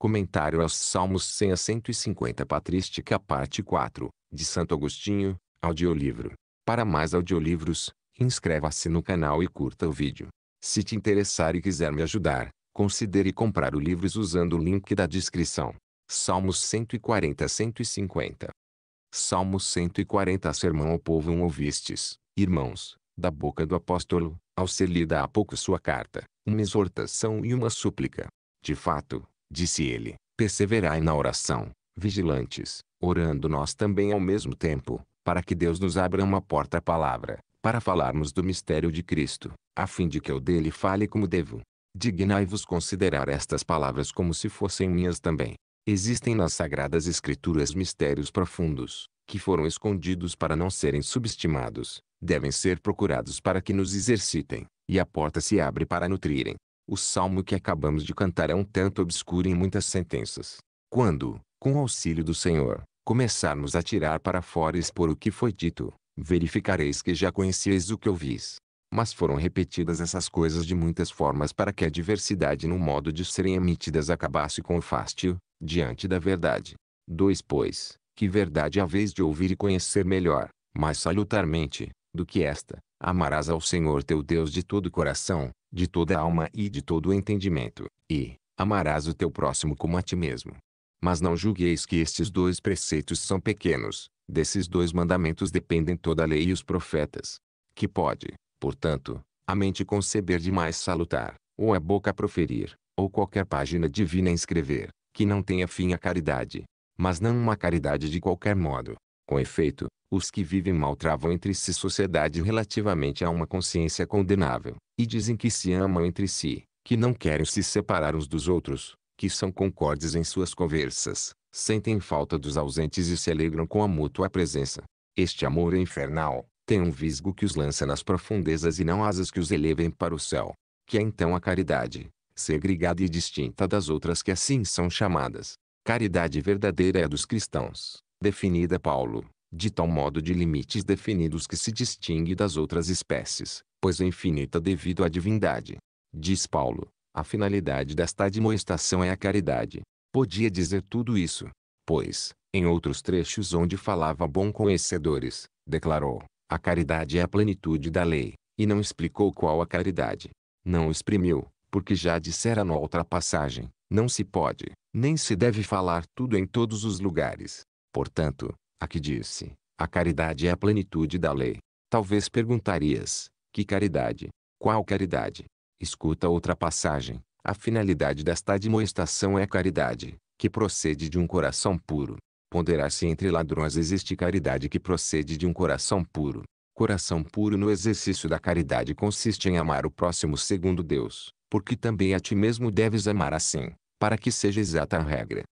Comentário aos Salmos 100 a 150 Patrística Parte 4, de Santo Agostinho, audiolivro. Para mais audiolivros, inscreva-se no canal e curta o vídeo. Se te interessar e quiser me ajudar, considere comprar o livro usando o link da descrição. Salmos 140 a 150 Salmos 140 Sermão ao povo um ouvistes, irmãos, da boca do apóstolo, ao ser lida há pouco sua carta, uma exortação e uma súplica. De fato, Disse ele: Perseverai na oração, vigilantes, orando nós também ao mesmo tempo, para que Deus nos abra uma porta à palavra, para falarmos do mistério de Cristo, a fim de que eu dele fale como devo. Dignai-vos considerar estas palavras como se fossem minhas também. Existem nas Sagradas Escrituras mistérios profundos, que foram escondidos para não serem subestimados, devem ser procurados para que nos exercitem, e a porta se abre para nutrirem. O salmo que acabamos de cantar é um tanto obscuro em muitas sentenças. Quando, com o auxílio do Senhor, começarmos a tirar para fora e expor o que foi dito, verificareis que já conhecieis o que ouvis. Mas foram repetidas essas coisas de muitas formas para que a diversidade no modo de serem emitidas acabasse com o fástio, diante da verdade. 2. Pois, que verdade a vez de ouvir e conhecer melhor, mais salutarmente, do que esta, amarás ao Senhor teu Deus de todo o coração, de toda alma e de todo entendimento, e amarás o teu próximo como a ti mesmo. Mas não julgueis que estes dois preceitos são pequenos, desses dois mandamentos dependem toda a lei e os profetas. Que pode, portanto, a mente conceber de mais salutar, ou a boca proferir, ou qualquer página divina escrever, que não tenha fim a caridade, mas não uma caridade de qualquer modo, com efeito, os que vivem mal travam entre si sociedade relativamente a uma consciência condenável, e dizem que se amam entre si, que não querem se separar uns dos outros, que são concordes em suas conversas, sentem falta dos ausentes e se alegram com a mútua presença. Este amor é infernal, tem um visgo que os lança nas profundezas e não asas que os elevem para o céu, que é então a caridade, segregada e distinta das outras que assim são chamadas. Caridade verdadeira é a dos cristãos definida Paulo, de tal modo de limites definidos que se distingue das outras espécies, pois é infinita devido à divindade. Diz Paulo, a finalidade desta admoestação é a caridade. Podia dizer tudo isso, pois, em outros trechos onde falava bom conhecedores, declarou, a caridade é a plenitude da lei, e não explicou qual a caridade. Não exprimiu, porque já dissera noutra passagem, não se pode, nem se deve falar tudo em todos os lugares. Portanto, a que disse, a caridade é a plenitude da lei. Talvez perguntarias, que caridade? Qual caridade? Escuta outra passagem. A finalidade desta admoestação é a caridade, que procede de um coração puro. Ponderar-se entre ladrões existe caridade que procede de um coração puro. Coração puro no exercício da caridade consiste em amar o próximo segundo Deus, porque também a ti mesmo deves amar assim, para que seja exata a regra.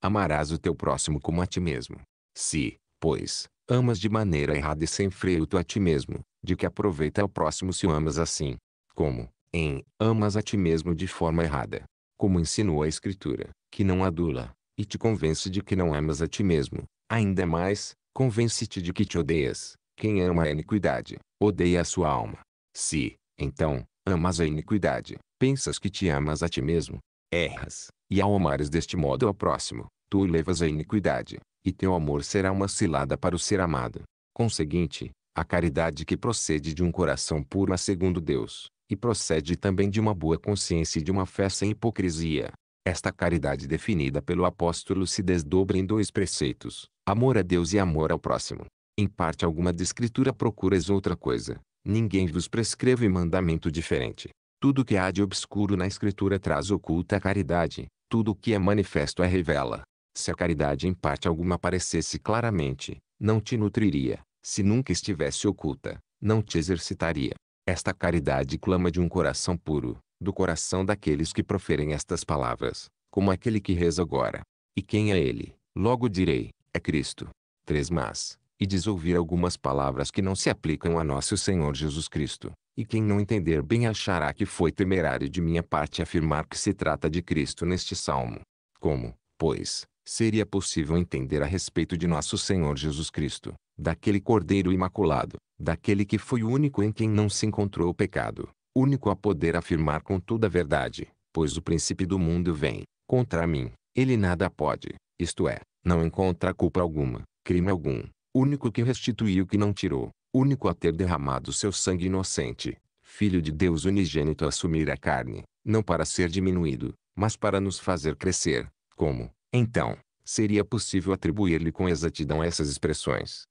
Amarás o teu próximo como a ti mesmo. Se, pois, amas de maneira errada e sem freio tu a ti mesmo, de que aproveita o próximo se o amas assim? Como, em, amas a ti mesmo de forma errada. Como ensinou a Escritura, que não adula, e te convence de que não amas a ti mesmo. Ainda mais, convence-te de que te odeias. Quem ama a iniquidade, odeia a sua alma. Se, então, amas a iniquidade, pensas que te amas a ti mesmo, erras, e ao amares deste modo ao próximo, tu o levas à iniquidade, e teu amor será uma cilada para o ser amado. Conseguinte, a caridade que procede de um coração puro a segundo Deus, e procede também de uma boa consciência e de uma fé sem hipocrisia. Esta caridade definida pelo apóstolo se desdobra em dois preceitos, amor a Deus e amor ao próximo. Em parte alguma da escritura procuras outra coisa, ninguém vos prescreve mandamento diferente. Tudo que há de obscuro na Escritura traz oculta a caridade, tudo o que é manifesto é revela. Se a caridade em parte alguma aparecesse claramente, não te nutriria, se nunca estivesse oculta, não te exercitaria. Esta caridade clama de um coração puro, do coração daqueles que proferem estas palavras, como aquele que reza agora. E quem é ele? Logo direi, é Cristo. Três Mas, e diz ouvir algumas palavras que não se aplicam a nosso Senhor Jesus Cristo, e quem não entender bem achará que foi temerário de minha parte afirmar que se trata de Cristo neste salmo. Como, pois, seria possível entender a respeito de nosso Senhor Jesus Cristo, daquele Cordeiro Imaculado, daquele que foi o único em quem não se encontrou o pecado, único a poder afirmar com toda a verdade, pois o príncipe do mundo vem, contra mim, ele nada pode, isto é, não encontra culpa alguma, crime algum, único que restituiu que não tirou, único a ter derramado seu sangue inocente, Filho de Deus unigênito a assumir a carne, não para ser diminuído, mas para nos fazer crescer, como, então, seria possível atribuir-lhe com exatidão essas expressões?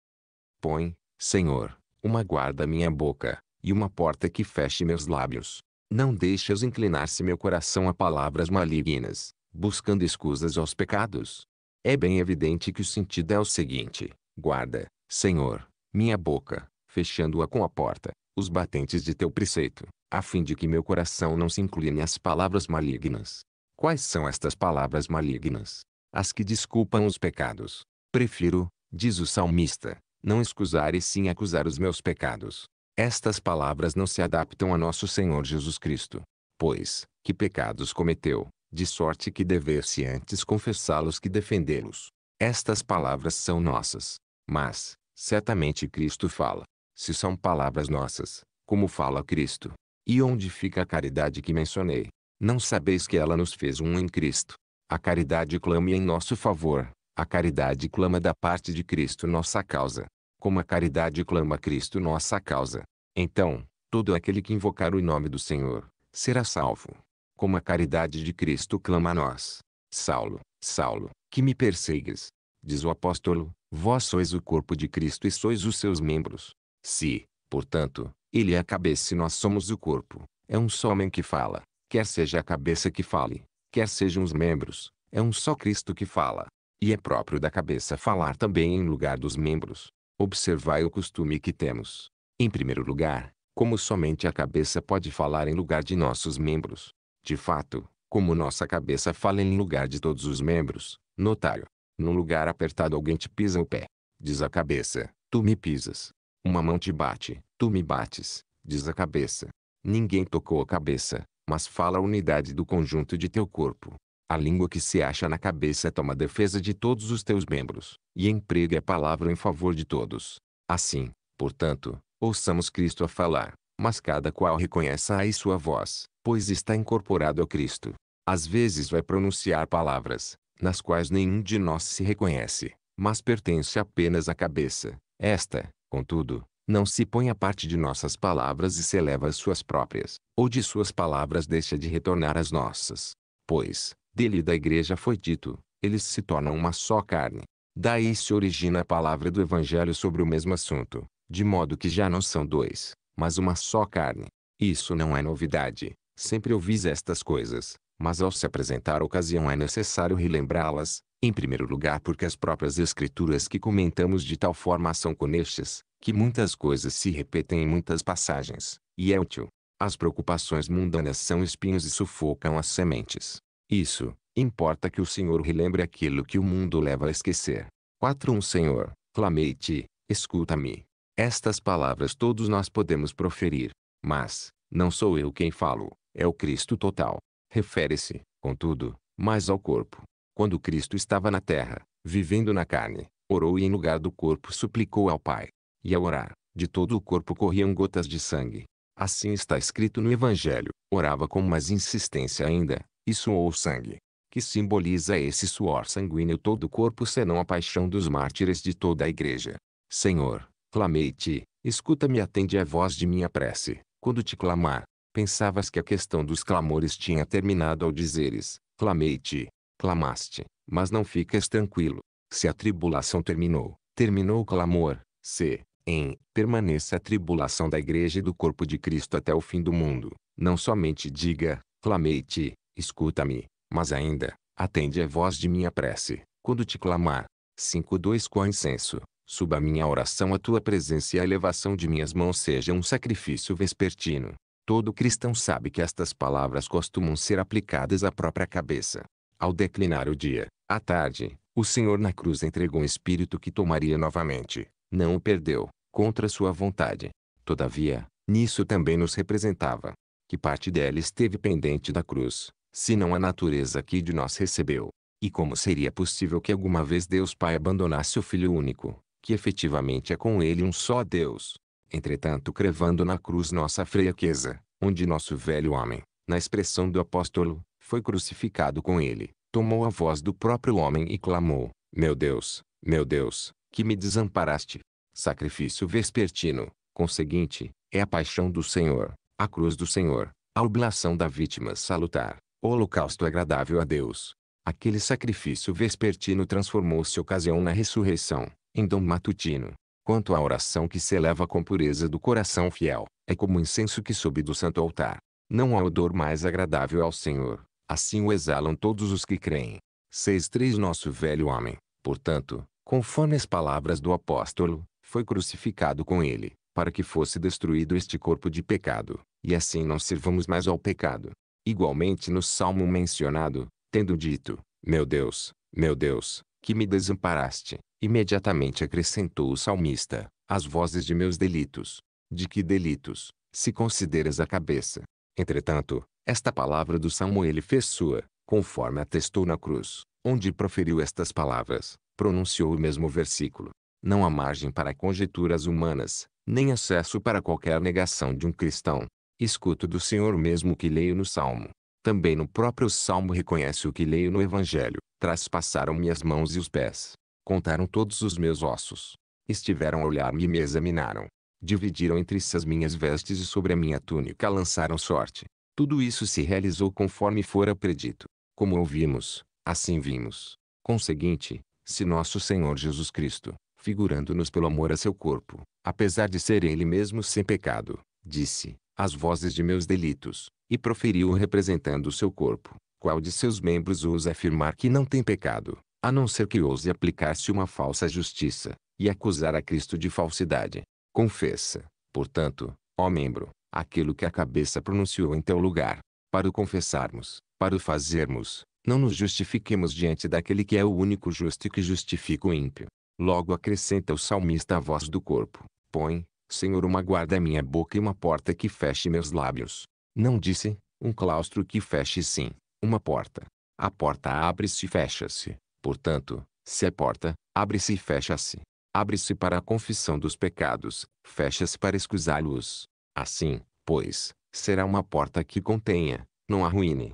Põe, Senhor, uma guarda à minha boca, e uma porta que feche meus lábios. Não deixes inclinar-se meu coração a palavras malignas, buscando escusas aos pecados. É bem evidente que o sentido é o seguinte: guarda, Senhor, minha boca, fechando-a com a porta, os batentes de teu preceito, a fim de que meu coração não se incline às palavras malignas. Quais são estas palavras malignas? As que desculpam os pecados. Prefiro, diz o salmista, não escusar e sim acusar os meus pecados. Estas palavras não se adaptam a nosso Senhor Jesus Cristo. Pois, que pecados cometeu, de sorte que devesse antes confessá-los que defendê-los. Estas palavras são nossas. Mas, Certamente Cristo fala. Se são palavras nossas, como fala Cristo. E onde fica a caridade que mencionei? Não sabeis que ela nos fez um em Cristo. A caridade clama em nosso favor. A caridade clama da parte de Cristo nossa causa. Como a caridade clama Cristo nossa causa. Então, todo aquele que invocar o nome do Senhor, será salvo. Como a caridade de Cristo clama a nós. Saulo, Saulo, que me persegues. Diz o apóstolo, Vós sois o corpo de Cristo e sois os seus membros. Se, portanto, ele é a cabeça e nós somos o corpo, é um só homem que fala, quer seja a cabeça que fale, quer sejam os membros, é um só Cristo que fala. E é próprio da cabeça falar também em lugar dos membros. Observai o costume que temos. Em primeiro lugar, como somente a cabeça pode falar em lugar de nossos membros. De fato, como nossa cabeça fala em lugar de todos os membros, notário num lugar apertado alguém te pisa o pé. Diz a cabeça, tu me pisas. Uma mão te bate, tu me bates. Diz a cabeça. Ninguém tocou a cabeça, mas fala a unidade do conjunto de teu corpo. A língua que se acha na cabeça toma defesa de todos os teus membros, e emprega a palavra em favor de todos. Assim, portanto, ouçamos Cristo a falar, mas cada qual reconheça aí sua voz, pois está incorporado a Cristo. Às vezes vai pronunciar palavras, nas quais nenhum de nós se reconhece, mas pertence apenas à cabeça. Esta, contudo, não se põe a parte de nossas palavras e se eleva às suas próprias, ou de suas palavras deixa de retornar às nossas. Pois, dele da igreja foi dito, eles se tornam uma só carne. Daí se origina a palavra do Evangelho sobre o mesmo assunto, de modo que já não são dois, mas uma só carne. Isso não é novidade, sempre ouvis estas coisas, mas ao se apresentar a ocasião é necessário relembrá-las, em primeiro lugar porque as próprias escrituras que comentamos de tal forma são conexas, que muitas coisas se repetem em muitas passagens, e é útil. As preocupações mundanas são espinhos e sufocam as sementes. Isso, importa que o Senhor relembre aquilo que o mundo leva a esquecer. 4.1 Senhor, clamei-te, escuta-me. Estas palavras todos nós podemos proferir, mas, não sou eu quem falo, é o Cristo total. Refere-se, contudo, mais ao corpo. Quando Cristo estava na terra, vivendo na carne, orou e em lugar do corpo suplicou ao Pai. E ao orar, de todo o corpo corriam gotas de sangue. Assim está escrito no Evangelho. Orava com mais insistência ainda, e suou sangue. Que simboliza esse suor sanguíneo todo o corpo senão a paixão dos mártires de toda a igreja. Senhor, clamei-te, escuta-me atende a voz de minha prece, quando te clamar. Pensavas que a questão dos clamores tinha terminado ao dizeres, clamei-te, clamaste, mas não ficas tranquilo. Se a tribulação terminou, terminou o clamor, se, em, permaneça a tribulação da igreja e do corpo de Cristo até o fim do mundo, não somente diga, clamei-te, escuta-me, mas ainda, atende a voz de minha prece, quando te clamar. 5.2 Com incenso, suba minha oração à tua presença e a elevação de minhas mãos seja um sacrifício vespertino, Todo cristão sabe que estas palavras costumam ser aplicadas à própria cabeça. Ao declinar o dia, à tarde, o Senhor na cruz entregou um espírito que tomaria novamente, não o perdeu, contra sua vontade. Todavia, nisso também nos representava. Que parte dela esteve pendente da cruz, se não a natureza que de nós recebeu? E como seria possível que alguma vez Deus Pai abandonasse o Filho único, que efetivamente é com ele um só Deus, entretanto crevando na cruz nossa fraqueza, onde nosso velho homem, na expressão do apóstolo, foi crucificado com ele, tomou a voz do próprio homem e clamou, Meu Deus, meu Deus, que me desamparaste. Sacrifício vespertino, conseguinte, é a paixão do Senhor, a cruz do Senhor, a oblação da vítima salutar, o holocausto agradável a Deus. Aquele sacrifício vespertino transformou-se ocasião na ressurreição, em dom matutino, Quanto à oração que se eleva com pureza do coração fiel, é como incenso que sobe do santo altar. Não há odor mais agradável ao Senhor, assim o exalam todos os que creem. 6.3 Nosso velho homem, portanto, conforme as palavras do apóstolo, foi crucificado com ele, para que fosse destruído este corpo de pecado, e assim não servamos mais ao pecado. Igualmente no salmo mencionado, tendo dito, meu Deus, meu Deus, que me desamparaste. Imediatamente acrescentou o salmista, as vozes de meus delitos. De que delitos, se consideras a cabeça? Entretanto, esta palavra do salmo ele fez sua, conforme atestou na cruz, onde proferiu estas palavras, pronunciou o mesmo versículo. Não há margem para conjecturas humanas, nem acesso para qualquer negação de um cristão. Escuto do Senhor mesmo que leio no Salmo. Também no próprio Salmo reconhece o que leio no Evangelho. Traspassaram minhas mãos e os pés. Contaram todos os meus ossos. Estiveram a olhar-me e me examinaram. Dividiram entre si as minhas vestes e sobre a minha túnica lançaram sorte. Tudo isso se realizou conforme fora predito. Como ouvimos, assim vimos. Conseguinte, se nosso Senhor Jesus Cristo, figurando-nos pelo amor a seu corpo, apesar de ser ele mesmo sem pecado, disse, as vozes de meus delitos, e proferiu-o representando seu corpo, qual de seus membros ousa afirmar que não tem pecado, a não ser que ouse aplicar-se uma falsa justiça, e acusar a Cristo de falsidade. Confessa, portanto, ó membro, aquilo que a cabeça pronunciou em teu lugar. Para o confessarmos, para o fazermos, não nos justifiquemos diante daquele que é o único justo e que justifica o ímpio. Logo acrescenta o salmista a voz do corpo. Põe, Senhor, uma guarda à minha boca e uma porta que feche meus lábios. Não disse, um claustro que feche sim, uma porta. A porta abre-se e fecha-se. Portanto, se é porta, abre-se e fecha-se. Abre-se para a confissão dos pecados, fecha-se para escusá-los. Assim, pois, será uma porta que contenha, não arruine.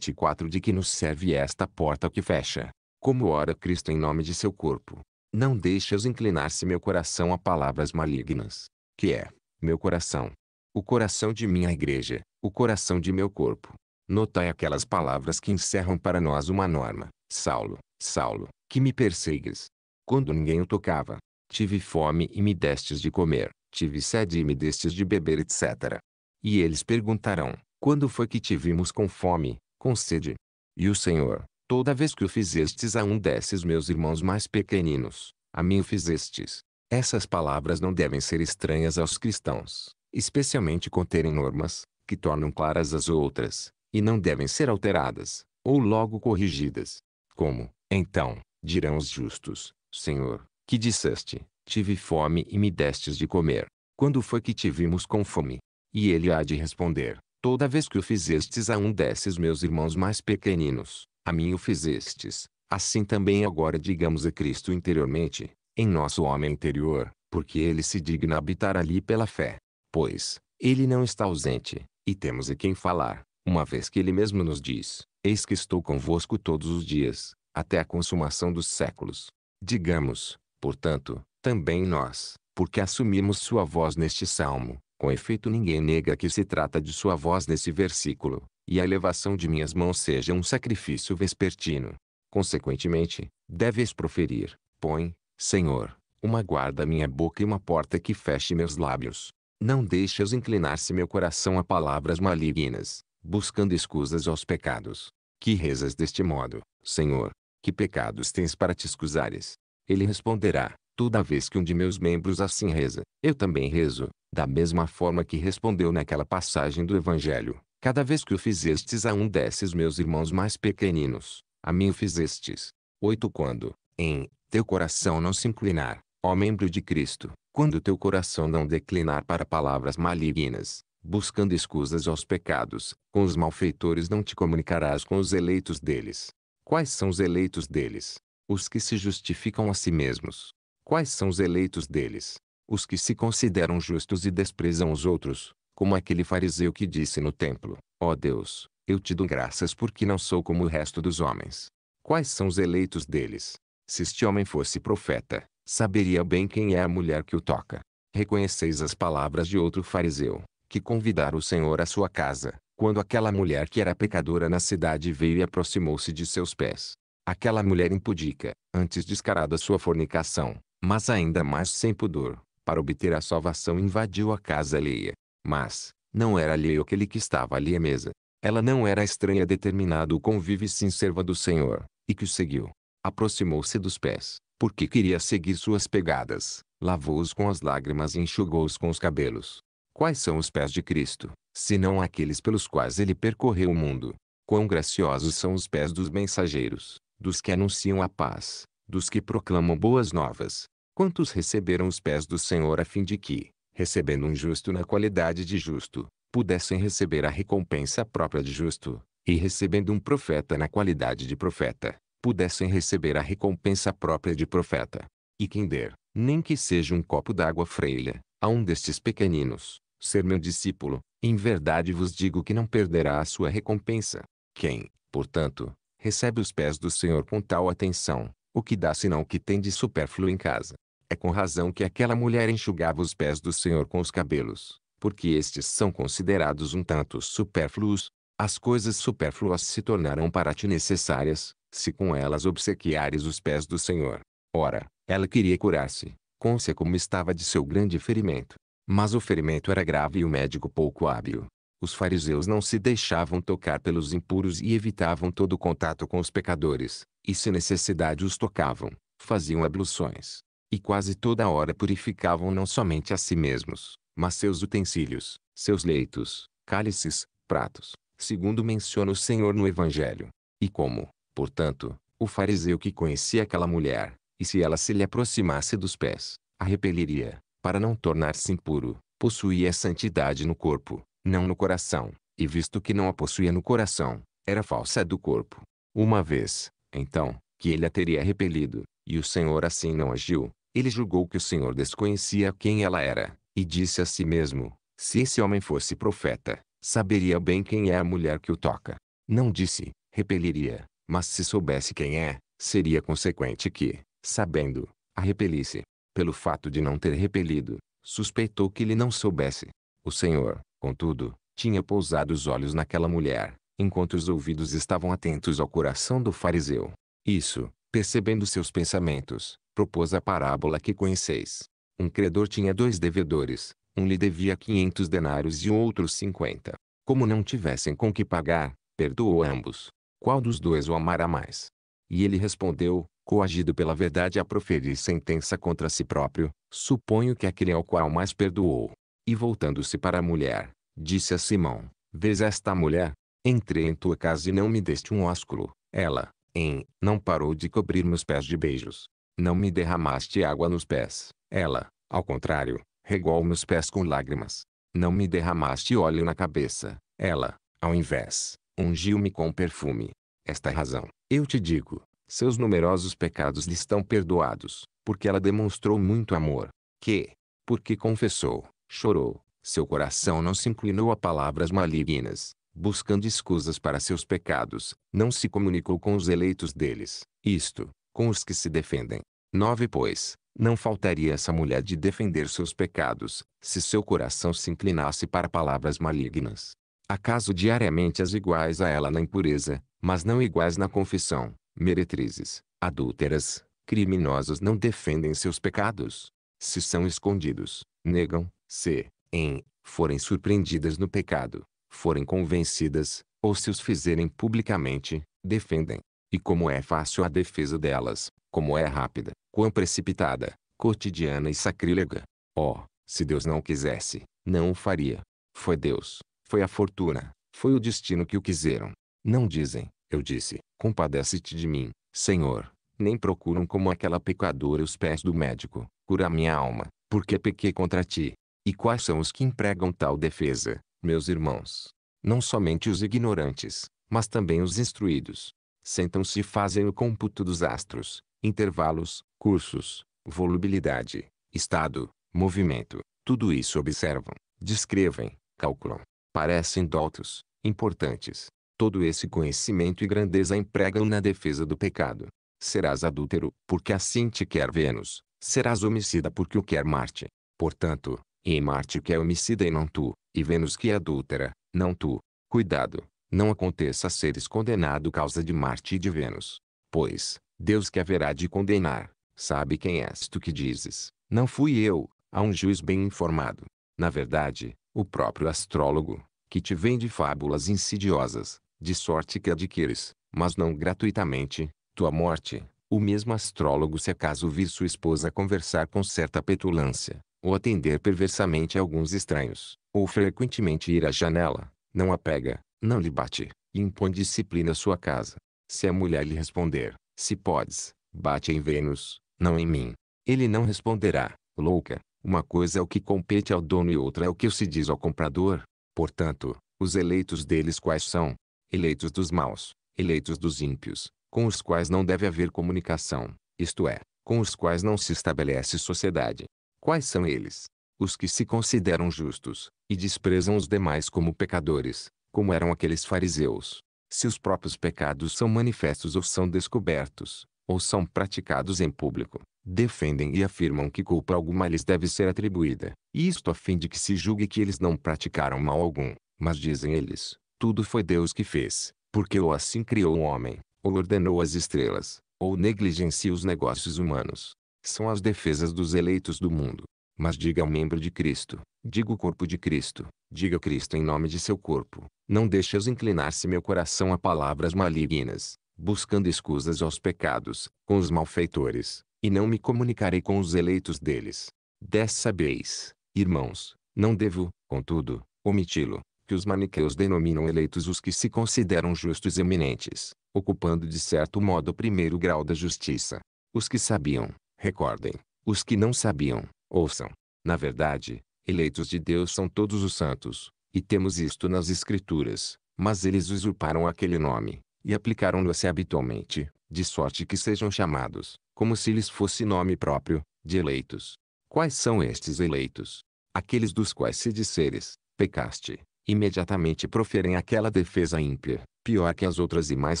quatro De que nos serve esta porta que fecha? Como ora Cristo em nome de seu corpo. Não deixes inclinar-se meu coração a palavras malignas. Que é, meu coração, o coração de minha igreja, o coração de meu corpo. Notai aquelas palavras que encerram para nós uma norma. Saulo, Saulo, que me persegues. Quando ninguém o tocava, tive fome e me destes de comer, tive sede e me destes de beber, etc. E eles perguntarão: Quando foi que te vimos com fome, com sede? E o Senhor, toda vez que o fizestes a um desses meus irmãos mais pequeninos, a mim o fizestes. Essas palavras não devem ser estranhas aos cristãos, especialmente conterem normas, que tornam claras as outras, e não devem ser alteradas, ou logo corrigidas. Como, então, dirão os justos, Senhor, que disseste, tive fome e me destes de comer. Quando foi que te vimos com fome? E ele há de responder, toda vez que o fizestes a um desses meus irmãos mais pequeninos, a mim o fizestes. Assim também agora digamos a Cristo interiormente, em nosso homem interior, porque ele se digna habitar ali pela fé. Pois, ele não está ausente, e temos a quem falar, uma vez que ele mesmo nos diz, eis que estou convosco todos os dias, até a consumação dos séculos. Digamos, portanto, também nós, porque assumimos sua voz neste salmo, com efeito ninguém nega que se trata de sua voz nesse versículo, e a elevação de minhas mãos seja um sacrifício vespertino. Consequentemente, deves proferir, põe, Senhor, uma guarda à minha boca e uma porta que feche meus lábios. Não deixes inclinar-se meu coração a palavras malignas, buscando escusas aos pecados. Que rezas deste modo, Senhor, que pecados tens para te escusares? Ele responderá, toda vez que um de meus membros assim reza, eu também rezo, da mesma forma que respondeu naquela passagem do Evangelho, cada vez que o fizestes a um desses meus irmãos mais pequeninos, a mim o fizestes. 8 Quando, em, teu coração não se inclinar, ó membro de Cristo, quando teu coração não declinar para palavras malignas, buscando escusas aos pecados, com os malfeitores não te comunicarás com os eleitos deles. Quais são os eleitos deles? Os que se justificam a si mesmos. Quais são os eleitos deles? Os que se consideram justos e desprezam os outros, como aquele fariseu que disse no templo: Ó oh Deus, eu te dou graças porque não sou como o resto dos homens. Quais são os eleitos deles? Se este homem fosse profeta, saberia bem quem é a mulher que o toca. Reconheceis as palavras de outro fariseu, que convidara o Senhor à sua casa, quando aquela mulher que era pecadora na cidade veio e aproximou-se de seus pés. Aquela mulher impudica, antes descarada sua fornicação, mas ainda mais sem pudor, para obter a salvação invadiu a casa alheia. Mas, não era alheio aquele que estava ali à mesa. Ela não era estranha determinado o convívio e sim serva do Senhor, e que o seguiu. Aproximou-se dos pés, porque queria seguir suas pegadas, lavou-os com as lágrimas e enxugou-os com os cabelos. Quais são os pés de Cristo, senão aqueles pelos quais ele percorreu o mundo? Quão graciosos são os pés dos mensageiros, dos que anunciam a paz, dos que proclamam boas novas. Quantos receberam os pés do Senhor a fim de que, recebendo um justo na qualidade de justo, pudessem receber a recompensa própria de justo, e recebendo um profeta na qualidade de profeta, pudessem receber a recompensa própria de profeta. E quem der, nem que seja um copo d'água freia, a um destes pequeninos, ser meu discípulo, em verdade vos digo que não perderá a sua recompensa. Quem, portanto, recebe os pés do Senhor com tal atenção, o que dá senão o que tem de supérfluo em casa? É com razão que aquela mulher enxugava os pés do Senhor com os cabelos, porque estes são considerados um tanto supérfluos. As coisas supérfluas se tornaram para ti necessárias, se com elas obsequiares os pés do Senhor. Ora, ela queria curar-se, conce como estava de seu grande ferimento. Mas o ferimento era grave e o médico pouco hábil. Os fariseus não se deixavam tocar pelos impuros e evitavam todo contato com os pecadores, e se necessidade os tocavam, faziam abluções. E quase toda hora purificavam não somente a si mesmos, mas seus utensílios, seus leitos, cálices, pratos, segundo menciona o Senhor no Evangelho. E como, Portanto, o fariseu que conhecia aquela mulher, e se ela se lhe aproximasse dos pés, a repeliria, para não tornar-se impuro, possuía santidade no corpo, não no coração, e visto que não a possuía no coração, era falsa do corpo. Uma vez, então, que ele a teria repelido, e o Senhor assim não agiu, ele julgou que o Senhor desconhecia quem ela era, e disse a si mesmo: Se esse homem fosse profeta, saberia bem quem é a mulher que o toca. Não disse, repeliria, mas se soubesse quem é, seria consequente que, sabendo, a repelisse. Pelo fato de não ter repelido, suspeitou que ele não soubesse. O senhor, contudo, tinha pousado os olhos naquela mulher, enquanto os ouvidos estavam atentos ao coração do fariseu. Isso, percebendo seus pensamentos, propôs a parábola que conheceis. Um credor tinha dois devedores, um lhe devia 500 denários e o outro 50. Como não tivessem com que pagar, perdoou ambos. Qual dos dois o amará mais? E ele respondeu, coagido pela verdade a proferir sentença contra si próprio, suponho que aquele ao qual mais perdoou. E voltando-se para a mulher, disse a Simão, vês esta mulher? Entrei em tua casa e não me deste um ósculo. Ela, em, não parou de cobrir meus pés de beijos. Não me derramaste água nos pés. Ela, ao contrário, regou meus pés com lágrimas. Não me derramaste óleo na cabeça. Ela, ao invés, ungiu-me com perfume. Esta é razão, eu te digo, seus numerosos pecados lhe estão perdoados, porque ela demonstrou muito amor, que, porque confessou, chorou, seu coração não se inclinou a palavras malignas, buscando escusas para seus pecados, não se comunicou com os eleitos deles, isto, com os que se defendem. 9 Pois, não faltaria essa mulher de defender seus pecados, se seu coração se inclinasse para palavras malignas acaso diariamente as iguais a ela na impureza, mas não iguais na confissão, meretrizes, adúlteras, criminosos não defendem seus pecados. Se são escondidos, negam, se, em, forem surpreendidas no pecado, forem convencidas, ou se os fizerem publicamente, defendem. E como é fácil a defesa delas, como é rápida, quão precipitada, cotidiana e sacrílega. Oh, se Deus não quisesse, não o faria. Foi Deus, foi a fortuna, foi o destino que o quiseram. Não dizem, eu disse, compadece-te de mim, Senhor. Nem procuram como aquela pecadora os pés do médico, cura minha alma, porque pequei contra ti. E quais são os que empregam tal defesa, meus irmãos? Não somente os ignorantes, mas também os instruídos. Sentam-se e fazem o cômputo dos astros, intervalos, cursos, volubilidade, estado, movimento, tudo isso observam, descrevem, calculam, parecem doutos, importantes. Todo esse conhecimento e grandeza empregam na defesa do pecado. Serás adúltero, porque assim te quer Vênus. Serás homicida porque o quer Marte. Portanto, em Marte que é homicida e não tu, e Vênus que é adúltera, não tu. Cuidado, não aconteça seres condenado causa de Marte e de Vênus. Pois, Deus que haverá de condenar, sabe quem és tu que dizes, não fui eu, a um juiz bem informado. Na verdade, o próprio astrólogo, que te vende fábulas insidiosas, de sorte que adquires, mas não gratuitamente, tua morte. O mesmo astrólogo se acaso vir sua esposa conversar com certa petulância, ou atender perversamente a alguns estranhos, ou frequentemente ir à janela, não a pega, não lhe bate, e impõe disciplina à sua casa. Se a mulher lhe responder, se podes, bate em Vênus, não em mim. Ele não responderá, louca, uma coisa é o que compete ao dono e outra é o que se diz ao comprador. Portanto, os eleitos deles quais são? Eleitos dos maus, eleitos dos ímpios, com os quais não deve haver comunicação, isto é, com os quais não se estabelece sociedade. Quais são eles? Os que se consideram justos, e desprezam os demais como pecadores, como eram aqueles fariseus. Se os próprios pecados são manifestos ou são descobertos, ou são praticados em público, defendem e afirmam que culpa alguma lhes deve ser atribuída, isto a fim de que se julgue que eles não praticaram mal algum, mas dizem eles, tudo foi Deus que fez, porque ou assim criou o homem, ou ordenou as estrelas, ou negligencia os negócios humanos. São as defesas dos eleitos do mundo. Mas diga ao membro de Cristo, diga o corpo de Cristo, diga Cristo em nome de seu corpo, não deixes inclinar-se meu coração a palavras malignas, buscando escusas aos pecados, com os malfeitores, e não me comunicarei com os eleitos deles. Dessa vez, irmãos, não devo, contudo, omiti-lo, que os maniqueus denominam eleitos os que se consideram justos eminentes, ocupando de certo modo o primeiro grau da justiça. Os que sabiam, recordem. Os que não sabiam, ouçam. Na verdade, eleitos de Deus são todos os santos, e temos isto nas Escrituras, mas eles usurparam aquele nome, e aplicaram-no-se habitualmente, de sorte que sejam chamados como se lhes fosse nome próprio, de eleitos. Quais são estes eleitos? Aqueles dos quais se disseres, pecaste, imediatamente proferem aquela defesa ímpia, pior que as outras e mais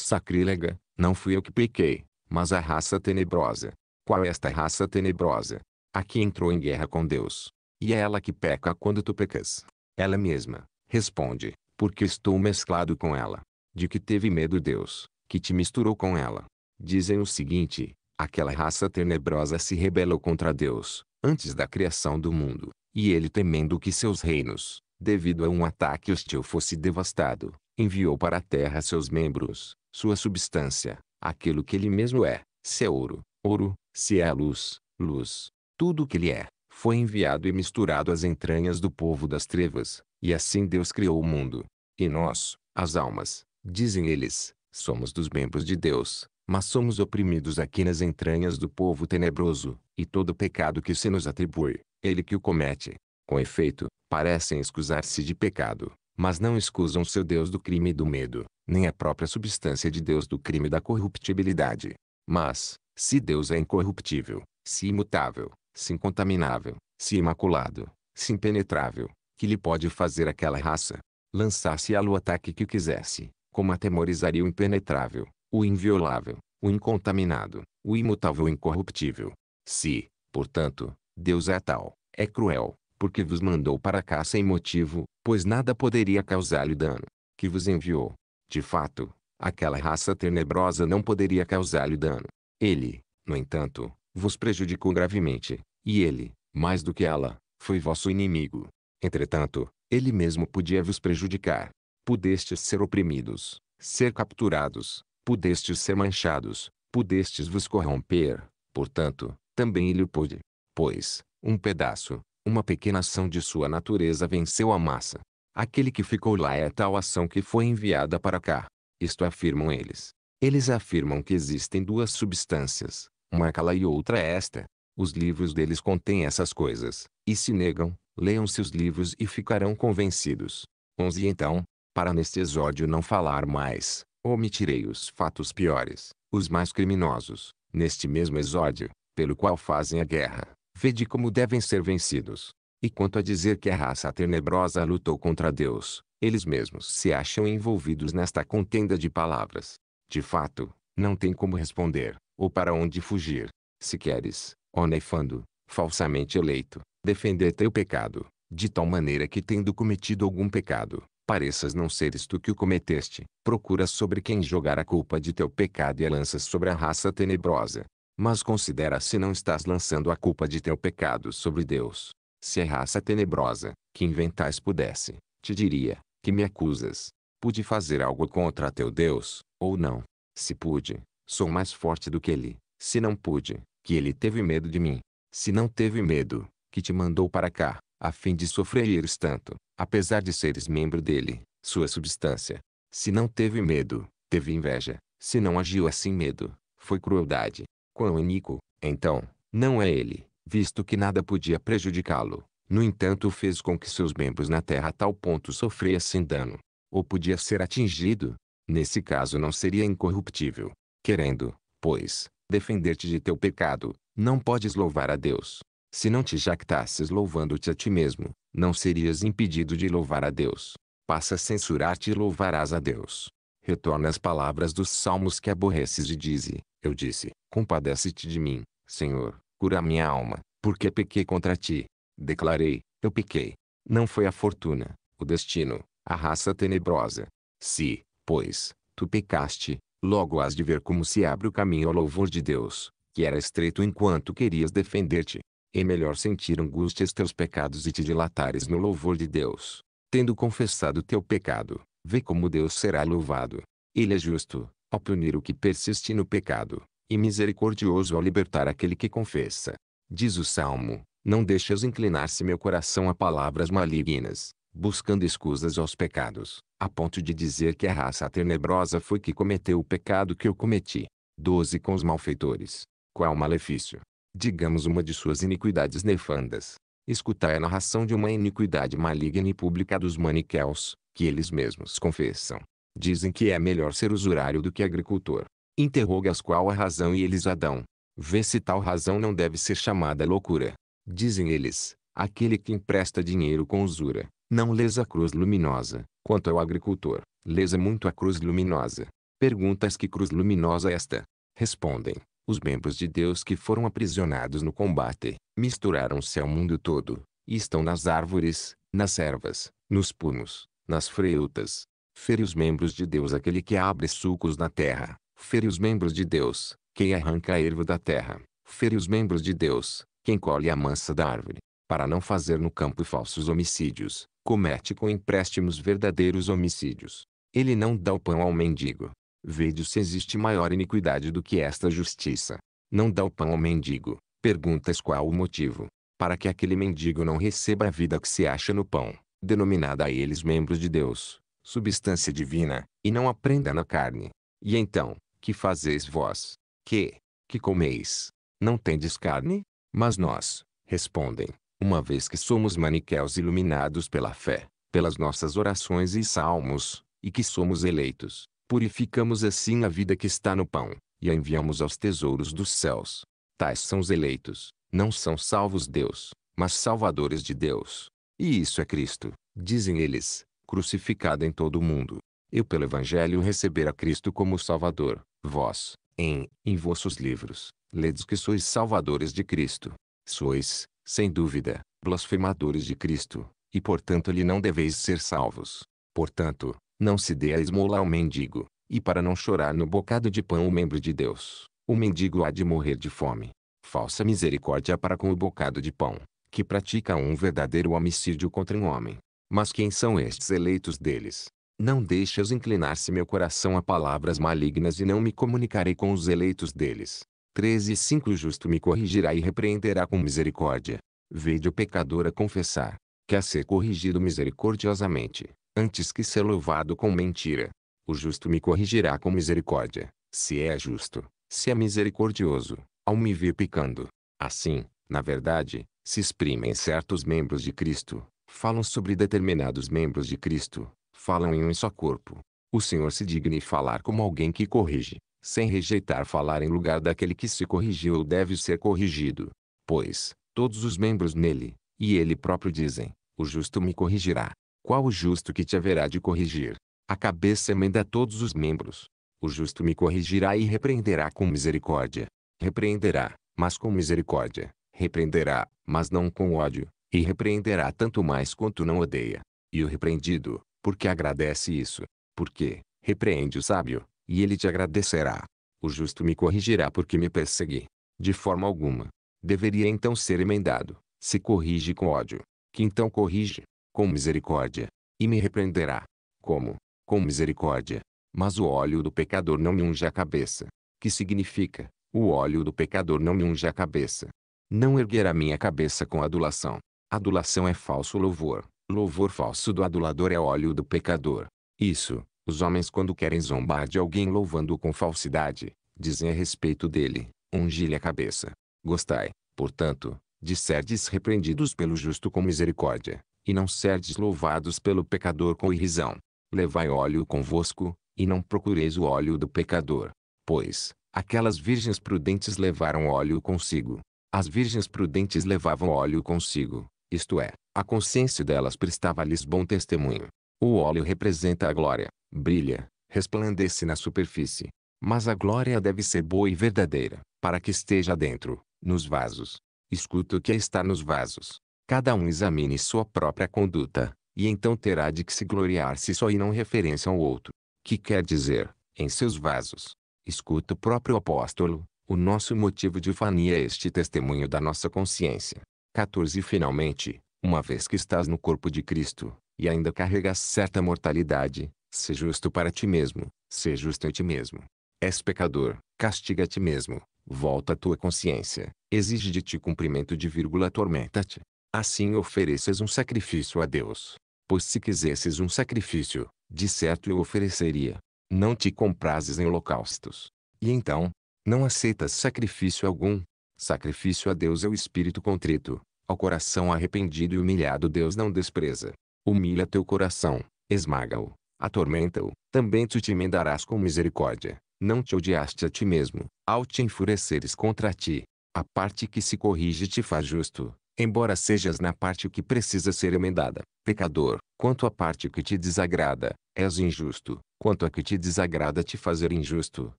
sacrílega, não fui eu que pequei, mas a raça tenebrosa. Qual é esta raça tenebrosa? A que entrou em guerra com Deus. E é ela que peca quando tu pecas. Ela mesma, responde, porque estou mesclado com ela. De que teve medo Deus, que te misturou com ela. Dizem o seguinte, Aquela raça tenebrosa se rebelou contra Deus, antes da criação do mundo, e ele temendo que seus reinos, devido a um ataque hostil fosse devastado, enviou para a terra seus membros, sua substância, aquilo que ele mesmo é, se é ouro, ouro, se é a luz, luz, tudo o que ele é, foi enviado e misturado às entranhas do povo das trevas, e assim Deus criou o mundo. E nós, as almas, dizem eles, somos dos membros de Deus, mas somos oprimidos aqui nas entranhas do povo tenebroso, e todo pecado que se nos atribui, ele que o comete. Com efeito, parecem escusar-se de pecado, mas não escusam seu Deus do crime e do medo, nem a própria substância de Deus do crime e da corruptibilidade. Mas, se Deus é incorruptível, se imutável, se incontaminável, se imaculado, se impenetrável, que lhe pode fazer aquela raça? Lançar-se-á ataque que quisesse, como atemorizaria o impenetrável, o inviolável, o incontaminado, o imutável e incorruptível. Se, portanto, Deus é tal, é cruel, porque vos mandou para cá sem motivo, pois nada poderia causar-lhe dano, que vos enviou. De fato, aquela raça tenebrosa não poderia causar-lhe dano. Ele, no entanto, vos prejudicou gravemente, e ele, mais do que ela, foi vosso inimigo. Entretanto, ele mesmo podia vos prejudicar. Pudestes ser oprimidos, ser capturados, pudestes ser manchados, pudestes vos corromper, portanto, também ele pôde. Pois, um pedaço, uma pequena ação de sua natureza venceu a massa. Aquele que ficou lá é a tal ação que foi enviada para cá. Isto afirmam eles. Eles afirmam que existem duas substâncias, uma é aquela e outra é esta. Os livros deles contêm essas coisas, e se negam, leiam seus livros e ficarão convencidos. 11 Então, para neste exódio não falar mais, Omitirei os fatos piores, os mais criminosos, neste mesmo exódio, pelo qual fazem a guerra. Vede como devem ser vencidos. E quanto a dizer que a raça tenebrosa lutou contra Deus, eles mesmos se acham envolvidos nesta contenda de palavras. De fato, não tem como responder, ou para onde fugir. Se queres, ó nefando, falsamente eleito, defender teu pecado, de tal maneira que tendo cometido algum pecado, pareças não seres tu que o cometeste, procuras sobre quem jogar a culpa de teu pecado e a lanças sobre a raça tenebrosa. Mas considera se não estás lançando a culpa de teu pecado sobre Deus. Se a é raça tenebrosa, que inventais pudesse, te diria, que me acusas. Pude fazer algo contra teu Deus, ou não? Se pude, sou mais forte do que ele. Se não pude, que ele teve medo de mim. Se não teve medo, que te mandou para cá, a fim de sofreres tanto apesar de seres membro dele, sua substância. Se não teve medo, teve inveja. Se não agiu assim medo, foi crueldade. Quão iníquo, então, não é ele, visto que nada podia prejudicá-lo. No entanto fez com que seus membros na terra a tal ponto sofressem dano. Ou podia ser atingido. Nesse caso não seria incorruptível. Querendo, pois, defender-te de teu pecado, não podes louvar a Deus, se não te jactasses louvando-te a ti mesmo, não serias impedido de louvar a Deus. Passa a censurar-te e louvarás a Deus. Retorna às palavras dos salmos que aborreces e dize, eu disse, compadece-te de mim, Senhor, cura minha alma, porque pequei contra ti. Declarei, eu pequei. Não foi a fortuna, o destino, a raça tenebrosa. Se, pois, tu pecaste, logo has de ver como se abre o caminho ao louvor de Deus, que era estreito enquanto querias defender-te. É melhor sentir angústias teus pecados e te dilatares no louvor de Deus. Tendo confessado teu pecado, vê como Deus será louvado. Ele é justo, ao punir o que persiste no pecado, e misericordioso ao libertar aquele que confessa. Diz o Salmo, não deixes inclinar-se meu coração a palavras malignas, buscando escusas aos pecados, a ponto de dizer que a raça tenebrosa foi que cometeu o pecado que eu cometi. 12 com os malfeitores. Qual malefício? digamos uma de suas iniquidades nefandas. Escutai a narração de uma iniquidade maligna e pública dos maniqueus, que eles mesmos confessam. Dizem que é melhor ser usurário do que agricultor. Interrogas qual a razão e eles a dão. Vê se tal razão não deve ser chamada loucura. Dizem eles, aquele que empresta dinheiro com usura, não lesa a cruz luminosa, quanto ao agricultor, lesa muito a cruz luminosa. Perguntas que cruz luminosa é esta? Respondem, os membros de Deus que foram aprisionados no combate, misturaram-se ao mundo todo, e estão nas árvores, nas ervas, nos punos, nas freutas. Fere os membros de Deus aquele que abre sulcos na terra. Fere os membros de Deus, quem arranca a erva da terra. Fere os membros de Deus, quem colhe a mansa da árvore. Para não fazer no campo falsos homicídios, comete com empréstimos verdadeiros homicídios. Ele não dá o pão ao mendigo, Vede se existe maior iniquidade do que esta justiça. Não dá o pão ao mendigo. Perguntas qual o motivo para que aquele mendigo não receba a vida que se acha no pão, denominada a eles membros de Deus, substância divina, e não aprenda na carne. E então, que fazeis vós? Que, que comeis? Não tendes carne? Mas nós, respondem, uma vez que somos maniqueus iluminados pela fé, pelas nossas orações e salmos, e que somos eleitos, Purificamos assim a vida que está no pão, e a enviamos aos tesouros dos céus. Tais são os eleitos, não são salvos Deus, mas salvadores de Deus. E isso é Cristo, dizem eles, crucificado em todo o mundo. Eu pelo Evangelho recebera Cristo como Salvador, vós, em, em vossos livros, ledes que sois salvadores de Cristo. Sois, sem dúvida, blasfemadores de Cristo, e portanto lhe não deveis ser salvos. Portanto, não se dê a esmola ao mendigo, e para não chorar no bocado de pão o membro de Deus, o mendigo há de morrer de fome. Falsa misericórdia para com o bocado de pão, que pratica um verdadeiro homicídio contra um homem. Mas quem são estes eleitos deles? Não deixes inclinar-se meu coração a palavras malignas e não me comunicarei com os eleitos deles. 13 e 5 O justo me corrigirá e repreenderá com misericórdia. Vede o pecador a confessar, quer ser corrigido misericordiosamente, antes que ser louvado com mentira. O justo me corrigirá com misericórdia, se é justo, se é misericordioso, ao me ver picando. Assim, na verdade, se exprimem certos membros de Cristo, falam sobre determinados membros de Cristo, falam em um só corpo. O Senhor se digne falar como alguém que corrige, sem rejeitar falar em lugar daquele que se corrigiu ou deve ser corrigido. Pois, todos os membros nele, e ele próprio dizem, o justo me corrigirá, qual o justo que te haverá de corrigir? A cabeça emenda todos os membros. O justo me corrigirá e repreenderá com misericórdia. Repreenderá, mas com misericórdia. Repreenderá, mas não com ódio. E repreenderá tanto mais quanto não odeia. E o repreendido, porque agradece isso. Porque, repreende o sábio, e ele te agradecerá. O justo me corrigirá porque me persegui. De forma alguma. Deveria então ser emendado. Se corrige com ódio. Que então corrige com misericórdia, e me repreenderá. Como? Com misericórdia. Mas o óleo do pecador não me unge a cabeça. Que significa? O óleo do pecador não me unge a cabeça. Não erguerá minha cabeça com adulação. Adulação é falso louvor. Louvor falso do adulador é óleo do pecador. Isso, os homens quando querem zombar de alguém louvando-o com falsidade, dizem a respeito dele, unge-lhe a cabeça. Gostai, portanto, de serdes repreendidos pelo justo com misericórdia, e não serdes louvados pelo pecador com irrisão. Levai óleo convosco, e não procureis o óleo do pecador. Pois, aquelas virgens prudentes levaram óleo consigo. As virgens prudentes levavam óleo consigo, isto é, a consciência delas prestava-lhes bom testemunho. O óleo representa a glória, brilha, resplandece na superfície. Mas a glória deve ser boa e verdadeira, para que esteja dentro, nos vasos. Escuta o que está nos vasos. Cada um examine sua própria conduta, e então terá de que se gloriar se só e não referência ao outro. Que quer dizer, em seus vasos. Escuta o próprio apóstolo, o nosso motivo de fania é este testemunho da nossa consciência. 14 Finalmente, uma vez que estás no corpo de Cristo, e ainda carregas certa mortalidade, se justo para ti mesmo, se justo em ti mesmo. És pecador, castiga a ti mesmo, volta a tua consciência, exige de ti cumprimento de vírgula, tormenta-te assim ofereças um sacrifício a Deus. Pois se quisesses um sacrifício, de certo eu ofereceria. Não te comprases em holocaustos. E então, não aceitas sacrifício algum. Sacrifício a Deus é o espírito contrito, ao coração arrependido e humilhado Deus não despreza. Humilha teu coração, esmaga-o, atormenta-o, também tu te emendarás com misericórdia. Não te odiaste a ti mesmo, ao te enfureceres contra ti. A parte que se corrige te faz justo, embora sejas na parte que precisa ser emendada, pecador, quanto à parte que te desagrada, és injusto, quanto a que te desagrada te fazer injusto,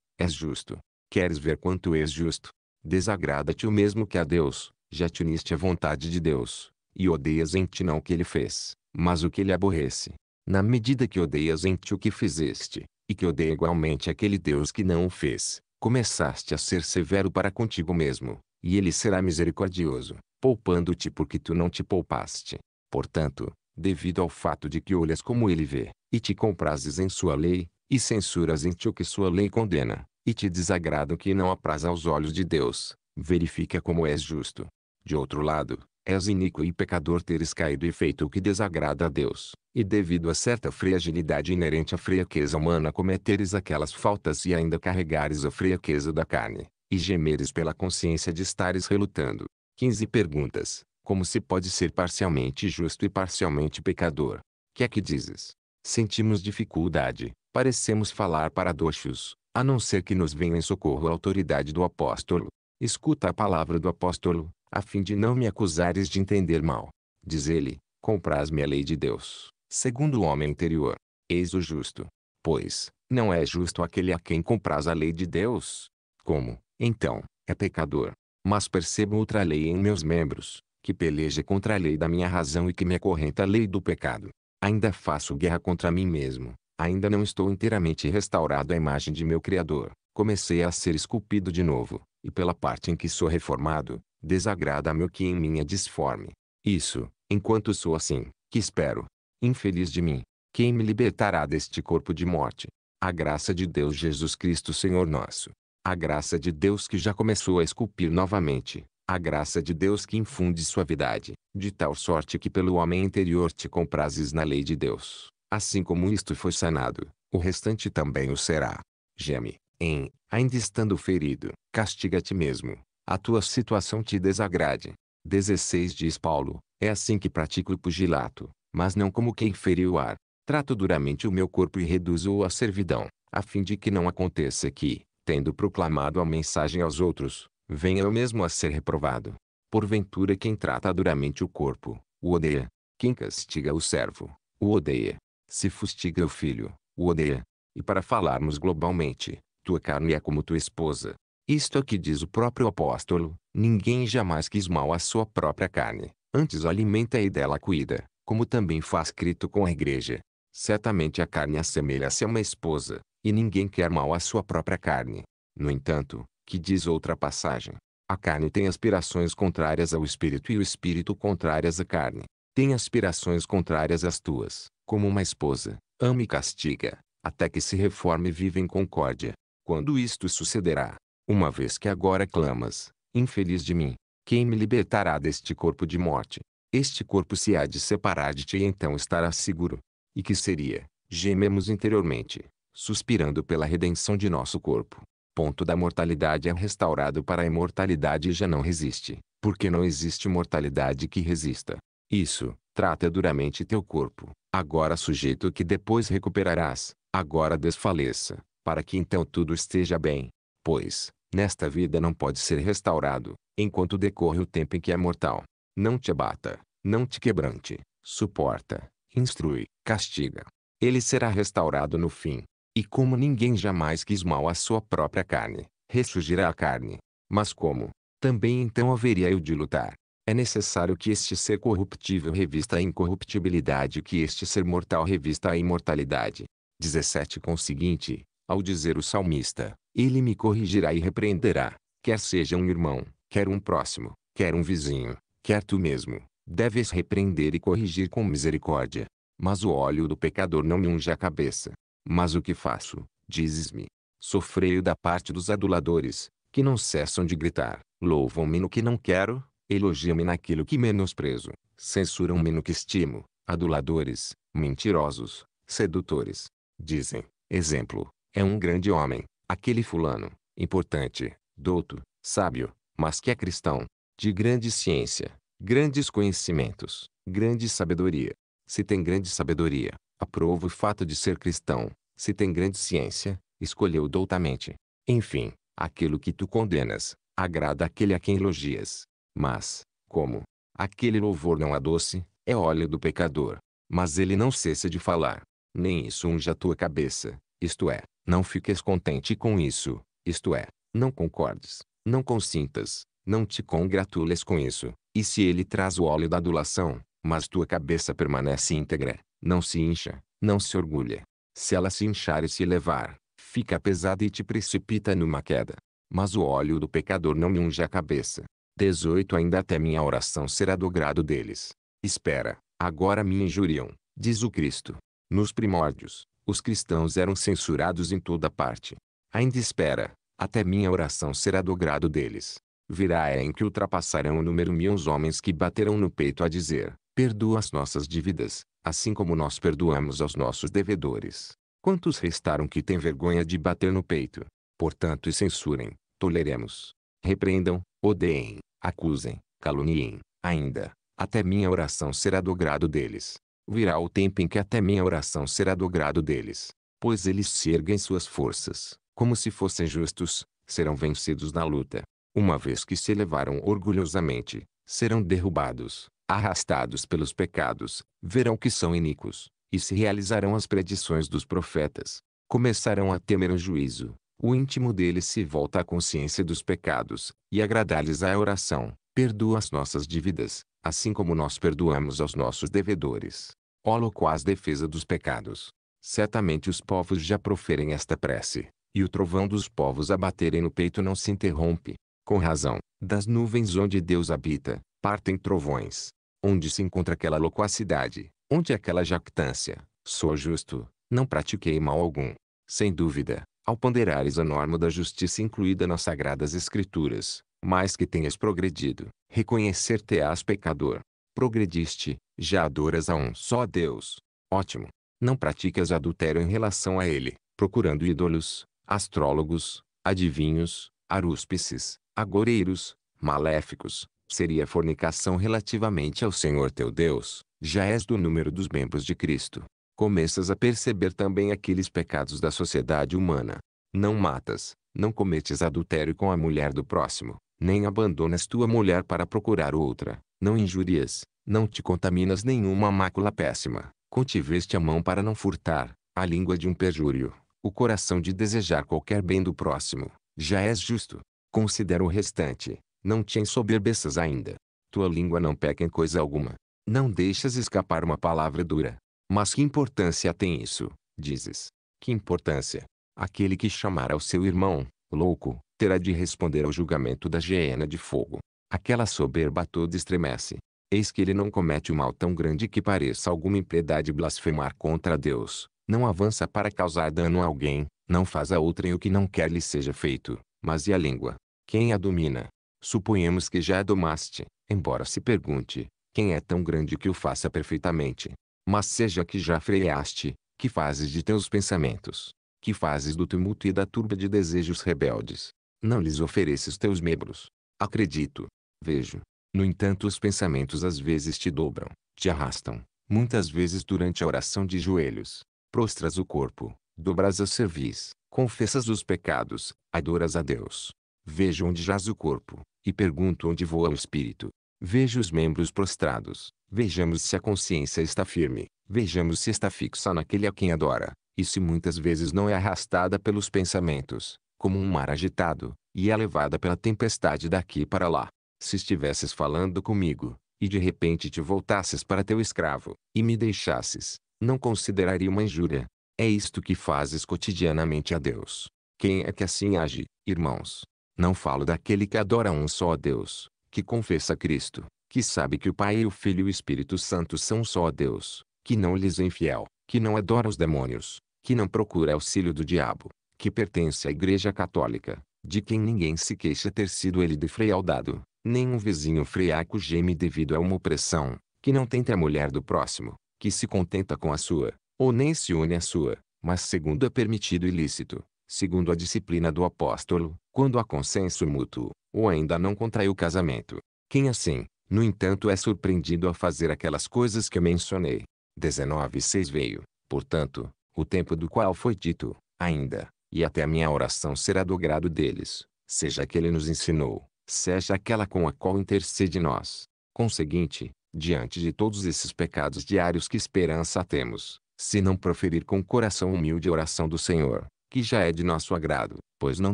és justo. Queres ver quanto és justo? Desagrada-te o mesmo que a Deus, já te uniste à vontade de Deus, e odeias em ti não o que ele fez, mas o que ele aborrece. Na medida que odeias em ti o que fizeste, e que odeia igualmente aquele Deus que não o fez, começaste a ser severo para contigo mesmo, e ele será misericordioso poupando-te porque tu não te poupaste. Portanto, devido ao fato de que olhas como ele vê, e te comprases em sua lei, e censuras em ti o que sua lei condena, e te desagrada o que não apraz aos olhos de Deus, verifica como és justo. De outro lado, és iníquo e pecador teres caído e feito o que desagrada a Deus, e devido a certa fragilidade inerente à fraqueza humana cometeres aquelas faltas e ainda carregares a fraqueza da carne, e gemeres pela consciência de estares relutando, 15 perguntas. Como se pode ser parcialmente justo e parcialmente pecador? Que é que dizes? Sentimos dificuldade, parecemos falar paradoxos, a não ser que nos venha em socorro a autoridade do apóstolo. Escuta a palavra do apóstolo, a fim de não me acusares de entender mal. Diz ele, comprás me a lei de Deus, segundo o homem interior. Eis o justo. Pois, não é justo aquele a quem comprás a lei de Deus? Como, então, é pecador? mas percebo outra lei em meus membros, que peleja contra a lei da minha razão e que me acorrenta a lei do pecado. Ainda faço guerra contra mim mesmo, ainda não estou inteiramente restaurado à imagem de meu Criador. Comecei a ser esculpido de novo, e pela parte em que sou reformado, desagrada-me o que em mim é disforme. Isso, enquanto sou assim, que espero. Infeliz de mim, quem me libertará deste corpo de morte? A graça de Deus Jesus Cristo Senhor nosso. A graça de Deus que já começou a esculpir novamente. A graça de Deus que infunde suavidade, de tal sorte que pelo homem interior te comprazes na lei de Deus. Assim como isto foi sanado, o restante também o será. Geme, em, ainda estando ferido, castiga te mesmo. A tua situação te desagrade. 16 diz Paulo, é assim que pratico o pugilato, mas não como quem feriu o ar. Trato duramente o meu corpo e reduzo-o à servidão, a fim de que não aconteça que, tendo proclamado a mensagem aos outros, venha eu mesmo a ser reprovado. Porventura quem trata duramente o corpo, o odeia. Quem castiga o servo, o odeia. Se fustiga o filho, o odeia. E para falarmos globalmente, tua carne é como tua esposa. Isto é o que diz o próprio apóstolo, ninguém jamais quis mal à sua própria carne, antes alimenta e dela cuida, como também faz Cristo com a igreja. Certamente a carne assemelha-se a uma esposa, e ninguém quer mal à sua própria carne. No entanto, que diz outra passagem? A carne tem aspirações contrárias ao espírito e o espírito contrárias à carne. Tem aspirações contrárias às tuas, como uma esposa, ama e castiga, até que se reforme e viva em concórdia. Quando isto sucederá? Uma vez que agora clamas, infeliz de mim, quem me libertará deste corpo de morte? Este corpo se há de separar de ti e então estarás seguro. E que seria? Gememos interiormente, suspirando pela redenção de nosso corpo. Ponto da mortalidade é restaurado para a imortalidade e já não resiste, porque não existe mortalidade que resista. Isso, trata duramente teu corpo, agora sujeito que depois recuperarás, agora desfaleça, para que então tudo esteja bem. Pois, nesta vida não pode ser restaurado, enquanto decorre o tempo em que é mortal. Não te abata, não te quebrante, suporta, instrui, castiga. Ele será restaurado no fim, e como ninguém jamais quis mal à sua própria carne, ressurgirá a carne. Mas como, também então haveria eu de lutar. É necessário que este ser corruptível revista a incorruptibilidade que este ser mortal revista a imortalidade. 17 seguinte, ao dizer o salmista, ele me corrigirá e repreenderá, quer seja um irmão, quer um próximo, quer um vizinho, quer tu mesmo, deves repreender e corrigir com misericórdia. Mas o óleo do pecador não me unge a cabeça, mas o que faço, dizes-me? Sofreio da parte dos aduladores, que não cessam de gritar, louvam-me no que não quero, elogiam-me naquilo que menosprezo, censuram-me no que estimo, aduladores, mentirosos, sedutores. Dizem, exemplo, é um grande homem, aquele fulano, importante, douto, sábio, mas que é cristão, de grande ciência, grandes conhecimentos, grande sabedoria. Se tem grande sabedoria, Aprovo o fato de ser cristão, se tem grande ciência, escolheu doutamente. Enfim, aquilo que tu condenas, agrada aquele a quem elogias. Mas, como aquele louvor não é doce, é óleo do pecador. Mas ele não cessa de falar, nem isso unge a tua cabeça, isto é, não fiques contente com isso, isto é, não concordes, não consintas, não te congratules com isso, e se ele traz o óleo da adulação, mas tua cabeça permanece íntegra, não se incha, não se orgulha. Se ela se inchar e se elevar, fica pesada e te precipita numa queda. Mas o óleo do pecador não me unge a cabeça. 18 Ainda até minha oração será do grado deles. Espera, agora me injuriam, diz o Cristo. Nos primórdios, os cristãos eram censurados em toda parte. Ainda espera, até minha oração será do grado deles. Virá é em que ultrapassarão o número mil os homens que baterão no peito a dizer, perdoa as nossas dívidas, assim como nós perdoamos aos nossos devedores. Quantos restaram que têm vergonha de bater no peito? Portanto, censurem, toleremos, repreendam, odeiem, acusem, caluniem, ainda, até minha oração será do grado deles. Virá o tempo em que até minha oração será do grado deles, pois eles se erguem suas forças, como se fossem justos, serão vencidos na luta. Uma vez que se elevaram orgulhosamente, serão derrubados arrastados pelos pecados, verão que são iníquos, e se realizarão as predições dos profetas. Começarão a temer o juízo. O íntimo deles se volta à consciência dos pecados, e agradar-lhes a oração. Perdoa as nossas dívidas, assim como nós perdoamos aos nossos devedores. Olo defesa dos pecados. Certamente os povos já proferem esta prece, e o trovão dos povos a baterem no peito não se interrompe. Com razão, das nuvens onde Deus habita, partem trovões, Onde se encontra aquela loquacidade? Onde é aquela jactância? Sou justo, não pratiquei mal algum. Sem dúvida, ao ponderares a norma da justiça incluída nas Sagradas Escrituras, mais que tenhas progredido, reconhecer-te-ás pecador. Progrediste, já adoras a um só Deus. Ótimo. Não praticas adultério em relação a ele, procurando ídolos, astrólogos, adivinhos, arúspices, agoreiros, maléficos, seria fornicação relativamente ao Senhor teu Deus, já és do número dos membros de Cristo. Começas a perceber também aqueles pecados da sociedade humana. Não matas, não cometes adultério com a mulher do próximo, nem abandonas tua mulher para procurar outra, não injurias, não te contaminas nenhuma mácula péssima, contiveste a mão para não furtar, a língua de um perjúrio, o coração de desejar qualquer bem do próximo, já és justo. Considera o restante, não te ensoberbeças ainda. Tua língua não peca em coisa alguma. Não deixas escapar uma palavra dura. Mas que importância tem isso, dizes? Que importância? Aquele que chamar ao seu irmão, louco, terá de responder ao julgamento da geena de fogo. Aquela soberba toda estremece. Eis que ele não comete o um mal tão grande que pareça alguma impiedade blasfemar contra Deus. Não avança para causar dano a alguém, não faz a outrem o que não quer lhe seja feito, mas e a língua? Quem a domina? Suponhamos que já domaste, embora se pergunte, quem é tão grande que o faça perfeitamente. Mas seja que já freaste, que fazes de teus pensamentos? Que fazes do tumulto e da turba de desejos rebeldes? Não lhes ofereces teus membros. Acredito. Vejo. No entanto os pensamentos às vezes te dobram, te arrastam. Muitas vezes durante a oração de joelhos, prostras o corpo, dobras a cerviz, confessas os pecados, adoras a Deus, Vejo onde jaz o corpo, e pergunto onde voa o espírito. Vejo os membros prostrados, vejamos se a consciência está firme, vejamos se está fixa naquele a quem adora, e se muitas vezes não é arrastada pelos pensamentos, como um mar agitado, e é levada pela tempestade daqui para lá. Se estivesses falando comigo, e de repente te voltasses para teu escravo, e me deixasses, não consideraria uma injúria. É isto que fazes cotidianamente a Deus. Quem é que assim age, irmãos? Não falo daquele que adora um só Deus, que confessa Cristo, que sabe que o Pai e o Filho e o Espírito Santo são só Deus, que não lhes é infiel, que não adora os demônios, que não procura auxílio do diabo, que pertence à Igreja Católica, de quem ninguém se queixa ter sido ele defrealdado, nem um vizinho freaco geme devido a uma opressão, que não tenta a mulher do próximo, que se contenta com a sua, ou nem se une à sua, mas segundo é permitido e lícito segundo a disciplina do apóstolo, quando há consenso mútuo, ou ainda não contraiu casamento. Quem assim, no entanto, é surpreendido a fazer aquelas coisas que mencionei. 19:6 veio, portanto, o tempo do qual foi dito, ainda, e até a minha oração será do grado deles, seja que ele nos ensinou, seja aquela com a qual intercede nós. Conseguinte, diante de todos esses pecados diários que esperança temos, se não proferir com coração humilde a oração do Senhor, que já é de nosso agrado, pois não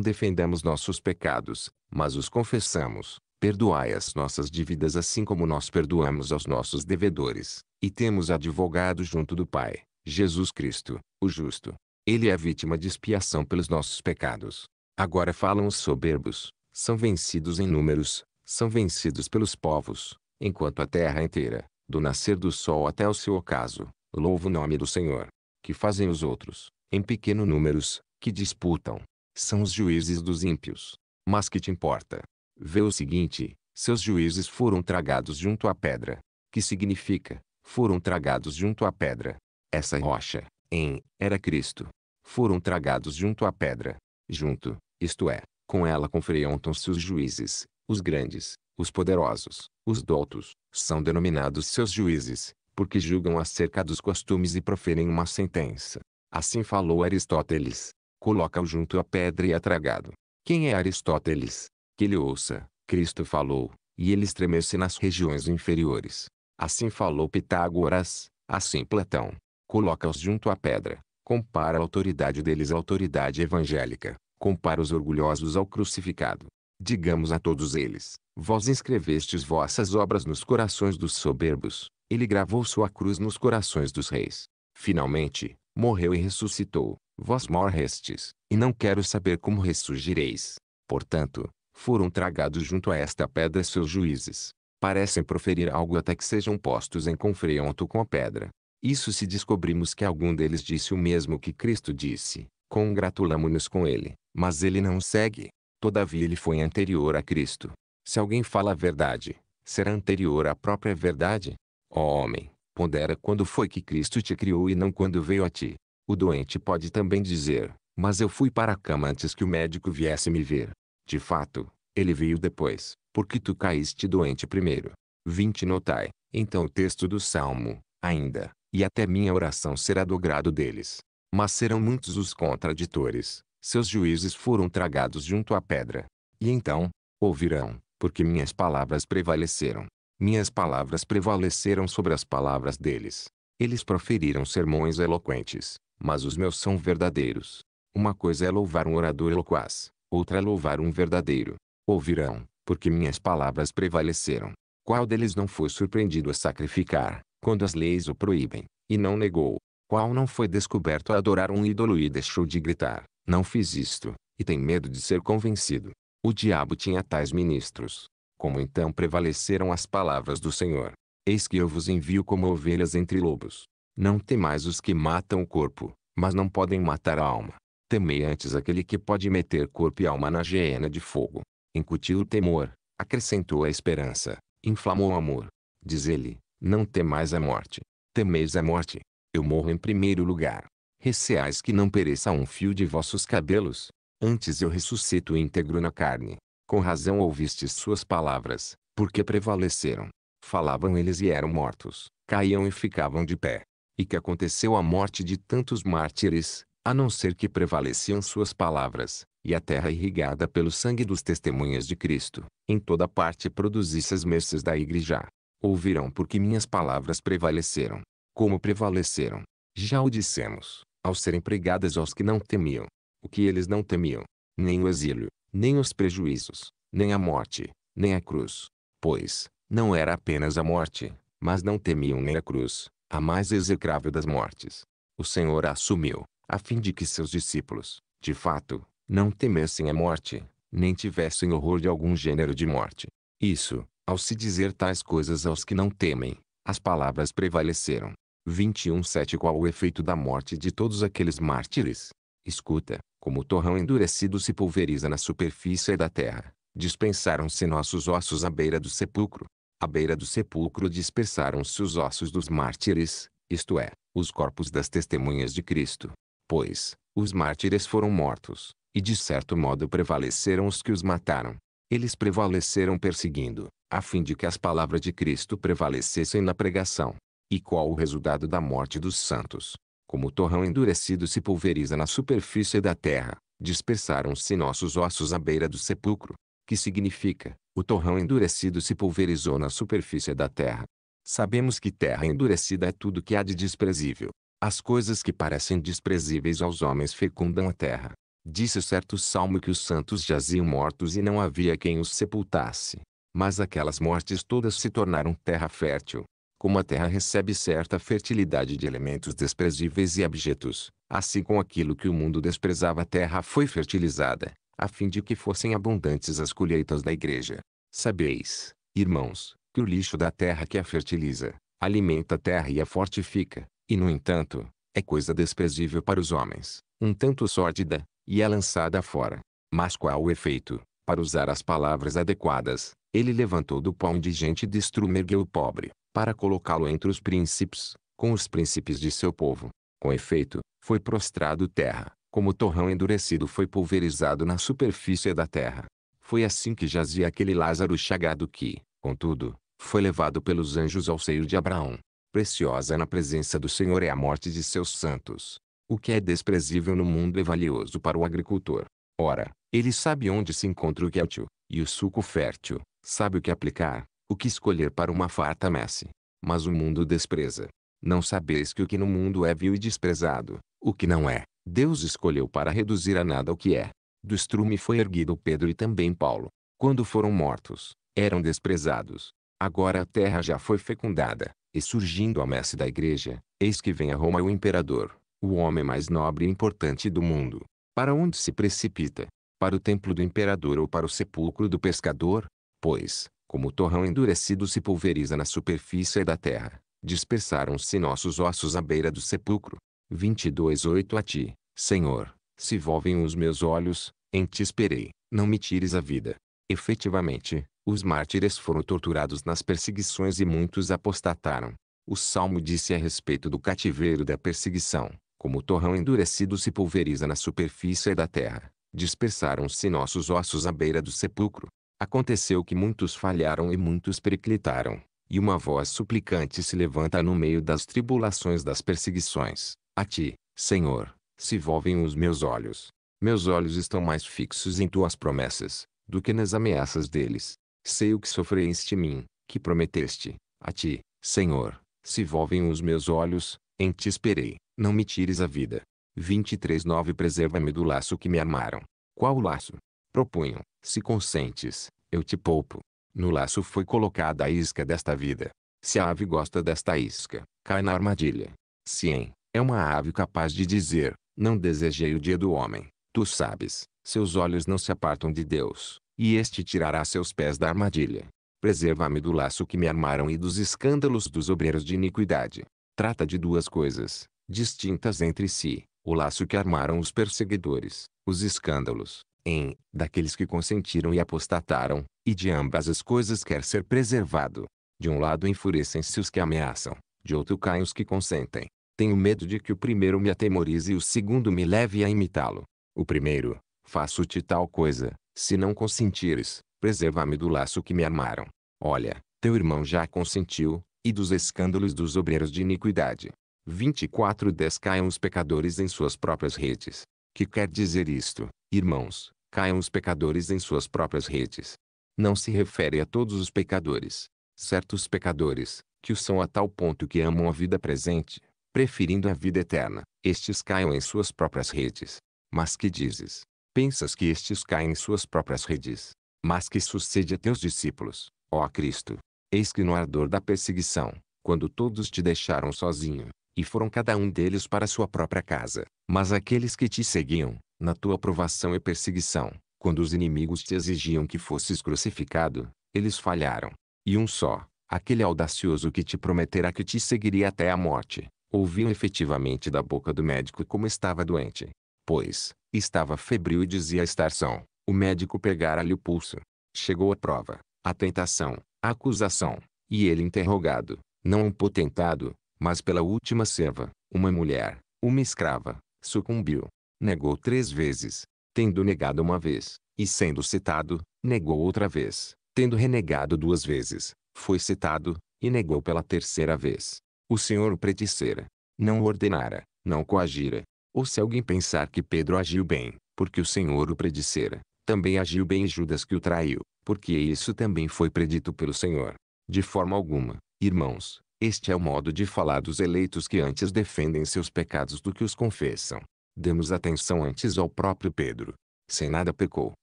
defendemos nossos pecados, mas os confessamos. Perdoai as nossas dívidas assim como nós perdoamos aos nossos devedores, e temos advogado junto do Pai, Jesus Cristo, o justo. Ele é vítima de expiação pelos nossos pecados. Agora falam os soberbos, são vencidos em números, são vencidos pelos povos, enquanto a terra inteira, do nascer do sol até o seu ocaso, louva o nome do Senhor. Que fazem os outros? em pequeno números, que disputam. São os juízes dos ímpios. Mas que te importa? Vê o seguinte, seus juízes foram tragados junto à pedra. Que significa, foram tragados junto à pedra. Essa rocha, em, era Cristo. Foram tragados junto à pedra. Junto, isto é, com ela confrontam-se os juízes, os grandes, os poderosos, os doutos, são denominados seus juízes, porque julgam acerca dos costumes e proferem uma sentença. Assim falou Aristóteles. Coloca-o junto à pedra e é tragado. Quem é Aristóteles? Que ele ouça. Cristo falou, e ele estremece nas regiões inferiores. Assim falou Pitágoras, assim Platão. Coloca-os junto à pedra. Compara a autoridade deles à autoridade evangélica. Compara os orgulhosos ao crucificado. Digamos a todos eles, vós inscrevestes vossas obras nos corações dos soberbos, ele gravou sua cruz nos corações dos reis. Finalmente, morreu e ressuscitou, vós morrestes, e não quero saber como ressurgireis. Portanto, foram tragados junto a esta pedra seus juízes. Parecem proferir algo até que sejam postos em confronto com a pedra. Isso se descobrimos que algum deles disse o mesmo que Cristo disse. Congratulamo-nos com ele, mas ele não segue. Todavia ele foi anterior a Cristo. Se alguém fala a verdade, será anterior à própria verdade? Ó oh homem, Pondera quando foi que Cristo te criou e não quando veio a ti. O doente pode também dizer, mas eu fui para a cama antes que o médico viesse me ver. De fato, ele veio depois, porque tu caíste doente primeiro. 20 Notai, então o texto do Salmo, ainda, e até minha oração será do grado deles. Mas serão muitos os contraditores, seus juízes foram tragados junto à pedra. E então, ouvirão, porque minhas palavras prevaleceram. Minhas palavras prevaleceram sobre as palavras deles. Eles proferiram sermões eloquentes, mas os meus são verdadeiros. Uma coisa é louvar um orador eloquaz, outra é louvar um verdadeiro. Ouvirão, porque minhas palavras prevaleceram. Qual deles não foi surpreendido a sacrificar, quando as leis o proíbem, e não negou? Qual não foi descoberto a adorar um ídolo e deixou de gritar, não fiz isto, e tem medo de ser convencido? O diabo tinha tais ministros, como então prevaleceram as palavras do Senhor: Eis que eu vos envio como ovelhas entre lobos. Não temais os que matam o corpo, mas não podem matar a alma. Temei antes aquele que pode meter corpo e alma na geena de fogo. Incutiu o temor, acrescentou a esperança, inflamou o amor. Diz ele: Não temais a morte. Temeis a morte. Eu morro em primeiro lugar. Receais que não pereça um fio de vossos cabelos. Antes eu ressuscito íntegro na carne. Com razão ouvistes suas palavras, porque prevaleceram. Falavam eles e eram mortos, caíam e ficavam de pé. E que aconteceu a morte de tantos mártires, a não ser que prevaleciam suas palavras, e a terra irrigada pelo sangue dos testemunhas de Cristo, em toda parte produzisse as mercês da igreja. Ouvirão porque minhas palavras prevaleceram. Como prevaleceram? Já o dissemos, ao serem pregadas aos que não temiam. O que eles não temiam? Nem o exílio, nem os prejuízos, nem a morte, nem a cruz. Pois, não era apenas a morte, mas não temiam nem a cruz, a mais execrável das mortes. O Senhor a assumiu, a fim de que seus discípulos, de fato, não temessem a morte, nem tivessem horror de algum gênero de morte. Isso, ao se dizer tais coisas aos que não temem, as palavras prevaleceram. 21.7 Qual o efeito da morte de todos aqueles mártires? Escuta, como o torrão endurecido se pulveriza na superfície da terra, dispensaram-se nossos ossos à beira do sepulcro. À beira do sepulcro dispersaram-se os ossos dos mártires, isto é, os corpos das testemunhas de Cristo. Pois, os mártires foram mortos, e de certo modo prevaleceram os que os mataram. Eles prevaleceram perseguindo, a fim de que as palavras de Cristo prevalecessem na pregação. E qual o resultado da morte dos santos? como o torrão endurecido se pulveriza na superfície da terra, dispersaram-se nossos ossos à beira do sepulcro, que significa, o torrão endurecido se pulverizou na superfície da terra. Sabemos que terra endurecida é tudo que há de desprezível. As coisas que parecem desprezíveis aos homens fecundam a terra. Disse certo salmo que os santos jaziam mortos e não havia quem os sepultasse. Mas aquelas mortes todas se tornaram terra fértil, como a terra recebe certa fertilidade de elementos desprezíveis e abjetos, assim com aquilo que o mundo desprezava a terra foi fertilizada, a fim de que fossem abundantes as colheitas da igreja. Sabeis, irmãos, que o lixo da terra que a fertiliza, alimenta a terra e a fortifica, e no entanto, é coisa desprezível para os homens, um tanto sórdida, e é lançada fora. Mas qual o efeito? Para usar as palavras adequadas, ele levantou do pão indigente e destrumergueu o pobre, para colocá-lo entre os príncipes, com os príncipes de seu povo. Com efeito, foi prostrado terra, como torrão endurecido foi pulverizado na superfície da terra. Foi assim que jazia aquele Lázaro chagado que, contudo, foi levado pelos anjos ao seio de Abraão. Preciosa na presença do Senhor é a morte de seus santos. O que é desprezível no mundo é valioso para o agricultor. Ora, ele sabe onde se encontra o que é útil, e o suco fértil, sabe o que aplicar, o que escolher para uma farta messe. Mas o mundo despreza. Não sabeis que o que no mundo é vil e desprezado, o que não é, Deus escolheu para reduzir a nada o que é. Do estrume foi erguido Pedro e também Paulo. Quando foram mortos, eram desprezados. Agora a terra já foi fecundada, e surgindo a messe da igreja, eis que vem a Roma o imperador, o homem mais nobre e importante do mundo. Para onde se precipita? Para o templo do imperador ou para o sepulcro do pescador? Pois, como o torrão endurecido se pulveriza na superfície da terra, dispersaram-se nossos ossos à beira do sepulcro. 22:8 A ti, Senhor, se volvem os meus olhos, em ti esperei, não me tires a vida. Efetivamente, os mártires foram torturados nas perseguições e muitos apostataram. O salmo disse a respeito do cativeiro da perseguição: Como o torrão endurecido se pulveriza na superfície da terra, dispersaram-se nossos ossos à beira do sepulcro. Aconteceu que muitos falharam e muitos periclitaram. E uma voz suplicante se levanta no meio das tribulações das perseguições. A ti, Senhor, se volvem os meus olhos. Meus olhos estão mais fixos em tuas promessas, do que nas ameaças deles. Sei o que sofreste em mim, que prometeste. A ti, Senhor, se volvem os meus olhos, em ti esperei, não me tires a vida. 23.9 Preserva-me do laço que me armaram. Qual laço? Propunham, se consentes, eu te poupo. No laço foi colocada a isca desta vida. Se a ave gosta desta isca, cai na armadilha. Sim, é uma ave capaz de dizer, não desejei o dia do homem. Tu sabes, seus olhos não se apartam de Deus, e este tirará seus pés da armadilha. Preserva-me do laço que me armaram e dos escândalos dos obreiros de iniquidade. Trata de duas coisas, distintas entre si, o laço que armaram os perseguidores, os escândalos, em daqueles que consentiram e apostataram, e de ambas as coisas quer ser preservado. De um lado enfurecem-se os que ameaçam, de outro caem os que consentem. Tenho medo de que o primeiro me atemorize e o segundo me leve a imitá-lo. O primeiro, faço-te tal coisa, se não consentires, preserva-me do laço que me armaram. Olha, teu irmão já consentiu, e dos escândalos dos obreiros de iniquidade. 24 caem os pecadores em suas próprias redes. Que quer dizer isto, irmãos? caiam os pecadores em suas próprias redes. Não se refere a todos os pecadores. Certos pecadores, que o são a tal ponto que amam a vida presente, preferindo a vida eterna, estes caiam em suas próprias redes. Mas que dizes? Pensas que estes caem em suas próprias redes? Mas que sucede a teus discípulos, ó Cristo? Eis que no ardor da perseguição, quando todos te deixaram sozinho, e foram cada um deles para sua própria casa. Mas aqueles que te seguiam, na tua provação e perseguição, quando os inimigos te exigiam que fosses crucificado, eles falharam. E um só, aquele audacioso que te prometera que te seguiria até a morte, ouviu efetivamente da boca do médico como estava doente. Pois, estava febril e dizia estar são. O médico pegara-lhe o pulso. Chegou a prova, a tentação, a acusação, e ele interrogado, não impotentado, mas pela última serva, uma mulher, uma escrava, sucumbiu. Negou três vezes. Tendo negado uma vez, e sendo citado, negou outra vez. Tendo renegado duas vezes, foi citado, e negou pela terceira vez. O Senhor o predissera. Não o ordenara, não coagira. Ou se alguém pensar que Pedro agiu bem, porque o Senhor o predissera, também agiu bem Judas que o traiu, porque isso também foi predito pelo Senhor. De forma alguma, irmãos, este é o modo de falar dos eleitos que antes defendem seus pecados do que os confessam. Demos atenção antes ao próprio Pedro. Sem nada pecou,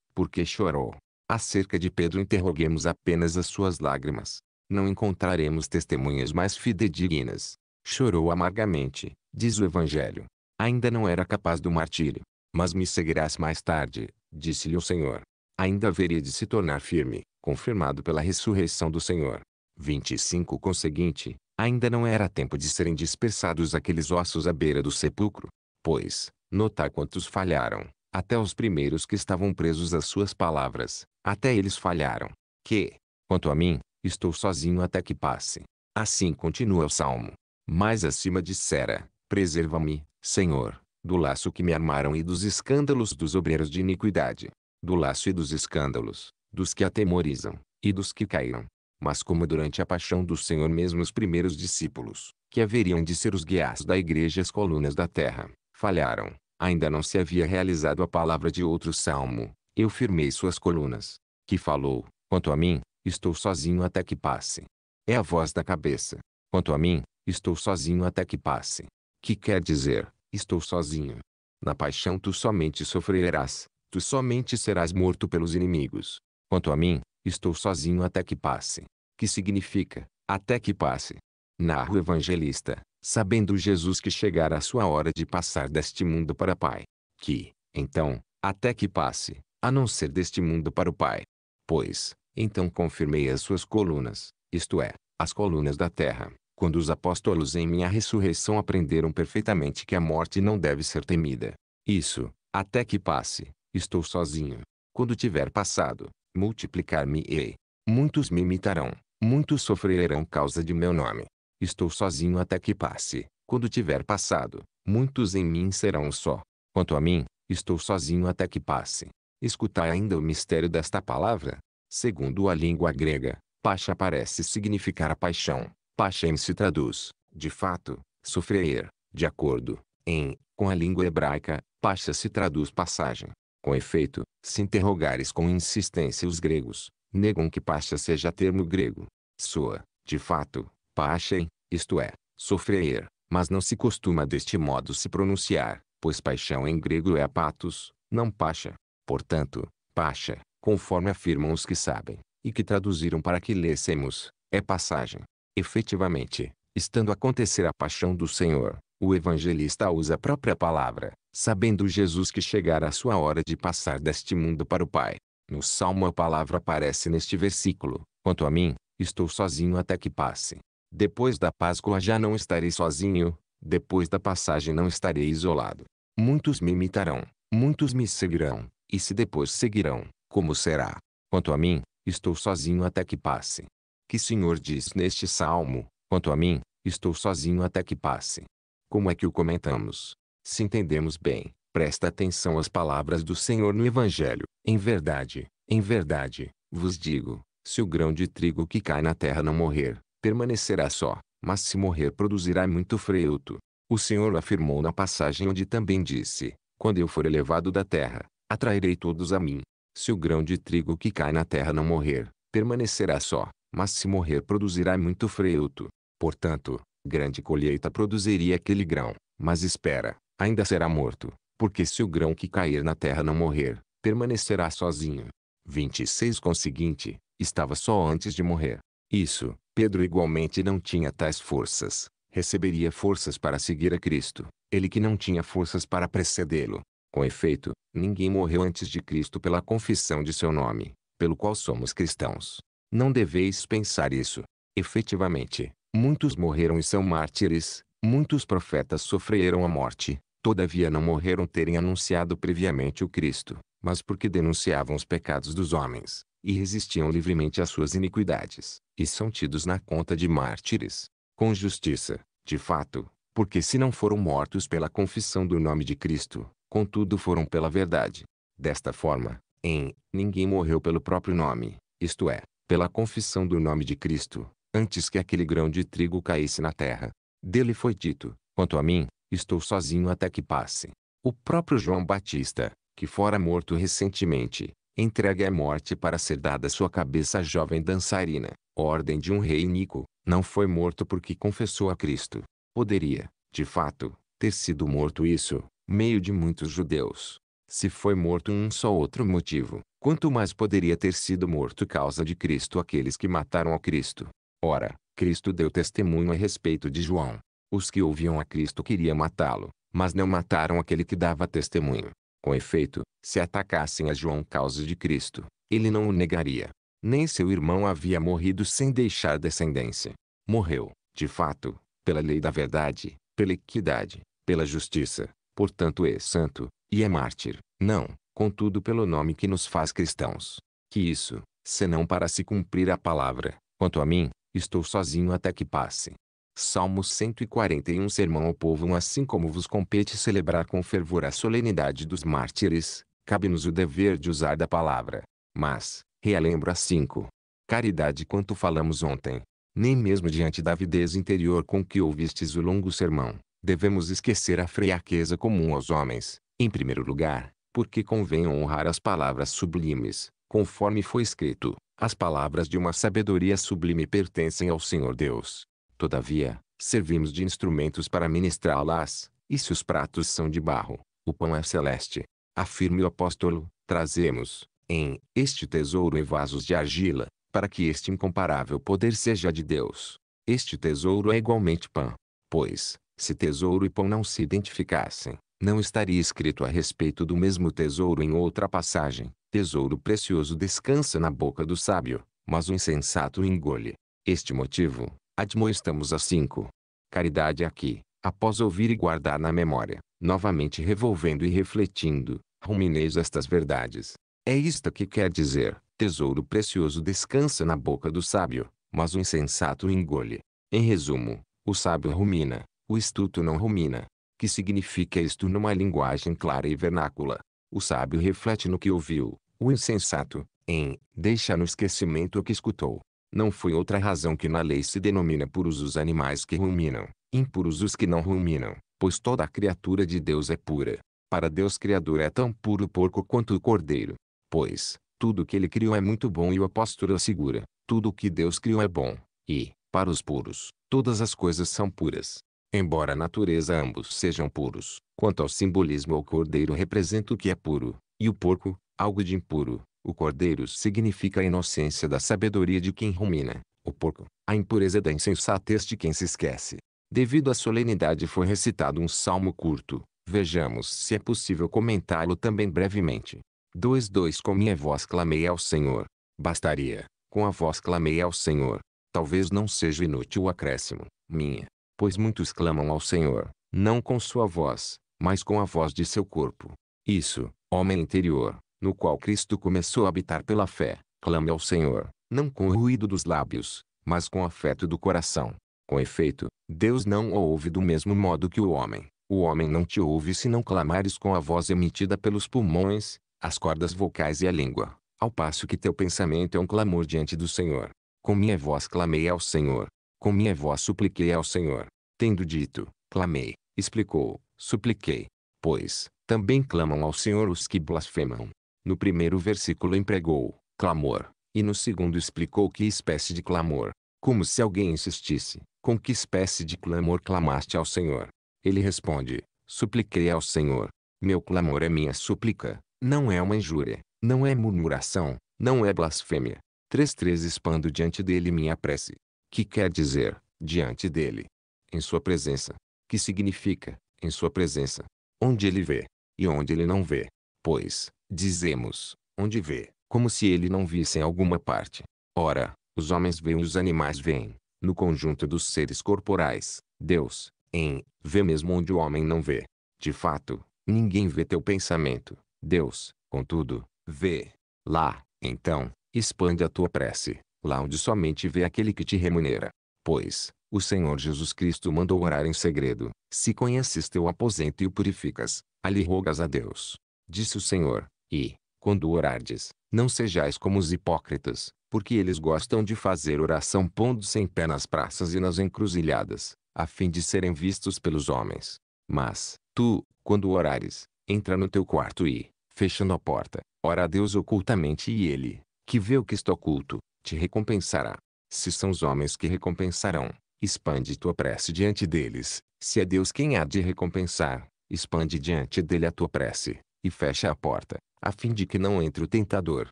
porque chorou. Acerca de Pedro interroguemos apenas as suas lágrimas. Não encontraremos testemunhas mais fidedignas. Chorou amargamente, diz o Evangelho. Ainda não era capaz do martírio. Mas me seguirás mais tarde, disse-lhe o Senhor. Ainda haveria de se tornar firme, confirmado pela ressurreição do Senhor. 25 Conseguinte, ainda não era tempo de serem dispersados aqueles ossos à beira do sepulcro. Pois, notar quantos falharam, até os primeiros que estavam presos às suas palavras, até eles falharam. Que, quanto a mim, estou sozinho até que passe. Assim continua o salmo. Mais acima dissera, preserva-me, Senhor, do laço que me armaram e dos escândalos dos obreiros de iniquidade, do laço e dos escândalos, dos que atemorizam, e dos que caíram mas como durante a paixão do Senhor mesmo os primeiros discípulos, que haveriam de ser os guias da igreja as colunas da terra, falharam, ainda não se havia realizado a palavra de outro salmo, eu firmei suas colunas, que falou, quanto a mim, estou sozinho até que passe. É a voz da cabeça, quanto a mim, estou sozinho até que passe. Que quer dizer, estou sozinho. Na paixão tu somente sofrerás, tu somente serás morto pelos inimigos. Quanto a mim, estou sozinho até que passe que significa, até que passe. Narra o evangelista, sabendo Jesus que chegara a sua hora de passar deste mundo para o Pai. Que, então, até que passe, a não ser deste mundo para o Pai. Pois, então confirmei as suas colunas, isto é, as colunas da terra, quando os apóstolos em minha ressurreição aprenderam perfeitamente que a morte não deve ser temida. Isso, até que passe, estou sozinho. Quando tiver passado, multiplicar-me-ei. Muitos me imitarão, muitos sofrerão causa de meu nome. Estou sozinho até que passe. Quando tiver passado, muitos em mim serão só. Quanto a mim, estou sozinho até que passe. Escutai ainda o mistério desta palavra. Segundo a língua grega, pacha parece significar paixão. Pachem se traduz, de fato, sofrer, de acordo, em, com a língua hebraica, pacha se traduz passagem. Com efeito, se interrogares com insistência os gregos, negam que pacha seja termo grego. Soa, de fato, pachem, isto é, sofrer, mas não se costuma deste modo se pronunciar, pois paixão em grego é apatos, não pacha. Portanto, pacha, conforme afirmam os que sabem, e que traduziram para que lêssemos, é passagem. Efetivamente, estando a acontecer a paixão do Senhor, o evangelista usa a própria palavra, sabendo Jesus que chegara a sua hora de passar deste mundo para o Pai. No Salmo a palavra aparece neste versículo: Quanto a mim, estou sozinho até que passe. Depois da Páscoa já não estarei sozinho, depois da passagem não estarei isolado. Muitos me imitarão, muitos me seguirão, e se depois seguirão, como será? Quanto a mim, estou sozinho até que passe. Que Senhor diz neste salmo: Quanto a mim, estou sozinho até que passe. Como é que o comentamos? Se entendemos bem, Presta atenção às palavras do Senhor no Evangelho. Em verdade, em verdade, vos digo, se o grão de trigo que cai na terra não morrer, permanecerá só, mas se morrer produzirá muito fruto. O Senhor afirmou na passagem onde também disse: Quando eu for elevado da terra, atrairei todos a mim. Se o grão de trigo que cai na terra não morrer, permanecerá só, mas se morrer produzirá muito fruto. Portanto, grande colheita produziria aquele grão, mas espera, ainda será morto. Porque se o grão que cair na terra não morrer, permanecerá sozinho. 26 Conseguinte, estava só antes de morrer. Isso, Pedro igualmente não tinha tais forças. Receberia forças para seguir a Cristo, ele que não tinha forças para precedê-lo. Com efeito, ninguém morreu antes de Cristo pela confissão de seu nome, pelo qual somos cristãos. Não deveis pensar isso. Efetivamente, muitos morreram e são mártires, muitos profetas sofreram a morte, todavia não morreram terem anunciado previamente o Cristo, mas porque denunciavam os pecados dos homens, e resistiam livremente às suas iniquidades, e são tidos na conta de mártires, com justiça, de fato, porque se não foram mortos pela confissão do nome de Cristo, contudo foram pela verdade. Desta forma, em ninguém morreu pelo próprio nome, isto é, pela confissão do nome de Cristo, antes que aquele grão de trigo caísse na terra. Dele foi dito: quanto a mim, Estou sozinho até que passe. O próprio João Batista, que fora morto recentemente, entregue à morte para ser dada sua cabeça à jovem dançarina, ordem de um rei Nico, não foi morto porque confessou a Cristo. Poderia, de fato, ter sido morto isso, meio de muitos judeus. Se foi morto um só outro motivo, quanto mais poderia ter sido morto causa de Cristo aqueles que mataram a Cristo. Ora, Cristo deu testemunho a respeito de João, os que ouviam a Cristo queriam matá-lo, mas não mataram aquele que dava testemunho. Com efeito, se atacassem a João causa de Cristo, ele não o negaria. Nem seu irmão havia morrido sem deixar descendência. Morreu, de fato, pela lei da verdade, pela equidade, pela justiça. Portanto é santo, e é mártir. Não, contudo pelo nome que nos faz cristãos. Que isso, senão para se cumprir a palavra. Quanto a mim, estou sozinho até que passe. Salmo 141 Sermão ao povo Assim como vos compete celebrar com fervor a solenidade dos mártires, cabe-nos o dever de usar da palavra. Mas, relembro a 5. Caridade quanto falamos ontem. Nem mesmo diante da avidez interior com que ouvistes o longo sermão, devemos esquecer a fraqueza comum aos homens, em primeiro lugar, porque convém honrar as palavras sublimes, conforme foi escrito. As palavras de uma sabedoria sublime pertencem ao Senhor Deus, Todavia, servimos de instrumentos para ministrá-las, e se os pratos são de barro, o pão é celeste. Afirme o apóstolo, trazemos, em, este tesouro em vasos de argila, para que este incomparável poder seja de Deus. Este tesouro é igualmente pão. Pois, se tesouro e pão não se identificassem, não estaria escrito a respeito do mesmo tesouro em outra passagem. Tesouro precioso descansa na boca do sábio, mas o insensato engole. Este motivo, admoestamos a 5. Caridade aqui, após ouvir e guardar na memória, novamente revolvendo e refletindo, rumineis estas verdades. É isto que quer dizer, tesouro precioso descansa na boca do sábio, mas o insensato engole. Em resumo, o sábio rumina, o estulto não rumina. Que significa isto numa linguagem clara e vernácula? O sábio reflete no que ouviu, o insensato, em, deixa no esquecimento o que escutou. Não foi outra razão que na lei se denomina puros os animais que ruminam, impuros os que não ruminam, pois toda criatura de Deus é pura. Para Deus Criador é tão puro o porco quanto o cordeiro. Pois, tudo que ele criou é muito bom e o apóstolo assegura, tudo o que Deus criou é bom. E, para os puros, todas as coisas são puras. Embora a natureza ambos sejam puros, quanto ao simbolismo o cordeiro representa o que é puro, e o porco, algo de impuro. O cordeiro significa a inocência da sabedoria de quem rumina, o porco, a impureza da insensatez de quem se esquece. Devido à solenidade foi recitado um salmo curto, vejamos se é possível comentá-lo também brevemente. 2.2 Com minha voz clamei ao Senhor. Bastaria, com a voz clamei ao Senhor. Talvez não seja inútil o acréscimo, minha, pois muitos clamam ao Senhor, não com sua voz, mas com a voz de seu corpo. Isso, homem interior, no qual Cristo começou a habitar pela fé, clame ao Senhor, não com o ruído dos lábios, mas com o afeto do coração. Com efeito, Deus não o ouve do mesmo modo que o homem. O homem não te ouve se não clamares com a voz emitida pelos pulmões, as cordas vocais e a língua, ao passo que teu pensamento é um clamor diante do Senhor. Com minha voz clamei ao Senhor. Com minha voz supliquei ao Senhor. Tendo dito, clamei, explicou, supliquei. Pois, também clamam ao Senhor os que blasfemam. No primeiro versículo empregou clamor, e no segundo explicou que espécie de clamor, como se alguém insistisse, com que espécie de clamor clamaste ao Senhor? Ele responde, supliquei ao Senhor. Meu clamor é minha súplica, não é uma injúria, não é murmuração, não é blasfêmia. 3.3 Expando diante dele minha prece. Que quer dizer, diante dele? Em sua presença. Que significa, em sua presença? Onde ele vê, e onde ele não vê. Pois, Dizemos, onde vê, como se ele não visse em alguma parte. Ora, os homens veem e os animais veem, no conjunto dos seres corporais, Deus, em, vê mesmo onde o homem não vê. De fato, ninguém vê teu pensamento, Deus, contudo, vê. Lá, então, expande a tua prece, lá onde somente vê aquele que te remunera. Pois, o Senhor Jesus Cristo mandou orar em segredo, se conheces teu aposento e o purificas, ali rogas a Deus. Disse o Senhor, e, quando orardes, não sejais como os hipócritas, porque eles gostam de fazer oração pondo-se em pé nas praças e nas encruzilhadas, a fim de serem vistos pelos homens. Mas, tu, quando orares, entra no teu quarto e, fechando a porta, ora a Deus ocultamente e ele, que vê o que está oculto, te recompensará. Se são os homens que recompensarão, expande tua prece diante deles. Se é Deus quem há de recompensar, expande diante dele a tua prece, e fecha a porta, a fim de que não entre o tentador.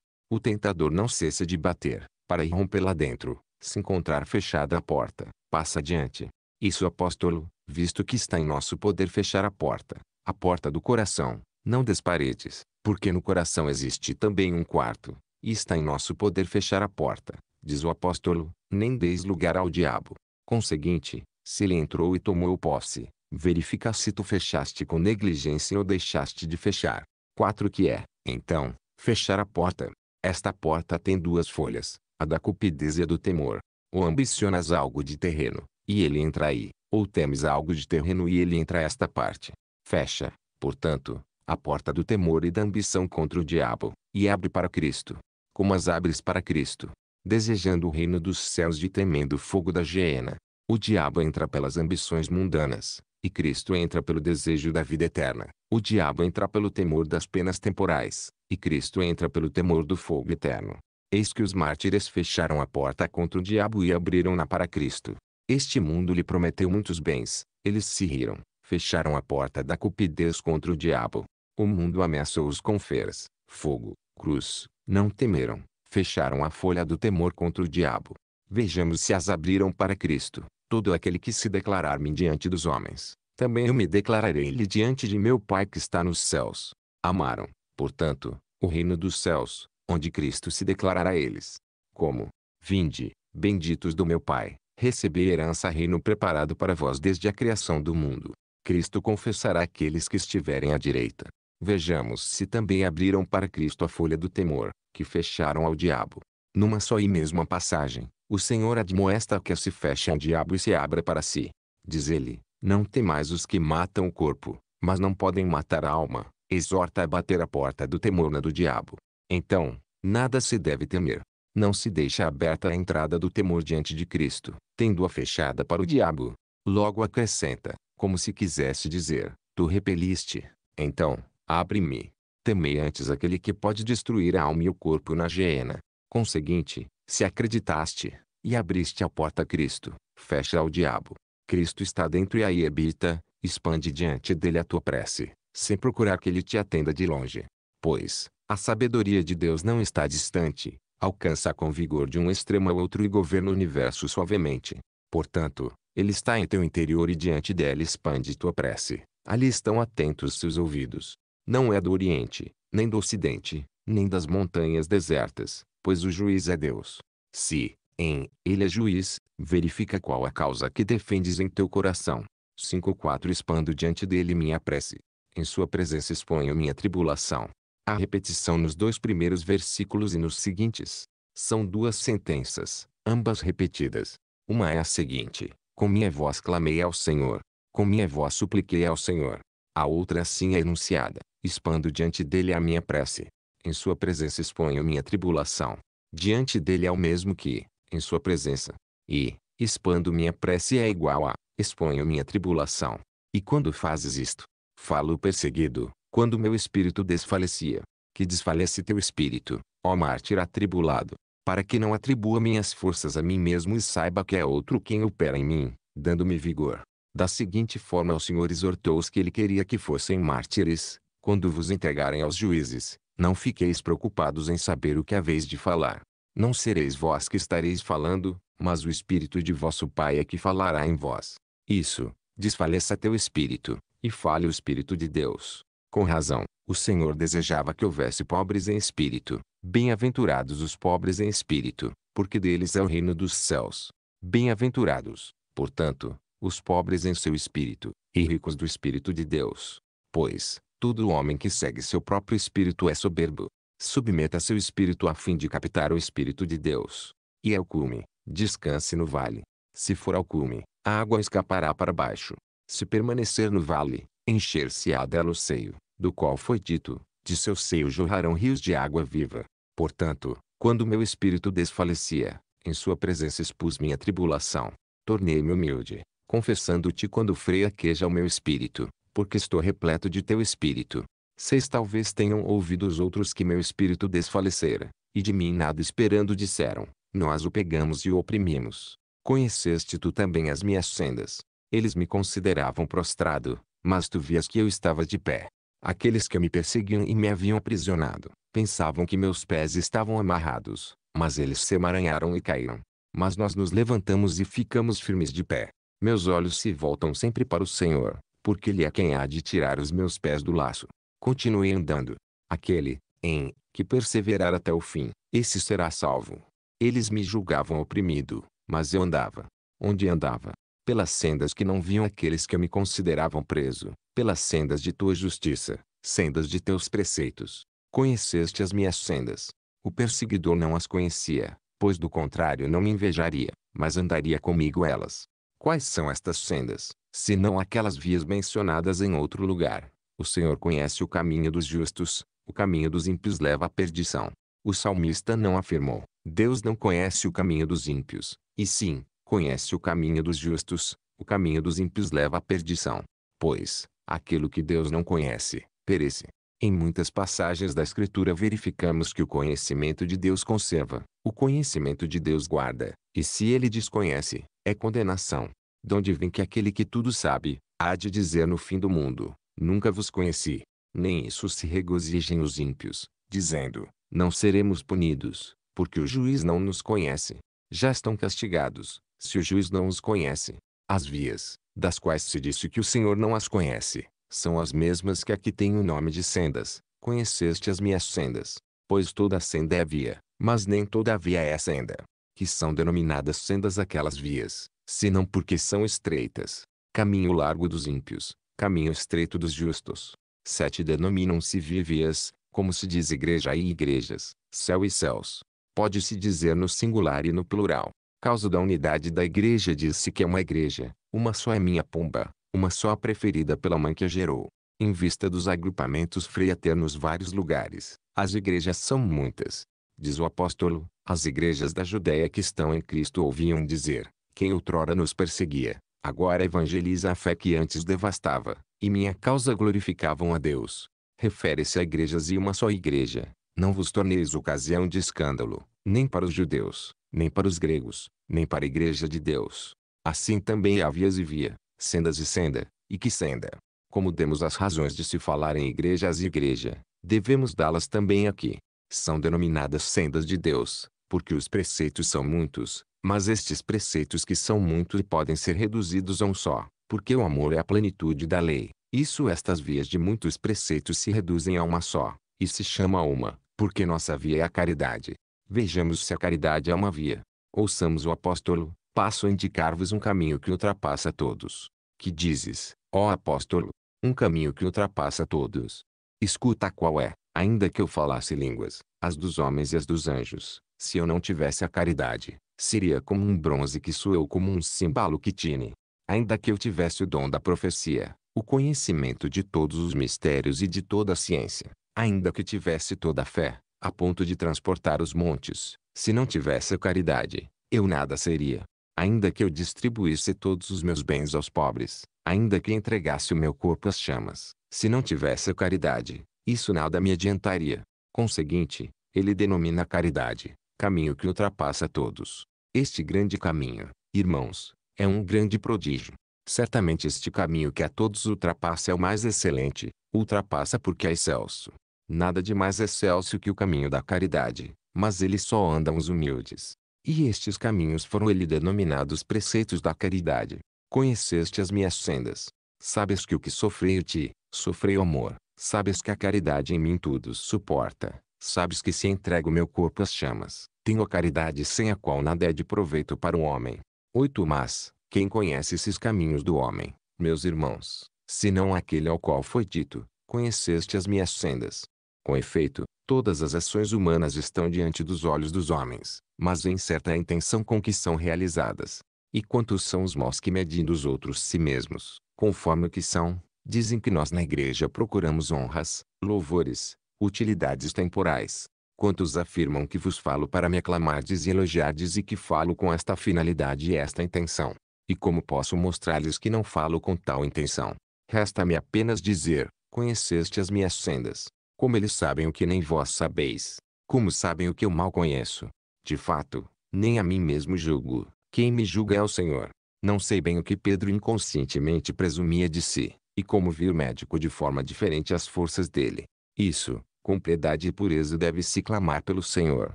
O tentador não cessa de bater, para irromper lá dentro, se encontrar fechada a porta, passa adiante. Isso apóstolo, visto que está em nosso poder fechar a porta, a porta do coração, não das paredes, porque no coração existe também um quarto, e está em nosso poder fechar a porta, diz o apóstolo, nem deis lugar ao diabo. Conseguinte, se ele entrou e tomou posse, verifica se tu fechaste com negligência ou deixaste de fechar. 4 que é, então, fechar a porta. Esta porta tem duas folhas, a da cupidez e a do temor. Ou ambicionas algo de terreno, e ele entra aí, ou temes algo de terreno e ele entra esta parte. Fecha, portanto, a porta do temor e da ambição contra o diabo, e abre para Cristo. Como as abres para Cristo, desejando o reino dos céus de o fogo da Geena, O diabo entra pelas ambições mundanas, e Cristo entra pelo desejo da vida eterna. O diabo entra pelo temor das penas temporais. E Cristo entra pelo temor do fogo eterno. Eis que os mártires fecharam a porta contra o diabo e abriram-na para Cristo. Este mundo lhe prometeu muitos bens. Eles se riram, fecharam a porta da cupidez contra o diabo. O mundo ameaçou-os com feras, fogo, cruz. Não temeram, fecharam a folha do temor contra o diabo. Vejamos se as abriram para Cristo. Todo aquele que se declarar-me diante dos homens, também eu me declararei-lhe diante de meu Pai que está nos céus. Amaram, portanto, o reino dos céus, onde Cristo se declarará a eles. Como, vinde, benditos do meu Pai, receber herança reino preparado para vós desde a criação do mundo. Cristo confessará aqueles que estiverem à direita. Vejamos se também abriram para Cristo a folha do temor, que fecharam ao diabo. Numa só e mesma passagem, o Senhor admoesta que se feche ao diabo e se abra para si. Diz ele, não tem mais os que matam o corpo, mas não podem matar a alma. Exorta a bater a porta do temor na do diabo. Então, nada se deve temer. Não se deixa aberta a entrada do temor diante de Cristo, tendo-a fechada para o diabo. Logo acrescenta, como se quisesse dizer, tu repeliste, então, abre-me. Temei antes aquele que pode destruir a alma e o corpo na geena. Conseguinte, se acreditaste, e abriste a porta a Cristo, fecha ao diabo. Cristo está dentro e aí habita, expande diante dele a tua prece, sem procurar que ele te atenda de longe. Pois, a sabedoria de Deus não está distante, alcança com vigor de um extremo ao outro e governa o universo suavemente. Portanto, ele está em teu interior e diante dele expande tua prece. Ali estão atentos seus ouvidos. Não é do Oriente, nem do Ocidente, nem das montanhas desertas, pois o juiz é Deus. Se, em, ele é juiz, verifica qual a causa que defendes em teu coração. 5.4 Expando diante dele minha prece. Em sua presença exponho minha tribulação. A repetição nos dois primeiros versículos e nos seguintes. São duas sentenças, ambas repetidas. Uma é a seguinte: Com minha voz clamei ao Senhor. Com minha voz supliquei ao Senhor. A outra assim é enunciada: Expando diante dele a minha prece. Em sua presença exponho minha tribulação. Diante dele é o mesmo que, em sua presença. E, expando minha prece é igual a, exponho minha tribulação. E quando fazes isto, falo perseguido, quando meu espírito desfalecia, que desfalece teu espírito, ó mártir atribulado, para que não atribua minhas forças a mim mesmo e saiba que é outro quem opera em mim, dando-me vigor. Da seguinte forma o Senhor exortou os que ele queria que fossem mártires, quando vos entregarem aos juízes, não fiqueis preocupados em saber o que haveis de falar. Não sereis vós que estareis falando, mas o Espírito de vosso Pai é que falará em vós. Isso, desfaleça teu espírito, e fale o Espírito de Deus. Com razão, o Senhor desejava que houvesse pobres em espírito. Bem-aventurados os pobres em espírito, porque deles é o reino dos céus. Bem-aventurados, portanto, os pobres em seu espírito, e ricos do Espírito de Deus. Pois, Todo homem que segue seu próprio espírito é soberbo. Submeta seu espírito a fim de captar o espírito de Deus. E ao é cume, descanse no vale. Se for ao cume, a água escapará para baixo. Se permanecer no vale, encher-se-á dela o seio, do qual foi dito, de seu seio jorrarão rios de água viva. Portanto, quando meu espírito desfalecia, em sua presença expus minha tribulação. Tornei-me humilde, confessando-te quando freia queja o meu espírito porque estou repleto de teu espírito. Seis talvez tenham ouvido os outros que meu espírito desfalecera, e de mim nada esperando disseram, nós o pegamos e o oprimimos. Conheceste tu também as minhas sendas. Eles me consideravam prostrado, mas tu vias que eu estava de pé. Aqueles que me perseguiam e me haviam aprisionado, pensavam que meus pés estavam amarrados, mas eles se emaranharam e caíram. Mas nós nos levantamos e ficamos firmes de pé. Meus olhos se voltam sempre para o Senhor, porque ele é quem há de tirar os meus pés do laço. Continuei andando. Aquele, em, que perseverar até o fim, esse será salvo. Eles me julgavam oprimido, mas eu andava. Onde andava? Pelas sendas que não viam aqueles que me consideravam preso, pelas sendas de tua justiça, sendas de teus preceitos. Conheceste as minhas sendas. O perseguidor não as conhecia, pois do contrário não me invejaria, mas andaria comigo elas. Quais são estas sendas? senão aquelas vias mencionadas em outro lugar. O Senhor conhece o caminho dos justos, o caminho dos ímpios leva à perdição. O salmista não afirmou, Deus não conhece o caminho dos ímpios, e sim, conhece o caminho dos justos, o caminho dos ímpios leva à perdição. Pois, aquilo que Deus não conhece, perece. Em muitas passagens da Escritura verificamos que o conhecimento de Deus conserva, o conhecimento de Deus guarda, e se ele desconhece, é condenação. Donde vem que aquele que tudo sabe, há de dizer no fim do mundo, nunca vos conheci. Nem isso se regozijem os ímpios, dizendo, não seremos punidos, porque o juiz não nos conhece. Já estão castigados, se o juiz não os conhece. As vias, das quais se disse que o Senhor não as conhece, são as mesmas que aqui tem o nome de sendas. Conheceste as minhas sendas, pois toda senda é via, mas nem toda via é senda, que são denominadas sendas aquelas vias, senão porque são estreitas. Caminho largo dos ímpios, caminho estreito dos justos. Sete denominam-se vivias como se diz igreja e igrejas, céu e céus. Pode-se dizer no singular e no plural. Causa da unidade da igreja diz-se que é uma igreja, uma só é minha pomba, uma só preferida pela mãe que a gerou. Em vista dos agrupamentos freiaternos vários lugares, as igrejas são muitas. Diz o apóstolo, as igrejas da Judéia que estão em Cristo ouviam dizer, quem outrora nos perseguia, agora evangeliza a fé que antes devastava, e minha causa glorificavam a Deus. Refere-se a igrejas e uma só igreja. Não vos torneis ocasião de escândalo, nem para os judeus, nem para os gregos, nem para a igreja de Deus. Assim também havias e via, sendas e senda, e que senda. Como demos as razões de se falar em igrejas e igreja, devemos dá-las também aqui. São denominadas sendas de Deus, porque os preceitos são muitos, mas estes preceitos que são muitos podem ser reduzidos a um só, porque o amor é a plenitude da lei. Isso estas vias de muitos preceitos se reduzem a uma só, e se chama uma, porque nossa via é a caridade. Vejamos se a caridade é uma via. Ouçamos o apóstolo, passo a indicar-vos um caminho que ultrapassa todos. Que dizes, ó apóstolo, um caminho que ultrapassa todos. Escuta qual é, ainda que eu falasse línguas, as dos homens e as dos anjos, se eu não tivesse a caridade, seria como um bronze que soou como um cimbalo que tine. Ainda que eu tivesse o dom da profecia, o conhecimento de todos os mistérios e de toda a ciência, ainda que tivesse toda a fé, a ponto de transportar os montes, se não tivesse a caridade, eu nada seria. Ainda que eu distribuísse todos os meus bens aos pobres, ainda que entregasse o meu corpo às chamas, se não tivesse a caridade, isso nada me adiantaria. Conseguinte, ele denomina caridade caminho que ultrapassa todos. Este grande caminho, irmãos, é um grande prodígio. Certamente este caminho que a todos ultrapassa é o mais excelente, ultrapassa porque é excelso. Nada de mais excelso que o caminho da caridade, mas ele só anda os humildes. E estes caminhos foram ele denominados preceitos da caridade. Conheceste as minhas sendas. Sabes que o que sofrei te, sofrei o amor. Sabes que a caridade em mim tudo suporta. Sabes que se entrego o meu corpo às chamas. Tenho a caridade sem a qual nada é de proveito para o homem. 8. Mas, quem conhece esses caminhos do homem, meus irmãos, se não aquele ao qual foi dito, conheceste as minhas sendas. Com efeito, todas as ações humanas estão diante dos olhos dos homens, mas em certa intenção com que são realizadas. E quantos são os maus que medindo os outros si mesmos, conforme o que são, dizem que nós na igreja procuramos honras, louvores, utilidades temporais, quantos afirmam que vos falo para me aclamardes e elogiardes e que falo com esta finalidade e esta intenção. E como posso mostrar-lhes que não falo com tal intenção? Resta-me apenas dizer, conheceste as minhas sendas. Como eles sabem o que nem vós sabeis. Como sabem o que eu mal conheço. De fato, nem a mim mesmo julgo. Quem me julga é o Senhor. Não sei bem o que Pedro inconscientemente presumia de si, e como viu o médico de forma diferente as forças dele. Isso, com piedade e pureza deve-se clamar pelo Senhor,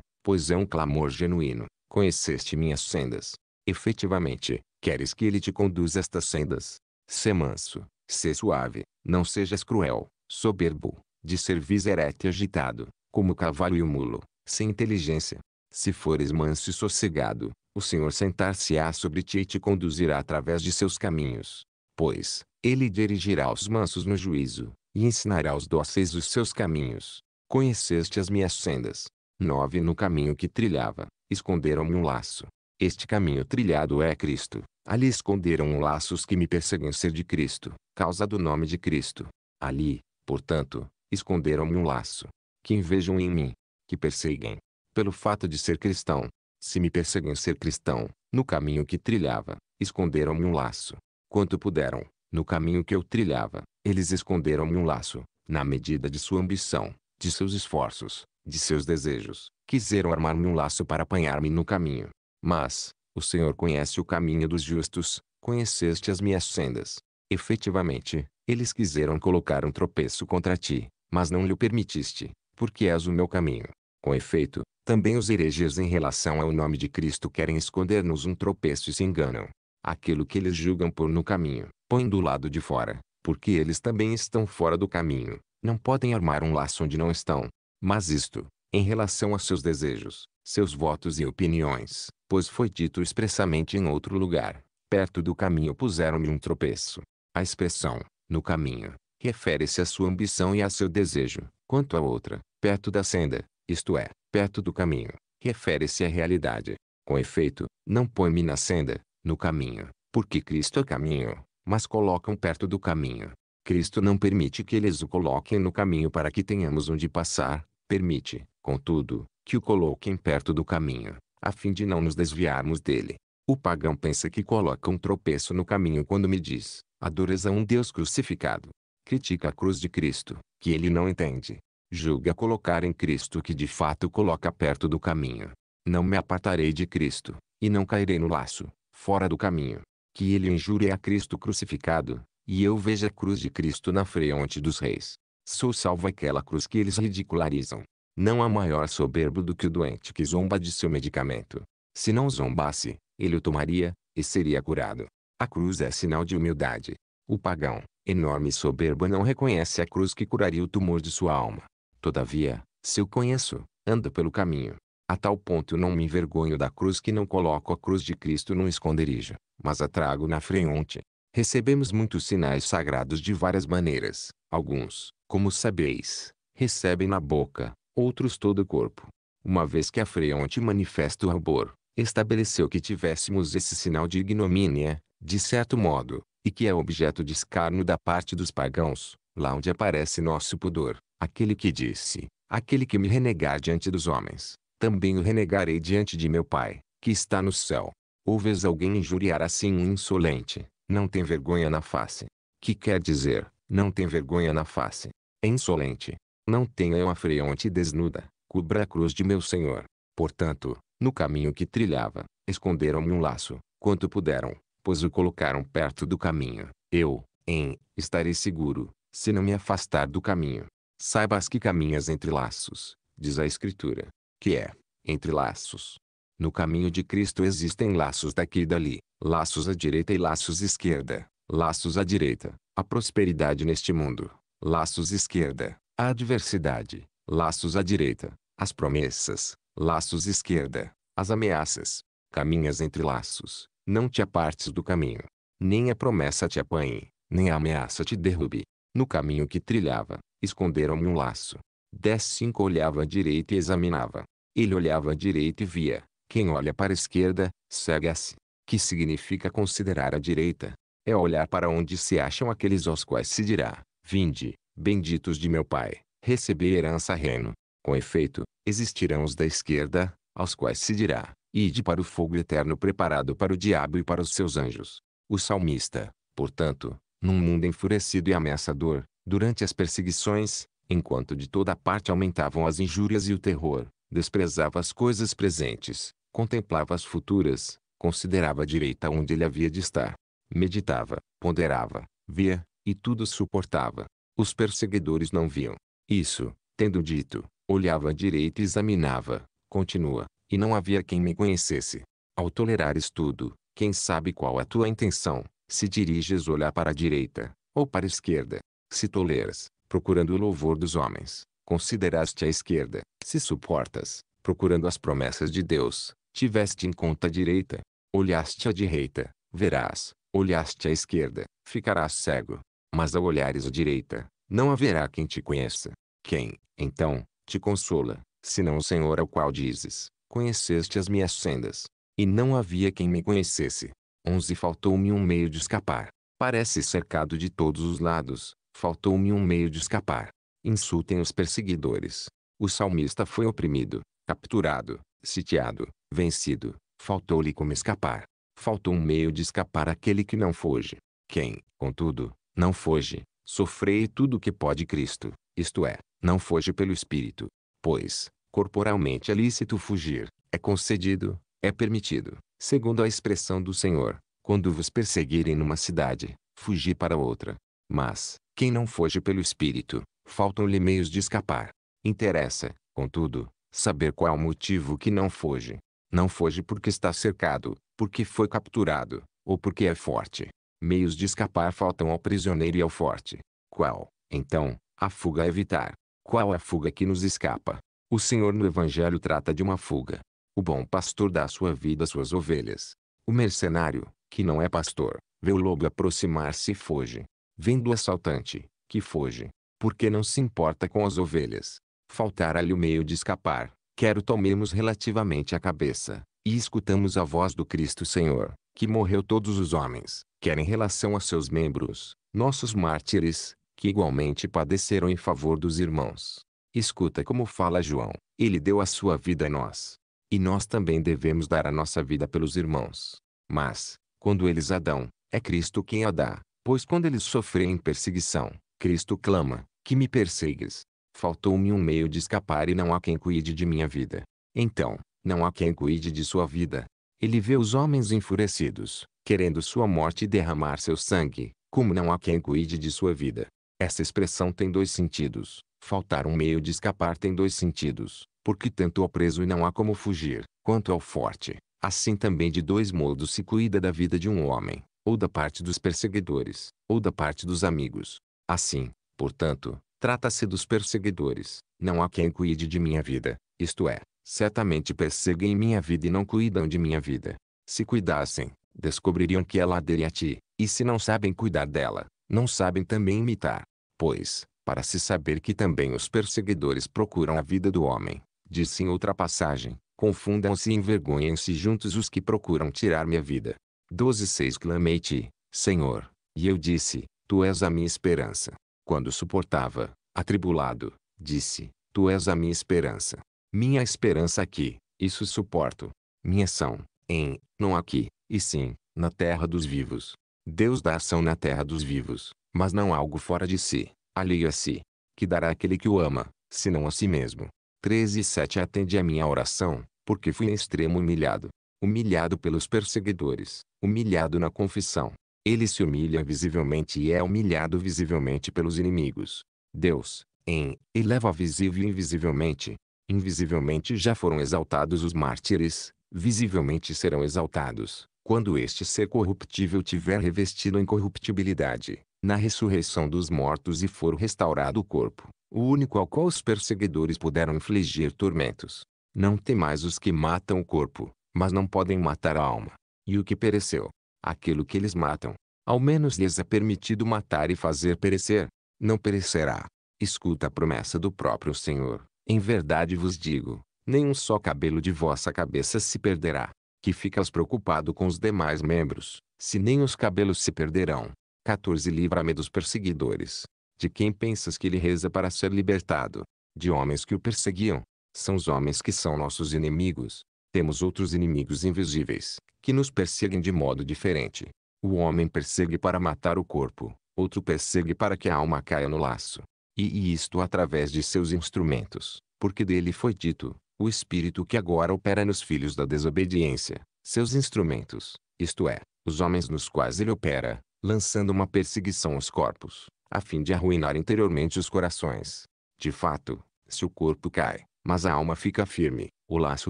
pois é um clamor genuíno. Conheceste minhas sendas. Efetivamente, queres que ele te conduza estas sendas? Sê manso, sê suave, não sejas cruel, soberbo, de cerviz ereto e agitado, como o cavalo e o mulo, sem inteligência. Se fores manso e sossegado, o Senhor sentar-se-á sobre ti e te conduzirá através de seus caminhos. Pois, ele dirigirá os mansos no juízo, e ensinará aos dóceis os seus caminhos. Conheceste as minhas sendas. Nove No caminho que trilhava, esconderam-me um laço. Este caminho trilhado é Cristo. Ali esconderam um laços que me perseguem ser de Cristo, causa do nome de Cristo. Ali, portanto, esconderam-me um laço. Que invejam em mim, que perseguem. Pelo fato de ser cristão, se me perseguem ser cristão, no caminho que trilhava, esconderam-me um laço. Quanto puderam, no caminho que eu trilhava, eles esconderam-me um laço, na medida de sua ambição, de seus esforços, de seus desejos. Quiseram armar-me um laço para apanhar-me no caminho. Mas, o Senhor conhece o caminho dos justos, conheceste as minhas sendas. Efetivamente, eles quiseram colocar um tropeço contra ti, mas não lhe permitiste, porque és o meu caminho. Com efeito, também os hereges em relação ao nome de Cristo querem esconder-nos um tropeço e se enganam. Aquilo que eles julgam por no caminho, Põe do lado de fora, porque eles também estão fora do caminho. Não podem armar um laço onde não estão. Mas isto, em relação a seus desejos, seus votos e opiniões, pois foi dito expressamente em outro lugar, perto do caminho puseram-me um tropeço. A expressão, no caminho, refere-se à sua ambição e a seu desejo, quanto à outra, perto da senda, isto é, perto do caminho, refere-se à realidade. Com efeito, não põe-me na senda, no caminho, porque Cristo é caminho, mas colocam perto do caminho. Cristo não permite que eles o coloquem no caminho para que tenhamos onde passar, permite, contudo, que o coloquem perto do caminho, a fim de não nos desviarmos dele. O pagão pensa que coloca um tropeço no caminho quando me diz, adoras a é um Deus crucificado. Critica a cruz de Cristo, que ele não entende. Julga colocar em Cristo que de fato coloca perto do caminho. Não me apartarei de Cristo, e não cairei no laço, fora do caminho que ele injure a Cristo crucificado, e eu vejo a cruz de Cristo na fronte dos reis. Sou salvo aquela cruz que eles ridicularizam. Não há maior soberbo do que o doente que zomba de seu medicamento. Se não zombasse, ele o tomaria, e seria curado. A cruz é sinal de humildade. O pagão, enorme e soberbo não reconhece a cruz que curaria o tumor de sua alma. Todavia, se o conheço, anda pelo caminho. A tal ponto não me envergonho da cruz que não coloco a cruz de Cristo num esconderijo, mas a trago na freonte. Recebemos muitos sinais sagrados de várias maneiras. Alguns, como sabeis, recebem na boca, outros todo o corpo. Uma vez que a freonte manifesta o rabor, estabeleceu que tivéssemos esse sinal de ignomínia, de certo modo, e que é objeto de escárnio da parte dos pagãos, lá onde aparece nosso pudor, aquele que disse, aquele que me renegar diante dos homens, também o renegarei diante de meu Pai, que está no céu. Ouves alguém injuriar assim um insolente, não tem vergonha na face. Que quer dizer, não tem vergonha na face. É insolente. Não tenha eu a freonte desnuda, cubra a cruz de meu Senhor. Portanto, no caminho que trilhava, esconderam-me um laço, quanto puderam, pois o colocaram perto do caminho. Eu, em, estarei seguro, se não me afastar do caminho. Saibas que caminhas entre laços, diz a Escritura que é, entre laços. No caminho de Cristo existem laços daqui e dali, laços à direita e laços esquerda, laços à direita, a prosperidade neste mundo, laços esquerda, a adversidade, laços à direita, as promessas, laços esquerda, as ameaças. Caminhas entre laços, não te apartes do caminho. Nem a promessa te apanhe, nem a ameaça te derrube. No caminho que trilhava, esconderam-me um laço, 10-5 olhava à direita e examinava. Ele olhava à direita e via. Quem olha para a esquerda, cega-se. Assim. Que significa considerar a direita? É olhar para onde se acham aqueles aos quais se dirá, vinde, benditos de meu pai, receber herança reino. Com efeito, existirão os da esquerda, aos quais se dirá, ide para o fogo eterno preparado para o diabo e para os seus anjos. O salmista, portanto, num mundo enfurecido e ameaçador, durante as perseguições, enquanto de toda parte aumentavam as injúrias e o terror, desprezava as coisas presentes, contemplava as futuras, considerava a direita onde ele havia de estar, meditava, ponderava, via, e tudo suportava. Os perseguidores não viam. Isso, tendo dito, olhava à direita e examinava, continua, e não havia quem me conhecesse. Ao tolerares tudo, quem sabe qual a tua intenção, se diriges olhar para a direita, ou para a esquerda. Se toleras, procurando o louvor dos homens, consideraste a esquerda, se suportas, procurando as promessas de Deus, tiveste em conta a direita, olhaste à direita, verás, olhaste à esquerda, ficarás cego, mas ao olhares à direita, não haverá quem te conheça. Quem, então, te consola, senão o Senhor ao qual dizes, conheceste as minhas sendas, e não havia quem me conhecesse. 11 Faltou-me um meio de escapar. Parece cercado de todos os lados, Faltou-me um meio de escapar. Insultem os perseguidores. O salmista foi oprimido, capturado, sitiado, vencido. Faltou-lhe como escapar. Faltou um meio de escapar àquele que não foge. Quem, contudo, não foge, sofrei tudo o que pode Cristo, isto é, não foge pelo Espírito. Pois, corporalmente é lícito fugir, é concedido, é permitido, segundo a expressão do Senhor, quando vos perseguirem numa cidade, fugi para outra. Mas, quem não foge pelo espírito, faltam-lhe meios de escapar. Interessa, contudo, saber qual é o motivo que não foge. Não foge porque está cercado, porque foi capturado, ou porque é forte. Meios de escapar faltam ao prisioneiro e ao forte. Qual, então, a fuga a evitar? Qual a fuga que nos escapa? O Senhor no Evangelho trata de uma fuga. O bom pastor dá sua vida às suas ovelhas. O mercenário, que não é pastor, vê o lobo aproximar-se e foge. Vendo o assaltante, que foge, porque não se importa com as ovelhas. Faltara-lhe o meio de escapar, quero tomemos relativamente a cabeça, e escutamos a voz do Cristo Senhor, que morreu todos os homens, quer em relação a seus membros, nossos mártires, que igualmente padeceram em favor dos irmãos. Escuta como fala João, ele deu a sua vida a nós. E nós também devemos dar a nossa vida pelos irmãos. Mas, quando eles a dão, é Cristo quem a dá. Pois quando eles sofrem perseguição, Cristo clama: Que me persegues. Faltou-me um meio de escapar e não há quem cuide de minha vida. Então, não há quem cuide de sua vida. Ele vê os homens enfurecidos, querendo sua morte e derramar seu sangue, como não há quem cuide de sua vida. Essa expressão tem dois sentidos. Faltar um meio de escapar tem dois sentidos, porque tanto ao preso e não há como fugir, quanto ao forte. Assim também de dois modos se cuida da vida de um homem, ou da parte dos perseguidores, ou da parte dos amigos. Assim, portanto, trata-se dos perseguidores. Não há quem cuide de minha vida, isto é, certamente perseguem minha vida e não cuidam de minha vida. Se cuidassem, descobririam que ela adere a ti, e se não sabem cuidar dela, não sabem também imitar. Pois, para se saber que também os perseguidores procuram a vida do homem, disse em outra passagem, confundam-se e envergonhem-se juntos os que procuram tirar minha vida. 12:6 Clamei-te, Senhor, e eu disse: Tu és a minha esperança. Quando suportava, atribulado, disse: Tu és a minha esperança. Minha esperança aqui, isso suporto. Minha ação, em, não aqui, e sim, na terra dos vivos. Deus dá ação na terra dos vivos, mas não algo fora de si, alheio a si, que dará aquele que o ama, senão a si mesmo. 13.7 Atende a minha oração, porque fui em extremo humilhado humilhado pelos perseguidores, humilhado na confissão. Ele se humilha visivelmente e é humilhado visivelmente pelos inimigos. Deus, em, eleva visível e invisivelmente. Invisivelmente já foram exaltados os mártires, visivelmente serão exaltados, quando este ser corruptível tiver revestido incorruptibilidade, na ressurreição dos mortos e for restaurado o corpo, o único ao qual os perseguidores puderam infligir tormentos. Não temais os que matam o corpo, mas não podem matar a alma. E o que pereceu, aquilo que eles matam, ao menos lhes é permitido matar e fazer perecer, não perecerá. Escuta a promessa do próprio Senhor. Em verdade vos digo, nenhum só cabelo de vossa cabeça se perderá. Que ficas preocupado com os demais membros, se nem os cabelos se perderão. 14 Livra-me dos perseguidores. De quem pensas que ele reza para ser libertado? De homens que o perseguiam. São os homens que são nossos inimigos, temos outros inimigos invisíveis, que nos perseguem de modo diferente. O homem persegue para matar o corpo, outro persegue para que a alma caia no laço. E, e isto através de seus instrumentos, porque dele foi dito, o espírito que agora opera nos filhos da desobediência, seus instrumentos, isto é, os homens nos quais ele opera, lançando uma perseguição aos corpos, a fim de arruinar interiormente os corações. De fato, se o corpo cai, mas a alma fica firme, o laço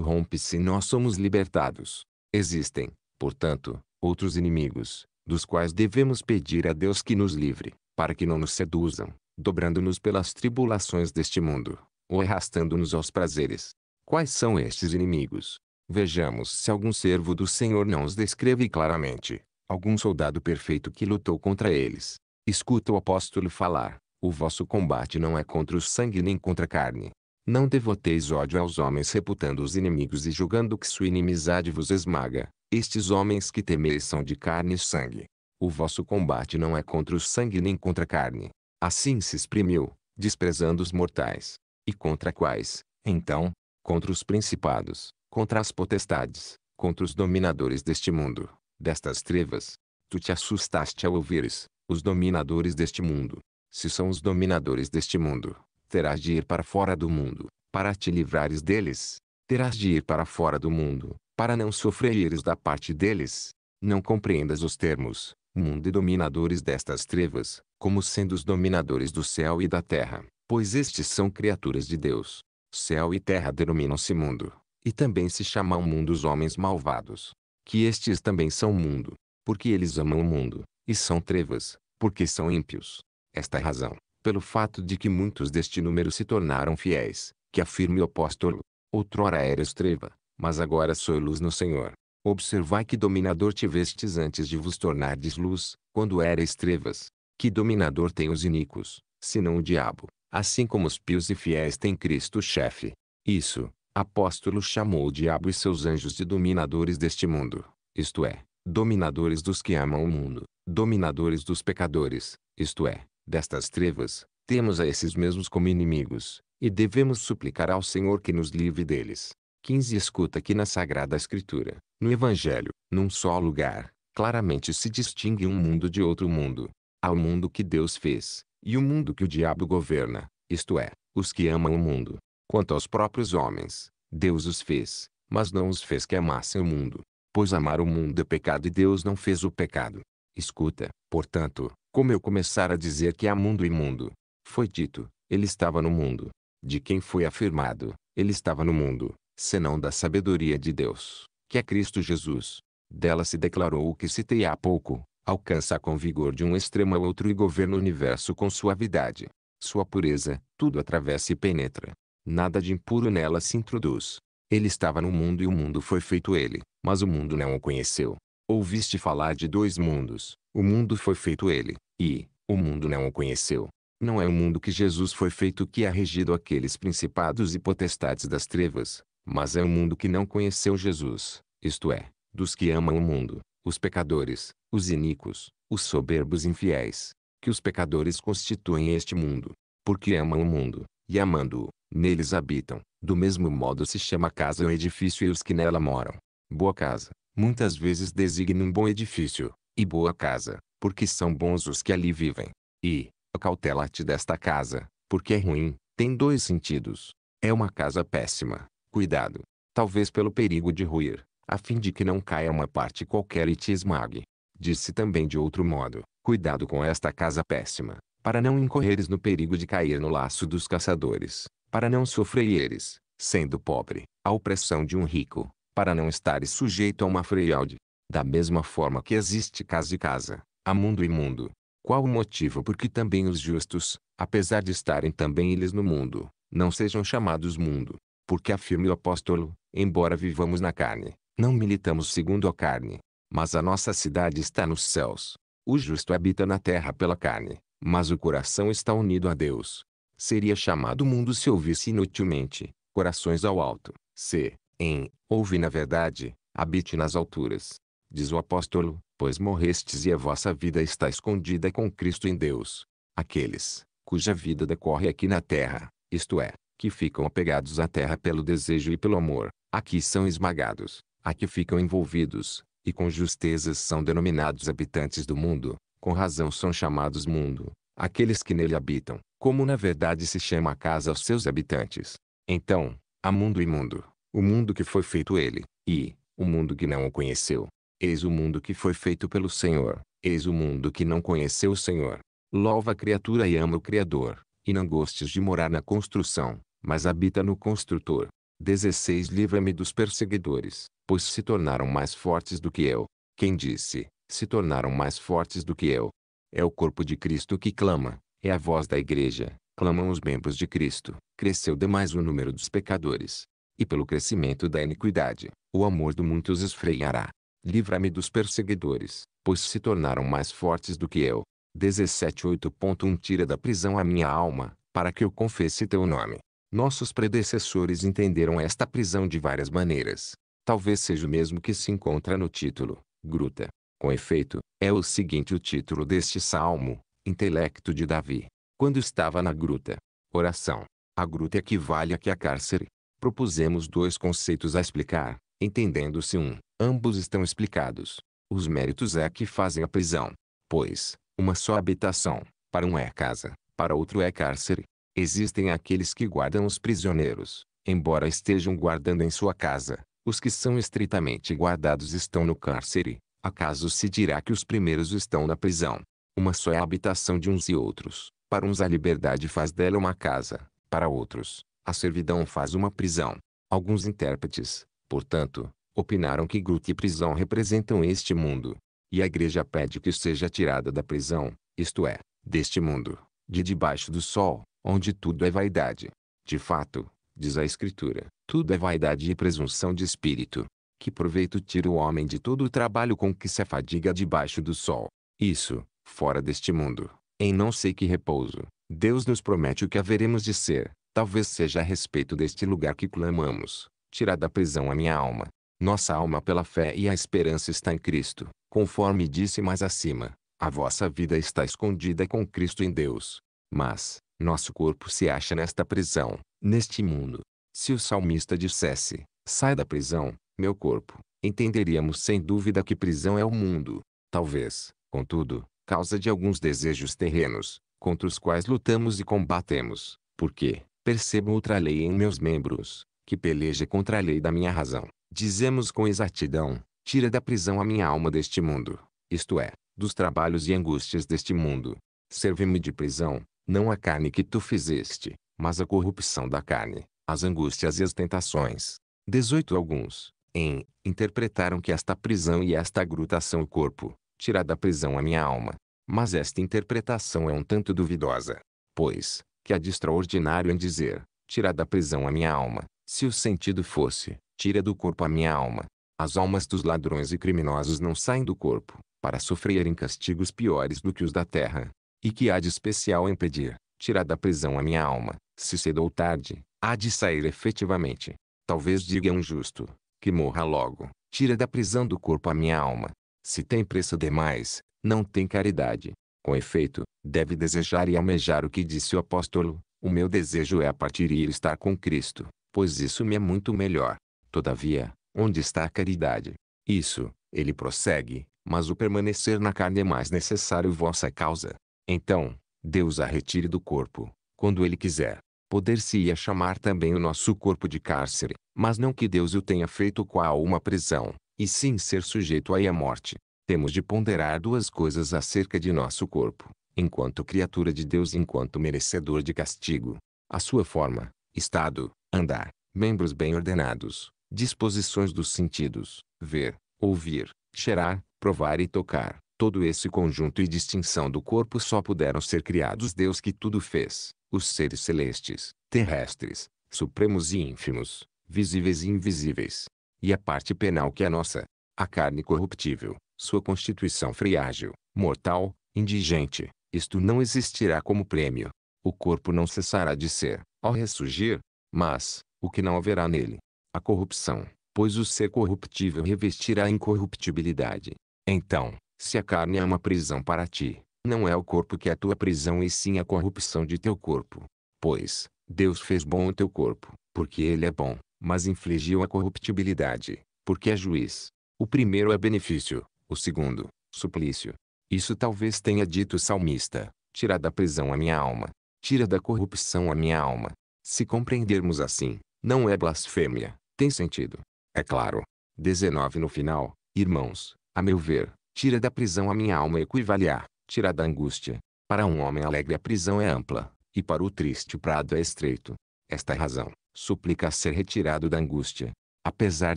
rompe-se e nós somos libertados. Existem, portanto, outros inimigos, dos quais devemos pedir a Deus que nos livre, para que não nos seduzam, dobrando-nos pelas tribulações deste mundo, ou arrastando-nos aos prazeres. Quais são estes inimigos? Vejamos se algum servo do Senhor não os descreve claramente, algum soldado perfeito que lutou contra eles. Escuta o apóstolo falar: o vosso combate não é contra o sangue nem contra a carne, não devoteis ódio aos homens reputando os inimigos e julgando que sua inimizade vos esmaga. Estes homens que temeis são de carne e sangue. O vosso combate não é contra o sangue nem contra a carne. Assim se exprimiu, desprezando os mortais. E contra quais, então? Contra os principados, contra as potestades, contra os dominadores deste mundo, destas trevas. Tu te assustaste ao ouvires, os dominadores deste mundo. Se são os dominadores deste mundo, terás de ir para fora do mundo, para te livrares deles. Terás de ir para fora do mundo, para não sofreres da parte deles. Não compreendas os termos, mundo e dominadores destas trevas, como sendo os dominadores do céu e da terra, pois estes são criaturas de Deus. Céu e terra denominam-se mundo, e também se chamam mundo os homens malvados. Que estes também são mundo, porque eles amam o mundo, e são trevas, porque são ímpios. Esta é razão, pelo fato de que muitos deste número se tornaram fiéis, que afirme o apóstolo. Outrora eras treva, mas agora sou luz no Senhor. Observai que dominador tivestes antes de vos tornardes luz, quando era trevas. Que dominador tem os iníquos, senão o diabo, assim como os pios e fiéis têm Cristo chefe. Isso, apóstolo chamou o diabo e seus anjos de dominadores deste mundo, isto é, dominadores dos que amam o mundo, dominadores dos pecadores, isto é, destas trevas, temos a esses mesmos como inimigos, e devemos suplicar ao Senhor que nos livre deles. 15 Escuta que na Sagrada Escritura, no Evangelho, num só lugar, claramente se distingue um mundo de outro mundo. Há o mundo que Deus fez, e o mundo que o diabo governa, isto é, os que amam o mundo. Quanto aos próprios homens, Deus os fez, mas não os fez que amassem o mundo. Pois amar o mundo é pecado e Deus não fez o pecado. Escuta, portanto, como eu começar a dizer que há mundo e mundo? Foi dito, ele estava no mundo. De quem foi afirmado, ele estava no mundo, senão da sabedoria de Deus, que é Cristo Jesus. Dela se declarou o que citei há pouco, alcança com vigor de um extremo a outro e governa o universo com suavidade. Sua pureza, tudo atravessa e penetra. Nada de impuro nela se introduz. Ele estava no mundo e o mundo foi feito ele, mas o mundo não o conheceu. Ouviste falar de dois mundos. O mundo foi feito ele, e o mundo não o conheceu. Não é o mundo que Jesus foi feito que é regido aqueles principados e potestades das trevas, mas é o mundo que não conheceu Jesus, isto é, dos que amam o mundo, os pecadores, os iníquos, os soberbos infiéis, que os pecadores constituem este mundo, porque amam o mundo, e amando-o, neles habitam, do mesmo modo se chama casa o edifício e os que nela moram. Boa casa, muitas vezes designa um bom edifício, e boa casa, porque são bons os que ali vivem. E, cautela-te desta casa, porque é ruim, tem dois sentidos. É uma casa péssima, cuidado, talvez pelo perigo de ruir, a fim de que não caia uma parte qualquer e te esmague. Disse também de outro modo, cuidado com esta casa péssima, para não incorreres no perigo de cair no laço dos caçadores, para não sofreres, sendo pobre, a opressão de um rico, para não estar sujeito a uma freialde, Da mesma forma que existe casa e casa, há mundo e mundo. Qual o motivo por que também os justos, apesar de estarem também eles no mundo, não sejam chamados mundo? Porque afirma o apóstolo, embora vivamos na carne, não militamos segundo a carne, mas a nossa cidade está nos céus. O justo habita na terra pela carne, mas o coração está unido a Deus. Seria chamado mundo se ouvisse inutilmente, corações ao alto, c em, ouve na verdade, habite nas alturas. Diz o apóstolo, pois morrestes e a vossa vida está escondida com Cristo em Deus. Aqueles, cuja vida decorre aqui na terra, isto é, que ficam apegados à terra pelo desejo e pelo amor, aqui são esmagados, aqui ficam envolvidos, e com justezas são denominados habitantes do mundo, com razão são chamados mundo, aqueles que nele habitam, como na verdade se chama a casa aos seus habitantes. Então, a mundo e mundo, o mundo que foi feito ele, e o mundo que não o conheceu. Eis o mundo que foi feito pelo Senhor, eis o mundo que não conheceu o Senhor. Louva a criatura e ama o Criador, e não gostes de morar na construção, mas habita no construtor. 16 Livra-me dos perseguidores, pois se tornaram mais fortes do que eu. Quem disse, se tornaram mais fortes do que eu. É o corpo de Cristo que clama, é a voz da igreja, clamam os membros de Cristo. Cresceu demais o número dos pecadores, e pelo crescimento da iniquidade, o amor mundo muitos esfriará. Livra-me dos perseguidores, pois se tornaram mais fortes do que eu. 17.8.1 Tira da prisão a minha alma, para que eu confesse teu nome. Nossos predecessores entenderam esta prisão de várias maneiras. Talvez seja o mesmo que se encontra no título, Gruta. Com efeito, é o seguinte o título deste salmo, Intelecto de Davi. Quando estava na gruta. Oração. A gruta equivale a que a cárcere, propusemos dois conceitos a explicar, entendendo-se um, ambos estão explicados. Os méritos é que fazem a prisão, pois, uma só habitação, para um é casa, para outro é cárcere. Existem aqueles que guardam os prisioneiros, embora estejam guardando em sua casa, os que são estritamente guardados estão no cárcere, acaso se dirá que os primeiros estão na prisão. Uma só é a habitação de uns e outros, para uns a liberdade faz dela uma casa, para outros, a servidão faz uma prisão. Alguns intérpretes, portanto, opinaram que gruta e prisão representam este mundo. E a igreja pede que seja tirada da prisão, isto é, deste mundo, de debaixo do sol, onde tudo é vaidade. De fato, diz a Escritura, tudo é vaidade e presunção de espírito. Que proveito tira o homem de todo o trabalho com que se afadiga debaixo do sol? Isso, fora deste mundo, em não sei que repouso, Deus nos promete o que haveremos de ser, Talvez seja a respeito deste lugar que clamamos. Tira da prisão a minha alma. Nossa alma pela fé e a esperança está em Cristo. Conforme disse mais acima, a vossa vida está escondida com Cristo em Deus. Mas, nosso corpo se acha nesta prisão, neste mundo. Se o salmista dissesse, sai da prisão, meu corpo, entenderíamos sem dúvida que prisão é o mundo. Talvez, contudo, causa de alguns desejos terrenos, contra os quais lutamos e combatemos, porque, percebo outra lei em meus membros, que peleja contra a lei da minha razão. Dizemos com exatidão, tira da prisão a minha alma deste mundo, isto é, dos trabalhos e angústias deste mundo. Serve-me de prisão, não a carne que tu fizeste, mas a corrupção da carne, as angústias e as tentações. 18 Alguns, em, interpretaram que esta prisão e esta gruta são o corpo, Tira da prisão a minha alma. Mas esta interpretação é um tanto duvidosa. Pois, que há de extraordinário em dizer, tira da prisão a minha alma, se o sentido fosse, tira do corpo a minha alma. As almas dos ladrões e criminosos não saem do corpo, para sofrerem castigos piores do que os da terra. E que há de especial em pedir, tira da prisão a minha alma, se cedo ou tarde, há de sair efetivamente. Talvez diga um justo, que morra logo, tira da prisão do corpo a minha alma. Se tem pressa demais, não tem caridade. Com efeito, deve desejar e almejar o que disse o apóstolo, o meu desejo é a partir e estar com Cristo, pois isso me é muito melhor. Todavia, onde está a caridade? Isso, ele prossegue, mas o permanecer na carne é mais necessário vossa causa. Então, Deus a retire do corpo, quando ele quiser. Poder-se-ia chamar também o nosso corpo de cárcere, mas não que Deus o tenha feito qual uma prisão, e sim ser sujeito aí à morte temos de ponderar duas coisas acerca de nosso corpo, enquanto criatura de Deus e enquanto merecedor de castigo. A sua forma, estado, andar, membros bem ordenados, disposições dos sentidos, ver, ouvir, cheirar, provar e tocar. Todo esse conjunto e distinção do corpo só puderam ser criados Deus que tudo fez, os seres celestes, terrestres, supremos e ínfimos, visíveis e invisíveis. E a parte penal que é nossa, a carne corruptível, sua constituição friágil, mortal, indigente, isto não existirá como prêmio. O corpo não cessará de ser, ao ressurgir, mas, o que não haverá nele? A corrupção, pois o ser corruptível revestirá a incorruptibilidade. Então, se a carne é uma prisão para ti, não é o corpo que é a tua prisão e sim a corrupção de teu corpo. Pois, Deus fez bom o teu corpo, porque ele é bom, mas infligiu a corruptibilidade, porque é juiz. O primeiro é benefício, o segundo, suplício. Isso talvez tenha dito o salmista: Tira da prisão a minha alma, tira da corrupção a minha alma. Se compreendermos assim, não é blasfêmia, tem sentido. É claro. 19 no final, irmãos, a meu ver, tira da prisão a minha alma equivale a tira da angústia. Para um homem alegre a prisão é ampla, e para o triste o prado é estreito. Esta é razão, suplica ser retirado da angústia. Apesar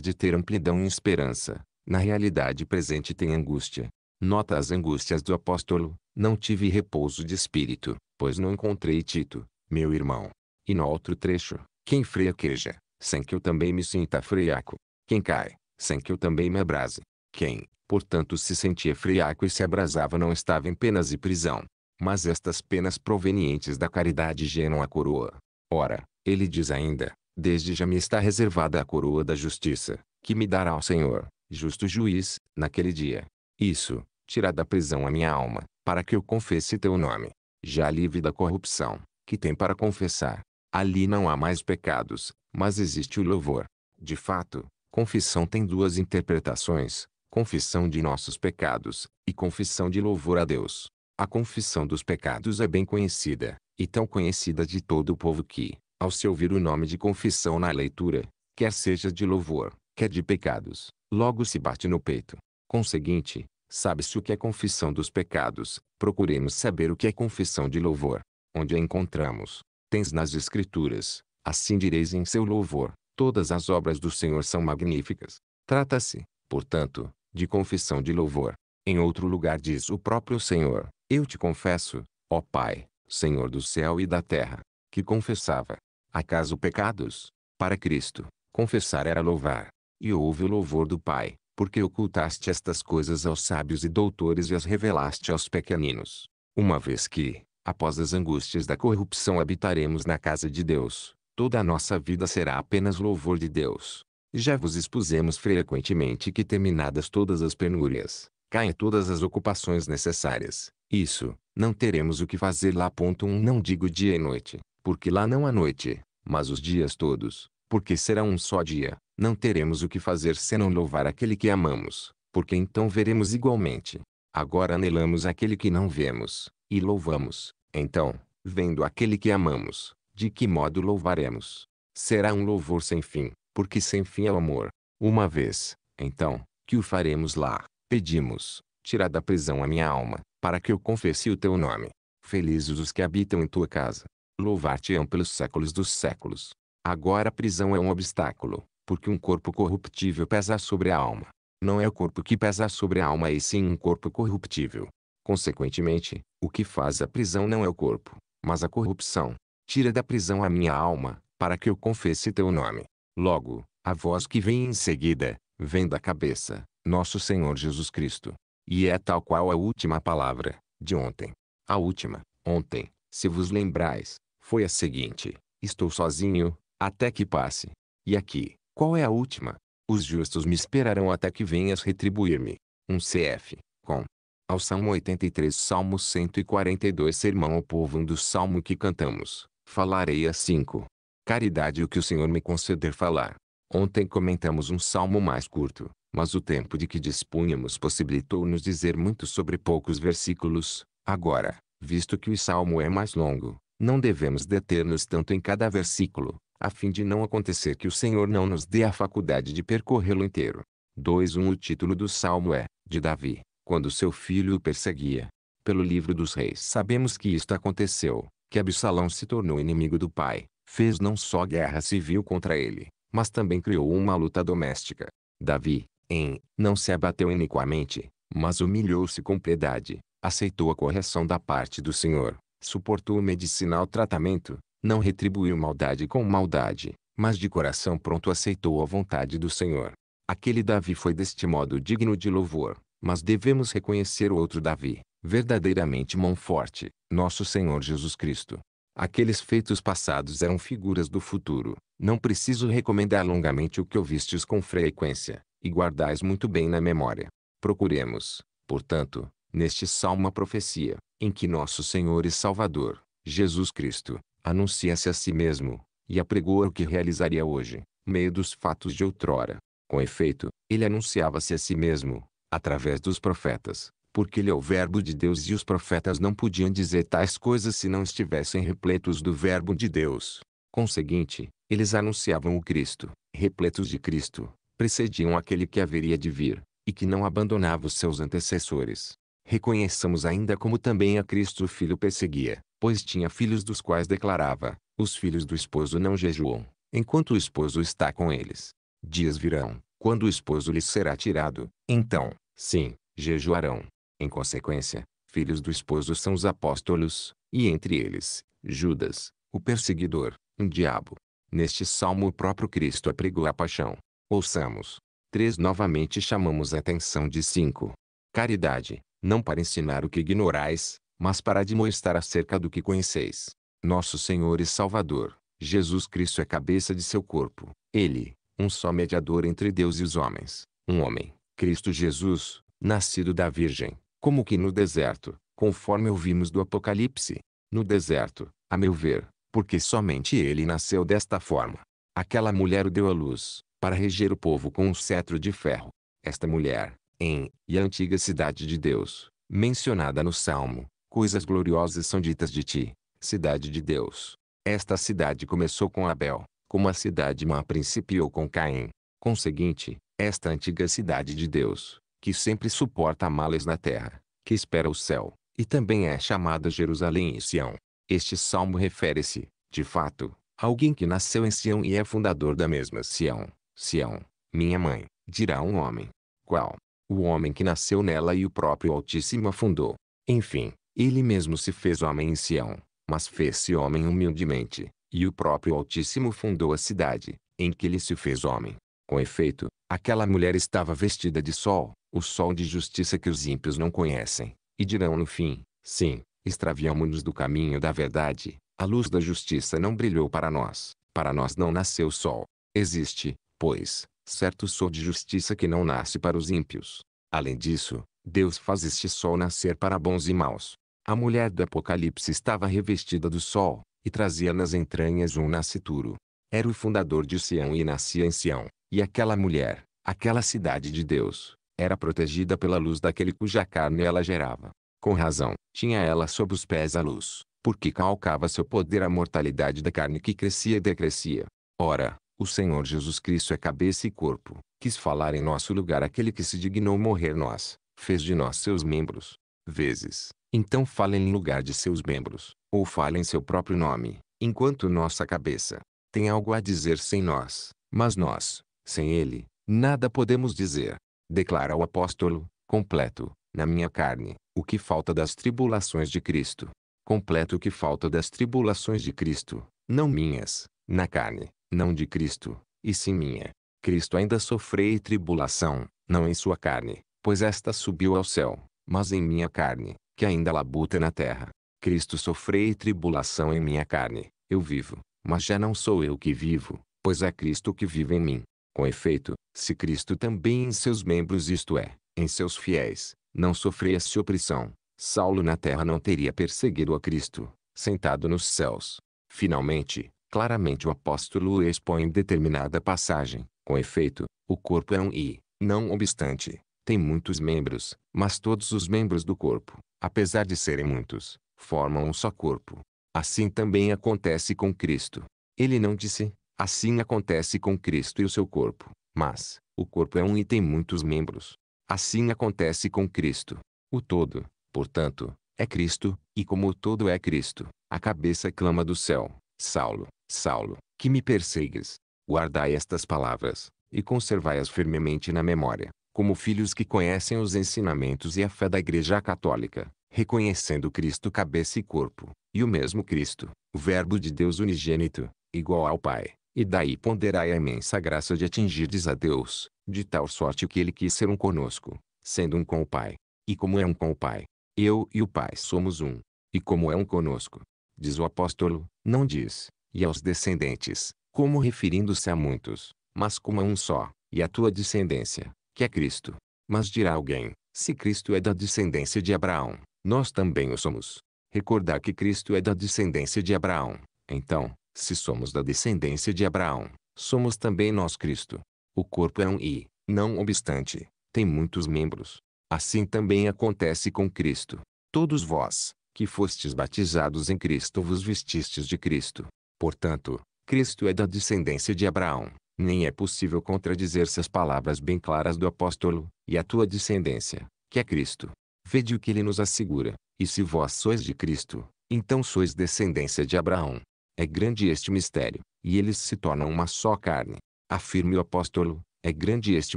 de ter amplidão e esperança, na realidade presente tem angústia. Nota as angústias do apóstolo: Não tive repouso de espírito, pois não encontrei Tito, meu irmão. E no outro trecho: Quem freia queja, sem que eu também me sinta freiaco. Quem cai, sem que eu também me abrase. Quem, portanto, se sentia freiaco e se abrasava não estava em penas e prisão. Mas estas penas provenientes da caridade geram a coroa. Ora, ele diz ainda: Desde já me está reservada a coroa da justiça, que me dará o Senhor, justo juiz, naquele dia. Isso, tira da prisão a minha alma, para que eu confesse teu nome. Já livre da corrupção, que tem para confessar. Ali não há mais pecados, mas existe o louvor. De fato, confissão tem duas interpretações: confissão de nossos pecados, e confissão de louvor a Deus. A confissão dos pecados é bem conhecida, e tão conhecida de todo o povo que, ao se ouvir o nome de confissão na leitura, quer seja de louvor, que é de pecados, logo se bate no peito. Conseguinte, sabe-se o que é confissão dos pecados, procuremos saber o que é confissão de louvor. Onde a encontramos? Tens nas Escrituras, assim direis em seu louvor, todas as obras do Senhor são magníficas. Trata-se, portanto, de confissão de louvor. Em outro lugar diz o próprio Senhor, eu te confesso, ó Pai, Senhor do céu e da terra, que confessava. Acaso pecados? Para Cristo, confessar era louvar. E ouve o louvor do Pai, porque ocultaste estas coisas aos sábios e doutores e as revelaste aos pequeninos. Uma vez que, após as angústias da corrupção habitaremos na casa de Deus, toda a nossa vida será apenas louvor de Deus. Já vos expusemos frequentemente que terminadas todas as penúrias, caem todas as ocupações necessárias. Isso, não teremos o que fazer lá. Ponto 1 um Não digo dia e noite, porque lá não há noite, mas os dias todos, porque será um só dia, não teremos o que fazer senão louvar aquele que amamos, porque então veremos igualmente. Agora anelamos aquele que não vemos, e louvamos, então, vendo aquele que amamos, de que modo louvaremos? Será um louvor sem fim, porque sem fim é o amor. Uma vez, então, que o faremos lá, pedimos, tira da prisão a minha alma, para que eu confesse o teu nome. Felizes os que habitam em tua casa. Louvar-te-ão pelos séculos dos séculos. Agora a prisão é um obstáculo, porque um corpo corruptível pesa sobre a alma. Não é o corpo que pesa sobre a alma e sim um corpo corruptível. Consequentemente, o que faz a prisão não é o corpo, mas a corrupção. Tira da prisão a minha alma, para que eu confesse teu nome. Logo, a voz que vem em seguida, vem da cabeça, nosso Senhor Jesus Cristo. E é tal qual a última palavra, de ontem. A última, ontem, se vos lembrais, foi a seguinte: Estou sozinho, até que passe. E aqui, qual é a última? Os justos me esperarão até que venhas retribuir-me. Um CF, com. Ao Salmo 83, Salmo 142, Sermão ao povo, um do salmo que cantamos. Falarei a 5. Caridade, é o que o Senhor me conceder falar. Ontem comentamos um salmo mais curto, mas o tempo de que dispunhamos possibilitou-nos dizer muito sobre poucos versículos. Agora, visto que o salmo é mais longo, não devemos deter-nos tanto em cada versículo, a fim de não acontecer que o Senhor não nos dê a faculdade de percorrê-lo inteiro. 2.1 O título do salmo é, de Davi, quando seu filho o perseguia. Pelo livro dos reis sabemos que isto aconteceu, que Absalão se tornou inimigo do pai, fez não só guerra civil contra ele, mas também criou uma luta doméstica. Davi, em, não se abateu iniquamente, mas humilhou-se com piedade, aceitou a correção da parte do Senhor, suportou o medicinal tratamento, não retribuiu maldade com maldade, mas de coração pronto aceitou a vontade do Senhor. Aquele Davi foi deste modo digno de louvor, mas devemos reconhecer o outro Davi, verdadeiramente mão forte, nosso Senhor Jesus Cristo. Aqueles feitos passados eram figuras do futuro. Não preciso recomendar longamente o que ouvistes com frequência, e guardais muito bem na memória. Procuremos, portanto, neste salmo a profecia, em que nosso Senhor e Salvador, Jesus Cristo, anuncia-se a si mesmo, e apregoa o que realizaria hoje, meio dos fatos de outrora. Com efeito, ele anunciava-se a si mesmo, através dos profetas, porque ele é o Verbo de Deus e os profetas não podiam dizer tais coisas se não estivessem repletos do Verbo de Deus. Conseguinte, eles anunciavam o Cristo, repletos de Cristo, precediam aquele que haveria de vir, e que não abandonava os seus antecessores. Reconheçamos ainda como também a Cristo o Filho perseguia, pois tinha filhos dos quais declarava: Os filhos do esposo não jejuam, enquanto o esposo está com eles. Dias virão, quando o esposo lhes será tirado, então, sim, jejuarão. Em consequência, filhos do esposo são os apóstolos, e entre eles, Judas, o perseguidor, um diabo. Neste salmo o próprio Cristo apregou a paixão. Ouçamos. 3. Novamente chamamos a atenção de 5. Caridade, não para ensinar o que ignorais, mas para admoestar acerca do que conheceis. Nosso Senhor e Salvador, Jesus Cristo é cabeça de seu corpo. Ele, um só mediador entre Deus e os homens, um homem, Cristo Jesus, nascido da Virgem, como que no deserto, conforme ouvimos do Apocalipse. No deserto, a meu ver, porque somente ele nasceu desta forma. Aquela mulher o deu à luz, para reger o povo com um cetro de ferro. Esta mulher, em, e a antiga cidade de Deus, mencionada no Salmo, coisas gloriosas são ditas de ti, cidade de Deus. Esta cidade começou com Abel, como a cidade má principiou com Caim. Conseguinte, esta antiga cidade de Deus, que sempre suporta males na terra, que espera o céu, e também é chamada Jerusalém e Sião. Este salmo refere-se, de fato, a alguém que nasceu em Sião e é fundador da mesma Sião. Sião, minha mãe, dirá um homem. Qual? O homem que nasceu nela e o próprio Altíssimo afundou. fundou. Enfim, ele mesmo se fez homem em Sião, mas fez-se homem humildemente, e o próprio Altíssimo fundou a cidade, em que ele se fez homem. Com efeito, aquela mulher estava vestida de sol, o sol de justiça que os ímpios não conhecem, e dirão no fim, sim, extraviamo-nos do caminho da verdade, a luz da justiça não brilhou para nós, para nós não nasceu o sol. Existe, pois, certo sol de justiça que não nasce para os ímpios. Além disso, Deus faz este sol nascer para bons e maus, a mulher do Apocalipse estava revestida do sol, e trazia nas entranhas um nascituro. Era o fundador de Sião e nascia em Sião, e aquela mulher, aquela cidade de Deus, era protegida pela luz daquele cuja carne ela gerava. Com razão, tinha ela sob os pés a luz, porque calcava seu poder a mortalidade da carne que crescia e decrescia. Ora, o Senhor Jesus Cristo é cabeça e corpo, quis falar em nosso lugar aquele que se dignou morrer nós, fez de nós seus membros. Vezes, então fale em lugar de seus membros, ou fale em seu próprio nome, enquanto nossa cabeça tem algo a dizer sem nós, mas nós, sem ele, nada podemos dizer. Declara o apóstolo, completo, na minha carne, o que falta das tribulações de Cristo. Completo o que falta das tribulações de Cristo, não minhas, na carne, não de Cristo, e sim minha. Cristo ainda sofrei tribulação, não em sua carne, pois esta subiu ao céu, mas em minha carne, que ainda labuta na terra. Cristo sofrei tribulação em minha carne, eu vivo, mas já não sou eu que vivo, pois é Cristo que vive em mim. Com efeito, se Cristo também em seus membros isto é, em seus fiéis, não sofresse opressão, Saulo na terra não teria perseguido a Cristo, sentado nos céus. Finalmente, claramente o apóstolo expõe determinada passagem, com efeito, o corpo é um e, não obstante, tem muitos membros, mas todos os membros do corpo, apesar de serem muitos, formam um só corpo. Assim também acontece com Cristo. Ele não disse, assim acontece com Cristo e o seu corpo, mas, o corpo é um e tem muitos membros. Assim acontece com Cristo. O todo, portanto, é Cristo, e como o todo é Cristo, a cabeça clama do céu: Saulo, Saulo, que me persegues. Guardai estas palavras, e conservai-as firmemente na memória, como filhos que conhecem os ensinamentos e a fé da Igreja Católica, reconhecendo Cristo cabeça e corpo, e o mesmo Cristo, o Verbo de Deus unigênito, igual ao Pai, e daí ponderai a imensa graça de atingirdes a Deus, de tal sorte que ele quis ser um conosco, sendo um com o Pai. E como é um com o Pai, eu e o Pai somos um. E como é um conosco, diz o apóstolo, não diz, e aos descendentes, como referindo-se a muitos, mas como a é um só, e a tua descendência, que é Cristo. Mas dirá alguém, se Cristo é da descendência de Abraão, nós também o somos. Recordar que Cristo é da descendência de Abraão. Então, se somos da descendência de Abraão, somos também nós Cristo. O corpo é um e, não obstante, tem muitos membros. Assim também acontece com Cristo. Todos vós, que fostes batizados em Cristo vos vestistes de Cristo. Portanto, Cristo é da descendência de Abraão, nem é possível contradizer-se as palavras bem claras do apóstolo, e a tua descendência, que é Cristo. Vede o que ele nos assegura, e se vós sois de Cristo, então sois descendência de Abraão. É grande este mistério, e eles se tornam uma só carne. Afirme o apóstolo, é grande este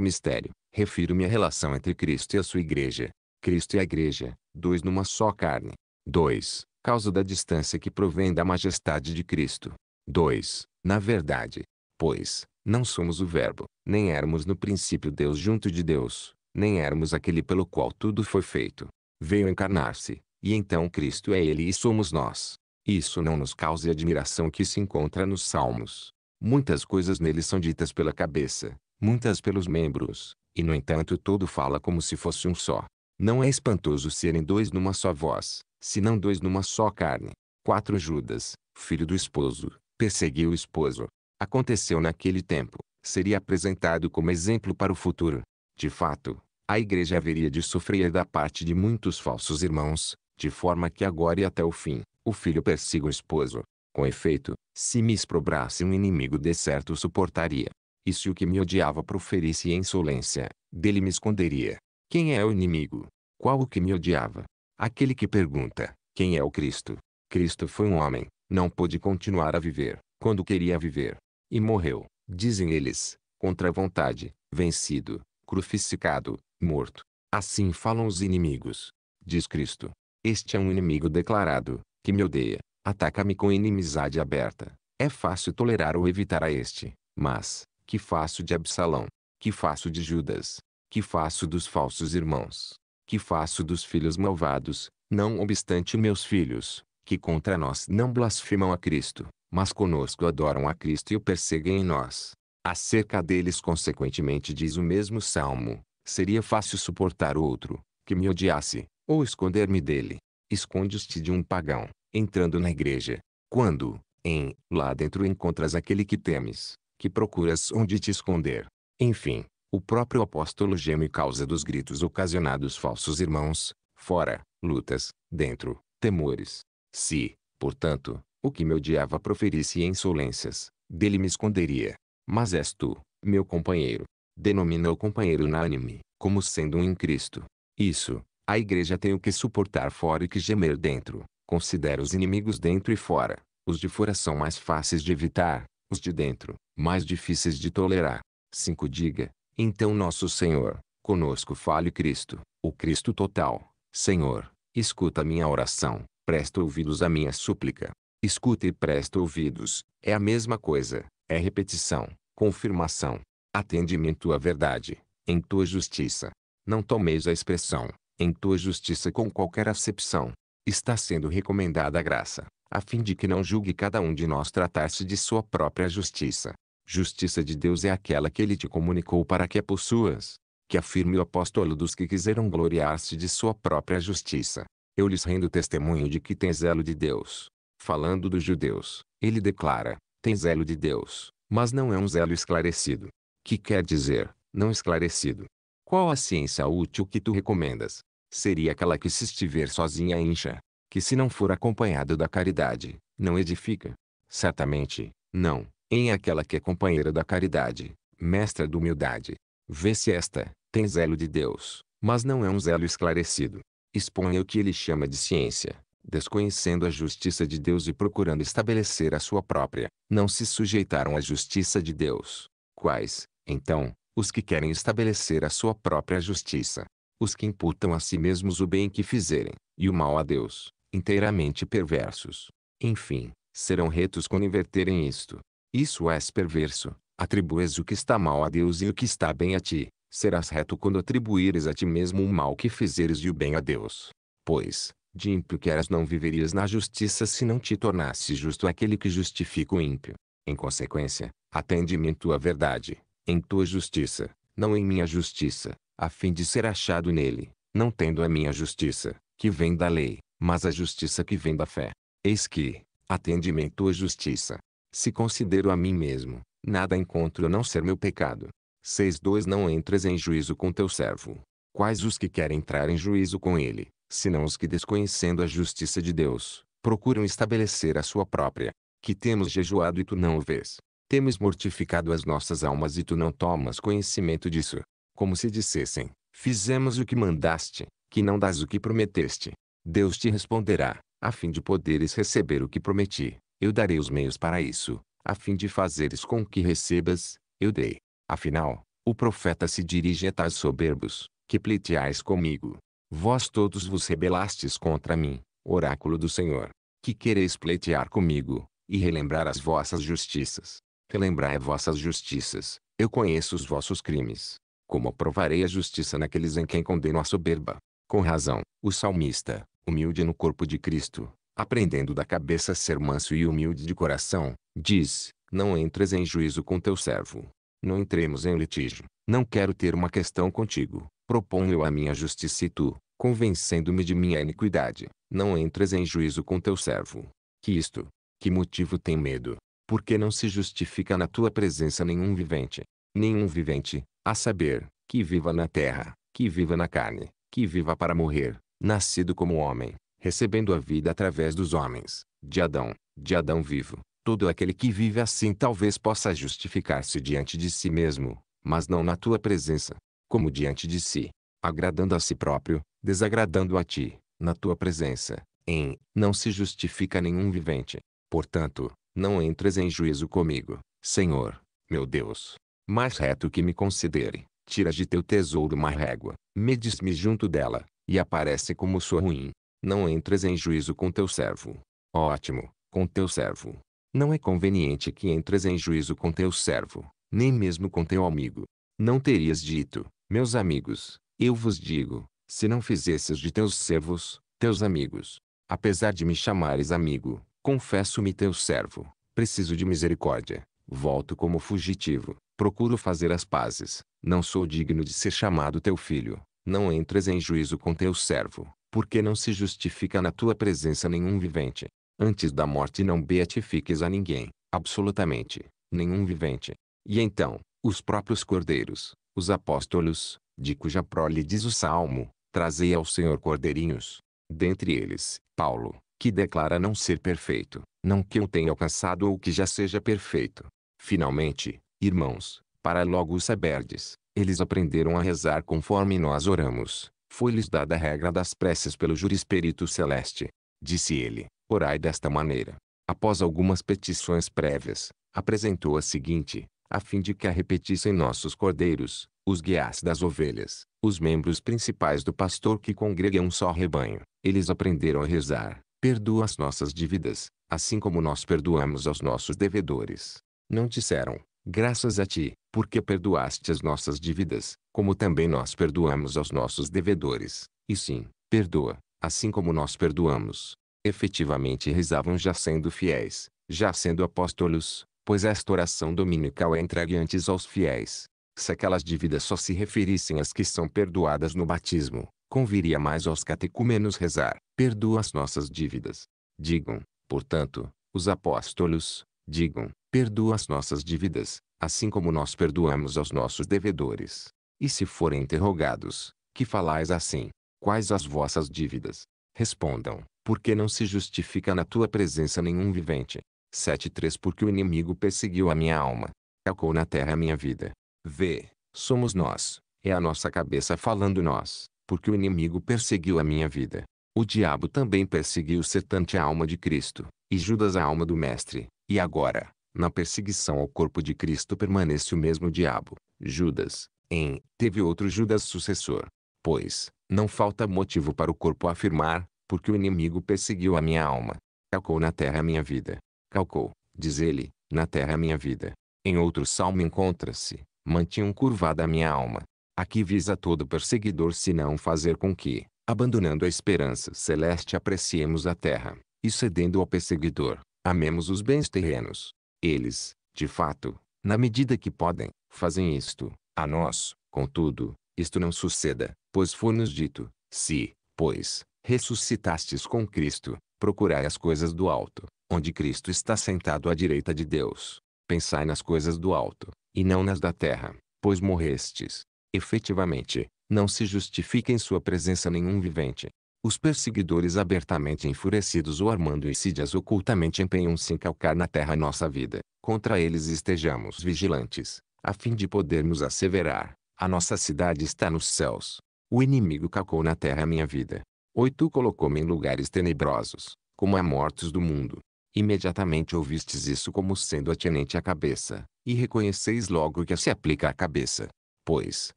mistério, refiro-me à relação entre Cristo e a sua igreja. Cristo e a igreja, dois numa só carne. 2. Causa da distância que provém da majestade de Cristo. 2. Na verdade, pois, não somos o Verbo, nem éramos no princípio Deus junto de Deus, nem éramos aquele pelo qual tudo foi feito. Veio encarnar-se, e então Cristo é Ele e somos nós. Isso não nos cause a admiração que se encontra nos Salmos. Muitas coisas nele são ditas pela cabeça, muitas pelos membros, e no entanto todo fala como se fosse um só. Não é espantoso serem dois numa só voz, senão dois numa só carne. 4 Judas, filho do esposo, perseguiu o esposo aconteceu naquele tempo, seria apresentado como exemplo para o futuro. De fato, a igreja haveria de sofrer da parte de muitos falsos irmãos, de forma que agora e até o fim, o filho persiga o esposo. Com efeito, se me exprobrasse um inimigo de certo suportaria. E se o que me odiava proferisse insolência, dele me esconderia. Quem é o inimigo? Qual o que me odiava? Aquele que pergunta, quem é o Cristo? Cristo foi um homem, não pôde continuar a viver, quando queria viver, e morreu, dizem eles, contra a vontade, vencido, crucificado, morto. Assim falam os inimigos. Diz Cristo. Este é um inimigo declarado, que me odeia, ataca-me com inimizade aberta. É fácil tolerar ou evitar a este, mas, que faço de Absalão? Que faço de Judas? Que faço dos falsos irmãos? Que faço dos filhos malvados, não obstante meus filhos, que contra nós não blasfemam a Cristo, mas conosco adoram a Cristo e o perseguem em nós. Acerca deles consequentemente diz o mesmo Salmo, seria fácil suportar outro, que me odiasse, ou esconder-me dele. Escondes-te de um pagão, entrando na igreja. Quando, em, lá dentro encontras aquele que temes, que procuras onde te esconder. Enfim, o próprio apóstolo geme causa dos gritos ocasionados falsos irmãos, fora, lutas, dentro, temores. Se, portanto, o que me odiava proferisse insolências, dele me esconderia. Mas és tu, meu companheiro. Denominou companheiro unânime, como sendo um em Cristo. Isso, a igreja tem o que suportar fora e que gemer dentro. Considera os inimigos dentro e fora. Os de fora são mais fáceis de evitar, os de dentro, mais difíceis de tolerar. 5 Diga, então nosso Senhor, conosco fale Cristo, o Cristo total. Senhor, escuta minha oração, presta ouvidos à minha súplica. Escuta e presta ouvidos, é a mesma coisa, é repetição, confirmação, atendimento à verdade, em tua justiça. Não tomeis a expressão, em tua justiça com qualquer acepção. Está sendo recomendada a graça, a fim de que não julgue cada um de nós tratar-se de sua própria justiça. Justiça de Deus é aquela que ele te comunicou para que a possuas. Que afirme o apóstolo dos que quiseram gloriar-se de sua própria justiça. Eu lhes rendo testemunho de que tem zelo de Deus, falando dos judeus, ele declara, tem zelo de Deus, mas não é um zelo esclarecido. Que quer dizer, não esclarecido? Qual a ciência útil que tu recomendas? Seria aquela que se estiver sozinha incha, que se não for acompanhado da caridade, não edifica? Certamente, não, em aquela que é companheira da caridade, mestra da humildade. Vê se esta, tem zelo de Deus, mas não é um zelo esclarecido. Exponha o que ele chama de ciência, desconhecendo a justiça de Deus e procurando estabelecer a sua própria, não se sujeitaram à justiça de Deus. Quais, então, os que querem estabelecer a sua própria justiça? Os que imputam a si mesmos o bem que fizerem, e o mal a Deus, inteiramente perversos. Enfim, serão retos quando inverterem isto. Isso és perverso, atribues o que está mal a Deus e o que está bem a ti. Serás reto quando atribuires a ti mesmo o mal que fizeres e o bem a Deus. Pois, de ímpio que eras não viverias na justiça se não te tornasse justo aquele que justifica o ímpio. Em consequência, atende-me em tua verdade, em tua justiça, não em minha justiça, a fim de ser achado nele, não tendo a minha justiça, que vem da lei, mas a justiça que vem da fé. Eis que, atende-me em tua justiça. Se considero a mim mesmo, nada encontro a não ser meu pecado. 6.2 Não entras em juízo com teu servo. Quais os que querem entrar em juízo com ele? senão os que desconhecendo a justiça de Deus, procuram estabelecer a sua própria, que temos jejuado e tu não o vês. Temos mortificado as nossas almas e tu não tomas conhecimento disso. Como se dissessem, fizemos o que mandaste, que não das o que prometeste. Deus te responderá, a fim de poderes receber o que prometi. Eu darei os meios para isso, a fim de fazeres com que recebas, eu dei. Afinal, o profeta se dirige a tais soberbos, que pleiteais comigo, Vós todos vos rebelastes contra mim, oráculo do Senhor, que quereis pleitear comigo, e relembrar as vossas justiças. Relembrai vossas justiças, eu conheço os vossos crimes. Como aprovarei a justiça naqueles em quem condeno a soberba? Com razão, o salmista, humilde no corpo de Cristo, aprendendo da cabeça ser manso e humilde de coração, diz, não entres em juízo com teu servo. Não entremos em litígio, não quero ter uma questão contigo proponho a minha justiça e tu, convencendo-me de minha iniquidade, não entres em juízo com teu servo. Que isto, que motivo tem medo? Porque não se justifica na tua presença nenhum vivente, nenhum vivente, a saber, que viva na terra, que viva na carne, que viva para morrer, nascido como homem, recebendo a vida através dos homens, de Adão, de Adão vivo. Todo aquele que vive assim talvez possa justificar-se diante de si mesmo, mas não na tua presença como diante de si, agradando a si próprio, desagradando a ti, na tua presença, em não se justifica nenhum vivente. Portanto, não entres em juízo comigo, Senhor, meu Deus. Mais reto que me considere, tira de teu tesouro uma régua, medes-me junto dela, e aparece como sua ruim. Não entres em juízo com teu servo. Ótimo, com teu servo. Não é conveniente que entres em juízo com teu servo, nem mesmo com teu amigo. Não terias dito, meus amigos, eu vos digo, se não fizesses de teus servos, teus amigos, apesar de me chamares amigo, confesso-me teu servo, preciso de misericórdia, volto como fugitivo, procuro fazer as pazes, não sou digno de ser chamado teu filho, não entres em juízo com teu servo, porque não se justifica na tua presença nenhum vivente. Antes da morte não beatifiques a ninguém, absolutamente, nenhum vivente. E então, os próprios cordeiros, os apóstolos, de cuja prole diz o Salmo, trazei ao Senhor cordeirinhos. Dentre eles, Paulo, que declara não ser perfeito, não que eu tenha alcançado ou que já seja perfeito. Finalmente, irmãos, para logo saberdes, eles aprenderam a rezar conforme nós oramos. Foi-lhes dada a regra das preces pelo jurisperito celeste. Disse ele, orai desta maneira. Após algumas petições prévias, apresentou a seguinte, a fim de que a repetissem nossos cordeiros, os guias das ovelhas, os membros principais do pastor que congrega um só rebanho. Eles aprenderam a rezar, perdoa as nossas dívidas, assim como nós perdoamos aos nossos devedores. Não disseram, graças a ti, porque perdoaste as nossas dívidas, como também nós perdoamos aos nossos devedores. E sim, perdoa, assim como nós perdoamos. Efetivamente rezavam já sendo fiéis, já sendo apóstolos, pois esta oração dominical é entregue antes aos fiéis. Se aquelas dívidas só se referissem às que são perdoadas no batismo, conviria mais aos catecúmenos rezar, perdoa as nossas dívidas. Digam, portanto, os apóstolos, digam, perdoa as nossas dívidas, assim como nós perdoamos aos nossos devedores. E se forem interrogados, que falais assim, quais as vossas dívidas? Respondam, porque não se justifica na tua presença nenhum vivente, 7.3 Porque o inimigo perseguiu a minha alma, calcou na terra a minha vida. Vê, somos nós, é a nossa cabeça falando nós, porque o inimigo perseguiu a minha vida. O diabo também perseguiu Setante a alma de Cristo, e Judas a alma do Mestre, e agora, na perseguição ao corpo de Cristo permanece o mesmo diabo, Judas, em, teve outro Judas sucessor. Pois, não falta motivo para o corpo afirmar, porque o inimigo perseguiu a minha alma, calcou na terra a minha vida calcou, diz ele, na terra é minha vida. Em outro salmo encontra-se, mantinham curvada a minha alma. Aqui visa todo perseguidor se não fazer com que, abandonando a esperança celeste apreciemos a terra, e cedendo ao perseguidor, amemos os bens terrenos. Eles, de fato, na medida que podem, fazem isto, a nós, contudo, isto não suceda, pois foi-nos dito, se, pois, ressuscitastes com Cristo, procurai as coisas do alto, onde Cristo está sentado à direita de Deus. Pensai nas coisas do alto, e não nas da terra, pois morrestes. Efetivamente, não se justifica em sua presença nenhum vivente. Os perseguidores abertamente enfurecidos ou armando insídias ocultamente empenham-se em calcar na terra nossa vida. Contra eles estejamos vigilantes, a fim de podermos asseverar, a nossa cidade está nos céus. O inimigo calcou na terra a minha vida. Oito colocou-me em lugares tenebrosos, como a mortos do mundo. Imediatamente ouvistes isso como sendo atinente à cabeça, e reconheceis logo que se aplica à cabeça. Pois,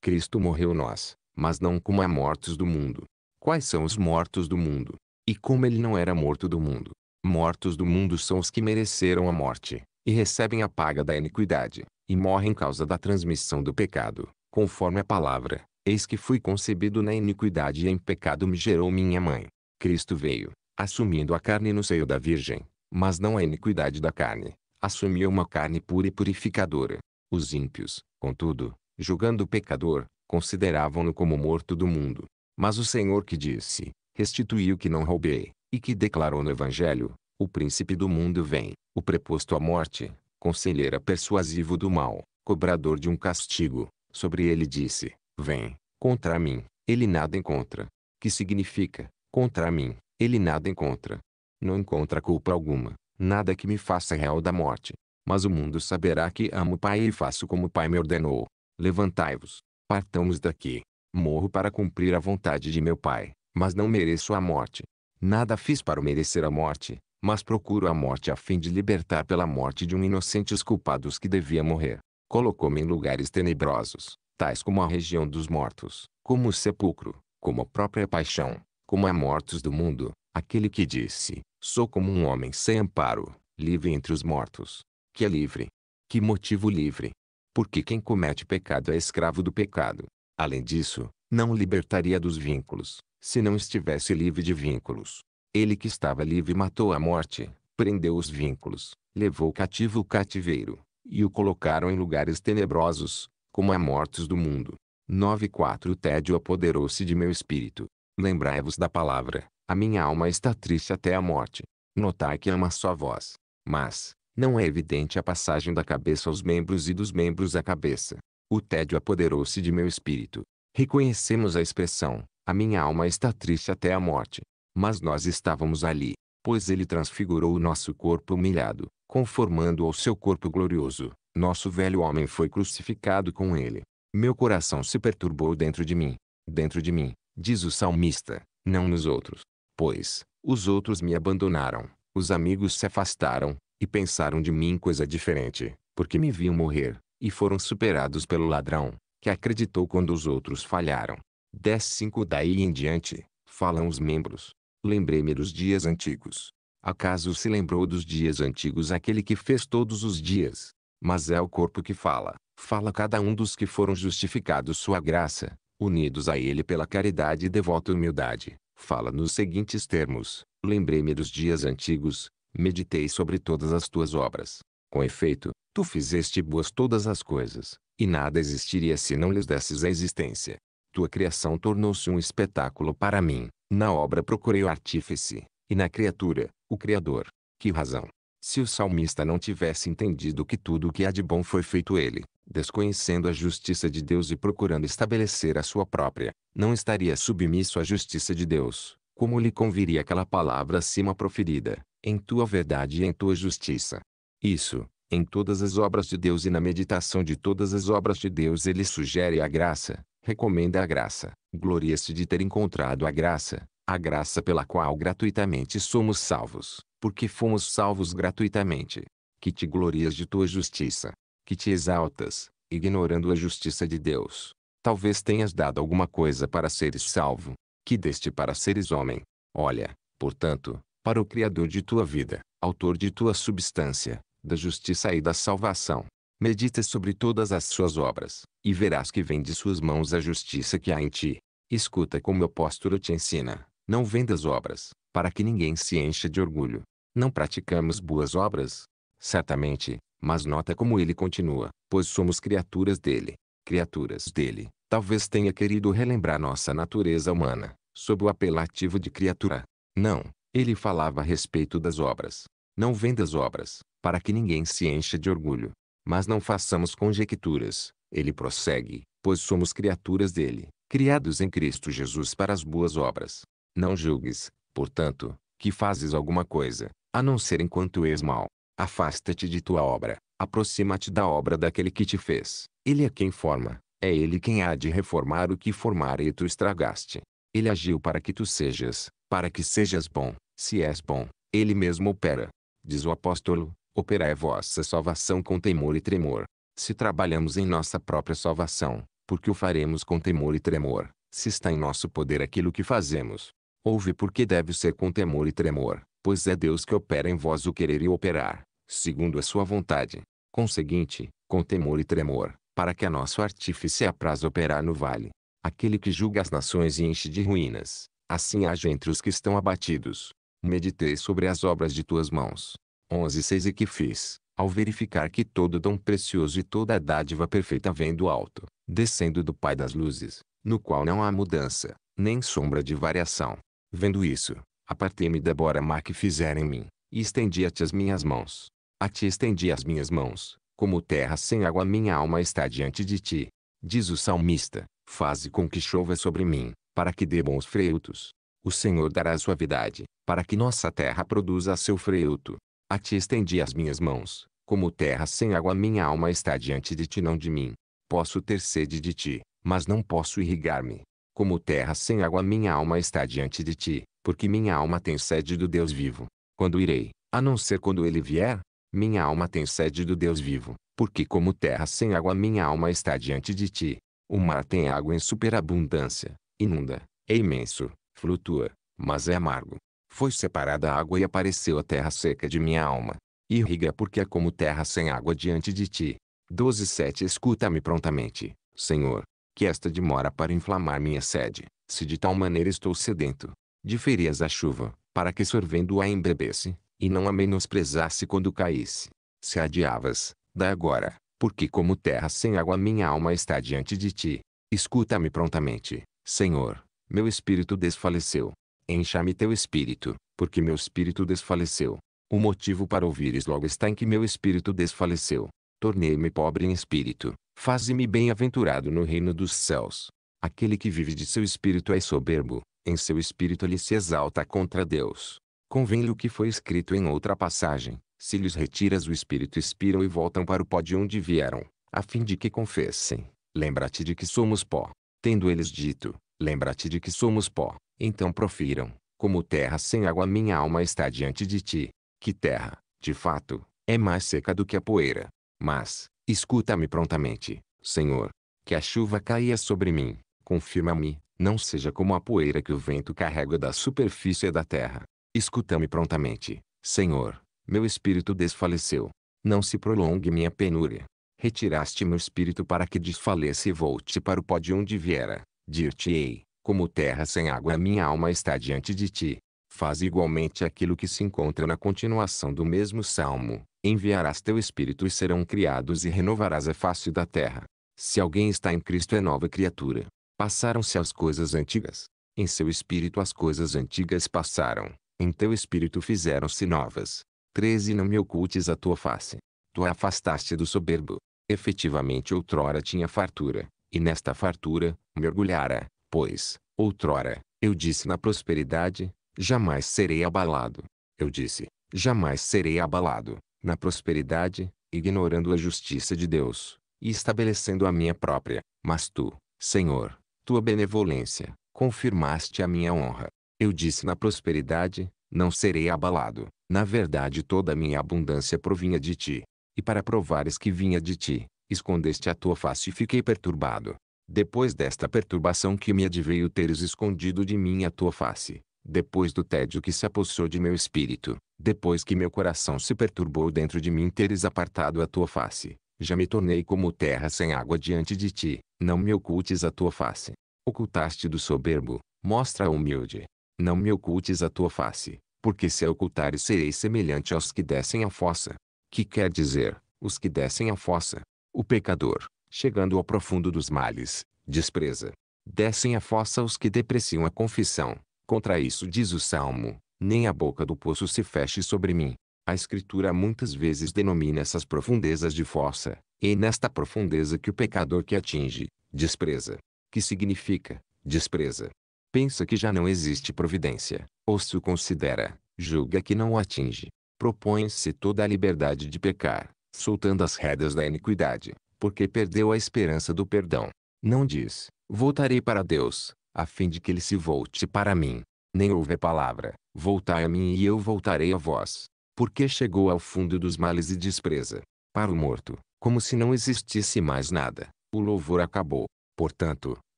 Cristo morreu nós, mas não como a mortos do mundo. Quais são os mortos do mundo? E como ele não era morto do mundo? Mortos do mundo são os que mereceram a morte, e recebem a paga da iniquidade, e morrem causa da transmissão do pecado, conforme a palavra, eis que fui concebido na iniquidade e em pecado me gerou minha mãe. Cristo veio, assumindo a carne no seio da Virgem, mas não a iniquidade da carne, assumiu uma carne pura e purificadora. Os ímpios, contudo, julgando o pecador, consideravam-no como morto do mundo. Mas o Senhor que disse, restituiu o que não roubei, e que declarou no Evangelho, o príncipe do mundo vem, o preposto à morte, conselheira persuasivo do mal, cobrador de um castigo, sobre ele disse, vem, contra mim, ele nada encontra. Que significa, contra mim, ele nada encontra. Não encontra culpa alguma, nada que me faça real da morte. Mas o mundo saberá que amo o Pai e faço como o Pai me ordenou. Levantai-vos, partamos daqui. Morro para cumprir a vontade de meu Pai, mas não mereço a morte. Nada fiz para merecer a morte, mas procuro a morte a fim de libertar pela morte de um inocente os culpados que devia morrer. Colocou-me em lugares tenebrosos, tais como a região dos mortos, como o sepulcro, como a própria paixão, como a mortos do mundo, aquele que disse, Sou como um homem sem amparo, livre entre os mortos. Que é livre? Que motivo livre? Porque quem comete pecado é escravo do pecado. Além disso, não libertaria dos vínculos, se não estivesse livre de vínculos. Ele que estava livre matou a morte, prendeu os vínculos, levou cativo o cativeiro, e o colocaram em lugares tenebrosos, como a mortos do mundo. 9.4 O tédio apoderou-se de meu espírito. Lembrai-vos da palavra, a minha alma está triste até a morte. Notai que ama só a voz. Mas, não é evidente a passagem da cabeça aos membros e dos membros à cabeça. O tédio apoderou-se de meu espírito. Reconhecemos a expressão, a minha alma está triste até a morte. Mas nós estávamos ali, pois ele transfigurou o nosso corpo humilhado, conformando ao seu corpo glorioso. Nosso velho homem foi crucificado com ele. Meu coração se perturbou dentro de mim, dentro de mim, diz o salmista, não nos outros. Pois, os outros me abandonaram, os amigos se afastaram, e pensaram de mim coisa diferente, porque me viam morrer, e foram superados pelo ladrão, que acreditou quando os outros falharam. 10.5 Daí em diante, falam os membros. Lembrei-me dos dias antigos. Acaso se lembrou dos dias antigos aquele que fez todos os dias? Mas é o corpo que fala, fala cada um dos que foram justificados sua graça, unidos a ele pela caridade e devota humildade fala nos seguintes termos: Lembrei-me dos dias antigos, meditei sobre todas as tuas obras. Com efeito, tu fizeste boas todas as coisas, e nada existiria se não lhes desses a existência. Tua criação tornou-se um espetáculo para mim. Na obra procurei o artífice, e na criatura, o Criador. Que razão! Se o salmista não tivesse entendido que tudo o que há de bom foi feito ele, desconhecendo a justiça de Deus e procurando estabelecer a sua própria, não estaria submisso à justiça de Deus, como lhe conviria aquela palavra acima proferida, em tua verdade e em tua justiça. Isso, em todas as obras de Deus e na meditação de todas as obras de Deus ele sugere a graça, recomenda a graça, gloria-se de ter encontrado a graça, a graça pela qual gratuitamente somos salvos, porque fomos salvos gratuitamente. Que te glorias de tua justiça, que te exaltas, ignorando a justiça de Deus. Talvez tenhas dado alguma coisa para seres salvo, que deste para seres homem. Olha, portanto, para o Criador de tua vida, Autor de tua substância, da justiça e da salvação. Medita sobre todas as suas obras, e verás que vem de suas mãos a justiça que há em ti. Escuta como o apóstolo te ensina, não vendas obras, para que ninguém se encha de orgulho. Não praticamos boas obras? Certamente, mas nota como ele continua, pois somos criaturas dele. Criaturas dele, talvez tenha querido relembrar nossa natureza humana, sob o apelativo de criatura. Não, ele falava a respeito das obras. Não vem das obras, para que ninguém se encha de orgulho. Mas não façamos conjecturas, ele prossegue, pois somos criaturas dele, criados em Cristo Jesus para as boas obras. Não julgues, portanto, que fazes alguma coisa, a não ser enquanto és mal, Afasta-te de tua obra, aproxima-te da obra daquele que te fez. Ele é quem forma, é ele quem há de reformar o que formar e tu estragaste. Ele agiu para que tu sejas, para que sejas bom. Se és bom, ele mesmo opera. Diz o apóstolo, operai vossa salvação com temor e tremor. Se trabalhamos em nossa própria salvação, porque o faremos com temor e tremor, se está em nosso poder aquilo que fazemos. Ouve porque deve ser com temor e tremor, pois é Deus que opera em vós o querer e operar, segundo a sua vontade. Conseguinte, com temor e tremor, para que a nosso artífice apraz operar no vale. Aquele que julga as nações e enche de ruínas, assim age entre os que estão abatidos. Meditei sobre as obras de tuas mãos. 11 6 E que fiz, ao verificar que todo dom precioso e toda dádiva perfeita vem do alto, descendo do Pai das luzes, no qual não há mudança, nem sombra de variação. Vendo isso, Apartei-me Débora má que fizeram em mim, e estendi-te as minhas mãos. A ti estendi as minhas mãos, como terra sem água minha alma está diante de ti. Diz o salmista, faze com que chova sobre mim, para que dê bons frutos. O Senhor dará suavidade, para que nossa terra produza seu fruto. A ti estendi as minhas mãos, como terra sem água minha alma está diante de ti não de mim. Posso ter sede de ti, mas não posso irrigar-me. Como terra sem água minha alma está diante de ti, porque minha alma tem sede do Deus vivo. Quando irei, a não ser quando ele vier? Minha alma tem sede do Deus vivo, porque como terra sem água minha alma está diante de ti. O mar tem água em superabundância, inunda, é imenso, flutua, mas é amargo. Foi separada a água e apareceu a terra seca de minha alma. Irriga porque é como terra sem água diante de ti. 12.7 Escuta-me prontamente, Senhor, que esta demora para inflamar minha sede, se de tal maneira estou sedento, diferias a chuva, para que sorvendo a embebesse, e não a menosprezasse quando caísse. Se adiavas, dá agora, porque como terra sem água minha alma está diante de ti. Escuta-me prontamente, Senhor, meu espírito desfaleceu. Encha-me teu espírito, porque meu espírito desfaleceu. O motivo para ouvires logo está em que meu espírito desfaleceu. Tornei-me pobre em espírito, faze-me bem-aventurado no reino dos céus. Aquele que vive de seu espírito é soberbo, em seu espírito ele se exalta contra Deus. Convém-lhe o que foi escrito em outra passagem, se lhes retiras o espírito expiram e voltam para o pó de onde vieram, a fim de que confessem, lembra-te de que somos pó. Tendo eles dito, lembra-te de que somos pó, então profiram, como terra sem água minha alma está diante de ti, que terra, de fato, é mais seca do que a poeira. Mas, escuta-me prontamente, Senhor, que a chuva caia sobre mim, confirma-me, não seja como a poeira que o vento carrega da superfície da terra. Escuta-me prontamente, Senhor. Meu espírito desfaleceu. Não se prolongue minha penúria. Retiraste meu espírito para que desfaleça e volte para o pó de onde viera. Dir-te-ei, como terra sem água a minha alma está diante de ti. Faz igualmente aquilo que se encontra na continuação do mesmo salmo. Enviarás teu espírito e serão criados e renovarás a face da terra. Se alguém está em Cristo é nova criatura. Passaram-se as coisas antigas. Em seu espírito as coisas antigas passaram. Em teu espírito fizeram-se novas. 13 Não me ocultes a tua face. Tu a afastaste do soberbo. Efetivamente outrora tinha fartura, e nesta fartura, mergulhara, pois, outrora, eu disse na prosperidade, jamais serei abalado. Eu disse, jamais serei abalado, na prosperidade, ignorando a justiça de Deus, e estabelecendo a minha própria. Mas tu, Senhor, tua benevolência, confirmaste a minha honra. Eu disse na prosperidade, não serei abalado. Na verdade toda a minha abundância provinha de ti. E para provares que vinha de ti, escondeste a tua face e fiquei perturbado. Depois desta perturbação que me adveio teres escondido de mim a tua face, depois do tédio que se apossou de meu espírito, depois que meu coração se perturbou dentro de mim teres apartado a tua face, já me tornei como terra sem água diante de ti, não me ocultes a tua face. Ocultaste do soberbo, mostra a humilde. Não me ocultes a tua face, porque se ocultares serei semelhante aos que descem a fossa. Que quer dizer, os que descem a fossa? O pecador, chegando ao profundo dos males, despreza. Descem a fossa os que depreciam a confissão. Contra isso diz o Salmo, nem a boca do poço se feche sobre mim. A Escritura muitas vezes denomina essas profundezas de fossa, e nesta profundeza que o pecador que atinge, despreza. Que significa, despreza? Pensa que já não existe providência, ou se o considera, julga que não o atinge. Propõe-se toda a liberdade de pecar, soltando as rédeas da iniquidade, porque perdeu a esperança do perdão. Não diz, voltarei para Deus, a fim de que ele se volte para mim. Nem ouve a palavra, voltai a mim e eu voltarei a vós porque chegou ao fundo dos males e despreza. Para o morto, como se não existisse mais nada, o louvor acabou. Portanto,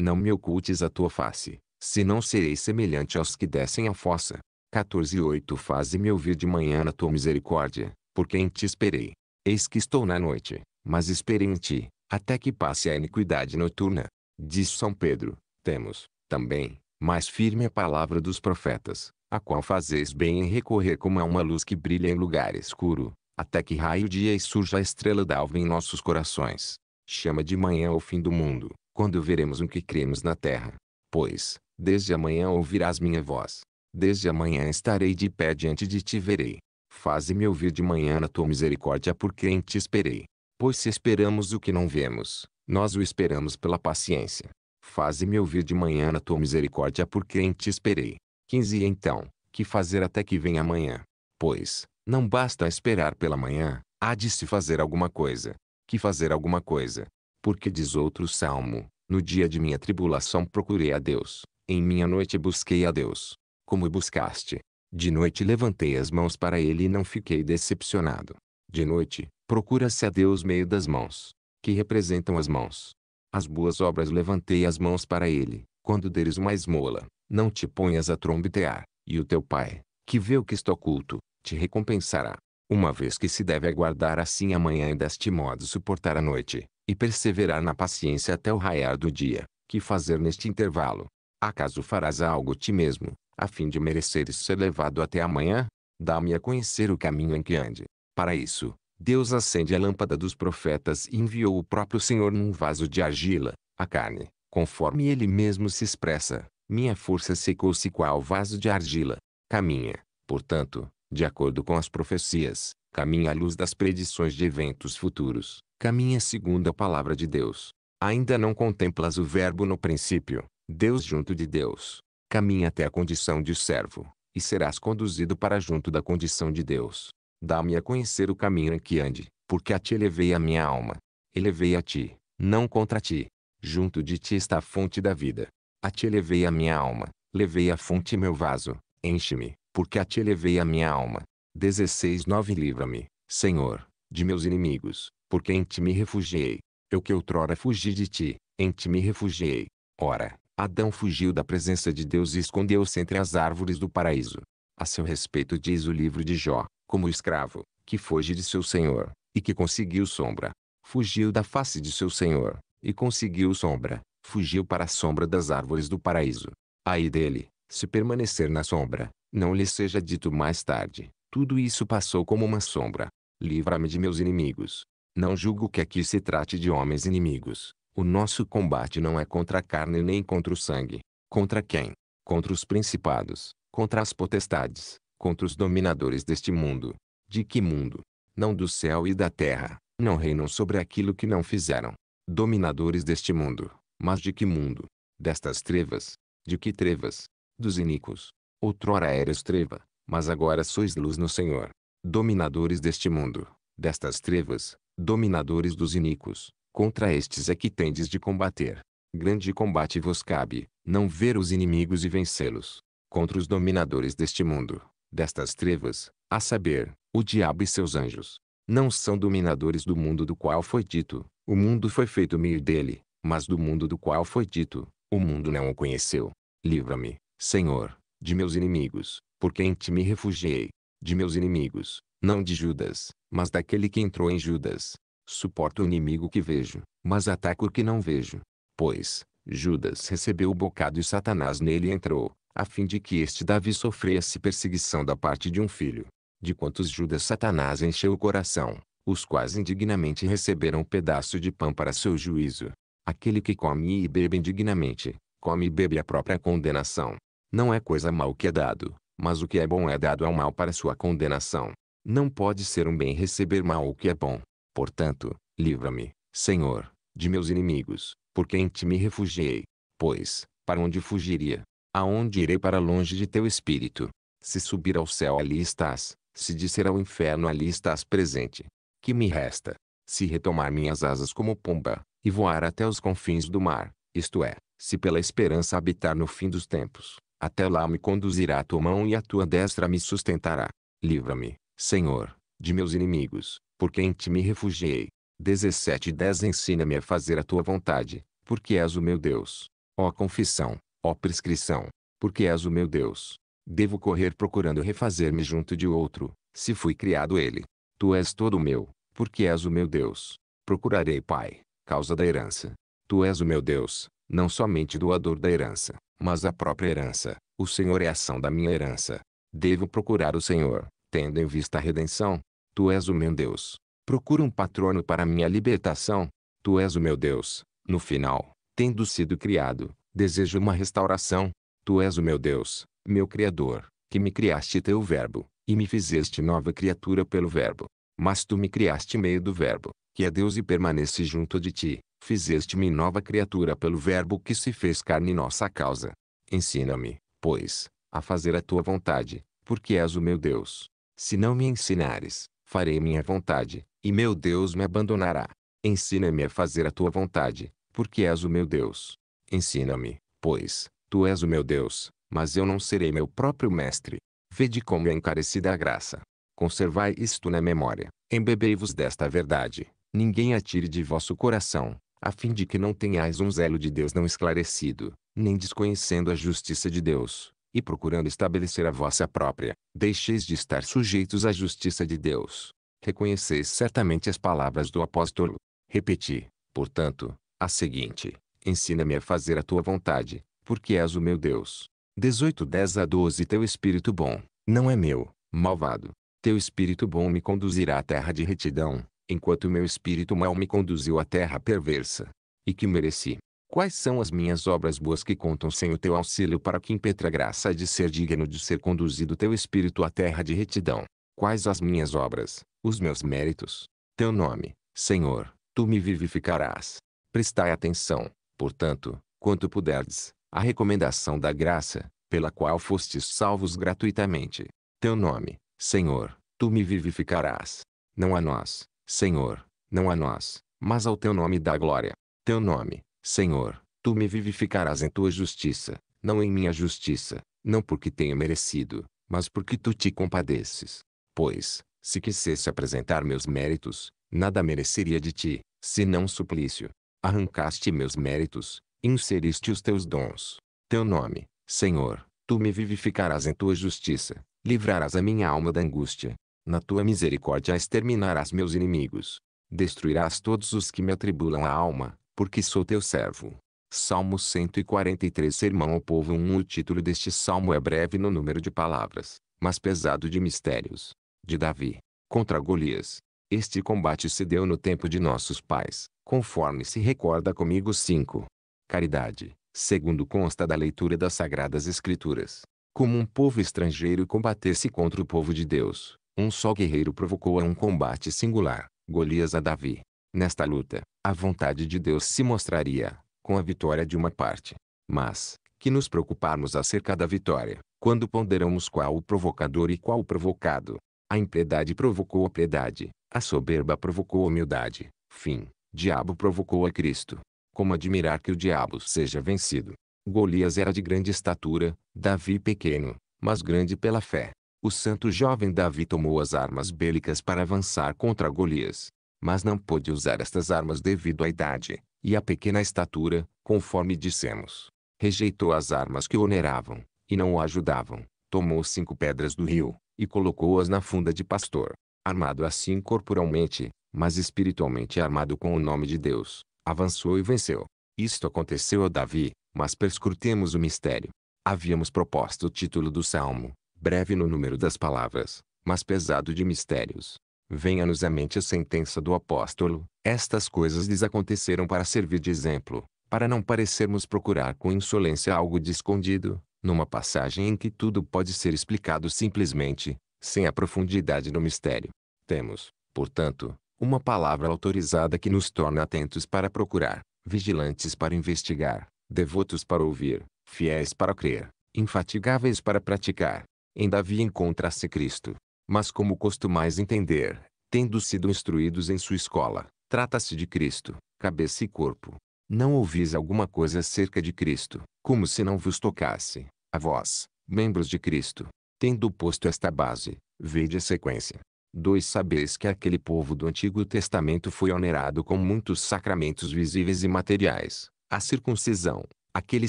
não me ocultes a tua face, senão serei semelhante aos que descem à fossa. 14 8 Faze-me ouvir de manhã na tua misericórdia, porque em ti esperei. Eis que estou na noite, mas esperei em ti, até que passe a iniquidade noturna. Diz São Pedro, temos, também, mais firme a palavra dos profetas, a qual fazeis bem em recorrer como a uma luz que brilha em lugar escuro, até que raio dia e surja a estrela d'alva em nossos corações. Chama de manhã o fim do mundo, quando veremos o que cremos na terra. Pois, desde amanhã ouvirás minha voz. Desde amanhã estarei de pé diante de ti verei. Faze-me ouvir de manhã a tua misericórdia porque em ti esperei. Pois se esperamos o que não vemos, nós o esperamos pela paciência. Faze-me ouvir de manhã a tua misericórdia porque em ti esperei. 15 Então, que fazer até que venha amanhã? Pois, não basta esperar pela manhã, há de se fazer alguma coisa. Que fazer alguma coisa? Porque diz outro salmo: No dia de minha tribulação procurei a Deus, em minha noite busquei a Deus. Como buscaste? De noite levantei as mãos para ele e não fiquei decepcionado. De noite, procura-se a Deus meio das mãos, que representam as mãos. As boas obras levantei as mãos para ele, quando deres uma esmola, não te ponhas a trombetear, e o teu pai, que vê o que está oculto, te recompensará. Uma vez que se deve aguardar assim a manhã e deste modo suportar a noite, e perseverar na paciência até o raiar do dia, que fazer neste intervalo? Acaso farás algo ti mesmo, a fim de mereceres ser levado até amanhã? Dá-me a conhecer o caminho em que ande. Para isso, Deus acende a lâmpada dos profetas e enviou o próprio Senhor num vaso de argila, a carne, conforme ele mesmo se expressa, minha força secou-se qual vaso de argila. Caminha, portanto, de acordo com as profecias, caminha à luz das predições de eventos futuros, caminha segundo a palavra de Deus. Ainda não contemplas o Verbo no princípio, Deus junto de Deus. Caminha até a condição de servo, e serás conduzido para junto da condição de Deus. Dá-me a conhecer o caminho em que ande, porque a ti elevei a minha alma. Elevei a ti, não contra ti. Junto de ti está a fonte da vida. A ti elevei a minha alma, levei a fonte meu vaso, enche-me, porque a ti elevei a minha alma. 16.9 Livra-me, Senhor, de meus inimigos, porque em ti me refugiei. Eu que outrora fugi de ti, em ti me refugiei. Ora, Adão fugiu da presença de Deus e escondeu-se entre as árvores do paraíso. A seu respeito diz o livro de Jó, como escravo, que foge de seu senhor, e que conseguiu sombra. Fugiu da face de seu senhor, e conseguiu sombra fugiu para a sombra das árvores do paraíso. Aí dele, se permanecer na sombra, não lhe seja dito mais tarde, tudo isso passou como uma sombra. Livra-me de meus inimigos. Não julgo que aqui se trate de homens inimigos. O nosso combate não é contra a carne nem contra o sangue. Contra quem? Contra os principados, contra as potestades, contra os dominadores deste mundo. De que mundo? Não do céu e da terra, não reinam sobre aquilo que não fizeram. Dominadores deste mundo, mas de que mundo? Destas trevas? De que trevas? Dos iníquos. Outrora eras treva, mas agora sois luz no Senhor. Dominadores deste mundo, destas trevas, dominadores dos iníquos, contra estes é que tendes de combater. Grande combate vos cabe, não ver os inimigos e vencê-los. Contra os dominadores deste mundo, destas trevas, a saber, o diabo e seus anjos. Não são dominadores do mundo do qual foi dito, o mundo foi feito meio dele, mas do mundo do qual foi dito, o mundo não o conheceu. Livra-me, Senhor, de meus inimigos, porque em ti me refugiei. De meus inimigos, não de Judas, mas daquele que entrou em Judas. Suporto o inimigo que vejo, mas ataco o que não vejo. Pois, Judas recebeu o bocado e Satanás nele entrou, a fim de que este Davi sofresse perseguição da parte de um filho. De quantos Judas Satanás encheu o coração, os quais indignamente receberam um pedaço de pão para seu juízo. Aquele que come e bebe indignamente, come e bebe a própria condenação. Não é coisa mal que é dado, mas o que é bom é dado ao mal para sua condenação. Não pode ser um bem receber mal o que é bom. Portanto, livra-me, Senhor, de meus inimigos, porque em ti me refugiei. Pois, para onde fugiria? Aonde irei para longe de teu espírito? Se subir ao céu, ali estás. Se descer ao inferno, ali estás presente. Que me resta? Se retomar minhas asas como pomba, e voar até os confins do mar, isto é, se pela esperança habitar no fim dos tempos, até lá me conduzirá a tua mão e a tua destra me sustentará. Livra-me, Senhor, de meus inimigos, porque em ti me refugiei. 17 e 10 Ensina-me a fazer a tua vontade, porque és o meu Deus. Ó confissão, ó prescrição, porque és o meu Deus. Devo correr procurando refazer-me junto de outro, se fui criado ele. Tu és todo meu, porque és o meu Deus. Procurarei, Pai, causa da herança. Tu és o meu Deus, não somente doador da herança, mas a própria herança. O Senhor é a ação da minha herança. Devo procurar o Senhor, tendo em vista a redenção. Tu és o meu Deus. Procuro um patrono para minha libertação. Tu és o meu Deus. No final, tendo sido criado, desejo uma restauração. Tu és o meu Deus, meu Criador, que me criaste teu verbo, e me fizeste nova criatura pelo verbo. Mas tu me criaste meio do verbo, que é Deus e permanece junto de ti, fizeste-me nova criatura pelo Verbo que se fez carne em nossa causa. Ensina-me, pois, a fazer a tua vontade, porque és o meu Deus. Se não me ensinares, farei minha vontade, e meu Deus me abandonará. Ensina-me a fazer a tua vontade, porque és o meu Deus. Ensina-me, pois, tu és o meu Deus, mas eu não serei meu próprio mestre. Vede como é encarecida a graça. Conservai isto na memória, embebei-vos desta verdade. Ninguém a tire de vosso coração, a fim de que não tenhais um zelo de Deus não esclarecido, nem desconhecendo a justiça de Deus, e procurando estabelecer a vossa própria, deixeis de estar sujeitos à justiça de Deus. Reconheceis certamente as palavras do apóstolo. Repeti, portanto, a seguinte: Ensina-me a fazer a tua vontade, porque és o meu Deus. 10 a 12 Teu espírito bom, não é meu, malvado. Teu espírito bom me conduzirá à terra de retidão, enquanto meu espírito mal me conduziu à terra perversa, e que mereci. Quais são as minhas obras boas que contam sem o teu auxílio para que impetra graça de ser digno de ser conduzido teu espírito à terra de retidão? Quais as minhas obras, os meus méritos? Teu nome, Senhor, tu me vivificarás. Prestai atenção, portanto, quanto puderdes, à recomendação da graça, pela qual fostes salvos gratuitamente. Teu nome, Senhor, tu me vivificarás. Não a nós, Senhor, não a nós, mas ao teu nome dá glória. Teu nome, Senhor, tu me vivificarás em tua justiça, não em minha justiça, não porque tenha merecido, mas porque tu te compadeces. Pois, se quisesse apresentar meus méritos, nada mereceria de ti, senão suplício. Arrancaste meus méritos, inseriste os teus dons. Teu nome, Senhor, tu me vivificarás em tua justiça, livrarás a minha alma da angústia, na tua misericórdia exterminarás meus inimigos. Destruirás todos os que me atribulam a alma, porque sou teu servo. Salmo 143 Sermão ao povo 1 O título deste salmo é breve no número de palavras, mas pesado de mistérios. De Davi. Contra Golias. Este combate se deu no tempo de nossos pais, conforme se recorda comigo 5. Caridade, segundo consta da leitura das Sagradas Escrituras. Como um povo estrangeiro combatesse contra o povo de Deus, um só guerreiro provocou a um combate singular, Golias a Davi. Nesta luta, a vontade de Deus se mostraria, com a vitória de uma parte. Mas, que nos preocuparmos acerca da vitória, quando ponderamos qual o provocador e qual o provocado. A impiedade provocou a piedade, a soberba provocou a humildade, fim, diabo provocou a Cristo. Como admirar que o diabo seja vencido? Golias era de grande estatura, Davi pequeno, mas grande pela fé o santo jovem Davi tomou as armas bélicas para avançar contra Golias, mas não pôde usar estas armas devido à idade e à pequena estatura, conforme dissemos. Rejeitou as armas que o oneravam e não o ajudavam. Tomou cinco pedras do rio e colocou-as na funda de pastor, armado assim corporalmente, mas espiritualmente armado com o nome de Deus. Avançou e venceu. Isto aconteceu a Davi, mas perscrutemos o mistério. Havíamos proposto o título do salmo, breve no número das palavras, mas pesado de mistérios. Venha-nos à mente a sentença do apóstolo: Estas coisas lhes aconteceram para servir de exemplo, para não parecermos procurar com insolência algo de escondido, numa passagem em que tudo pode ser explicado simplesmente, sem a profundidade do mistério. Temos, portanto, uma palavra autorizada que nos torna atentos para procurar, vigilantes para investigar, devotos para ouvir, fiéis para crer, infatigáveis para praticar, em Davi encontra-se Cristo. Mas como costumais entender, tendo sido instruídos em sua escola, trata-se de Cristo, cabeça e corpo. Não ouvis alguma coisa acerca de Cristo, como se não vos tocasse, a vós, membros de Cristo. Tendo posto esta base, vede a sequência. Dois Sabeis que aquele povo do Antigo Testamento foi onerado com muitos sacramentos visíveis e materiais, a circuncisão, aquele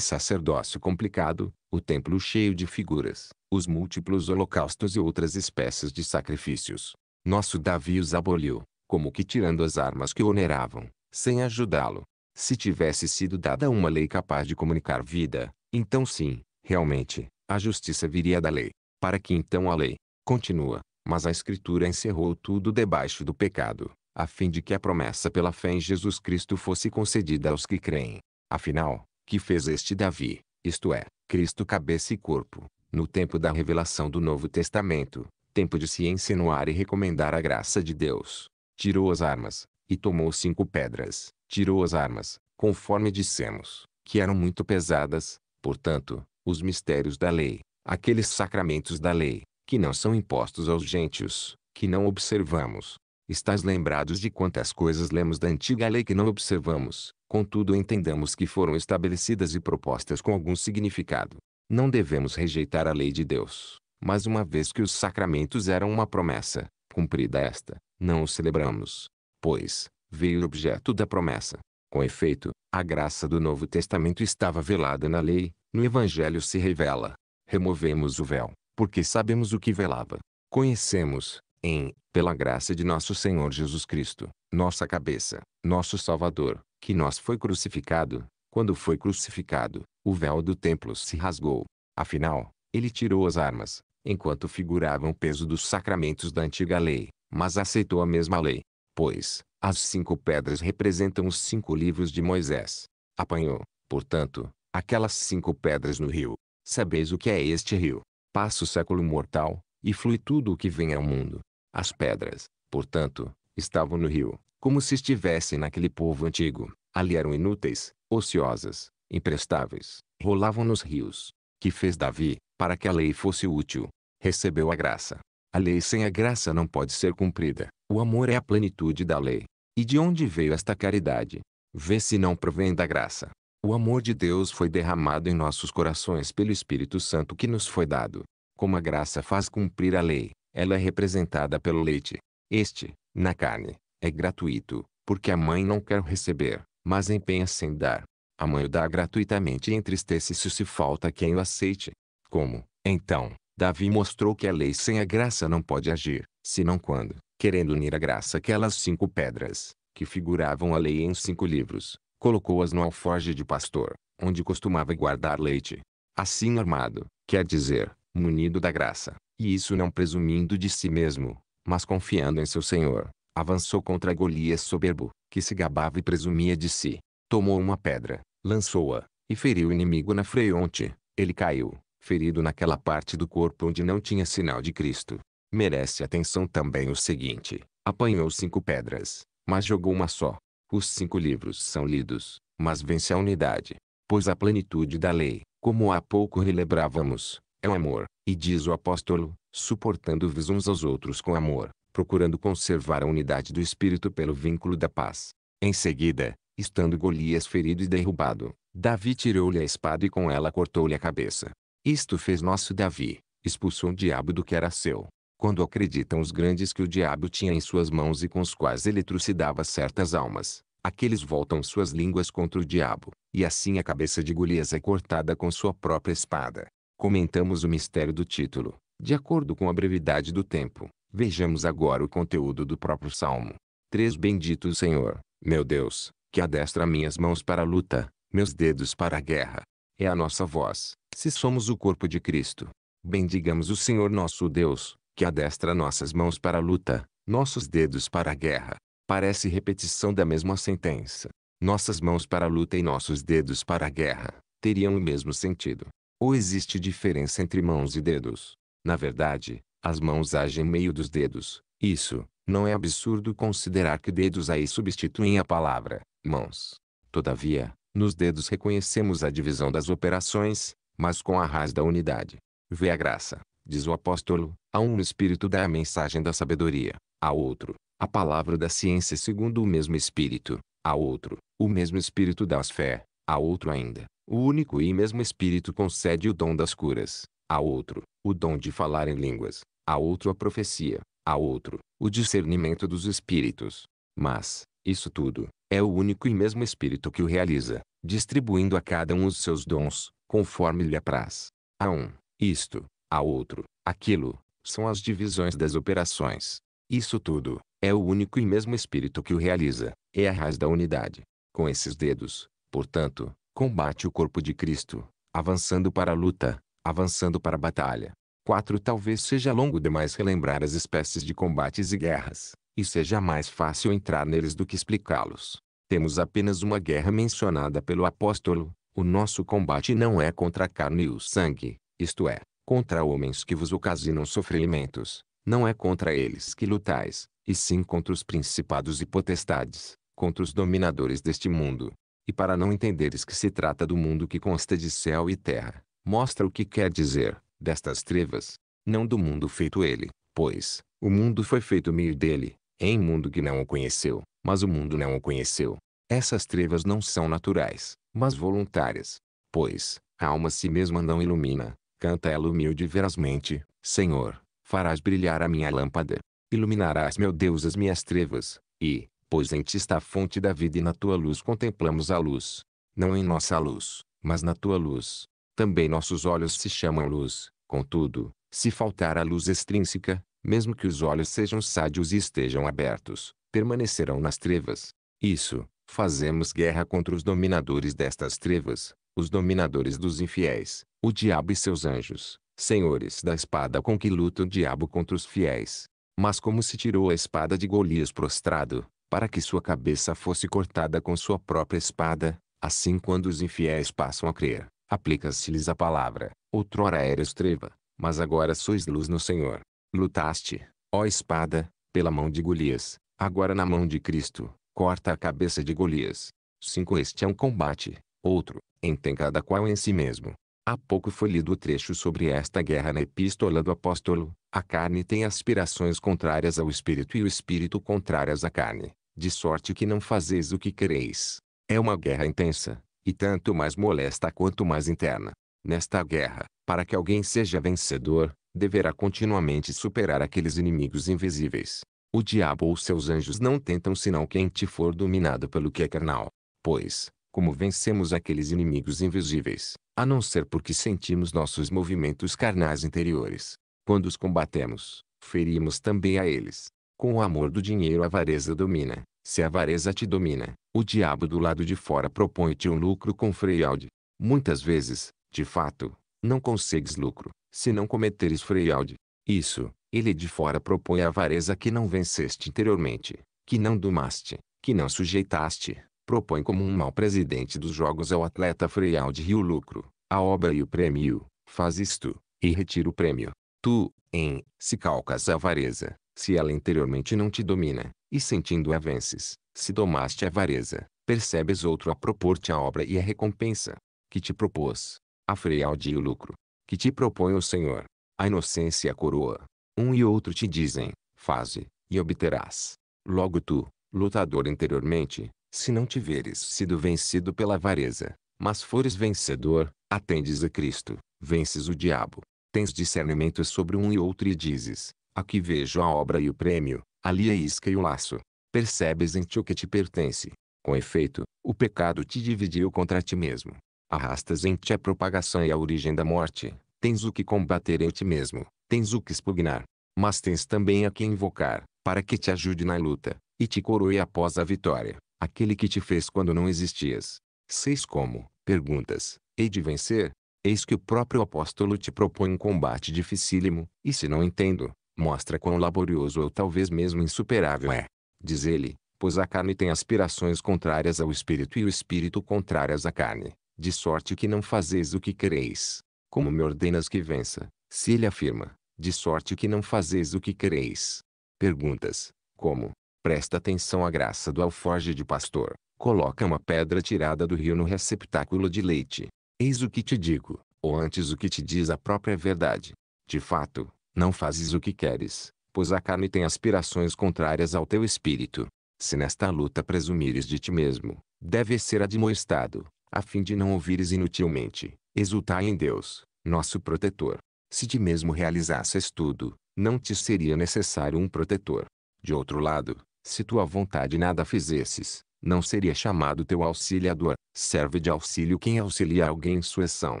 sacerdócio complicado, o templo cheio de figuras, os múltiplos holocaustos e outras espécies de sacrifícios. Nosso Davi os aboliu, como que tirando as armas que o oneravam, sem ajudá-lo. Se tivesse sido dada uma lei capaz de comunicar vida, então sim, realmente, a justiça viria da lei. Para que então a lei, continua, mas a Escritura encerrou tudo debaixo do pecado, a fim de que a promessa pela fé em Jesus Cristo fosse concedida aos que creem. Afinal, que fez este Davi, isto é, Cristo cabeça e corpo, no tempo da revelação do Novo Testamento, tempo de se insinuar e recomendar a graça de Deus, tirou as armas, e tomou cinco pedras, tirou as armas, conforme dissemos, que eram muito pesadas, portanto, os mistérios da lei, aqueles sacramentos da lei, que não são impostos aos gentios, que não observamos. Estás lembrados de quantas coisas lemos da antiga lei que não observamos, contudo entendamos que foram estabelecidas e propostas com algum significado. Não devemos rejeitar a lei de Deus, mas uma vez que os sacramentos eram uma promessa, cumprida esta, não os celebramos, pois, veio o objeto da promessa. Com efeito, a graça do Novo Testamento estava velada na lei, no Evangelho se revela. Removemos o véu, porque sabemos o que velava. Conhecemos, em, pela graça de nosso Senhor Jesus Cristo, nossa cabeça, nosso Salvador, que nós foi crucificado, quando foi crucificado, o véu do templo se rasgou. Afinal, ele tirou as armas, enquanto figuravam o peso dos sacramentos da antiga lei, mas aceitou a mesma lei. Pois, as cinco pedras representam os cinco livros de Moisés. Apanhou, portanto, aquelas cinco pedras no rio. Sabeis o que é este rio? Passa o século mortal, e flui tudo o que vem ao mundo. As pedras, portanto, estavam no rio, como se estivessem naquele povo antigo. Ali eram inúteis, ociosas, imprestáveis, rolavam nos rios, que fez Davi, para que a lei fosse útil. Recebeu a graça. A lei sem a graça não pode ser cumprida. O amor é a plenitude da lei. E de onde veio esta caridade? Vê se não provém da graça. O amor de Deus foi derramado em nossos corações pelo Espírito Santo que nos foi dado. Como a graça faz cumprir a lei, ela é representada pelo leite. Este, na carne, é gratuito, porque a mãe não quer receber, mas empenha sem dar. A mãe o dá gratuitamente e entristece-se se falta quem o aceite. Como, então, Davi mostrou que a lei sem a graça não pode agir, senão quando, querendo unir a graça aquelas cinco pedras, que figuravam a lei em cinco livros, colocou-as no alforge de pastor, onde costumava guardar leite. Assim armado, quer dizer, munido da graça, e isso não presumindo de si mesmo, mas confiando em seu Senhor, avançou contra Golias soberbo, que se gabava e presumia de si tomou uma pedra, lançou-a, e feriu o inimigo na freonte. Ele caiu, ferido naquela parte do corpo onde não tinha sinal de Cristo. Merece atenção também o seguinte: apanhou cinco pedras, mas jogou uma só. Os cinco livros são lidos, mas vence a unidade. Pois a plenitude da lei, como há pouco relembrávamos, é o amor, e diz o apóstolo, suportando-vos uns aos outros com amor, procurando conservar a unidade do espírito pelo vínculo da paz. Em seguida, Estando Golias ferido e derrubado, Davi tirou-lhe a espada e com ela cortou-lhe a cabeça. Isto fez nosso Davi, expulsou o diabo do que era seu. Quando acreditam os grandes que o diabo tinha em suas mãos e com os quais ele trucidava certas almas, aqueles voltam suas línguas contra o diabo, e assim a cabeça de Golias é cortada com sua própria espada. Comentamos o mistério do título, de acordo com a brevidade do tempo. Vejamos agora o conteúdo do próprio Salmo. Três, Bendito o Senhor, meu Deus, que adestra minhas mãos para a luta, meus dedos para a guerra. É a nossa voz, se somos o corpo de Cristo. Bendigamos o Senhor nosso Deus, que adestra nossas mãos para a luta, nossos dedos para a guerra. Parece repetição da mesma sentença. Nossas mãos para a luta e nossos dedos para a guerra teriam o mesmo sentido. Ou existe diferença entre mãos e dedos? Na verdade, as mãos agem meio dos dedos. Isso, não é absurdo considerar que dedos aí substituem a palavra mãos. Todavia, nos dedos reconhecemos a divisão das operações, mas com a raiz da unidade. Vê a graça, diz o apóstolo, a um espírito dá a mensagem da sabedoria, a outro, a palavra da ciência segundo o mesmo espírito, a outro, o mesmo espírito dá as fé, a outro ainda, o único e mesmo espírito concede o dom das curas, a outro, o dom de falar em línguas, a outro a profecia, a outro, o discernimento dos espíritos. Mas, isso tudo, é o único e mesmo Espírito que o realiza, distribuindo a cada um os seus dons, conforme lhe apraz. A um, isto, a outro, aquilo, são as divisões das operações. Isso tudo, é o único e mesmo Espírito que o realiza, é a raiz da unidade. Com esses dedos, portanto, combate o corpo de Cristo, avançando para a luta, avançando para a batalha. 4. Talvez seja longo demais relembrar as espécies de combates e guerras, e seja mais fácil entrar neles do que explicá-los. Temos apenas uma guerra mencionada pelo apóstolo. O nosso combate não é contra a carne e o sangue, isto é, contra homens que vos ocasionam sofrimentos. Não é contra eles que lutais, e sim contra os principados e potestades, contra os dominadores deste mundo. E para não entenderes que se trata do mundo que consta de céu e terra, mostra o que quer dizer, destas trevas, não do mundo feito ele, pois, o mundo foi feito meio dele, em mundo que não o conheceu, mas o mundo não o conheceu. Essas trevas não são naturais, mas voluntárias. Pois, a alma si mesma não ilumina, canta ela humilde verazmente, Senhor, farás brilhar a minha lâmpada. Iluminarás, meu Deus, as minhas trevas, e, pois em ti está a fonte da vida e na tua luz contemplamos a luz. Não em nossa luz, mas na tua luz. Também nossos olhos se chamam luz, contudo, se faltar a luz extrínseca, mesmo que os olhos sejam sádios e estejam abertos, permanecerão nas trevas. Isso, fazemos guerra contra os dominadores destas trevas, os dominadores dos infiéis, o diabo e seus anjos, senhores da espada com que luta o diabo contra os fiéis. Mas como se tirou a espada de Golias prostrado, para que sua cabeça fosse cortada com sua própria espada, assim quando os infiéis passam a crer, aplica-se-lhes a palavra, outrora eras treva, mas agora sois luz no Senhor. Lutaste, ó espada, pela mão de Golias, agora na mão de Cristo, corta a cabeça de Golias. 5. Este é um combate, outro, entém cada qual em si mesmo. Há pouco foi lido o trecho sobre esta guerra na epístola do apóstolo. A carne tem aspirações contrárias ao espírito e o espírito contrárias à carne, de sorte que não fazeis o que quereis. É uma guerra intensa, e tanto mais molesta quanto mais interna. Nesta guerra, para que alguém seja vencedor, deverá continuamente superar aqueles inimigos invisíveis. O diabo ou seus anjos não tentam senão quem te for dominado pelo que é carnal. Pois, como vencemos aqueles inimigos invisíveis, a não ser porque sentimos nossos movimentos carnais interiores. Quando os combatemos, ferimos também a eles. Com o amor do dinheiro a avareza domina. Se a avareza te domina, o diabo do lado de fora propõe-te um lucro com freialde. Muitas vezes, de fato, não consegues lucro, se não cometeres freialde. Isso, ele de fora propõe a avareza que não venceste interiormente, que não domaste, que não sujeitaste, propõe como um mau presidente dos jogos ao atleta freialde e o lucro, a obra e o prêmio, faz isto, e retira o prêmio. Tu, em, se calcas a avareza, se ela interiormente não te domina, e sentindo-a vences, se domaste a avareza, percebes outro a propor-te a obra e a recompensa que te propôs, a frialdade e o lucro, que te propõe o Senhor, a inocência e a coroa. Um e outro te dizem, faze, e obterás. Logo tu, lutador interiormente, se não tiveres sido vencido pela avareza, mas fores vencedor, atendes a Cristo, vences o diabo. Tens discernimento sobre um e outro e dizes, aqui vejo a obra e o prêmio, ali a isca e o laço. Percebes em ti o que te pertence. Com efeito, o pecado te dividiu contra ti mesmo, Arrastas em ti a propagação e a origem da morte. Tens o que combater em ti mesmo. Tens o que expugnar. Mas tens também a quem invocar, para que te ajude na luta, e te coroe após a vitória. Aquele que te fez quando não existias. Seis como, perguntas, hei de vencer? Eis que o próprio apóstolo te propõe um combate dificílimo, e se não entendo, mostra quão laborioso ou talvez mesmo insuperável é. Diz ele, pois a carne tem aspirações contrárias ao espírito e o espírito contrárias à carne de sorte que não fazeis o que quereis, como me ordenas que vença, se ele afirma, de sorte que não fazeis o que quereis. Perguntas, como, presta atenção à graça do alforge de pastor, coloca uma pedra tirada do rio no receptáculo de leite. Eis o que te digo, ou antes o que te diz a própria verdade. De fato, não fazes o que queres, pois a carne tem aspirações contrárias ao teu espírito. Se nesta luta presumires de ti mesmo, deves ser admoestado, a fim de não ouvires inutilmente. Exultai em Deus, nosso protetor. Se de mesmo realizasses tudo, não te seria necessário um protetor. De outro lado, se tua vontade nada fizesses, não seria chamado teu auxiliador, serve de auxílio quem auxilia alguém em sua ação.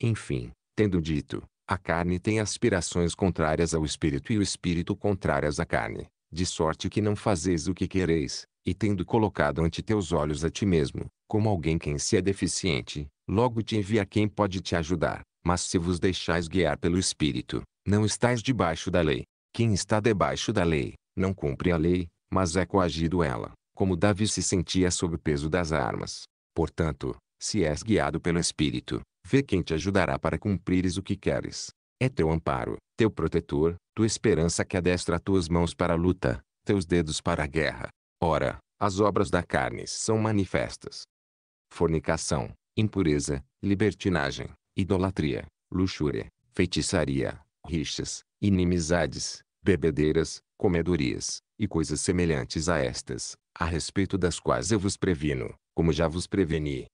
Enfim, tendo dito, a carne tem aspirações contrárias ao espírito e o espírito contrárias à carne, de sorte que não fazeis o que quereis, e tendo colocado ante teus olhos a ti mesmo, como alguém quem se é deficiente, logo te envia quem pode te ajudar. Mas se vos deixais guiar pelo Espírito, não estáis debaixo da lei. Quem está debaixo da lei, não cumpre a lei, mas é coagido ela, como Davi se sentia sob o peso das armas. Portanto, se és guiado pelo Espírito, vê quem te ajudará para cumprires o que queres. É teu amparo, teu protetor, tua esperança que adestra tuas mãos para a luta, teus dedos para a guerra. Ora, as obras da carne são manifestas, fornicação, impureza, libertinagem, idolatria, luxúria, feitiçaria, rixas, inimizades, bebedeiras, comedorias, e coisas semelhantes a estas, a respeito das quais eu vos previno, como já vos preveni.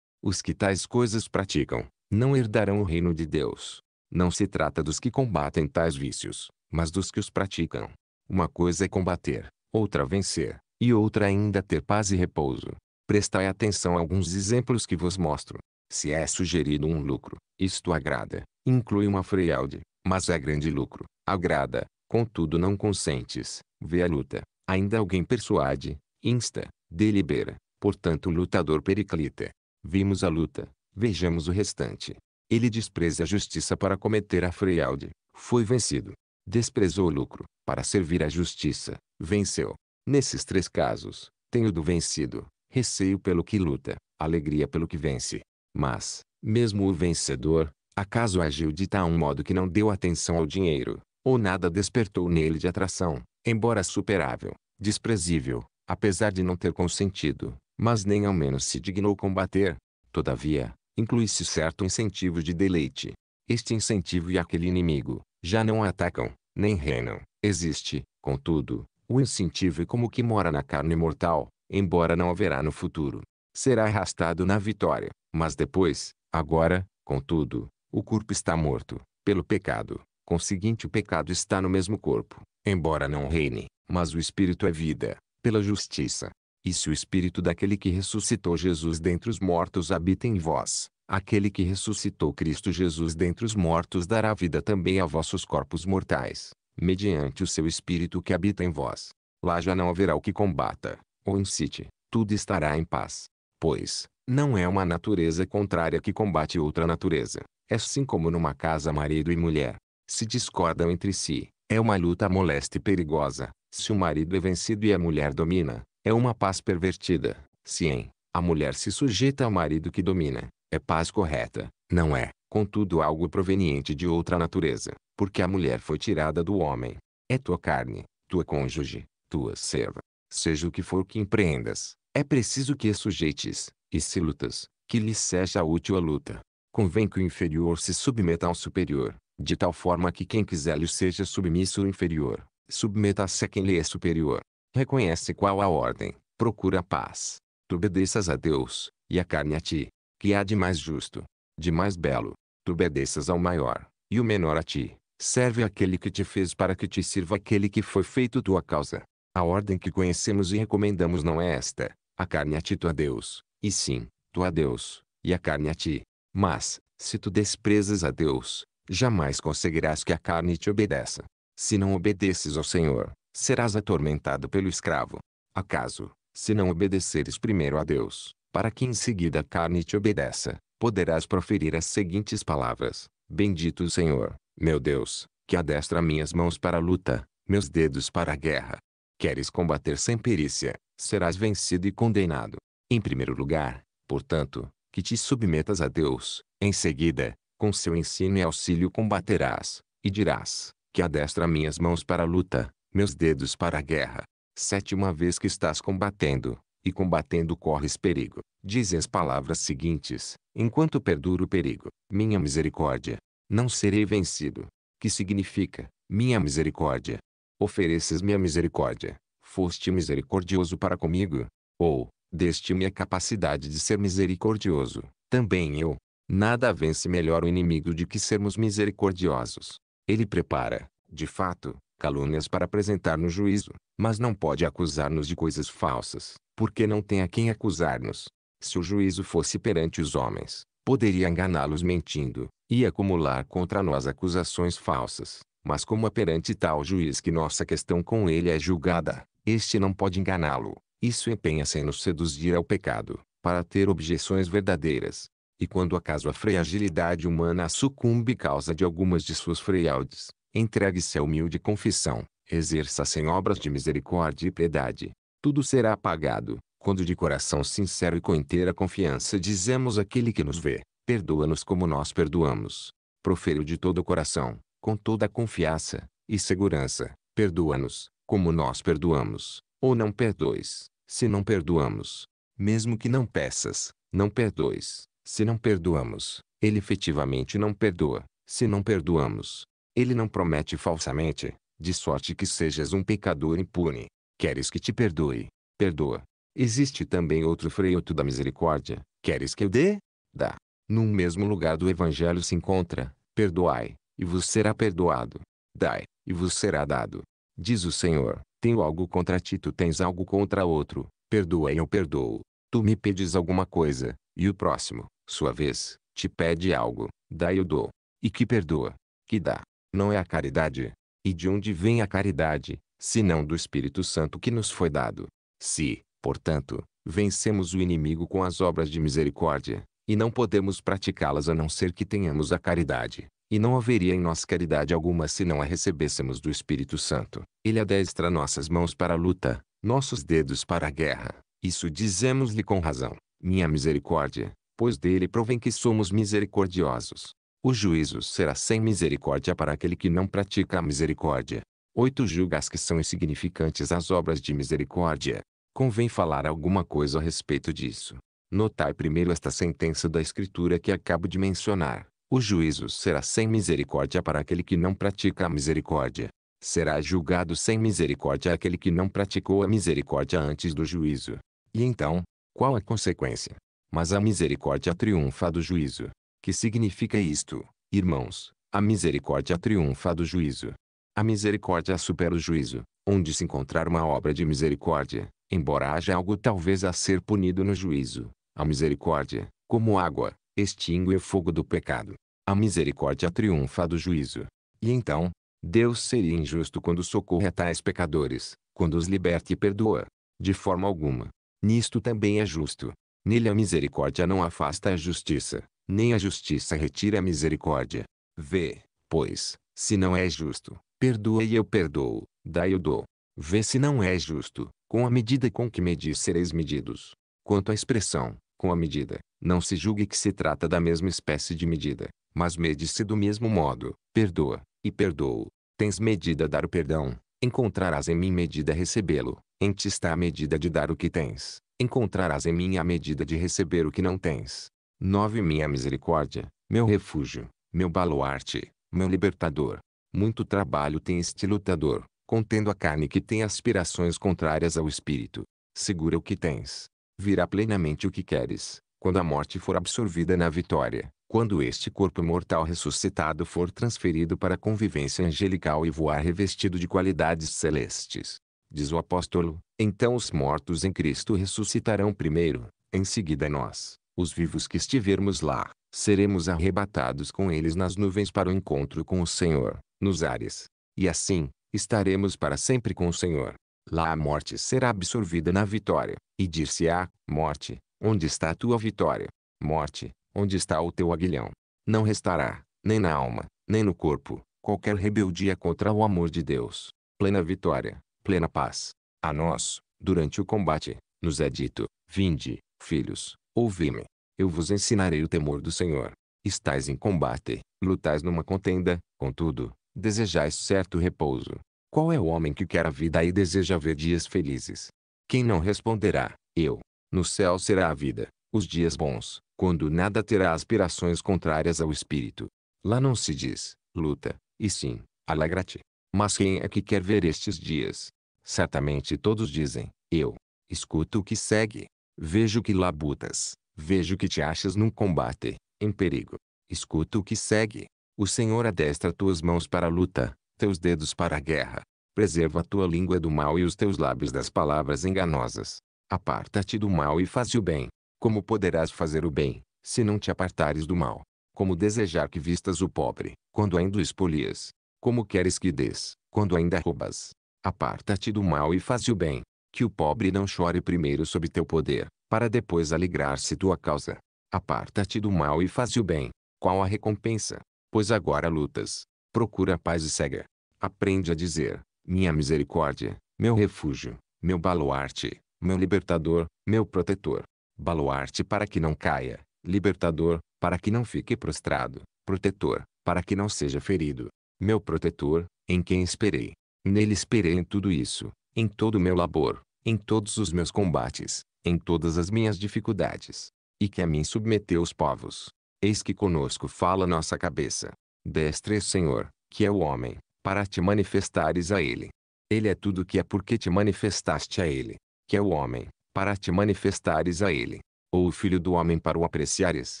Os que tais coisas praticam, não herdarão o reino de Deus. Não se trata dos que combatem tais vícios, mas dos que os praticam. Uma coisa é combater, outra vencer, e outra ainda ter paz e repouso. Prestai atenção a alguns exemplos que vos mostro. Se é sugerido um lucro, isto agrada, inclui uma fraude, mas é grande lucro, agrada, contudo não consentes, vê a luta, ainda alguém persuade, insta, delibera, portanto o lutador periclita. Vimos a luta, vejamos o restante. Ele despreza a justiça para cometer a fraude, foi vencido. Desprezou o lucro, para servir à justiça, venceu. Nesses três casos, tem o do vencido, receio pelo que luta, alegria pelo que vence. Mas, mesmo o vencedor, acaso agiu de tal modo que não deu atenção ao dinheiro, ou nada despertou nele de atração, embora superável, desprezível, apesar de não ter consentido, mas nem ao menos se dignou combater. Todavia, inclui-se certo incentivo de deleite. Este incentivo e aquele inimigo, já não atacam, nem reinam. Existe, contudo, o incentivo como que mora na carne mortal, embora não haverá no futuro. Será arrastado na vitória, mas depois, agora, contudo, o corpo está morto, pelo pecado. Conseguinte, o pecado está no mesmo corpo, embora não reine, mas o espírito é vida, pela justiça. E se o espírito daquele que ressuscitou Jesus dentre os mortos habita em vós, aquele que ressuscitou Cristo Jesus dentre os mortos dará vida também a vossos corpos mortais, mediante o seu espírito que habita em vós. Lá já não haverá o que combata, ou incite, tudo estará em paz. Pois, não é uma natureza contrária que combate outra natureza. É assim como numa casa marido e mulher. Se discordam entre si, é uma luta molesta e perigosa. Se o marido é vencido e a mulher domina, é uma paz pervertida. Se em, a mulher se sujeita ao marido que domina, é paz correta, não é, contudo algo proveniente de outra natureza, porque a mulher foi tirada do homem. É tua carne, tua cônjuge, tua serva, seja o que for que empreendas, é preciso que sujeites, e se lutas, que lhe seja útil a luta. Convém que o inferior se submeta ao superior, de tal forma que quem quiser lhe seja submisso ao inferior, submeta-se a quem lhe é superior. Reconhece qual a ordem, procura a paz. Tu obedeças a Deus, e a carne a ti, que há de mais justo, de mais belo. Tu obedeças ao maior, e o menor a ti. Serve aquele que te fez para que te sirva aquele que foi feito tua causa. A ordem que conhecemos e recomendamos não é esta. A carne a ti tu a Deus, e sim, tu a Deus, e a carne a ti. Mas, se tu desprezas a Deus, jamais conseguirás que a carne te obedeça. Se não obedeces ao Senhor, serás atormentado pelo escravo. Acaso, se não obedeceres primeiro a Deus, para que em seguida a carne te obedeça, poderás proferir as seguintes palavras: Bendito o Senhor, meu Deus, que adestra minhas mãos para a luta, meus dedos para a guerra queres combater sem perícia, serás vencido e condenado. Em primeiro lugar, portanto, que te submetas a Deus, em seguida, com seu ensino e auxílio combaterás, e dirás, que adestra minhas mãos para a luta, meus dedos para a guerra. Sétima vez que estás combatendo, e combatendo corres perigo, dizem as palavras seguintes, enquanto perdura o perigo, minha misericórdia, não serei vencido, que significa, minha misericórdia, ofereces-me a misericórdia, foste misericordioso para comigo, ou, deste-me a capacidade de ser misericordioso, também eu. Nada vence melhor o inimigo de que sermos misericordiosos. Ele prepara, de fato, calúnias para apresentar no juízo, mas não pode acusar-nos de coisas falsas, porque não tem a quem acusar-nos. Se o juízo fosse perante os homens, poderia enganá-los mentindo, e acumular contra nós acusações falsas. Mas como é perante tal juiz que nossa questão com ele é julgada, este não pode enganá-lo. Isso empenha-se em nos seduzir ao pecado, para ter objeções verdadeiras. E quando acaso a fragilidade humana sucumbe causa de algumas de suas frialdades, entregue-se à humilde confissão, exerça sem -se obras de misericórdia e piedade. Tudo será apagado, quando de coração sincero e com inteira confiança dizemos àquele que nos vê, perdoa-nos como nós perdoamos. Proferiu de todo o coração, com toda a confiança e segurança, perdoa-nos, como nós perdoamos, ou não perdoes, se não perdoamos. Mesmo que não peças, não perdoes, se não perdoamos, ele efetivamente não perdoa, se não perdoamos. Ele não promete falsamente, de sorte que sejas um pecador impune. Queres que te perdoe? Perdoa. Existe também outro freio da misericórdia. Queres que eu dê? Dá. Num mesmo lugar do Evangelho se encontra, perdoai, e vos será perdoado. Dai, e vos será dado. Diz o Senhor: Tenho algo contra ti, tu tens algo contra outro, perdoa e eu perdoo. Tu me pedes alguma coisa, e o próximo, sua vez, te pede algo, dai eu dou. E que perdoa, que dá. Não é a caridade. E de onde vem a caridade, senão do Espírito Santo que nos foi dado? Se, portanto, vencemos o inimigo com as obras de misericórdia, e não podemos praticá-las a não ser que tenhamos a caridade, e não haveria em nós caridade alguma se não a recebêssemos do Espírito Santo. Ele adestra nossas mãos para a luta, nossos dedos para a guerra. Isso dizemos-lhe com razão. Minha misericórdia, pois dele provém que somos misericordiosos. O juízo será sem misericórdia para aquele que não pratica a misericórdia. oito Julgas que são insignificantes as obras de misericórdia. Convém falar alguma coisa a respeito disso. Notai primeiro esta sentença da Escritura que acabo de mencionar. O juízo será sem misericórdia para aquele que não pratica a misericórdia. Será julgado sem misericórdia aquele que não praticou a misericórdia antes do juízo. E então, qual a consequência? Mas a misericórdia triunfa do juízo. Que significa isto, irmãos? A misericórdia triunfa do juízo. A misericórdia supera o juízo, onde se encontrar uma obra de misericórdia, embora haja algo talvez a ser punido no juízo. A misericórdia, como água, extingue o fogo do pecado. A misericórdia triunfa do juízo. E então, Deus seria injusto quando socorre a tais pecadores, quando os liberta e perdoa. De forma alguma. Nisto também é justo. Nele a misericórdia não afasta a justiça, nem a justiça retira a misericórdia. Vê, pois, se não é justo, perdoa e eu perdoo, dai eu dou. Vê se não é justo, com a medida com que medir sereis medidos. Quanto à expressão, com a medida. Não se julgue que se trata da mesma espécie de medida, mas mede-se do mesmo modo. Perdoa, e perdoo. Tens medida dar o perdão, encontrarás em mim medida recebê-lo. Em ti está a medida de dar o que tens, encontrarás em mim a medida de receber o que não tens. 9. Minha misericórdia, meu refúgio, meu baluarte, meu libertador. Muito trabalho tem este lutador, contendo a carne que tem aspirações contrárias ao espírito. Segura o que tens, virá plenamente o que queres, quando a morte for absorvida na vitória, quando este corpo mortal ressuscitado for transferido para a convivência angelical e voar revestido de qualidades celestes. Diz o apóstolo, então os mortos em Cristo ressuscitarão primeiro, em seguida nós, os vivos que estivermos lá, seremos arrebatados com eles nas nuvens para o encontro com o Senhor, nos ares. E assim, estaremos para sempre com o Senhor. Lá a morte será absorvida na vitória, e dir-se-á, morte, onde está a tua vitória? Morte, onde está o teu aguilhão? Não restará, nem na alma, nem no corpo, qualquer rebeldia contra o amor de Deus. Plena vitória, plena paz. A nós, durante o combate, nos é dito, vinde, filhos, ouvi-me. Eu vos ensinarei o temor do Senhor. Estais em combate, lutais numa contenda, contudo, desejais certo repouso. Qual é o homem que quer a vida e deseja ver dias felizes? Quem não responderá, eu. No céu será a vida, os dias bons, quando nada terá aspirações contrárias ao espírito. Lá não se diz, luta, e sim, alegra-te. Mas quem é que quer ver estes dias? Certamente todos dizem, eu. Escuta o que segue. Vejo que labutas, vejo que te achas num combate, em perigo. Escuta o que segue. O Senhor adestra tuas mãos para a luta, teus dedos para a guerra. Preserva a tua língua do mal e os teus lábios das palavras enganosas. Aparta-te do mal e faz o bem. Como poderás fazer o bem, se não te apartares do mal? Como desejar que vistas o pobre, quando ainda o espolias? Como queres que des, quando ainda roubas? Aparta-te do mal e faz o bem. Que o pobre não chore primeiro sob teu poder, para depois alegrar-se tua causa. Aparta-te do mal e faz o bem. Qual a recompensa? Pois agora lutas, procura a paz e cega. Aprende a dizer: Minha misericórdia, meu refúgio, meu baluarte, meu libertador, meu protetor. Baluarte para que não caia, libertador, para que não fique prostrado, protetor, para que não seja ferido. Meu protetor, em quem esperei. Nele esperei em tudo isso, em todo o meu labor, em todos os meus combates, em todas as minhas dificuldades. E que a mim submeteu os povos. Eis que conosco fala nossa cabeça. Destre Senhor, que é o homem, para te manifestares a ele. Ele é tudo que é porque te manifestaste a ele, que é o homem, para te manifestares a ele. Ou o filho do homem para o apreciares.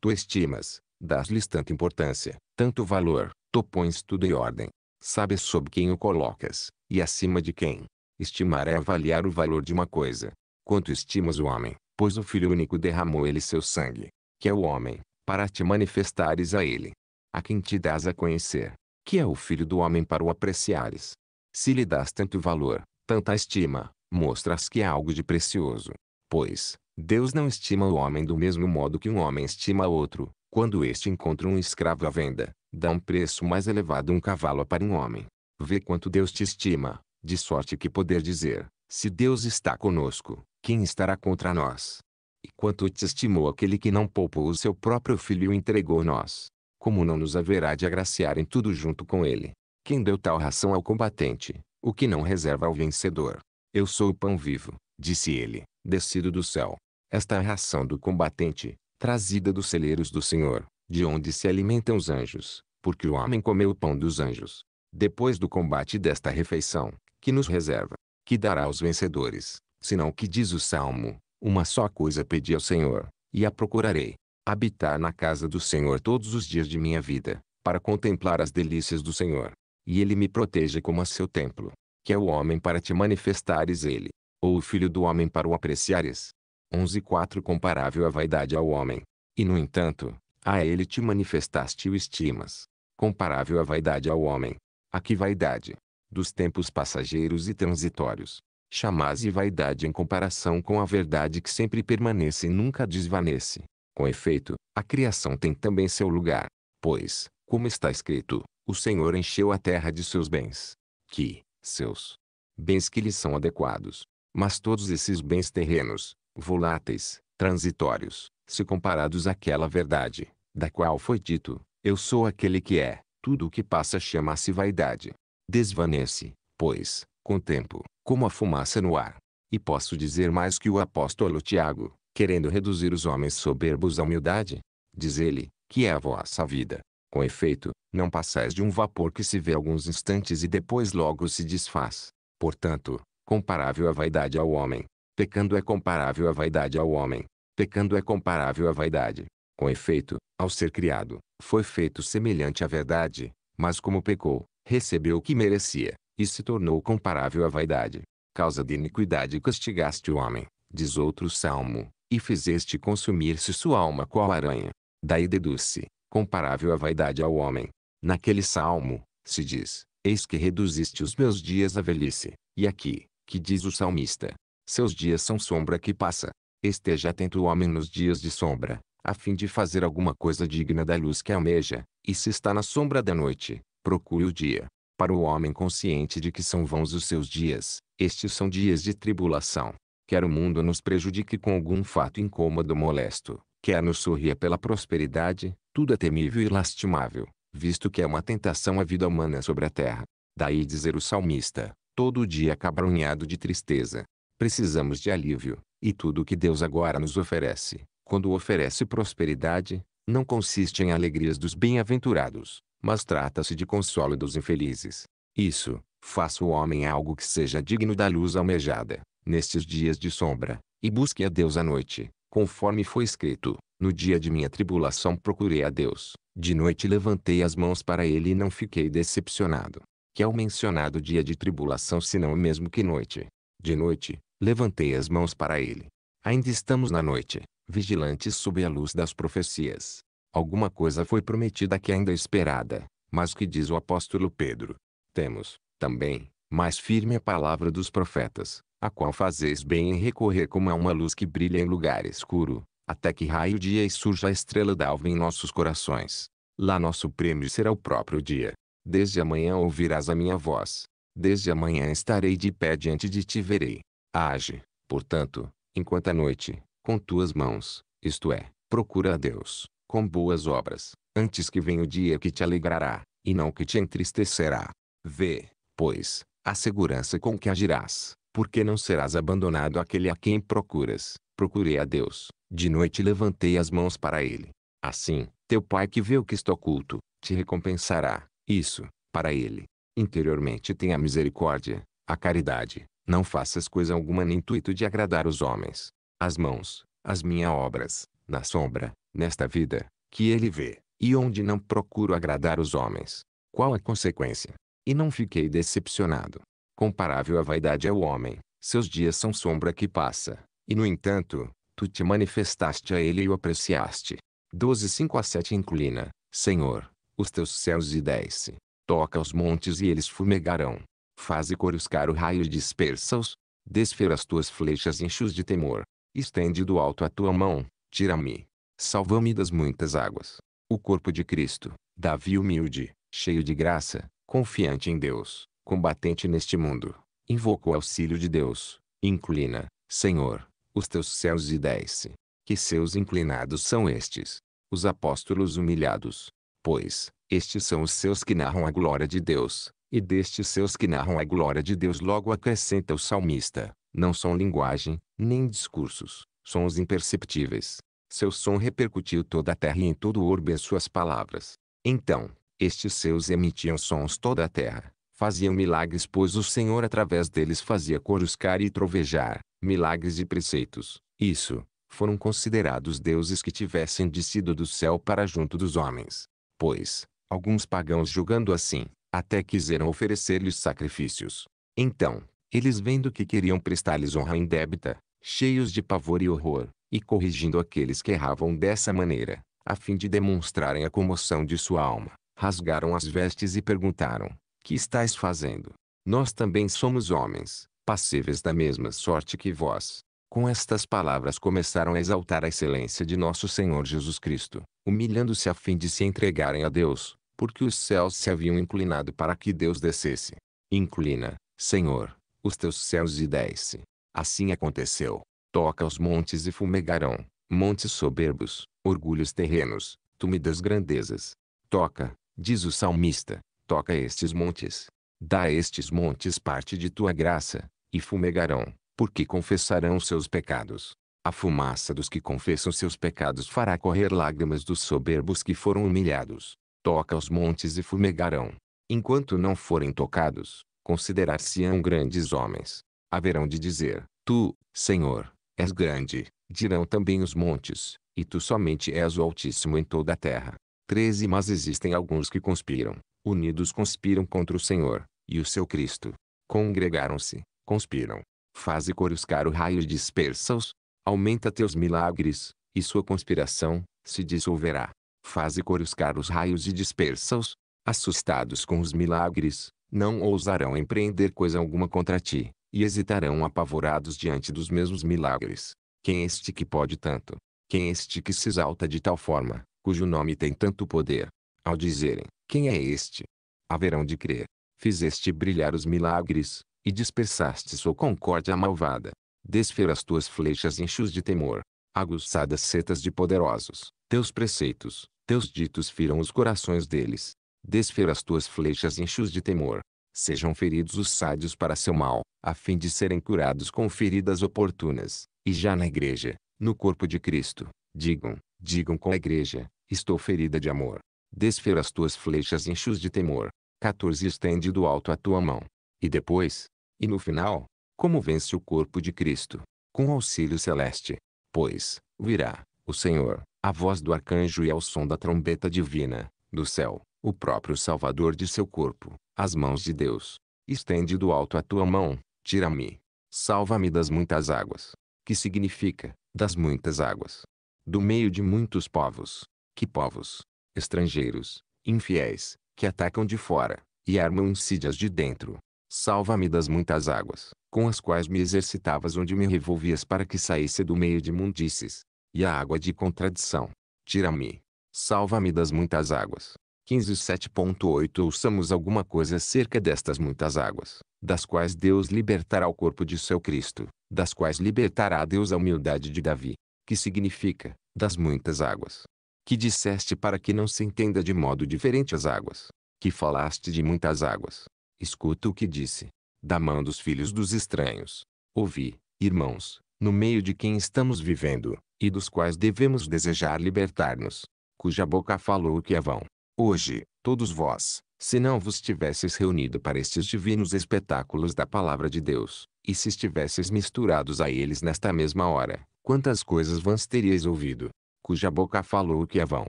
Tu estimas, dás-lhes tanta importância, tanto valor, tu pões tudo em ordem. Sabes sob quem o colocas, e acima de quem. Estimar é avaliar o valor de uma coisa. Quanto estimas o homem, pois o Filho único derramou ele seu sangue, que é o homem, para te manifestares a ele a quem te dás a conhecer, que é o Filho do Homem para o apreciares. Se lhe dás tanto valor, tanta estima, mostras que é algo de precioso. Pois, Deus não estima o homem do mesmo modo que um homem estima outro. Quando este encontra um escravo à venda, dá um preço mais elevado um cavalo para um homem. Vê quanto Deus te estima, de sorte que poder dizer, se Deus está conosco, quem estará contra nós? E quanto te estimou aquele que não poupou o seu próprio filho e o entregou nós, como não nos haverá de agraciar em tudo junto com ele? Quem deu tal ração ao combatente, o que não reserva ao vencedor? Eu sou o pão vivo, disse ele, descido do céu. Esta é a ração do combatente, trazida dos celeiros do Senhor, de onde se alimentam os anjos, porque o homem comeu o pão dos anjos. Depois do combate desta refeição, que nos reserva, que dará aos vencedores, senão que diz o Salmo, uma só coisa pedi ao Senhor, e a procurarei, habitar na casa do Senhor todos os dias de minha vida, para contemplar as delícias do Senhor. E ele me proteja como a seu templo, que é o homem para te manifestares ele, ou o filho do homem para o apreciares. 11.4 Comparável à vaidade ao homem. E no entanto, a ele te manifestaste o estimas. Comparável à vaidade ao homem. A que vaidade? Dos tempos passageiros e transitórios. chamase vaidade em comparação com a verdade que sempre permanece e nunca desvanece. Com efeito, a criação tem também seu lugar, pois, como está escrito, o Senhor encheu a terra de seus bens, que, seus bens que lhe são adequados. Mas todos esses bens terrenos, voláteis, transitórios, se comparados àquela verdade, da qual foi dito, eu sou aquele que é, tudo o que passa chama-se vaidade. Desvanece, pois, com o tempo, como a fumaça no ar. E posso dizer mais que o apóstolo Tiago, querendo reduzir os homens soberbos à humildade. Diz ele, que é a vossa vida. Com efeito, não passais de um vapor que se vê alguns instantes e depois logo se desfaz. Portanto, comparável à vaidade ao homem. Pecando é comparável à vaidade ao homem. Pecando é comparável à vaidade. Com efeito, ao ser criado, foi feito semelhante à verdade, mas como pecou, recebeu o que merecia, e se tornou comparável à vaidade. Causa de iniquidade castigaste o homem, diz outro salmo e fizeste consumir-se sua alma qual aranha. Daí deduz-se, comparável a vaidade ao homem. Naquele salmo, se diz, eis que reduziste os meus dias à velhice, e aqui, que diz o salmista, seus dias são sombra que passa. Esteja atento o homem nos dias de sombra, a fim de fazer alguma coisa digna da luz que almeja, e se está na sombra da noite, procure o dia. Para o homem consciente de que são vãos os seus dias, estes são dias de tribulação. Quer o mundo nos prejudique com algum fato incômodo molesto, quer nos sorria pela prosperidade, tudo é temível e lastimável, visto que é uma tentação à vida humana sobre a terra. Daí dizer o salmista, todo dia acabrunhado de tristeza. Precisamos de alívio, e tudo o que Deus agora nos oferece, quando oferece prosperidade, não consiste em alegrias dos bem-aventurados, mas trata-se de consolo dos infelizes. Isso, faça o homem algo que seja digno da luz almejada, nestes dias de sombra, e busque a Deus à noite, conforme foi escrito: No dia de minha tribulação procurei a Deus, de noite levantei as mãos para ele e não fiquei decepcionado. Que é o mencionado dia de tribulação, senão o mesmo que noite. De noite, levantei as mãos para ele. Ainda estamos na noite, vigilantes sob a luz das profecias. Alguma coisa foi prometida que ainda é esperada, mas que diz o apóstolo Pedro. Temos, também, mais firme a palavra dos profetas, a qual fazeis bem em recorrer como a uma luz que brilha em lugar escuro, até que raio o dia e surja a estrela d'alvo em nossos corações. Lá nosso prêmio será o próprio dia. Desde amanhã ouvirás a minha voz. Desde amanhã estarei de pé diante de ti verei. Age, portanto, enquanto a noite, com tuas mãos, isto é, procura a Deus, com boas obras, antes que venha o dia que te alegrará, e não que te entristecerá. Vê, pois, a segurança com que agirás, porque não serás abandonado aquele a quem procuras. Procurei a Deus, de noite levantei as mãos para ele. Assim, teu pai que vê o que está oculto, te recompensará. Isso, para ele. Interiormente tenha misericórdia, a caridade. Não faças coisa alguma no intuito de agradar os homens. As mãos, as minhas obras, na sombra, nesta vida, que ele vê, e onde não procuro agradar os homens. Qual a consequência? E não fiquei decepcionado, Comparável à vaidade é o homem. Seus dias são sombra que passa. E no entanto, tu te manifestaste a ele e o apreciaste. 12 5 a 7 Inclina, Senhor, os teus céus e desce. Toca os montes e eles fumegarão. Faze coruscar o raio e dispersa-os. Desfira as tuas flechas enche-os de temor. Estende do alto a tua mão, tira-me. Salva-me das muitas águas. O corpo de Cristo, Davi humilde, cheio de graça, confiante em Deus, combatente neste mundo, invoca o auxílio de Deus, inclina, Senhor, os teus céus e desce. Que seus inclinados são estes, os apóstolos humilhados. Pois, estes são os seus que narram a glória de Deus, e destes seus que narram a glória de Deus logo acrescenta o salmista, não são linguagem, nem discursos, sons imperceptíveis. Seu som repercutiu toda a terra e em todo o orbe as suas palavras. Então, estes seus emitiam sons toda a terra, Faziam milagres pois o Senhor através deles fazia coruscar e trovejar, milagres e preceitos. Isso, foram considerados deuses que tivessem descido do céu para junto dos homens. Pois, alguns pagãos julgando assim, até quiseram oferecer-lhes sacrifícios. Então, eles vendo que queriam prestar-lhes honra indébita, cheios de pavor e horror, e corrigindo aqueles que erravam dessa maneira, a fim de demonstrarem a comoção de sua alma, rasgaram as vestes e perguntaram, que estáis fazendo? Nós também somos homens, passíveis da mesma sorte que vós. Com estas palavras começaram a exaltar a excelência de nosso Senhor Jesus Cristo, humilhando-se a fim de se entregarem a Deus, porque os céus se haviam inclinado para que Deus descesse. Inclina, Senhor, os teus céus e desce. Assim aconteceu. Toca os montes e fumegarão, montes soberbos, orgulhos terrenos, túmidas grandezas. Toca, diz o salmista, Toca estes montes. Dá a estes montes parte de tua graça, e fumegarão, porque confessarão seus pecados. A fumaça dos que confessam seus pecados fará correr lágrimas dos soberbos que foram humilhados. Toca os montes e fumegarão. Enquanto não forem tocados, considerar-se-ão grandes homens. Haverão de dizer, Tu, Senhor, és grande, dirão também os montes, e tu somente és o Altíssimo em toda a terra. Treze, Mas existem alguns que conspiram, unidos conspiram contra o Senhor, e o seu Cristo. Congregaram-se, conspiram. Faze coruscar o raio e dispersa-os. Aumenta teus milagres, e sua conspiração, se dissolverá. Faze coruscar os raios e dispersa-os. Assustados com os milagres, não ousarão empreender coisa alguma contra ti, e hesitarão apavorados diante dos mesmos milagres. Quem é este que pode tanto? Quem é este que se exalta de tal forma, cujo nome tem tanto poder? Ao dizerem, quem é este? Haverão de crer. Fizeste brilhar os milagres, e dispersaste sua concórdia malvada. Desferas tuas flechas enchos de temor. Aguçadas setas de poderosos, teus preceitos, teus ditos firam os corações deles. Desferas tuas flechas enchos de temor. Sejam feridos os sádios para seu mal, a fim de serem curados com feridas oportunas. E já na igreja, no corpo de Cristo, digam, digam com a igreja, estou ferida de amor desfer as tuas flechas enche-os de temor. 14 Estende do alto a tua mão. E depois, e no final, como vence o corpo de Cristo? Com auxílio celeste. Pois, virá, o Senhor, a voz do arcanjo e ao som da trombeta divina, do céu, o próprio Salvador de seu corpo, as mãos de Deus. Estende do alto a tua mão, tira-me. Salva-me das muitas águas. Que significa, das muitas águas? Do meio de muitos povos. Que povos? estrangeiros, infiéis, que atacam de fora, e armam insídias de dentro. Salva-me das muitas águas, com as quais me exercitavas onde me revolvias para que saísse do meio de mundices, e a água de contradição. Tira-me, salva-me das muitas águas. 15.7.8 Ouçamos alguma coisa acerca destas muitas águas, das quais Deus libertará o corpo de seu Cristo, das quais libertará Deus a humildade de Davi, que significa, das muitas águas que disseste para que não se entenda de modo diferente as águas, que falaste de muitas águas. Escuta o que disse, da mão dos filhos dos estranhos. Ouvi, irmãos, no meio de quem estamos vivendo, e dos quais devemos desejar libertar-nos, cuja boca falou o que é vão. Hoje, todos vós, se não vos tivesses reunido para estes divinos espetáculos da palavra de Deus, e se estivesses misturados a eles nesta mesma hora, quantas coisas vãs teríeis ouvido, cuja boca falou o que é vão.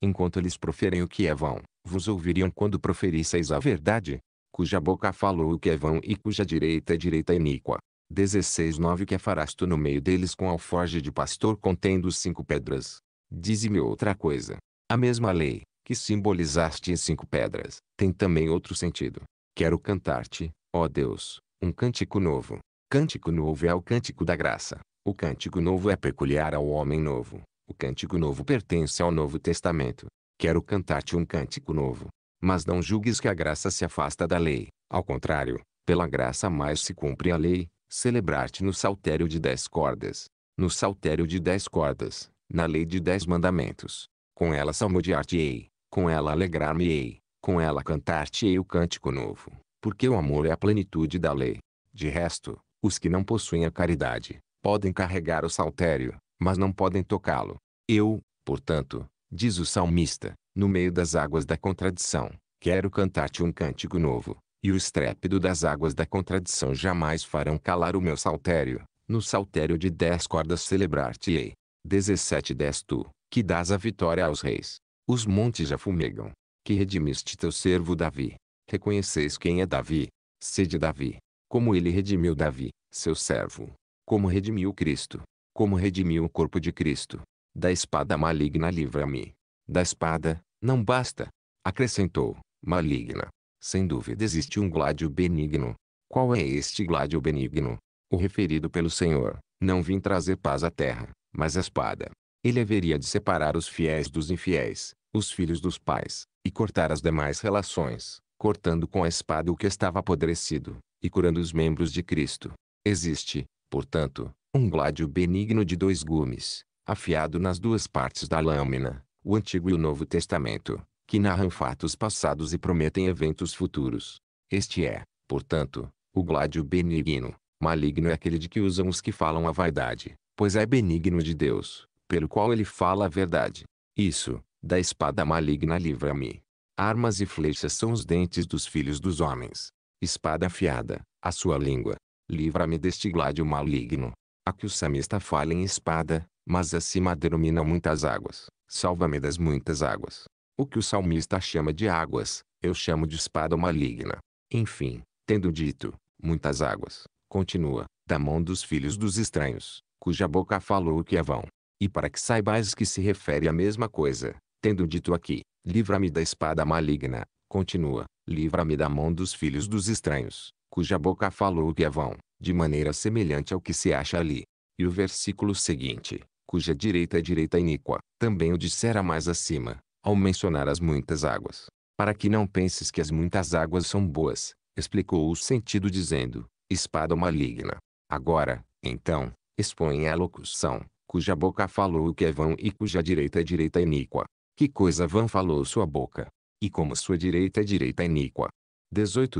Enquanto eles proferem o que é vão, vos ouviriam quando proferisseis a verdade, cuja boca falou o que é vão e cuja direita é direita é iníqua. 16.9 Que farás tu no meio deles com alforge de pastor contendo cinco pedras. Dize-me outra coisa. A mesma lei, que simbolizaste em cinco pedras, tem também outro sentido. Quero cantar-te, ó Deus, um cântico novo. Cântico novo é o cântico da graça. O cântico novo é peculiar ao homem novo. O cântico novo pertence ao Novo Testamento. Quero cantar-te um cântico novo. Mas não julgues que a graça se afasta da lei. Ao contrário, pela graça mais se cumpre a lei. Celebrar-te no saltério de dez cordas. No saltério de dez cordas, na lei de dez mandamentos. Com ela salmodiar-te-ei, com ela alegrar-me-ei, com ela cantar-te-ei o cântico novo. Porque o amor é a plenitude da lei. De resto, os que não possuem a caridade, podem carregar o saltério, mas não podem tocá-lo. Eu, portanto, diz o salmista, no meio das águas da contradição, quero cantar-te um cântico novo, e o estrépido das águas da contradição jamais farão calar o meu saltério, no saltério de dez cordas celebrar-te-ei. 17 Dez tu, que dás a vitória aos reis. Os montes já fumegam, que redimiste teu servo Davi. Reconheceis quem é Davi. Sede Davi. Como ele redimiu Davi, seu servo. Como redimiu Cristo, como redimi o corpo de Cristo. Da espada maligna livra-me. Da espada, não basta. Acrescentou, maligna. Sem dúvida existe um gládio benigno. Qual é este gládio benigno? O referido pelo Senhor, não vim trazer paz à terra, mas a espada. Ele haveria de separar os fiéis dos infiéis, os filhos dos pais, e cortar as demais relações, cortando com a espada o que estava apodrecido, e curando os membros de Cristo. Existe, portanto, um gládio benigno de dois gumes, afiado nas duas partes da lâmina, o Antigo e o Novo Testamento, que narram fatos passados e prometem eventos futuros. Este é, portanto, o gládio benigno. Maligno é aquele de que usam os que falam a vaidade, pois é benigno de Deus, pelo qual ele fala a verdade. Isso, da espada maligna livra-me. Armas e flechas são os dentes dos filhos dos homens. Espada afiada, a sua língua. Livra-me deste gládio maligno a que o samista fala em espada, mas acima denomina muitas águas. Salva-me das muitas águas. O que o salmista chama de águas, eu chamo de espada maligna. Enfim, tendo dito, muitas águas, continua, da mão dos filhos dos estranhos, cuja boca falou o que é vão. E para que saibais que se refere à mesma coisa, tendo dito aqui, livra-me da espada maligna, continua, livra-me da mão dos filhos dos estranhos, cuja boca falou o que é vão de maneira semelhante ao que se acha ali. E o versículo seguinte, cuja direita é direita iníqua, também o dissera mais acima, ao mencionar as muitas águas. Para que não penses que as muitas águas são boas, explicou o sentido dizendo, espada maligna. Agora, então, expõe a locução, cuja boca falou o que é vão e cuja direita é direita iníqua. Que coisa vã falou sua boca? E como sua direita é direita iníqua,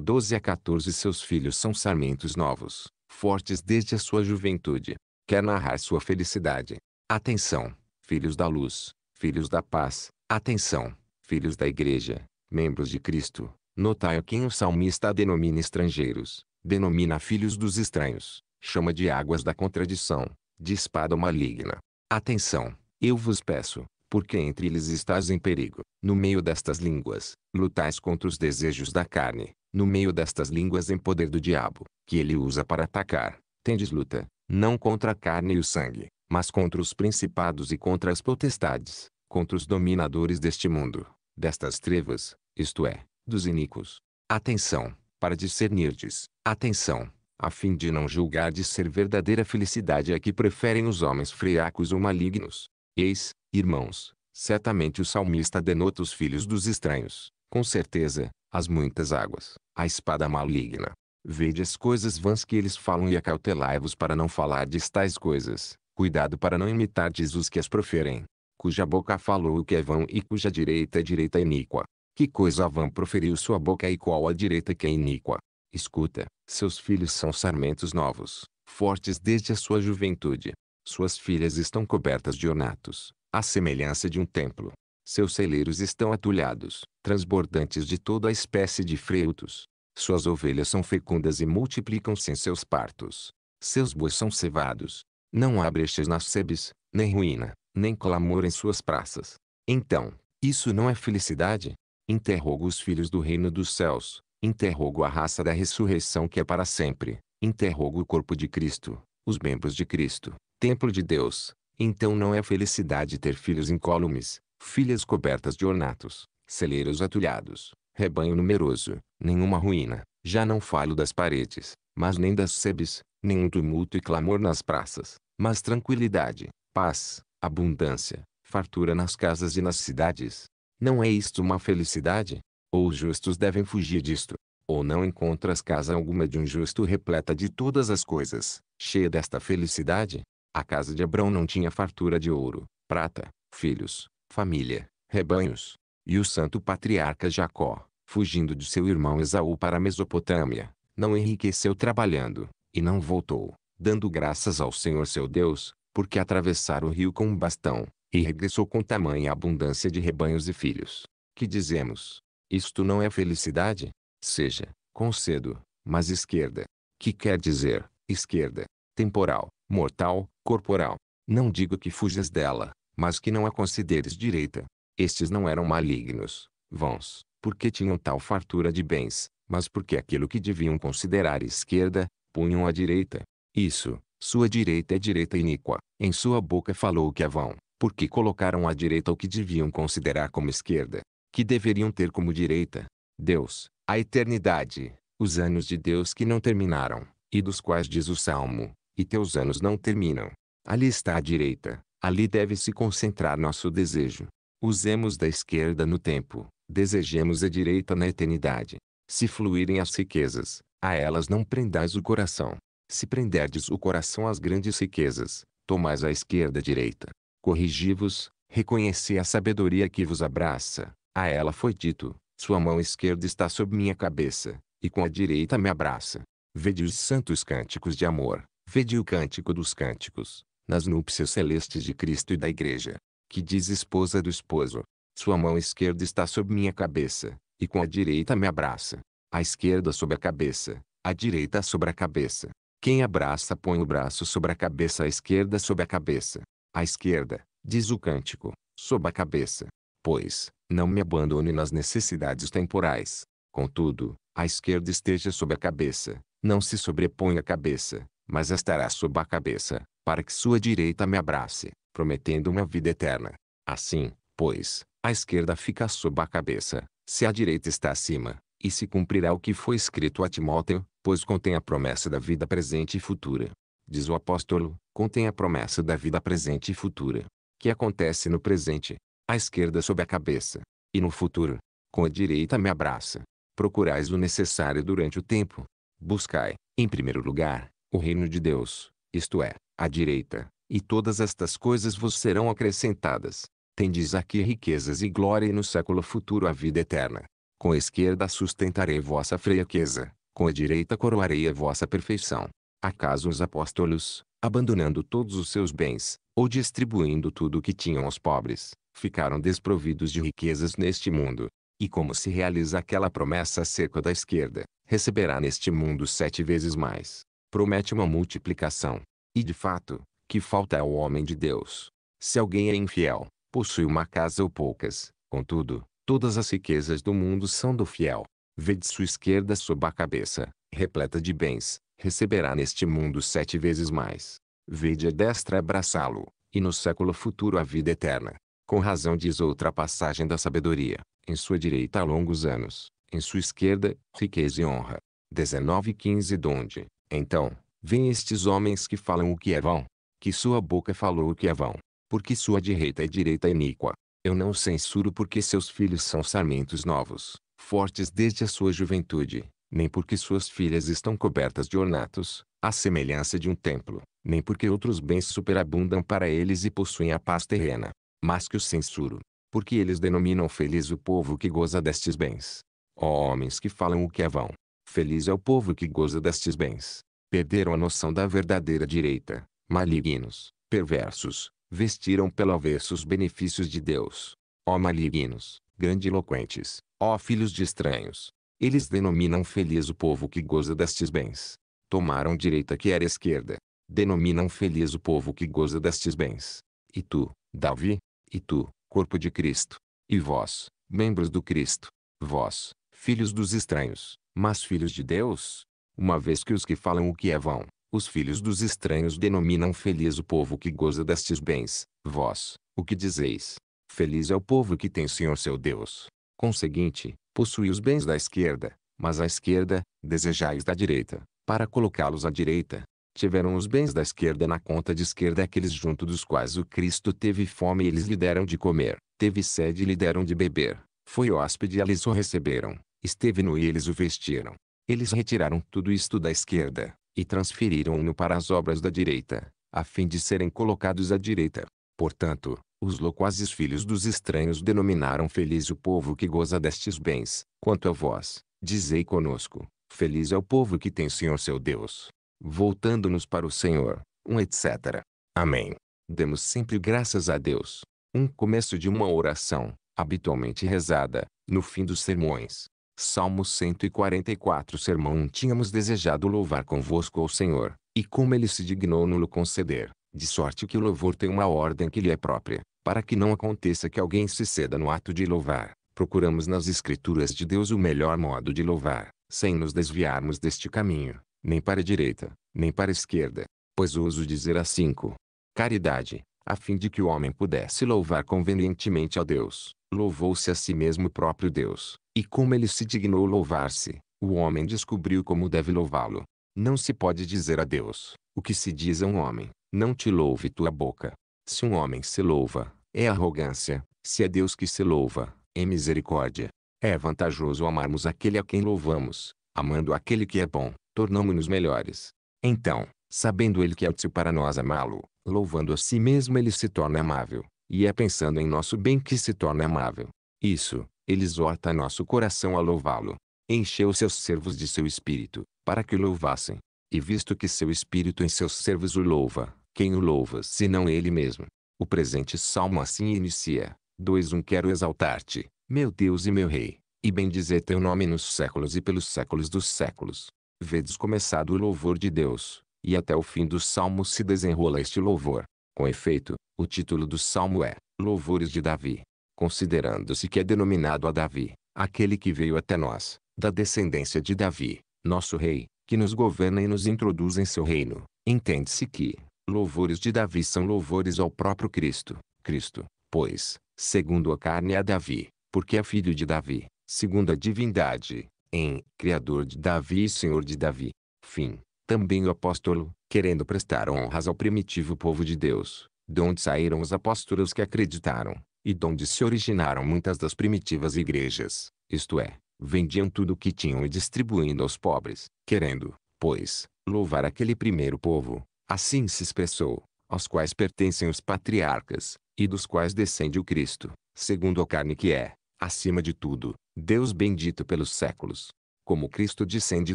12 a 14 Seus filhos são sarmentos novos, fortes desde a sua juventude. Quer narrar sua felicidade. Atenção, filhos da luz, filhos da paz, atenção, filhos da igreja, membros de Cristo, notai a quem o salmista denomina estrangeiros, denomina filhos dos estranhos, chama de águas da contradição, de espada maligna. Atenção, eu vos peço, porque entre eles estás em perigo. No meio destas línguas, lutais contra os desejos da carne. No meio destas línguas em poder do diabo, que ele usa para atacar. Tendes luta, não contra a carne e o sangue, mas contra os principados e contra as potestades, contra os dominadores deste mundo, destas trevas, isto é, dos iníquos. Atenção, para discernirdes, atenção, a fim de não julgar de ser verdadeira felicidade a que preferem os homens fracos ou malignos, Eis, irmãos, certamente o salmista denota os filhos dos estranhos, com certeza, as muitas águas, a espada maligna. Vede as coisas vãs que eles falam e acautelai-vos para não falar de tais coisas. Cuidado para não imitardes os que as proferem, cuja boca falou o que é vão e cuja direita é direita iníqua. Que coisa vã proferiu sua boca e qual a direita que é iníqua? Escuta, seus filhos são sarmentos novos, fortes desde a sua juventude. Suas filhas estão cobertas de ornatos, à semelhança de um templo. Seus celeiros estão atulhados, transbordantes de toda a espécie de frutos. Suas ovelhas são fecundas e multiplicam-se em seus partos. Seus bois são cevados. Não há brechas nas sebes, nem ruína, nem clamor em suas praças. Então, isso não é felicidade? Interrogo os filhos do reino dos céus, interrogo a raça da ressurreição que é para sempre, interrogo o corpo de Cristo, os membros de Cristo, templo de Deus, então não é felicidade ter filhos incólumes, filhas cobertas de ornatos, celeiros atulhados, rebanho numeroso, nenhuma ruína. Já não falo das paredes, mas nem das sebes, nenhum tumulto e clamor nas praças, mas tranquilidade, paz, abundância, fartura nas casas e nas cidades. Não é isto uma felicidade? Ou os justos devem fugir disto? Ou não encontras casa alguma de um justo repleta de todas as coisas, cheia desta felicidade? A casa de Abrão não tinha fartura de ouro, prata, filhos, família, rebanhos. E o santo patriarca Jacó, fugindo de seu irmão Esaú para a Mesopotâmia, não enriqueceu trabalhando, e não voltou, dando graças ao Senhor seu Deus, porque atravessara o rio com um bastão, e regressou com tamanha abundância de rebanhos e filhos. Que dizemos? Isto não é felicidade? Seja, concedo, mas esquerda. Que quer dizer, esquerda, temporal, mortal, corporal. Não digo que fujas dela, mas que não a consideres direita. Estes não eram malignos, vãos, porque tinham tal fartura de bens, mas porque aquilo que deviam considerar esquerda, punham à direita. Isso, sua direita é direita iníqua. Em sua boca falou o que é vão, porque colocaram à direita o que deviam considerar como esquerda, que deveriam ter como direita. Deus, a eternidade, os anos de Deus que não terminaram, e dos quais diz o Salmo, e teus anos não terminam. Ali está a direita, ali deve se concentrar nosso desejo. Usemos da esquerda no tempo, desejemos a direita na eternidade. Se fluírem as riquezas, a elas não prendais o coração. Se prenderdes o coração às grandes riquezas, tomais a esquerda direita. Corrigi-vos, reconheci a sabedoria que vos abraça. A ela foi dito, sua mão esquerda está sob minha cabeça, e com a direita me abraça. Vede os santos cânticos de amor, Vede o cântico dos cânticos, nas núpcias celestes de Cristo e da Igreja, que diz esposa do esposo, sua mão esquerda está sob minha cabeça, e com a direita me abraça, a esquerda sobre a cabeça, a direita sobre a cabeça. Quem abraça põe o braço sobre a cabeça, a esquerda sobre a cabeça, a esquerda, diz o cântico, sob a cabeça. Pois, não me abandone nas necessidades temporais. Contudo, a esquerda esteja sob a cabeça, não se sobreponha à cabeça, mas estará sob a cabeça, para que sua direita me abrace, prometendo uma vida eterna. Assim, pois, a esquerda fica sob a cabeça, se a direita está acima, e se cumprirá o que foi escrito a Timóteo, pois contém a promessa da vida presente e futura. Diz o apóstolo, contém a promessa da vida presente e futura, que acontece no presente, a esquerda sob a cabeça, e no futuro, com a direita me abraça. Procurais o necessário durante o tempo. Buscai, em primeiro lugar, o reino de Deus, isto é, a direita, e todas estas coisas vos serão acrescentadas. Tendes aqui riquezas e glória e no século futuro a vida eterna. Com a esquerda sustentarei vossa fraqueza, com a direita coroarei a vossa perfeição. Acaso os apóstolos, abandonando todos os seus bens, ou distribuindo tudo o que tinham aos pobres, ficaram desprovidos de riquezas neste mundo? E como se realiza aquela promessa acerca da esquerda, receberá neste mundo sete vezes mais, promete uma multiplicação. E de fato, que falta ao é homem de Deus. Se alguém é infiel, possui uma casa ou poucas, contudo, todas as riquezas do mundo são do fiel. Vede sua esquerda sob a cabeça, repleta de bens, receberá neste mundo sete vezes mais. Vede a destra abraçá-lo, e no século futuro a vida eterna. Com razão diz outra passagem da sabedoria, em sua direita há longos anos, em sua esquerda, riqueza e honra. 19:15 Donde, então, vem estes homens que falam o que é vão, que sua boca falou o que é vão, porque sua direita é direita iníqua. Eu não censuro porque seus filhos são sarmentos novos, fortes desde a sua juventude, nem porque suas filhas estão cobertas de ornatos, à semelhança de um templo, nem porque outros bens superabundam para eles e possuem a paz terrena. Mas que o censuro, porque eles denominam feliz o povo que goza destes bens. Ó homens que falam o que é vão, Feliz é o povo que goza destes bens. Perderam a noção da verdadeira direita. Malignos, perversos, vestiram pelo avesso os benefícios de Deus. Ó malignos, grandiloquentes, ó filhos de estranhos. Eles denominam feliz o povo que goza destes bens. Tomaram direita que era esquerda. Denominam feliz o povo que goza destes bens. E tu, Davi? E tu, corpo de Cristo? E vós, membros do Cristo? Vós, filhos dos estranhos, mas filhos de Deus, uma vez que os que falam o que é vão, os filhos dos estranhos denominam feliz o povo que goza destes bens, vós, o que dizeis, feliz é o povo que tem Senhor seu Deus. Conseguinte, possui os bens da esquerda, mas a esquerda, desejais da direita, para colocá-los à direita. Tiveram os bens da esquerda na conta de esquerda aqueles junto dos quais o Cristo teve fome e eles lhe deram de comer, teve sede e lhe deram de beber, foi hóspede e eles o receberam, Estevão e eles o vestiram. Eles retiraram tudo isto da esquerda, e transferiram-no para as obras da direita, a fim de serem colocados à direita. Portanto, os loquazes filhos dos estranhos denominaram feliz o povo que goza destes bens. Quanto a vós, dizei conosco, feliz é o povo que tem Senhor seu Deus. Voltando-nos para o Senhor, um etc. Amém. Demos sempre graças a Deus. Um começo de uma oração, habitualmente rezada, no fim dos sermões, Salmo 144 Sermão Tínhamos desejado louvar convosco ao Senhor, e como ele se dignou nulo conceder, de sorte que o louvor tem uma ordem que lhe é própria, para que não aconteça que alguém se ceda no ato de louvar. Procuramos nas Escrituras de Deus o melhor modo de louvar, sem nos desviarmos deste caminho, nem para a direita, nem para a esquerda, pois ouso dizer a cinco. Caridade, a fim de que o homem pudesse louvar convenientemente a Deus, louvou-se a si mesmo o próprio Deus, e como ele se dignou louvar-se, o homem descobriu como deve louvá-lo. Não se pode dizer a Deus, o que se diz a um homem, não te louve tua boca. Se um homem se louva, é arrogância, se é Deus que se louva, é misericórdia. É vantajoso amarmos aquele a quem louvamos, amando aquele que é bom, tornamo-nos melhores. Então, sabendo ele que é útil para nós amá-lo, louvando a si mesmo ele se torna amável, e é pensando em nosso bem que se torna amável. Isso, ele exorta nosso coração a louvá-lo. Encheu seus servos de seu espírito, para que o louvassem. E visto que seu espírito em seus servos o louva, quem o louva senão ele mesmo? O presente salmo assim inicia. 2.1 um Quero exaltar-te, meu Deus e meu Rei, e bendizer teu nome nos séculos e pelos séculos dos séculos. Vedes começado o louvor de Deus, e até o fim do salmo se desenrola este louvor. Com efeito, o título do salmo é Louvores de Davi considerando-se que é denominado a Davi, aquele que veio até nós, da descendência de Davi, nosso rei, que nos governa e nos introduz em seu reino. Entende-se que, louvores de Davi são louvores ao próprio Cristo. Cristo, pois, segundo a carne é Davi, porque é filho de Davi, segundo a divindade, em Criador de Davi e Senhor de Davi. Fim. Também o apóstolo, querendo prestar honras ao primitivo povo de Deus, de onde saíram os apóstolos que acreditaram, e donde se originaram muitas das primitivas igrejas, isto é, vendiam tudo o que tinham e distribuindo aos pobres, querendo, pois, louvar aquele primeiro povo, assim se expressou, aos quais pertencem os patriarcas, e dos quais descende o Cristo, segundo a carne que é, acima de tudo, Deus bendito pelos séculos. Como Cristo descende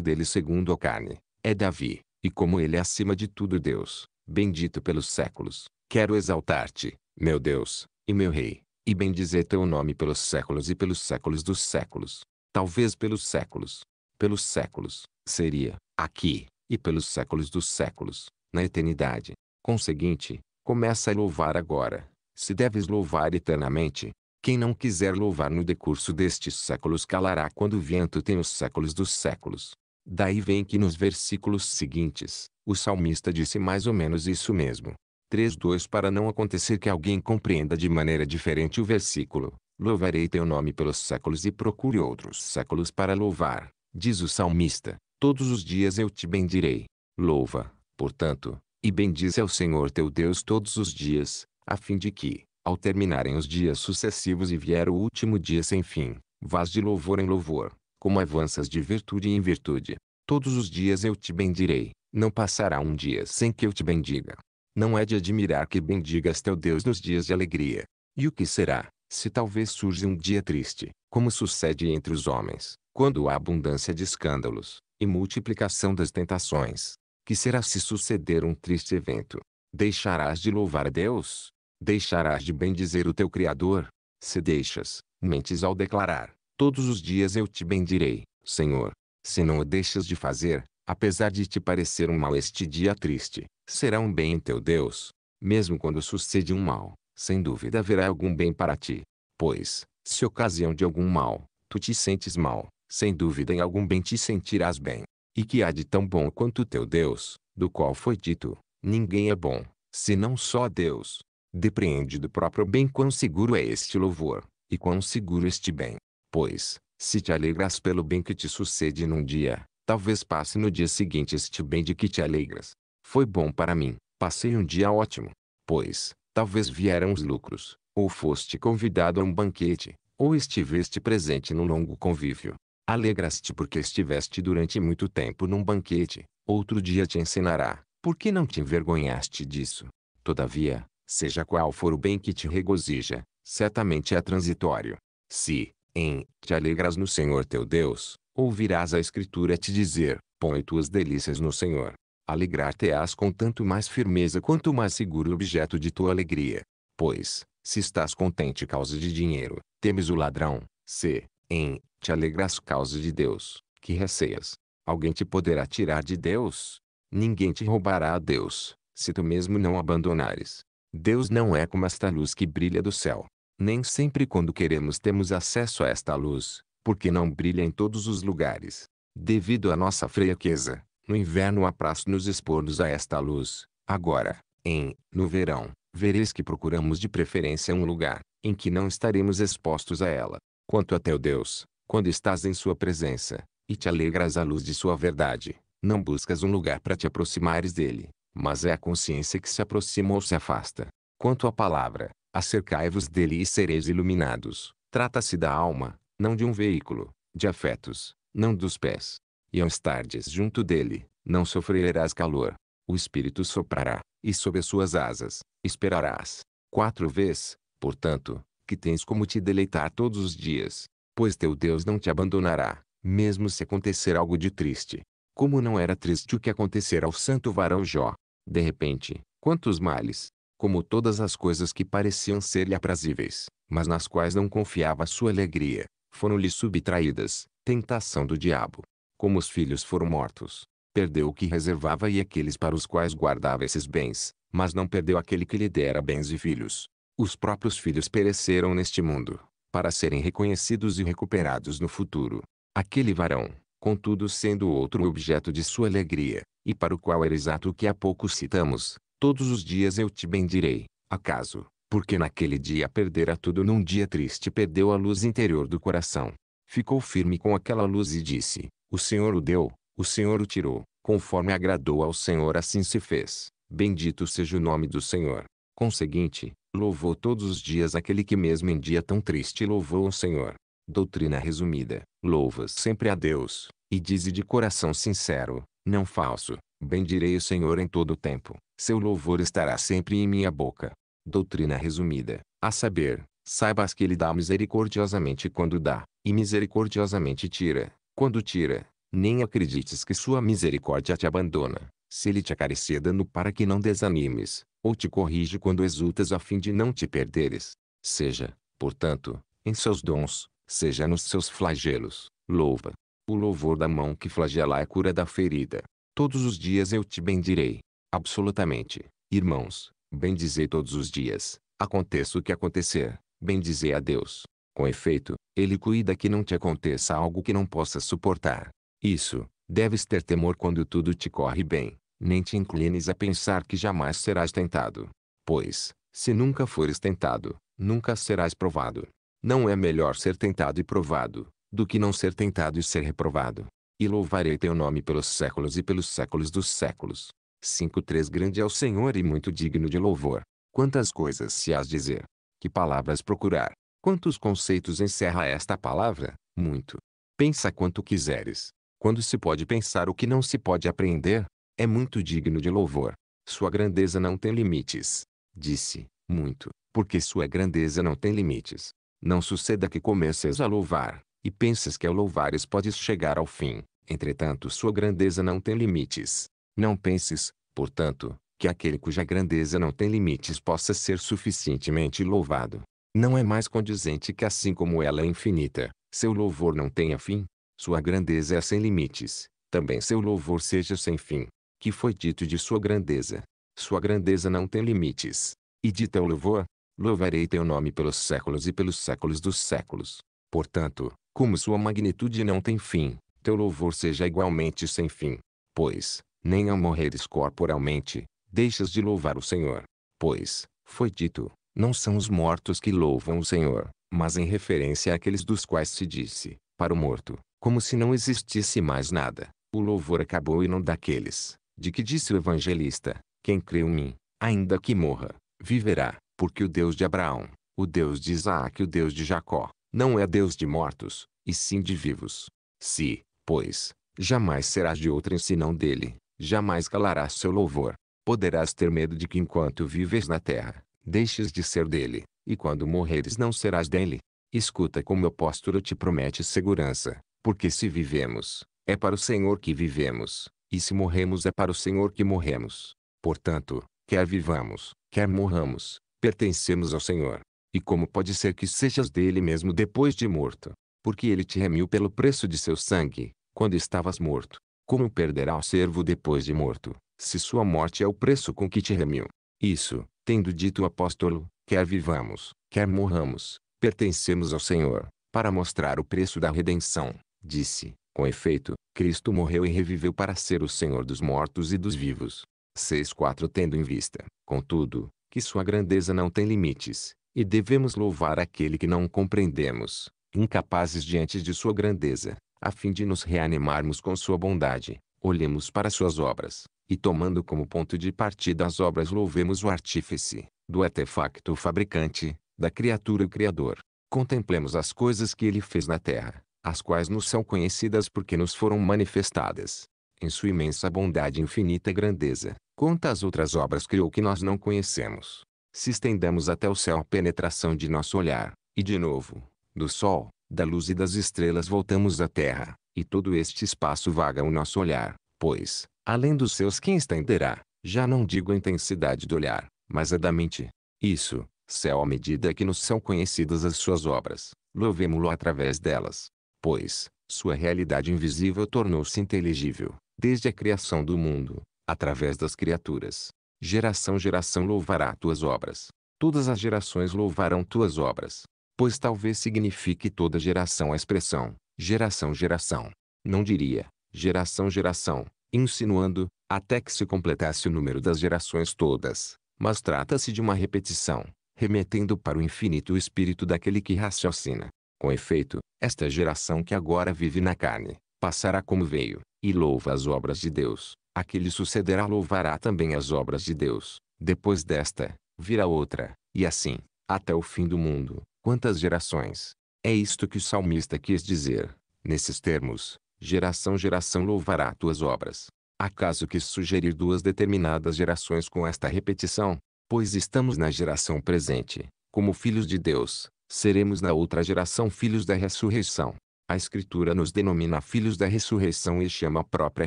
dele segundo a carne, é Davi, e como ele é acima de tudo Deus, bendito pelos séculos, quero exaltar-te, meu Deus, e meu rei, e bendizer teu nome pelos séculos e pelos séculos dos séculos. Talvez pelos séculos, pelos séculos, seria, aqui, e pelos séculos dos séculos, na eternidade. Conseguinte, começa a louvar agora. Se deves louvar eternamente, quem não quiser louvar no decurso destes séculos calará quando o vento tem os séculos dos séculos. Daí vem que nos versículos seguintes, o salmista disse mais ou menos isso mesmo. 3.2 Para não acontecer que alguém compreenda de maneira diferente o versículo, louvarei teu nome pelos séculos e procure outros séculos para louvar, diz o salmista, todos os dias eu te bendirei. Louva, portanto, e bendize ao Senhor teu Deus todos os dias, a fim de que, ao terminarem os dias sucessivos e vier o último dia sem fim, vás de louvor em louvor, como avanças de virtude em virtude. Todos os dias eu te bendirei, não passará um dia sem que eu te bendiga. Não é de admirar que bendigas teu Deus nos dias de alegria. E o que será, se talvez surge um dia triste, como sucede entre os homens, quando há abundância de escândalos, e multiplicação das tentações? Que será se suceder um triste evento? Deixarás de louvar a Deus? Deixarás de bendizer o teu Criador? Se deixas, mentes ao declarar, todos os dias eu te bendirei, Senhor. Se não o deixas de fazer, apesar de te parecer um mal este dia triste, será um bem em teu Deus. Mesmo quando sucede um mal, sem dúvida haverá algum bem para ti. Pois, se ocasião de algum mal, tu te sentes mal, sem dúvida em algum bem te sentirás bem. E que há de tão bom quanto teu Deus, do qual foi dito, ninguém é bom, senão só Deus. Depreende do próprio bem quão seguro é este louvor, e quão seguro este bem. Pois, se te alegras pelo bem que te sucede num dia, Talvez passe no dia seguinte este bem de que te alegras. Foi bom para mim, passei um dia ótimo. Pois, talvez vieram os lucros, ou foste convidado a um banquete, ou estiveste presente num longo convívio. Alegras-te porque estiveste durante muito tempo num banquete, outro dia te ensinará, por que não te envergonhaste disso? Todavia, seja qual for o bem que te regozija, certamente é transitório. Se, em, te alegras no Senhor teu Deus, Ouvirás a Escritura te dizer: Põe tuas delícias no Senhor. Alegrar-te-ás com tanto mais firmeza quanto mais seguro o objeto de tua alegria. Pois, se estás contente causa de dinheiro, temes o ladrão, se, em, te alegras causa de Deus, que receias. Alguém te poderá tirar de Deus? Ninguém te roubará a Deus, se tu mesmo não abandonares. Deus não é como esta luz que brilha do céu. Nem sempre quando queremos temos acesso a esta luz, porque não brilha em todos os lugares. Devido à nossa fraqueza, no inverno apraz-nos expor-nos a esta luz. Agora, em, no verão, vereis que procuramos de preferência um lugar, em que não estaremos expostos a ela. Quanto a teu Deus, quando estás em sua presença, e te alegras à luz de sua verdade, não buscas um lugar para te aproximares dele, mas é a consciência que se aproxima ou se afasta. Quanto à palavra, acercai-vos dele e sereis iluminados. Trata-se da alma, não de um veículo, de afetos, não dos pés. E ao estardes junto dele, não sofrerás calor. O Espírito soprará, e sob as suas asas, esperarás. Quatro vezes, portanto, que tens como te deleitar todos os dias, pois teu Deus não te abandonará, mesmo se acontecer algo de triste. Como não era triste o que acontecer ao santo varão Jó? De repente, quantos males, como todas as coisas que pareciam ser-lhe aprazíveis, mas nas quais não confiava sua alegria, foram-lhe subtraídas, tentação do diabo. Como os filhos foram mortos, perdeu o que reservava e aqueles para os quais guardava esses bens, mas não perdeu aquele que lhe dera bens e filhos. Os próprios filhos pereceram neste mundo, para serem reconhecidos e recuperados no futuro. Aquele varão, contudo sendo outro objeto de sua alegria, e para o qual era exato o que há pouco citamos, todos os dias eu te bendirei, acaso, porque naquele dia perdera tudo num dia triste perdeu a luz interior do coração. Ficou firme com aquela luz e disse, o Senhor o deu, o Senhor o tirou, conforme agradou ao Senhor assim se fez, bendito seja o nome do Senhor. Conseguinte, louvou todos os dias aquele que mesmo em dia tão triste louvou o Senhor. Doutrina resumida, louvas sempre a Deus, e dize de coração sincero, não falso, bendirei o Senhor em todo o tempo, seu louvor estará sempre em minha boca doutrina resumida, a saber, saibas que ele dá misericordiosamente quando dá, e misericordiosamente tira, quando tira, nem acredites que sua misericórdia te abandona. Se ele te acaricia dando para que não desanimes, ou te corrige quando exultas a fim de não te perderes. Seja, portanto, em seus dons, seja nos seus flagelos, louva. O louvor da mão que flagela é a cura da ferida. Todos os dias eu te bendirei. Absolutamente, irmãos, bendizei todos os dias, aconteça o que acontecer, bendizei a Deus. Com efeito, Ele cuida que não te aconteça algo que não possas suportar. Isso, deves ter temor quando tudo te corre bem, nem te inclines a pensar que jamais serás tentado. Pois, se nunca fores tentado, nunca serás provado. Não é melhor ser tentado e provado, do que não ser tentado e ser reprovado. E louvarei teu nome pelos séculos e pelos séculos dos séculos. 5.3 Grande é o Senhor e muito digno de louvor. Quantas coisas se as dizer? Que palavras procurar? Quantos conceitos encerra esta palavra? Muito. Pensa quanto quiseres. Quando se pode pensar o que não se pode apreender, é muito digno de louvor. Sua grandeza não tem limites. Disse, muito, porque sua grandeza não tem limites. Não suceda que comeces a louvar, e penses que ao louvares podes chegar ao fim. Entretanto sua grandeza não tem limites. Não penses, portanto, que aquele cuja grandeza não tem limites possa ser suficientemente louvado. Não é mais condizente que assim como ela é infinita, seu louvor não tenha fim. Sua grandeza é sem limites, também seu louvor seja sem fim. Que foi dito de sua grandeza? Sua grandeza não tem limites. E de teu louvor, louvarei teu nome pelos séculos e pelos séculos dos séculos. Portanto, como sua magnitude não tem fim, teu louvor seja igualmente sem fim. Pois, nem ao morreres corporalmente, deixas de louvar o Senhor. Pois, foi dito, não são os mortos que louvam o Senhor, mas em referência àqueles dos quais se disse, para o morto, como se não existisse mais nada, o louvor acabou e não daqueles, de que disse o evangelista, quem creu em mim, ainda que morra, viverá, porque o Deus de Abraão, o Deus de Isaac e o Deus de Jacó, não é Deus de mortos, e sim de vivos. Se, pois, jamais serás de outrem senão dele, jamais calarás seu louvor. Poderás ter medo de que enquanto vives na terra, deixes de ser dele, e quando morreres não serás dele. Escuta como o apóstolo te promete segurança, porque se vivemos, é para o Senhor que vivemos, e se morremos é para o Senhor que morremos. Portanto, quer vivamos, quer morramos, pertencemos ao Senhor. E como pode ser que sejas dele mesmo depois de morto? Porque ele te remiu pelo preço de seu sangue, quando estavas morto como perderá o servo depois de morto, se sua morte é o preço com que te remiu. Isso, tendo dito o apóstolo, quer vivamos, quer morramos, pertencemos ao Senhor, para mostrar o preço da redenção, disse, com efeito, Cristo morreu e reviveu para ser o Senhor dos mortos e dos vivos. 6.4 Tendo em vista, contudo, que sua grandeza não tem limites, e devemos louvar aquele que não compreendemos, incapazes diante de sua grandeza, a fim de nos reanimarmos com sua bondade, olhemos para suas obras, e tomando como ponto de partida as obras louvemos o artífice, do artefacto fabricante, da criatura o Criador. Contemplemos as coisas que ele fez na terra, as quais nos são conhecidas porque nos foram manifestadas. Em sua imensa bondade e infinita grandeza, quantas outras obras criou que nós não conhecemos. Se estendamos até o céu a penetração de nosso olhar, e de novo, do sol, da luz e das estrelas voltamos à Terra, e todo este espaço vaga o nosso olhar, pois, além dos seus quem estenderá, já não digo a intensidade do olhar, mas a da mente. Isso, céu à medida que nos são conhecidas as suas obras, louvemo-lo através delas. Pois, sua realidade invisível tornou-se inteligível, desde a criação do mundo, através das criaturas. Geração geração louvará tuas obras. Todas as gerações louvarão tuas obras, pois talvez signifique toda geração a expressão geração geração. Não diria geração geração, insinuando, até que se completasse o número das gerações todas, mas trata-se de uma repetição, remetendo para o infinito o espírito daquele que raciocina. Com efeito, esta geração que agora vive na carne, passará como veio, e louva as obras de Deus. aquele sucederá louvará também as obras de Deus. Depois desta, virá outra, e assim, até o fim do mundo. Quantas gerações? É isto que o salmista quis dizer, nesses termos: geração geração louvará tuas obras. Acaso quis sugerir duas determinadas gerações com esta repetição? Pois estamos na geração presente, como filhos de Deus, seremos na outra geração filhos da ressurreição. A Escritura nos denomina filhos da ressurreição e chama a própria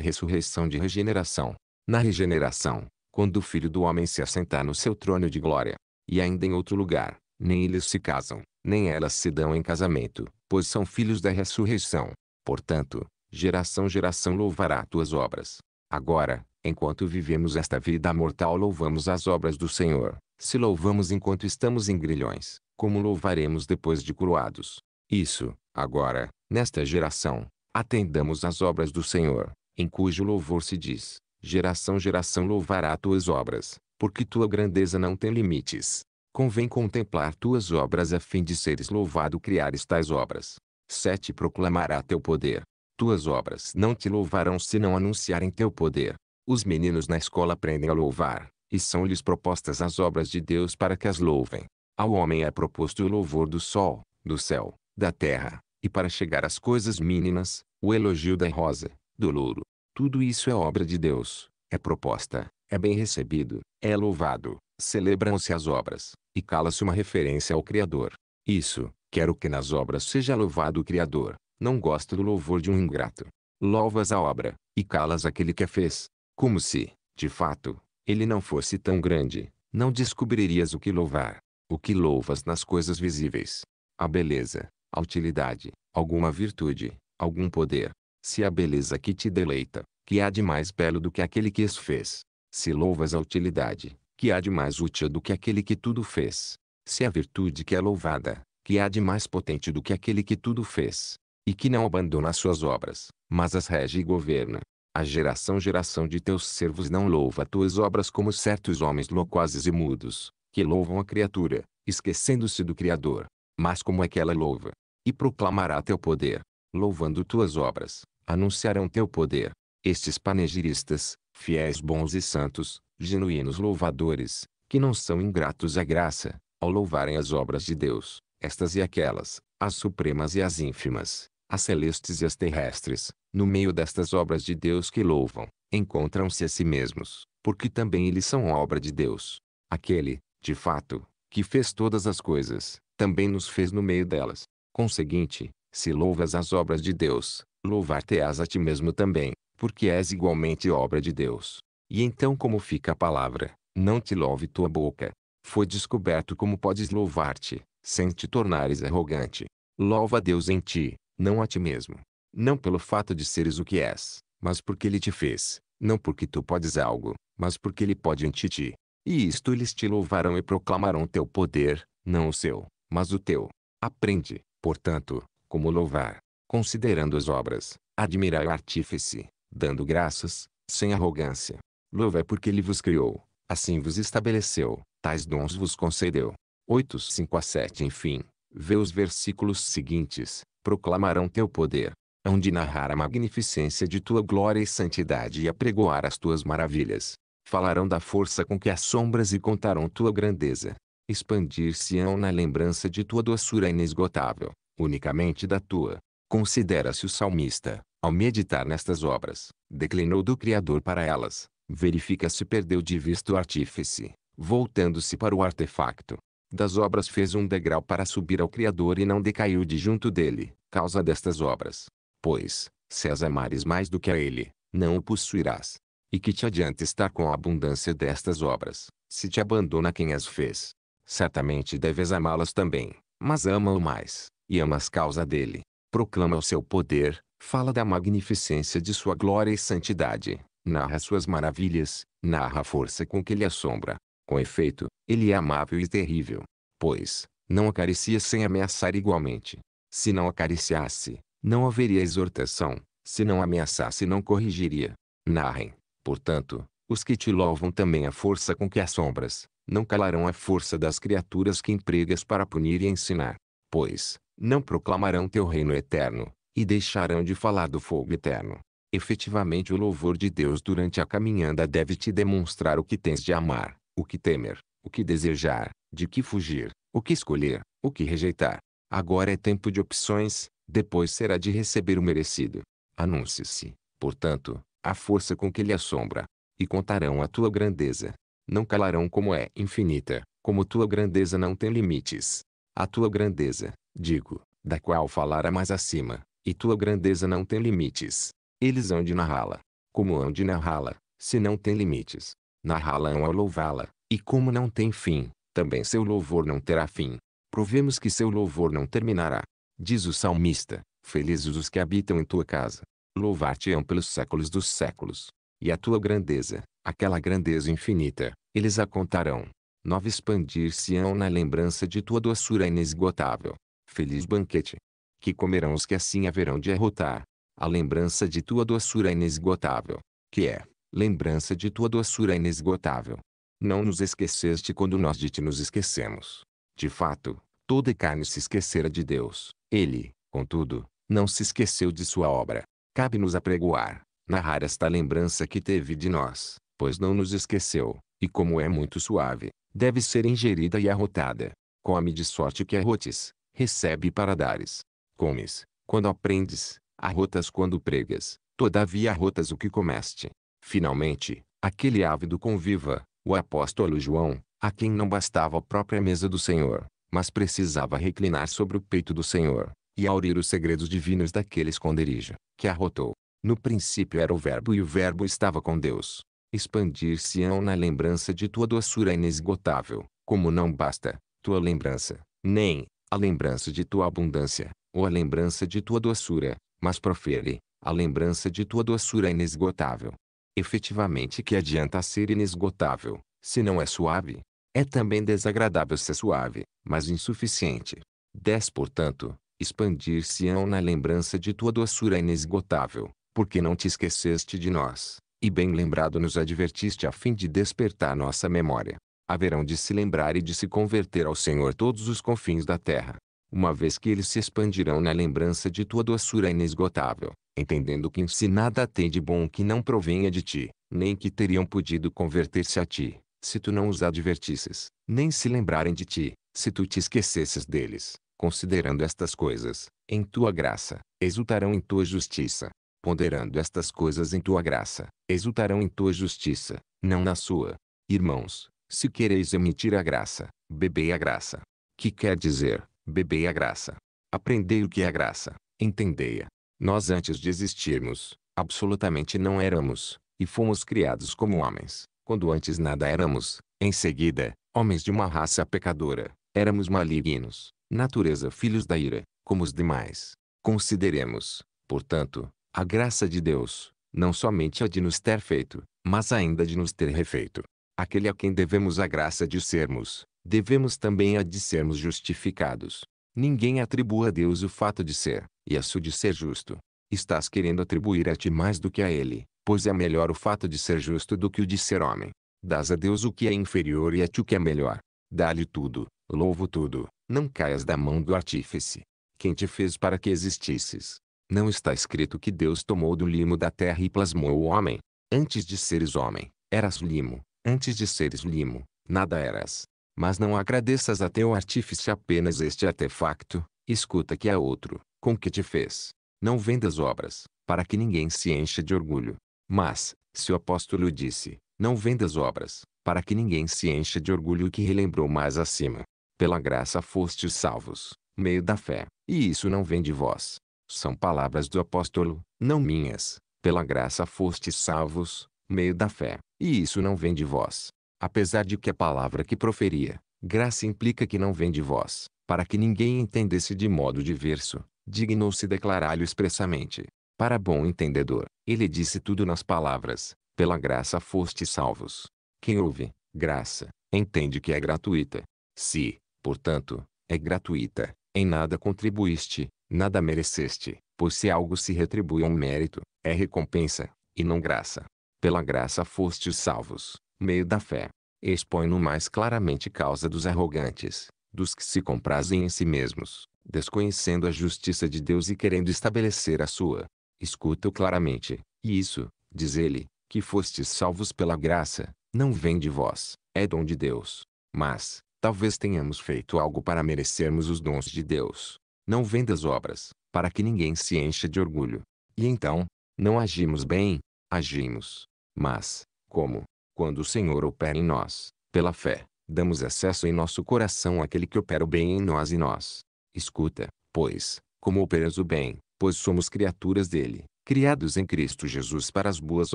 ressurreição de regeneração. Na regeneração, quando o Filho do Homem se assentar no seu trono de glória, e ainda em outro lugar, nem eles se casam, nem elas se dão em casamento, pois são filhos da ressurreição. Portanto, geração geração louvará tuas obras. Agora, enquanto vivemos esta vida mortal louvamos as obras do Senhor. Se louvamos enquanto estamos em grilhões, como louvaremos depois de coroados? Isso, agora, nesta geração, atendamos às obras do Senhor, em cujo louvor se diz, geração geração louvará tuas obras, porque tua grandeza não tem limites convém contemplar tuas obras a fim de seres louvado criares tais obras. 7. Proclamará teu poder. Tuas obras não te louvarão se não anunciarem teu poder. Os meninos na escola aprendem a louvar, e são-lhes propostas as obras de Deus para que as louvem. Ao homem é proposto o louvor do sol, do céu, da terra, e para chegar às coisas mínimas, o elogio da rosa, do louro. Tudo isso é obra de Deus, é proposta, é bem recebido, é louvado, celebram-se as obras e cala-se uma referência ao Criador. Isso, quero que nas obras seja louvado o Criador, não gosto do louvor de um ingrato. Louvas a obra, e calas aquele que a fez. Como se, de fato, ele não fosse tão grande, não descobririas o que louvar. O que louvas nas coisas visíveis? A beleza, a utilidade, alguma virtude, algum poder. Se a beleza que te deleita, que há de mais belo do que aquele que as fez. Se louvas a utilidade, que há de mais útil do que aquele que tudo fez. Se a virtude que é louvada, que há de mais potente do que aquele que tudo fez, e que não abandona as suas obras, mas as rege e governa. A geração geração de teus servos não louva tuas obras como certos homens loquazes e mudos, que louvam a criatura, esquecendo-se do Criador, mas como aquela é ela louva, e proclamará teu poder, louvando tuas obras, anunciarão teu poder. Estes panegiristas, fiéis bons e santos, genuínos louvadores, que não são ingratos à graça, ao louvarem as obras de Deus, estas e aquelas, as supremas e as ínfimas, as celestes e as terrestres, no meio destas obras de Deus que louvam, encontram-se a si mesmos, porque também eles são obra de Deus. Aquele, de fato, que fez todas as coisas, também nos fez no meio delas. Conseguinte, se louvas as obras de Deus, louvar-te-ás a ti mesmo também, porque és igualmente obra de Deus. E então como fica a palavra, não te louve tua boca. Foi descoberto como podes louvar-te, sem te tornares arrogante. Louva a Deus em ti, não a ti mesmo. Não pelo fato de seres o que és, mas porque ele te fez. Não porque tu podes algo, mas porque ele pode em ti ti. E isto eles te louvarão e proclamarão teu poder, não o seu, mas o teu. Aprende, portanto, como louvar, considerando as obras, admirar o artífice, dando graças, sem arrogância. Louvo é porque ele vos criou, assim vos estabeleceu, tais dons vos concedeu. 8, 5 a 7 Enfim, vê os versículos seguintes, proclamarão teu poder. Hão de narrar a magnificência de tua glória e santidade e apregoar as tuas maravilhas. Falarão da força com que assombras e contarão tua grandeza. Expandir-se-ão na lembrança de tua doçura inesgotável, unicamente da tua. Considera-se o salmista, ao meditar nestas obras, declinou do Criador para elas, verifica se perdeu de vista o artífice, voltando-se para o artefacto. Das obras fez um degrau para subir ao Criador e não decaiu de junto dele, causa destas obras. Pois, se as amares mais do que a ele, não o possuirás. E que te adianta estar com a abundância destas obras, se te abandona quem as fez? Certamente deves amá-las também, mas ama-o mais, e amas causa dele. Proclama o seu poder, fala da magnificência de sua glória e santidade, narra suas maravilhas, narra a força com que ele assombra. Com efeito, ele é amável e terrível. Pois, não acaricia sem ameaçar igualmente. Se não acariciasse, não haveria exortação. Se não ameaçasse, não corrigiria. Narrem, portanto, os que te louvam também a força com que assombras. Não calarão a força das criaturas que empregas para punir e ensinar. Pois, não proclamarão teu reino eterno, e deixarão de falar do fogo eterno. Efetivamente o louvor de Deus durante a caminhada deve te demonstrar o que tens de amar, o que temer, o que desejar, de que fugir, o que escolher, o que rejeitar. Agora é tempo de opções, depois será de receber o merecido. Anuncie-se, portanto, a força com que ele assombra, e contarão a tua grandeza. Não calarão como é infinita, como tua grandeza não tem limites. A tua grandeza, digo, da qual falara mais acima, e tua grandeza não tem limites eles hão de narrá-la. Como hão de narrá-la, se não tem limites? Narrá-la ao louvá-la, e como não tem fim, também seu louvor não terá fim. Provemos que seu louvor não terminará. Diz o salmista, felizes os que habitam em tua casa. Louvar-te-ão pelos séculos dos séculos. E a tua grandeza, aquela grandeza infinita, eles a contarão. Nova expandir-se-ão na lembrança de tua doçura inesgotável. Feliz banquete! Que comerão os que assim haverão de arrotar a lembrança de tua doçura é inesgotável, que é, lembrança de tua doçura é inesgotável. Não nos esqueceste quando nós de ti nos esquecemos. De fato, toda carne se esquecera de Deus. Ele, contudo, não se esqueceu de sua obra. Cabe-nos apregoar, narrar esta lembrança que teve de nós, pois não nos esqueceu, e como é muito suave, deve ser ingerida e arrotada. Come de sorte que arrotes, recebe para dares. Comes, quando aprendes, arrotas quando pregas, todavia arrotas o que comeste. Finalmente, aquele ávido conviva, o apóstolo João, a quem não bastava a própria mesa do Senhor, mas precisava reclinar sobre o peito do Senhor, e aurir os segredos divinos daquele esconderijo, que arrotou. No princípio era o Verbo e o Verbo estava com Deus. Expandir-se-ão na lembrança de tua doçura inesgotável, como não basta, tua lembrança, nem, a lembrança de tua abundância, ou a lembrança de tua doçura, mas profere, a lembrança de tua doçura inesgotável. Efetivamente que adianta ser inesgotável, se não é suave? É também desagradável ser suave, mas insuficiente. 10. Portanto, expandir-se-ão na lembrança de tua doçura inesgotável, porque não te esqueceste de nós, e bem lembrado nos advertiste a fim de despertar nossa memória. Haverão de se lembrar e de se converter ao Senhor todos os confins da terra uma vez que eles se expandirão na lembrança de tua doçura inesgotável, entendendo que em si nada tem de bom que não provenha de ti, nem que teriam podido converter-se a ti, se tu não os advertisses, nem se lembrarem de ti, se tu te esquecesses deles. Considerando estas coisas, em tua graça, exultarão em tua justiça. Ponderando estas coisas em tua graça, exultarão em tua justiça, não na sua. Irmãos, se quereis emitir a graça, bebei a graça. Que quer dizer, Bebei é a graça. Aprendei o que é a graça. Entendei-a. Nós antes de existirmos, absolutamente não éramos, e fomos criados como homens. Quando antes nada éramos, em seguida, homens de uma raça pecadora, éramos malignos, natureza filhos da ira, como os demais. Consideremos, portanto, a graça de Deus, não somente a de nos ter feito, mas ainda de nos ter refeito. Aquele a quem devemos a graça de sermos, devemos também a de sermos justificados. Ninguém atribua a Deus o fato de ser, e a su de ser justo. Estás querendo atribuir a ti mais do que a ele, pois é melhor o fato de ser justo do que o de ser homem. Dás a Deus o que é inferior e a ti o que é melhor. Dá-lhe tudo, louvo tudo, não caias da mão do artífice. Quem te fez para que existisses? Não está escrito que Deus tomou do limo da terra e plasmou o homem. Antes de seres homem, eras limo. Antes de seres limo, nada eras. Mas não agradeças a teu artífice apenas este artefacto, escuta que é outro, com que te fez. Não vendas obras, para que ninguém se encha de orgulho. Mas, se o apóstolo disse, não vendas obras, para que ninguém se encha de orgulho que relembrou mais acima. Pela graça fostes salvos, meio da fé, e isso não vem de vós. São palavras do apóstolo, não minhas. Pela graça fostes salvos, meio da fé, e isso não vem de vós apesar de que a palavra que proferia, graça implica que não vem de vós, para que ninguém entendesse de modo diverso, dignou-se declará-lo expressamente. Para bom entendedor, ele disse tudo nas palavras, pela graça foste salvos. Quem ouve, graça, entende que é gratuita. Se, portanto, é gratuita, em nada contribuíste, nada mereceste, pois se algo se retribui a um mérito, é recompensa, e não graça. Pela graça fostes salvos meio da fé, expõe-no mais claramente causa dos arrogantes, dos que se comprazem em si mesmos, desconhecendo a justiça de Deus e querendo estabelecer a sua. Escuta-o claramente, e isso, diz ele, que fostes salvos pela graça, não vem de vós, é dom de Deus. Mas, talvez tenhamos feito algo para merecermos os dons de Deus. Não vem das obras, para que ninguém se encha de orgulho. E então, não agimos bem, agimos. Mas, como, quando o Senhor opera em nós, pela fé, damos acesso em nosso coração àquele que opera o bem em nós e nós. Escuta, pois, como operas o bem, pois somos criaturas dele, criados em Cristo Jesus para as boas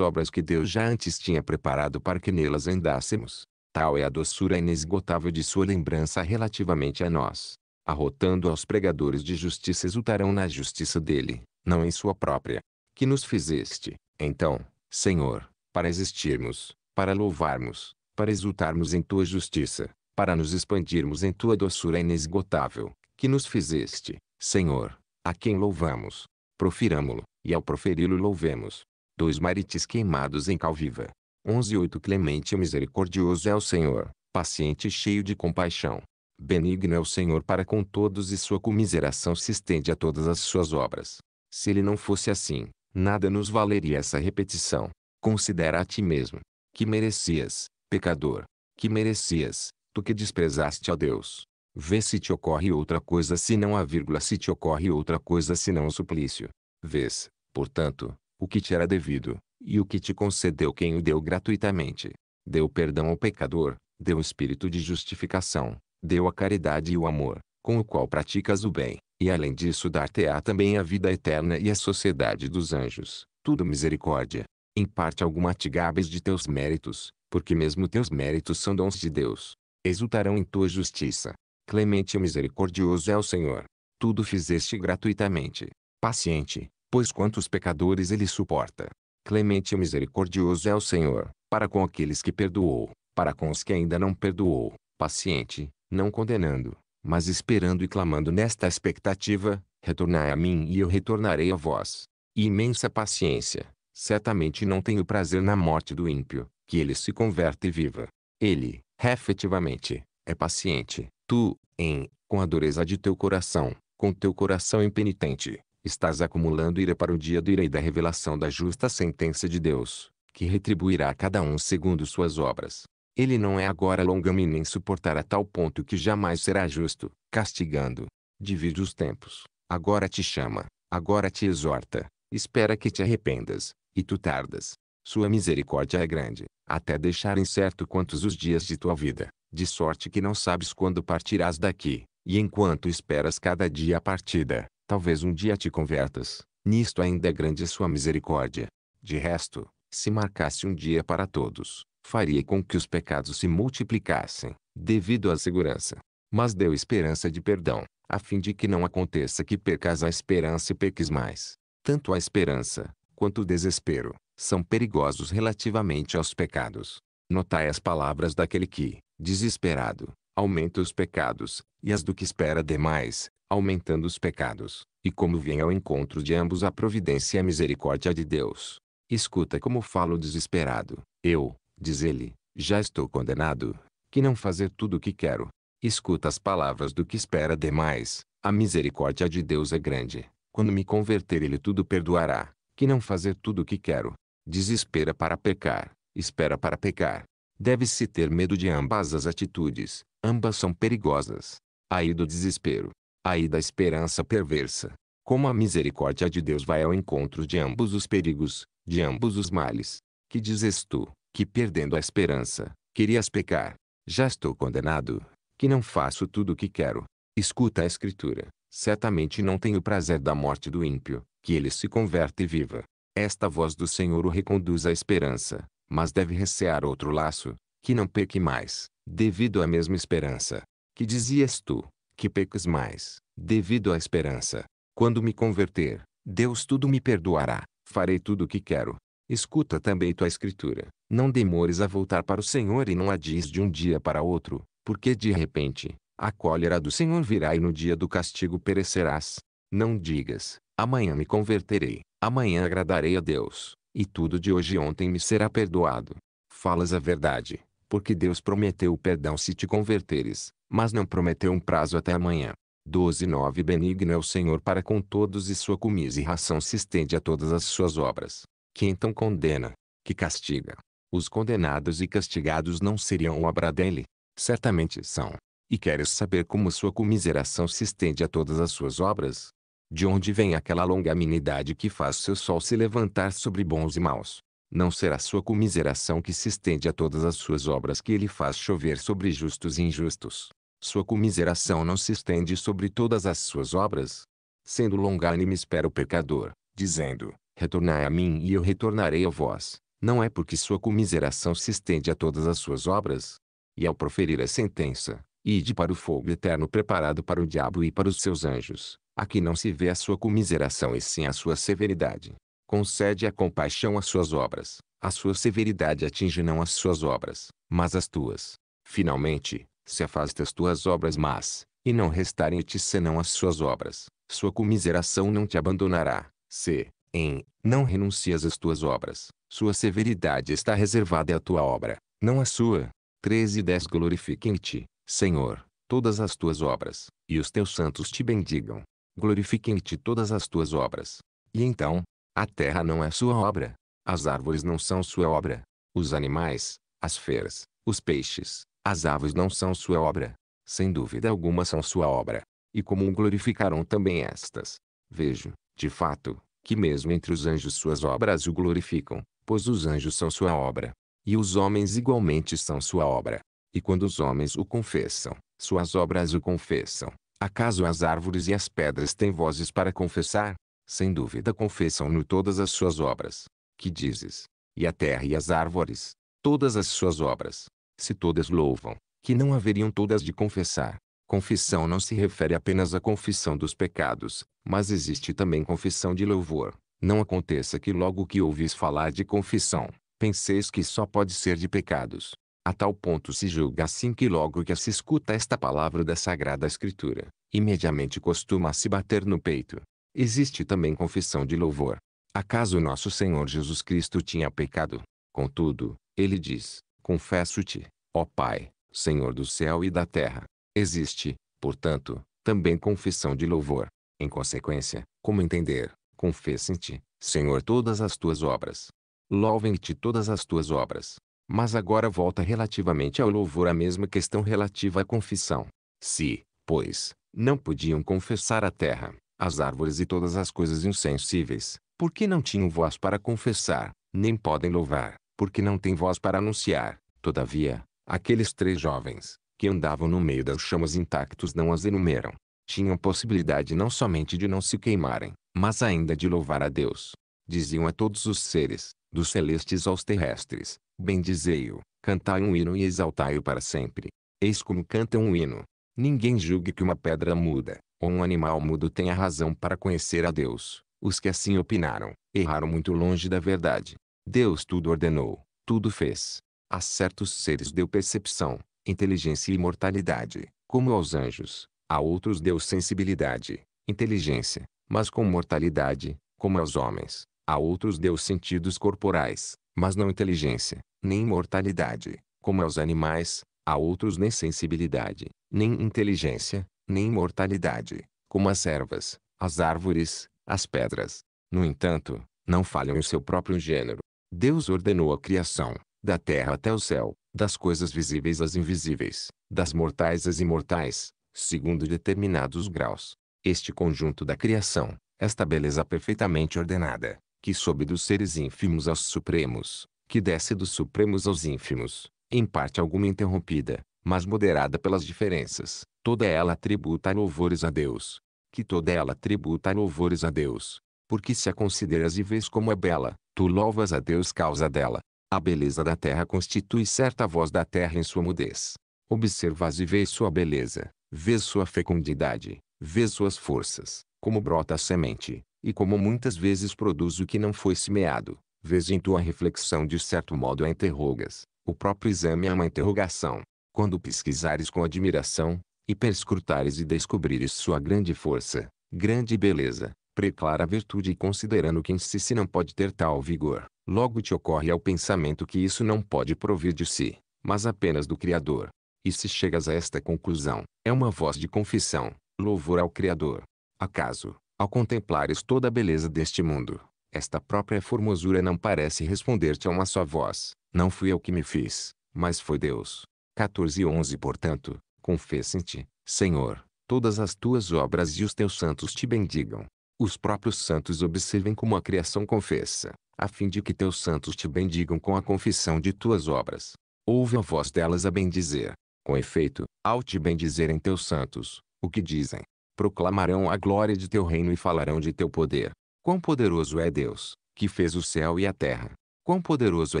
obras que Deus já antes tinha preparado para que nelas andássemos. Tal é a doçura inesgotável de sua lembrança relativamente a nós. Arrotando aos pregadores de justiça exultarão na justiça dele, não em sua própria. Que nos fizeste, então, Senhor, para existirmos, para louvarmos, para exultarmos em tua justiça, para nos expandirmos em tua doçura inesgotável, que nos fizeste, Senhor, a quem louvamos. Profiramo-lo, e ao proferi-lo louvemos. Dois marites queimados em cal viva. 11.8 Clemente e misericordioso é o Senhor, paciente e cheio de compaixão. Benigno é o Senhor para com todos e sua comiseração se estende a todas as suas obras. Se ele não fosse assim, nada nos valeria essa repetição. Considera a ti mesmo, que merecias, pecador, que merecias, tu que desprezaste a Deus. Vê se te ocorre outra coisa senão a vírgula, se te ocorre outra coisa senão o suplício. Vês, portanto, o que te era devido, e o que te concedeu quem o deu gratuitamente. Deu perdão ao pecador, deu o espírito de justificação, deu a caridade e o amor, com o qual praticas o bem, e além disso dar-te-á também a vida eterna e a sociedade dos anjos, tudo misericórdia, em parte alguma atigáveis de teus méritos, porque mesmo teus méritos são dons de Deus. Exultarão em tua justiça. Clemente e misericordioso é o Senhor. Tudo fizeste gratuitamente. Paciente, pois quantos pecadores ele suporta. Clemente e misericordioso é o Senhor, para com aqueles que perdoou, para com os que ainda não perdoou, paciente, não condenando, mas esperando e clamando nesta expectativa, retornai a mim e eu retornarei a vós. E imensa paciência, certamente não tenho prazer na morte do ímpio, que ele se converta e viva. Ele, efetivamente, é paciente. Tu, em, com a dureza de teu coração, com teu coração impenitente, estás acumulando ira para o dia do irei da revelação da justa sentença de Deus, que retribuirá a cada um segundo suas obras. Ele não é agora longame nem suportará tal ponto que jamais será justo, castigando. Divide os tempos. Agora te chama, agora te exorta, espera que te arrependas, e tu tardas. Sua misericórdia é grande, até deixar incerto quantos os dias de tua vida, de sorte que não sabes quando partirás daqui, e enquanto esperas cada dia a partida, talvez um dia te convertas, nisto ainda é grande sua misericórdia. De resto, se marcasse um dia para todos, faria com que os pecados se multiplicassem, devido à segurança. Mas deu esperança de perdão, a fim de que não aconteça que percas a esperança e peques mais. Tanto a esperança, quanto o desespero, são perigosos relativamente aos pecados. Notai as palavras daquele que, desesperado, aumenta os pecados, e as do que espera demais, aumentando os pecados, e como vem ao encontro de ambos a providência e a misericórdia de Deus. Escuta como fala o desesperado. Eu, diz ele, já estou condenado, que não fazer tudo o que quero. Escuta as palavras do que espera demais. A misericórdia de Deus é grande. Quando me converter ele tudo perdoará que não fazer tudo o que quero. Desespera para pecar, espera para pecar. Deve-se ter medo de ambas as atitudes, ambas são perigosas. Aí do desespero, aí da esperança perversa. Como a misericórdia de Deus vai ao encontro de ambos os perigos, de ambos os males. Que dizes tu, que perdendo a esperança, querias pecar? Já estou condenado, que não faço tudo o que quero. Escuta a Escritura. Certamente não tem o prazer da morte do ímpio, que ele se converte e viva. Esta voz do Senhor o reconduz à esperança, mas deve recear outro laço, que não peque mais, devido à mesma esperança. Que dizias tu, que peques mais, devido à esperança. Quando me converter, Deus tudo me perdoará, farei tudo o que quero. Escuta também tua escritura. Não demores a voltar para o Senhor e não adies de um dia para outro, porque de repente, a cólera do Senhor virá e no dia do castigo perecerás. Não digas, amanhã me converterei, amanhã agradarei a Deus, e tudo de hoje e ontem me será perdoado. Falas a verdade, porque Deus prometeu o perdão se te converteres, mas não prometeu um prazo até amanhã. 12.9 Benigno é o Senhor para com todos e sua comisa e ração se estende a todas as suas obras. Que então condena, que castiga. Os condenados e castigados não seriam obra dele? Certamente são. E queres saber como sua comiseração se estende a todas as suas obras? De onde vem aquela longanimidade que faz seu sol se levantar sobre bons e maus? Não será sua comiseração que se estende a todas as suas obras que ele faz chover sobre justos e injustos. Sua comiseração não se estende sobre todas as suas obras? Sendo longânime espera o pecador, dizendo, Retornai a mim e eu retornarei a vós. Não é porque sua comiseração se estende a todas as suas obras? E ao proferir a sentença, Ide para o fogo eterno preparado para o diabo e para os seus anjos. Aqui não se vê a sua comiseração e sim a sua severidade. Concede a compaixão às suas obras. A sua severidade atinge não as suas obras, mas as tuas. Finalmente, se afasta as tuas obras más, e não restarem-te senão as suas obras. Sua comiseração não te abandonará. Se, em, não renuncias às tuas obras, sua severidade está reservada à tua obra, não à sua. 13 e 10 Glorifiquem-te, Senhor, todas as tuas obras, e os teus santos te bendigam. Glorifiquem-te todas as tuas obras. E então, a terra não é sua obra. As árvores não são sua obra. Os animais, as feras, os peixes, as aves não são sua obra. Sem dúvida alguma são sua obra. E como o glorificarão também estas. Vejo, de fato, que mesmo entre os anjos suas obras o glorificam, pois os anjos são sua obra. E os homens igualmente são sua obra. E quando os homens o confessam, suas obras o confessam. Acaso as árvores e as pedras têm vozes para confessar? Sem dúvida confessam-no todas as suas obras. Que dizes? E a terra e as árvores, todas as suas obras, se todas louvam, que não haveriam todas de confessar. Confissão não se refere apenas à confissão dos pecados, mas existe também confissão de louvor. Não aconteça que logo que ouvis falar de confissão, penseis que só pode ser de pecados. A tal ponto se julga assim que logo que se escuta esta palavra da Sagrada Escritura, imediatamente costuma se bater no peito. Existe também confissão de louvor. Acaso nosso Senhor Jesus Cristo tinha pecado? Contudo, ele diz: Confesso-te, ó Pai, Senhor do céu e da terra. Existe, portanto, também confissão de louvor. Em consequência, como entender? Confessem-te, Senhor, todas as tuas obras. Louvem-te todas as tuas obras. Mas agora volta relativamente ao louvor a mesma questão relativa à confissão. Se, pois, não podiam confessar a terra, as árvores e todas as coisas insensíveis, porque não tinham voz para confessar, nem podem louvar, porque não têm voz para anunciar. Todavia, aqueles três jovens, que andavam no meio das chamas intactos não as enumeram. Tinham possibilidade não somente de não se queimarem, mas ainda de louvar a Deus. Diziam a todos os seres, dos celestes aos terrestres, bendizei-o, cantai um hino e exaltai-o para sempre. Eis como canta um hino. Ninguém julgue que uma pedra muda, ou um animal mudo tenha razão para conhecer a Deus. Os que assim opinaram, erraram muito longe da verdade. Deus tudo ordenou, tudo fez. A certos seres deu percepção, inteligência e imortalidade, como aos anjos. A outros deu sensibilidade, inteligência, mas com mortalidade, como aos homens. A outros deu sentidos corporais, mas não inteligência, nem imortalidade, como aos animais, a outros nem sensibilidade, nem inteligência, nem imortalidade, como as ervas, as árvores, as pedras. No entanto, não falham em seu próprio gênero. Deus ordenou a criação, da terra até o céu, das coisas visíveis às invisíveis, das mortais às imortais, segundo determinados graus. Este conjunto da criação, esta beleza perfeitamente ordenada, que sobe dos seres ínfimos aos supremos, que desce dos supremos aos ínfimos, em parte alguma interrompida, mas moderada pelas diferenças, toda ela tributa louvores a Deus. Que toda ela tributa louvores a Deus, porque se a consideras e vês como é bela, tu louvas a Deus causa dela. A beleza da terra constitui certa voz da terra em sua mudez. Observas e vês sua beleza, vês sua fecundidade, vês suas forças, como brota a semente, e como muitas vezes produz o que não foi semeado, vez em tua reflexão de certo modo a interrogas, o próprio exame é uma interrogação. Quando pesquisares com admiração, e perscrutares e descobrires sua grande força, grande beleza, preclara virtude e considerando que em si se não pode ter tal vigor, logo te ocorre ao pensamento que isso não pode provir de si, mas apenas do Criador. E se chegas a esta conclusão, é uma voz de confissão, louvor ao Criador. Acaso, ao contemplares toda a beleza deste mundo, esta própria formosura não parece responder-te a uma só voz. Não fui eu que me fiz, mas foi Deus. 14 e 11 Portanto, confessem-te, Senhor, todas as tuas obras e os teus santos te bendigam. Os próprios santos observem como a criação confessa, a fim de que teus santos te bendigam com a confissão de tuas obras. Ouve a voz delas a bendizer. Com efeito, ao te bendizerem teus santos, o que dizem, proclamarão a glória de teu reino e falarão de teu poder. Quão poderoso é Deus, que fez o céu e a terra. Quão poderoso é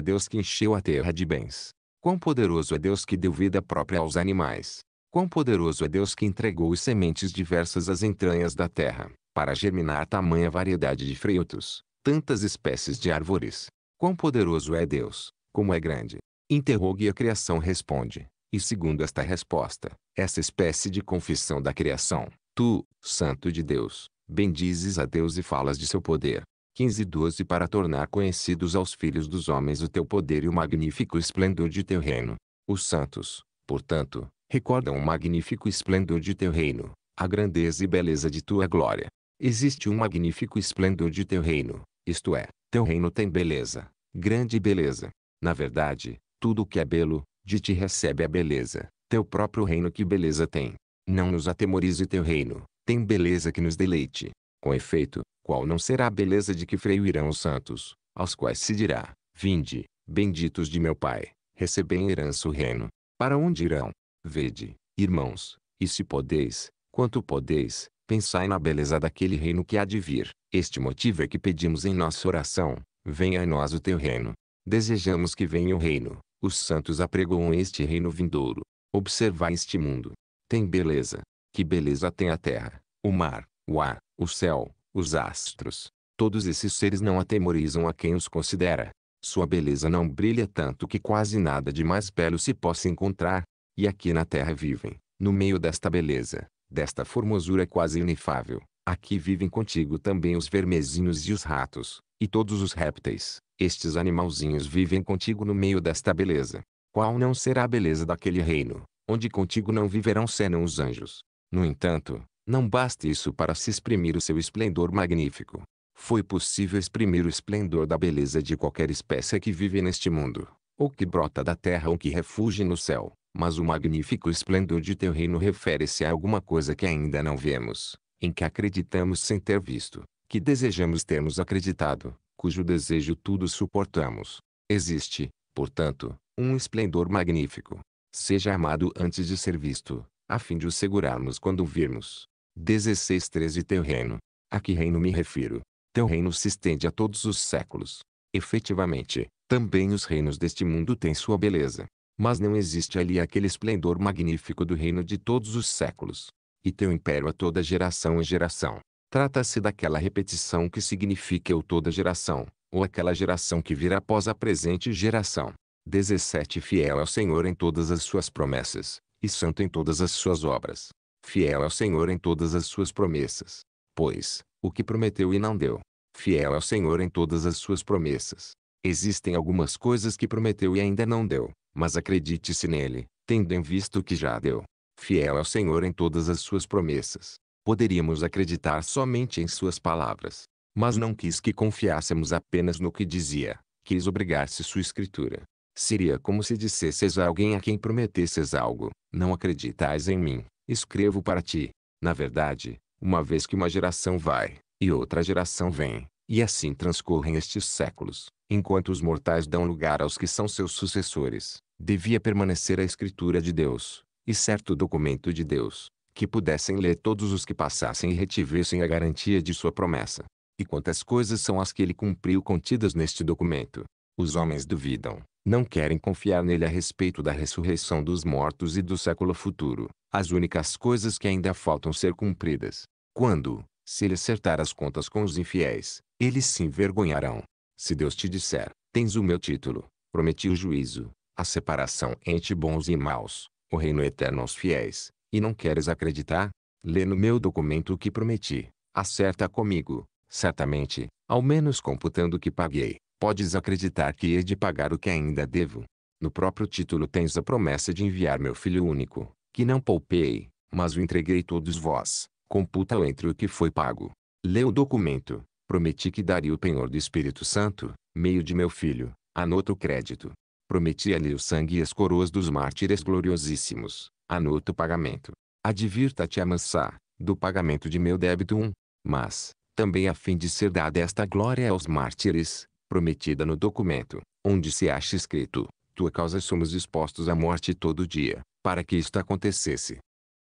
Deus que encheu a terra de bens. Quão poderoso é Deus que deu vida própria aos animais. Quão poderoso é Deus que entregou as sementes diversas às entranhas da terra, para germinar tamanha variedade de frutos, tantas espécies de árvores. Quão poderoso é Deus, como é grande. Interrogue e a criação responde. E segundo esta resposta, essa espécie de confissão da criação, Tu, Santo de Deus, bendizes a Deus e falas de seu poder. 15 e 12 Para tornar conhecidos aos filhos dos homens o teu poder e o magnífico esplendor de teu reino. Os santos, portanto, recordam o magnífico esplendor de teu reino, a grandeza e beleza de tua glória. Existe um magnífico esplendor de teu reino, isto é, teu reino tem beleza, grande beleza. Na verdade, tudo o que é belo, de ti recebe a beleza, teu próprio reino que beleza tem. Não nos atemorize teu reino, tem beleza que nos deleite. Com efeito, qual não será a beleza de que freio irão os santos, aos quais se dirá, vinde, benditos de meu Pai, recebem herança o reino. Para onde irão? Vede, irmãos, e se podeis, quanto podeis, pensai na beleza daquele reino que há de vir. Este motivo é que pedimos em nossa oração, venha a nós o teu reino. Desejamos que venha o reino. Os santos apregoam este reino vindouro. Observai este mundo tem beleza. Que beleza tem a terra, o mar, o ar, o céu, os astros. Todos esses seres não atemorizam a quem os considera. Sua beleza não brilha tanto que quase nada de mais belo se possa encontrar. E aqui na terra vivem, no meio desta beleza, desta formosura quase inefável. Aqui vivem contigo também os vermezinhos e os ratos, e todos os répteis. Estes animalzinhos vivem contigo no meio desta beleza. Qual não será a beleza daquele reino? onde contigo não viverão senão os anjos. No entanto, não basta isso para se exprimir o seu esplendor magnífico. Foi possível exprimir o esplendor da beleza de qualquer espécie que vive neste mundo, ou que brota da terra ou que refugie no céu. Mas o magnífico esplendor de teu reino refere-se a alguma coisa que ainda não vemos, em que acreditamos sem ter visto, que desejamos termos acreditado, cujo desejo tudo suportamos. Existe, portanto, um esplendor magnífico, Seja armado antes de ser visto, a fim de o segurarmos quando o virmos. 16.13 Teu reino. A que reino me refiro? Teu reino se estende a todos os séculos. Efetivamente, também os reinos deste mundo têm sua beleza. Mas não existe ali aquele esplendor magnífico do reino de todos os séculos. E teu império a toda geração e geração. Trata-se daquela repetição que significa eu toda geração, ou aquela geração que virá após a presente geração. 17 Fiel é o Senhor em todas as suas promessas, e santo em todas as suas obras. Fiel é o Senhor em todas as suas promessas. Pois, o que prometeu e não deu. Fiel é o Senhor em todas as suas promessas. Existem algumas coisas que prometeu e ainda não deu, mas acredite-se nele, tendo em vista o que já deu. Fiel é o Senhor em todas as suas promessas. Poderíamos acreditar somente em suas palavras. Mas não quis que confiássemos apenas no que dizia, quis obrigar-se sua escritura. Seria como se dissesses a alguém a quem prometesses algo: Não acreditais em mim, escrevo para ti. Na verdade, uma vez que uma geração vai, e outra geração vem, e assim transcorrem estes séculos, enquanto os mortais dão lugar aos que são seus sucessores, devia permanecer a Escritura de Deus, e certo documento de Deus, que pudessem ler todos os que passassem e retivessem a garantia de sua promessa. E quantas coisas são as que ele cumpriu contidas neste documento? Os homens duvidam, não querem confiar nele a respeito da ressurreição dos mortos e do século futuro, as únicas coisas que ainda faltam ser cumpridas. Quando, se ele acertar as contas com os infiéis, eles se envergonharão. Se Deus te disser, tens o meu título, prometi o juízo, a separação entre bons e maus, o reino eterno aos fiéis, e não queres acreditar? Lê no meu documento o que prometi, acerta comigo, certamente, ao menos computando o que paguei. Podes acreditar que hei de pagar o que ainda devo. No próprio título tens a promessa de enviar meu filho único, que não poupei, mas o entreguei todos vós, computa-o entre o que foi pago. Lê o documento, prometi que daria o penhor do Espírito Santo, meio de meu filho, anota o crédito. prometi ali o sangue e as coroas dos mártires gloriosíssimos, anota o pagamento. Advirta-te a Mansá, do pagamento de meu débito um. Mas, também a fim de ser dada esta glória aos mártires, prometida no documento, onde se acha escrito, tua causa somos expostos à morte todo dia, para que isto acontecesse.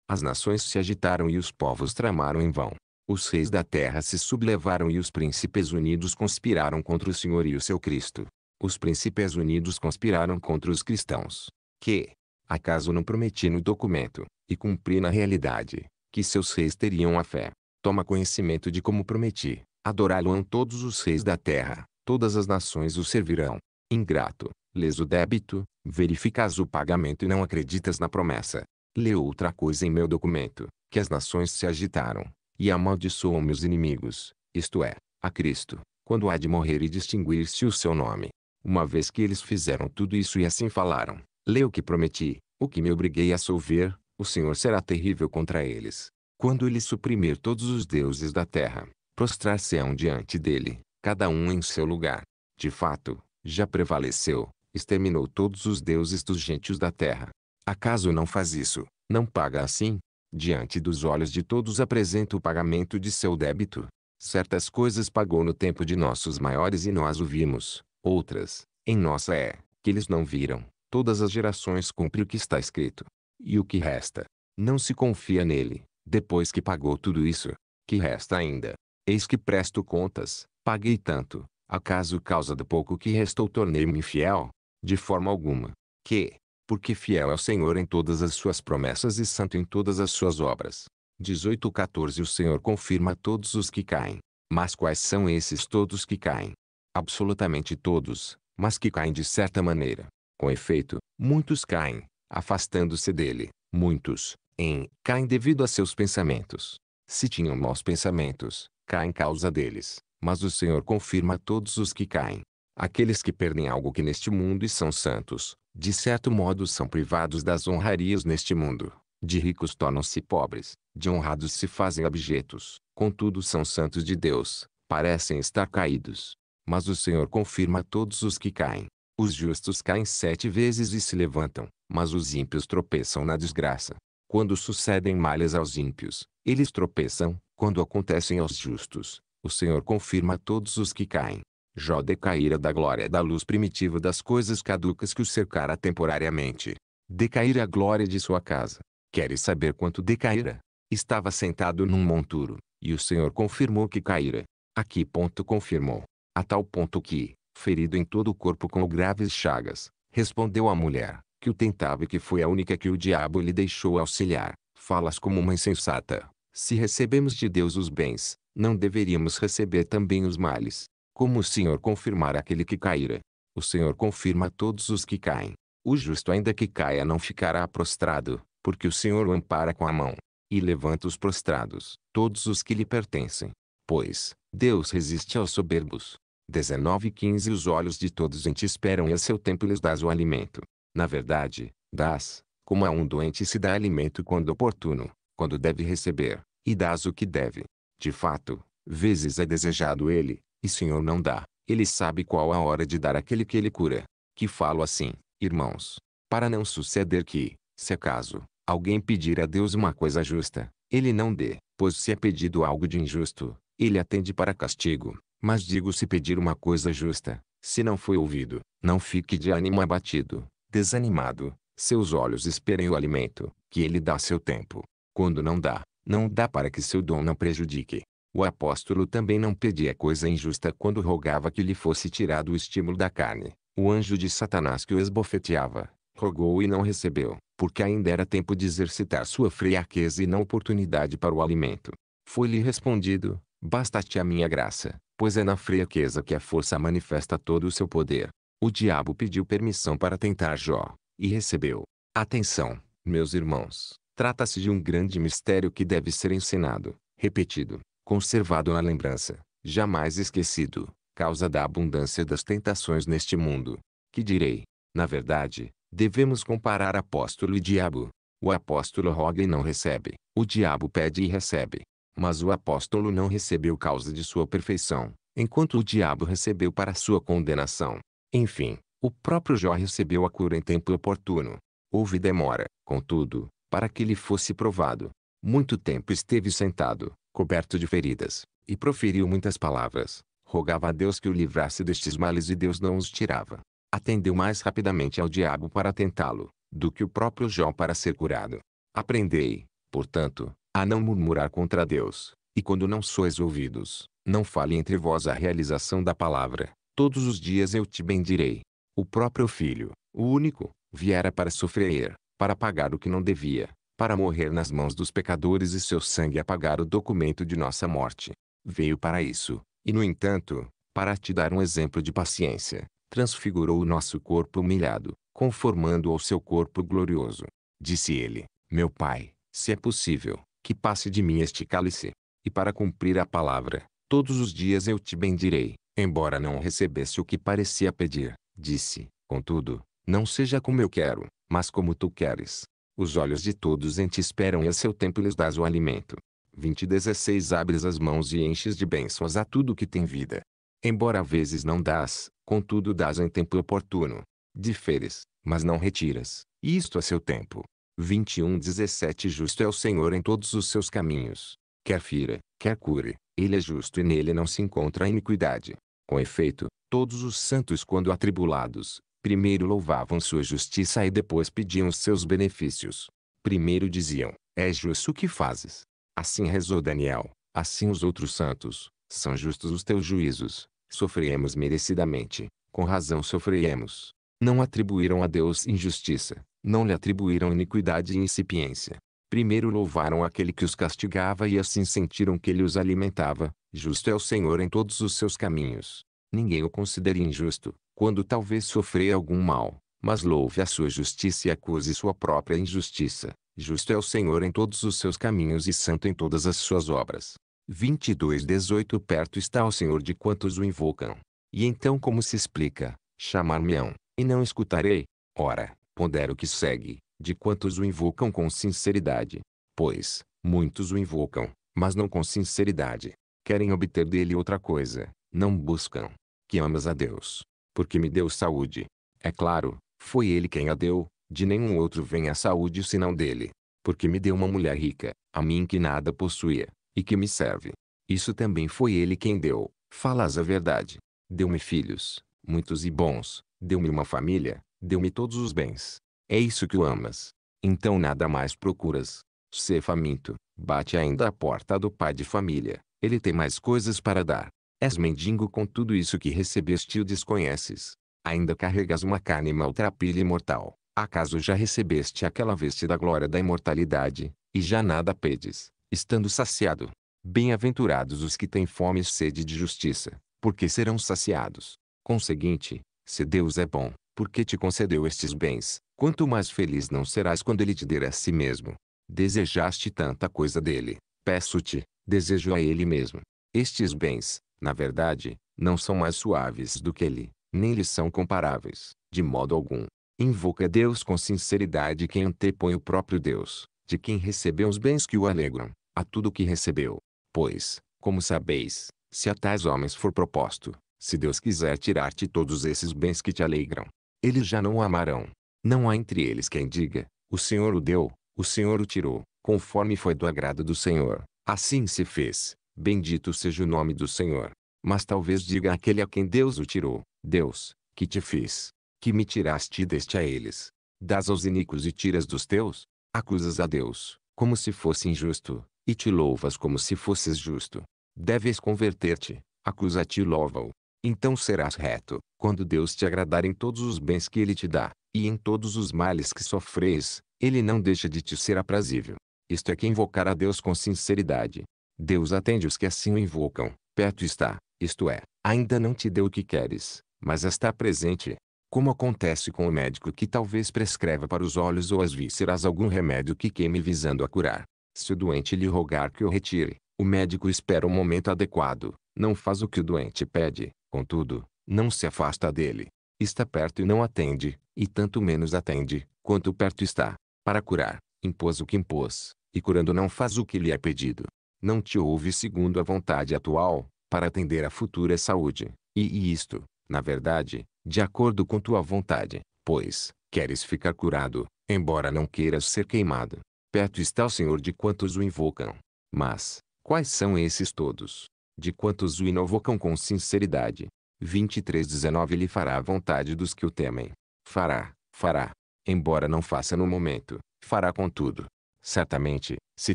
As nações se agitaram e os povos tramaram em vão. Os reis da terra se sublevaram e os príncipes unidos conspiraram contra o Senhor e o seu Cristo. Os príncipes unidos conspiraram contra os cristãos, que, acaso não prometi no documento, e cumpri na realidade, que seus reis teriam a fé. Toma conhecimento de como prometi, adorá-lo-ão todos os reis da terra, todas as nações o servirão. Ingrato, lês o débito, verificas o pagamento e não acreditas na promessa. Lê outra coisa em meu documento, que as nações se agitaram, e amaldiçoam meus inimigos, isto é, a Cristo, quando há de morrer e distinguir-se o seu nome. Uma vez que eles fizeram tudo isso e assim falaram, lê o que prometi, o que me obriguei a solver, o Senhor será terrível contra eles. Quando ele suprimir todos os deuses da terra, prostrar-se-ão diante dele, cada um em seu lugar. De fato, já prevaleceu, exterminou todos os deuses dos gentios da terra. Acaso não faz isso, não paga assim? Diante dos olhos de todos apresenta o pagamento de seu débito. Certas coisas pagou no tempo de nossos maiores e nós o vimos, outras, em nossa é, que eles não viram. Todas as gerações cumpre o que está escrito. E o que resta? Não se confia nele, depois que pagou tudo isso. Que resta ainda? Eis que presto contas, Paguei tanto, acaso causa do pouco que restou tornei-me infiel? De forma alguma. Que, porque fiel é o Senhor em todas as suas promessas e santo em todas as suas obras. 18:14 O Senhor confirma todos os que caem. Mas quais são esses todos que caem? Absolutamente todos, mas que caem de certa maneira. Com efeito, muitos caem, afastando-se dele, muitos, em, caem devido a seus pensamentos. Se tinham maus pensamentos, caem causa deles mas o Senhor confirma a todos os que caem. Aqueles que perdem algo que neste mundo e são santos, de certo modo são privados das honrarias neste mundo. De ricos tornam-se pobres, de honrados se fazem abjetos, contudo são santos de Deus, parecem estar caídos. Mas o Senhor confirma a todos os que caem. Os justos caem sete vezes e se levantam, mas os ímpios tropeçam na desgraça. Quando sucedem malhas aos ímpios, eles tropeçam, quando acontecem aos justos, o Senhor confirma a todos os que caem. Jó decaíra da glória da luz primitiva das coisas caducas que o cercara temporariamente. Decaíra a glória de sua casa. Queres saber quanto decaíra? Estava sentado num monturo, e o Senhor confirmou que caíra. A que ponto confirmou? A tal ponto que, ferido em todo o corpo com graves chagas, respondeu a mulher, que o tentava e que foi a única que o diabo lhe deixou auxiliar. Falas como uma insensata. Se recebemos de Deus os bens, não deveríamos receber também os males. Como o Senhor confirmar aquele que caíra? O Senhor confirma todos os que caem. O justo ainda que caia não ficará prostrado, porque o Senhor o ampara com a mão. E levanta os prostrados, todos os que lhe pertencem. Pois, Deus resiste aos soberbos. 19 15 Os olhos de todos em ti esperam e a seu tempo lhes dás o alimento. Na verdade, dás, como a um doente se dá alimento quando oportuno, quando deve receber, e dás o que deve. De fato, vezes é desejado ele, e Senhor não dá. Ele sabe qual a hora de dar aquele que ele cura. Que falo assim, irmãos, para não suceder que, se acaso, alguém pedir a Deus uma coisa justa, ele não dê, pois se é pedido algo de injusto, ele atende para castigo. Mas digo se pedir uma coisa justa, se não foi ouvido, não fique de ânimo abatido, desanimado, seus olhos esperem o alimento, que ele dá seu tempo. Quando não dá, não dá para que seu dom não prejudique. O apóstolo também não pedia coisa injusta quando rogava que lhe fosse tirado o estímulo da carne. O anjo de Satanás que o esbofeteava, rogou e não recebeu, porque ainda era tempo de exercitar sua fraqueza e não oportunidade para o alimento. Foi-lhe respondido: Basta-te a minha graça, pois é na fraqueza que a força manifesta todo o seu poder. O diabo pediu permissão para tentar Jó, e recebeu. Atenção, meus irmãos, Trata-se de um grande mistério que deve ser ensinado, repetido, conservado na lembrança, jamais esquecido, causa da abundância das tentações neste mundo. Que direi? Na verdade, devemos comparar apóstolo e diabo. O apóstolo roga e não recebe, o diabo pede e recebe. Mas o apóstolo não recebeu causa de sua perfeição, enquanto o diabo recebeu para sua condenação. Enfim, o próprio Jó recebeu a cura em tempo oportuno. Houve demora, contudo, para que lhe fosse provado. Muito tempo esteve sentado, coberto de feridas, e proferiu muitas palavras. Rogava a Deus que o livrasse destes males e Deus não os tirava. Atendeu mais rapidamente ao diabo para tentá-lo, do que o próprio Jó para ser curado. Aprendei, portanto, a não murmurar contra Deus, e quando não sois ouvidos, não fale entre vós a realização da palavra. Todos os dias eu te bendirei. O próprio filho, o único, viera para sofrer, para pagar o que não devia, para morrer nas mãos dos pecadores e seu sangue apagar o documento de nossa morte. Veio para isso, e no entanto, para te dar um exemplo de paciência, transfigurou o nosso corpo humilhado, conformando ao seu corpo glorioso. Disse ele: Meu Pai, se é possível, que passe de mim este cálice. E para cumprir a palavra, todos os dias eu te bendirei, embora não recebesse o que parecia pedir. Disse, contudo, não seja como eu quero, mas como tu queres. Os olhos de todos em ti esperam e a seu tempo lhes dás o alimento. 20:16 Abres as mãos e enches de bênçãos a tudo que tem vida. Embora a vezes não dás, contudo dás em tempo oportuno. Diferes, mas não retiras, isto a seu tempo. 21:17 Justo é o Senhor em todos os seus caminhos. Quer fira, quer cure, ele é justo e nele não se encontra iniquidade. Com efeito, todos os santos quando atribulados, Primeiro louvavam sua justiça e depois pediam seus benefícios. Primeiro diziam, é justo o que fazes. Assim rezou Daniel, assim os outros santos, são justos os teus juízos, sofremos merecidamente, com razão sofremos. Não atribuíram a Deus injustiça, não lhe atribuíram iniquidade e incipiência. Primeiro louvaram aquele que os castigava e assim sentiram que ele os alimentava. Justo é o Senhor em todos os seus caminhos. Ninguém o considere injusto, quando talvez sofrer algum mal, mas louve a sua justiça e acuse sua própria injustiça. Justo é o Senhor em todos os seus caminhos e santo em todas as suas obras. 22:18 Perto está o Senhor de quantos o invocam. E então como se explica, chamar-me-ão, e não escutarei? Ora, pondero o que segue, de quantos o invocam com sinceridade. Pois, muitos o invocam, mas não com sinceridade. Querem obter dele outra coisa, não buscam. Que amas a Deus, porque me deu saúde. É claro, foi ele quem a deu, de nenhum outro vem a saúde senão dele. Porque me deu uma mulher rica, a mim que nada possuía, e que me serve. Isso também foi ele quem deu, falas a verdade. Deu-me filhos, muitos e bons, deu-me uma família, deu-me todos os bens. É isso que o amas. Então nada mais procuras. Se faminto, bate ainda à porta do pai de família, ele tem mais coisas para dar. És mendigo com tudo isso que recebeste e o desconheces. Ainda carregas uma carne maltrapilha e mortal. Acaso já recebeste aquela veste da glória da imortalidade, e já nada pedes, estando saciado? Bem-aventurados os que têm fome e sede de justiça, porque serão saciados. Conseguinte, se Deus é bom, porque te concedeu estes bens, quanto mais feliz não serás quando ele te der a si mesmo. Desejaste tanta coisa dele, peço-te, desejo a ele mesmo. Estes bens, na verdade, não são mais suaves do que ele, nem lhes são comparáveis, de modo algum. Invoca Deus com sinceridade quem antepõe o próprio Deus, de quem recebeu os bens que o alegram, a tudo o que recebeu. Pois, como sabeis, se a tais homens for proposto, se Deus quiser tirar-te todos esses bens que te alegram, eles já não o amarão. Não há entre eles quem diga, o Senhor o deu, o Senhor o tirou, conforme foi do agrado do Senhor. Assim se fez. Bendito seja o nome do Senhor. Mas talvez diga aquele a quem Deus o tirou: Deus, que te fiz? Que me tiraste deste a eles? Dás aos iníquos e tiras dos teus? Acusas a Deus, como se fosse injusto, e te louvas como se fosses justo. Deves converter-te, acusa-te e louva-o. Então serás reto, quando Deus te agradar em todos os bens que ele te dá, e em todos os males que sofres, ele não deixa de te ser aprazível. Isto é que invocar a Deus com sinceridade, Deus atende os que assim o invocam. Perto está, isto é, ainda não te deu o que queres, mas está presente. Como acontece com o médico que talvez prescreva para os olhos ou as vísceras algum remédio que queime visando a curar. Se o doente lhe rogar que o retire, o médico espera o momento adequado, não faz o que o doente pede, contudo, não se afasta dele. Está perto e não atende, e tanto menos atende, quanto perto está. Para curar, impôs o que impôs, e curando não faz o que lhe é pedido não te ouve segundo a vontade atual, para atender à futura saúde, e, e isto, na verdade, de acordo com tua vontade, pois, queres ficar curado, embora não queiras ser queimado. Perto está o Senhor de quantos o invocam. Mas, quais são esses todos? De quantos o invocam com sinceridade? 23:19 Ele fará a vontade dos que o temem. Fará, fará. Embora não faça no momento, fará contudo. Certamente, se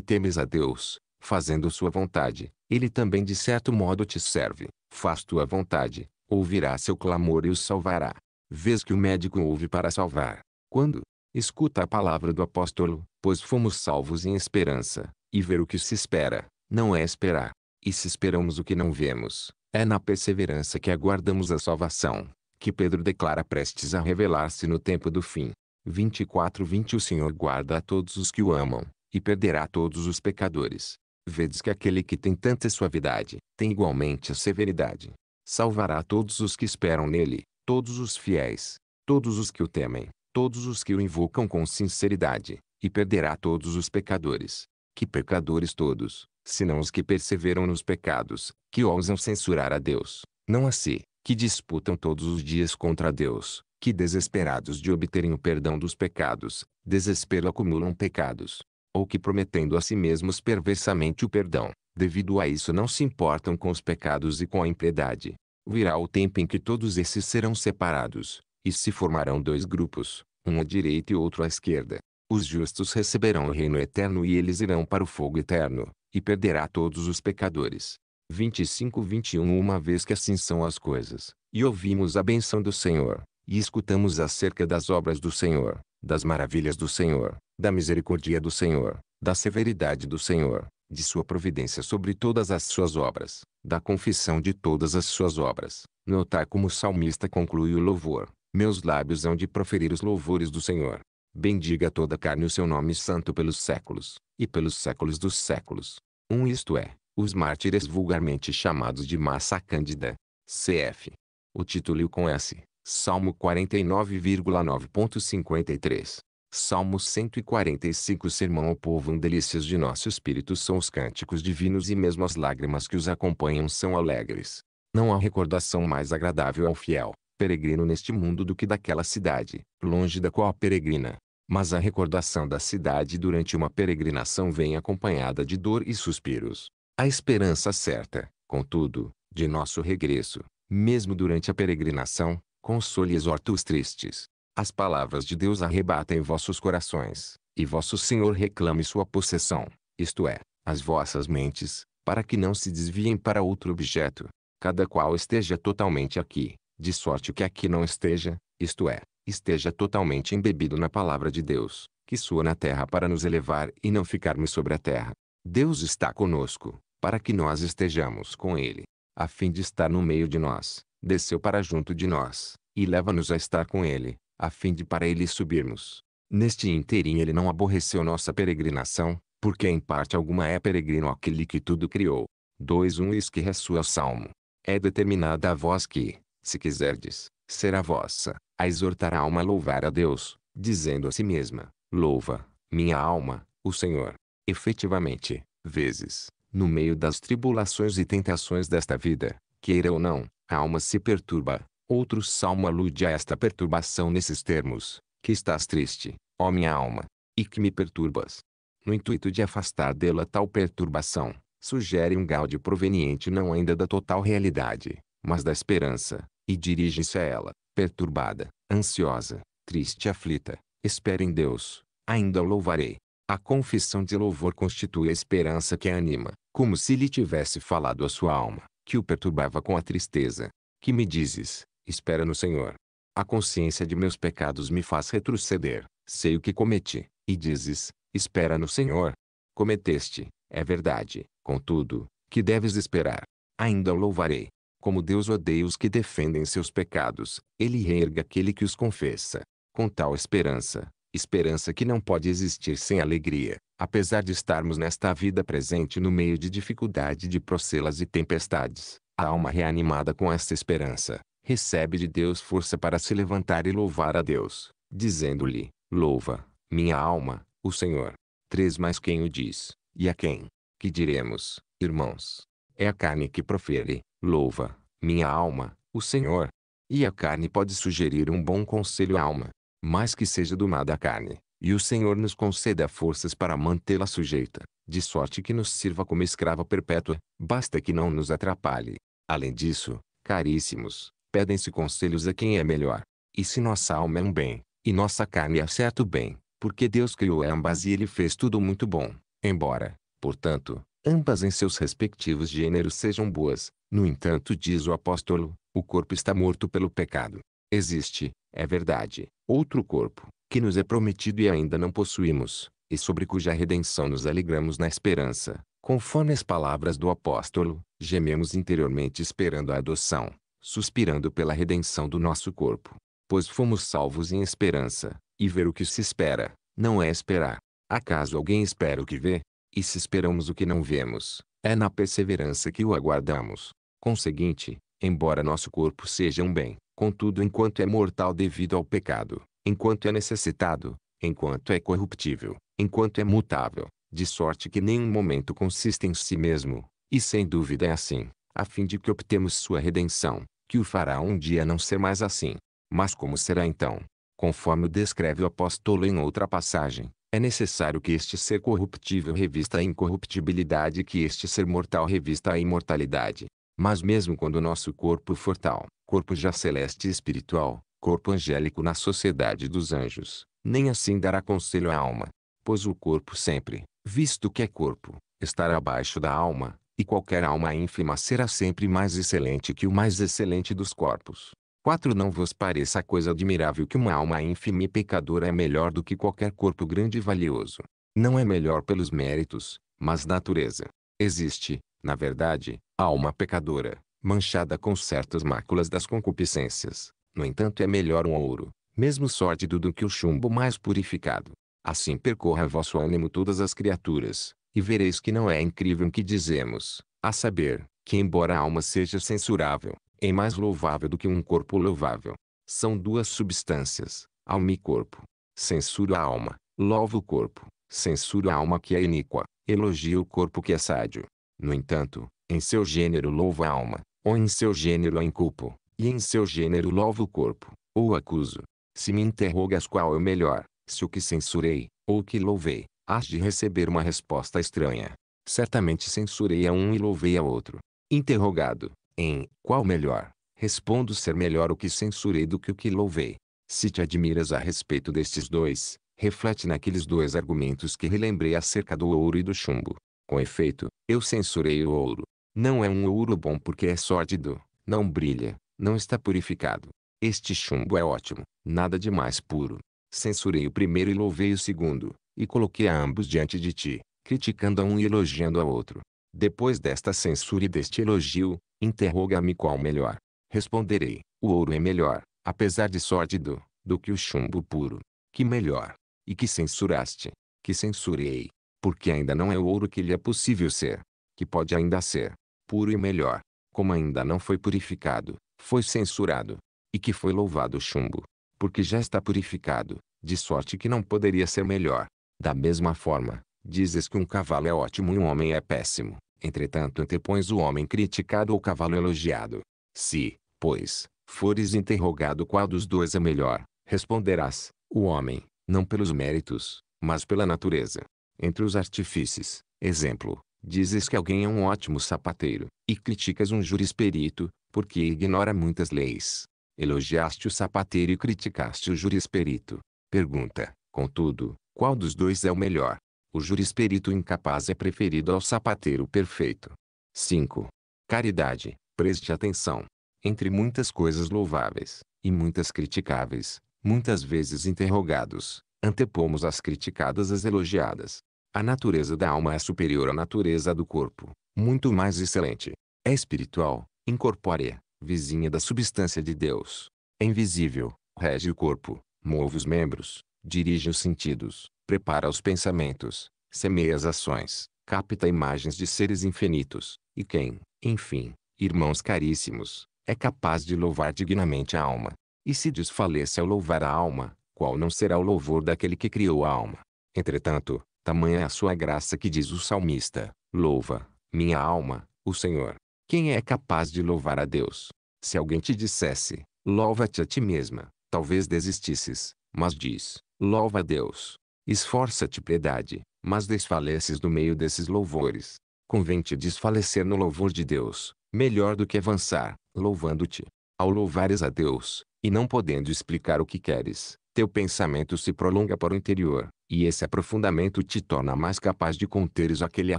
temes a Deus, fazendo sua vontade, ele também de certo modo te serve. Faz tua vontade, ouvirá seu clamor e o salvará. Vês que o médico ouve para salvar. Quando escuta a palavra do apóstolo, pois fomos salvos em esperança, e ver o que se espera, não é esperar. E se esperamos o que não vemos, é na perseverança que aguardamos a salvação, que Pedro declara prestes a revelar-se no tempo do fim. 24:20 O Senhor guarda a todos os que o amam, e perderá todos os pecadores. Vedes que aquele que tem tanta suavidade, tem igualmente a severidade. Salvará todos os que esperam nele, todos os fiéis, todos os que o temem, todos os que o invocam com sinceridade, e perderá todos os pecadores. Que pecadores todos, senão os que perseveram nos pecados, que ousam censurar a Deus, não a si, que disputam todos os dias contra Deus, que desesperados de obterem o perdão dos pecados, desespero acumulam pecados, ou que prometendo a si mesmos perversamente o perdão, devido a isso não se importam com os pecados e com a impiedade. Virá o tempo em que todos esses serão separados, e se formarão dois grupos, um à direita e outro à esquerda. Os justos receberão o reino eterno e eles irão para o fogo eterno, e perderá todos os pecadores. 25 21 Uma vez que assim são as coisas, e ouvimos a benção do Senhor, e escutamos acerca das obras do Senhor, das maravilhas do Senhor, da misericórdia do Senhor, da severidade do Senhor, de sua providência sobre todas as suas obras, da confissão de todas as suas obras. Notar como o salmista conclui o louvor. Meus lábios hão de proferir os louvores do Senhor. Bendiga toda a carne o seu nome santo pelos séculos, e pelos séculos dos séculos. Um isto é, os mártires vulgarmente chamados de massa cândida. Cf. O título com S. Salmo 49,9.53. Salmo 145 Sermão ao povo um delícias de nosso espírito são os cânticos divinos e mesmo as lágrimas que os acompanham são alegres. Não há recordação mais agradável ao fiel, peregrino neste mundo do que daquela cidade, longe da qual peregrina. Mas a recordação da cidade durante uma peregrinação vem acompanhada de dor e suspiros. A esperança certa, contudo, de nosso regresso, mesmo durante a peregrinação, Console-os tristes. As palavras de Deus arrebatem vossos corações, e vosso Senhor reclame sua possessão, isto é, as vossas mentes, para que não se desviem para outro objeto. Cada qual esteja totalmente aqui, de sorte que aqui não esteja, isto é, esteja totalmente embebido na palavra de Deus, que soa na terra para nos elevar e não ficarmos sobre a terra. Deus está conosco, para que nós estejamos com Ele, a fim de estar no meio de nós, desceu para junto de nós, e leva-nos a estar com ele, a fim de para ele subirmos. Neste inteirinho ele não aborreceu nossa peregrinação, porque em parte alguma é peregrino aquele que tudo criou. 2. 1 Eis que ressua salmo. É determinada a vós que, se quiserdes, será vossa, a exortar a alma a louvar a Deus, dizendo a si mesma, louva, minha alma, o Senhor. Efetivamente, vezes, no meio das tribulações e tentações desta vida, queira ou não, a alma se perturba, Outro salmo alude a esta perturbação nesses termos: Que estás triste, ó minha alma, e que me perturbas. No intuito de afastar dela tal perturbação, sugere um gáudio proveniente não ainda da total realidade, mas da esperança, e dirige-se a ela, perturbada, ansiosa, triste e aflita. Espera em Deus, ainda o louvarei. A confissão de louvor constitui a esperança que a anima, como se lhe tivesse falado a sua alma, que o perturbava com a tristeza. Que me dizes, espera no Senhor. A consciência de meus pecados me faz retroceder, sei o que cometi, e dizes, espera no Senhor. Cometeste, é verdade, contudo, que deves esperar. Ainda o louvarei. Como Deus odeia os que defendem seus pecados, ele reerga aquele que os confessa. Com tal esperança, esperança que não pode existir sem alegria, apesar de estarmos nesta vida presente no meio de dificuldade de procelas e tempestades, a alma reanimada com esta esperança, recebe de Deus força para se levantar e louvar a Deus, dizendo-lhe: Louva, minha alma, o Senhor. 3 Mas quem o diz, e a quem? Que diremos, irmãos? É a carne que profere: Louva, minha alma, o Senhor. E a carne pode sugerir um bom conselho à alma, mas que seja domada a carne, e o Senhor nos conceda forças para mantê-la sujeita, de sorte que nos sirva como escrava perpétua, basta que não nos atrapalhe. Além disso, caríssimos, pedem-se conselhos a quem é melhor. E se nossa alma é um bem, e nossa carne é certo bem, porque Deus criou ambas e ele fez tudo muito bom, embora, portanto, ambas em seus respectivos gêneros sejam boas, no entanto diz o apóstolo, o corpo está morto pelo pecado. Existe, é verdade, outro corpo, que nos é prometido e ainda não possuímos, e sobre cuja redenção nos alegramos na esperança, conforme as palavras do apóstolo, gememos interiormente esperando a adoção, suspirando pela redenção do nosso corpo. Pois fomos salvos em esperança, e ver o que se espera, não é esperar. Acaso alguém espera o que vê? E se esperamos o que não vemos, é na perseverança que o aguardamos. Conseguinte, embora nosso corpo seja um bem, contudo enquanto é mortal devido ao pecado, enquanto é necessitado, enquanto é corruptível, enquanto é mutável, de sorte que nenhum momento consiste em si mesmo, e sem dúvida é assim, a fim de que obtemos sua redenção, que o fará um dia não ser mais assim. Mas como será então? Conforme o descreve o apóstolo em outra passagem, é necessário que este ser corruptível revista a incorruptibilidade e que este ser mortal revista a imortalidade. Mas mesmo quando o nosso corpo for tal, corpo já celeste e espiritual, corpo angélico na sociedade dos anjos, nem assim dará conselho à alma. Pois o corpo sempre, visto que é corpo, estará abaixo da alma, e qualquer alma ínfima será sempre mais excelente que o mais excelente dos corpos. 4. Não vos pareça coisa admirável que uma alma ínfima e pecadora é melhor do que qualquer corpo grande e valioso. Não é melhor pelos méritos, mas natureza. Existe, na verdade, alma pecadora, manchada com certas máculas das concupiscências. No entanto é melhor um ouro, mesmo sórdido do que o chumbo mais purificado. Assim percorra vosso ânimo todas as criaturas, e vereis que não é incrível o que dizemos, a saber, que embora a alma seja censurável, é mais louvável do que um corpo louvável. São duas substâncias, alma e corpo. Censuro a alma, louvo o corpo. Censuro a alma que é iníqua, elogio o corpo que é sádio. No entanto, em seu gênero louvo a alma, ou em seu gênero a inculpo, e em seu gênero louvo o corpo, ou acuso. Se me interrogas qual é o melhor, se o que censurei, ou o que louvei, Hás de receber uma resposta estranha. Certamente censurei a um e louvei a outro. Interrogado, em qual melhor? Respondo ser melhor o que censurei do que o que louvei. Se te admiras a respeito destes dois, reflete naqueles dois argumentos que relembrei acerca do ouro e do chumbo. Com efeito, eu censurei o ouro. Não é um ouro bom porque é sórdido, não brilha, não está purificado. Este chumbo é ótimo, nada de mais puro. Censurei o primeiro e louvei o segundo e coloquei a ambos diante de ti, criticando a um e elogiando a outro. Depois desta censura e deste elogio, interroga-me qual melhor. Responderei, o ouro é melhor, apesar de sórdido, do que o chumbo puro. Que melhor! E que censuraste, que censurei, porque ainda não é o ouro que lhe é possível ser, que pode ainda ser, puro e melhor, como ainda não foi purificado, foi censurado, e que foi louvado o chumbo, porque já está purificado, de sorte que não poderia ser melhor. Da mesma forma, dizes que um cavalo é ótimo e um homem é péssimo. Entretanto interpões o homem criticado ou o cavalo elogiado. Se, pois, fores interrogado qual dos dois é melhor, responderás, o homem, não pelos méritos, mas pela natureza. Entre os artífices, exemplo, dizes que alguém é um ótimo sapateiro, e criticas um jurisperito, porque ignora muitas leis. Elogiaste o sapateiro e criticaste o jurisperito. Pergunta, contudo, qual dos dois é o melhor? O jurisperito incapaz é preferido ao sapateiro perfeito. 5. Caridade. Preste atenção. Entre muitas coisas louváveis, e muitas criticáveis, muitas vezes interrogados, antepomos as criticadas às elogiadas. A natureza da alma é superior à natureza do corpo, muito mais excelente. É espiritual, incorpórea, vizinha da substância de Deus. É invisível, rege o corpo, move os membros, dirige os sentidos, prepara os pensamentos, semeia as ações, capta imagens de seres infinitos, e quem, enfim, irmãos caríssimos, é capaz de louvar dignamente a alma. E se desfalece ao louvar a alma, qual não será o louvor daquele que criou a alma? Entretanto, tamanha é a sua graça que diz o salmista: Louva, minha alma, o Senhor. Quem é capaz de louvar a Deus? Se alguém te dissesse, louva-te a ti mesma, talvez desistisses, mas diz: Louva a Deus. Esforça-te piedade, mas desfaleces no meio desses louvores. Convém-te desfalecer no louvor de Deus, melhor do que avançar, louvando-te. Ao louvares a Deus, e não podendo explicar o que queres, teu pensamento se prolonga para o interior, e esse aprofundamento te torna mais capaz de conteres aquele a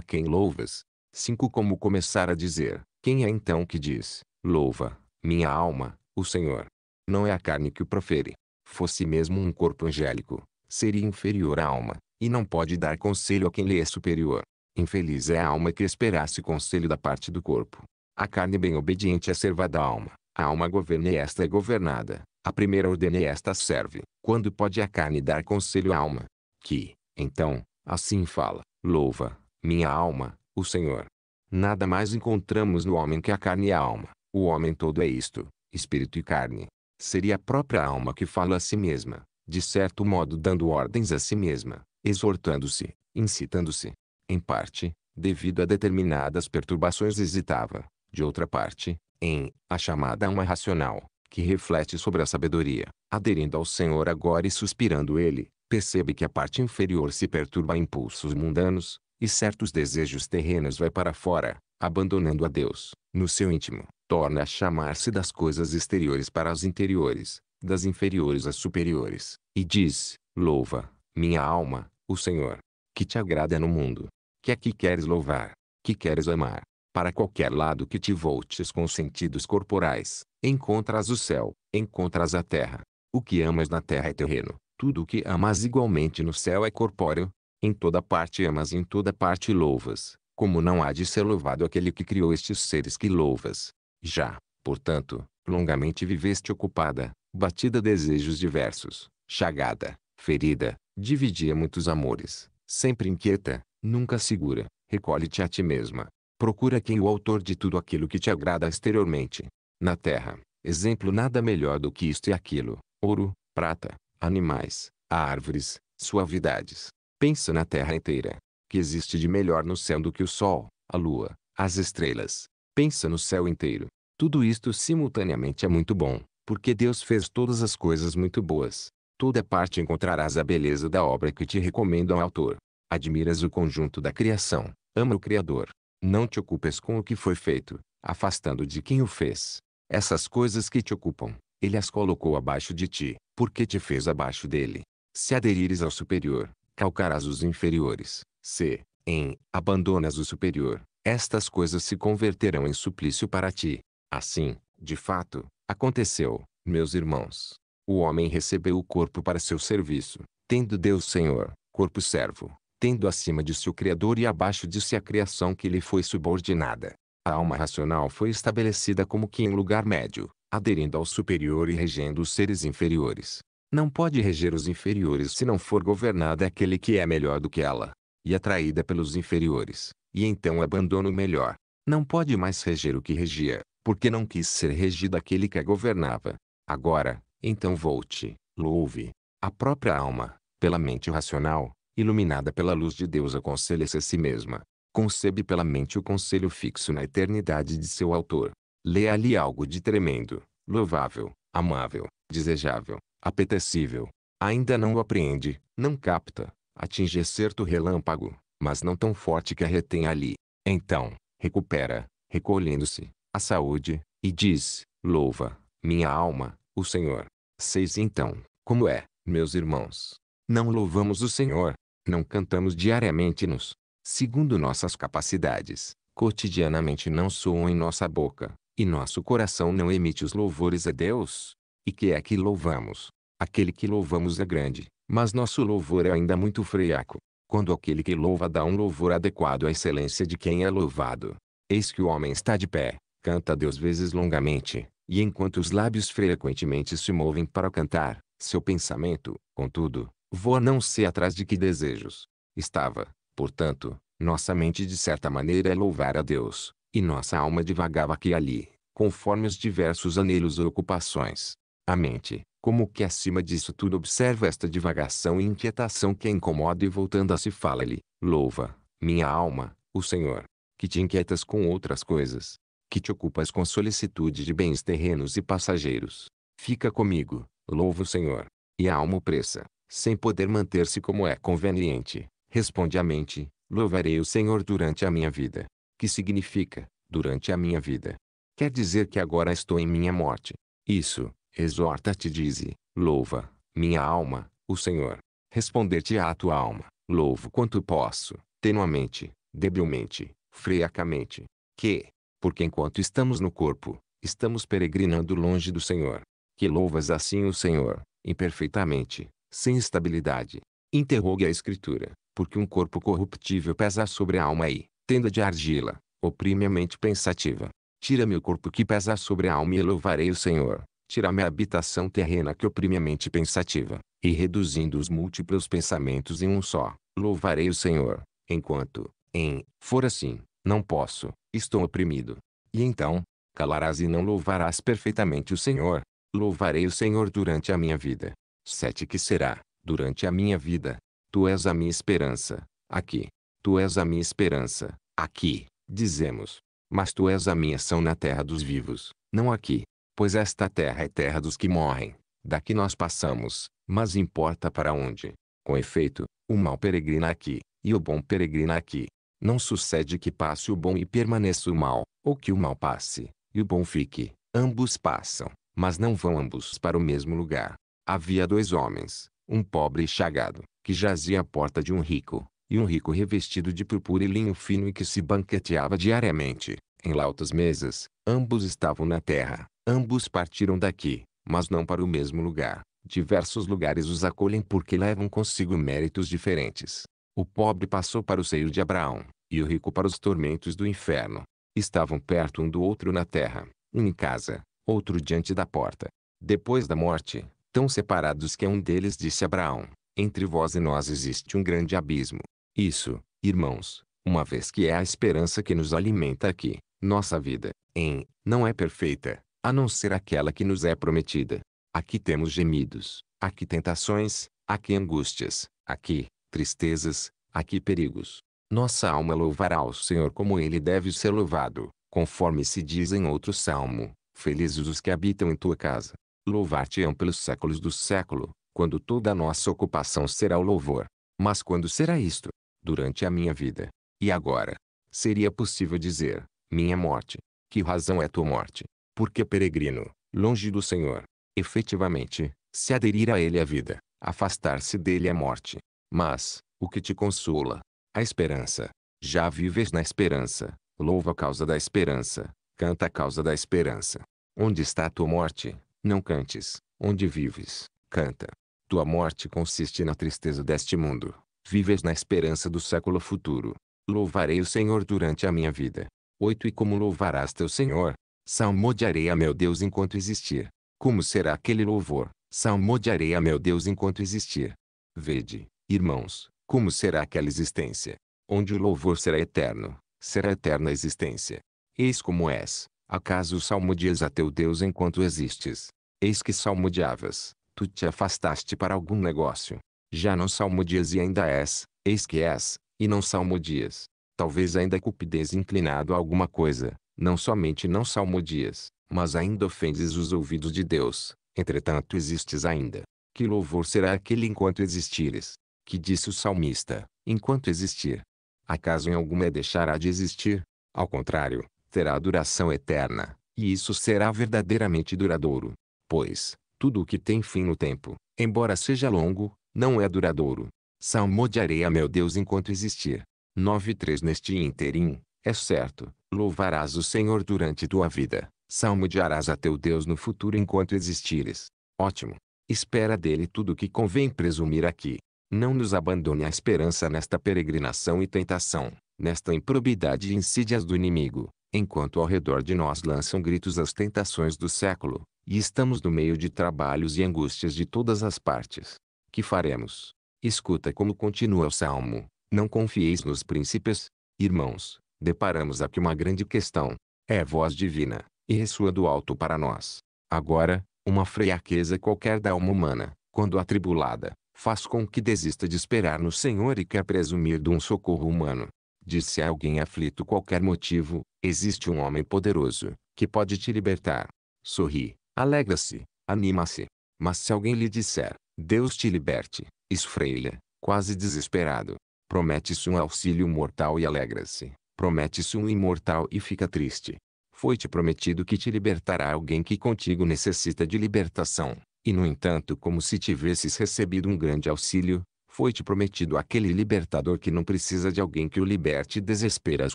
quem louvas. 5. Como começar a dizer, quem é então que diz, louva, minha alma, o Senhor? Não é a carne que o profere, fosse mesmo um corpo angélico, seria inferior à alma, e não pode dar conselho a quem lhe é superior. Infeliz é a alma que esperasse conselho da parte do corpo. A carne bem obediente é serva da alma, a alma governa e esta é governada, a primeira ordena e esta serve, quando pode a carne dar conselho à alma. Que, então, assim fala, louva, minha alma, o Senhor. Nada mais encontramos no homem que a carne e a alma, o homem todo é isto, espírito e carne. Seria a própria alma que fala a si mesma, de certo modo dando ordens a si mesma, exortando-se, incitando-se. Em parte, devido a determinadas perturbações hesitava, de outra parte, em a chamada alma racional, que reflete sobre a sabedoria, aderindo ao Senhor agora e suspirando ele, percebe que a parte inferior se perturba a impulsos mundanos, e certos desejos terrenos vai para fora, abandonando a Deus, no seu íntimo, torna a chamar-se das coisas exteriores para as interiores, das inferiores às superiores, e diz: Louva, minha alma, o Senhor, que te agrada no mundo, que é que queres louvar, que queres amar. Para qualquer lado que te voltes com os sentidos corporais, encontras o céu, encontras a terra. O que amas na terra é terreno, tudo o que amas igualmente no céu é corpóreo. Em toda parte amas e em toda parte louvas como não há de ser louvado aquele que criou estes seres que louvas. Já, portanto, longamente viveste ocupada, batida desejos diversos, chagada, ferida, dividia muitos amores, sempre inquieta, nunca segura, recolhe-te a ti mesma. Procura quem o autor de tudo aquilo que te agrada exteriormente. Na terra, exemplo nada melhor do que isto e aquilo, ouro, prata, animais, árvores, suavidades. Pensa na terra inteira, que existe de melhor no céu do que o sol, a lua, as estrelas. Pensa no céu inteiro. Tudo isto simultaneamente é muito bom, porque Deus fez todas as coisas muito boas. Toda parte encontrarás a beleza da obra que te recomenda o autor. Admiras o conjunto da criação, ama o Criador. Não te ocupes com o que foi feito, afastando de quem o fez. Essas coisas que te ocupam, ele as colocou abaixo de ti, porque te fez abaixo dele. Se aderires ao superior, calcarás os inferiores. Se, em, abandonas o superior, estas coisas se converterão em suplício para ti. Assim, de fato, aconteceu, meus irmãos. O homem recebeu o corpo para seu serviço, tendo Deus Senhor, corpo servo, tendo acima de si o Criador e abaixo de si a criação que lhe foi subordinada. A alma racional foi estabelecida como que em lugar médio, aderindo ao superior e regendo os seres inferiores. Não pode reger os inferiores se não for governada aquele que é melhor do que ela, e atraída pelos inferiores, e então abandona o melhor. Não pode mais reger o que regia, porque não quis ser regido aquele que a governava. Agora, então volte, louve. A própria alma, pela mente racional, iluminada pela luz de Deus aconselha-se a si mesma. Concebe pela mente o conselho fixo na eternidade de seu autor. Lê ali algo de tremendo, louvável, amável, desejável, apetecível. Ainda não o apreende, não capta, atinge certo relâmpago, mas não tão forte que a retém ali. Então, recupera, recolhendo-se, a saúde, e diz, louva, minha alma, o Senhor. Seis Então, como é, meus irmãos? Não louvamos o Senhor, não cantamos diariamente-nos, segundo nossas capacidades, cotidianamente não soam em nossa boca, e nosso coração não emite os louvores a Deus, e que é que louvamos? Aquele que louvamos é grande, mas nosso louvor é ainda muito fraco. Quando aquele que louva dá um louvor adequado à excelência de quem é louvado. Eis que o homem está de pé, canta Deus vezes longamente, e enquanto os lábios frequentemente se movem para cantar, seu pensamento, contudo, voa não sei atrás de que desejos. Estava, portanto, nossa mente de certa maneira é louvar a Deus, e nossa alma divagava aqui e ali, conforme os diversos anelos ou ocupações. A mente, como que acima disso tudo observa esta divagação e inquietação que a incomoda e voltando a se fala-lhe, louva, minha alma, o Senhor, que te inquietas com outras coisas, que te ocupas com solicitude de bens terrenos e passageiros. Fica comigo, louva o Senhor. E a alma opressa, sem poder manter-se como é conveniente, responde a mente, louvarei o Senhor durante a minha vida. Que significa, durante a minha vida? Quer dizer que agora estou em minha morte. Isso, exorta-te dize, louva, minha alma, o Senhor. Responder-te a tua alma, louvo quanto posso, tenuamente, debilmente, freacamente. Que, porque enquanto estamos no corpo, estamos peregrinando longe do Senhor. Que louvas assim o Senhor, imperfeitamente, sem estabilidade. Interrogue a Escritura, porque um corpo corruptível pesa sobre a alma e, tenda de argila, oprime a mente pensativa. Tira-me o corpo que pesa sobre a alma e louvarei o Senhor, tirar-me a habitação terrena que oprime a mente pensativa, e reduzindo os múltiplos pensamentos em um só, louvarei o Senhor, enquanto, em, for assim, não posso, estou oprimido. E então, calarás e não louvarás perfeitamente o Senhor. Louvarei o Senhor durante a minha vida. Sete que será, durante a minha vida. Tu és a minha esperança, aqui. Tu és a minha esperança, aqui, dizemos. Mas tu és a minha ação na terra dos vivos, não aqui. Pois esta terra é terra dos que morrem. Daqui nós passamos, mas importa para onde. Com efeito, o mal peregrina aqui, e o bom peregrina aqui. Não sucede que passe o bom e permaneça o mal, ou que o mal passe, e o bom fique. Ambos passam, mas não vão ambos para o mesmo lugar. Havia dois homens, um pobre e chagado, que jazia à porta de um rico, e um rico revestido de purpura e linho fino e que se banqueteava diariamente, em lautas mesas, ambos estavam na terra. Ambos partiram daqui, mas não para o mesmo lugar. Diversos lugares os acolhem porque levam consigo méritos diferentes. O pobre passou para o seio de Abraão, e o rico para os tormentos do inferno. Estavam perto um do outro na terra, um em casa, outro diante da porta. Depois da morte, tão separados que um deles disse a Abraão: Entre vós e nós existe um grande abismo. Isso, irmãos, uma vez que é a esperança que nos alimenta aqui, nossa vida, em, não é perfeita, a não ser aquela que nos é prometida. Aqui temos gemidos, aqui tentações, aqui angústias, aqui tristezas, aqui perigos. Nossa alma louvará ao Senhor como ele deve ser louvado, conforme se diz em outro salmo: Felizes os que habitam em tua casa. Louvar-te-ão pelos séculos do século, quando toda a nossa ocupação será o louvor. Mas quando será isto? Durante a minha vida. E agora? Seria possível dizer: Minha morte. Que razão é tua morte? porque peregrino, longe do Senhor. Efetivamente, se aderir a ele é vida, afastar-se dele é morte. Mas, o que te consola? A esperança. Já vives na esperança, louva a causa da esperança, canta a causa da esperança. Onde está a tua morte? Não cantes, onde vives, canta. Tua morte consiste na tristeza deste mundo. Vives na esperança do século futuro. Louvarei o Senhor durante a minha vida. 8 E como louvarás teu Senhor? Salmo de areia meu Deus enquanto existir. Como será aquele louvor? Salmo de areia meu Deus enquanto existir. Vede, irmãos, como será aquela existência? Onde o louvor será eterno, será eterna a existência. Eis como és, acaso salmodias a teu Deus enquanto existes. Eis que salmodiavas, tu te afastaste para algum negócio. Já não salmodias e ainda és, eis que és, e não salmodias. Talvez ainda cupidez inclinado a alguma coisa, não somente não salmodias, mas ainda ofendes os ouvidos de Deus. Entretanto existes ainda. Que louvor será aquele enquanto existires? Que disse o salmista, enquanto existir. Acaso em alguma deixará de existir? Ao contrário, terá duração eterna, e isso será verdadeiramente duradouro. Pois, tudo o que tem fim no tempo, embora seja longo, não é duradouro. Salmodiarei a meu Deus enquanto existir. 9.3 Neste interim, é certo, Louvarás o Senhor durante tua vida. Salmodiarás a teu Deus no futuro enquanto existires. Ótimo. Espera dele tudo o que convém presumir aqui. Não nos abandone a esperança nesta peregrinação e tentação, nesta improbidade e insídias do inimigo, enquanto ao redor de nós lançam gritos as tentações do século, e estamos no meio de trabalhos e angústias de todas as partes. Que faremos? Escuta como continua o salmo: Não confieis nos príncipes, irmãos, deparamos aqui uma grande questão. É voz divina, e ressoa do alto para nós. Agora, uma fraqueza qualquer da alma humana, quando atribulada, faz com que desista de esperar no Senhor e quer presumir de um socorro humano. Disse alguém aflito qualquer motivo, existe um homem poderoso, que pode te libertar. Sorri, alegra-se, anima-se. Mas se alguém lhe disser, Deus te liberte, esfreia, quase desesperado. Promete-se um auxílio mortal e alegra-se promete-se um imortal e fica triste. Foi-te prometido que te libertará alguém que contigo necessita de libertação, e no entanto, como se tivesses recebido um grande auxílio, foi-te prometido aquele libertador que não precisa de alguém que o liberte e desesperas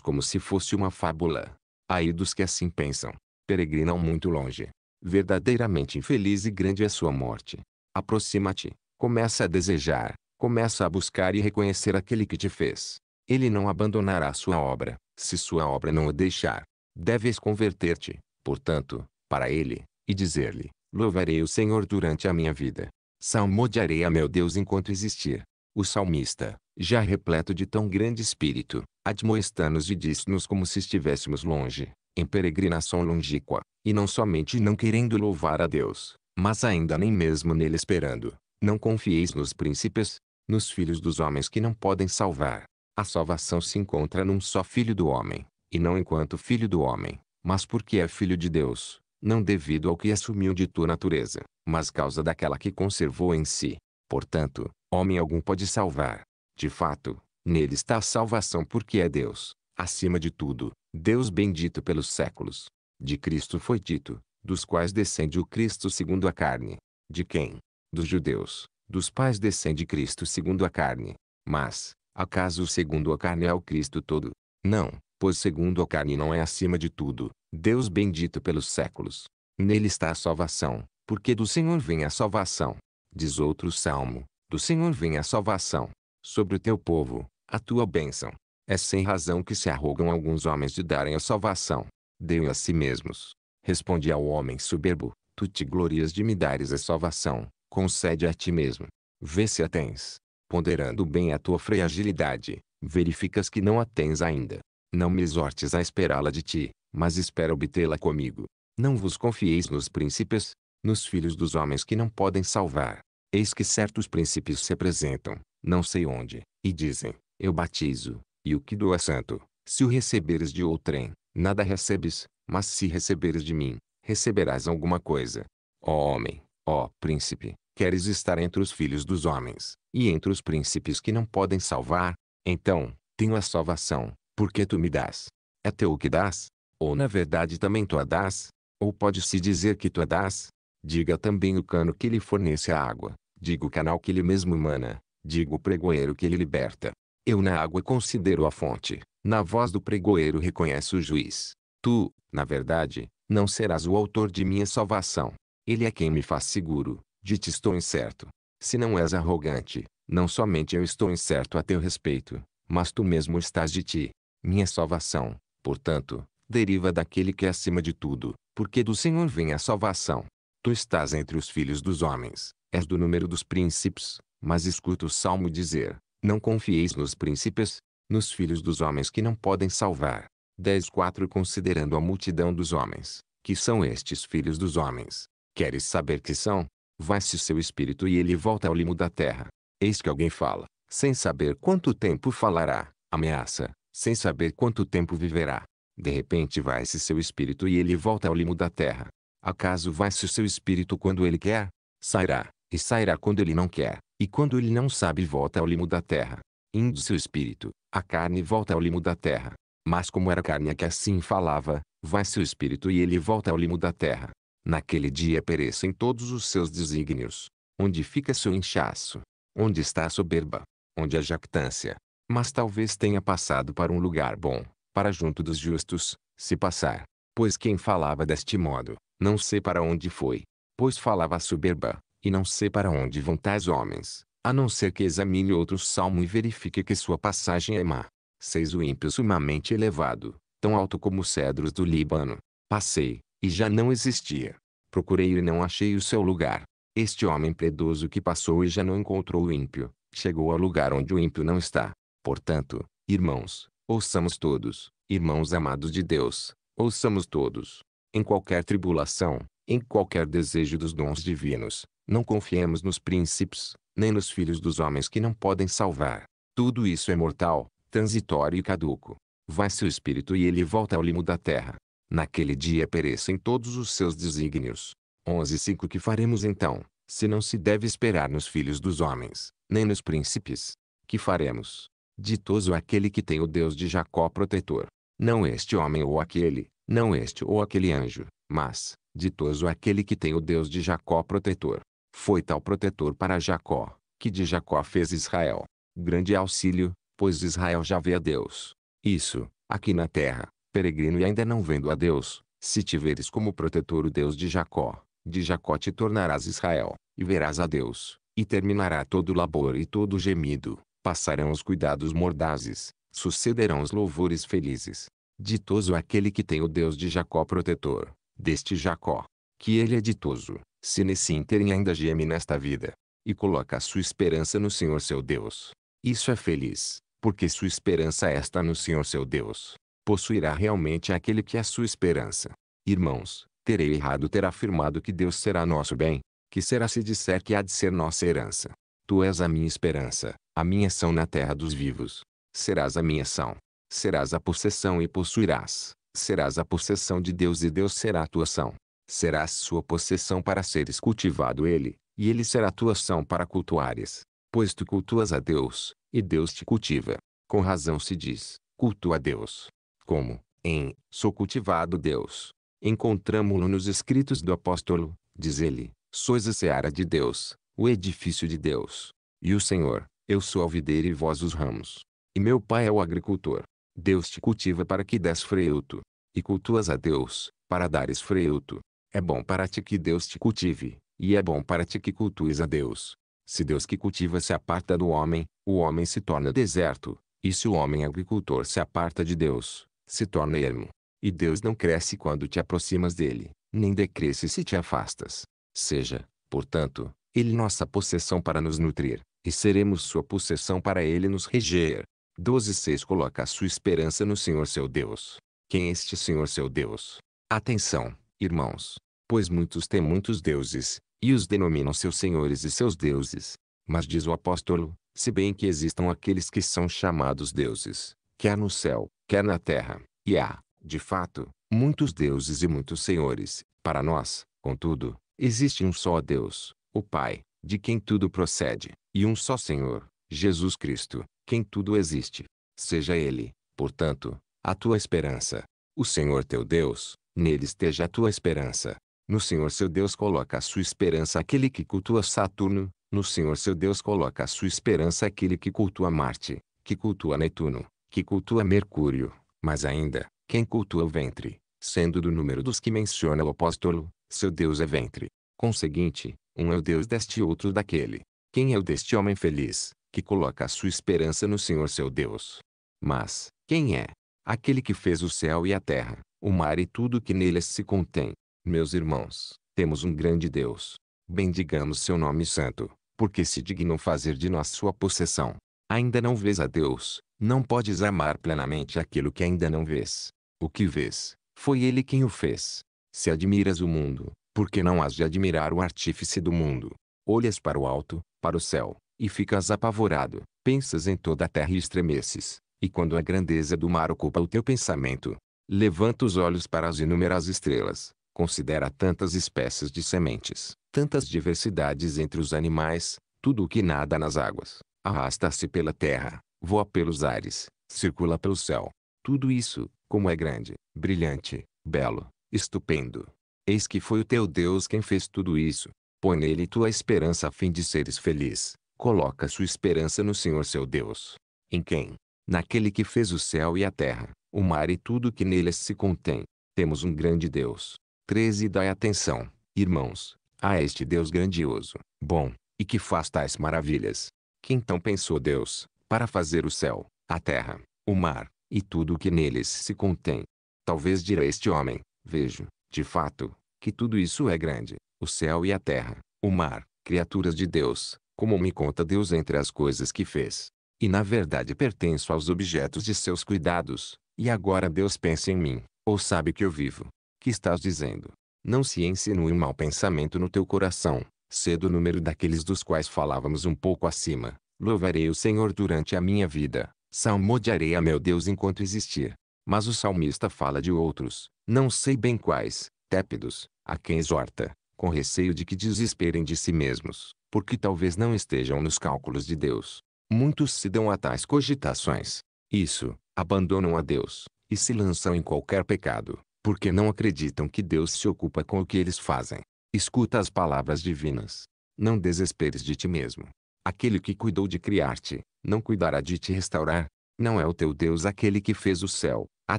como se fosse uma fábula. Aí dos que assim pensam, peregrinam muito longe. Verdadeiramente infeliz e grande é sua morte. Aproxima-te, começa a desejar, começa a buscar e reconhecer aquele que te fez. Ele não abandonará sua obra, se sua obra não o deixar. Deves converter-te, portanto, para ele, e dizer-lhe, louvarei o Senhor durante a minha vida. Salmodiarei a meu Deus enquanto existir. O salmista, já repleto de tão grande espírito, admoesta-nos e diz-nos como se estivéssemos longe, em peregrinação longíqua, e não somente não querendo louvar a Deus, mas ainda nem mesmo nele esperando. Não confieis nos príncipes, nos filhos dos homens que não podem salvar, a salvação se encontra num só filho do homem, e não enquanto filho do homem, mas porque é filho de Deus, não devido ao que assumiu de tua natureza, mas causa daquela que conservou em si. Portanto, homem algum pode salvar. De fato, nele está a salvação porque é Deus, acima de tudo, Deus bendito pelos séculos. De Cristo foi dito, dos quais descende o Cristo segundo a carne. De quem? Dos judeus, dos pais descende Cristo segundo a carne. Mas, Acaso segundo a carne é o Cristo todo? Não, pois segundo a carne não é acima de tudo, Deus bendito pelos séculos. Nele está a salvação, porque do Senhor vem a salvação. Diz outro salmo, do Senhor vem a salvação. Sobre o teu povo, a tua bênção. É sem razão que se arrogam alguns homens de darem a salvação. Deu a si mesmos. Responde ao homem soberbo, tu te glorias de me dares a salvação, concede a ti mesmo. Vê se a tens ponderando bem a tua fragilidade, verificas que não a tens ainda. Não me exortes a esperá-la de ti, mas espera obtê-la comigo. Não vos confieis nos príncipes, nos filhos dos homens que não podem salvar. Eis que certos príncipes se apresentam, não sei onde, e dizem, eu batizo, e o que dou é santo. Se o receberes de outrem, nada recebes, mas se receberes de mim, receberás alguma coisa. Ó homem, ó príncipe, Queres estar entre os filhos dos homens, e entre os príncipes que não podem salvar? Então, tenho a salvação, porque tu me dás. É teu o que dás? Ou na verdade também tu a dás? Ou pode-se dizer que tu a dás? Diga também o cano que lhe fornece a água, diga o canal que ele mesmo emana, diga o pregoeiro que ele liberta. Eu na água considero a fonte, na voz do pregoeiro reconheço o juiz. Tu, na verdade, não serás o autor de minha salvação. Ele é quem me faz seguro, Dite estou incerto. Se não és arrogante, não somente eu estou incerto a teu respeito, mas tu mesmo estás de ti. Minha salvação, portanto, deriva daquele que é acima de tudo, porque do Senhor vem a salvação. Tu estás entre os filhos dos homens, és do número dos príncipes, mas escuta o salmo dizer, não confieis nos príncipes, nos filhos dos homens que não podem salvar. 10.4 Considerando a multidão dos homens, que são estes filhos dos homens, queres saber que são? vai-se seu espírito e ele volta ao limo da terra. Eis que alguém fala, sem saber quanto tempo falará, ameaça, sem saber quanto tempo viverá. De repente vai-se seu espírito e ele volta ao limo da terra. Acaso vai-se seu espírito quando ele quer? Sairá, e sairá quando ele não quer, e quando ele não sabe volta ao limo da terra. Indo seu espírito, a carne volta ao limo da terra. Mas como era carne a que assim falava, vai seu espírito e ele volta ao limo da terra. Naquele dia perecem todos os seus desígnios. Onde fica seu inchaço? Onde está a soberba? Onde a jactância? Mas talvez tenha passado para um lugar bom, para junto dos justos, se passar. Pois quem falava deste modo, não sei para onde foi. Pois falava soberba, e não sei para onde vão tais homens, a não ser que examine outro salmo e verifique que sua passagem é má. Seis o ímpio sumamente elevado, tão alto como os cedros do Líbano. Passei, e já não existia. Procurei e não achei o seu lugar. Este homem predoso que passou e já não encontrou o ímpio, chegou ao lugar onde o ímpio não está. Portanto, irmãos, ouçamos todos, irmãos amados de Deus, ouçamos todos. Em qualquer tribulação, em qualquer desejo dos dons divinos, não confiemos nos príncipes, nem nos filhos dos homens que não podem salvar. Tudo isso é mortal, transitório e caduco. Vai seu espírito e ele volta ao limo da terra. Naquele dia perecem todos os seus desígnios. 5. Que faremos então, se não se deve esperar nos filhos dos homens, nem nos príncipes? Que faremos? Ditoso aquele que tem o Deus de Jacó protetor. Não este homem ou aquele, não este ou aquele anjo, mas, ditoso aquele que tem o Deus de Jacó protetor. Foi tal protetor para Jacó, que de Jacó fez Israel. Grande auxílio, pois Israel já vê a Deus. Isso, aqui na terra, peregrino e ainda não vendo a Deus, se tiveres como protetor o Deus de Jacó, de Jacó te tornarás Israel, e verás a Deus, e terminará todo labor e todo gemido, passarão os cuidados mordazes, sucederão os louvores felizes. Ditoso é aquele que tem o Deus de Jacó protetor, deste Jacó, que ele é ditoso, se nesse ínterim ainda geme nesta vida, e coloca a sua esperança no Senhor seu Deus. Isso é feliz, porque sua esperança é está no Senhor seu Deus possuirá realmente aquele que é sua esperança. Irmãos, terei errado ter afirmado que Deus será nosso bem, que será se disser que há de ser nossa herança. Tu és a minha esperança, a minha ação na terra dos vivos. Serás a minha ação. Serás a possessão e possuirás. Serás a possessão de Deus e Deus será a tua ação. Serás sua possessão para seres cultivado ele, e ele será tua ação para cultuares. Pois tu cultuas a Deus, e Deus te cultiva. Com razão se diz, cultua a Deus como, em, sou cultivado Deus. Encontramo-lo nos escritos do apóstolo, diz ele, sois a seara de Deus, o edifício de Deus. E o Senhor, eu sou a videira e vós os ramos. E meu pai é o agricultor. Deus te cultiva para que des fruto. E cultuas a Deus, para dares fruto. É bom para ti que Deus te cultive, e é bom para ti que cultues a Deus. Se Deus que cultiva se aparta do homem, o homem se torna deserto. E se o homem agricultor se aparta de Deus, se torna ermo. E Deus não cresce quando te aproximas dele, nem decresce se te afastas. Seja, portanto, ele nossa possessão para nos nutrir, e seremos sua possessão para ele nos reger. 12.6 Coloca a sua esperança no Senhor seu Deus. Quem é este Senhor seu Deus? Atenção, irmãos! Pois muitos têm muitos deuses, e os denominam seus senhores e seus deuses. Mas diz o apóstolo, se bem que existam aqueles que são chamados deuses, quer no céu, quer na terra, e há, de fato, muitos deuses e muitos senhores. Para nós, contudo, existe um só Deus, o Pai, de quem tudo procede, e um só Senhor, Jesus Cristo, quem tudo existe. Seja Ele, portanto, a tua esperança. O Senhor teu Deus, nele esteja a tua esperança. No Senhor seu Deus coloca a sua esperança aquele que cultua Saturno, no Senhor seu Deus coloca a sua esperança aquele que cultua Marte, que cultua Netuno, que cultua Mercúrio, mas ainda, quem cultua o ventre, sendo do número dos que menciona o apóstolo, seu Deus é ventre. Conseguinte, um é o Deus deste outro daquele. Quem é o deste homem feliz, que coloca a sua esperança no Senhor seu Deus? Mas, quem é? Aquele que fez o céu e a terra, o mar e tudo que neles se contém. Meus irmãos, temos um grande Deus. Bendigamos seu nome santo, porque se dignou fazer de nós sua possessão. Ainda não vês a Deus, não podes amar plenamente aquilo que ainda não vês. O que vês, foi Ele quem o fez. Se admiras o mundo, por que não has de admirar o artífice do mundo? Olhas para o alto, para o céu, e ficas apavorado, pensas em toda a terra e estremeces, e quando a grandeza do mar ocupa o teu pensamento, levanta os olhos para as inúmeras estrelas, considera tantas espécies de sementes, tantas diversidades entre os animais, tudo o que nada nas águas, arrasta-se pela terra, voa pelos ares, circula pelo céu. Tudo isso, como é grande, brilhante, belo, estupendo. Eis que foi o teu Deus quem fez tudo isso. Põe nele tua esperança a fim de seres feliz. Coloca sua esperança no Senhor seu Deus. Em quem? Naquele que fez o céu e a terra, o mar e tudo que neles se contém. Temos um grande Deus. 13 Dai atenção, irmãos, a este Deus grandioso, bom, e que faz tais maravilhas que então pensou Deus, para fazer o céu, a terra, o mar, e tudo o que neles se contém. Talvez dirá este homem, vejo, de fato, que tudo isso é grande, o céu e a terra, o mar, criaturas de Deus, como me conta Deus entre as coisas que fez. E na verdade pertenço aos objetos de seus cuidados, e agora Deus pensa em mim, ou sabe que eu vivo. Que estás dizendo? Não se insinue um mau pensamento no teu coração, cedo o número daqueles dos quais falávamos um pouco acima. Louvarei o Senhor durante a minha vida, salmodiarei a meu Deus enquanto existir. Mas o salmista fala de outros, não sei bem quais, tépidos, a quem exorta, com receio de que desesperem de si mesmos, porque talvez não estejam nos cálculos de Deus. Muitos se dão a tais cogitações. Isso, abandonam a Deus, e se lançam em qualquer pecado, porque não acreditam que Deus se ocupa com o que eles fazem. Escuta as palavras divinas. Não desesperes de ti mesmo. Aquele que cuidou de criar-te, não cuidará de te restaurar. Não é o teu Deus aquele que fez o céu, a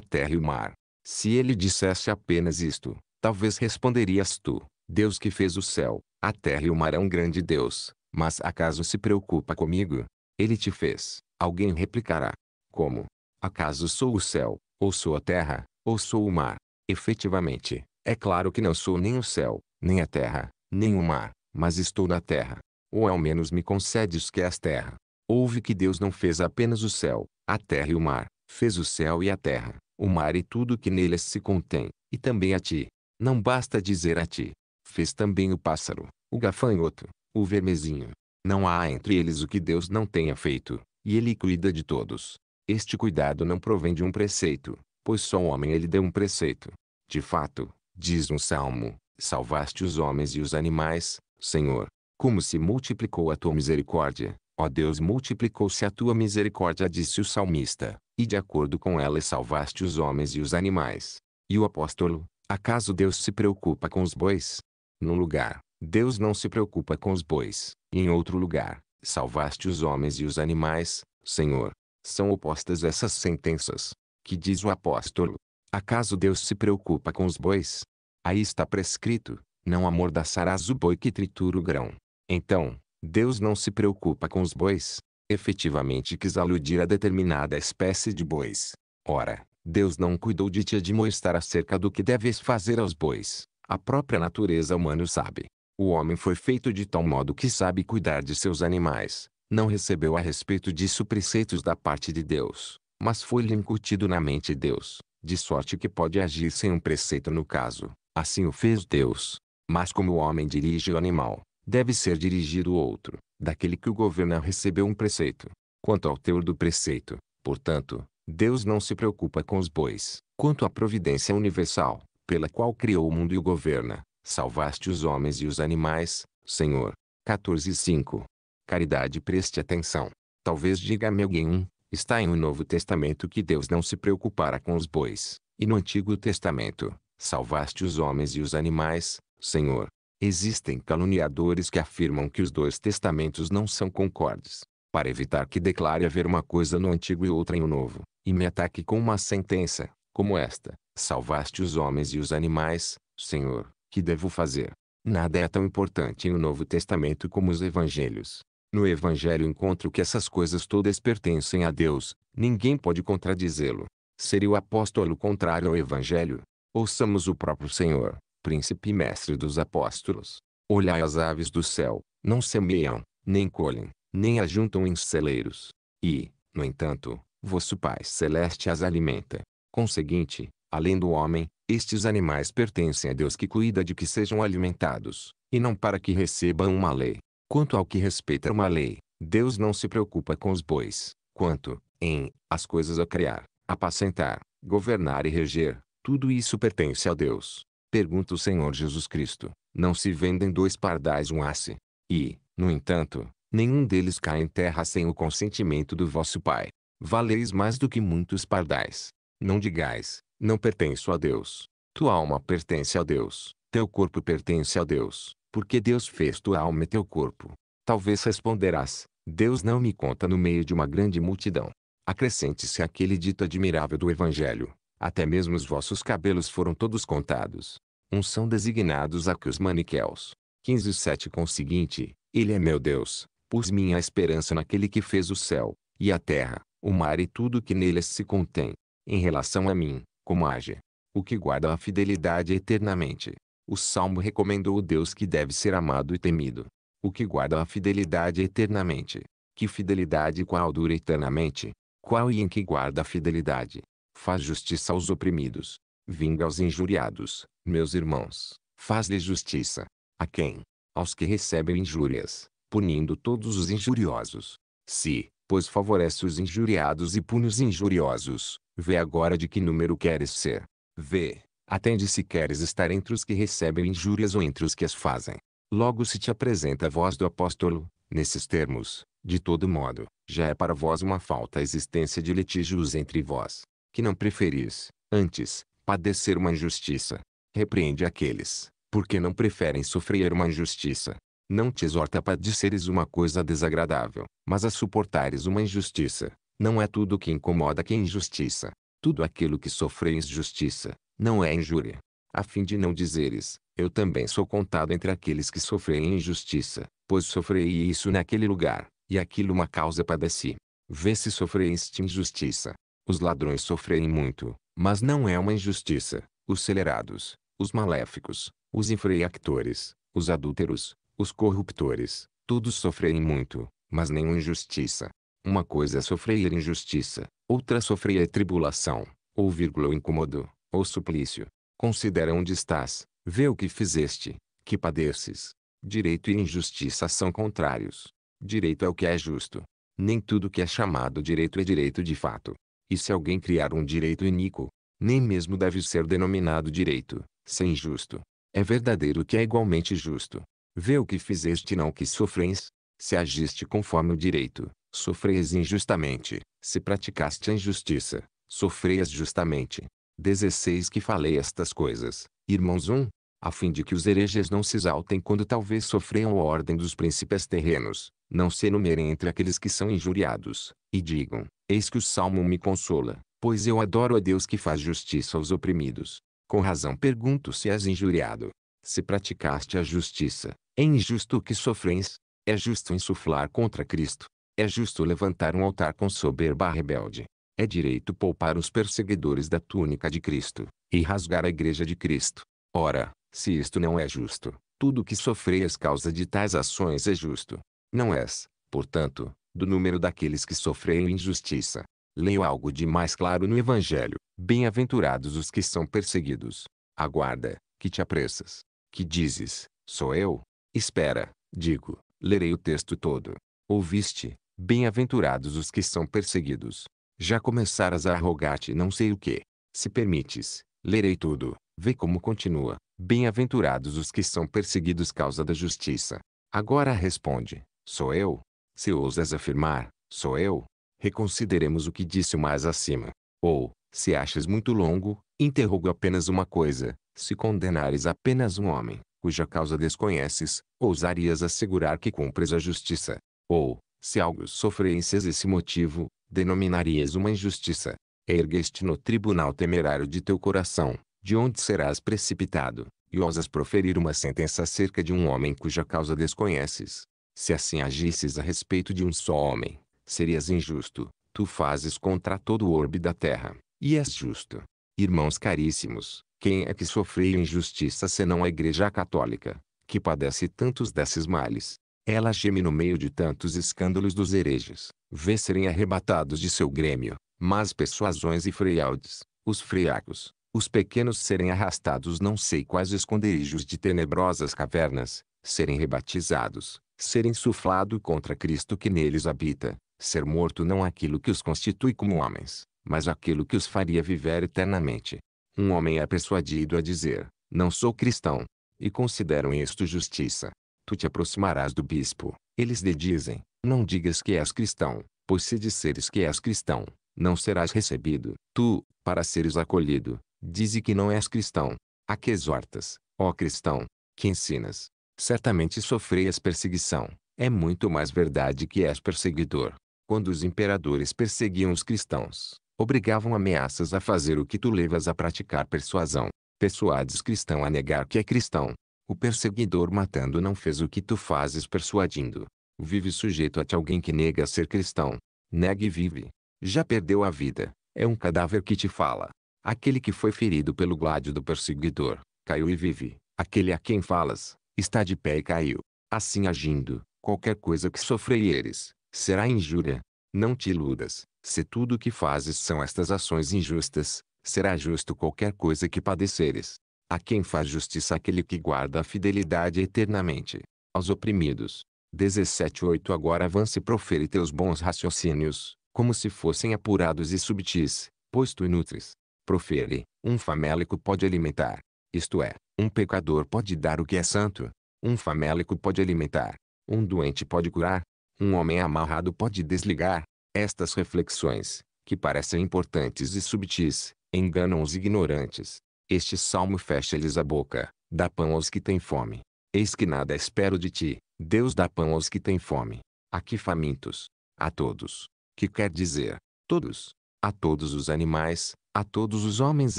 terra e o mar. Se ele dissesse apenas isto, talvez responderias tu: Deus que fez o céu, a terra e o mar é um grande Deus, mas acaso se preocupa comigo? Ele te fez. Alguém replicará: Como? Acaso sou o céu, ou sou a terra, ou sou o mar? Efetivamente, é claro que não sou nem o céu, nem a terra, nem o mar, mas estou na terra. Ou ao menos me concedes que és terra. Houve que Deus não fez apenas o céu, a terra e o mar, fez o céu e a terra, o mar e tudo que neles se contém, e também a ti. Não basta dizer a ti. Fez também o pássaro, o gafanhoto, o vermezinho. Não há entre eles o que Deus não tenha feito, e ele cuida de todos. Este cuidado não provém de um preceito, pois só o homem ele deu um preceito. De fato, diz um salmo, Salvaste os homens e os animais, Senhor. Como se multiplicou a tua misericórdia. Ó Deus, multiplicou-se a tua misericórdia, disse o salmista, e de acordo com ela salvaste os homens e os animais. E o apóstolo, acaso Deus se preocupa com os bois? Num lugar, Deus não se preocupa com os bois, e em outro lugar, salvaste os homens e os animais, Senhor. São opostas essas sentenças. Que diz o apóstolo? Acaso Deus se preocupa com os bois? Aí está prescrito, não amordaçarás o boi que tritura o grão. Então, Deus não se preocupa com os bois. Efetivamente quis aludir a determinada espécie de bois. Ora, Deus não cuidou de te admoestar acerca do que deves fazer aos bois. A própria natureza humana sabe. O homem foi feito de tal modo que sabe cuidar de seus animais. Não recebeu a respeito disso preceitos da parte de Deus, mas foi-lhe incutido na mente Deus, de sorte que pode agir sem um preceito no caso. Assim o fez Deus. Mas como o homem dirige o animal, deve ser dirigido o outro, daquele que o governa recebeu um preceito. Quanto ao teor do preceito, portanto, Deus não se preocupa com os bois, quanto à providência universal, pela qual criou o mundo e o governa. Salvaste os homens e os animais, Senhor. 14.5. Caridade preste atenção. Talvez diga-me alguém um, está em um Novo Testamento que Deus não se preocupara com os bois, e no Antigo Testamento, Salvaste os homens e os animais, Senhor. Existem caluniadores que afirmam que os dois testamentos não são concordes, para evitar que declare haver uma coisa no antigo e outra em o um novo, e me ataque com uma sentença, como esta: Salvaste os homens e os animais, Senhor, que devo fazer? Nada é tão importante no Novo Testamento como os evangelhos. No Evangelho encontro que essas coisas todas pertencem a Deus, ninguém pode contradizê-lo. Seria o apóstolo contrário ao Evangelho, Ouçamos o próprio Senhor, príncipe e mestre dos apóstolos. Olhai as aves do céu, não semeiam, nem colhem, nem ajuntam em celeiros. E, no entanto, vosso Pai Celeste as alimenta. Conseguinte, além do homem, estes animais pertencem a Deus que cuida de que sejam alimentados, e não para que recebam uma lei. Quanto ao que respeita uma lei, Deus não se preocupa com os bois, quanto, em, as coisas a criar, apacentar, governar e reger, tudo isso pertence a Deus. Pergunta o Senhor Jesus Cristo. Não se vendem dois pardais um asse. E, no entanto, nenhum deles cai em terra sem o consentimento do vosso Pai. Valeis mais do que muitos pardais. Não digais, não pertenço a Deus. Tua alma pertence a Deus, teu corpo pertence a Deus, porque Deus fez tua alma e teu corpo. Talvez responderás, Deus não me conta no meio de uma grande multidão. Acrescente-se aquele dito admirável do Evangelho. Até mesmo os vossos cabelos foram todos contados. Uns são designados a que os maniquéus. 15 7 com o seguinte, Ele é meu Deus, pus minha esperança naquele que fez o céu, e a terra, o mar e tudo que neles se contém. Em relação a mim, como age? O que guarda a fidelidade eternamente. O Salmo recomendou o Deus que deve ser amado e temido. O que guarda a fidelidade eternamente. Que fidelidade qual dura eternamente? Qual e em que guarda a fidelidade? Faz justiça aos oprimidos. Vinga aos injuriados, meus irmãos. Faz-lhe justiça. A quem? Aos que recebem injúrias, punindo todos os injuriosos. Se, pois favorece os injuriados e pune os injuriosos, vê agora de que número queres ser. Vê, atende se queres estar entre os que recebem injúrias ou entre os que as fazem. Logo se te apresenta a voz do apóstolo, nesses termos, de todo modo, já é para vós uma falta a existência de litígios entre vós, que não preferis, antes, padecer uma injustiça. Repreende aqueles, porque não preferem sofrer uma injustiça. Não te exorta a padeceres uma coisa desagradável, mas a suportares uma injustiça. Não é tudo que incomoda que é injustiça. Tudo aquilo que sofre injustiça, não é injúria. A fim de não dizeres, eu também sou contado entre aqueles que sofrem injustiça, pois sofrei isso naquele lugar, e aquilo uma causa padeci. Vê se sofreste injustiça, os ladrões sofrem muito, mas não é uma injustiça. Os celerados, os maléficos, os infractores, os adúlteros, os corruptores, todos sofrem muito, mas nenhuma injustiça. Uma coisa é sofrer injustiça, outra é sofrer tribulação, ou vírgula ou incômodo, ou suplício. Considera onde estás, vê o que fizeste, que padeces. Direito e injustiça são contrários. Direito é o que é justo. Nem tudo que é chamado direito é direito de fato. E se alguém criar um direito iníquo, nem mesmo deve ser denominado direito, sem justo. É verdadeiro que é igualmente justo. Vê o que fizeste não que sofres. se agiste conforme o direito, sofreis injustamente, se praticaste a injustiça, sofreias justamente. 16 Que falei estas coisas, irmãos 1, a fim de que os hereges não se exaltem quando talvez sofreiam a ordem dos príncipes terrenos, não se enumerem entre aqueles que são injuriados, e digam, Eis que o salmo me consola, pois eu adoro a Deus que faz justiça aos oprimidos. Com razão pergunto se és injuriado. Se praticaste a justiça, é injusto o que sofres? é justo insuflar contra Cristo, é justo levantar um altar com soberba rebelde. É direito poupar os perseguidores da túnica de Cristo, e rasgar a igreja de Cristo. Ora, se isto não é justo, tudo o que sofreis causa de tais ações é justo. Não és, portanto, do número daqueles que sofrem injustiça. Leio algo de mais claro no Evangelho. Bem-aventurados os que são perseguidos. Aguarda, que te apressas. Que dizes, sou eu? Espera, digo, lerei o texto todo. Ouviste, bem-aventurados os que são perseguidos. Já começaras a arrogar-te não sei o que. Se permites, lerei tudo. Vê como continua. Bem-aventurados os que são perseguidos causa da justiça. Agora responde, sou eu? Se ousas afirmar, sou eu, reconsideremos o que disse mais acima. Ou, se achas muito longo, interrogo apenas uma coisa: se condenares apenas um homem, cuja causa desconheces, ousarias assegurar que cumpres a justiça. Ou, se algo sofrências esse motivo, denominarias uma injustiça. Ergueste no tribunal temerário de teu coração, de onde serás precipitado, e ousas proferir uma sentença acerca de um homem cuja causa desconheces, se assim agisses a respeito de um só homem, serias injusto. Tu fazes contra todo o orbe da terra, e és justo. Irmãos caríssimos, quem é que sofreu injustiça senão a Igreja Católica, que padece tantos desses males? Ela geme no meio de tantos escândalos dos hereges, vê serem arrebatados de seu grêmio, mas persuasões e freialdes, os freiacos, os pequenos serem arrastados não sei quais esconderijos de tenebrosas cavernas, serem rebatizados, ser insuflado contra Cristo que neles habita, ser morto não é aquilo que os constitui como homens, mas aquilo que os faria viver eternamente. Um homem é persuadido a dizer, não sou cristão, e consideram isto justiça. Tu te aproximarás do bispo, eles lhe dizem, não digas que és cristão, pois se disseres que és cristão, não serás recebido. Tu, para seres acolhido, dize que não és cristão. A que exortas, ó cristão, que ensinas, certamente sofreias perseguição. É muito mais verdade que és perseguidor. Quando os imperadores perseguiam os cristãos, obrigavam ameaças a fazer o que tu levas a praticar persuasão. Persuades cristão a negar que é cristão. O perseguidor matando não fez o que tu fazes persuadindo. Vive sujeito a te alguém que nega ser cristão. Nega e vive. Já perdeu a vida. É um cadáver que te fala. Aquele que foi ferido pelo gládio do perseguidor, caiu e vive. Aquele a quem falas, está de pé e caiu. Assim agindo, qualquer coisa que sofreres, será injúria. Não te iludas, se tudo o que fazes são estas ações injustas, será justo qualquer coisa que padeceres. A quem faz justiça aquele que guarda a fidelidade eternamente. Aos oprimidos. 17.8 Agora avance e profere teus bons raciocínios, como se fossem apurados e subtis, pois tu inutres. Profere, um famélico pode alimentar. Isto é, um pecador pode dar o que é santo. Um famélico pode alimentar. Um doente pode curar. Um homem amarrado pode desligar. Estas reflexões, que parecem importantes e subtis, enganam os ignorantes. Este salmo fecha-lhes a boca, dá pão aos que têm fome. Eis que nada espero de ti, Deus dá pão aos que têm fome. Aqui famintos. A todos. Que quer dizer, todos. A todos os animais, a todos os homens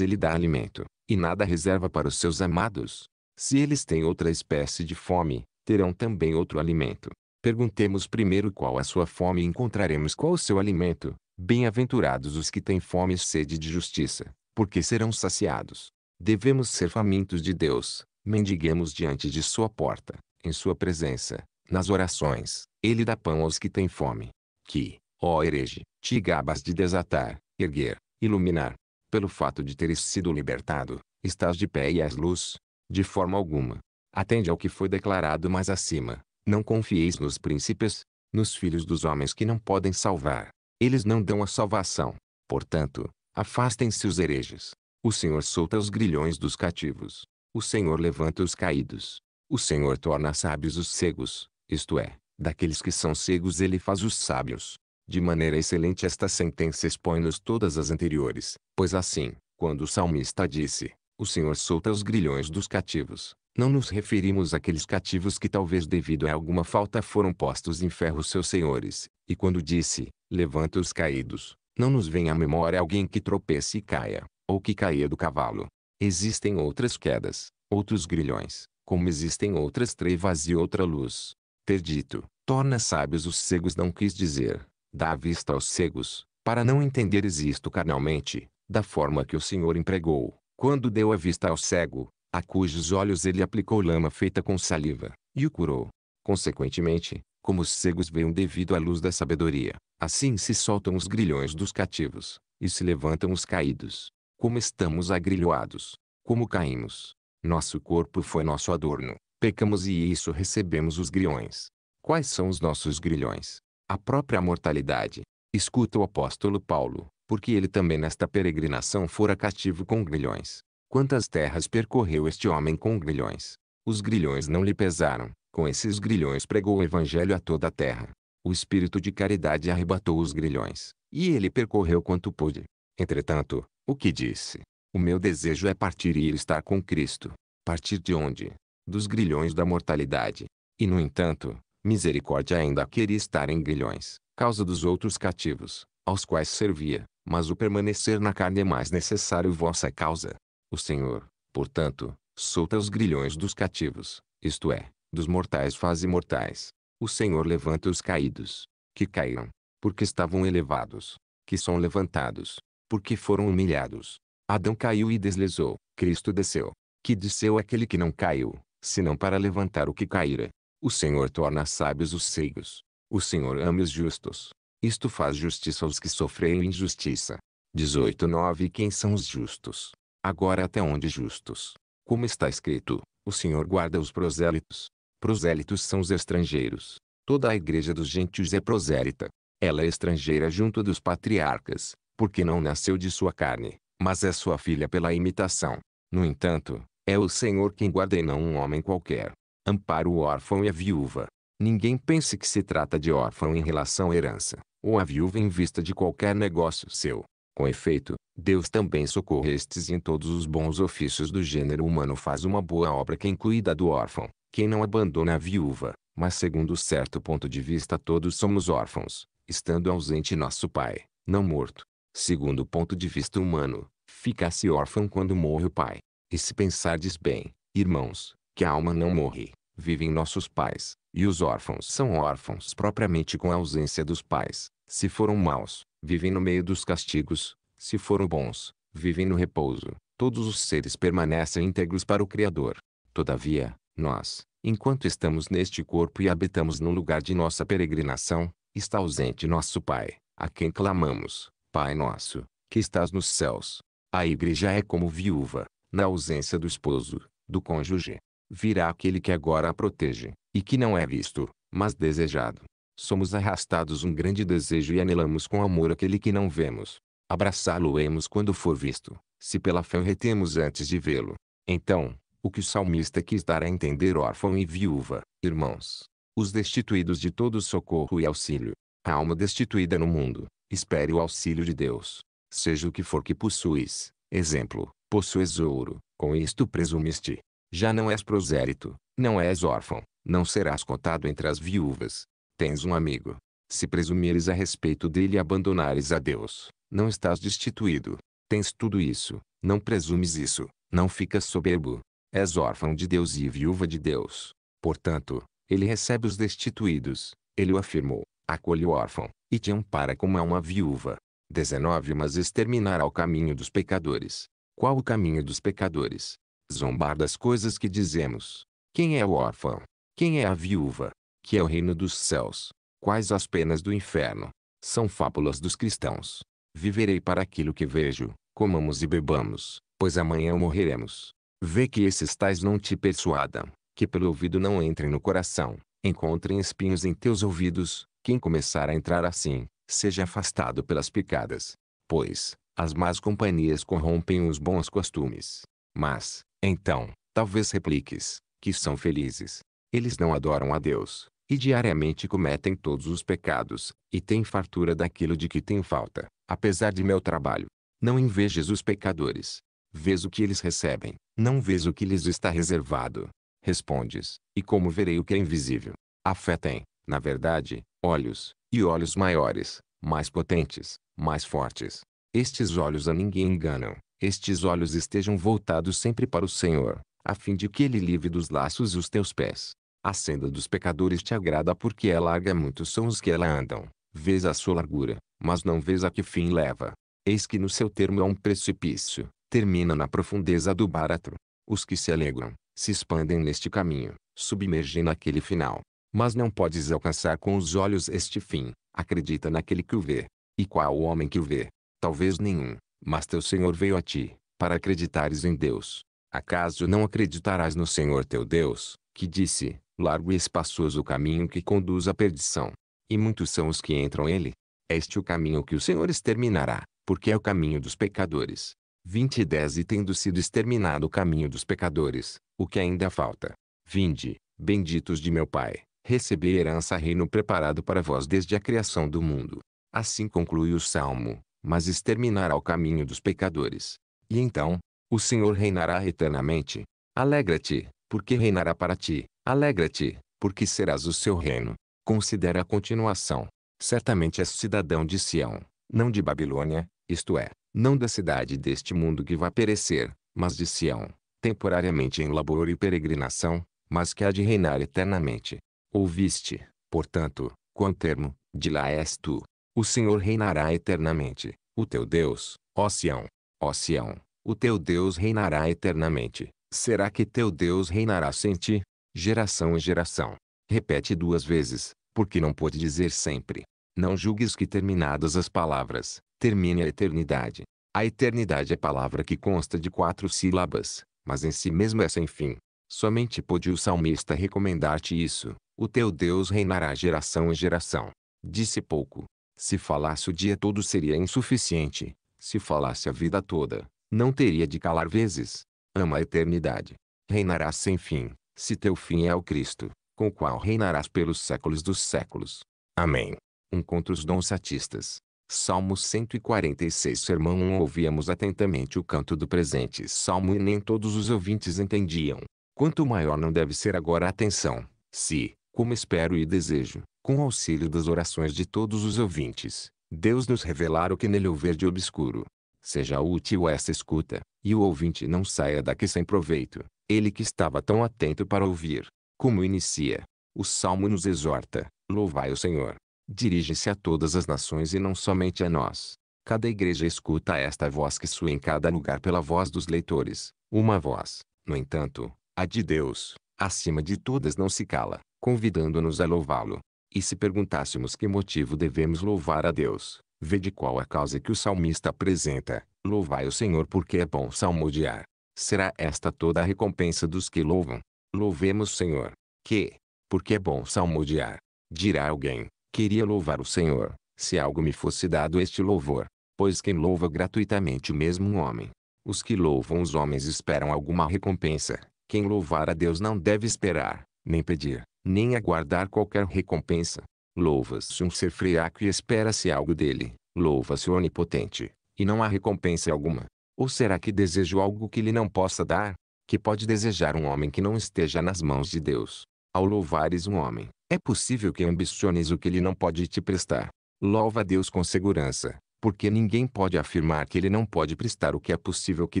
ele dá alimento e nada reserva para os seus amados. Se eles têm outra espécie de fome, terão também outro alimento. Perguntemos primeiro qual a sua fome e encontraremos qual o seu alimento. Bem-aventurados os que têm fome e sede de justiça, porque serão saciados. Devemos ser famintos de Deus, mendiguemos diante de sua porta, em sua presença, nas orações. Ele dá pão aos que têm fome. Que, ó herege, te gabas de desatar, erguer, iluminar, pelo fato de teres sido libertado, estás de pé e és luz. De forma alguma. Atende ao que foi declarado mais acima. Não confieis nos príncipes, nos filhos dos homens que não podem salvar. Eles não dão a salvação. Portanto, afastem-se os hereges. O Senhor solta os grilhões dos cativos. O Senhor levanta os caídos. O Senhor torna sábios os cegos, isto é, daqueles que são cegos ele faz os sábios. De maneira excelente esta sentença expõe-nos todas as anteriores, pois assim, quando o salmista disse, o Senhor solta os grilhões dos cativos, não nos referimos àqueles cativos que talvez devido a alguma falta foram postos em ferro seus senhores, e quando disse, levanta os caídos, não nos vem à memória alguém que tropece e caia, ou que caia do cavalo. Existem outras quedas, outros grilhões, como existem outras trevas e outra luz. Ter dito, torna sábios os cegos não quis dizer, dá a vista aos cegos, para não entenderes isto carnalmente, da forma que o Senhor empregou, quando deu a vista ao cego, a cujos olhos ele aplicou lama feita com saliva, e o curou. Consequentemente, como os cegos veem devido à luz da sabedoria, assim se soltam os grilhões dos cativos, e se levantam os caídos. Como estamos agrilhoados, como caímos. Nosso corpo foi nosso adorno, pecamos e isso recebemos os grilhões. Quais são os nossos grilhões? a própria mortalidade. Escuta o apóstolo Paulo, porque ele também nesta peregrinação fora cativo com grilhões. Quantas terras percorreu este homem com grilhões? Os grilhões não lhe pesaram, com esses grilhões pregou o evangelho a toda a terra. O espírito de caridade arrebatou os grilhões, e ele percorreu quanto pôde. Entretanto, o que disse? O meu desejo é partir e ir estar com Cristo. Partir de onde? Dos grilhões da mortalidade. E no entanto, Misericórdia ainda queria estar em grilhões, causa dos outros cativos, aos quais servia, mas o permanecer na carne é mais necessário vossa causa. O Senhor, portanto, solta os grilhões dos cativos, isto é, dos mortais faz imortais. O Senhor levanta os caídos, que caíram, porque estavam elevados, que são levantados, porque foram humilhados. Adão caiu e deslizou, Cristo desceu. Que desceu aquele que não caiu, senão para levantar o que caíra. O Senhor torna sábios os cegos. O Senhor ama os justos. Isto faz justiça aos que sofrem injustiça. 18.9 Quem são os justos? Agora até onde justos? Como está escrito, o Senhor guarda os prosélitos. Prosélitos são os estrangeiros. Toda a igreja dos gentios é prosélita. Ela é estrangeira junto dos patriarcas, porque não nasceu de sua carne, mas é sua filha pela imitação. No entanto, é o Senhor quem guarda e não um homem qualquer ampara o órfão e a viúva. Ninguém pense que se trata de órfão em relação à herança, ou a viúva em vista de qualquer negócio seu. Com efeito, Deus também socorre estes e em todos os bons ofícios do gênero humano faz uma boa obra quem cuida do órfão, quem não abandona a viúva, mas segundo certo ponto de vista todos somos órfãos, estando ausente nosso pai, não morto. Segundo o ponto de vista humano, fica-se órfão quando morre o pai. E se pensardes bem, irmãos, que a alma não morre, vivem nossos pais, e os órfãos são órfãos propriamente com a ausência dos pais. Se foram maus, vivem no meio dos castigos, se foram bons, vivem no repouso. Todos os seres permanecem íntegros para o Criador. Todavia, nós, enquanto estamos neste corpo e habitamos no lugar de nossa peregrinação, está ausente nosso Pai, a quem clamamos, Pai nosso, que estás nos céus. A igreja é como viúva, na ausência do esposo, do cônjuge, virá aquele que agora a protege, e que não é visto, mas desejado. Somos arrastados um grande desejo e anelamos com amor aquele que não vemos. Abraçá-lo-emos quando for visto, se pela fé o retemos antes de vê-lo. Então, o que o salmista quis dar a entender órfão e viúva, irmãos, os destituídos de todo socorro e auxílio, a alma destituída no mundo, espere o auxílio de Deus. Seja o que for que possuis, exemplo, possuis ouro, com isto presumiste, já não és prosérito, não és órfão, não serás contado entre as viúvas. Tens um amigo. Se presumires a respeito dele e abandonares a Deus, não estás destituído. Tens tudo isso, não presumes isso, não ficas soberbo. És órfão de Deus e viúva de Deus. Portanto, ele recebe os destituídos, ele o afirmou, acolhe o órfão, e te ampara como a uma viúva. 19 Mas exterminará o caminho dos pecadores. Qual o caminho dos pecadores? zombar das coisas que dizemos. Quem é o órfão? Quem é a viúva? Que é o reino dos céus? Quais as penas do inferno? São fábulas dos cristãos. Viverei para aquilo que vejo, comamos e bebamos, pois amanhã morreremos. Vê que esses tais não te persuadam, que pelo ouvido não entrem no coração, encontrem espinhos em teus ouvidos, quem começar a entrar assim, seja afastado pelas picadas. Pois, as más companhias corrompem os bons costumes. Mas, então, talvez repliques, que são felizes. Eles não adoram a Deus, e diariamente cometem todos os pecados, e têm fartura daquilo de que têm falta, apesar de meu trabalho. Não invejes os pecadores. Vês o que eles recebem, não vês o que lhes está reservado. Respondes, e como verei o que é invisível? A fé tem, na verdade, olhos, e olhos maiores, mais potentes, mais fortes. Estes olhos a ninguém enganam, estes olhos estejam voltados sempre para o Senhor, a fim de que Ele livre dos laços os teus pés. A senda dos pecadores te agrada porque é larga muitos são os que ela andam. Vês a sua largura, mas não vês a que fim leva. Eis que no seu termo é um precipício, termina na profundeza do báratro. Os que se alegram, se expandem neste caminho, submergem naquele final. Mas não podes alcançar com os olhos este fim, acredita naquele que o vê. E qual o homem que o vê? Talvez nenhum. Mas teu Senhor veio a ti, para acreditares em Deus. Acaso não acreditarás no Senhor teu Deus, que disse, largo e espaçoso o caminho que conduz à perdição. E muitos são os que entram ele. Este é o caminho que o Senhor exterminará, porque é o caminho dos pecadores. 20 e 10 E tendo sido exterminado o caminho dos pecadores, o que ainda falta? Vinde, benditos de meu Pai, recebi herança reino preparado para vós desde a criação do mundo. Assim conclui o Salmo, mas exterminará o caminho dos pecadores. E então, o Senhor reinará eternamente. Alegra-te, porque reinará para ti. Alegra-te, porque serás o seu reino. Considera a continuação. Certamente és cidadão de Sião, não de Babilônia, isto é, não da cidade deste mundo que vai perecer, mas de Sião, temporariamente em labor e peregrinação, mas que há de reinar eternamente. Ouviste, portanto, quão termo, de lá és tu. O Senhor reinará eternamente, o teu Deus, ó Sião. Ó Sião, o teu Deus reinará eternamente. Será que teu Deus reinará sem ti? Geração em geração. Repete duas vezes, porque não pode dizer sempre. Não julgues que terminadas as palavras, termine a eternidade. A eternidade é palavra que consta de quatro sílabas, mas em si mesma é sem fim. Somente pôde o salmista recomendar-te isso, o teu Deus reinará geração em geração. Disse pouco, se falasse o dia todo seria insuficiente. Se falasse a vida toda, não teria de calar vezes. Ama a eternidade. Reinarás sem fim, se teu fim é o Cristo, com o qual reinarás pelos séculos dos séculos. Amém. Um contra os donsatistas. Salmo 146 Sermão 1 Ouvíamos atentamente o canto do presente salmo e nem todos os ouvintes entendiam. Quanto maior não deve ser agora a atenção, se, como espero e desejo, com o auxílio das orações de todos os ouvintes, Deus nos revelar o que nele houver de obscuro. Seja útil essa escuta, e o ouvinte não saia daqui sem proveito, ele que estava tão atento para ouvir. Como inicia, o salmo nos exorta: Louvai o Senhor. Dirige-se a todas as nações e não somente a nós. Cada igreja escuta esta voz que soa em cada lugar pela voz dos leitores, uma voz, no entanto, a de Deus, acima de todas não se cala convidando-nos a louvá-lo. E se perguntássemos que motivo devemos louvar a Deus, vede qual a causa que o salmista apresenta. Louvai o Senhor porque é bom salmodiar. Será esta toda a recompensa dos que louvam? Louvemos o Senhor. Que, porque é bom salmodiar. Dirá alguém, queria louvar o Senhor, se algo me fosse dado este louvor. Pois quem louva gratuitamente o mesmo homem. Os que louvam os homens esperam alguma recompensa. Quem louvar a Deus não deve esperar, nem pedir nem aguardar qualquer recompensa. Louva-se um ser freaco e espera-se algo dele. Louva-se o onipotente, e não há recompensa alguma. Ou será que desejo algo que lhe não possa dar? Que pode desejar um homem que não esteja nas mãos de Deus? Ao louvares um homem, é possível que ambiciones o que ele não pode te prestar. Louva a Deus com segurança, porque ninguém pode afirmar que ele não pode prestar o que é possível que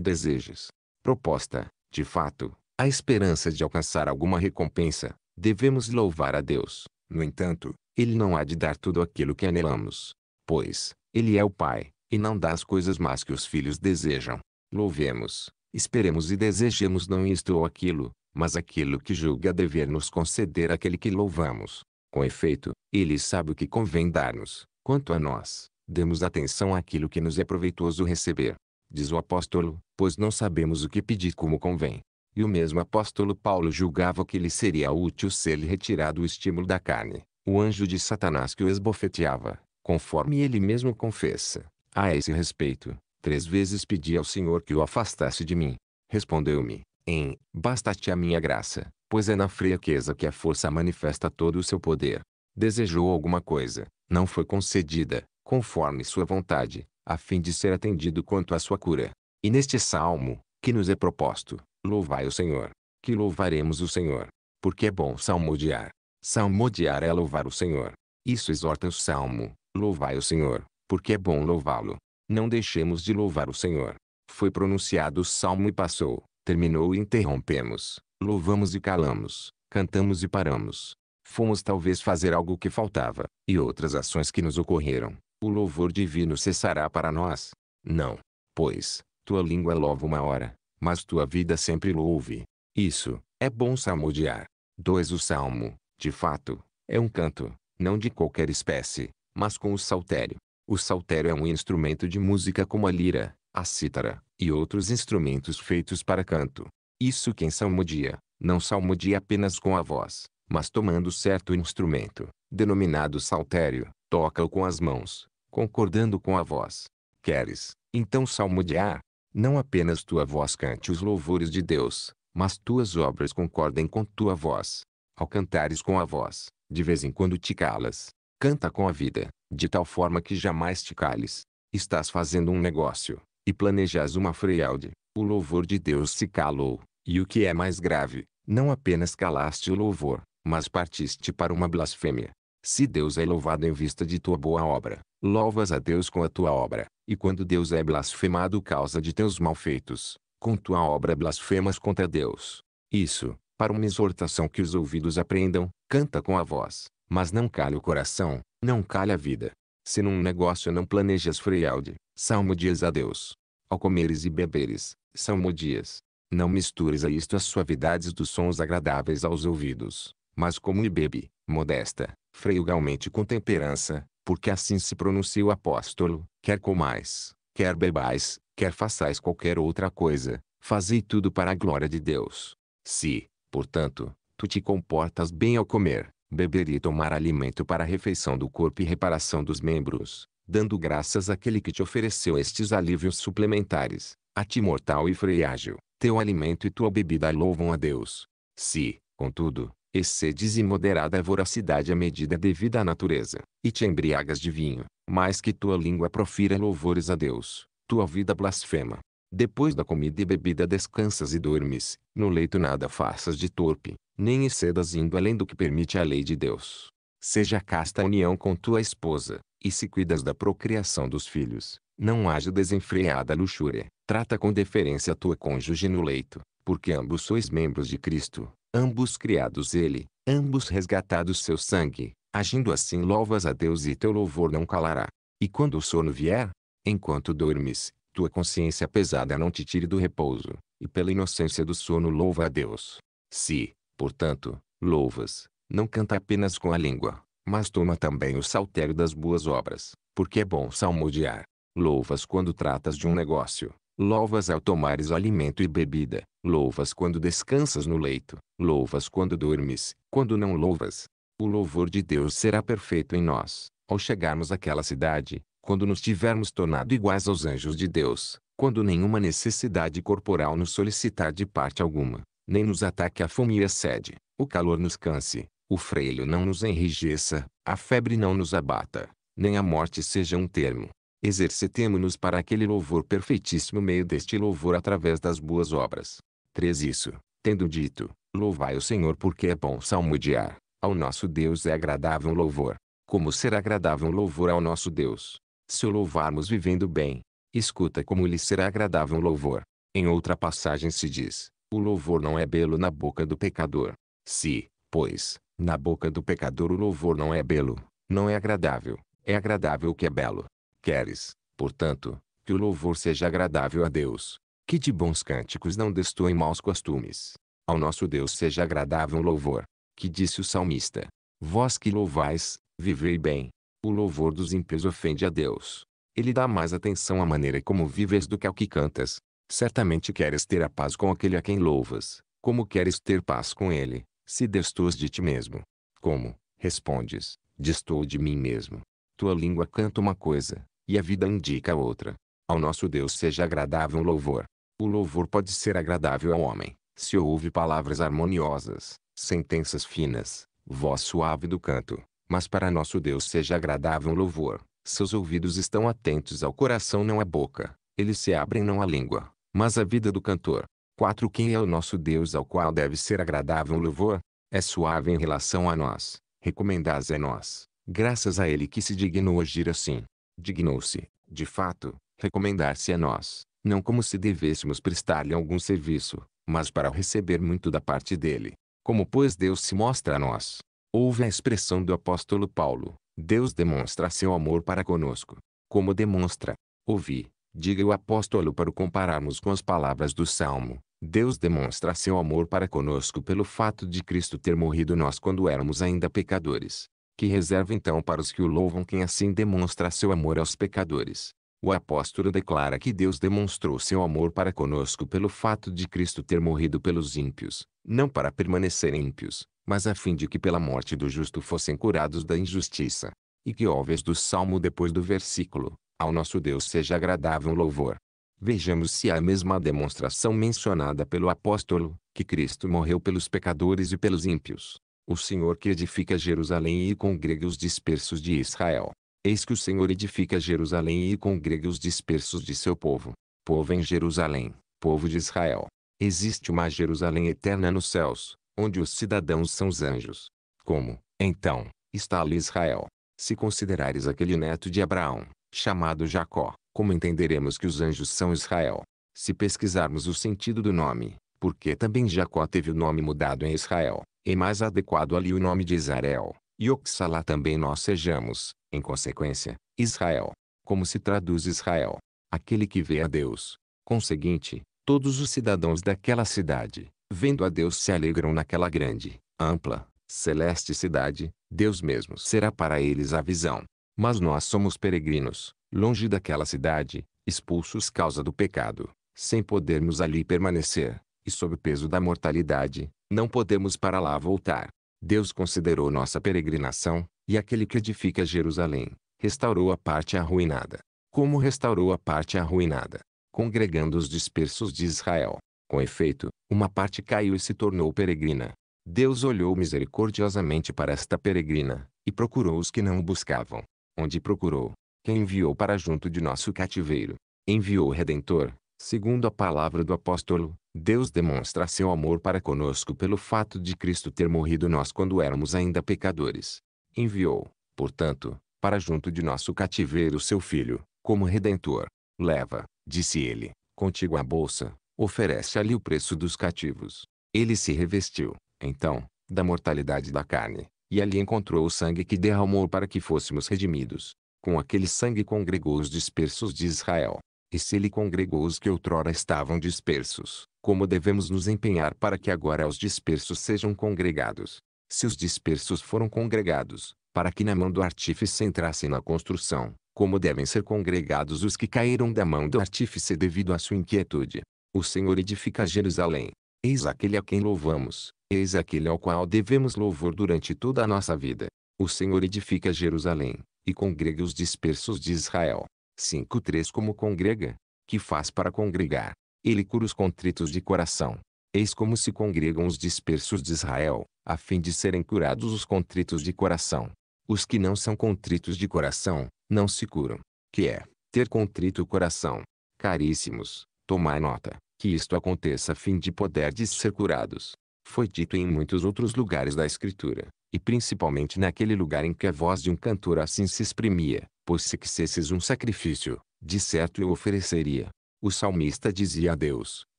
desejes. Proposta: de fato, a esperança de alcançar alguma recompensa, devemos louvar a Deus. No entanto, Ele não há de dar tudo aquilo que anelamos. Pois, Ele é o Pai, e não dá as coisas más que os filhos desejam. Louvemos, esperemos e desejemos não isto ou aquilo, mas aquilo que julga dever nos conceder aquele que louvamos. Com efeito, Ele sabe o que convém dar-nos. Quanto a nós, demos atenção àquilo que nos é proveitoso receber. Diz o apóstolo, pois não sabemos o que pedir como convém, e o mesmo apóstolo Paulo julgava que lhe seria útil ser lhe retirado o estímulo da carne, o anjo de Satanás que o esbofeteava, conforme ele mesmo confessa. A esse respeito, três vezes pedi ao Senhor que o afastasse de mim. Respondeu-me, em, basta-te a minha graça, pois é na fraqueza que a força manifesta todo o seu poder. Desejou alguma coisa, não foi concedida, conforme sua vontade, a fim de ser atendido quanto à sua cura. E neste salmo, que nos é proposto, Louvai o Senhor, que louvaremos o Senhor, porque é bom salmodiar. Salmodiar é louvar o Senhor. Isso exorta o salmo, louvai o Senhor, porque é bom louvá-lo. Não deixemos de louvar o Senhor. Foi pronunciado o salmo e passou, terminou e interrompemos, louvamos e calamos, cantamos e paramos. Fomos talvez fazer algo que faltava, e outras ações que nos ocorreram. O louvor divino cessará para nós? Não. Pois, tua língua louva uma hora, mas tua vida sempre louve. Isso, é bom salmodiar. 2. O salmo, de fato, é um canto, não de qualquer espécie, mas com o saltério. O saltério é um instrumento de música como a lira, a cítara, e outros instrumentos feitos para canto. Isso quem salmodia, não salmodia apenas com a voz, mas tomando certo instrumento, denominado saltério, toca-o com as mãos, concordando com a voz. Queres, então salmodiar? Não apenas tua voz cante os louvores de Deus, mas tuas obras concordem com tua voz. Ao cantares com a voz, de vez em quando te calas. Canta com a vida, de tal forma que jamais te cales. Estás fazendo um negócio, e planejas uma fraude. O louvor de Deus se calou, e o que é mais grave, não apenas calaste o louvor, mas partiste para uma blasfêmia. Se Deus é louvado em vista de tua boa obra, louvas a Deus com a tua obra, e quando Deus é blasfemado causa de teus malfeitos, com tua obra blasfemas contra Deus. Isso, para uma exortação que os ouvidos aprendam, canta com a voz, mas não calhe o coração, não calhe a vida. Se num negócio não planejas Salmo salmodias a Deus. Ao comeres e beberes, salmodias. Não mistures a isto as suavidades dos sons agradáveis aos ouvidos, mas como e bebe, modesta, freugalmente com temperança, porque assim se pronuncia o apóstolo, quer comais, quer bebais, quer façais qualquer outra coisa, fazei tudo para a glória de Deus. Se, portanto, tu te comportas bem ao comer, beber e tomar alimento para a refeição do corpo e reparação dos membros, dando graças àquele que te ofereceu estes alívios suplementares, a ti mortal e freiágil, teu alimento e tua bebida louvam a Deus. Se, contudo, excedes imoderada voracidade à medida devida à natureza, e te embriagas de vinho, mais que tua língua profira louvores a Deus, tua vida blasfema. Depois da comida e bebida descansas e dormes, no leito nada faças de torpe, nem excedas indo além do que permite a lei de Deus. Seja casta a união com tua esposa, e se cuidas da procriação dos filhos, não haja desenfreada luxúria, trata com deferência tua cônjuge no leito, porque ambos sois membros de Cristo ambos criados ele, ambos resgatados seu sangue, agindo assim louvas a Deus e teu louvor não calará. E quando o sono vier, enquanto dormes, tua consciência pesada não te tire do repouso, e pela inocência do sono louva a Deus. Se, portanto, louvas, não canta apenas com a língua, mas toma também o saltério das boas obras, porque é bom salmodiar. Louvas quando tratas de um negócio, Louvas ao tomares alimento e bebida, louvas quando descansas no leito, louvas quando dormes, quando não louvas. O louvor de Deus será perfeito em nós, ao chegarmos àquela cidade, quando nos tivermos tornado iguais aos anjos de Deus, quando nenhuma necessidade corporal nos solicitar de parte alguma, nem nos ataque a fome e a sede, o calor nos canse, o freio não nos enrijeça, a febre não nos abata, nem a morte seja um termo, exercitemo-nos para aquele louvor perfeitíssimo meio deste louvor através das boas obras. 3. Isso, tendo dito, louvai o Senhor porque é bom salmodiar, ao nosso Deus é agradável louvor. Como será agradável louvor ao nosso Deus? Se o louvarmos vivendo bem, escuta como lhe será agradável louvor. Em outra passagem se diz, o louvor não é belo na boca do pecador. Se, pois, na boca do pecador o louvor não é belo, não é agradável, é agradável o que é belo. Queres, portanto, que o louvor seja agradável a Deus. Que de bons cânticos não destoem maus costumes. Ao nosso Deus seja agradável o louvor. Que disse o salmista: Vós que louvais, vivei bem. O louvor dos ímpios ofende a Deus. Ele dá mais atenção à maneira como vives do que ao que cantas. Certamente queres ter a paz com aquele a quem louvas, como queres ter paz com ele, se destoas de ti mesmo. Como, respondes, destou de mim mesmo. Tua língua canta uma coisa, e a vida indica outra. Ao nosso Deus seja agradável um louvor. O louvor pode ser agradável ao homem, se ouve palavras harmoniosas, sentenças finas, voz suave do canto. Mas para nosso Deus seja agradável um louvor. Seus ouvidos estão atentos ao coração não à boca. Eles se abrem não à língua, mas à vida do cantor. 4. Quem é o nosso Deus ao qual deve ser agradável um louvor? É suave em relação a nós. Recomendás a é nós. Graças a Ele que se dignou agir assim dignou-se, de fato, recomendar-se a nós, não como se devêssemos prestar-lhe algum serviço, mas para receber muito da parte dele. Como, pois, Deus se mostra a nós? Houve a expressão do apóstolo Paulo: Deus demonstra seu amor para conosco. Como demonstra? Ouvi, diga o apóstolo para o compararmos com as palavras do Salmo. Deus demonstra seu amor para conosco pelo fato de Cristo ter morrido nós quando éramos ainda pecadores que reserva então para os que o louvam quem assim demonstra seu amor aos pecadores. O apóstolo declara que Deus demonstrou seu amor para conosco pelo fato de Cristo ter morrido pelos ímpios, não para permanecer ímpios, mas a fim de que pela morte do justo fossem curados da injustiça. E que óbvias do salmo depois do versículo, ao nosso Deus seja agradável louvor. Vejamos se há a mesma demonstração mencionada pelo apóstolo, que Cristo morreu pelos pecadores e pelos ímpios o Senhor que edifica Jerusalém e congrega os dispersos de Israel. Eis que o Senhor edifica Jerusalém e congrega os dispersos de seu povo. Povo em Jerusalém, povo de Israel. Existe uma Jerusalém eterna nos céus, onde os cidadãos são os anjos. Como, então, está ali Israel? Se considerares aquele neto de Abraão, chamado Jacó, como entenderemos que os anjos são Israel? Se pesquisarmos o sentido do nome, porque também Jacó teve o nome mudado em Israel. É mais adequado ali o nome de Israel, e oxalá também nós sejamos, em consequência, Israel. Como se traduz Israel? Aquele que vê a Deus. Conseguinte, todos os cidadãos daquela cidade, vendo a Deus se alegram naquela grande, ampla, celeste cidade, Deus mesmo será para eles a visão. Mas nós somos peregrinos, longe daquela cidade, expulsos causa do pecado, sem podermos ali permanecer e sob o peso da mortalidade, não podemos para lá voltar. Deus considerou nossa peregrinação, e aquele que edifica Jerusalém, restaurou a parte arruinada. Como restaurou a parte arruinada? Congregando os dispersos de Israel. Com efeito, uma parte caiu e se tornou peregrina. Deus olhou misericordiosamente para esta peregrina, e procurou os que não o buscavam. Onde procurou? Quem enviou para junto de nosso cativeiro? Enviou o Redentor, Segundo a palavra do apóstolo, Deus demonstra seu amor para conosco pelo fato de Cristo ter morrido nós quando éramos ainda pecadores. Enviou, portanto, para junto de nosso cativeiro seu Filho, como Redentor. Leva, disse ele, contigo a bolsa, oferece ali o preço dos cativos. Ele se revestiu, então, da mortalidade da carne, e ali encontrou o sangue que derramou para que fôssemos redimidos. Com aquele sangue congregou os dispersos de Israel e se ele congregou os que outrora estavam dispersos, como devemos nos empenhar para que agora os dispersos sejam congregados? Se os dispersos foram congregados, para que na mão do artífice entrassem na construção, como devem ser congregados os que caíram da mão do artífice devido à sua inquietude? O Senhor edifica Jerusalém. Eis aquele a quem louvamos, eis aquele ao qual devemos louvor durante toda a nossa vida. O Senhor edifica Jerusalém, e congrega os dispersos de Israel. 5.3 como congrega, que faz para congregar. Ele cura os contritos de coração. Eis como se congregam os dispersos de Israel, a fim de serem curados os contritos de coração. Os que não são contritos de coração, não se curam. Que é, ter contrito o coração. Caríssimos, tomai nota, que isto aconteça a fim de poderdes ser curados. Foi dito em muitos outros lugares da Escritura, e principalmente naquele lugar em que a voz de um cantor assim se exprimia, pois se quisesses um sacrifício, de certo eu ofereceria. O salmista dizia a Deus,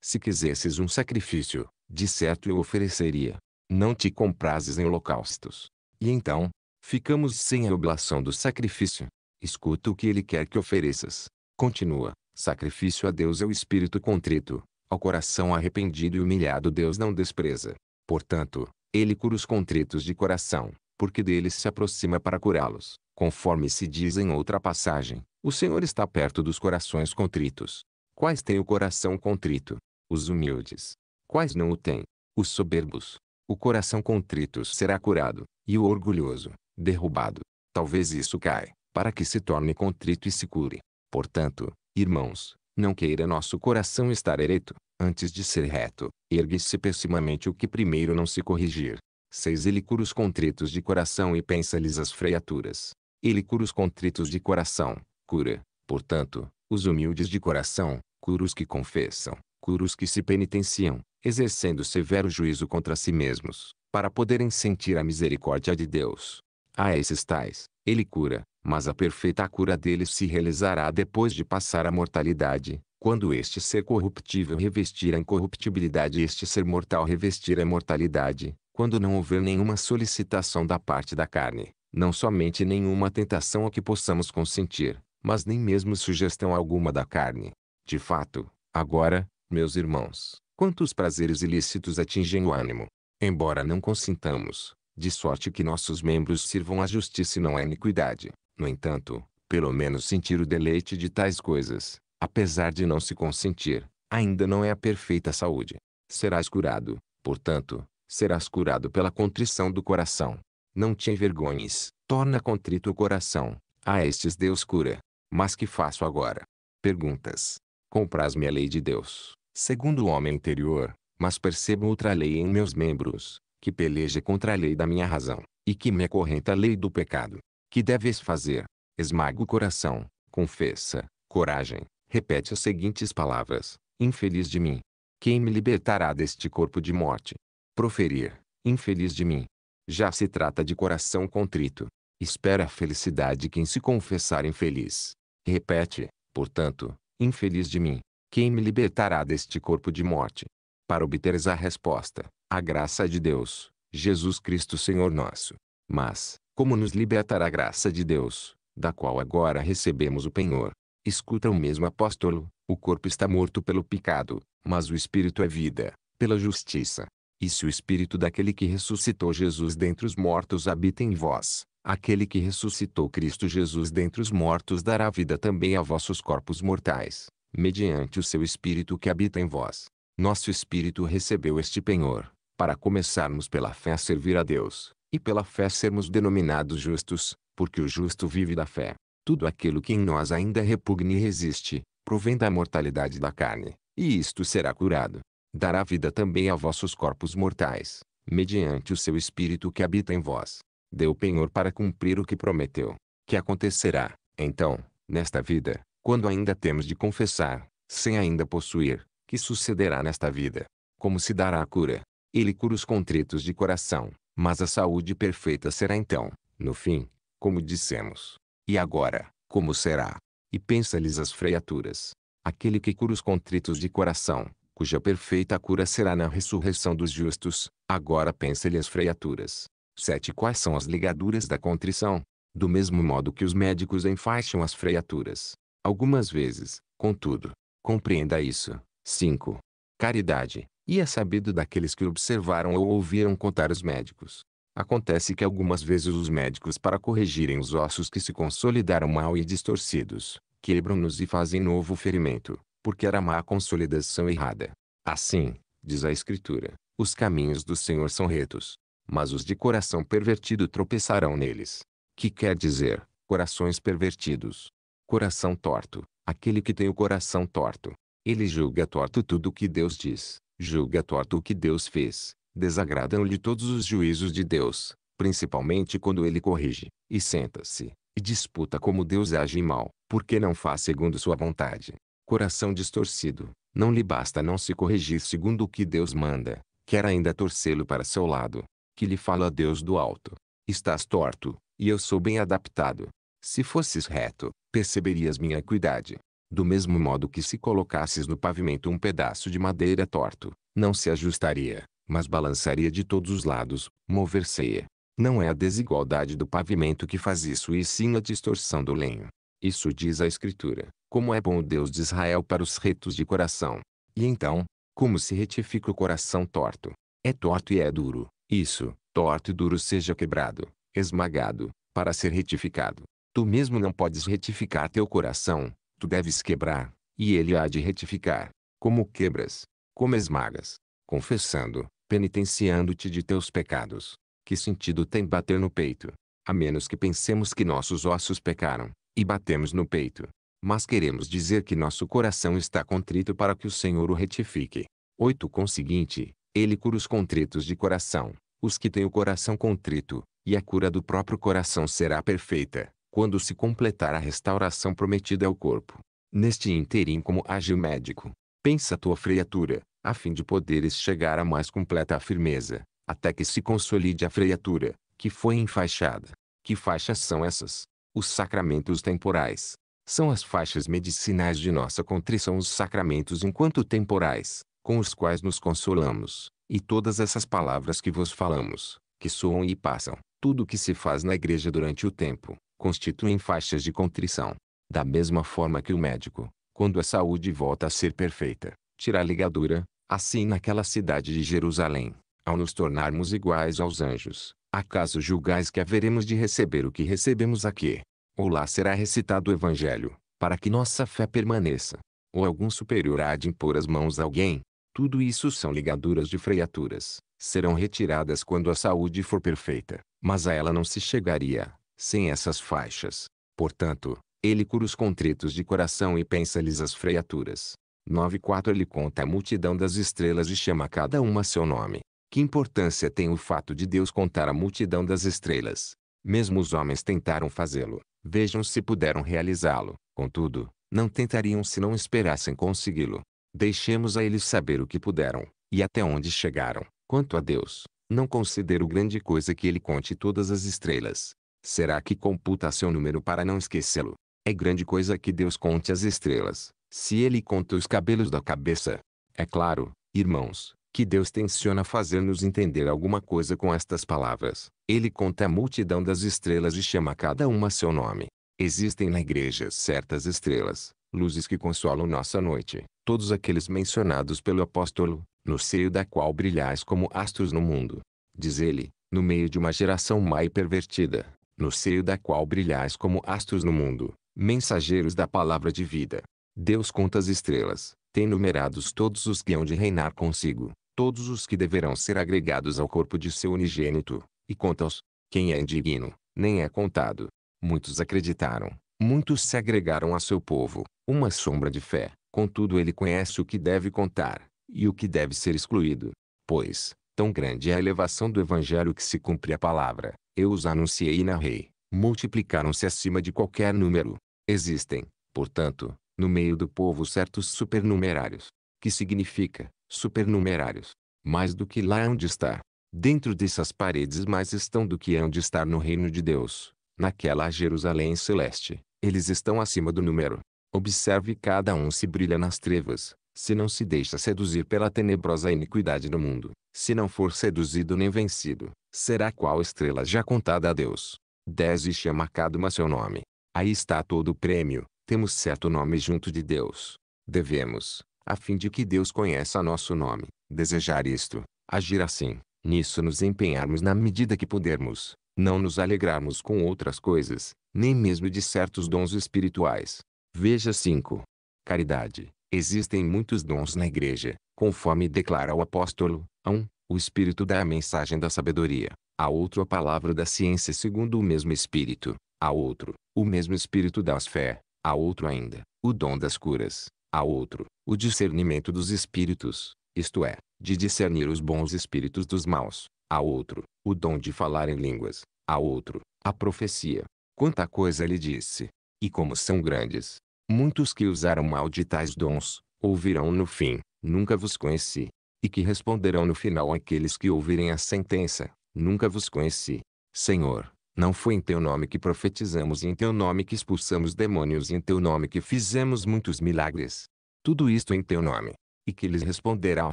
se quisesses um sacrifício, de certo eu ofereceria. Não te comprases em holocaustos. E então, ficamos sem a oblação do sacrifício. Escuta o que ele quer que ofereças. Continua, sacrifício a Deus é o espírito contrito, ao coração arrependido e humilhado Deus não despreza. Portanto, ele cura os contritos de coração, porque deles se aproxima para curá-los. Conforme se diz em outra passagem, o Senhor está perto dos corações contritos. Quais têm o coração contrito? Os humildes. Quais não o têm? Os soberbos. O coração contrito será curado, e o orgulhoso, derrubado. Talvez isso caia, para que se torne contrito e se cure. Portanto, irmãos, não queira nosso coração estar ereto antes de ser reto, ergue-se pessimamente o que primeiro não se corrigir, 6. Ele cura os contritos de coração e pensa-lhes as freiaturas. Ele cura os contritos de coração, cura, portanto, os humildes de coração, cura os que confessam, cura os que se penitenciam, exercendo severo juízo contra si mesmos, para poderem sentir a misericórdia de Deus. A esses tais, ele cura, mas a perfeita cura deles se realizará depois de passar a mortalidade, quando este ser corruptível revestir a incorruptibilidade e este ser mortal revestir a mortalidade, quando não houver nenhuma solicitação da parte da carne, não somente nenhuma tentação a que possamos consentir, mas nem mesmo sugestão alguma da carne. De fato, agora, meus irmãos, quantos prazeres ilícitos atingem o ânimo, embora não consintamos, de sorte que nossos membros sirvam à justiça e não à iniquidade. No entanto, pelo menos sentir o deleite de tais coisas, apesar de não se consentir, ainda não é a perfeita saúde. Serás curado, portanto, serás curado pela contrição do coração. Não te envergonhes, torna contrito o coração, a estes Deus cura. Mas que faço agora? Perguntas. compras me a lei de Deus, segundo o homem interior, mas percebo outra lei em meus membros, que peleja contra a lei da minha razão, e que me acorrenta a lei do pecado. Que deves fazer? Esmaga o coração, confessa, coragem, repete as seguintes palavras: Infeliz de mim! Quem me libertará deste corpo de morte? proferir: Infeliz de mim. Já se trata de coração contrito. Espera a felicidade quem se confessar infeliz. Repete, portanto, infeliz de mim. Quem me libertará deste corpo de morte? Para obteres a resposta, a graça de Deus, Jesus Cristo Senhor nosso. Mas, como nos libertará a graça de Deus, da qual agora recebemos o penhor? Escuta o mesmo apóstolo, o corpo está morto pelo pecado, mas o espírito é vida, pela justiça. E se o Espírito daquele que ressuscitou Jesus dentre os mortos habita em vós, aquele que ressuscitou Cristo Jesus dentre os mortos dará vida também a vossos corpos mortais, mediante o seu Espírito que habita em vós. Nosso Espírito recebeu este penhor, para começarmos pela fé a servir a Deus, e pela fé sermos denominados justos, porque o justo vive da fé. Tudo aquilo que em nós ainda repugna e resiste, provém da mortalidade da carne, e isto será curado dará vida também a vossos corpos mortais, mediante o seu espírito que habita em vós. Deu penhor para cumprir o que prometeu. Que acontecerá, então, nesta vida, quando ainda temos de confessar, sem ainda possuir, que sucederá nesta vida? Como se dará a cura? Ele cura os contritos de coração, mas a saúde perfeita será então, no fim, como dissemos. E agora, como será? E pensa-lhes as freiaturas. Aquele que cura os contritos de coração, cuja perfeita cura será na ressurreição dos justos, agora pense-lhe as freiaturas. 7. Quais são as ligaduras da contrição? Do mesmo modo que os médicos enfaixam as freiaturas. Algumas vezes, contudo, compreenda isso. 5. Caridade. E é sabido daqueles que observaram ou ouviram contar os médicos. Acontece que algumas vezes os médicos para corrigirem os ossos que se consolidaram mal e distorcidos, quebram-nos e fazem novo ferimento porque era má consolidação errada. Assim, diz a Escritura, os caminhos do Senhor são retos, mas os de coração pervertido tropeçarão neles. Que quer dizer, corações pervertidos. Coração torto, aquele que tem o coração torto. Ele julga torto tudo o que Deus diz, julga torto o que Deus fez, desagradam-lhe todos os juízos de Deus, principalmente quando ele corrige, e senta-se, e disputa como Deus age mal, porque não faz segundo sua vontade coração distorcido, não lhe basta não se corrigir segundo o que Deus manda, quer ainda torcê-lo para seu lado, que lhe fala Deus do alto. Estás torto, e eu sou bem adaptado. Se fosses reto, perceberias minha equidade. Do mesmo modo que se colocasses no pavimento um pedaço de madeira torto, não se ajustaria, mas balançaria de todos os lados, mover-se-ia. Não é a desigualdade do pavimento que faz isso e sim a distorção do lenho. Isso diz a Escritura. Como é bom o Deus de Israel para os retos de coração. E então, como se retifica o coração torto? É torto e é duro. Isso, torto e duro seja quebrado, esmagado, para ser retificado. Tu mesmo não podes retificar teu coração, tu deves quebrar, e ele há de retificar. Como quebras, como esmagas, confessando, penitenciando-te de teus pecados. Que sentido tem bater no peito? A menos que pensemos que nossos ossos pecaram e batemos no peito. Mas queremos dizer que nosso coração está contrito para que o Senhor o retifique. 8. Conseguinte, ele cura os contritos de coração, os que têm o coração contrito, e a cura do próprio coração será perfeita, quando se completar a restauração prometida ao corpo. Neste interim como age o médico, pensa tua freiatura, a fim de poderes chegar a mais completa firmeza, até que se consolide a freiatura, que foi enfaixada. Que faixas são essas? Os sacramentos temporais são as faixas medicinais de nossa contrição, os sacramentos enquanto temporais, com os quais nos consolamos, e todas essas palavras que vos falamos, que soam e passam, tudo o que se faz na igreja durante o tempo, constituem faixas de contrição. Da mesma forma que o médico, quando a saúde volta a ser perfeita, tira a ligadura, assim naquela cidade de Jerusalém, ao nos tornarmos iguais aos anjos, acaso julgais que haveremos de receber o que recebemos aqui? ou lá será recitado o Evangelho, para que nossa fé permaneça. Ou algum superior há de impor as mãos a alguém. Tudo isso são ligaduras de freiaturas. Serão retiradas quando a saúde for perfeita, mas a ela não se chegaria, sem essas faixas. Portanto, ele cura os contritos de coração e pensa-lhes as freiaturas. 9.4 Ele conta a multidão das estrelas e chama cada uma seu nome. Que importância tem o fato de Deus contar a multidão das estrelas? Mesmo os homens tentaram fazê-lo, Vejam se puderam realizá-lo. Contudo, não tentariam se não esperassem consegui-lo. Deixemos a eles saber o que puderam, e até onde chegaram. Quanto a Deus, não considero grande coisa que ele conte todas as estrelas. Será que computa seu número para não esquecê-lo? É grande coisa que Deus conte as estrelas, se ele conta os cabelos da cabeça. É claro, irmãos, que Deus tenciona fazer-nos entender alguma coisa com estas palavras. Ele conta a multidão das estrelas e chama cada uma seu nome. Existem na igreja certas estrelas, luzes que consolam nossa noite, todos aqueles mencionados pelo apóstolo, no seio da qual brilhais como astros no mundo. Diz ele, no meio de uma geração má e pervertida, no seio da qual brilhais como astros no mundo, mensageiros da palavra de vida. Deus conta as estrelas, tem numerados todos os que hão de reinar consigo, todos os que deverão ser agregados ao corpo de seu unigênito, e conta-os. Quem é indigno, nem é contado. Muitos acreditaram, muitos se agregaram a seu povo, uma sombra de fé, contudo ele conhece o que deve contar, e o que deve ser excluído. Pois, tão grande é a elevação do evangelho que se cumpre a palavra, eu os anunciei e narrei, multiplicaram-se acima de qualquer número. Existem, portanto, no meio do povo certos supernumerários, que significa, supernumerários, mais do que lá onde está. Dentro dessas paredes mais estão do que onde estar no reino de Deus, naquela Jerusalém celeste, eles estão acima do número. Observe cada um se brilha nas trevas, se não se deixa seduzir pela tenebrosa iniquidade do mundo, se não for seduzido nem vencido, será qual estrela já contada a Deus. 10 E é marcado mas seu nome. Aí está todo o prêmio, temos certo nome junto de Deus. Devemos, a fim de que Deus conheça nosso nome, desejar isto, agir assim, nisso nos empenharmos na medida que pudermos, não nos alegrarmos com outras coisas, nem mesmo de certos dons espirituais. Veja 5. Caridade. Existem muitos dons na igreja, conforme declara o apóstolo, a um, o Espírito dá a mensagem da sabedoria, a outro a palavra da ciência segundo o mesmo Espírito, a outro, o mesmo Espírito dá as fé, a outro ainda, o dom das curas, a outro, o discernimento dos espíritos, isto é, de discernir os bons espíritos dos maus, a outro, o dom de falar em línguas, a outro, a profecia. Quanta coisa lhe disse! E como são grandes! Muitos que usaram mal de tais dons, ouvirão no fim, nunca vos conheci. E que responderão no final aqueles que ouvirem a sentença, nunca vos conheci. Senhor, não foi em teu nome que profetizamos e em teu nome que expulsamos demônios e em teu nome que fizemos muitos milagres. Tudo isto em teu nome. E que lhes responderá o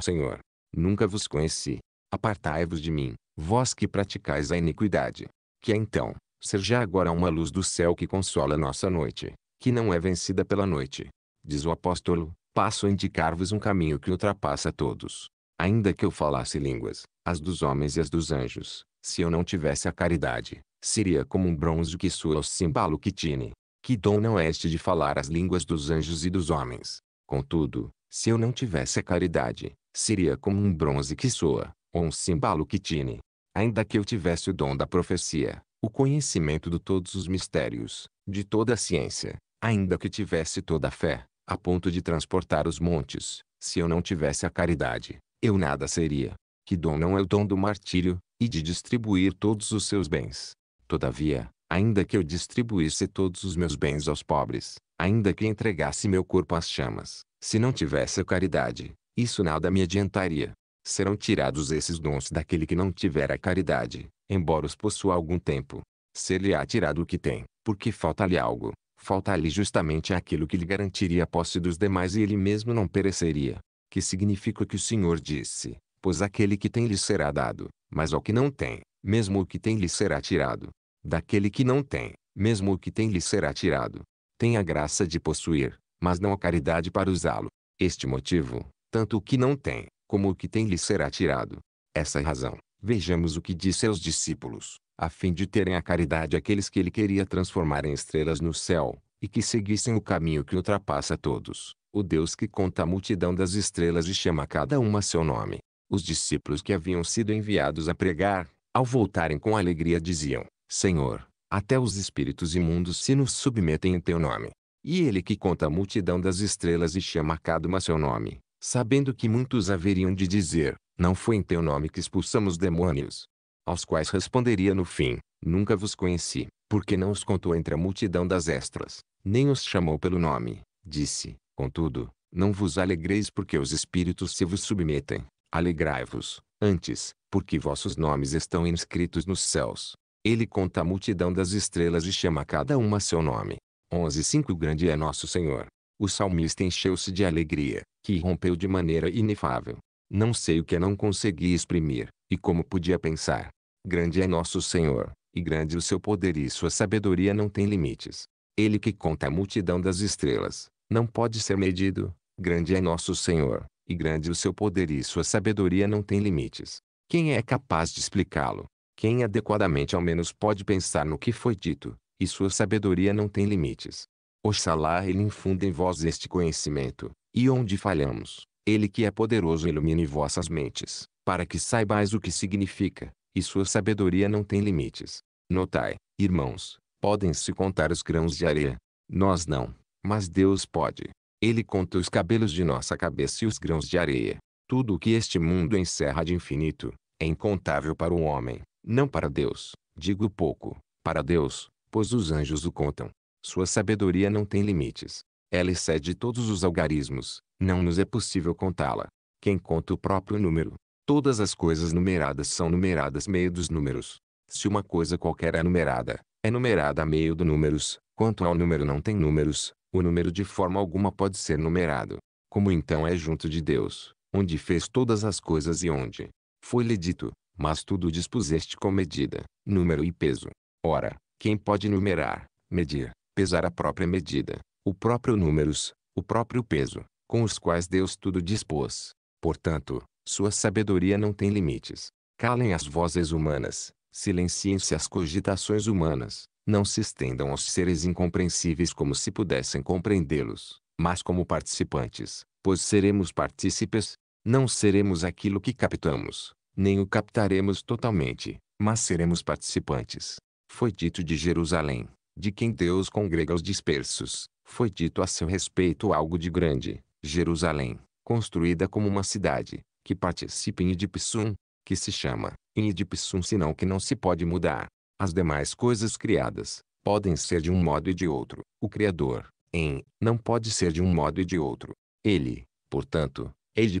Senhor. Nunca vos conheci. Apartai-vos de mim, vós que praticais a iniquidade. Que então, seja agora uma luz do céu que consola nossa noite, que não é vencida pela noite. Diz o apóstolo, passo a indicar-vos um caminho que ultrapassa todos. Ainda que eu falasse línguas, as dos homens e as dos anjos, se eu não tivesse a caridade, seria como um bronze que ou um cimbalo que tine. Que dom não é este de falar as línguas dos anjos e dos homens. Contudo, se eu não tivesse a caridade, seria como um bronze que soa, ou um cimbalo que tine. Ainda que eu tivesse o dom da profecia, o conhecimento de todos os mistérios, de toda a ciência, ainda que tivesse toda a fé, a ponto de transportar os montes, se eu não tivesse a caridade, eu nada seria. Que dom não é o dom do martírio, e de distribuir todos os seus bens. Todavia, ainda que eu distribuísse todos os meus bens aos pobres, ainda que entregasse meu corpo às chamas, se não tivesse caridade, isso nada me adiantaria. Serão tirados esses dons daquele que não tiver a caridade, embora os possua algum tempo. Ser-lhe-á tirado o que tem, porque falta-lhe algo. Falta-lhe justamente aquilo que lhe garantiria a posse dos demais e ele mesmo não pereceria. Que significa o que o Senhor disse pois aquele que tem lhe será dado, mas ao que não tem, mesmo o que tem lhe será tirado. Daquele que não tem, mesmo o que tem lhe será tirado. Tem a graça de possuir, mas não a caridade para usá-lo. Este motivo, tanto o que não tem, como o que tem lhe será tirado. Essa é a razão. Vejamos o que disse aos discípulos, a fim de terem a caridade aqueles que ele queria transformar em estrelas no céu, e que seguissem o caminho que ultrapassa todos, o Deus que conta a multidão das estrelas e chama cada uma seu nome. Os discípulos que haviam sido enviados a pregar, ao voltarem com alegria diziam, Senhor, até os espíritos imundos se nos submetem em teu nome. E ele que conta a multidão das estrelas e chama cada uma seu nome, sabendo que muitos haveriam de dizer, não foi em teu nome que expulsamos demônios. Aos quais responderia no fim, nunca vos conheci, porque não os contou entre a multidão das estrelas, nem os chamou pelo nome. Disse, contudo, não vos alegreis porque os espíritos se vos submetem, Alegrai-vos, antes, porque vossos nomes estão inscritos nos céus. Ele conta a multidão das estrelas e chama cada uma seu nome. 11:5 Grande é nosso Senhor. O salmista encheu-se de alegria, que rompeu de maneira inefável. Não sei o que não consegui exprimir, e como podia pensar. Grande é nosso Senhor, e grande o seu poder e sua sabedoria não tem limites. Ele que conta a multidão das estrelas, não pode ser medido. Grande é nosso Senhor, e grande o seu poder e sua sabedoria não tem limites. Quem é capaz de explicá-lo? Quem adequadamente ao menos pode pensar no que foi dito, e sua sabedoria não tem limites. Oxalá ele infunda em vós este conhecimento, e onde falhamos, ele que é poderoso ilumine vossas mentes, para que saibais o que significa, e sua sabedoria não tem limites. Notai, irmãos, podem-se contar os grãos de areia. Nós não, mas Deus pode. Ele conta os cabelos de nossa cabeça e os grãos de areia. Tudo o que este mundo encerra de infinito, é incontável para o homem, não para Deus. Digo pouco, para Deus, pois os anjos o contam. Sua sabedoria não tem limites. Ela excede todos os algarismos, não nos é possível contá-la. Quem conta o próprio número? Todas as coisas numeradas são numeradas meio dos números. Se uma coisa qualquer é numerada, é numerada meio dos números, quanto ao número não tem números, o número de forma alguma pode ser numerado. Como então é junto de Deus, onde fez todas as coisas e onde foi-lhe dito, mas tudo dispuseste com medida, número e peso. Ora, quem pode numerar, medir, pesar a própria medida, o próprio números, o próprio peso, com os quais Deus tudo dispôs. Portanto, sua sabedoria não tem limites. Calem as vozes humanas, silenciem-se as cogitações humanas, não se estendam aos seres incompreensíveis como se pudessem compreendê-los, mas como participantes, pois seremos partícipes, não seremos aquilo que captamos, nem o captaremos totalmente, mas seremos participantes. Foi dito de Jerusalém, de quem Deus congrega os dispersos, foi dito a seu respeito algo de grande, Jerusalém, construída como uma cidade, que participe em Idipsum, que se chama, em Idipsum senão que não se pode mudar, as demais coisas criadas, podem ser de um modo e de outro. O Criador, em, não pode ser de um modo e de outro. Ele, portanto, é de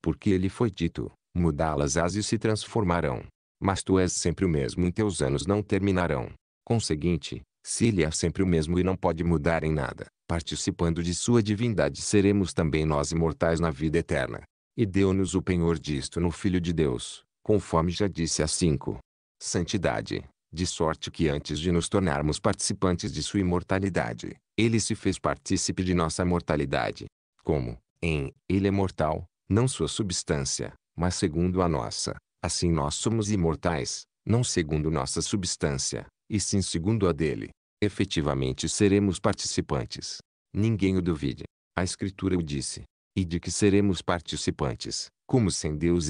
porque ele foi dito, mudá las as e se transformarão. Mas tu és sempre o mesmo e teus anos não terminarão. Conseguinte, se ele é sempre o mesmo e não pode mudar em nada, participando de sua divindade seremos também nós imortais na vida eterna. E deu-nos o penhor disto no Filho de Deus, conforme já disse a 5. Santidade de sorte que antes de nos tornarmos participantes de sua imortalidade, ele se fez partícipe de nossa mortalidade. Como, em, ele é mortal, não sua substância, mas segundo a nossa. Assim nós somos imortais, não segundo nossa substância, e sim segundo a dele. Efetivamente seremos participantes. Ninguém o duvide. A Escritura o disse. E de que seremos participantes, como se em Deus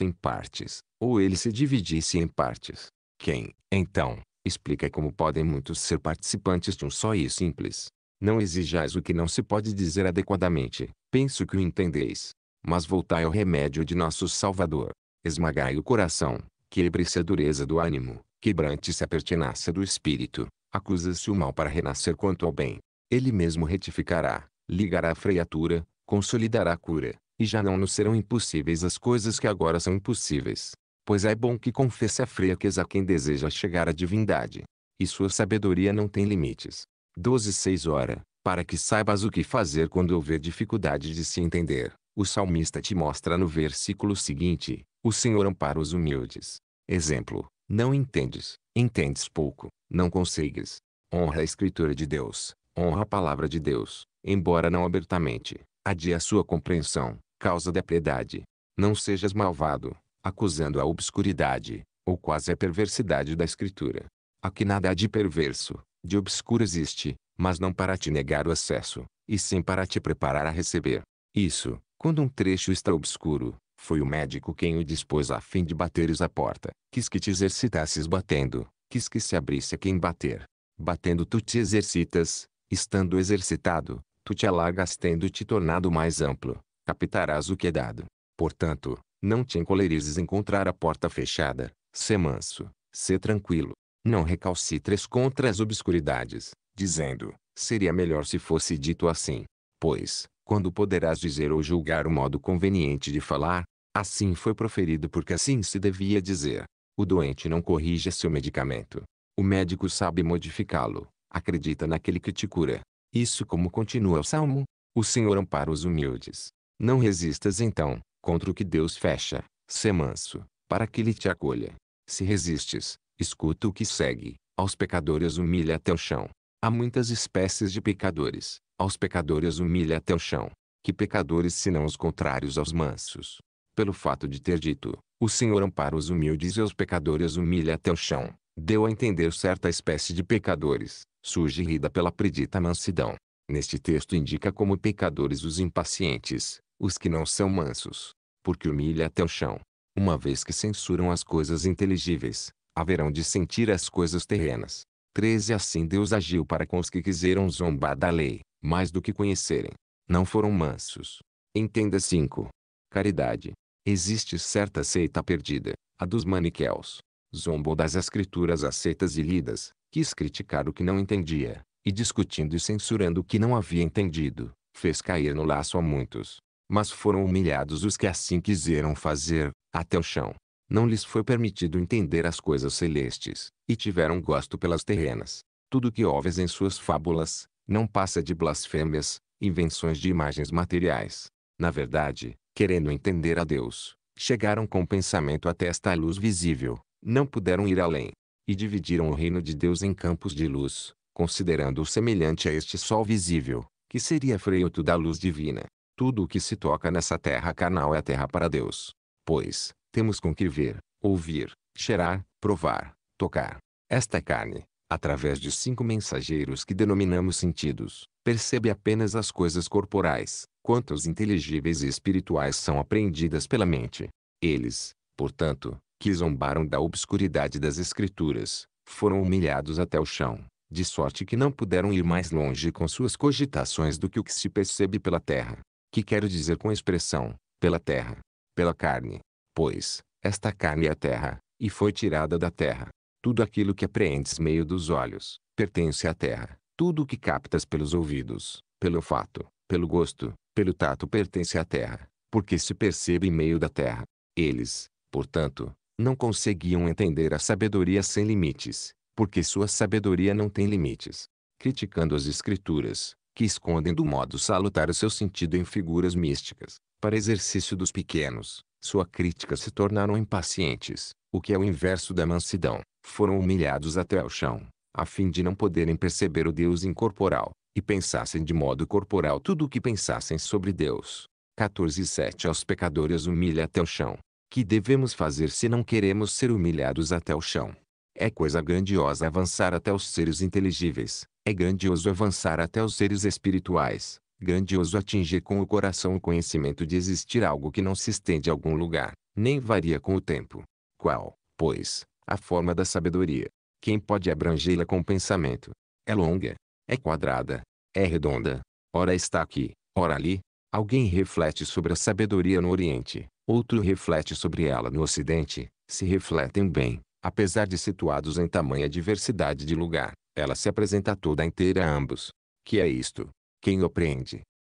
em partes, ou ele se dividisse em partes. Quem, então, explica como podem muitos ser participantes de um só e simples. Não exijais o que não se pode dizer adequadamente, penso que o entendeis. Mas voltai ao remédio de nosso Salvador. Esmagai o coração, quebre-se a dureza do ânimo, quebrante-se a pertinácia do espírito, acusa-se o mal para renascer quanto ao bem. Ele mesmo retificará, ligará a freiatura, consolidará a cura, e já não nos serão impossíveis as coisas que agora são impossíveis pois é bom que confesse a fraqueza a quem deseja chegar à divindade. E sua sabedoria não tem limites. 12 6 Ora, para que saibas o que fazer quando houver dificuldade de se entender, o salmista te mostra no versículo seguinte, o Senhor ampara os humildes. Exemplo, não entendes, entendes pouco, não consegues. Honra a escritura de Deus, honra a palavra de Deus, embora não abertamente, adia a sua compreensão, causa da piedade. Não sejas malvado, acusando a obscuridade, ou quase a perversidade da Escritura. Aqui nada há de perverso, de obscuro existe, mas não para te negar o acesso, e sim para te preparar a receber. Isso, quando um trecho está obscuro, foi o médico quem o dispôs a fim de bateres a porta. Quis que te exercitasses batendo, quis que se abrisse a quem bater. Batendo tu te exercitas, estando exercitado, tu te alargas tendo te tornado mais amplo, captarás o que é dado. Portanto, não te encolerizes encontrar a porta fechada. Sê manso, sê tranquilo. Não recalcitres contra as obscuridades, dizendo, seria melhor se fosse dito assim. Pois, quando poderás dizer ou julgar o modo conveniente de falar, assim foi proferido porque assim se devia dizer. O doente não corrige seu medicamento. O médico sabe modificá-lo, acredita naquele que te cura. Isso como continua o Salmo. O Senhor ampara os humildes. Não resistas então, contra o que Deus fecha, sê é manso, para que ele te acolha. Se resistes, escuta o que segue, aos pecadores humilha até o chão. Há muitas espécies de pecadores, aos pecadores humilha até o chão. Que pecadores senão os contrários aos mansos? Pelo fato de ter dito, o Senhor ampara os humildes e os pecadores humilha até o chão, deu a entender certa espécie de pecadores, sugerida pela predita mansidão. Neste texto indica como pecadores os impacientes, os que não são mansos, porque humilha até o chão. Uma vez que censuram as coisas inteligíveis, haverão de sentir as coisas terrenas. 13 Assim Deus agiu para com os que quiseram zombar da lei, mais do que conhecerem. Não foram mansos. Entenda 5. Caridade. Existe certa seita perdida, a dos maniqueus. Zombou das escrituras aceitas e lidas, quis criticar o que não entendia, e discutindo e censurando o que não havia entendido, fez cair no laço a muitos mas foram humilhados os que assim quiseram fazer, até o chão. Não lhes foi permitido entender as coisas celestes, e tiveram gosto pelas terrenas. Tudo que ouves em suas fábulas, não passa de blasfêmias, invenções de imagens materiais. Na verdade, querendo entender a Deus, chegaram com o pensamento até esta luz visível, não puderam ir além. E dividiram o reino de Deus em campos de luz, considerando-o semelhante a este sol visível, que seria freio da luz divina. Tudo o que se toca nessa terra carnal é terra para Deus. Pois, temos com que ver, ouvir, cheirar, provar, tocar. Esta é carne, através de cinco mensageiros que denominamos sentidos, percebe apenas as coisas corporais, quanto os inteligíveis e espirituais são apreendidas pela mente. Eles, portanto, que zombaram da obscuridade das Escrituras, foram humilhados até o chão, de sorte que não puderam ir mais longe com suas cogitações do que o que se percebe pela terra que quero dizer com a expressão, pela terra, pela carne. Pois, esta carne é a terra, e foi tirada da terra. Tudo aquilo que apreendes meio dos olhos, pertence à terra. Tudo o que captas pelos ouvidos, pelo olfato, pelo gosto, pelo tato pertence à terra, porque se percebe em meio da terra. Eles, portanto, não conseguiam entender a sabedoria sem limites, porque sua sabedoria não tem limites. Criticando as escrituras, que escondem do modo salutar o seu sentido em figuras místicas. Para exercício dos pequenos, sua crítica se tornaram impacientes, o que é o inverso da mansidão. Foram humilhados até ao chão, a fim de não poderem perceber o Deus incorporal, e pensassem de modo corporal tudo o que pensassem sobre Deus. 14 e 7 Aos pecadores humilha até o chão. Que devemos fazer se não queremos ser humilhados até o chão? É coisa grandiosa avançar até os seres inteligíveis, é grandioso avançar até os seres espirituais, grandioso atingir com o coração o conhecimento de existir algo que não se estende a algum lugar, nem varia com o tempo. Qual, pois, a forma da sabedoria? Quem pode abrangê-la com pensamento? É longa, é quadrada, é redonda. Ora está aqui, ora ali. Alguém reflete sobre a sabedoria no Oriente, outro reflete sobre ela no Ocidente, se refletem bem, apesar de situados em tamanha diversidade de lugar, ela se apresenta toda inteira a ambos. Que é isto? Quem o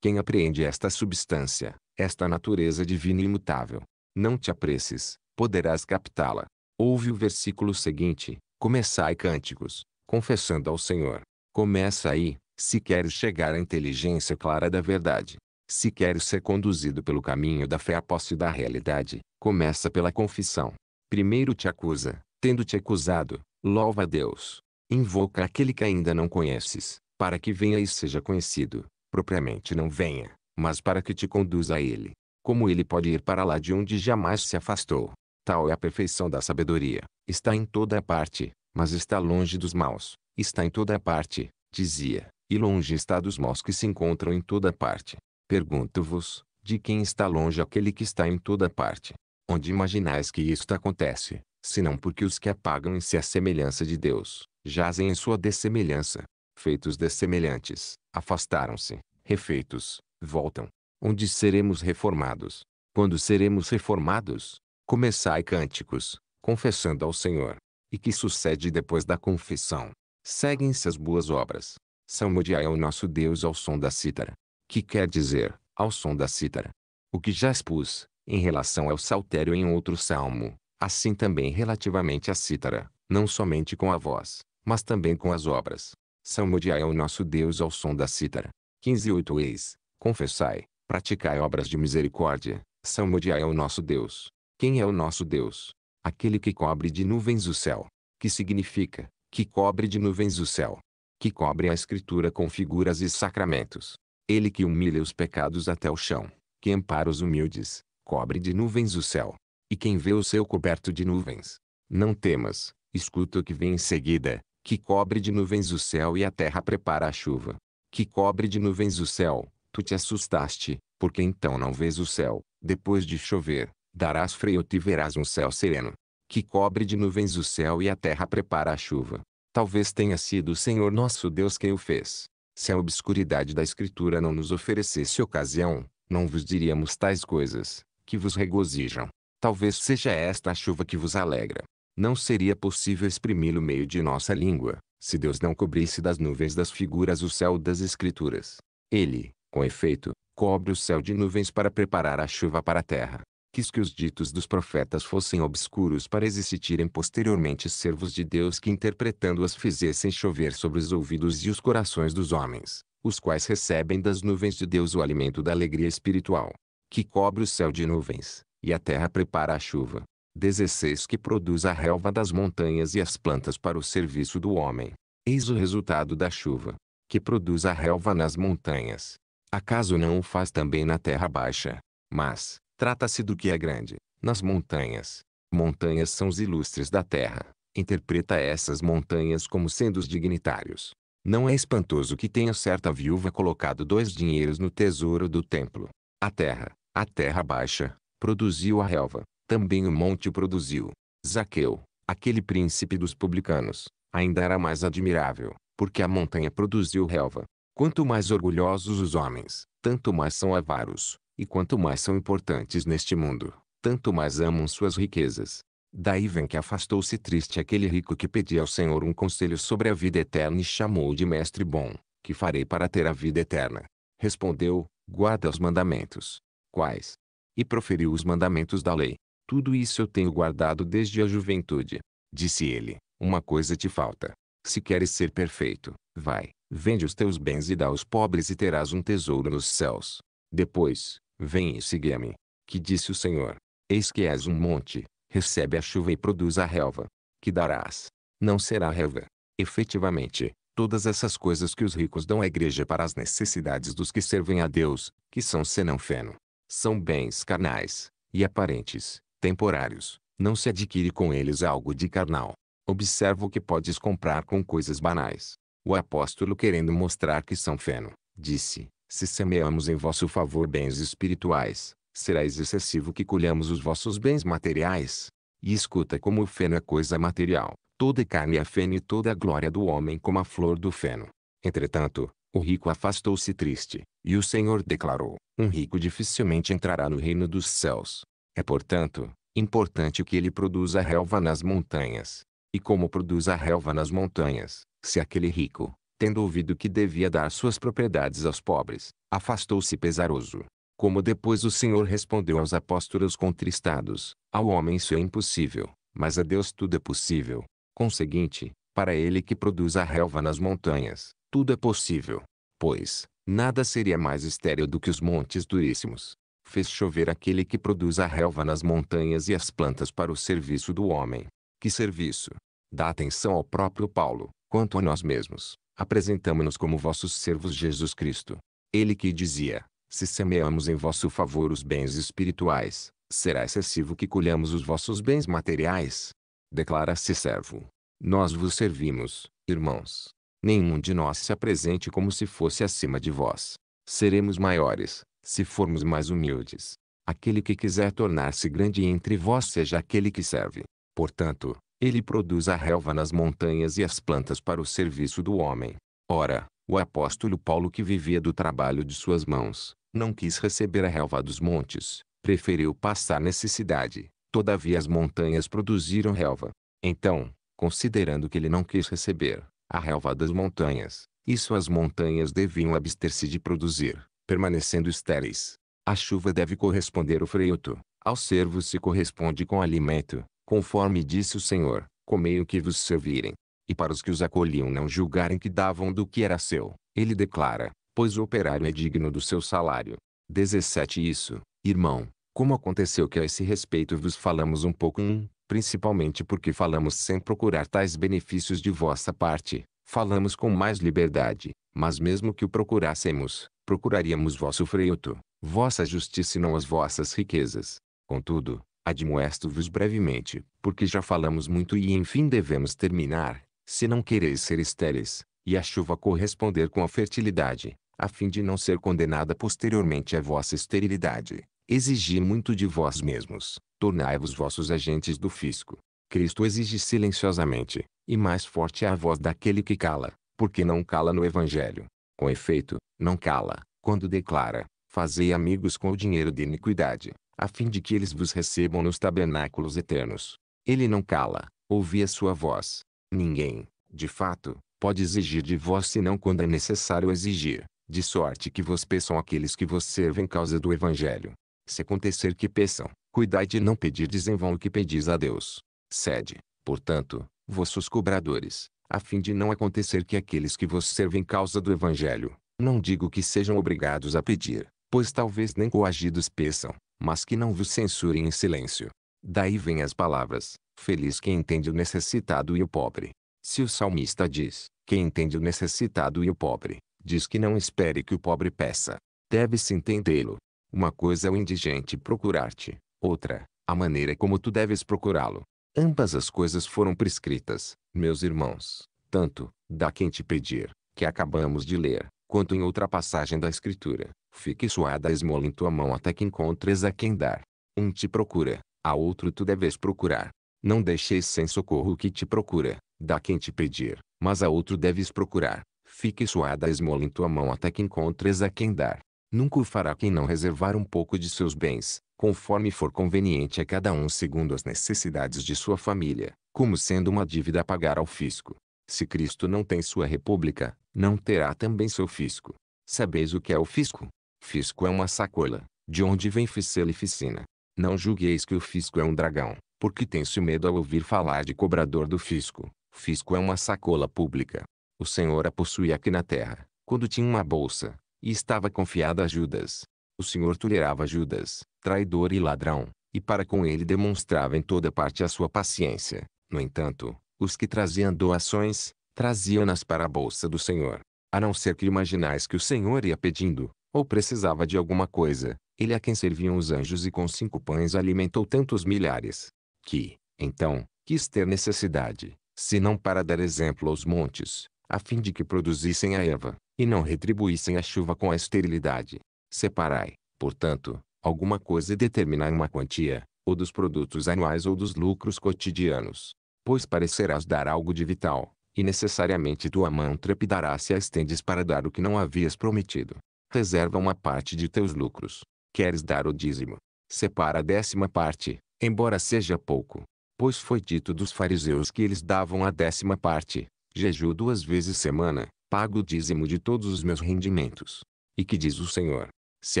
Quem apreende esta substância, esta natureza divina e imutável? Não te apresses, poderás captá-la. Ouve o versículo seguinte, começai cânticos, confessando ao Senhor. Começa aí, se queres chegar à inteligência clara da verdade. Se queres ser conduzido pelo caminho da fé à posse da realidade, começa pela confissão. Primeiro te acusa, tendo te acusado, louva a Deus, Invoca aquele que ainda não conheces, para que venha e seja conhecido. Propriamente não venha, mas para que te conduza a ele. Como ele pode ir para lá de onde jamais se afastou? Tal é a perfeição da sabedoria. Está em toda a parte, mas está longe dos maus. Está em toda a parte, dizia, e longe está dos maus que se encontram em toda a parte. Pergunto-vos, de quem está longe aquele que está em toda a parte? Onde imaginais que isto acontece, senão porque os que apagam em si a semelhança de Deus, jazem em sua dessemelhança. Feitos dessemelhantes, afastaram-se, refeitos, voltam. Onde seremos reformados? Quando seremos reformados? Começai cânticos, confessando ao Senhor. E que sucede depois da confissão? Seguem-se as boas obras. Salmodiai ao é nosso Deus ao som da cítara. Que quer dizer, ao som da cítara? O que já expus, em relação ao saltério em outro salmo, assim também relativamente à cítara, não somente com a voz, mas também com as obras. Salmodiai ao é nosso Deus ao som da cítara. 15.8 Eis, confessai, praticai obras de misericórdia, salmodiai ao é nosso Deus. Quem é o nosso Deus? Aquele que cobre de nuvens o céu. Que significa, que cobre de nuvens o céu. Que cobre a escritura com figuras e sacramentos. Ele que humilha os pecados até o chão, que ampara os humildes, cobre de nuvens o céu. E quem vê o céu coberto de nuvens. Não temas, escuta o que vem em seguida, que cobre de nuvens o céu e a terra prepara a chuva, que cobre de nuvens o céu, tu te assustaste, porque então não vês o céu, depois de chover, darás freio e verás um céu sereno, que cobre de nuvens o céu e a terra prepara a chuva. Talvez tenha sido o Senhor nosso Deus quem o fez. Se a obscuridade da Escritura não nos oferecesse ocasião, não vos diríamos tais coisas, que vos regozijam. Talvez seja esta a chuva que vos alegra não seria possível exprimi-lo meio de nossa língua, se Deus não cobrisse das nuvens das figuras o céu das Escrituras. Ele, com efeito, cobre o céu de nuvens para preparar a chuva para a terra. Quis que os ditos dos profetas fossem obscuros para existirem posteriormente servos de Deus que interpretando-as fizessem chover sobre os ouvidos e os corações dos homens, os quais recebem das nuvens de Deus o alimento da alegria espiritual, que cobre o céu de nuvens, e a terra prepara a chuva, 16 que produz a relva das montanhas e as plantas para o serviço do homem. Eis o resultado da chuva, que produz a relva nas montanhas. Acaso não o faz também na terra baixa? Mas, trata-se do que é grande, nas montanhas. Montanhas são os ilustres da terra. Interpreta essas montanhas como sendo os dignitários. Não é espantoso que tenha certa viúva colocado dois dinheiros no tesouro do templo. A terra, a terra baixa, produziu a relva, também o monte produziu. Zaqueu, aquele príncipe dos publicanos, ainda era mais admirável, porque a montanha produziu relva. Quanto mais orgulhosos os homens, tanto mais são avaros, e quanto mais são importantes neste mundo, tanto mais amam suas riquezas. Daí vem que afastou-se triste aquele rico que pedia ao Senhor um conselho sobre a vida eterna e chamou-o de mestre bom, que farei para ter a vida eterna? Respondeu, guarda os mandamentos. Quais? E proferiu os mandamentos da lei. Tudo isso eu tenho guardado desde a juventude. Disse ele: Uma coisa te falta. Se queres ser perfeito, vai, vende os teus bens e dá aos pobres e terás um tesouro nos céus. Depois, vem e siga-me. Que disse o Senhor: Eis que és um monte, recebe a chuva e produz a relva. Que darás? Não será relva. Efetivamente, todas essas coisas que os ricos dão à igreja para as necessidades dos que servem a Deus, que são senão feno, são bens carnais e aparentes, temporários, não se adquire com eles algo de carnal. Observa o que podes comprar com coisas banais. O apóstolo querendo mostrar que são feno, disse, se semeamos em vosso favor bens espirituais, serás excessivo que colhamos os vossos bens materiais. E escuta como o feno é coisa material, toda carne é feno e toda a glória do homem como a flor do feno. Entretanto, o rico afastou-se triste, e o Senhor declarou, um rico dificilmente entrará no reino dos céus. É portanto, importante que ele produza relva nas montanhas. E como produz a relva nas montanhas, se aquele rico, tendo ouvido que devia dar suas propriedades aos pobres, afastou-se pesaroso. Como depois o Senhor respondeu aos apóstolos contristados, ao homem isso é impossível, mas a Deus tudo é possível. Conseguinte, para ele que produz a relva nas montanhas, tudo é possível. Pois, nada seria mais estéril do que os montes duríssimos, fez chover aquele que produz a relva nas montanhas e as plantas para o serviço do homem. Que serviço! Dá atenção ao próprio Paulo, quanto a nós mesmos, apresentamo-nos como vossos servos Jesus Cristo. Ele que dizia, se semeamos em vosso favor os bens espirituais, será excessivo que colhamos os vossos bens materiais. Declara-se servo. Nós vos servimos, irmãos. Nenhum de nós se apresente como se fosse acima de vós. Seremos maiores, se formos mais humildes. Aquele que quiser tornar-se grande entre vós seja aquele que serve. Portanto, ele produz a relva nas montanhas e as plantas para o serviço do homem. Ora, o apóstolo Paulo que vivia do trabalho de suas mãos, não quis receber a relva dos montes, preferiu passar necessidade. Todavia as montanhas produziram relva. Então, considerando que ele não quis receber a relva das montanhas, isso as montanhas deviam abster-se de produzir permanecendo estéreis. A chuva deve corresponder ao fruto, ao servo se corresponde com alimento, conforme disse o Senhor, comei o que vos servirem. E para os que os acolhiam não julgarem que davam do que era seu, ele declara, pois o operário é digno do seu salário. 17 Isso, irmão, como aconteceu que a esse respeito vos falamos um pouco um, principalmente porque falamos sem procurar tais benefícios de vossa parte, falamos com mais liberdade, mas mesmo que o procurássemos, procuraríamos vosso freuto, vossa justiça e não as vossas riquezas. Contudo, admoesto-vos brevemente, porque já falamos muito e enfim devemos terminar, se não quereis ser estéreis, e a chuva corresponder com a fertilidade, a fim de não ser condenada posteriormente à vossa esterilidade. Exigi muito de vós mesmos, tornai-vos vossos agentes do fisco. Cristo exige silenciosamente, e mais forte é a voz daquele que cala, porque não cala no Evangelho. Com efeito, não cala, quando declara, fazei amigos com o dinheiro de iniquidade, a fim de que eles vos recebam nos tabernáculos eternos. Ele não cala, ouvi a sua voz. Ninguém, de fato, pode exigir de vós senão quando é necessário exigir, de sorte que vos peçam aqueles que vos servem causa do Evangelho. Se acontecer que peçam, cuidai de não pedir em vão o que pedis a Deus. Sede, portanto, vossos cobradores, a fim de não acontecer que aqueles que vos servem causa do Evangelho, não digo que sejam obrigados a pedir, pois talvez nem coagidos peçam, mas que não vos censurem em silêncio. Daí vêm as palavras, feliz quem entende o necessitado e o pobre. Se o salmista diz, quem entende o necessitado e o pobre, diz que não espere que o pobre peça. Deve-se entendê-lo. Uma coisa é o indigente procurar-te, outra, a maneira como tu deves procurá-lo. Ambas as coisas foram prescritas, meus irmãos, tanto, da quem te pedir, que acabamos de ler, quanto em outra passagem da Escritura. Fique suada a esmola em tua mão até que encontres a quem dar. Um te procura, a outro tu deves procurar. Não deixeis sem socorro o que te procura, dá quem te pedir, mas a outro deves procurar. Fique suada a esmola em tua mão até que encontres a quem dar. Nunca o fará quem não reservar um pouco de seus bens, conforme for conveniente a cada um segundo as necessidades de sua família, como sendo uma dívida a pagar ao fisco. Se Cristo não tem sua república, não terá também seu fisco. Sabeis o que é o fisco? Fisco é uma sacola, de onde vem ficela e ficina. Não julgueis que o fisco é um dragão, porque tenho se medo ao ouvir falar de cobrador do fisco. Fisco é uma sacola pública. O Senhor a possuía aqui na terra, quando tinha uma bolsa, e estava confiada a Judas. O Senhor tolerava Judas, traidor e ladrão, e para com ele demonstrava em toda parte a sua paciência. No entanto, os que traziam doações, traziam-nas para a bolsa do Senhor. A não ser que imaginais que o Senhor ia pedindo, ou precisava de alguma coisa, ele a quem serviam os anjos e com cinco pães alimentou tantos milhares. Que, então, quis ter necessidade, se não para dar exemplo aos montes, a fim de que produzissem a erva, e não retribuíssem a chuva com a esterilidade. Separai, portanto, alguma coisa e determinai uma quantia, ou dos produtos anuais ou dos lucros cotidianos. Pois parecerás dar algo de vital, e necessariamente tua mão trepidará se a estendes para dar o que não havias prometido. Reserva uma parte de teus lucros. Queres dar o dízimo? Separa a décima parte, embora seja pouco. Pois foi dito dos fariseus que eles davam a décima parte, jejum duas vezes semana, pago o dízimo de todos os meus rendimentos. E que diz o Senhor, se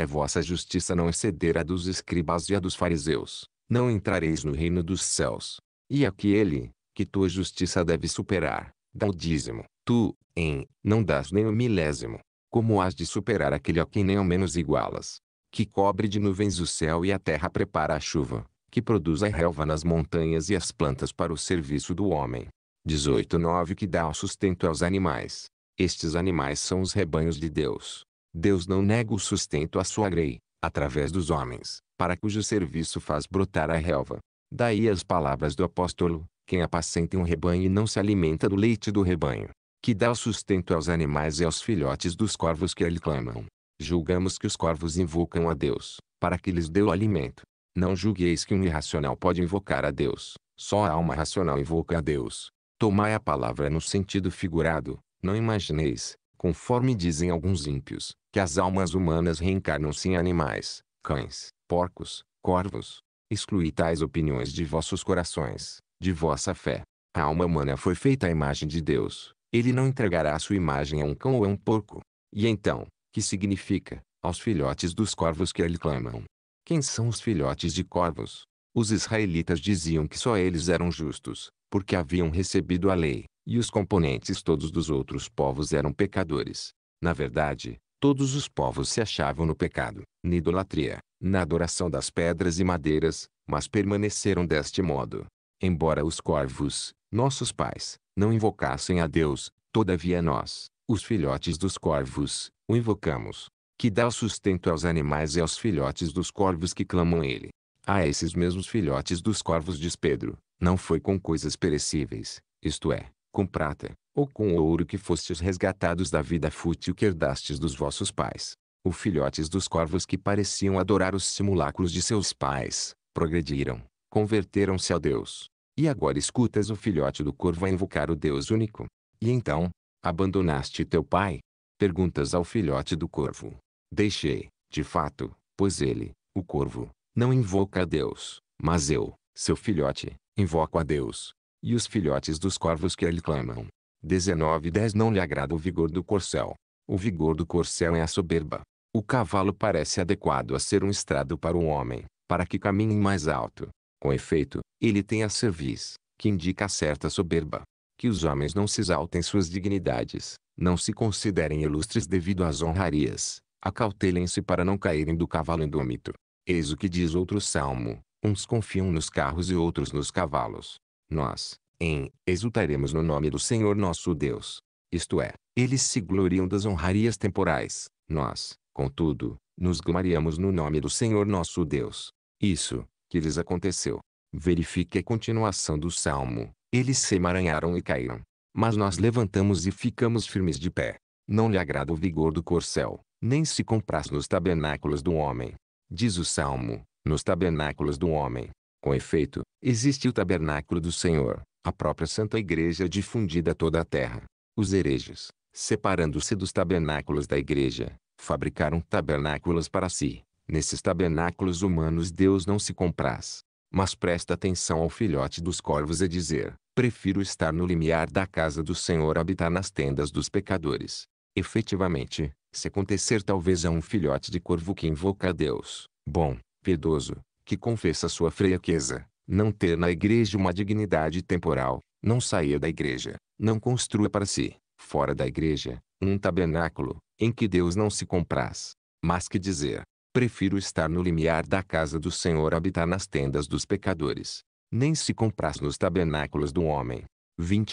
a vossa justiça não exceder a dos escribas e a dos fariseus, não entrareis no reino dos céus. E aquele, ele, que tua justiça deve superar, dá o dízimo, tu, em, não dás nem o milésimo. Como has de superar aquele a quem nem ao menos igualas? Que cobre de nuvens o céu e a terra prepara a chuva, que produz a relva nas montanhas e as plantas para o serviço do homem. 18.9 Que dá o sustento aos animais, estes animais são os rebanhos de Deus. Deus não nega o sustento à sua grei, através dos homens, para cujo serviço faz brotar a relva. Daí as palavras do apóstolo, quem apacenta um rebanho e não se alimenta do leite do rebanho, que dá o sustento aos animais e aos filhotes dos corvos que ele clamam. Julgamos que os corvos invocam a Deus, para que lhes dê o alimento. Não julgueis que um irracional pode invocar a Deus, só a alma racional invoca a Deus. Tomai a palavra no sentido figurado, não imagineis, conforme dizem alguns ímpios, que as almas humanas reencarnam-se em animais, cães, porcos, corvos. Exclui tais opiniões de vossos corações, de vossa fé. A alma humana foi feita à imagem de Deus. Ele não entregará sua imagem a um cão ou a um porco. E então, que significa, aos filhotes dos corvos que ele clamam? Quem são os filhotes de corvos? Os israelitas diziam que só eles eram justos, porque haviam recebido a lei e os componentes todos dos outros povos eram pecadores. Na verdade, todos os povos se achavam no pecado, na idolatria, na adoração das pedras e madeiras, mas permaneceram deste modo. Embora os corvos, nossos pais, não invocassem a Deus, todavia nós, os filhotes dos corvos, o invocamos, que dá sustento aos animais e aos filhotes dos corvos que clamam ele. A esses mesmos filhotes dos corvos diz Pedro, não foi com coisas perecíveis, isto é, com prata, ou com ouro que fostes resgatados da vida fútil que herdastes dos vossos pais. Os filhotes dos corvos que pareciam adorar os simulacros de seus pais, progrediram, converteram-se ao Deus. E agora escutas o filhote do corvo a invocar o Deus único. E então, abandonaste teu pai? Perguntas ao filhote do corvo. Deixei, de fato, pois ele, o corvo, não invoca a Deus, mas eu, seu filhote, invoco a Deus, e os filhotes dos corvos que ele clamam. 19 e 10 Não lhe agrada o vigor do corcel. O vigor do corcel é a soberba. O cavalo parece adequado a ser um estrado para o homem, para que caminhe mais alto. Com efeito, ele tem a cerviz, que indica certa soberba. Que os homens não se exaltem suas dignidades, não se considerem ilustres devido às honrarias, acautelem-se para não caírem do cavalo indômito. Eis o que diz outro salmo, uns confiam nos carros e outros nos cavalos. Nós, em, exultaremos no nome do Senhor nosso Deus. Isto é, eles se gloriam das honrarias temporais. Nós, contudo, nos gloriamos no nome do Senhor nosso Deus. Isso, que lhes aconteceu. Verifique a continuação do salmo. Eles se emaranharam e caíram. Mas nós levantamos e ficamos firmes de pé. Não lhe agrada o vigor do corcel, nem se compraz nos tabernáculos do homem. Diz o salmo, nos tabernáculos do homem. Com efeito, existe o tabernáculo do Senhor, a própria Santa Igreja difundida a toda a terra. Os hereges, separando-se dos tabernáculos da Igreja, fabricaram tabernáculos para si. Nesses tabernáculos humanos Deus não se compraz. Mas presta atenção ao filhote dos corvos a dizer: Prefiro estar no limiar da casa do Senhor a habitar nas tendas dos pecadores. Efetivamente, se acontecer talvez a um filhote de corvo que invoca a Deus, bom, piedoso, que confessa sua fraqueza, não ter na igreja uma dignidade temporal, não saia da igreja, não construa para si, fora da igreja, um tabernáculo, em que Deus não se compraz, mas que dizer, prefiro estar no limiar da casa do Senhor habitar nas tendas dos pecadores, nem se compraz nos tabernáculos do homem.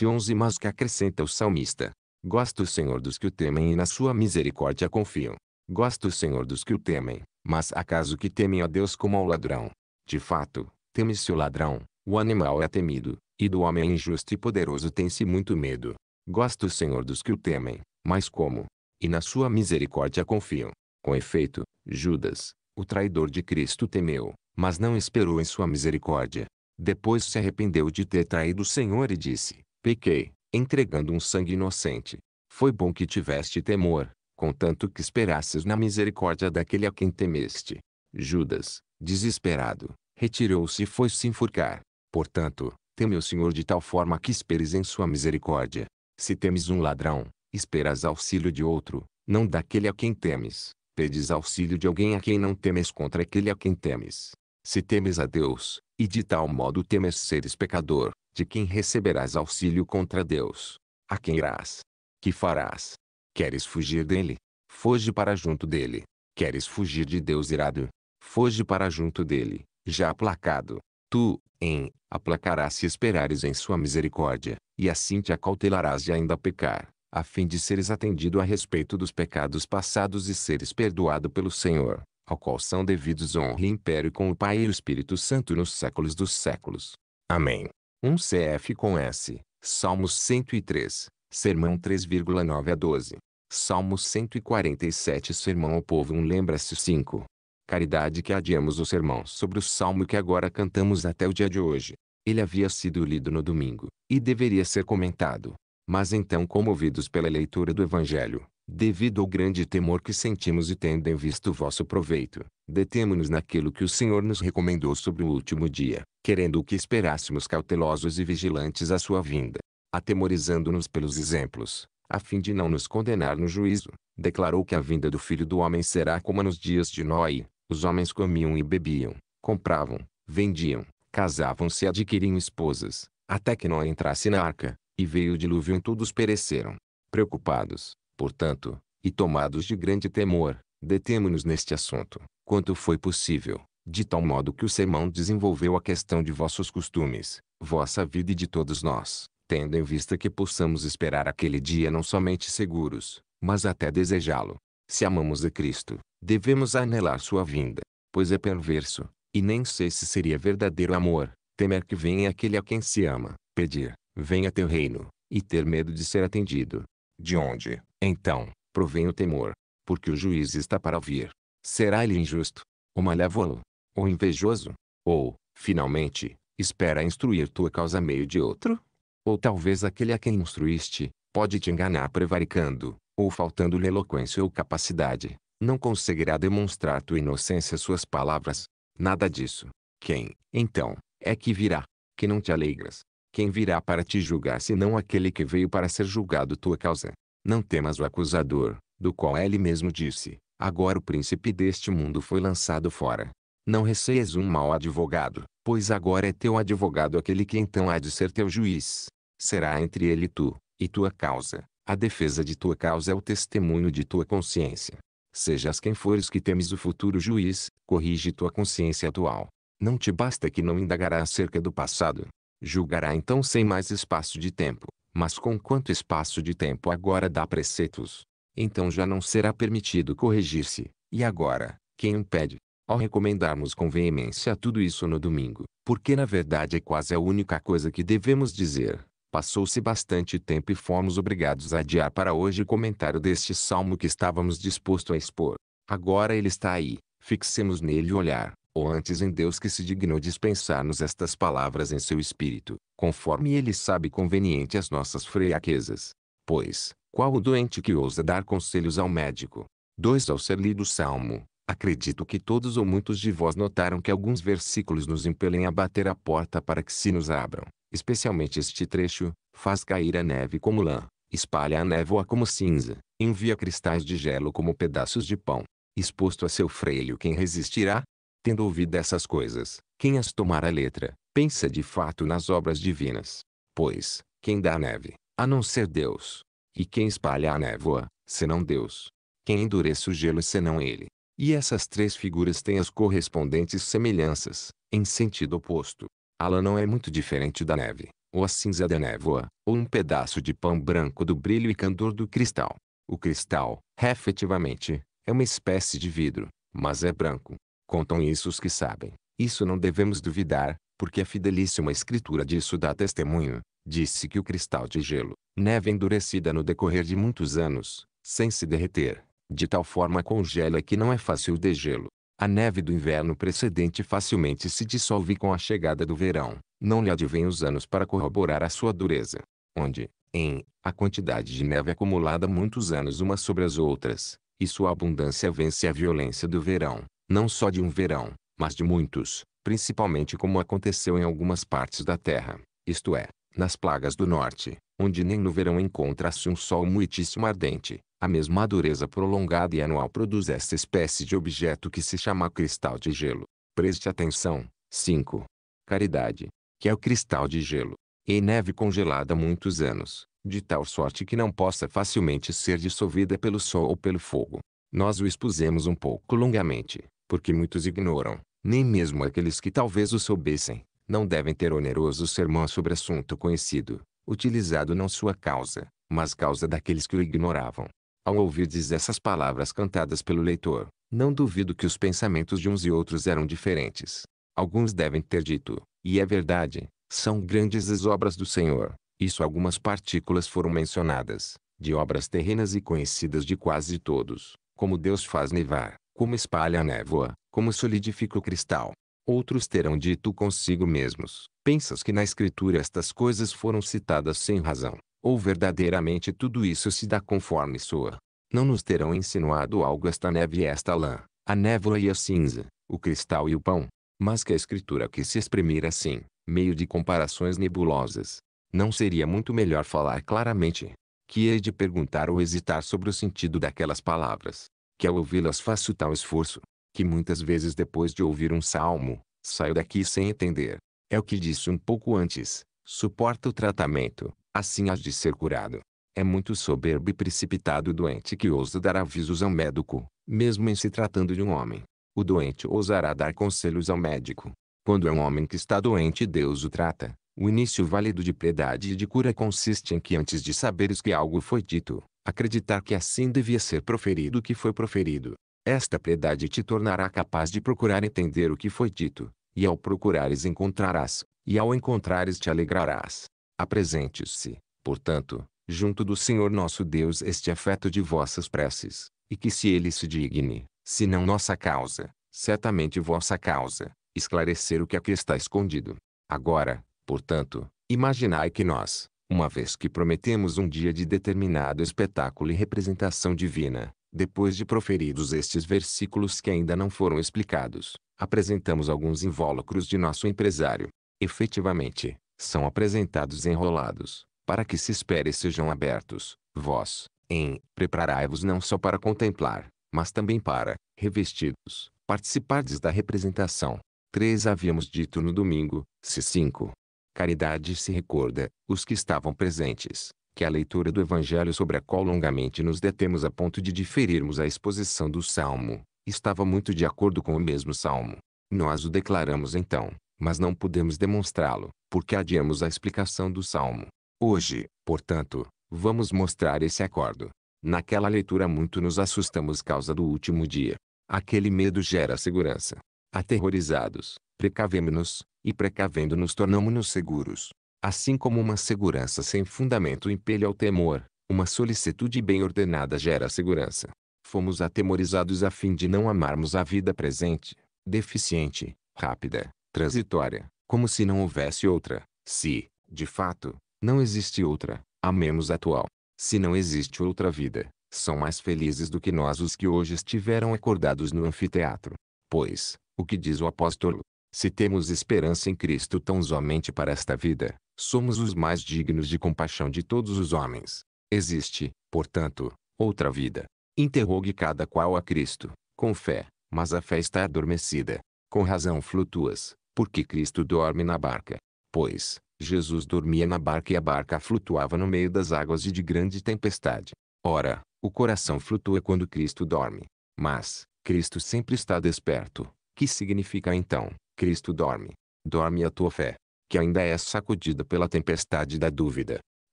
onze, Mas que acrescenta o salmista, gosta o Senhor dos que o temem e na sua misericórdia confiam. Gosta o Senhor dos que o temem, mas acaso que temem a Deus como ao ladrão? De fato, teme-se o ladrão, o animal é temido, e do homem injusto e poderoso tem-se muito medo. Gosta o Senhor dos que o temem, mas como? E na sua misericórdia confiam. Com efeito, Judas, o traidor de Cristo temeu, mas não esperou em sua misericórdia. Depois se arrependeu de ter traído o Senhor e disse, pequei, entregando um sangue inocente. Foi bom que tiveste temor, contanto que esperasses na misericórdia daquele a quem temeste. Judas, desesperado, retirou-se e foi se enforcar. Portanto, teme o Senhor de tal forma que esperes em sua misericórdia. Se temes um ladrão, esperas auxílio de outro, não daquele a quem temes. Pedes auxílio de alguém a quem não temes contra aquele a quem temes. Se temes a Deus, e de tal modo temes seres pecador, de quem receberás auxílio contra Deus? A quem irás? Que farás? Queres fugir dele? Foge para junto dele. Queres fugir de Deus irado? Foge para junto dele, já aplacado. Tu, em, aplacarás se esperares em sua misericórdia, e assim te acautelarás de ainda pecar, a fim de seres atendido a respeito dos pecados passados e seres perdoado pelo Senhor, ao qual são devidos honra e império com o Pai e o Espírito Santo nos séculos dos séculos. Amém. Um CF com S. Salmos 103. Sermão 3,9 a 12. Salmo 147 Sermão ao povo 1 Lembra-se 5. Caridade que adiamos o sermão sobre o salmo que agora cantamos até o dia de hoje. Ele havia sido lido no domingo, e deveria ser comentado. Mas então comovidos pela leitura do Evangelho, devido ao grande temor que sentimos e tendo em vista o vosso proveito, detemo-nos naquilo que o Senhor nos recomendou sobre o último dia, querendo que esperássemos cautelosos e vigilantes a sua vinda atemorizando-nos pelos exemplos, a fim de não nos condenar no juízo, declarou que a vinda do Filho do Homem será como nos dias de Noé. Os homens comiam e bebiam, compravam, vendiam, casavam-se e adquiriam esposas, até que Noé entrasse na arca, e veio o dilúvio e todos pereceram. Preocupados, portanto, e tomados de grande temor, detemo-nos neste assunto, quanto foi possível, de tal modo que o sermão desenvolveu a questão de vossos costumes, vossa vida e de todos nós tendo em vista que possamos esperar aquele dia não somente seguros, mas até desejá-lo. Se amamos a Cristo, devemos anelar sua vinda, pois é perverso, e nem sei se seria verdadeiro amor, temer que venha aquele a quem se ama, pedir, venha teu reino, e ter medo de ser atendido. De onde, então, provém o temor? Porque o juiz está para vir. Será ele injusto, ou malévolo, ou invejoso? Ou, finalmente, espera instruir tua causa meio de outro? ou talvez aquele a quem instruíste, pode te enganar prevaricando, ou faltando-lhe eloquência ou capacidade, não conseguirá demonstrar tua inocência suas palavras. Nada disso. Quem, então, é que virá? Que não te alegras? Quem virá para te julgar se não aquele que veio para ser julgado tua causa? Não temas o acusador, do qual ele mesmo disse, agora o príncipe deste mundo foi lançado fora. Não receias um mau advogado, pois agora é teu advogado aquele que então há de ser teu juiz será entre ele e tu, e tua causa. A defesa de tua causa é o testemunho de tua consciência. Sejas quem fores que temes o futuro juiz, corrige tua consciência atual. Não te basta que não indagará acerca do passado. Julgará então sem mais espaço de tempo, mas com quanto espaço de tempo agora dá preceitos. Então já não será permitido corrigir-se, e agora, quem impede? Ao recomendarmos com veemência tudo isso no domingo, porque na verdade é quase a única coisa que devemos dizer, Passou-se bastante tempo e fomos obrigados a adiar para hoje o comentário deste salmo que estávamos disposto a expor. Agora ele está aí, fixemos nele o olhar, ou antes em Deus que se dignou dispensar-nos estas palavras em seu espírito, conforme ele sabe conveniente às nossas fraquezas. Pois, qual o doente que ousa dar conselhos ao médico? 2. Ao ser lido o salmo, acredito que todos ou muitos de vós notaram que alguns versículos nos impelem a bater a porta para que se nos abram especialmente este trecho, faz cair a neve como lã, espalha a névoa como cinza, envia cristais de gelo como pedaços de pão. Exposto a seu freio quem resistirá? Tendo ouvido essas coisas, quem as tomar a letra, pensa de fato nas obras divinas. Pois, quem dá a neve, a não ser Deus? E quem espalha a névoa, senão Deus? Quem endurece o gelo, senão Ele? E essas três figuras têm as correspondentes semelhanças, em sentido oposto. Ala não é muito diferente da neve, ou a cinza da névoa, ou um pedaço de pão branco do brilho e candor do cristal. O cristal, efetivamente, é uma espécie de vidro, mas é branco. Contam isso os que sabem. Isso não devemos duvidar, porque a fidelíssima é escritura disso dá testemunho. Disse que o cristal de gelo, neve endurecida no decorrer de muitos anos, sem se derreter, de tal forma congela que não é fácil degelo. A neve do inverno precedente facilmente se dissolve com a chegada do verão. Não lhe advém os anos para corroborar a sua dureza. Onde, em, a quantidade de neve acumulada muitos anos uma sobre as outras, e sua abundância vence a violência do verão, não só de um verão, mas de muitos, principalmente como aconteceu em algumas partes da terra, isto é, nas plagas do norte, onde nem no verão encontra-se um sol muitíssimo ardente, a mesma dureza prolongada e anual produz esta espécie de objeto que se chama cristal de gelo. Preste atenção. 5. Caridade, que é o cristal de gelo, e neve congelada há muitos anos, de tal sorte que não possa facilmente ser dissolvida pelo sol ou pelo fogo. Nós o expusemos um pouco longamente, porque muitos ignoram, nem mesmo aqueles que talvez o soubessem, não devem ter oneroso sermão sobre assunto conhecido, utilizado não sua causa, mas causa daqueles que o ignoravam. Ao ouvirdes essas palavras cantadas pelo leitor, não duvido que os pensamentos de uns e outros eram diferentes. Alguns devem ter dito, e é verdade, são grandes as obras do Senhor. Isso algumas partículas foram mencionadas, de obras terrenas e conhecidas de quase todos, como Deus faz nevar, como espalha a névoa, como solidifica o cristal. Outros terão dito consigo mesmos, pensas que na escritura estas coisas foram citadas sem razão ou verdadeiramente tudo isso se dá conforme sua. Não nos terão insinuado algo esta neve e esta lã, a névoa e a cinza, o cristal e o pão, mas que a escritura que se exprimir assim, meio de comparações nebulosas. Não seria muito melhor falar claramente? Que hei de perguntar ou hesitar sobre o sentido daquelas palavras, que ao ouvi-las faço tal esforço, que muitas vezes depois de ouvir um salmo, saio daqui sem entender. É o que disse um pouco antes, suporta o tratamento, assim has de ser curado. É muito soberbo e precipitado o doente que ousa dar avisos ao médico, mesmo em se tratando de um homem. O doente ousará dar conselhos ao médico. Quando é um homem que está doente Deus o trata. O início válido de piedade e de cura consiste em que antes de saberes que algo foi dito, acreditar que assim devia ser proferido o que foi proferido. Esta piedade te tornará capaz de procurar entender o que foi dito, e ao procurares encontrarás, e ao encontrares te alegrarás. Apresente-se, portanto, junto do Senhor nosso Deus este afeto de vossas preces, e que se ele se digne, se não nossa causa, certamente vossa causa, esclarecer o que aqui está escondido. Agora, portanto, imaginai que nós, uma vez que prometemos um dia de determinado espetáculo e representação divina, depois de proferidos estes versículos que ainda não foram explicados, apresentamos alguns invólucros de nosso empresário. Efetivamente, são apresentados enrolados, para que se espere sejam abertos. Vós, em, preparai-vos não só para contemplar, mas também para, revestidos, participardes da representação. 3 Havíamos dito no domingo, se 5. Caridade se recorda, os que estavam presentes, que a leitura do Evangelho sobre a qual longamente nos detemos a ponto de diferirmos a exposição do Salmo, estava muito de acordo com o mesmo Salmo. Nós o declaramos então, mas não podemos demonstrá-lo, porque adiamos a explicação do Salmo. Hoje, portanto, vamos mostrar esse acordo. Naquela leitura muito nos assustamos causa do último dia. Aquele medo gera segurança. Aterrorizados, precavemos-nos, e precavendo-nos tornamos-nos seguros. Assim como uma segurança sem fundamento impele ao temor, uma solicitude bem ordenada gera segurança. Fomos atemorizados a fim de não amarmos a vida presente, deficiente, rápida, transitória, como se não houvesse outra. Se, de fato, não existe outra, a menos atual. Se não existe outra vida, são mais felizes do que nós os que hoje estiveram acordados no anfiteatro. Pois, o que diz o apóstolo? Se temos esperança em Cristo tão somente para esta vida, somos os mais dignos de compaixão de todos os homens. Existe, portanto, outra vida. Interrogue cada qual a Cristo, com fé, mas a fé está adormecida. Com razão flutuas, porque Cristo dorme na barca. Pois, Jesus dormia na barca e a barca flutuava no meio das águas e de grande tempestade. Ora, o coração flutua quando Cristo dorme. Mas, Cristo sempre está desperto. Que significa então, Cristo dorme? Dorme a tua fé, que ainda é sacudida pela tempestade da dúvida.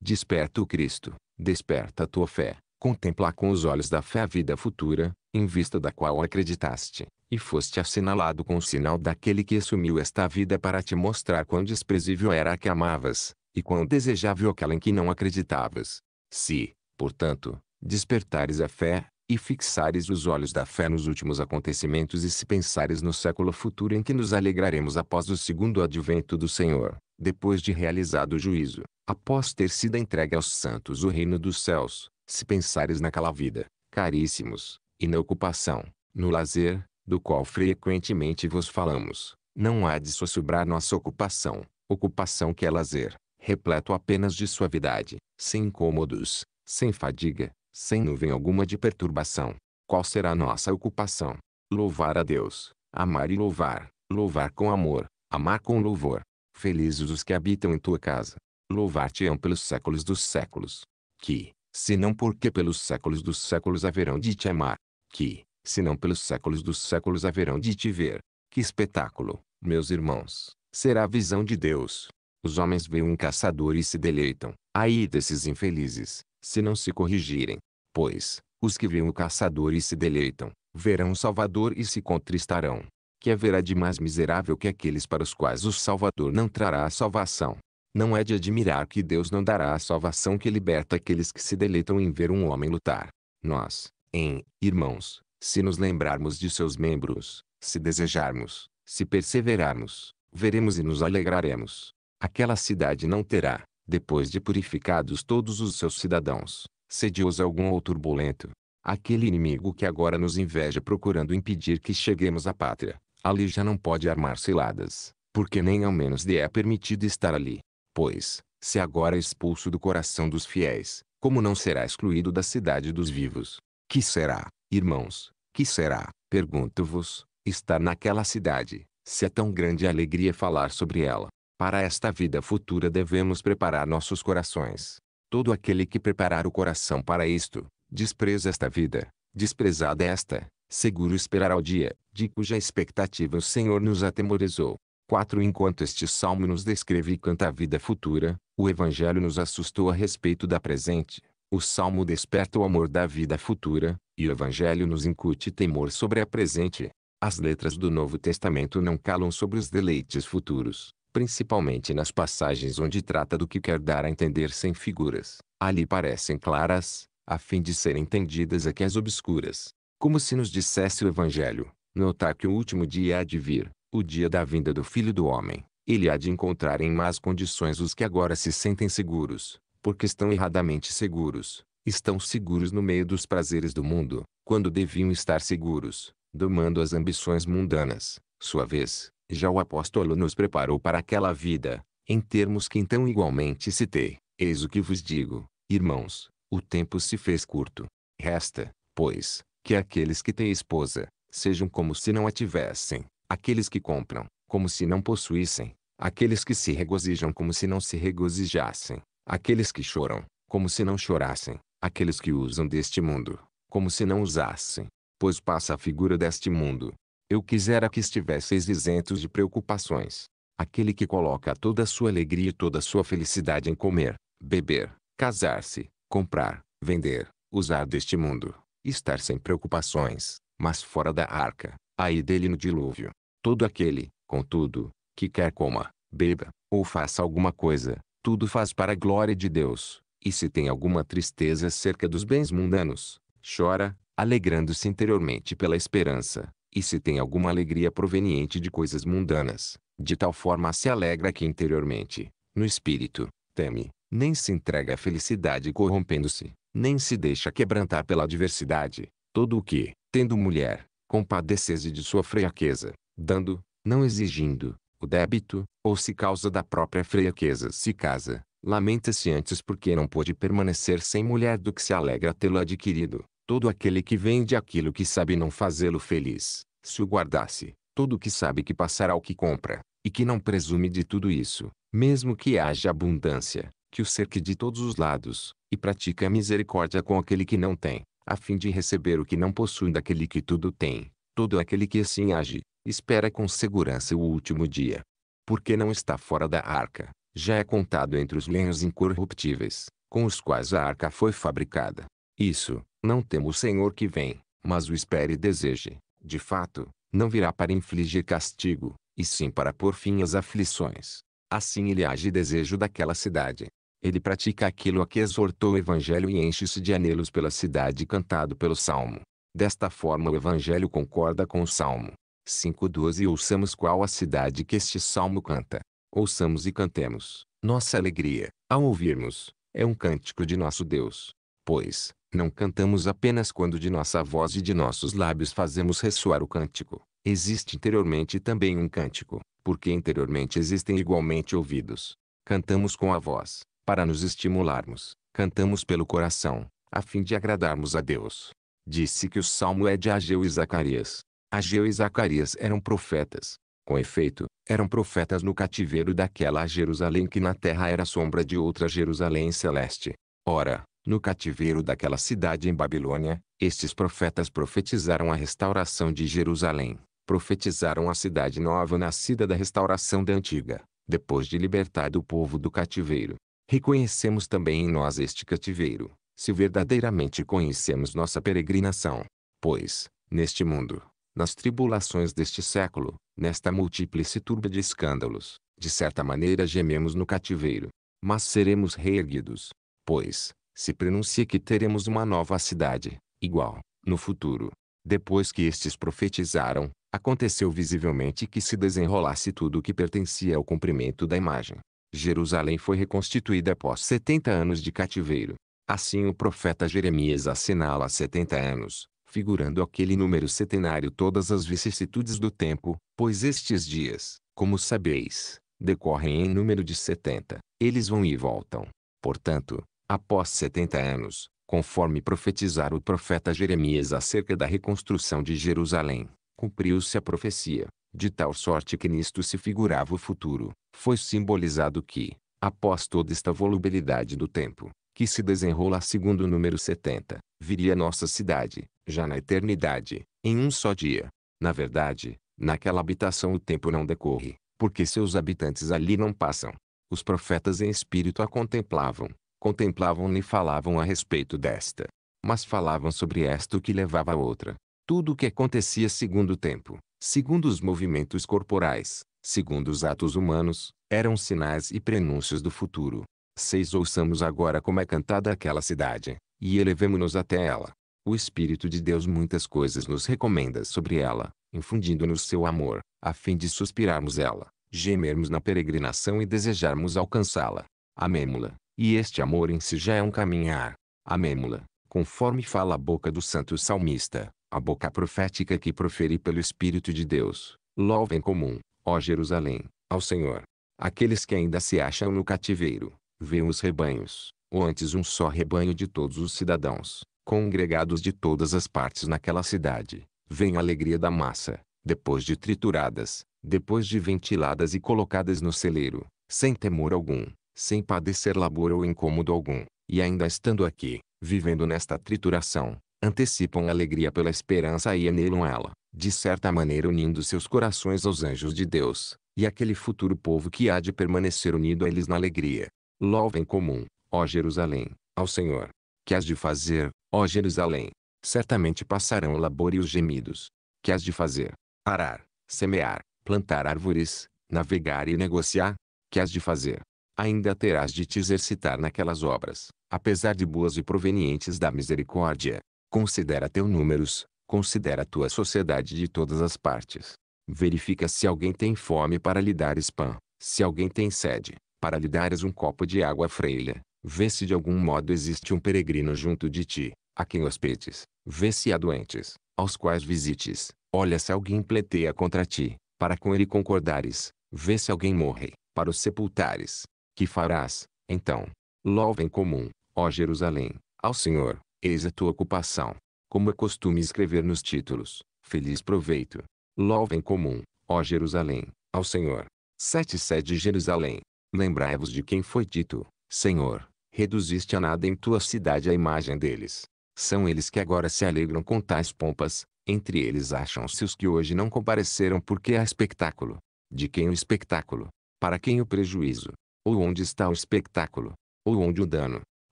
Desperta o Cristo, desperta a tua fé, contempla com os olhos da fé a vida futura, em vista da qual acreditaste, e foste assinalado com o sinal daquele que assumiu esta vida para te mostrar quão desprezível era a que amavas, e quão desejável aquela em que não acreditavas. Se, portanto, despertares a fé, e fixares os olhos da fé nos últimos acontecimentos e se pensares no século futuro em que nos alegraremos após o segundo advento do Senhor, depois de realizado o juízo, após ter sido entregue aos santos o reino dos céus, se pensares naquela vida, caríssimos, e na ocupação, no lazer, do qual frequentemente vos falamos, não há de sossobrar nossa ocupação, ocupação que é lazer, repleto apenas de suavidade, sem incômodos, sem fadiga, sem nuvem alguma de perturbação. Qual será nossa ocupação? Louvar a Deus, amar e louvar, louvar com amor, amar com louvor. Felizes os que habitam em tua casa. Louvar-te-ão pelos séculos dos séculos. Que, se não porque pelos séculos dos séculos haverão de te amar. Que, se não pelos séculos dos séculos haverão de te ver. Que espetáculo, meus irmãos, será a visão de Deus. Os homens veem um caçador e se deleitam. Aí desses infelizes, se não se corrigirem. Pois, os que veem o caçador e se deleitam, verão o Salvador e se contristarão. Que haverá de mais miserável que aqueles para os quais o Salvador não trará a salvação. Não é de admirar que Deus não dará a salvação que liberta aqueles que se deleitam em ver um homem lutar. Nós, em, irmãos, se nos lembrarmos de seus membros, se desejarmos, se perseverarmos, veremos e nos alegraremos. Aquela cidade não terá, depois de purificados todos os seus cidadãos, sedioso algum ou turbulento. Aquele inimigo que agora nos inveja procurando impedir que cheguemos à pátria, ali já não pode armar ciladas, porque nem ao menos lhe é permitido estar ali. Pois, se agora é expulso do coração dos fiéis, como não será excluído da cidade dos vivos? Que será, irmãos, que será, pergunto-vos, estar naquela cidade, se é tão grande alegria falar sobre ela? Para esta vida futura devemos preparar nossos corações. Todo aquele que preparar o coração para isto, despreza esta vida, desprezada esta, seguro esperará o dia, de cuja expectativa o Senhor nos atemorizou. 4. Enquanto este salmo nos descreve e canta a vida futura, o Evangelho nos assustou a respeito da presente. O salmo desperta o amor da vida futura, e o Evangelho nos incute temor sobre a presente. As letras do Novo Testamento não calam sobre os deleites futuros, principalmente nas passagens onde trata do que quer dar a entender sem figuras. Ali parecem claras, a fim de serem entendidas aqui as obscuras. Como se nos dissesse o Evangelho, notar que o último dia há de vir, o dia da vinda do Filho do Homem. Ele há de encontrar em más condições os que agora se sentem seguros, porque estão erradamente seguros, estão seguros no meio dos prazeres do mundo, quando deviam estar seguros, domando as ambições mundanas. Sua vez, já o apóstolo nos preparou para aquela vida, em termos que então igualmente citei. Eis o que vos digo, irmãos, o tempo se fez curto. Resta, pois, que aqueles que têm esposa, sejam como se não a tivessem, aqueles que compram, como se não possuíssem, aqueles que se regozijam como se não se regozijassem, aqueles que choram, como se não chorassem, aqueles que usam deste mundo, como se não usassem, pois passa a figura deste mundo. Eu quisera que estivesseis isentos de preocupações. Aquele que coloca toda a sua alegria e toda a sua felicidade em comer, beber, casar-se, comprar, vender, usar deste mundo, estar sem preocupações, mas fora da arca, aí dele no dilúvio. Todo aquele, contudo, que quer coma, beba, ou faça alguma coisa, tudo faz para a glória de Deus e se tem alguma tristeza acerca dos bens mundanos, chora, alegrando-se interiormente pela esperança. E se tem alguma alegria proveniente de coisas mundanas, de tal forma se alegra que interiormente, no espírito, teme, nem se entrega à felicidade corrompendo-se, nem se deixa quebrantar pela adversidade. Todo o que, tendo mulher, compadecese de sua fraqueza, dando, não exigindo, o débito, ou se causa da própria fraqueza se casa, Lamenta-se antes porque não pôde permanecer sem mulher do que se alegra tê-lo adquirido. Todo aquele que vende aquilo que sabe não fazê-lo feliz, se o guardasse, todo que sabe que passará o que compra, e que não presume de tudo isso, mesmo que haja abundância, que o cerque de todos os lados, e pratica a misericórdia com aquele que não tem, a fim de receber o que não possui daquele que tudo tem. Todo aquele que assim age, espera com segurança o último dia. Porque não está fora da arca, já é contado entre os lenhos incorruptíveis, com os quais a arca foi fabricada. Isso, não temo o Senhor que vem, mas o espere e deseje. De fato, não virá para infligir castigo, e sim para pôr fim às aflições. Assim ele age desejo daquela cidade. Ele pratica aquilo a que exortou o Evangelho e enche-se de anelos pela cidade cantado pelo Salmo. Desta forma o Evangelho concorda com o Salmo 5.12 e ouçamos qual a cidade que este Salmo canta. Ouçamos e cantemos. Nossa alegria, ao ouvirmos, é um cântico de nosso Deus. Pois, não cantamos apenas quando de nossa voz e de nossos lábios fazemos ressoar o cântico. Existe interiormente também um cântico, porque interiormente existem igualmente ouvidos. Cantamos com a voz, para nos estimularmos. Cantamos pelo coração, a fim de agradarmos a Deus. Disse que o salmo é de Ageu e Zacarias. Ageu e Zacarias eram profetas, com efeito, eram profetas no cativeiro daquela Jerusalém que na terra era sombra de outra Jerusalém celeste. Ora, no cativeiro daquela cidade em Babilônia, estes profetas profetizaram a restauração de Jerusalém, profetizaram a cidade nova nascida da restauração da antiga, depois de libertado o povo do cativeiro. Reconhecemos também em nós este cativeiro, se verdadeiramente conhecemos nossa peregrinação. Pois, neste mundo, nas tribulações deste século, Nesta múltiplice turba de escândalos, de certa maneira gememos no cativeiro. Mas seremos reerguidos. Pois, se prenuncia que teremos uma nova cidade, igual, no futuro. Depois que estes profetizaram, aconteceu visivelmente que se desenrolasse tudo o que pertencia ao cumprimento da imagem. Jerusalém foi reconstituída após 70 anos de cativeiro. Assim o profeta Jeremias assinala 70 anos, figurando aquele número setenário todas as vicissitudes do tempo, pois estes dias, como sabeis, decorrem em número de setenta, eles vão e voltam. Portanto, após setenta anos, conforme profetizar o profeta Jeremias acerca da reconstrução de Jerusalém, cumpriu-se a profecia, de tal sorte que nisto se figurava o futuro, foi simbolizado que, após toda esta volubilidade do tempo, que se desenrola segundo o número 70, viria nossa cidade, já na eternidade, em um só dia. Na verdade, naquela habitação o tempo não decorre, porque seus habitantes ali não passam. Os profetas em espírito a contemplavam, contemplavam e falavam a respeito desta. Mas falavam sobre esta o que levava a outra. Tudo o que acontecia segundo o tempo, segundo os movimentos corporais, segundo os atos humanos, eram sinais e prenúncios do futuro. Seis ouçamos agora como é cantada aquela cidade, e elevemo-nos até ela. O Espírito de Deus muitas coisas nos recomenda sobre ela, infundindo-nos seu amor, a fim de suspirarmos ela, gemermos na peregrinação e desejarmos alcançá-la. Amêmula, e este amor em si já é um caminhar. Amêmula, conforme fala a boca do santo salmista, a boca profética que proferi pelo Espírito de Deus, louva em comum, ó Jerusalém, ao Senhor. Aqueles que ainda se acham no cativeiro, veem os rebanhos, ou antes um só rebanho de todos os cidadãos, congregados de todas as partes naquela cidade, vem a alegria da massa, depois de trituradas, depois de ventiladas e colocadas no celeiro, sem temor algum, sem padecer labor ou incômodo algum, e ainda estando aqui, vivendo nesta trituração, antecipam a alegria pela esperança e anelam ela, de certa maneira unindo seus corações aos anjos de Deus, e aquele futuro povo que há de permanecer unido a eles na alegria. Lova em comum, ó Jerusalém, ao Senhor. Que has de fazer, ó Jerusalém? Certamente passarão o labor e os gemidos. Que has de fazer? Arar, semear, plantar árvores, navegar e negociar? Que has de fazer? Ainda terás de te exercitar naquelas obras, apesar de boas e provenientes da misericórdia. Considera teu números, considera tua sociedade de todas as partes. Verifica se alguém tem fome para lhe dares pão, se alguém tem sede, para lhe dares um copo de água freia, Vê se de algum modo existe um peregrino junto de ti, a quem hospedes. Vê se há doentes, aos quais visites. Olha se alguém pleiteia contra ti, para com ele concordares. Vê se alguém morre, para os sepultares. Que farás, então? Louva em comum, ó Jerusalém, ao Senhor, eis a tua ocupação. Como é costume escrever nos títulos, feliz proveito. Louva em comum, ó Jerusalém, ao Senhor. Sete 77 Jerusalém. Lembrai-vos de quem foi dito, Senhor, reduziste a nada em tua cidade a imagem deles. São eles que agora se alegram com tais pompas, entre eles acham-se os que hoje não compareceram porque há espetáculo. De quem o espetáculo? Para quem o prejuízo? Ou onde está o espetáculo? Ou onde o dano?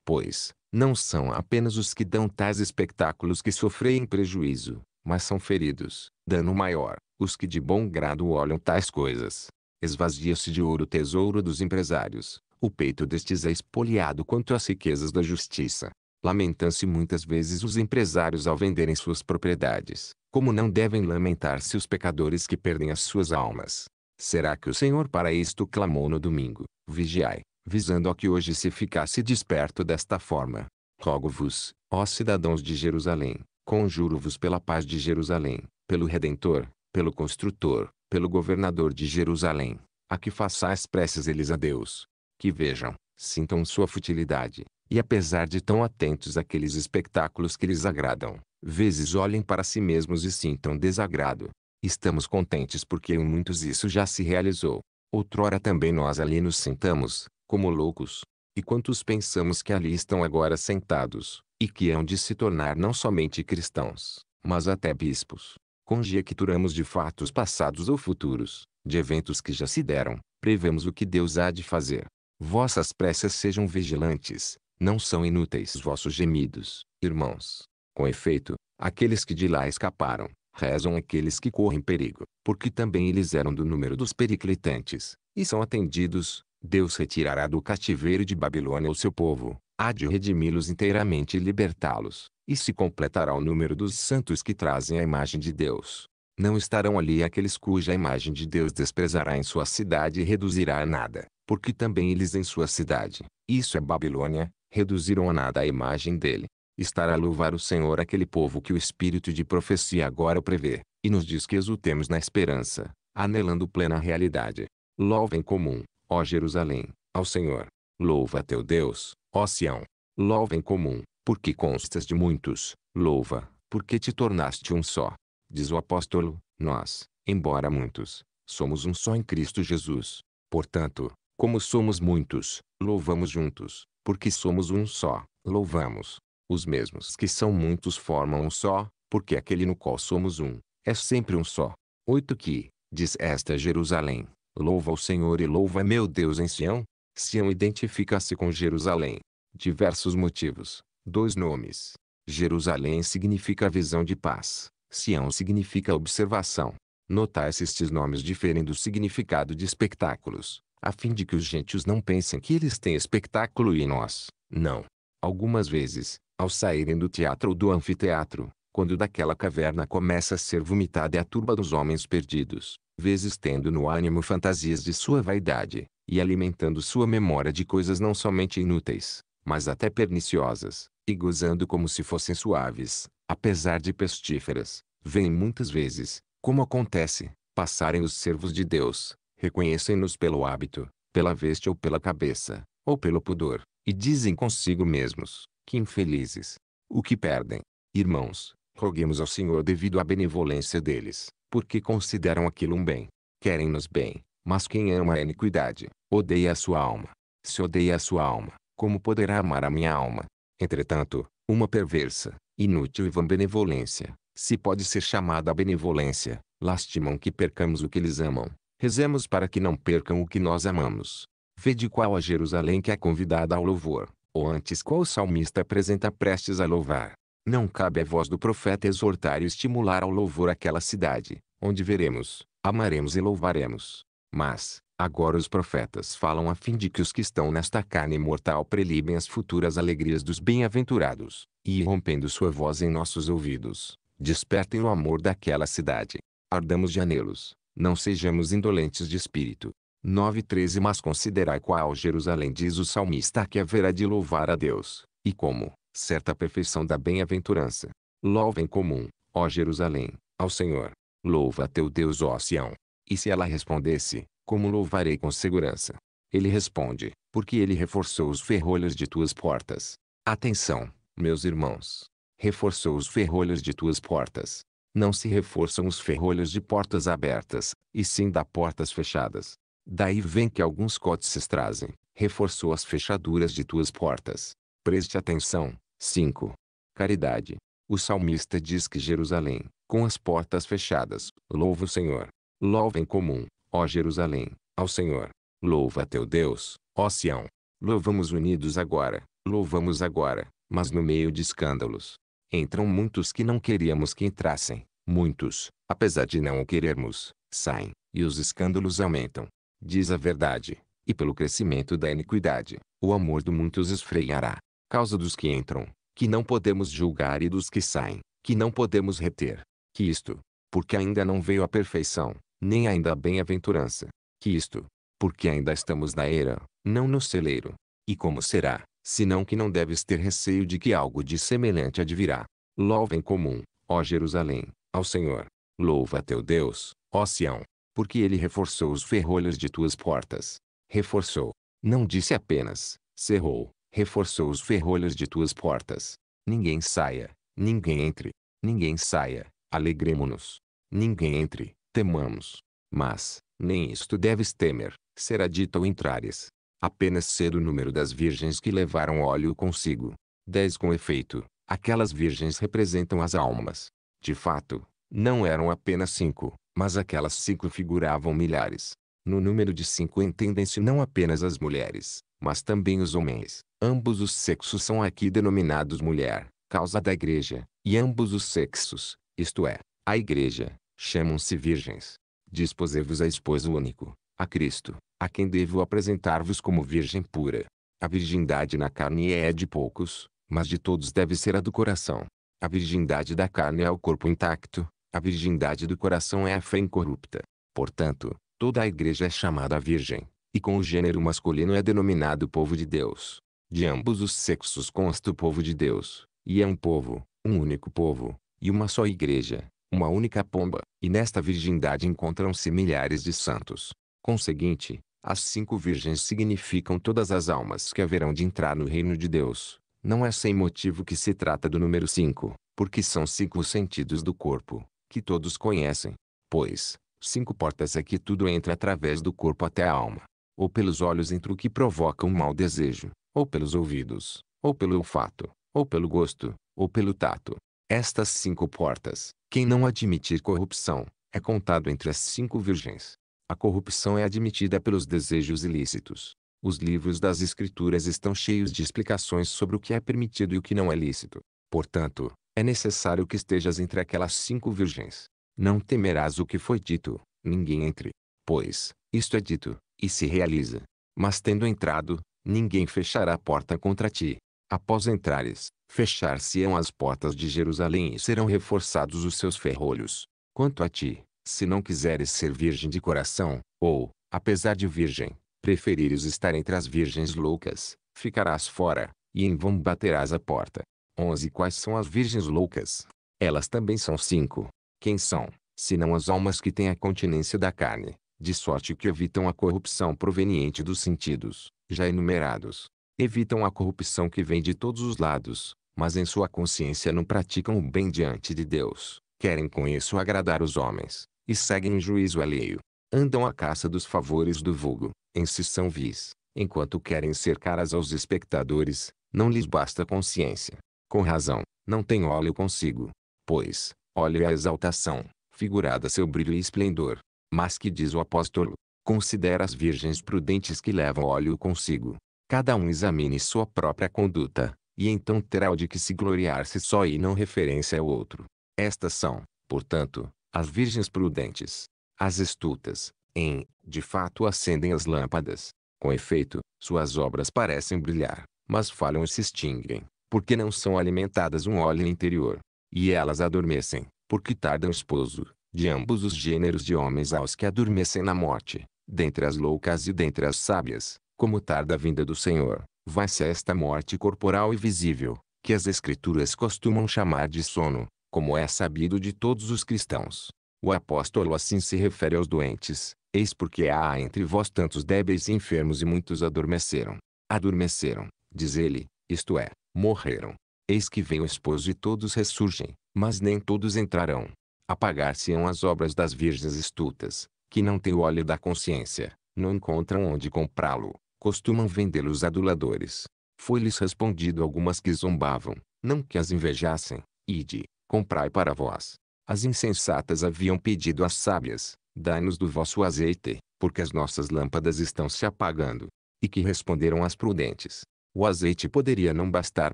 Pois, não são apenas os que dão tais espetáculos que sofrem prejuízo, mas são feridos, dano maior, os que de bom grado olham tais coisas. Esvazia-se de ouro o tesouro dos empresários, o peito destes é espoliado quanto às riquezas da justiça. Lamentam-se muitas vezes os empresários ao venderem suas propriedades, como não devem lamentar-se os pecadores que perdem as suas almas. Será que o Senhor para isto clamou no domingo? Vigiai, visando a que hoje se ficasse desperto desta forma. Rogo-vos, ó cidadãos de Jerusalém, conjuro-vos pela paz de Jerusalém, pelo Redentor, pelo Construtor, pelo Governador de Jerusalém, a que façais preces eles a Deus, que vejam, sintam sua futilidade, e apesar de tão atentos àqueles espectáculos que lhes agradam, vezes olhem para si mesmos e sintam desagrado. Estamos contentes porque em muitos isso já se realizou. Outrora também nós ali nos sentamos, como loucos. E quantos pensamos que ali estão agora sentados, e que hão de se tornar não somente cristãos, mas até bispos? Conjecturamos de fatos passados ou futuros, de eventos que já se deram, prevemos o que Deus há de fazer, Vossas preces sejam vigilantes, não são inúteis vossos gemidos, irmãos. Com efeito, aqueles que de lá escaparam, rezam aqueles que correm perigo, porque também eles eram do número dos periclitantes, e são atendidos. Deus retirará do cativeiro de Babilônia o seu povo, há de redimi-los inteiramente e libertá-los, e se completará o número dos santos que trazem a imagem de Deus. Não estarão ali aqueles cuja imagem de Deus desprezará em sua cidade e reduzirá a nada, porque também eles em sua cidade, isso é Babilônia, reduziram a nada a imagem dele. Estará a louvar o Senhor aquele povo que o espírito de profecia agora prevê, e nos diz que exultemos na esperança, anelando plena realidade. Louva em comum, ó Jerusalém, ao Senhor. Louva teu Deus, ó Sião. Louva em comum, porque constas de muitos. Louva, porque te tornaste um só diz o apóstolo, nós, embora muitos, somos um só em Cristo Jesus. Portanto, como somos muitos, louvamos juntos, porque somos um só, louvamos. Os mesmos que são muitos formam um só, porque aquele no qual somos um, é sempre um só. oito que, diz esta Jerusalém, louva o Senhor e louva meu Deus em Sião. Sião identifica-se com Jerusalém. Diversos motivos, dois nomes. Jerusalém significa visão de paz, Sião significa observação. Notar se estes nomes diferem do significado de espetáculos, a fim de que os gentios não pensem que eles têm espetáculo e nós, não. Algumas vezes, ao saírem do teatro ou do anfiteatro, quando daquela caverna começa a ser vomitada a turba dos homens perdidos, vezes tendo no ânimo fantasias de sua vaidade, e alimentando sua memória de coisas não somente inúteis, mas até perniciosas, e gozando como se fossem suaves, apesar de pestíferas, vêm muitas vezes, como acontece, passarem os servos de Deus, reconhecem-nos pelo hábito, pela veste ou pela cabeça, ou pelo pudor, e dizem consigo mesmos, que infelizes, o que perdem. Irmãos, roguemos ao Senhor devido à benevolência deles, porque consideram aquilo um bem. Querem-nos bem, mas quem ama a iniquidade, odeia a sua alma. Se odeia a sua alma, como poderá amar a minha alma? Entretanto, uma perversa, inútil e vã benevolência, se pode ser chamada a benevolência, lastimam que percamos o que eles amam. Rezemos para que não percam o que nós amamos. Vede qual a Jerusalém que é convidada ao louvor, ou antes qual o salmista apresenta prestes a louvar. Não cabe à voz do profeta exortar e estimular ao louvor aquela cidade, onde veremos, amaremos e louvaremos. Mas, agora os profetas falam a fim de que os que estão nesta carne mortal prelibem as futuras alegrias dos bem-aventurados e rompendo sua voz em nossos ouvidos, despertem o amor daquela cidade. Ardamos de anelos não sejamos indolentes de espírito. 9:13 Mas considerai qual Jerusalém diz o salmista que haverá de louvar a Deus, e como, certa perfeição da bem-aventurança. Louva em comum, ó Jerusalém, ao Senhor. Louva teu Deus, ó Sião. E se ela respondesse, como louvarei com segurança? Ele responde, porque ele reforçou os ferrolhos de tuas portas. Atenção! meus irmãos, reforçou os ferrolhos de tuas portas. Não se reforçam os ferrolhos de portas abertas, e sim da portas fechadas. Daí vem que alguns códices trazem, reforçou as fechaduras de tuas portas. Preste atenção. 5. Caridade. O salmista diz que Jerusalém, com as portas fechadas, louva o Senhor. Louva em comum, ó Jerusalém, ao Senhor. Louva teu Deus, ó Sião. Louvamos unidos agora, louvamos agora, mas no meio de escândalos, entram muitos que não queríamos que entrassem. Muitos, apesar de não o querermos, saem, e os escândalos aumentam. Diz a verdade, e pelo crescimento da iniquidade, o amor de muitos esfriará. Causa dos que entram, que não podemos julgar e dos que saem, que não podemos reter. Que isto, porque ainda não veio a perfeição, nem ainda a bem-aventurança. Que isto, porque ainda estamos na era, não no celeiro. E como será, senão que não deves ter receio de que algo de semelhante advirá. Louva em comum, ó Jerusalém, ao Senhor. Louva teu Deus, ó Sião, porque ele reforçou os ferrolhos de tuas portas. Reforçou. Não disse apenas, cerrou, reforçou os ferrolhos de tuas portas. Ninguém saia, ninguém entre, ninguém saia, alegremo-nos. Ninguém entre, temamos. Mas, nem isto deves temer, será dito ao entrares apenas ser o número das virgens que levaram óleo consigo. 10 Com efeito, aquelas virgens representam as almas. De fato, não eram apenas cinco, mas aquelas cinco figuravam milhares. No número de cinco entendem-se não apenas as mulheres, mas também os homens. Ambos os sexos são aqui denominados mulher, causa da igreja, e ambos os sexos, isto é, a igreja, chamam-se virgens. dispose vos a esposo único, a Cristo, a quem devo apresentar-vos como virgem pura. A virgindade na carne é de poucos, mas de todos deve ser a do coração. A virgindade da carne é o corpo intacto, a virgindade do coração é a fé incorrupta. Portanto, toda a igreja é chamada virgem, e com o gênero masculino é denominado povo de Deus. De ambos os sexos consta o povo de Deus, e é um povo, um único povo, e uma só igreja, uma única pomba, e nesta virgindade encontram-se milhares de santos. Conseguinte, as cinco virgens significam todas as almas que haverão de entrar no reino de Deus. Não é sem motivo que se trata do número cinco, porque são cinco os sentidos do corpo, que todos conhecem. Pois, cinco portas é que tudo entra através do corpo até a alma. Ou pelos olhos entra o que provoca um mau desejo, ou pelos ouvidos, ou pelo olfato, ou pelo gosto, ou pelo tato. Estas cinco portas, quem não admitir corrupção, é contado entre as cinco virgens. A corrupção é admitida pelos desejos ilícitos. Os livros das Escrituras estão cheios de explicações sobre o que é permitido e o que não é lícito. Portanto, é necessário que estejas entre aquelas cinco virgens. Não temerás o que foi dito, ninguém entre. Pois, isto é dito, e se realiza. Mas tendo entrado, ninguém fechará a porta contra ti. Após entrares, fechar-se-ão as portas de Jerusalém e serão reforçados os seus ferrolhos. Quanto a ti, se não quiseres ser virgem de coração, ou, apesar de virgem, preferires estar entre as virgens loucas, ficarás fora, e em vão baterás a porta. 11. Quais são as virgens loucas? Elas também são cinco. Quem são, senão as almas que têm a continência da carne, de sorte que evitam a corrupção proveniente dos sentidos, já enumerados. Evitam a corrupção que vem de todos os lados, mas em sua consciência não praticam o bem diante de Deus, querem com isso agradar os homens e seguem juízo alheio. Andam à caça dos favores do vulgo, em si são vis, enquanto querem ser caras aos espectadores, não lhes basta consciência. Com razão, não tem óleo consigo, pois, óleo é a exaltação, figurada seu brilho e esplendor. Mas que diz o apóstolo? Considera as virgens prudentes que levam óleo consigo. Cada um examine sua própria conduta, e então terá o de que se gloriar se só e não referência ao outro. Estas são, portanto, as virgens prudentes, as estutas, em, de fato acendem as lâmpadas. Com efeito, suas obras parecem brilhar, mas falham e se extinguem, porque não são alimentadas um óleo interior. E elas adormecem, porque tardam o esposo, de ambos os gêneros de homens aos que adormecem na morte, dentre as loucas e dentre as sábias, como tarda a vinda do Senhor, vai-se esta morte corporal e visível, que as escrituras costumam chamar de sono, como é sabido de todos os cristãos. O apóstolo assim se refere aos doentes, eis porque há entre vós tantos débeis e enfermos e muitos adormeceram. Adormeceram, diz ele, isto é, morreram. Eis que vem o esposo e todos ressurgem, mas nem todos entrarão. Apagar-se-ão as obras das virgens estultas, que não têm o óleo da consciência, não encontram onde comprá-lo, costumam vendê-los aduladores. Foi-lhes respondido algumas que zombavam, não que as invejassem, ide, comprai para vós. As insensatas haviam pedido às sábias, dai-nos do vosso azeite, porque as nossas lâmpadas estão se apagando. E que responderam as prudentes, o azeite poderia não bastar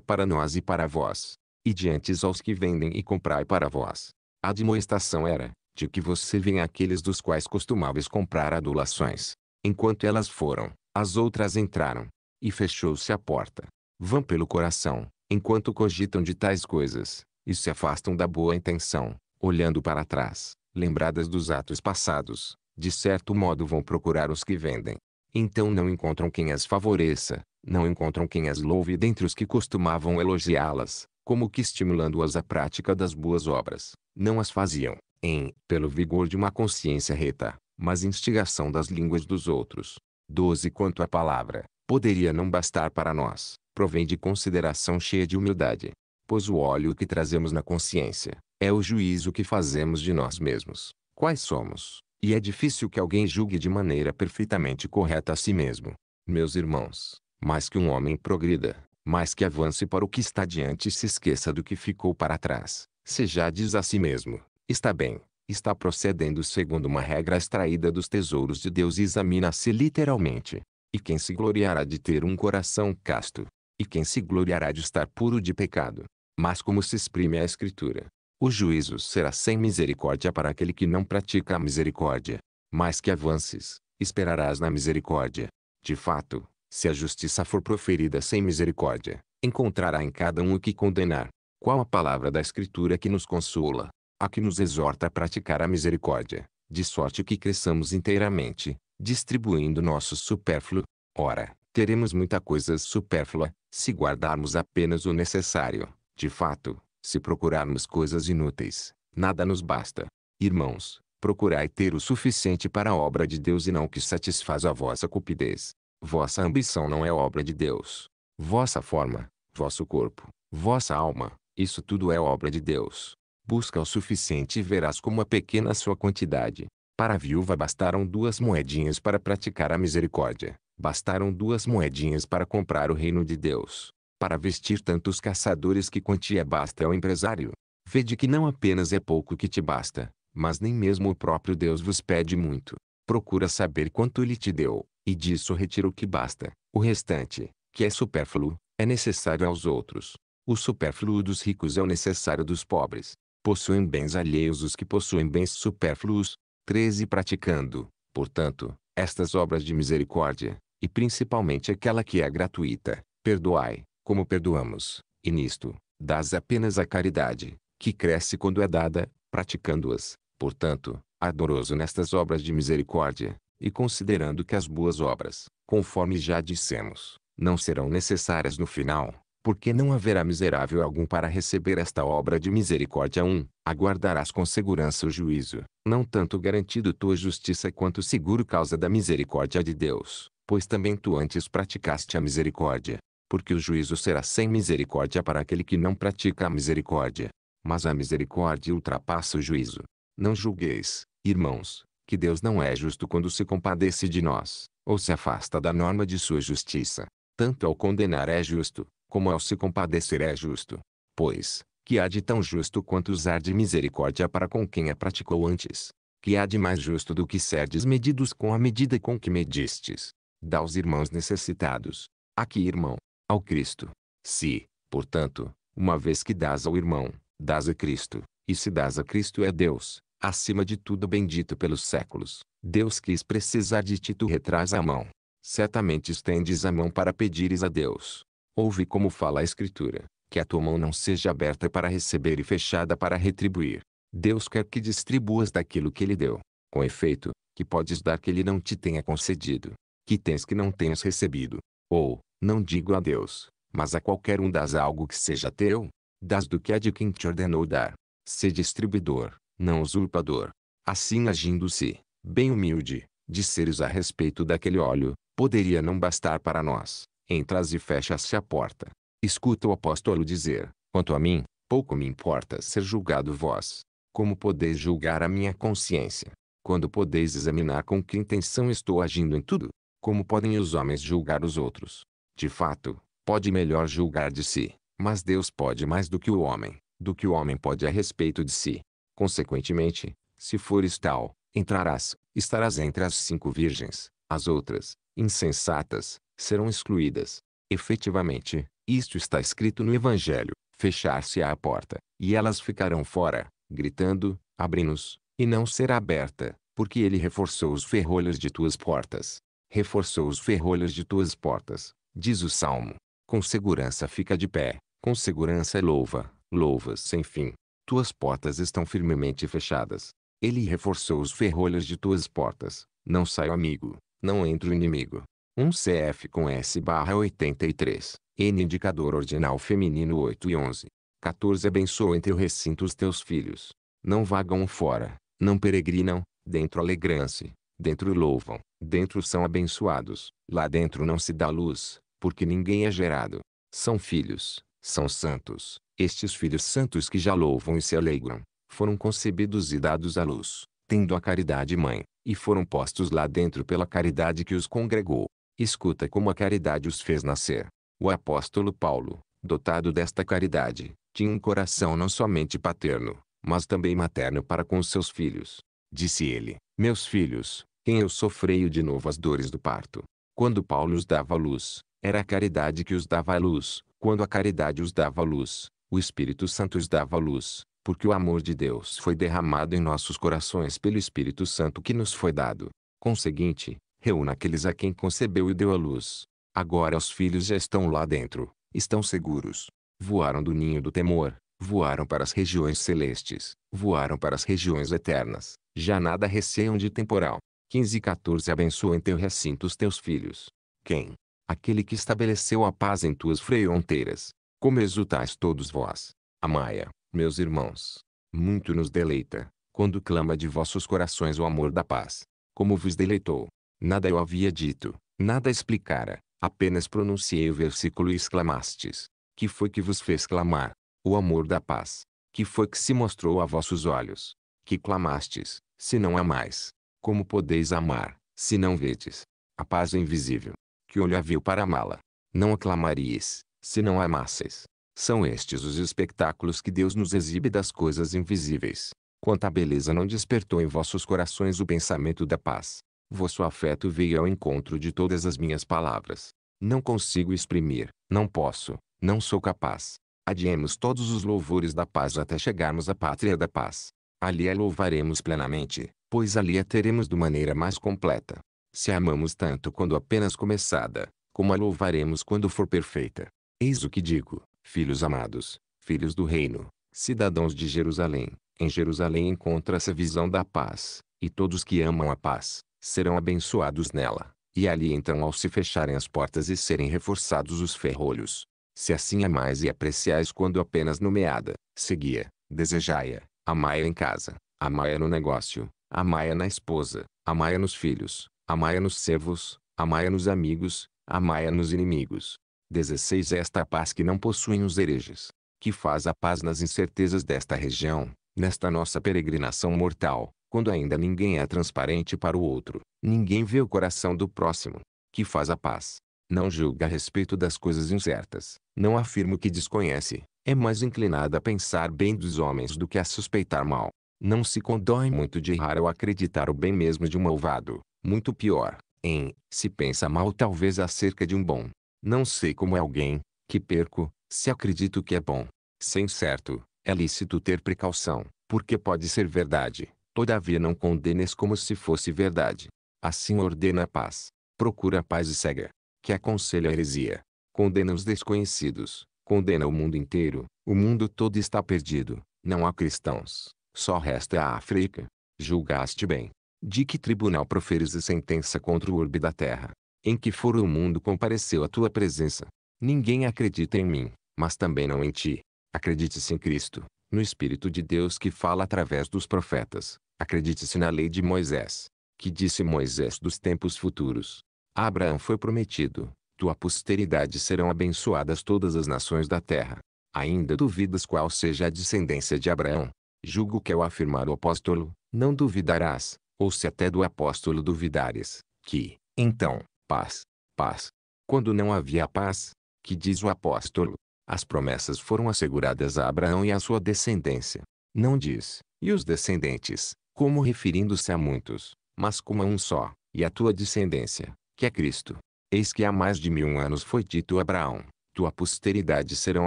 para nós e para vós. E diante aos que vendem e comprai para vós. A demoestação era, de que vos servem aqueles dos quais costumáveis comprar adulações. Enquanto elas foram, as outras entraram. E fechou-se a porta. Vão pelo coração, enquanto cogitam de tais coisas, e se afastam da boa intenção, olhando para trás, lembradas dos atos passados, de certo modo vão procurar os que vendem. Então não encontram quem as favoreça, não encontram quem as louve dentre os que costumavam elogiá-las, como que estimulando-as à prática das boas obras, não as faziam, em, pelo vigor de uma consciência reta, mas instigação das línguas dos outros. 12. Quanto à palavra, poderia não bastar para nós, provém de consideração cheia de humildade, pois o óleo que trazemos na consciência é o juízo que fazemos de nós mesmos, quais somos, e é difícil que alguém julgue de maneira perfeitamente correta a si mesmo. Meus irmãos, mais que um homem progrida, mais que avance para o que está diante e se esqueça do que ficou para trás, seja diz a si mesmo, está bem, está procedendo segundo uma regra extraída dos tesouros de Deus e examina-se literalmente. E quem se gloriará de ter um coração casto? E quem se gloriará de estar puro de pecado? mas como se exprime a Escritura. O juízo será sem misericórdia para aquele que não pratica a misericórdia. Mas que avances, esperarás na misericórdia. De fato, se a justiça for proferida sem misericórdia, encontrará em cada um o que condenar. Qual a palavra da Escritura que nos consola? A que nos exorta a praticar a misericórdia, de sorte que cresçamos inteiramente, distribuindo nosso supérfluo. Ora, teremos muita coisa supérflua, se guardarmos apenas o necessário. De fato, se procurarmos coisas inúteis, nada nos basta. Irmãos, procurai ter o suficiente para a obra de Deus e não o que satisfaz a vossa cupidez. Vossa ambição não é obra de Deus. Vossa forma, vosso corpo, vossa alma, isso tudo é obra de Deus. Busca o suficiente e verás como é pequena a sua quantidade. Para a viúva bastaram duas moedinhas para praticar a misericórdia. Bastaram duas moedinhas para comprar o reino de Deus. Para vestir tantos caçadores que quantia basta ao empresário. Vede que não apenas é pouco que te basta, mas nem mesmo o próprio Deus vos pede muito. Procura saber quanto ele te deu, e disso retira o que basta. O restante, que é supérfluo, é necessário aos outros. O supérfluo dos ricos é o necessário dos pobres. Possuem bens alheios os que possuem bens supérfluos. 13 Praticando, portanto, estas obras de misericórdia, e principalmente aquela que é gratuita, perdoai, como perdoamos. E nisto, dás apenas a caridade, que cresce quando é dada, praticando-as. Portanto, ardoroso nestas obras de misericórdia, e considerando que as boas obras, conforme já dissemos, não serão necessárias no final, porque não haverá miserável algum para receber esta obra de misericórdia um, aguardarás com segurança o juízo, não tanto garantido tua justiça quanto seguro causa da misericórdia de Deus, pois também tu antes praticaste a misericórdia, porque o juízo será sem misericórdia para aquele que não pratica a misericórdia. Mas a misericórdia ultrapassa o juízo. Não julgueis, irmãos, que Deus não é justo quando se compadece de nós, ou se afasta da norma de sua justiça. Tanto ao condenar é justo, como ao se compadecer é justo. Pois, que há de tão justo quanto usar de misericórdia para com quem a praticou antes. Que há de mais justo do que ser desmedidos com a medida com que medistes. Dá aos irmãos necessitados. Aqui, irmão, ao Cristo. Se, portanto, uma vez que dás ao irmão, dás a Cristo, e se dás a Cristo é Deus, acima de tudo bendito pelos séculos. Deus quis precisar de ti tu retraz a mão. Certamente estendes a mão para pedires a Deus. Ouve como fala a Escritura, que a tua mão não seja aberta para receber e fechada para retribuir. Deus quer que distribuas daquilo que Ele deu. Com efeito, que podes dar que Ele não te tenha concedido, que tens que não tenhas recebido, ou, não digo a Deus, mas a qualquer um das algo que seja teu, das do que é de quem te ordenou dar. Se distribuidor, não usurpador. Assim agindo-se, bem humilde, de seres a respeito daquele óleo, poderia não bastar para nós. Entras e fechas-se a porta. Escuta o apóstolo dizer, quanto a mim, pouco me importa ser julgado vós. Como podeis julgar a minha consciência? Quando podeis examinar com que intenção estou agindo em tudo? Como podem os homens julgar os outros? De fato, pode melhor julgar de si, mas Deus pode mais do que o homem, do que o homem pode a respeito de si. Consequentemente, se fores tal, entrarás, estarás entre as cinco virgens, as outras, insensatas, serão excluídas. Efetivamente, isto está escrito no Evangelho, fechar-se-á a porta, e elas ficarão fora, gritando, abri nos e não será aberta, porque ele reforçou os ferrolhos de tuas portas. Reforçou os ferrolhos de tuas portas diz o salmo. Com segurança fica de pé, com segurança louva, louvas sem fim. Tuas portas estão firmemente fechadas. Ele reforçou os ferrolhos de tuas portas. Não sai o amigo, não entra o inimigo. 1 um CF com S barra 83. N indicador ordinal feminino 8 e 11. 14 Abençoa entre o recinto os teus filhos. Não vagam fora, não peregrinam, dentro alegram-se, dentro louvam, dentro são abençoados, lá dentro não se dá luz, porque ninguém é gerado. São filhos, são santos. Estes filhos santos que já louvam e se alegram, foram concebidos e dados à luz, tendo a caridade mãe, e foram postos lá dentro pela caridade que os congregou. Escuta como a caridade os fez nascer. O apóstolo Paulo, dotado desta caridade, tinha um coração não somente paterno, mas também materno para com seus filhos. Disse ele: Meus filhos, quem eu sofreio de novo as dores do parto. Quando Paulo os dava à luz, era a caridade que os dava à luz. Quando a caridade os dava à luz, o Espírito Santo os dava à luz, porque o amor de Deus foi derramado em nossos corações pelo Espírito Santo que nos foi dado. Conseguinte, reúna aqueles a quem concebeu e deu a luz. Agora os filhos já estão lá dentro, estão seguros. Voaram do ninho do temor, voaram para as regiões celestes, voaram para as regiões eternas. Já nada receiam de temporal. 15 e 14 abençoem em teu recinto os teus filhos. Quem, aquele que estabeleceu a paz em tuas fronteiras. Como exultais todos vós! amaia, meus irmãos. Muito nos deleita, quando clama de vossos corações o amor da paz. Como vos deleitou! Nada eu havia dito, nada explicara, apenas pronunciei o versículo e exclamastes. Que foi que vos fez clamar? O amor da paz. Que foi que se mostrou a vossos olhos? Que clamastes, se não amais? Como podeis amar, se não vedes? A paz é invisível, que olho viu para amá-la. Não aclamaries, se não amasses. São estes os espetáculos que Deus nos exibe das coisas invisíveis. Quanta beleza não despertou em vossos corações o pensamento da paz. Vosso afeto veio ao encontro de todas as minhas palavras. Não consigo exprimir, não posso, não sou capaz. Adiemos todos os louvores da paz até chegarmos à pátria da paz. Ali a louvaremos plenamente, pois ali a teremos de maneira mais completa. Se amamos tanto quando apenas começada, como a louvaremos quando for perfeita. Eis o que digo, filhos amados, filhos do reino, cidadãos de Jerusalém. Em Jerusalém encontra-se a visão da paz, e todos que amam a paz, serão abençoados nela. E ali então ao se fecharem as portas e serem reforçados os ferrolhos. Se assim amais e apreciais quando apenas nomeada, seguia, desejai-a, amai-a em casa, amai-a no negócio, amai-a na esposa, amai-a nos filhos, amai nos servos, amai nos amigos, amai nos inimigos. 16 é Esta paz que não possuem os hereges, que faz a paz nas incertezas desta região, nesta nossa peregrinação mortal, quando ainda ninguém é transparente para o outro, ninguém vê o coração do próximo, que faz a paz. Não julga a respeito das coisas incertas, não afirma o que desconhece, é mais inclinada a pensar bem dos homens do que a suspeitar mal. Não se condói muito de errar ou acreditar o bem mesmo de um malvado. Muito pior, em, se pensa mal talvez acerca de um bom. Não sei como é alguém, que perco, se acredito que é bom. Sem certo, é lícito ter precaução, porque pode ser verdade. Todavia não condenes como se fosse verdade. Assim ordena a paz. Procura a paz e cega. Que aconselha a heresia. Condena os desconhecidos. Condena o mundo inteiro. O mundo todo está perdido. Não há cristãos. Só resta a África. Julgaste bem de que tribunal proferes a sentença contra o orbe da terra, em que for o mundo compareceu a tua presença. Ninguém acredita em mim, mas também não em ti. Acredite-se em Cristo, no Espírito de Deus que fala através dos profetas. Acredite-se na lei de Moisés, que disse Moisés dos tempos futuros. A Abraão foi prometido, tua posteridade serão abençoadas todas as nações da terra. Ainda duvidas qual seja a descendência de Abraão? Julgo que ao afirmar o apóstolo, não duvidarás, ou se até do apóstolo duvidares, que, então, paz, paz. Quando não havia paz, que diz o apóstolo, as promessas foram asseguradas a Abraão e à sua descendência. Não diz, e os descendentes, como referindo-se a muitos, mas como a um só, e a tua descendência, que é Cristo. Eis que há mais de mil anos foi dito a Abraão, tua posteridade serão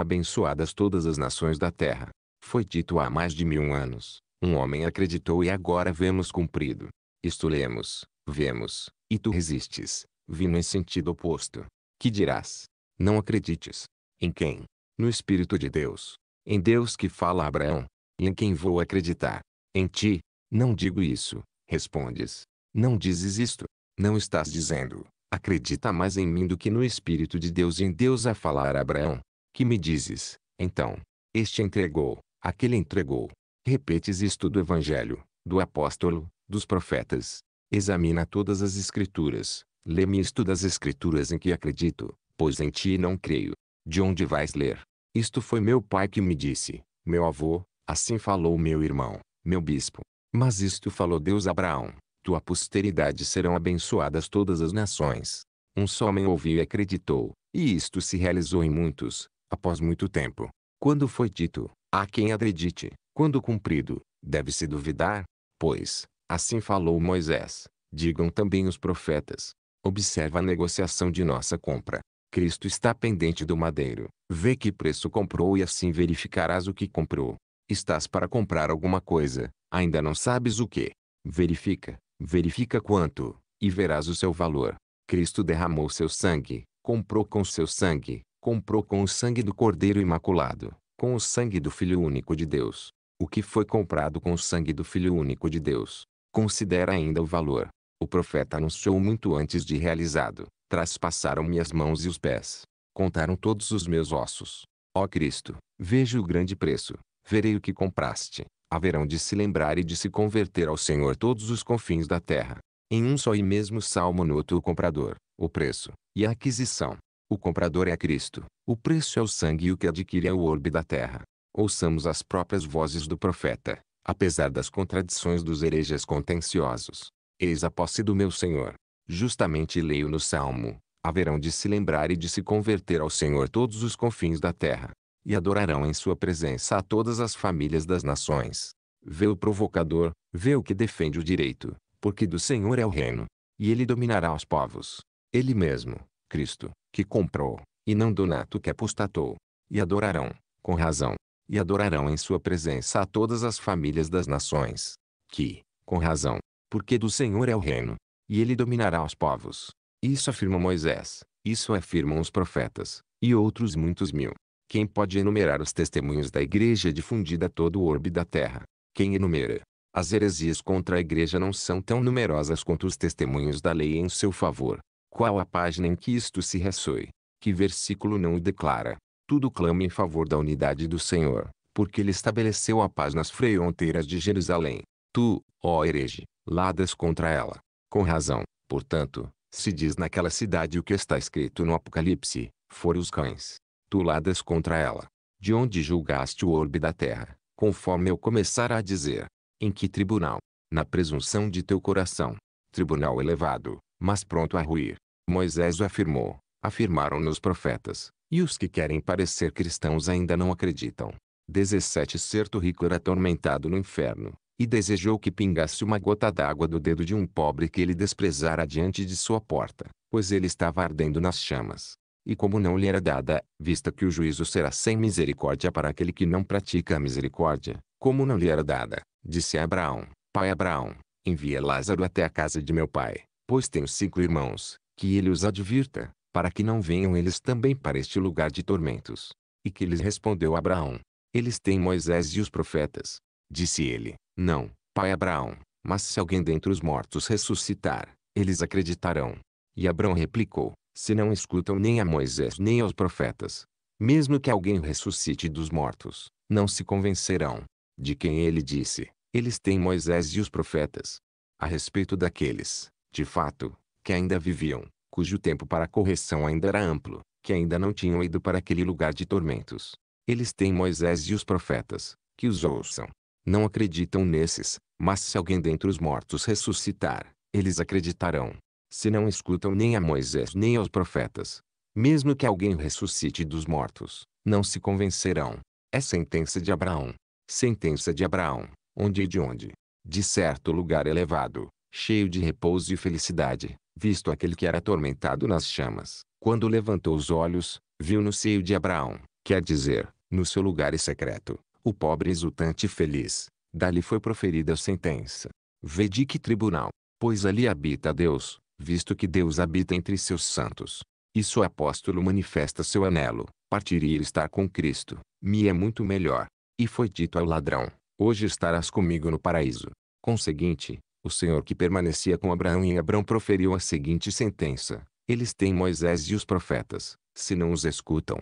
abençoadas todas as nações da terra. Foi dito há mais de mil anos, um homem acreditou e agora vemos cumprido. Isto lemos, vemos, e tu resistes, vindo em sentido oposto. Que dirás? Não acredites. Em quem? No Espírito de Deus. Em Deus que fala a Abraão. E em quem vou acreditar? Em ti? Não digo isso, respondes. Não dizes isto. Não estás dizendo, acredita mais em mim do que no Espírito de Deus e em Deus a falar a Abraão. Que me dizes, então? Este entregou, aquele entregou, Repetes isto do Evangelho, do apóstolo, dos profetas. Examina todas as escrituras. Lê-me isto das escrituras em que acredito, pois em ti não creio. De onde vais ler? Isto foi meu pai que me disse, meu avô, assim falou meu irmão, meu bispo. Mas isto falou Deus a Abraão, tua posteridade serão abençoadas todas as nações. Um só homem ouviu e acreditou, e isto se realizou em muitos, após muito tempo. Quando foi dito, a quem acredite, quando cumprido, deve-se duvidar, pois, assim falou Moisés, digam também os profetas. Observa a negociação de nossa compra. Cristo está pendente do madeiro. Vê que preço comprou e assim verificarás o que comprou. Estás para comprar alguma coisa, ainda não sabes o que. Verifica, verifica quanto, e verás o seu valor. Cristo derramou seu sangue, comprou com seu sangue, comprou com o sangue do Cordeiro Imaculado, com o sangue do Filho único de Deus o que foi comprado com o sangue do Filho único de Deus. Considera ainda o valor. O profeta anunciou muito antes de realizado. Traspassaram minhas mãos e os pés. Contaram todos os meus ossos. Ó Cristo, veja o grande preço. Verei o que compraste. Haverão de se lembrar e de se converter ao Senhor todos os confins da terra. Em um só e mesmo salmo nota o comprador, o preço, e a aquisição. O comprador é Cristo. O preço é o sangue e o que adquire é o orbe da terra ouçamos as próprias vozes do profeta, apesar das contradições dos hereges contenciosos. Eis a posse do meu Senhor. Justamente leio no Salmo, haverão de se lembrar e de se converter ao Senhor todos os confins da terra, e adorarão em sua presença a todas as famílias das nações. Vê o provocador, vê o que defende o direito, porque do Senhor é o reino, e ele dominará os povos. Ele mesmo, Cristo, que comprou, e não Donato que apostatou, e adorarão, com razão, e adorarão em sua presença a todas as famílias das nações. Que, com razão, porque do Senhor é o reino, e ele dominará os povos. Isso afirma Moisés, isso afirmam os profetas, e outros muitos mil. Quem pode enumerar os testemunhos da igreja difundida a todo o orbe da terra? Quem enumera? As heresias contra a igreja não são tão numerosas quanto os testemunhos da lei em seu favor. Qual a página em que isto se ressoe? Que versículo não o declara? tudo clama em favor da unidade do Senhor, porque ele estabeleceu a paz nas fronteiras de Jerusalém. Tu, ó herege, ladas contra ela. Com razão, portanto, se diz naquela cidade o que está escrito no Apocalipse, foram os cães. Tu ladas contra ela. De onde julgaste o orbe da terra, conforme eu começar a dizer. Em que tribunal? Na presunção de teu coração. Tribunal elevado, mas pronto a ruir. Moisés afirmou, afirmaram nos profetas, e os que querem parecer cristãos ainda não acreditam. 17 Certo rico era atormentado no inferno, e desejou que pingasse uma gota d'água do dedo de um pobre que ele desprezara diante de sua porta, pois ele estava ardendo nas chamas. E como não lhe era dada, vista que o juízo será sem misericórdia para aquele que não pratica a misericórdia, como não lhe era dada, disse a Abraão: Pai Abraão, envia Lázaro até a casa de meu pai, pois tenho cinco irmãos, que ele os advirta, para que não venham eles também para este lugar de tormentos. E que lhes respondeu Abraão: Eles têm Moisés e os profetas. Disse ele: Não, pai Abraão, mas se alguém dentre os mortos ressuscitar, eles acreditarão. E Abraão replicou: Se não escutam nem a Moisés nem aos profetas, mesmo que alguém ressuscite dos mortos, não se convencerão. De quem ele disse: Eles têm Moisés e os profetas. A respeito daqueles, de fato, que ainda viviam, cujo tempo para correção ainda era amplo, que ainda não tinham ido para aquele lugar de tormentos. Eles têm Moisés e os profetas, que os ouçam. Não acreditam nesses, mas se alguém dentre os mortos ressuscitar, eles acreditarão. Se não escutam nem a Moisés nem aos profetas, mesmo que alguém ressuscite dos mortos, não se convencerão. É sentença de Abraão. Sentença de Abraão, onde e de onde? De certo lugar elevado, cheio de repouso e felicidade, visto aquele que era atormentado nas chamas. Quando levantou os olhos, viu no seio de Abraão, quer dizer, no seu lugar secreto, o pobre exultante e feliz. Dali foi proferida a sentença. Vedi que tribunal, pois ali habita Deus, visto que Deus habita entre seus santos. E seu apóstolo manifesta seu anelo, partir e estar com Cristo, me é muito melhor. E foi dito ao ladrão, hoje estarás comigo no paraíso. Conseguinte, o Senhor que permanecia com Abraão e Abraão proferiu a seguinte sentença: Eles têm Moisés e os profetas, se não os escutam.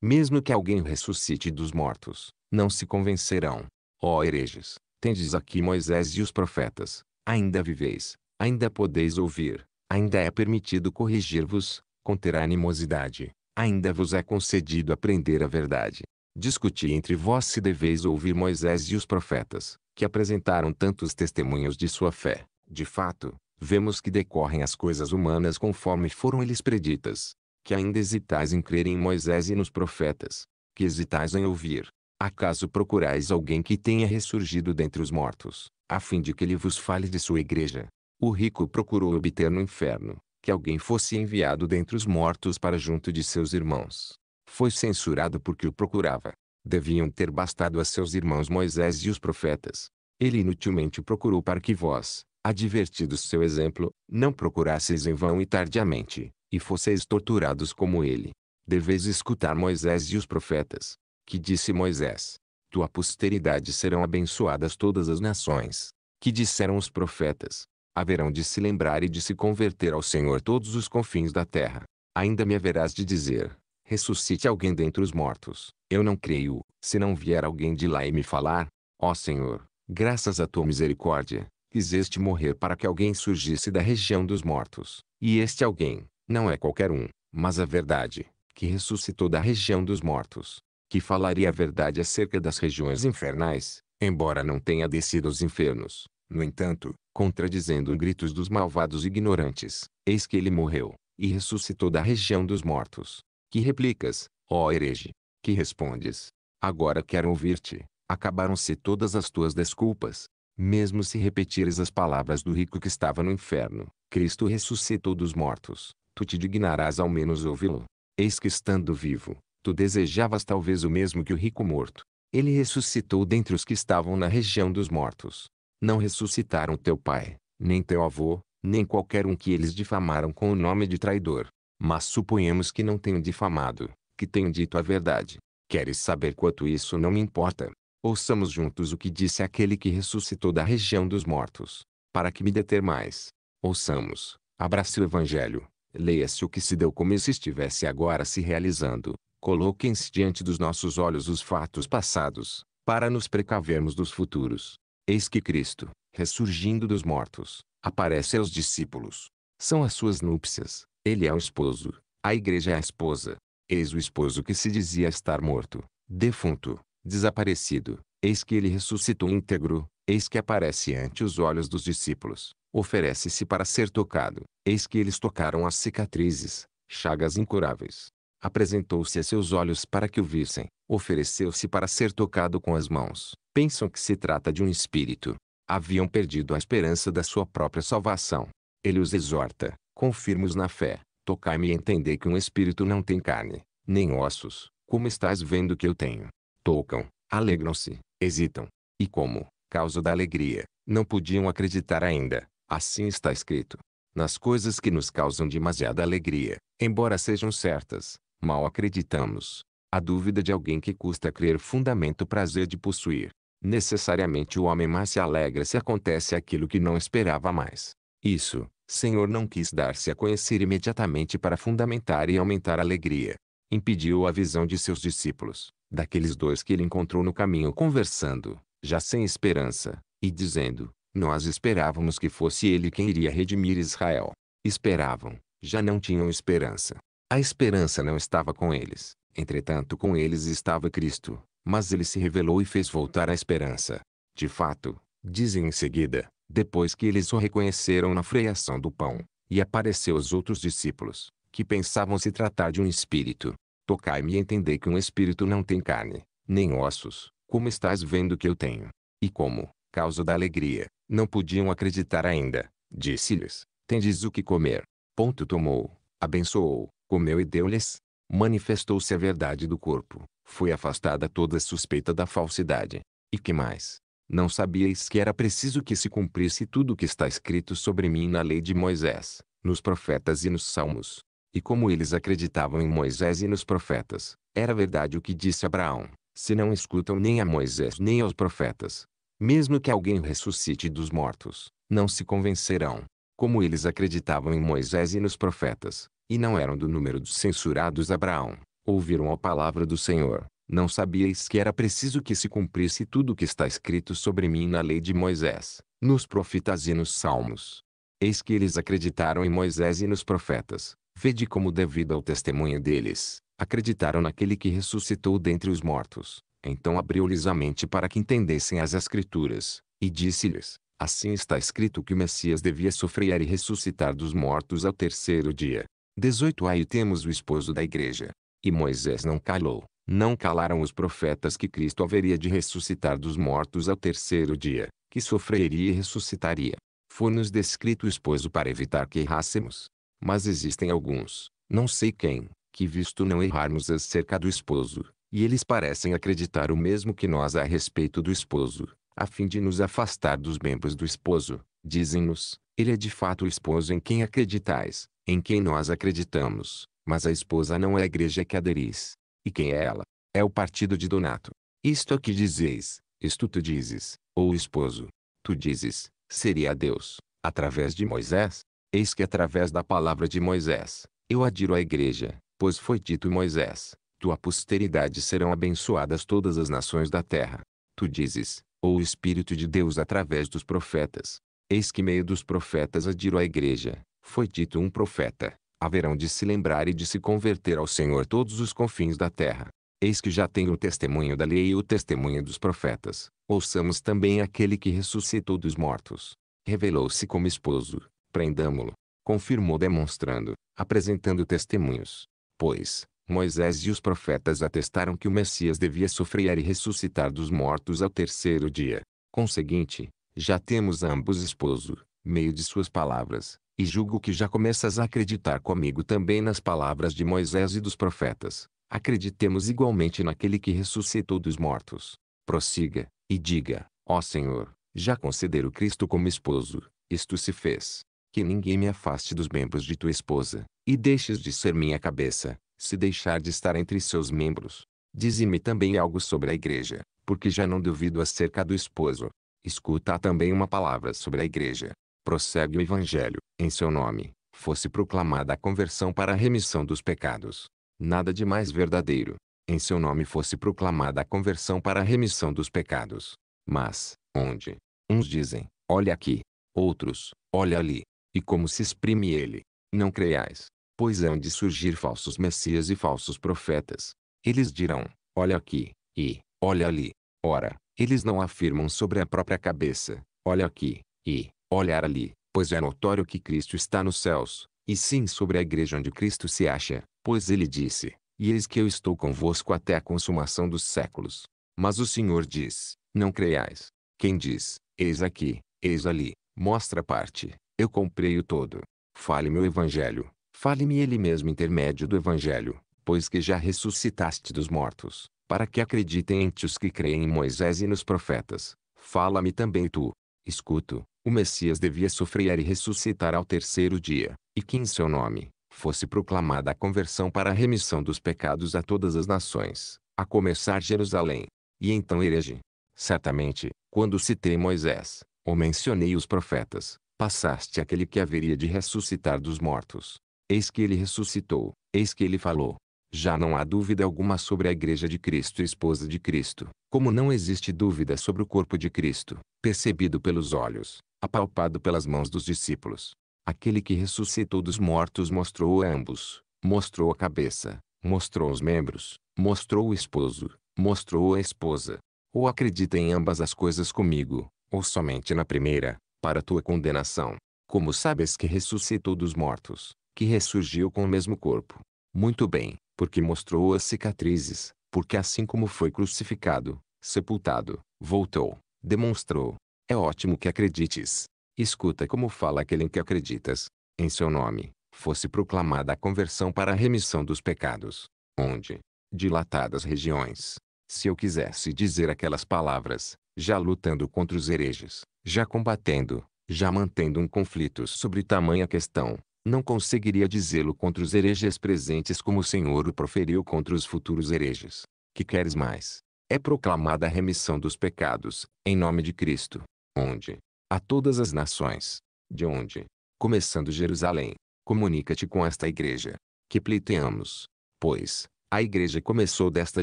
Mesmo que alguém ressuscite dos mortos, não se convencerão. Ó hereges, tendes aqui Moisés e os profetas, ainda viveis, ainda podeis ouvir, ainda é permitido corrigir-vos, conter animosidade, ainda vos é concedido aprender a verdade. Discuti entre vós se deveis ouvir Moisés e os profetas, que apresentaram tantos testemunhos de sua fé. De fato, vemos que decorrem as coisas humanas conforme foram eles preditas. Que ainda hesitais em crer em Moisés e nos profetas, que hesitais em ouvir. Acaso procurais alguém que tenha ressurgido dentre os mortos, a fim de que ele vos fale de sua igreja? O rico procurou obter no inferno, que alguém fosse enviado dentre os mortos para junto de seus irmãos. Foi censurado porque o procurava deviam ter bastado a seus irmãos Moisés e os profetas. Ele inutilmente procurou para que vós, advertidos seu exemplo, não procurasseis em vão e tardiamente, e fosseis torturados como ele. Deveis escutar Moisés e os profetas, que disse Moisés, tua posteridade serão abençoadas todas as nações, que disseram os profetas, haverão de se lembrar e de se converter ao Senhor todos os confins da terra. Ainda me haverás de dizer, ressuscite alguém dentre os mortos. Eu não creio, se não vier alguém de lá e me falar, ó oh Senhor, graças a tua misericórdia, quiseste morrer para que alguém surgisse da região dos mortos. E este alguém, não é qualquer um, mas a verdade, que ressuscitou da região dos mortos, que falaria a verdade acerca das regiões infernais, embora não tenha descido aos infernos. No entanto, contradizendo gritos dos malvados ignorantes, eis que ele morreu, e ressuscitou da região dos mortos, que replicas, ó herege? Que respondes? Agora quero ouvir-te. Acabaram-se todas as tuas desculpas. Mesmo se repetires as palavras do rico que estava no inferno, Cristo ressuscitou dos mortos, tu te dignarás ao menos ouvi-lo. Eis que estando vivo, tu desejavas talvez o mesmo que o rico morto. Ele ressuscitou dentre os que estavam na região dos mortos. Não ressuscitaram teu pai, nem teu avô, nem qualquer um que eles difamaram com o nome de traidor. Mas suponhamos que não tenho difamado, que tenho dito a verdade. Queres saber quanto isso não me importa? Ouçamos juntos o que disse aquele que ressuscitou da região dos mortos. Para que me deter mais. Ouçamos, abrace o Evangelho, leia-se o que se deu como se estivesse agora se realizando. Coloquem-se diante dos nossos olhos os fatos passados, para nos precavermos dos futuros. Eis que Cristo, ressurgindo dos mortos, aparece aos discípulos. São as suas núpcias, ele é o esposo. A igreja é a esposa. Eis o esposo que se dizia estar morto, defunto, desaparecido. Eis que ele ressuscitou íntegro. Eis que aparece ante os olhos dos discípulos. Oferece-se para ser tocado. Eis que eles tocaram as cicatrizes, chagas incuráveis. Apresentou-se a seus olhos para que o vissem. Ofereceu-se para ser tocado com as mãos. Pensam que se trata de um espírito. Haviam perdido a esperança da sua própria salvação. Ele os exorta confirmos na fé, tocai-me e entendei que um espírito não tem carne, nem ossos, como estás vendo que eu tenho. Tocam, alegram-se, hesitam. E como, causa da alegria, não podiam acreditar ainda, assim está escrito. Nas coisas que nos causam demasiada alegria, embora sejam certas, mal acreditamos. A dúvida de alguém que custa crer fundamenta o prazer de possuir. Necessariamente o homem mais se alegra se acontece aquilo que não esperava mais. Isso, Senhor não quis dar-se a conhecer imediatamente para fundamentar e aumentar a alegria. Impediu a visão de seus discípulos, daqueles dois que ele encontrou no caminho conversando, já sem esperança, e dizendo, nós esperávamos que fosse ele quem iria redimir Israel. Esperavam, já não tinham esperança. A esperança não estava com eles, entretanto com eles estava Cristo, mas ele se revelou e fez voltar a esperança. De fato, dizem em seguida, depois que eles o reconheceram na freação do pão, e apareceu os outros discípulos, que pensavam se tratar de um espírito. Tocai-me e entendei que um espírito não tem carne, nem ossos, como estás vendo que eu tenho. E como, causa da alegria, não podiam acreditar ainda, disse-lhes, tendes o que comer. Ponto tomou, abençoou, comeu e deu-lhes. Manifestou-se a verdade do corpo, foi afastada toda suspeita da falsidade. E que mais? Não sabíeis que era preciso que se cumprisse tudo o que está escrito sobre mim na lei de Moisés, nos profetas e nos salmos. E como eles acreditavam em Moisés e nos profetas, era verdade o que disse Abraão: se não escutam nem a Moisés nem aos profetas, mesmo que alguém ressuscite dos mortos, não se convencerão. Como eles acreditavam em Moisés e nos profetas, e não eram do número dos censurados Abraão, ouviram a palavra do Senhor, não sabíeis que era preciso que se cumprisse tudo o que está escrito sobre mim na lei de Moisés, nos profetas e nos salmos. Eis que eles acreditaram em Moisés e nos profetas. Vede como, devido ao testemunho deles, acreditaram naquele que ressuscitou dentre os mortos. Então abriu-lhes a mente para que entendessem as Escrituras, e disse-lhes: Assim está escrito que o Messias devia sofrer e ressuscitar dos mortos ao terceiro dia. 18 Aí temos o esposo da igreja. E Moisés não calou, não calaram os profetas que Cristo haveria de ressuscitar dos mortos ao terceiro dia, que sofreria e ressuscitaria. Foi-nos descrito esposo para evitar que errássemos. Mas existem alguns, não sei quem, que visto não errarmos acerca do esposo, e eles parecem acreditar o mesmo que nós a respeito do esposo, a fim de nos afastar dos membros do esposo, dizem-nos, ele é de fato o esposo em quem acreditais, em quem nós acreditamos, mas a esposa não é a igreja que aderis. E quem é ela? É o partido de Donato. Isto é que dizeis, isto tu dizes, ou esposo. Tu dizes, seria Deus, através de Moisés? Eis que através da palavra de Moisés, eu adiro à igreja, pois foi dito Moisés, tua posteridade serão abençoadas todas as nações da terra. Tu dizes, ou o Espírito de Deus através dos profetas. Eis que meio dos profetas adiro à igreja, foi dito um profeta, haverão de se lembrar e de se converter ao Senhor todos os confins da terra. Eis que já tenho o testemunho da lei e o testemunho dos profetas. Ouçamos também aquele que ressuscitou dos mortos. Revelou-se como esposo. Prendamo-lo. Confirmou demonstrando, apresentando testemunhos. Pois, Moisés e os profetas atestaram que o Messias devia sofrer e ressuscitar dos mortos ao terceiro dia. Conseguinte, já temos ambos esposo, meio de suas palavras, e julgo que já começas a acreditar comigo também nas palavras de Moisés e dos profetas. Acreditemos igualmente naquele que ressuscitou dos mortos. Prossiga, e diga, ó Senhor, já considero Cristo como esposo, isto se fez. Que ninguém me afaste dos membros de tua esposa, e deixes de ser minha cabeça, se deixar de estar entre seus membros. Dize-me também algo sobre a igreja, porque já não duvido acerca do esposo. Escuta também uma palavra sobre a igreja, prossegue o Evangelho, em seu nome, fosse proclamada a conversão para a remissão dos pecados. Nada de mais verdadeiro. Em seu nome fosse proclamada a conversão para a remissão dos pecados. Mas, onde? Uns dizem, olha aqui. Outros, olha ali. E como se exprime ele? Não creiais, pois hão de surgir falsos messias e falsos profetas. Eles dirão, olha aqui, e, olha ali. Ora, eles não afirmam sobre a própria cabeça, olha aqui, e, olhar ali, pois é notório que Cristo está nos céus, e sim sobre a igreja onde Cristo se acha, pois ele disse, e eis que eu estou convosco até a consumação dos séculos. Mas o Senhor diz, não creiais. Quem diz, eis aqui, eis ali, mostra a parte, eu comprei o todo. Fale-me o evangelho, fale-me ele mesmo intermédio do evangelho, pois que já ressuscitaste dos mortos, para que acreditem em ti os que creem em Moisés e nos profetas. Fala-me também tu. Escuto, o Messias devia sofrer e ressuscitar ao terceiro dia, e que em seu nome, fosse proclamada a conversão para a remissão dos pecados a todas as nações, a começar Jerusalém. E então herege. Certamente, quando citei Moisés, ou mencionei os profetas, passaste aquele que haveria de ressuscitar dos mortos. Eis que ele ressuscitou, eis que ele falou. Já não há dúvida alguma sobre a Igreja de Cristo esposa de Cristo, como não existe dúvida sobre o corpo de Cristo, percebido pelos olhos, apalpado pelas mãos dos discípulos. Aquele que ressuscitou dos mortos mostrou a ambos, mostrou a cabeça, mostrou os membros, mostrou o esposo, mostrou a esposa. Ou acredita em ambas as coisas comigo, ou somente na primeira, para tua condenação. Como sabes que ressuscitou dos mortos, que ressurgiu com o mesmo corpo? Muito bem, porque mostrou as cicatrizes, porque assim como foi crucificado, sepultado, voltou, demonstrou, é ótimo que acredites. Escuta como fala aquele em que acreditas. Em seu nome, fosse proclamada a conversão para a remissão dos pecados. Onde, dilatadas regiões, se eu quisesse dizer aquelas palavras, já lutando contra os hereges, já combatendo, já mantendo um conflito sobre tamanha questão, não conseguiria dizê-lo contra os hereges presentes como o Senhor o proferiu contra os futuros hereges. Que queres mais? É proclamada a remissão dos pecados, em nome de Cristo onde, a todas as nações, de onde, começando Jerusalém, comunica-te com esta igreja, que pleiteamos, pois, a igreja começou desta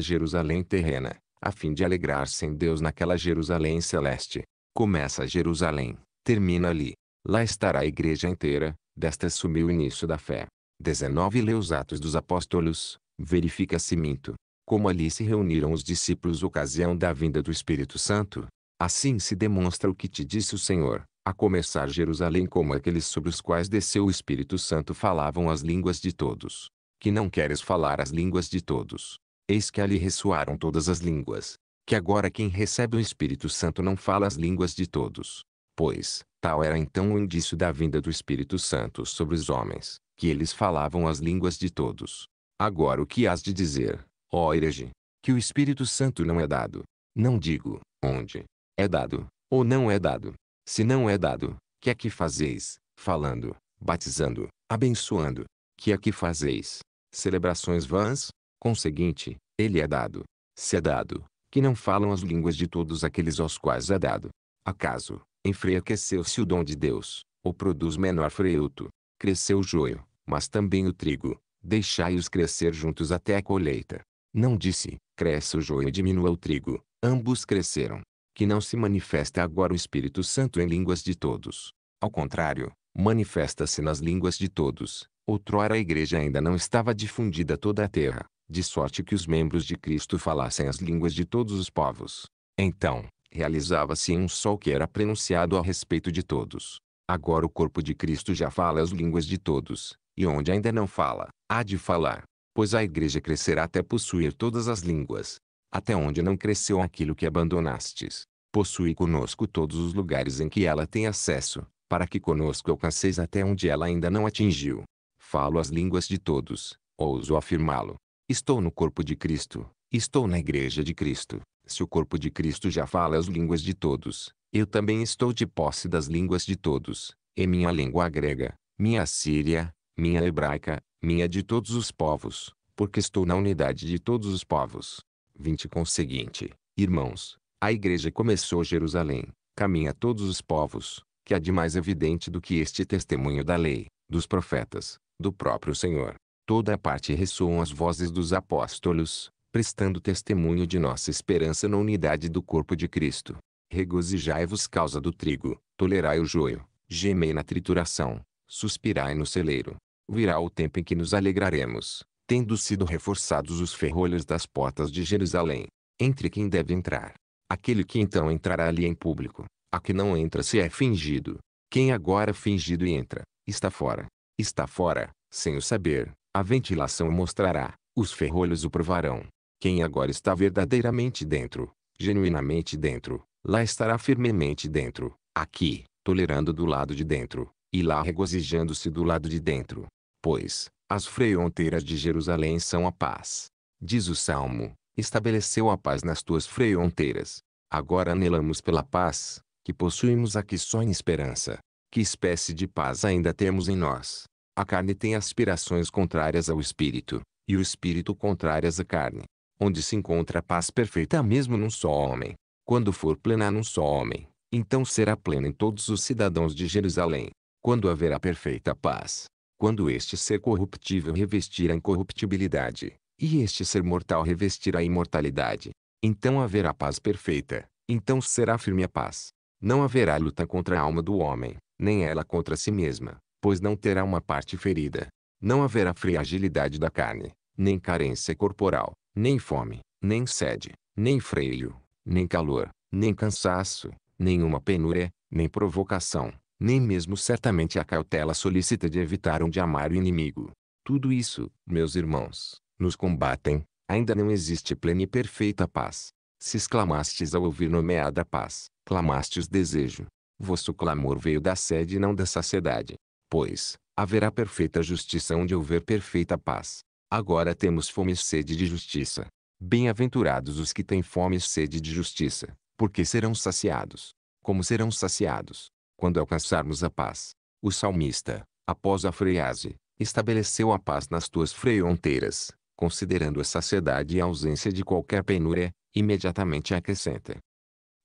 Jerusalém terrena, a fim de alegrar-se em Deus naquela Jerusalém celeste. Começa Jerusalém, termina ali. Lá estará a igreja inteira, desta sumiu o início da fé. 19 Lê os Atos dos Apóstolos, verifica-se minto. Como ali se reuniram os discípulos ocasião da vinda do Espírito Santo, Assim se demonstra o que te disse o Senhor, a começar Jerusalém como aqueles sobre os quais desceu o Espírito Santo falavam as línguas de todos. Que não queres falar as línguas de todos. Eis que ali ressoaram todas as línguas. Que agora quem recebe o Espírito Santo não fala as línguas de todos. Pois, tal era então o indício da vinda do Espírito Santo sobre os homens, que eles falavam as línguas de todos. Agora o que has de dizer, ó herege? Que o Espírito Santo não é dado. Não digo, onde, é dado, ou não é dado. Se não é dado, que é que fazeis? Falando, batizando, abençoando. Que é que fazeis? Celebrações vãs? Conseguinte, ele é dado. Se é dado, que não falam as línguas de todos aqueles aos quais é dado. Acaso, enfraqueceu-se o dom de Deus, ou produz menor fruto? Cresceu o joio, mas também o trigo. Deixai-os crescer juntos até a colheita. Não disse, cresce o joio e diminua o trigo. Ambos cresceram, que não se manifesta agora o Espírito Santo em línguas de todos. Ao contrário, manifesta-se nas línguas de todos. Outrora a igreja ainda não estava difundida toda a terra, de sorte que os membros de Cristo falassem as línguas de todos os povos. Então, realizava-se um sol que era pronunciado a respeito de todos. Agora o corpo de Cristo já fala as línguas de todos, e onde ainda não fala, há de falar, pois a igreja crescerá até possuir todas as línguas, até onde não cresceu aquilo que abandonastes. Possui conosco todos os lugares em que ela tem acesso, para que conosco alcanceis até onde ela ainda não atingiu. Falo as línguas de todos, ouso afirmá-lo. Estou no corpo de Cristo, estou na igreja de Cristo. Se o corpo de Cristo já fala as línguas de todos, eu também estou de posse das línguas de todos, e minha língua grega, minha síria, minha hebraica, minha de todos os povos, porque estou na unidade de todos os povos. 20 seguinte. irmãos, a igreja começou Jerusalém, caminha todos os povos, que há de mais evidente do que este testemunho da lei, dos profetas, do próprio Senhor. Toda a parte ressoam as vozes dos apóstolos, prestando testemunho de nossa esperança na unidade do corpo de Cristo. Regozijai-vos causa do trigo, tolerai o joio, gemei na trituração, suspirai no celeiro. Virá o tempo em que nos alegraremos, tendo sido reforçados os ferrolhos das portas de Jerusalém. Entre quem deve entrar. Aquele que então entrará ali em público, a que não entra se é fingido. Quem agora fingido entra, está fora. Está fora, sem o saber, a ventilação o mostrará, os ferrolhos o provarão. Quem agora está verdadeiramente dentro, genuinamente dentro, lá estará firmemente dentro, aqui, tolerando do lado de dentro, e lá regozijando-se do lado de dentro. Pois, as fronteiras de Jerusalém são a paz. Diz o Salmo: Estabeleceu a paz nas tuas fronteiras. Agora anelamos pela paz, que possuímos aqui só em esperança. Que espécie de paz ainda temos em nós? A carne tem aspirações contrárias ao espírito, e o espírito contrárias à carne. Onde se encontra a paz perfeita mesmo num só homem. Quando for plena num só homem, então será plena em todos os cidadãos de Jerusalém. Quando haverá perfeita paz, quando este ser corruptível revestir a incorruptibilidade, e este ser mortal revestir a imortalidade, então haverá paz perfeita, então será firme a paz. Não haverá luta contra a alma do homem, nem ela contra si mesma, pois não terá uma parte ferida. Não haverá fragilidade da carne, nem carência corporal, nem fome, nem sede, nem freio, nem calor, nem cansaço, nenhuma penúria, nem provocação, nem mesmo certamente a cautela solicita de evitar onde amar o inimigo. Tudo isso, meus irmãos, nos combatem, ainda não existe plena e perfeita paz. Se exclamastes ao ouvir nomeada paz, clamastes desejo. Vosso clamor veio da sede e não da saciedade. Pois, haverá perfeita justiça onde houver perfeita paz. Agora temos fome e sede de justiça. Bem-aventurados os que têm fome e sede de justiça, porque serão saciados. Como serão saciados? quando alcançarmos a paz. O salmista, após a frase, estabeleceu a paz nas tuas fronteiras, considerando a saciedade e a ausência de qualquer penúria, imediatamente acrescenta.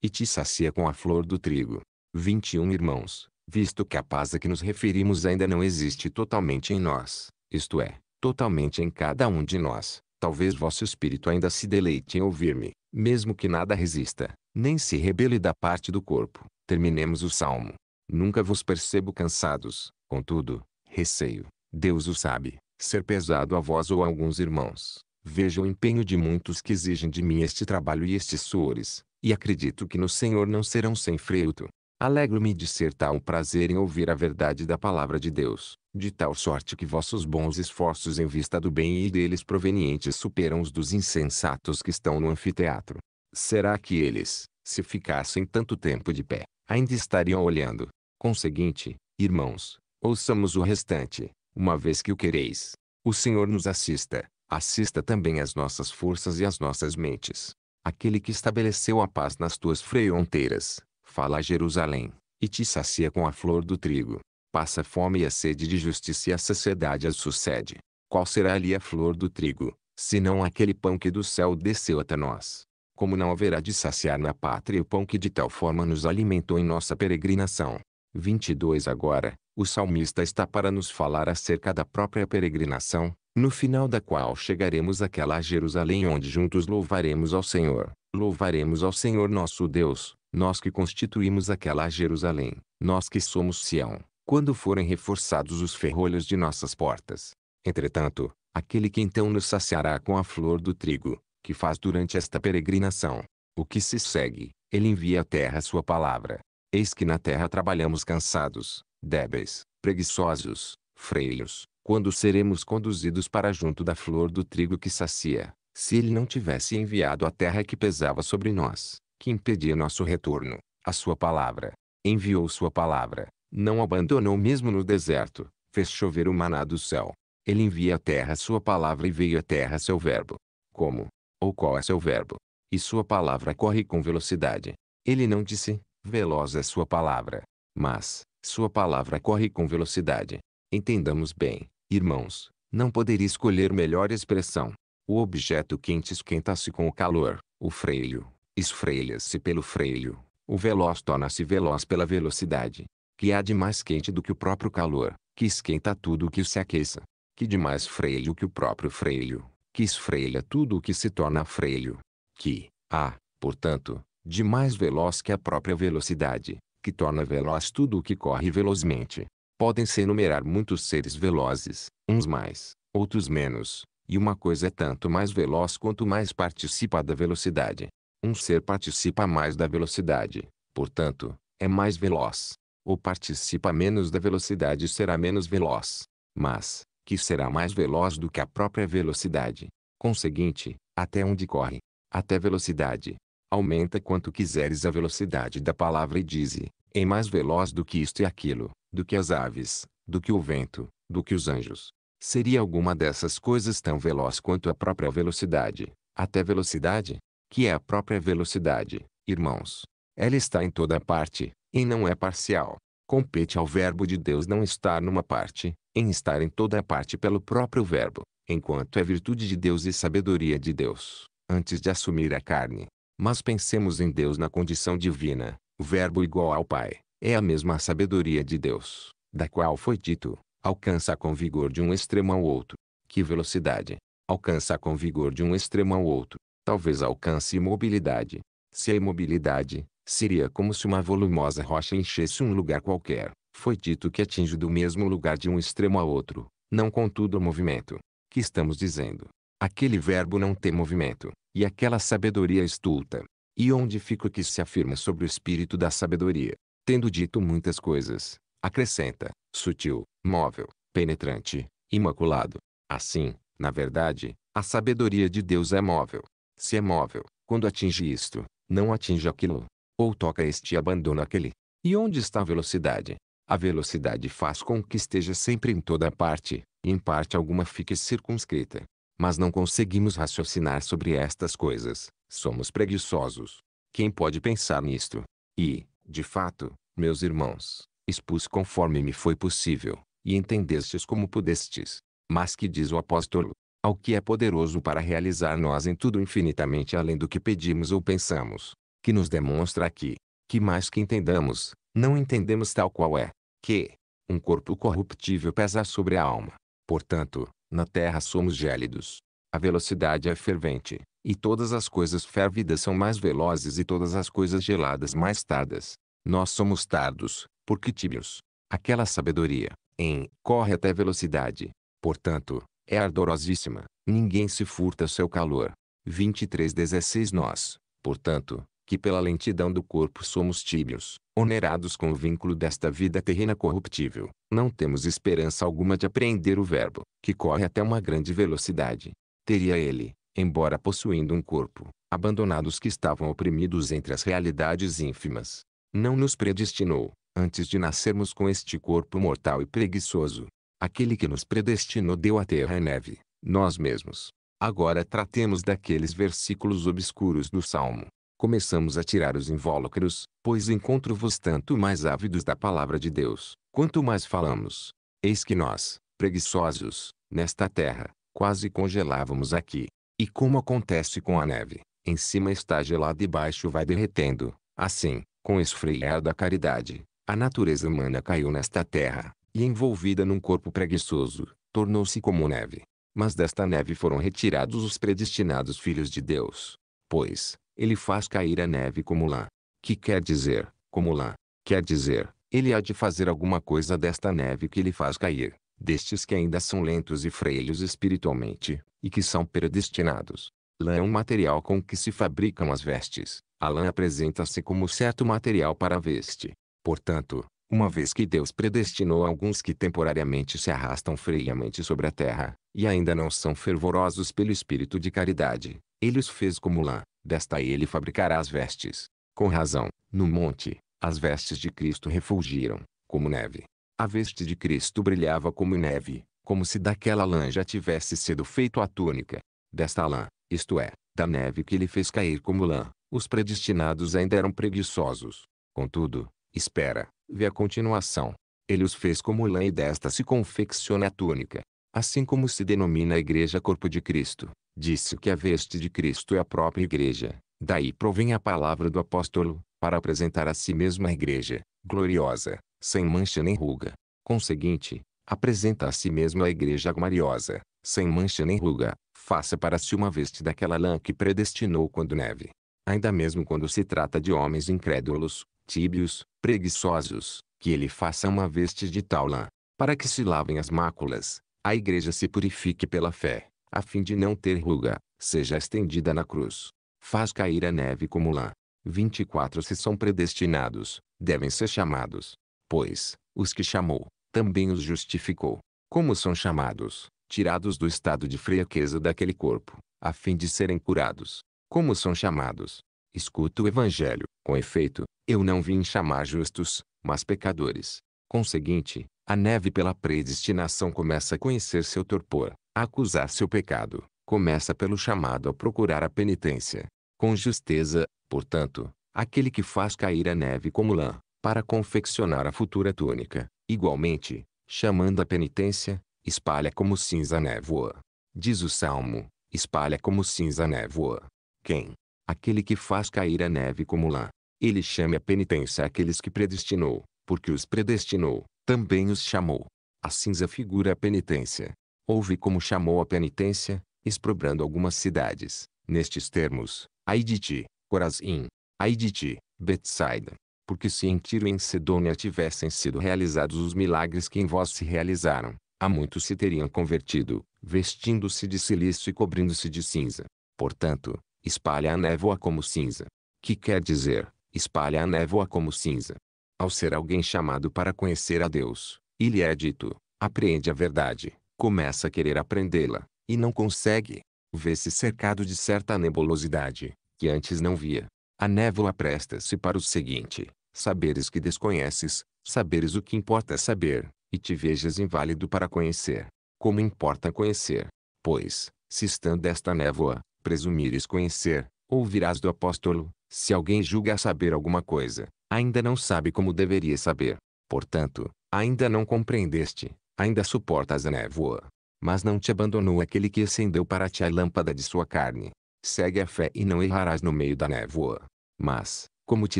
E te sacia com a flor do trigo. 21 Irmãos, visto que a paz a que nos referimos ainda não existe totalmente em nós, isto é, totalmente em cada um de nós, talvez vosso espírito ainda se deleite em ouvir-me, mesmo que nada resista, nem se rebele da parte do corpo. Terminemos o salmo. Nunca vos percebo cansados, contudo, receio, Deus o sabe, ser pesado a vós ou a alguns irmãos. Vejo o empenho de muitos que exigem de mim este trabalho e estes suores, e acredito que no Senhor não serão sem fruto. Alegro-me de ser tal prazer em ouvir a verdade da palavra de Deus, de tal sorte que vossos bons esforços em vista do bem e deles provenientes superam os dos insensatos que estão no anfiteatro. Será que eles, se ficassem tanto tempo de pé, ainda estariam olhando. Conseguinte, irmãos, ouçamos o restante, uma vez que o quereis. O Senhor nos assista, assista também as nossas forças e as nossas mentes. Aquele que estabeleceu a paz nas tuas fronteiras, fala a Jerusalém, e te sacia com a flor do trigo. Passa a fome e a sede de justiça e a saciedade as sucede. Qual será ali a flor do trigo, senão aquele pão que do céu desceu até nós? como não haverá de saciar na pátria o pão que de tal forma nos alimentou em nossa peregrinação. 22 Agora, o salmista está para nos falar acerca da própria peregrinação, no final da qual chegaremos àquela Jerusalém onde juntos louvaremos ao Senhor. Louvaremos ao Senhor nosso Deus, nós que constituímos aquela Jerusalém, nós que somos Sião, quando forem reforçados os ferrolhos de nossas portas. Entretanto, aquele que então nos saciará com a flor do trigo, que faz durante esta peregrinação. O que se segue, ele envia à terra sua palavra. Eis que na terra trabalhamos cansados, débeis, preguiçosos, freios, quando seremos conduzidos para junto da flor do trigo que sacia, se ele não tivesse enviado a terra que pesava sobre nós, que impedia nosso retorno, a sua palavra. Enviou sua palavra, não abandonou mesmo no deserto, fez chover o maná do céu. Ele envia à terra sua palavra e veio à terra seu verbo. Como, ou qual é seu verbo. E sua palavra corre com velocidade. Ele não disse, veloz é sua palavra. Mas, sua palavra corre com velocidade. Entendamos bem, irmãos, não poderia escolher melhor expressão. O objeto quente esquenta-se com o calor, o freio, esfreia-se pelo freio, o veloz torna-se veloz pela velocidade. Que há de mais quente do que o próprio calor, que esquenta tudo o que se aqueça. Que de mais freio que o próprio freio, que esfreia tudo o que se torna freio. Que, há, portanto, de mais veloz que a própria velocidade, que torna veloz tudo o que corre velozmente. Podem-se enumerar muitos seres velozes, uns mais, outros menos, e uma coisa é tanto mais veloz quanto mais participa da velocidade. Um ser participa mais da velocidade, portanto, é mais veloz. Ou participa menos da velocidade e será menos veloz. Mas, que será mais veloz do que a própria velocidade. Conseguinte, até onde corre, até velocidade. Aumenta quanto quiseres a velocidade da palavra e dize, em é mais veloz do que isto e aquilo, do que as aves, do que o vento, do que os anjos. Seria alguma dessas coisas tão veloz quanto a própria velocidade, até velocidade, que é a própria velocidade, irmãos. Ela está em toda parte, e não é parcial. Compete ao Verbo de Deus não estar numa parte, em estar em toda a parte pelo próprio Verbo, enquanto é virtude de Deus e sabedoria de Deus, antes de assumir a carne. Mas pensemos em Deus na condição divina, o Verbo igual ao Pai, é a mesma sabedoria de Deus, da qual foi dito, alcança com vigor de um extremo ao outro. Que velocidade! Alcança com vigor de um extremo ao outro. Talvez alcance imobilidade. Se a imobilidade, Seria como se uma volumosa rocha enchesse um lugar qualquer. Foi dito que atinge do mesmo lugar de um extremo a outro, não contudo o movimento. Que estamos dizendo? Aquele verbo não tem movimento, e aquela sabedoria estulta. E onde fica o que se afirma sobre o espírito da sabedoria? Tendo dito muitas coisas, acrescenta, sutil, móvel, penetrante, imaculado. Assim, na verdade, a sabedoria de Deus é móvel. Se é móvel, quando atinge isto, não atinge aquilo. Ou toca este e abandona aquele. E onde está a velocidade? A velocidade faz com que esteja sempre em toda parte, e em parte alguma fique circunscrita. Mas não conseguimos raciocinar sobre estas coisas, somos preguiçosos. Quem pode pensar nisto? E, de fato, meus irmãos, expus conforme me foi possível, e entendestes como pudestes. Mas que diz o apóstolo? Ao que é poderoso para realizar nós em tudo infinitamente além do que pedimos ou pensamos, que nos demonstra aqui, que mais que entendamos, não entendemos tal qual é, que um corpo corruptível pesa sobre a alma. Portanto, na terra somos gélidos. A velocidade é fervente, e todas as coisas férvidas são mais velozes e todas as coisas geladas mais tardas. Nós somos tardos, porque tíbios. Aquela sabedoria, em, corre até velocidade. Portanto, é ardorosíssima, ninguém se furta seu calor. 23:16 Nós, portanto, que pela lentidão do corpo somos tíbios, onerados com o vínculo desta vida terrena corruptível, não temos esperança alguma de apreender o verbo, que corre até uma grande velocidade. Teria ele, embora possuindo um corpo, abandonado os que estavam oprimidos entre as realidades ínfimas. Não nos predestinou, antes de nascermos com este corpo mortal e preguiçoso. Aquele que nos predestinou deu a terra a neve, nós mesmos. Agora tratemos daqueles versículos obscuros do Salmo, começamos a tirar os invólucros, pois encontro-vos tanto mais ávidos da palavra de Deus, quanto mais falamos. Eis que nós, preguiçosos, nesta terra, quase congelávamos aqui. E como acontece com a neve, em cima está gelada e baixo vai derretendo, assim, com esfriar da caridade, a natureza humana caiu nesta terra, e envolvida num corpo preguiçoso, tornou-se como neve. Mas desta neve foram retirados os predestinados filhos de Deus. Pois, ele faz cair a neve como lã. Que quer dizer, como lã? Quer dizer, ele há de fazer alguma coisa desta neve que lhe faz cair, destes que ainda são lentos e freios espiritualmente, e que são predestinados. Lã é um material com que se fabricam as vestes. A lã apresenta-se como certo material para a veste. Portanto, uma vez que Deus predestinou alguns que temporariamente se arrastam freiamente sobre a terra, e ainda não são fervorosos pelo espírito de caridade, ele os fez como lã. Desta ele fabricará as vestes. Com razão, no monte, as vestes de Cristo refulgiram, como neve. A veste de Cristo brilhava como neve, como se daquela lã já tivesse sido feito a túnica. Desta lã, isto é, da neve que ele fez cair como lã, os predestinados ainda eram preguiçosos. Contudo, espera, vê a continuação. Ele os fez como lã e desta se confecciona a túnica. Assim como se denomina a igreja corpo de Cristo, Disse que a veste de Cristo é a própria igreja. Daí provém a palavra do apóstolo, para apresentar a si mesma a igreja, gloriosa, sem mancha nem ruga. Conseguinte, apresenta a si mesma a igreja gloriosa, sem mancha nem ruga, faça para si uma veste daquela lã que predestinou quando neve. Ainda mesmo quando se trata de homens incrédulos, tíbios, preguiçosos, que ele faça uma veste de tal lã, para que se lavem as máculas, a igreja se purifique pela fé a fim de não ter ruga, seja estendida na cruz. Faz cair a neve como lã. 24 Se são predestinados, devem ser chamados. Pois, os que chamou, também os justificou. Como são chamados, tirados do estado de fraqueza daquele corpo, a fim de serem curados. Como são chamados? Escuta o Evangelho. Com efeito, eu não vim chamar justos, mas pecadores. Conseguinte, a neve pela predestinação começa a conhecer seu torpor acusar seu pecado, começa pelo chamado a procurar a penitência. Com justeza, portanto, aquele que faz cair a neve como lã, para confeccionar a futura túnica, igualmente, chamando a penitência, espalha como cinza a névoa. Diz o Salmo, espalha como cinza a névoa. Quem? Aquele que faz cair a neve como lã. Ele chame a penitência aqueles que predestinou, porque os predestinou, também os chamou. A cinza figura a penitência, Houve como chamou a penitência, exprobrando algumas cidades, nestes termos, ai de ti, Corazim, ai de ti, Betsaida. Porque se em Tiro e em Sidônia tivessem sido realizados os milagres que em vós se realizaram, há muitos se teriam convertido, vestindo-se de silício e cobrindo-se de cinza. Portanto, espalha a névoa como cinza. Que quer dizer, espalha a névoa como cinza? Ao ser alguém chamado para conhecer a Deus, ele é dito, apreende a verdade, começa a querer aprendê-la, e não consegue. Vê-se cercado de certa nebulosidade, que antes não via. A névoa presta-se para o seguinte: saberes que desconheces, saberes o que importa saber, e te vejas inválido para conhecer. Como importa conhecer? Pois, se estando desta névoa, presumires conhecer, ouvirás do apóstolo, se alguém julga saber alguma coisa, ainda não sabe como deveria saber. Portanto, ainda não compreendeste, ainda suportas a névoa. Mas não te abandonou aquele que acendeu para ti a lâmpada de sua carne. Segue a fé e não errarás no meio da névoa. Mas, como te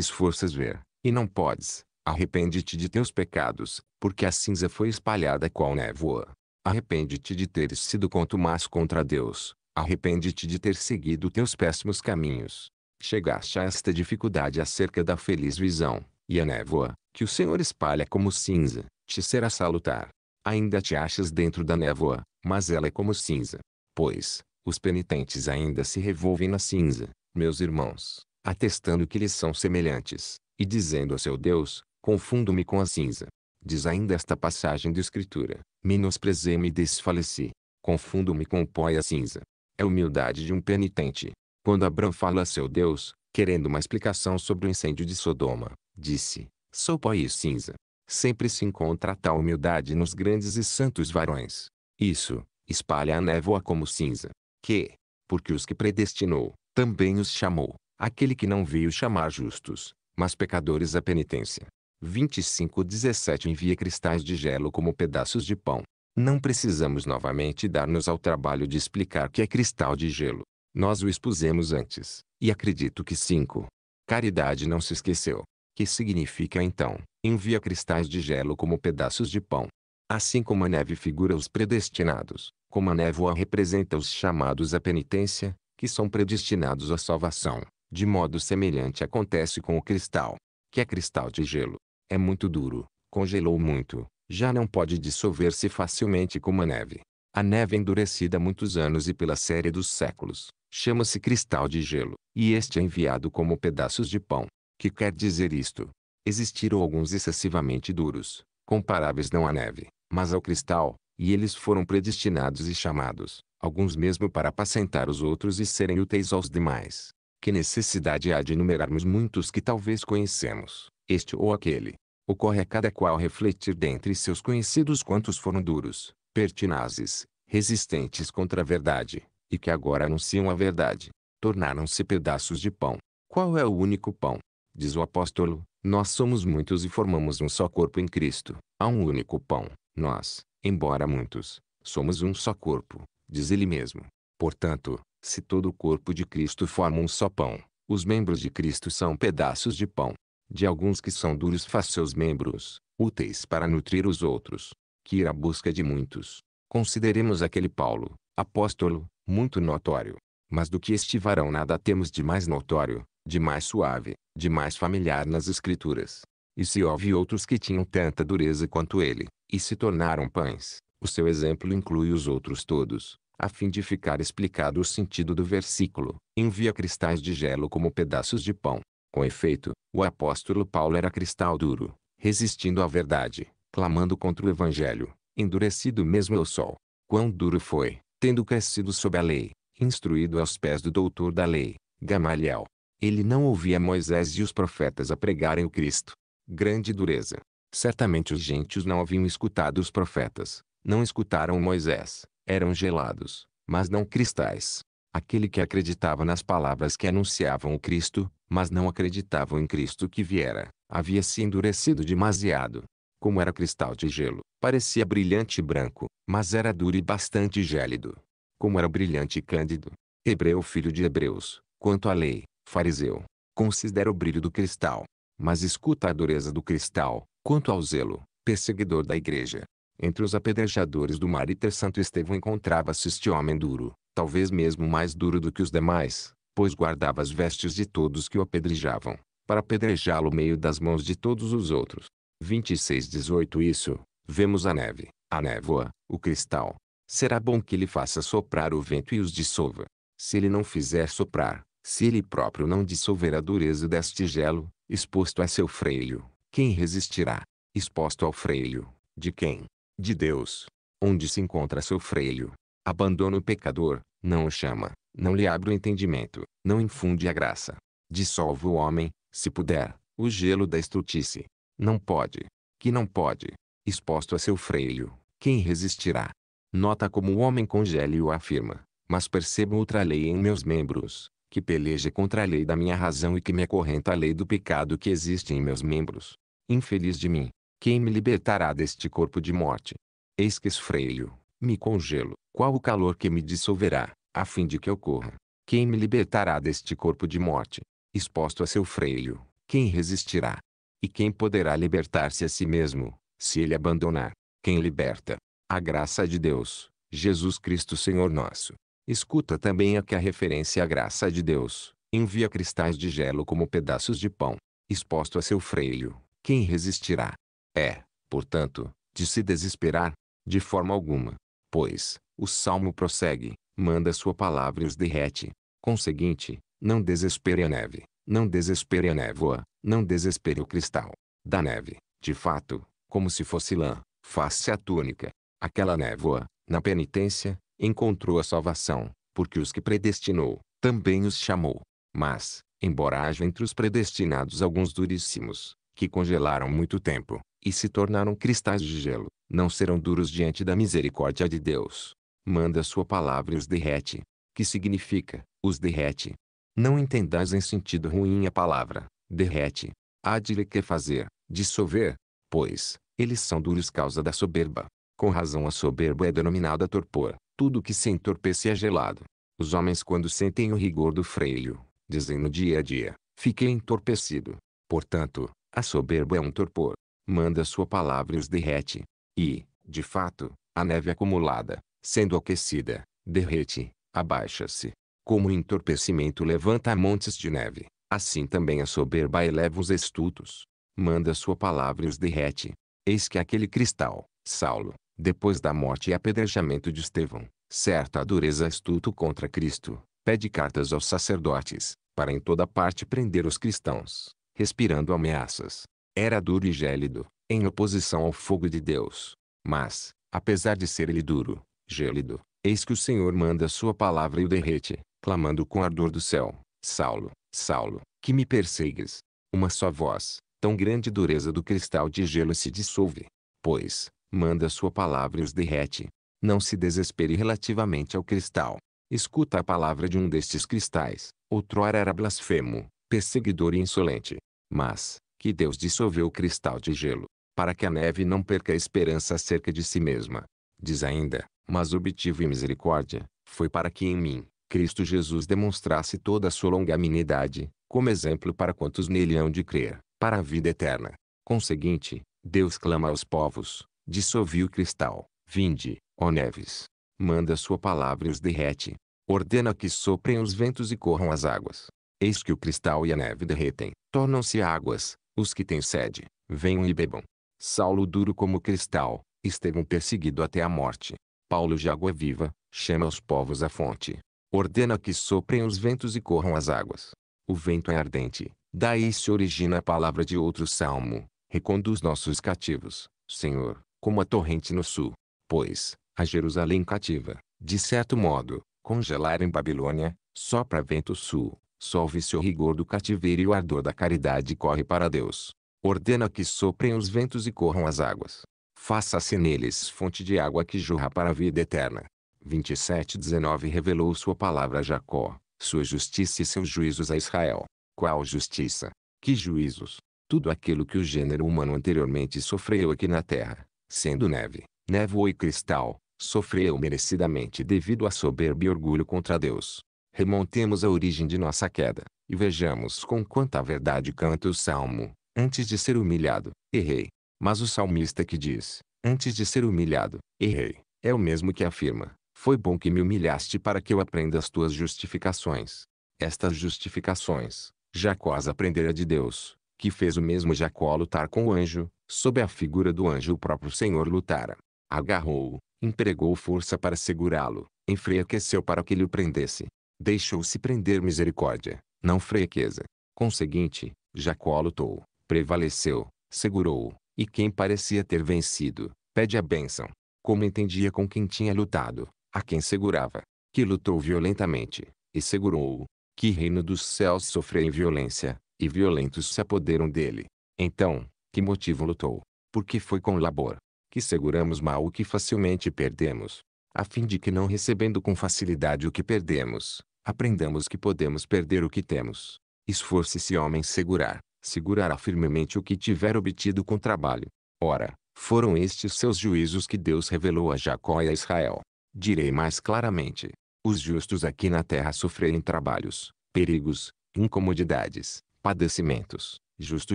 esforças ver, e não podes, arrepende-te de teus pecados, porque a cinza foi espalhada qual névoa. Arrepende-te de teres sido contumaz contra Deus, arrepende-te de ter seguido teus péssimos caminhos. Chegaste a esta dificuldade acerca da feliz visão, e a névoa, que o Senhor espalha como cinza, te será salutar. Ainda te achas dentro da névoa, mas ela é como cinza. Pois, os penitentes ainda se revolvem na cinza, meus irmãos, atestando que lhes são semelhantes, e dizendo a seu Deus, confundo-me com a cinza. Diz ainda esta passagem da Escritura, menosprezei-me e desfaleci, confundo-me com o pó e a cinza. É a humildade de um penitente. Quando Abraão fala a seu Deus, querendo uma explicação sobre o incêndio de Sodoma, disse, sou pó e cinza. Sempre se encontra tal humildade nos grandes e santos varões. Isso, espalha a névoa como cinza. Que, porque os que predestinou, também os chamou. Aquele que não veio chamar justos, mas pecadores à penitência. 25:17 Envia cristais de gelo como pedaços de pão. Não precisamos novamente dar-nos ao trabalho de explicar que é cristal de gelo. Nós o expusemos antes, e acredito que 5. Caridade não se esqueceu. Que significa então, envia cristais de gelo como pedaços de pão. Assim como a neve figura os predestinados, como a névoa representa os chamados à penitência, que são predestinados à salvação, de modo semelhante acontece com o cristal, que é cristal de gelo. É muito duro, congelou muito, já não pode dissolver-se facilmente como a neve. A neve é endurecida há muitos anos e pela série dos séculos, chama-se cristal de gelo, e este é enviado como pedaços de pão. Que quer dizer isto? Existiram alguns excessivamente duros, comparáveis não à neve, mas ao cristal, e eles foram predestinados e chamados, alguns mesmo para apacentar os outros e serem úteis aos demais. Que necessidade há de enumerarmos muitos que talvez conhecemos, este ou aquele? Ocorre a cada qual refletir dentre seus conhecidos quantos foram duros, pertinazes, resistentes contra a verdade, e que agora anunciam a verdade. Tornaram-se pedaços de pão. Qual é o único pão? Diz o apóstolo, nós somos muitos e formamos um só corpo em Cristo. Há um único pão. Nós, embora muitos, somos um só corpo, diz ele mesmo. Portanto, se todo o corpo de Cristo forma um só pão, os membros de Cristo são pedaços de pão. De alguns que são duros faz seus membros, úteis para nutrir os outros, que ir à busca de muitos. Consideremos aquele Paulo, apóstolo, muito notório. Mas do que este varão nada temos de mais notório, de mais suave, de mais familiar nas escrituras. E se houve outros que tinham tanta dureza quanto ele, e se tornaram pães, o seu exemplo inclui os outros todos, a fim de ficar explicado o sentido do versículo, envia cristais de gelo como pedaços de pão. Com efeito, o apóstolo Paulo era cristal duro, resistindo à verdade, clamando contra o evangelho, endurecido mesmo ao sol. Quão duro foi, tendo crescido sob a lei, instruído aos pés do doutor da lei, Gamaliel, ele não ouvia Moisés e os profetas a pregarem o Cristo. Grande dureza. Certamente os gentios não haviam escutado os profetas, não escutaram Moisés, eram gelados, mas não cristais. Aquele que acreditava nas palavras que anunciavam o Cristo, mas não acreditavam em Cristo que viera, havia se endurecido demasiado. Como era cristal de gelo, parecia brilhante e branco, mas era duro e bastante gélido. Como era brilhante e cândido. Hebreu filho de Hebreus, quanto à lei, fariseu, considera o brilho do cristal, mas escuta a dureza do cristal, quanto ao zelo, perseguidor da igreja. Entre os apedrejadores do ter Santo Estevão encontrava-se este homem duro, talvez mesmo mais duro do que os demais, pois guardava as vestes de todos que o apedrejavam, para apedrejá-lo meio das mãos de todos os outros. 26:18 Isso, vemos a neve, a névoa, o cristal. Será bom que ele faça soprar o vento e os dissolva. Se ele não fizer soprar, se ele próprio não dissolver a dureza deste gelo, exposto a seu freio, quem resistirá? Exposto ao freio, de quem? De Deus. Onde se encontra seu freio? Abandona o pecador, não o chama, não lhe abre o entendimento, não infunde a graça. Dissolve o homem, se puder, o gelo da estultice. Não pode. Que não pode. Exposto a seu freio, quem resistirá? Nota como o homem congela e o afirma, mas percebo outra lei em meus membros, que peleja contra a lei da minha razão e que me acorrenta a lei do pecado que existe em meus membros. Infeliz de mim, quem me libertará deste corpo de morte? Eis que esfreio, me congelo, qual o calor que me dissolverá, a fim de que eu corra? Quem me libertará deste corpo de morte? Exposto a seu freio, quem resistirá? E quem poderá libertar-se a si mesmo, se ele abandonar? Quem liberta? A graça de Deus, Jesus Cristo Senhor nosso. Escuta também a que a referência à graça de Deus. Envia cristais de gelo como pedaços de pão. Exposto a seu freio, quem resistirá? É, portanto, de se desesperar? De forma alguma. Pois, o salmo prossegue, manda sua palavra e os derrete. Conseguinte, não desespere a neve, não desespere a névoa, não desespere o cristal. Da neve, de fato, como se fosse lã, faça a túnica. Aquela névoa, na penitência, encontrou a salvação, porque os que predestinou, também os chamou. Mas, embora haja entre os predestinados alguns duríssimos, que congelaram muito tempo, e se tornaram cristais de gelo, não serão duros diante da misericórdia de Deus. Manda sua palavra e os derrete. Que significa, os derrete. Não entendais em sentido ruim a palavra, derrete. Há de lhe que fazer, dissolver. Pois, eles são duros causa da soberba. Com razão a soberba é denominada torpor, tudo que se entorpece é gelado. Os homens quando sentem o rigor do freio, dizem no dia a dia, fiquei entorpecido. Portanto, a soberba é um torpor. Manda sua palavra e os derrete. E, de fato, a neve acumulada, sendo aquecida, derrete, abaixa-se. Como o entorpecimento levanta montes de neve, assim também a soberba eleva os estutos. Manda sua palavra e os derrete. Eis que aquele cristal, Saulo, depois da morte e apedrejamento de Estevão, certa dureza astuto contra Cristo, pede cartas aos sacerdotes, para em toda parte prender os cristãos, respirando ameaças. Era duro e gélido, em oposição ao fogo de Deus. Mas, apesar de ser ele duro, gélido, eis que o Senhor manda sua palavra e o derrete, clamando com ardor do céu, Saulo, Saulo, que me persegues. Uma só voz, tão grande dureza do cristal de gelo se dissolve. Pois, manda sua palavra e os derrete. Não se desespere relativamente ao cristal. Escuta a palavra de um destes cristais, outrora era blasfemo, perseguidor e insolente. Mas, que Deus dissolveu o cristal de gelo, para que a neve não perca a esperança acerca de si mesma. Diz ainda, mas e misericórdia, foi para que em mim, Cristo Jesus demonstrasse toda a sua longanimidade, como exemplo para quantos nele hão de crer, para a vida eterna. Conseguinte, Deus clama aos povos, Dissolvi o cristal. Vinde, ó neves. Manda sua palavra e os derrete. Ordena que soprem os ventos e corram as águas. Eis que o cristal e a neve derretem, tornam-se águas, os que têm sede, venham e bebam. Saulo duro como cristal, Estevão perseguido até a morte. Paulo de água viva, chama os povos à fonte. Ordena que soprem os ventos e corram as águas. O vento é ardente, daí se origina a palavra de outro salmo. Reconduz nossos cativos, Senhor, como a torrente no sul. Pois, a Jerusalém cativa, de certo modo, congelar em Babilônia, só para vento sul, solve-se o rigor do cativeiro e o ardor da caridade corre para Deus. Ordena que soprem os ventos e corram as águas. Faça-se neles fonte de água que jorra para a vida eterna. 27:19 revelou sua palavra a Jacó, sua justiça e seus juízos a Israel. Qual justiça? Que juízos? Tudo aquilo que o gênero humano anteriormente sofreu aqui na terra, sendo neve, névoa e cristal, sofreu merecidamente devido à soberba e orgulho contra Deus. Remontemos a origem de nossa queda, e vejamos com quanta verdade canta o salmo, antes de ser humilhado, errei. Mas o salmista que diz, antes de ser humilhado, errei, é o mesmo que afirma, foi bom que me humilhaste para que eu aprenda as tuas justificações. Estas justificações, Jacó as aprendera de Deus, que fez o mesmo Jacó lutar com o anjo, sob a figura do anjo o próprio Senhor lutara. Agarrou-o, empregou força para segurá-lo, enfraqueceu para que lhe o prendesse. Deixou-se prender misericórdia, não fraqueza. Conseguinte, Jacó lutou, prevaleceu, segurou-o, e quem parecia ter vencido, pede a bênção. Como entendia com quem tinha lutado, a quem segurava, que lutou violentamente, e segurou-o, que reino dos céus sofreu violência, e violentos se apoderam dele. Então, que motivo lutou? Porque foi com labor que seguramos mal o que facilmente perdemos, a fim de que não recebendo com facilidade o que perdemos, aprendamos que podemos perder o que temos. Esforce-se homem segurar, segurará firmemente o que tiver obtido com trabalho. Ora, foram estes seus juízos que Deus revelou a Jacó e a Israel. Direi mais claramente: os justos aqui na terra sofrerem trabalhos, perigos, incomodidades, padecimentos, justo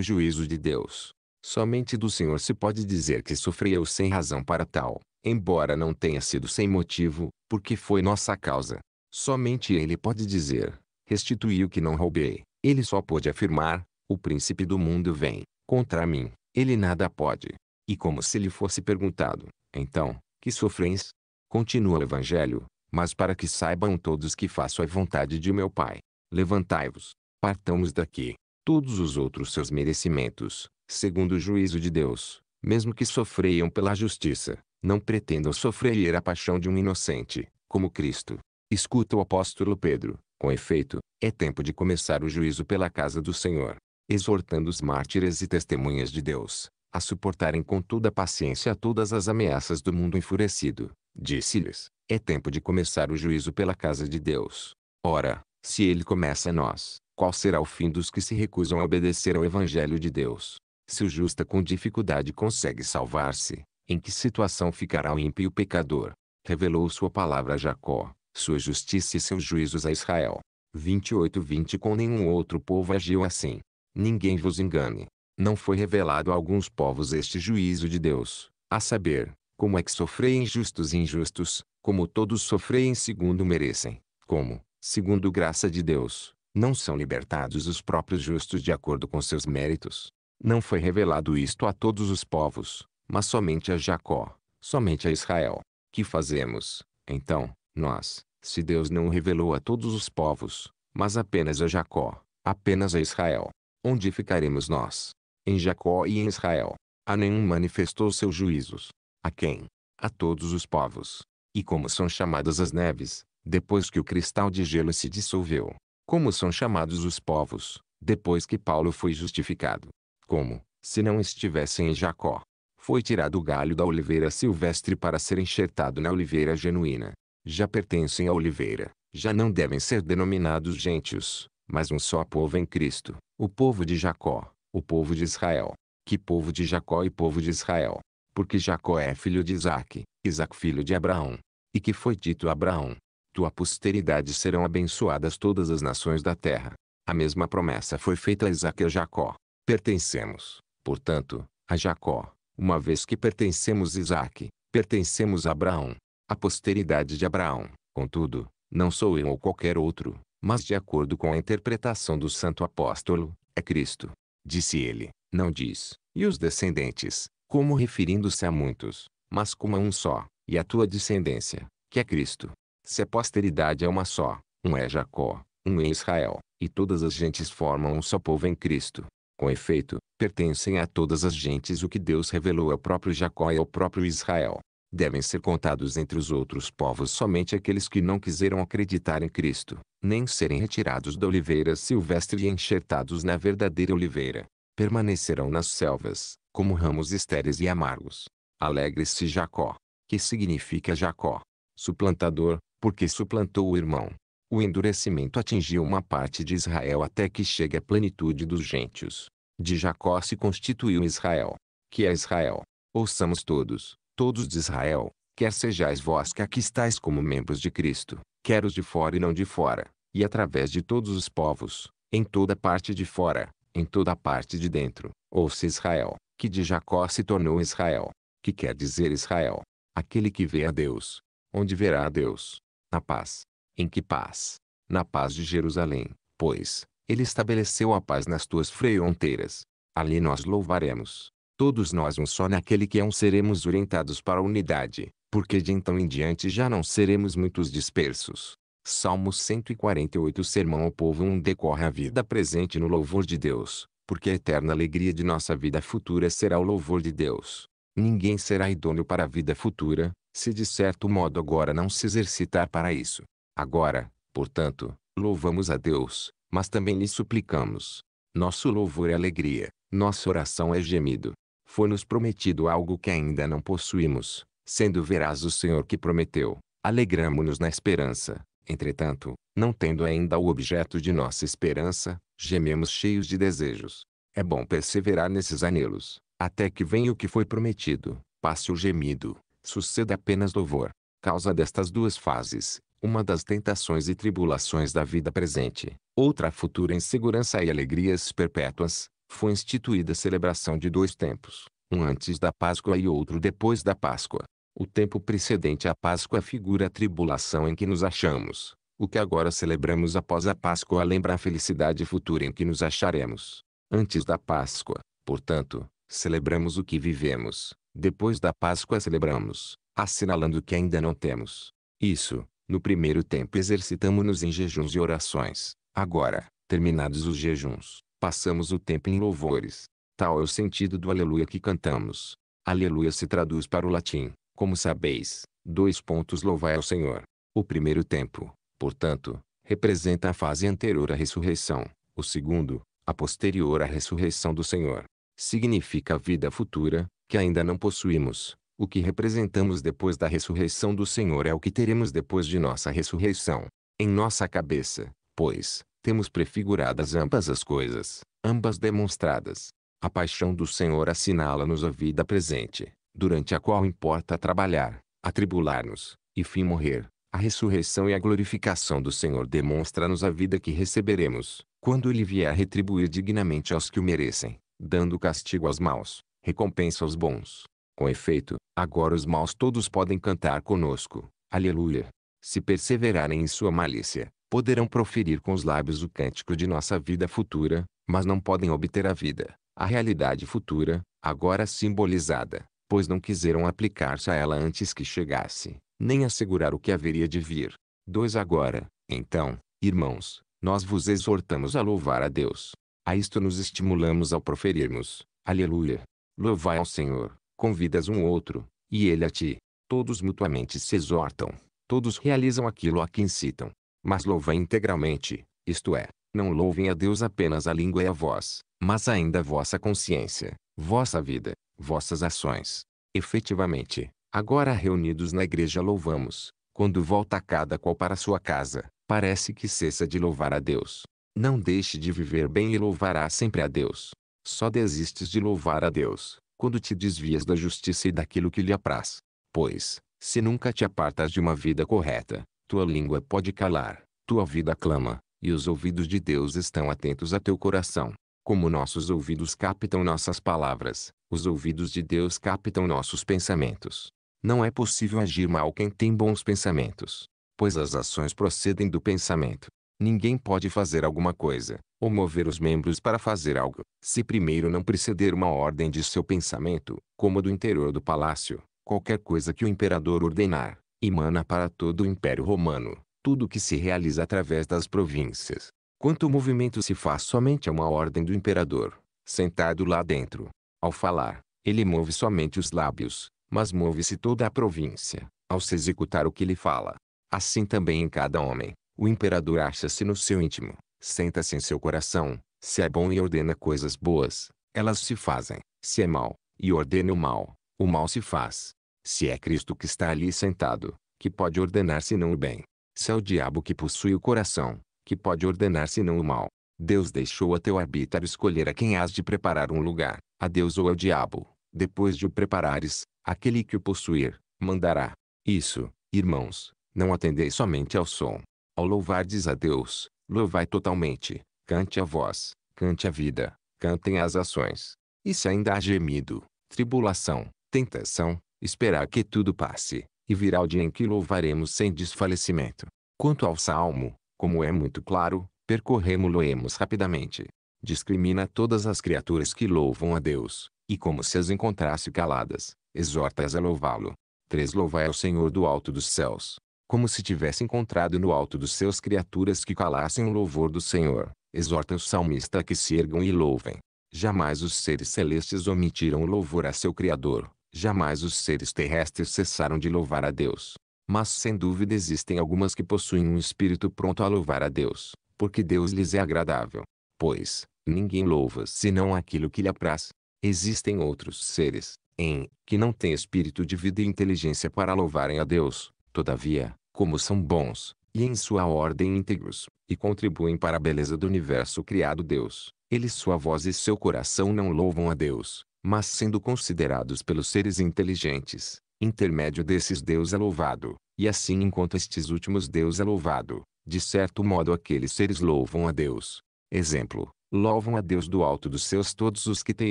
juízo de Deus, Somente do Senhor se pode dizer que sofri eu sem razão para tal, embora não tenha sido sem motivo, porque foi nossa causa. Somente Ele pode dizer, restituí o que não roubei. Ele só pôde afirmar, o príncipe do mundo vem, contra mim, ele nada pode. E como se lhe fosse perguntado, então, que sofrens? Continua o Evangelho, mas para que saibam todos que faço a vontade de meu Pai. Levantai-vos, partamos daqui. Todos os outros seus merecimentos, segundo o juízo de Deus, mesmo que sofreiam pela justiça, não pretendam sofrer a paixão de um inocente, como Cristo. Escuta o apóstolo Pedro, com efeito, é tempo de começar o juízo pela casa do Senhor, exortando os mártires e testemunhas de Deus, a suportarem com toda paciência todas as ameaças do mundo enfurecido. Disse-lhes, é tempo de começar o juízo pela casa de Deus. Ora, se ele começa a nós, qual será o fim dos que se recusam a obedecer ao Evangelho de Deus? se o justa com dificuldade consegue salvar-se, em que situação ficará o ímpio pecador? Revelou sua palavra a Jacó, sua justiça e seus juízos a Israel. 28:20 Com nenhum outro povo agiu assim. Ninguém vos engane. Não foi revelado a alguns povos este juízo de Deus, a saber, como é que sofrem justos e injustos, como todos sofrem segundo merecem, como, segundo graça de Deus, não são libertados os próprios justos de acordo com seus méritos, não foi revelado isto a todos os povos, mas somente a Jacó, somente a Israel. Que fazemos, então, nós, se Deus não o revelou a todos os povos, mas apenas a Jacó, apenas a Israel? Onde ficaremos nós? Em Jacó e em Israel. A nenhum manifestou seus juízos. A quem? A todos os povos. E como são chamadas as neves, depois que o cristal de gelo se dissolveu? Como são chamados os povos, depois que Paulo foi justificado? como, se não estivessem em Jacó. Foi tirado o galho da oliveira silvestre para ser enxertado na oliveira genuína. Já pertencem à oliveira, já não devem ser denominados gentios, mas um só povo em Cristo, o povo de Jacó, o povo de Israel. Que povo de Jacó e povo de Israel? Porque Jacó é filho de Isaac, Isaac filho de Abraão. E que foi dito a Abraão, tua posteridade serão abençoadas todas as nações da terra. A mesma promessa foi feita a Isaac e a Jacó. Pertencemos, portanto, a Jacó, uma vez que pertencemos a Isaac, pertencemos a Abraão, a posteridade de Abraão. Contudo, não sou eu ou qualquer outro, mas de acordo com a interpretação do santo apóstolo, é Cristo. Disse ele, não diz, e os descendentes, como referindo-se a muitos, mas como a um só, e a tua descendência, que é Cristo. Se a posteridade é uma só, um é Jacó, um é Israel, e todas as gentes formam um só povo em Cristo. Com efeito, pertencem a todas as gentes o que Deus revelou ao próprio Jacó e ao próprio Israel. Devem ser contados entre os outros povos somente aqueles que não quiseram acreditar em Cristo, nem serem retirados da oliveira silvestre e enxertados na verdadeira oliveira. Permanecerão nas selvas, como ramos estéreis e amargos. Alegre-se Jacó, que significa Jacó, suplantador, porque suplantou o irmão o endurecimento atingiu uma parte de Israel até que chegue a plenitude dos gentios. De Jacó se constituiu Israel, que é Israel. Ouçamos todos, todos de Israel, quer sejais vós que aqui estáis como membros de Cristo, quer os de fora e não de fora, e através de todos os povos, em toda parte de fora, em toda parte de dentro, ouça Israel, que de Jacó se tornou Israel, que quer dizer Israel, aquele que vê a Deus, onde verá a Deus, na paz. Em que paz? Na paz de Jerusalém, pois, ele estabeleceu a paz nas tuas fronteiras. Ali nós louvaremos. Todos nós um só naquele que é um seremos orientados para a unidade, porque de então em diante já não seremos muitos dispersos. Salmo 148 Sermão ao povo 1 um decorre a vida presente no louvor de Deus, porque a eterna alegria de nossa vida futura será o louvor de Deus. Ninguém será idôneo para a vida futura, se de certo modo agora não se exercitar para isso. Agora, portanto, louvamos a Deus, mas também lhe suplicamos. Nosso louvor é alegria, nossa oração é gemido. Foi-nos prometido algo que ainda não possuímos, sendo veraz o Senhor que prometeu. Alegramo-nos na esperança. Entretanto, não tendo ainda o objeto de nossa esperança, gememos cheios de desejos. É bom perseverar nesses anelos, até que venha o que foi prometido, passe o gemido, suceda apenas louvor. Causa destas duas fases, uma das tentações e tribulações da vida presente, outra futura insegurança e alegrias perpétuas, foi instituída a celebração de dois tempos, um antes da Páscoa e outro depois da Páscoa. O tempo precedente à Páscoa figura a tribulação em que nos achamos. O que agora celebramos após a Páscoa lembra a felicidade futura em que nos acharemos. Antes da Páscoa, portanto, celebramos o que vivemos. Depois da Páscoa celebramos, assinalando o que ainda não temos. Isso, no primeiro tempo exercitamos-nos em jejuns e orações. Agora, terminados os jejuns, passamos o tempo em louvores. Tal é o sentido do aleluia que cantamos. Aleluia se traduz para o latim, como sabeis, dois pontos louvai ao Senhor. O primeiro tempo, portanto, representa a fase anterior à ressurreição. O segundo, a posterior à ressurreição do Senhor. Significa a vida futura, que ainda não possuímos, o que representamos depois da ressurreição do Senhor é o que teremos depois de nossa ressurreição. Em nossa cabeça, pois, temos prefiguradas ambas as coisas, ambas demonstradas. A paixão do Senhor assinala-nos a vida presente, durante a qual importa trabalhar, atribular-nos, e fim morrer. A ressurreição e a glorificação do Senhor demonstra-nos a vida que receberemos, quando Ele vier retribuir dignamente aos que o merecem, dando castigo aos maus, recompensa aos bons. Com efeito, agora os maus todos podem cantar conosco, Aleluia. Se perseverarem em sua malícia, poderão proferir com os lábios o cântico de nossa vida futura, mas não podem obter a vida, a realidade futura, agora simbolizada, pois não quiseram aplicar-se a ela antes que chegasse, nem assegurar o que haveria de vir. 2 Agora, então, irmãos, nós vos exortamos a louvar a Deus. A isto nos estimulamos ao proferirmos: Aleluia! Louvai ao Senhor! convidas um outro, e ele a ti. Todos mutuamente se exortam, todos realizam aquilo a que incitam. Mas louvem integralmente, isto é, não louvem a Deus apenas a língua e a voz, mas ainda a vossa consciência, vossa vida, vossas ações. Efetivamente, agora reunidos na igreja louvamos, quando volta cada qual para sua casa, parece que cessa de louvar a Deus. Não deixe de viver bem e louvará sempre a Deus. Só desistes de louvar a Deus quando te desvias da justiça e daquilo que lhe apraz. Pois, se nunca te apartas de uma vida correta, tua língua pode calar, tua vida clama, e os ouvidos de Deus estão atentos a teu coração. Como nossos ouvidos captam nossas palavras, os ouvidos de Deus captam nossos pensamentos. Não é possível agir mal quem tem bons pensamentos, pois as ações procedem do pensamento. Ninguém pode fazer alguma coisa, ou mover os membros para fazer algo, se primeiro não preceder uma ordem de seu pensamento, como do interior do palácio. Qualquer coisa que o imperador ordenar, emana para todo o Império Romano, tudo que se realiza através das províncias. Quanto o movimento se faz somente a uma ordem do imperador, sentado lá dentro. Ao falar, ele move somente os lábios, mas move-se toda a província, ao se executar o que ele fala. Assim também em cada homem o imperador acha-se no seu íntimo, senta-se em seu coração, se é bom e ordena coisas boas, elas se fazem, se é mal, e ordena o mal, o mal se faz. Se é Cristo que está ali sentado, que pode ordenar senão o bem. Se é o diabo que possui o coração, que pode ordenar senão o mal. Deus deixou a teu arbítrio escolher a quem has de preparar um lugar, a Deus ou ao diabo. Depois de o preparares, aquele que o possuir, mandará. Isso, irmãos, não atendei somente ao som, ao louvardes a Deus, louvai totalmente, cante a voz, cante a vida, cantem as ações. E se ainda há gemido, tribulação, tentação, esperar que tudo passe, e virá o dia em que louvaremos sem desfalecimento. Quanto ao salmo, como é muito claro, percorremo emos rapidamente. Discrimina todas as criaturas que louvam a Deus, e como se as encontrasse caladas, exorta-as a louvá-lo. 3. Louvai ao Senhor do alto dos céus, como se tivesse encontrado no alto dos seus criaturas que calassem o louvor do Senhor, exorta o salmista a que se ergam e louvem. Jamais os seres celestes omitiram o louvor a seu Criador, jamais os seres terrestres cessaram de louvar a Deus. Mas sem dúvida existem algumas que possuem um espírito pronto a louvar a Deus, porque Deus lhes é agradável. Pois, ninguém louva senão aquilo que lhe apraz. Existem outros seres, em, que não têm espírito de vida e inteligência para louvarem a Deus, todavia, como são bons, e em sua ordem íntegros, e contribuem para a beleza do universo criado Deus, eles sua voz e seu coração não louvam a Deus, mas sendo considerados pelos seres inteligentes, intermédio desses Deus é louvado, e assim enquanto estes últimos Deus é louvado, de certo modo aqueles seres louvam a Deus. Exemplo, louvam a Deus do alto dos seus todos os que têm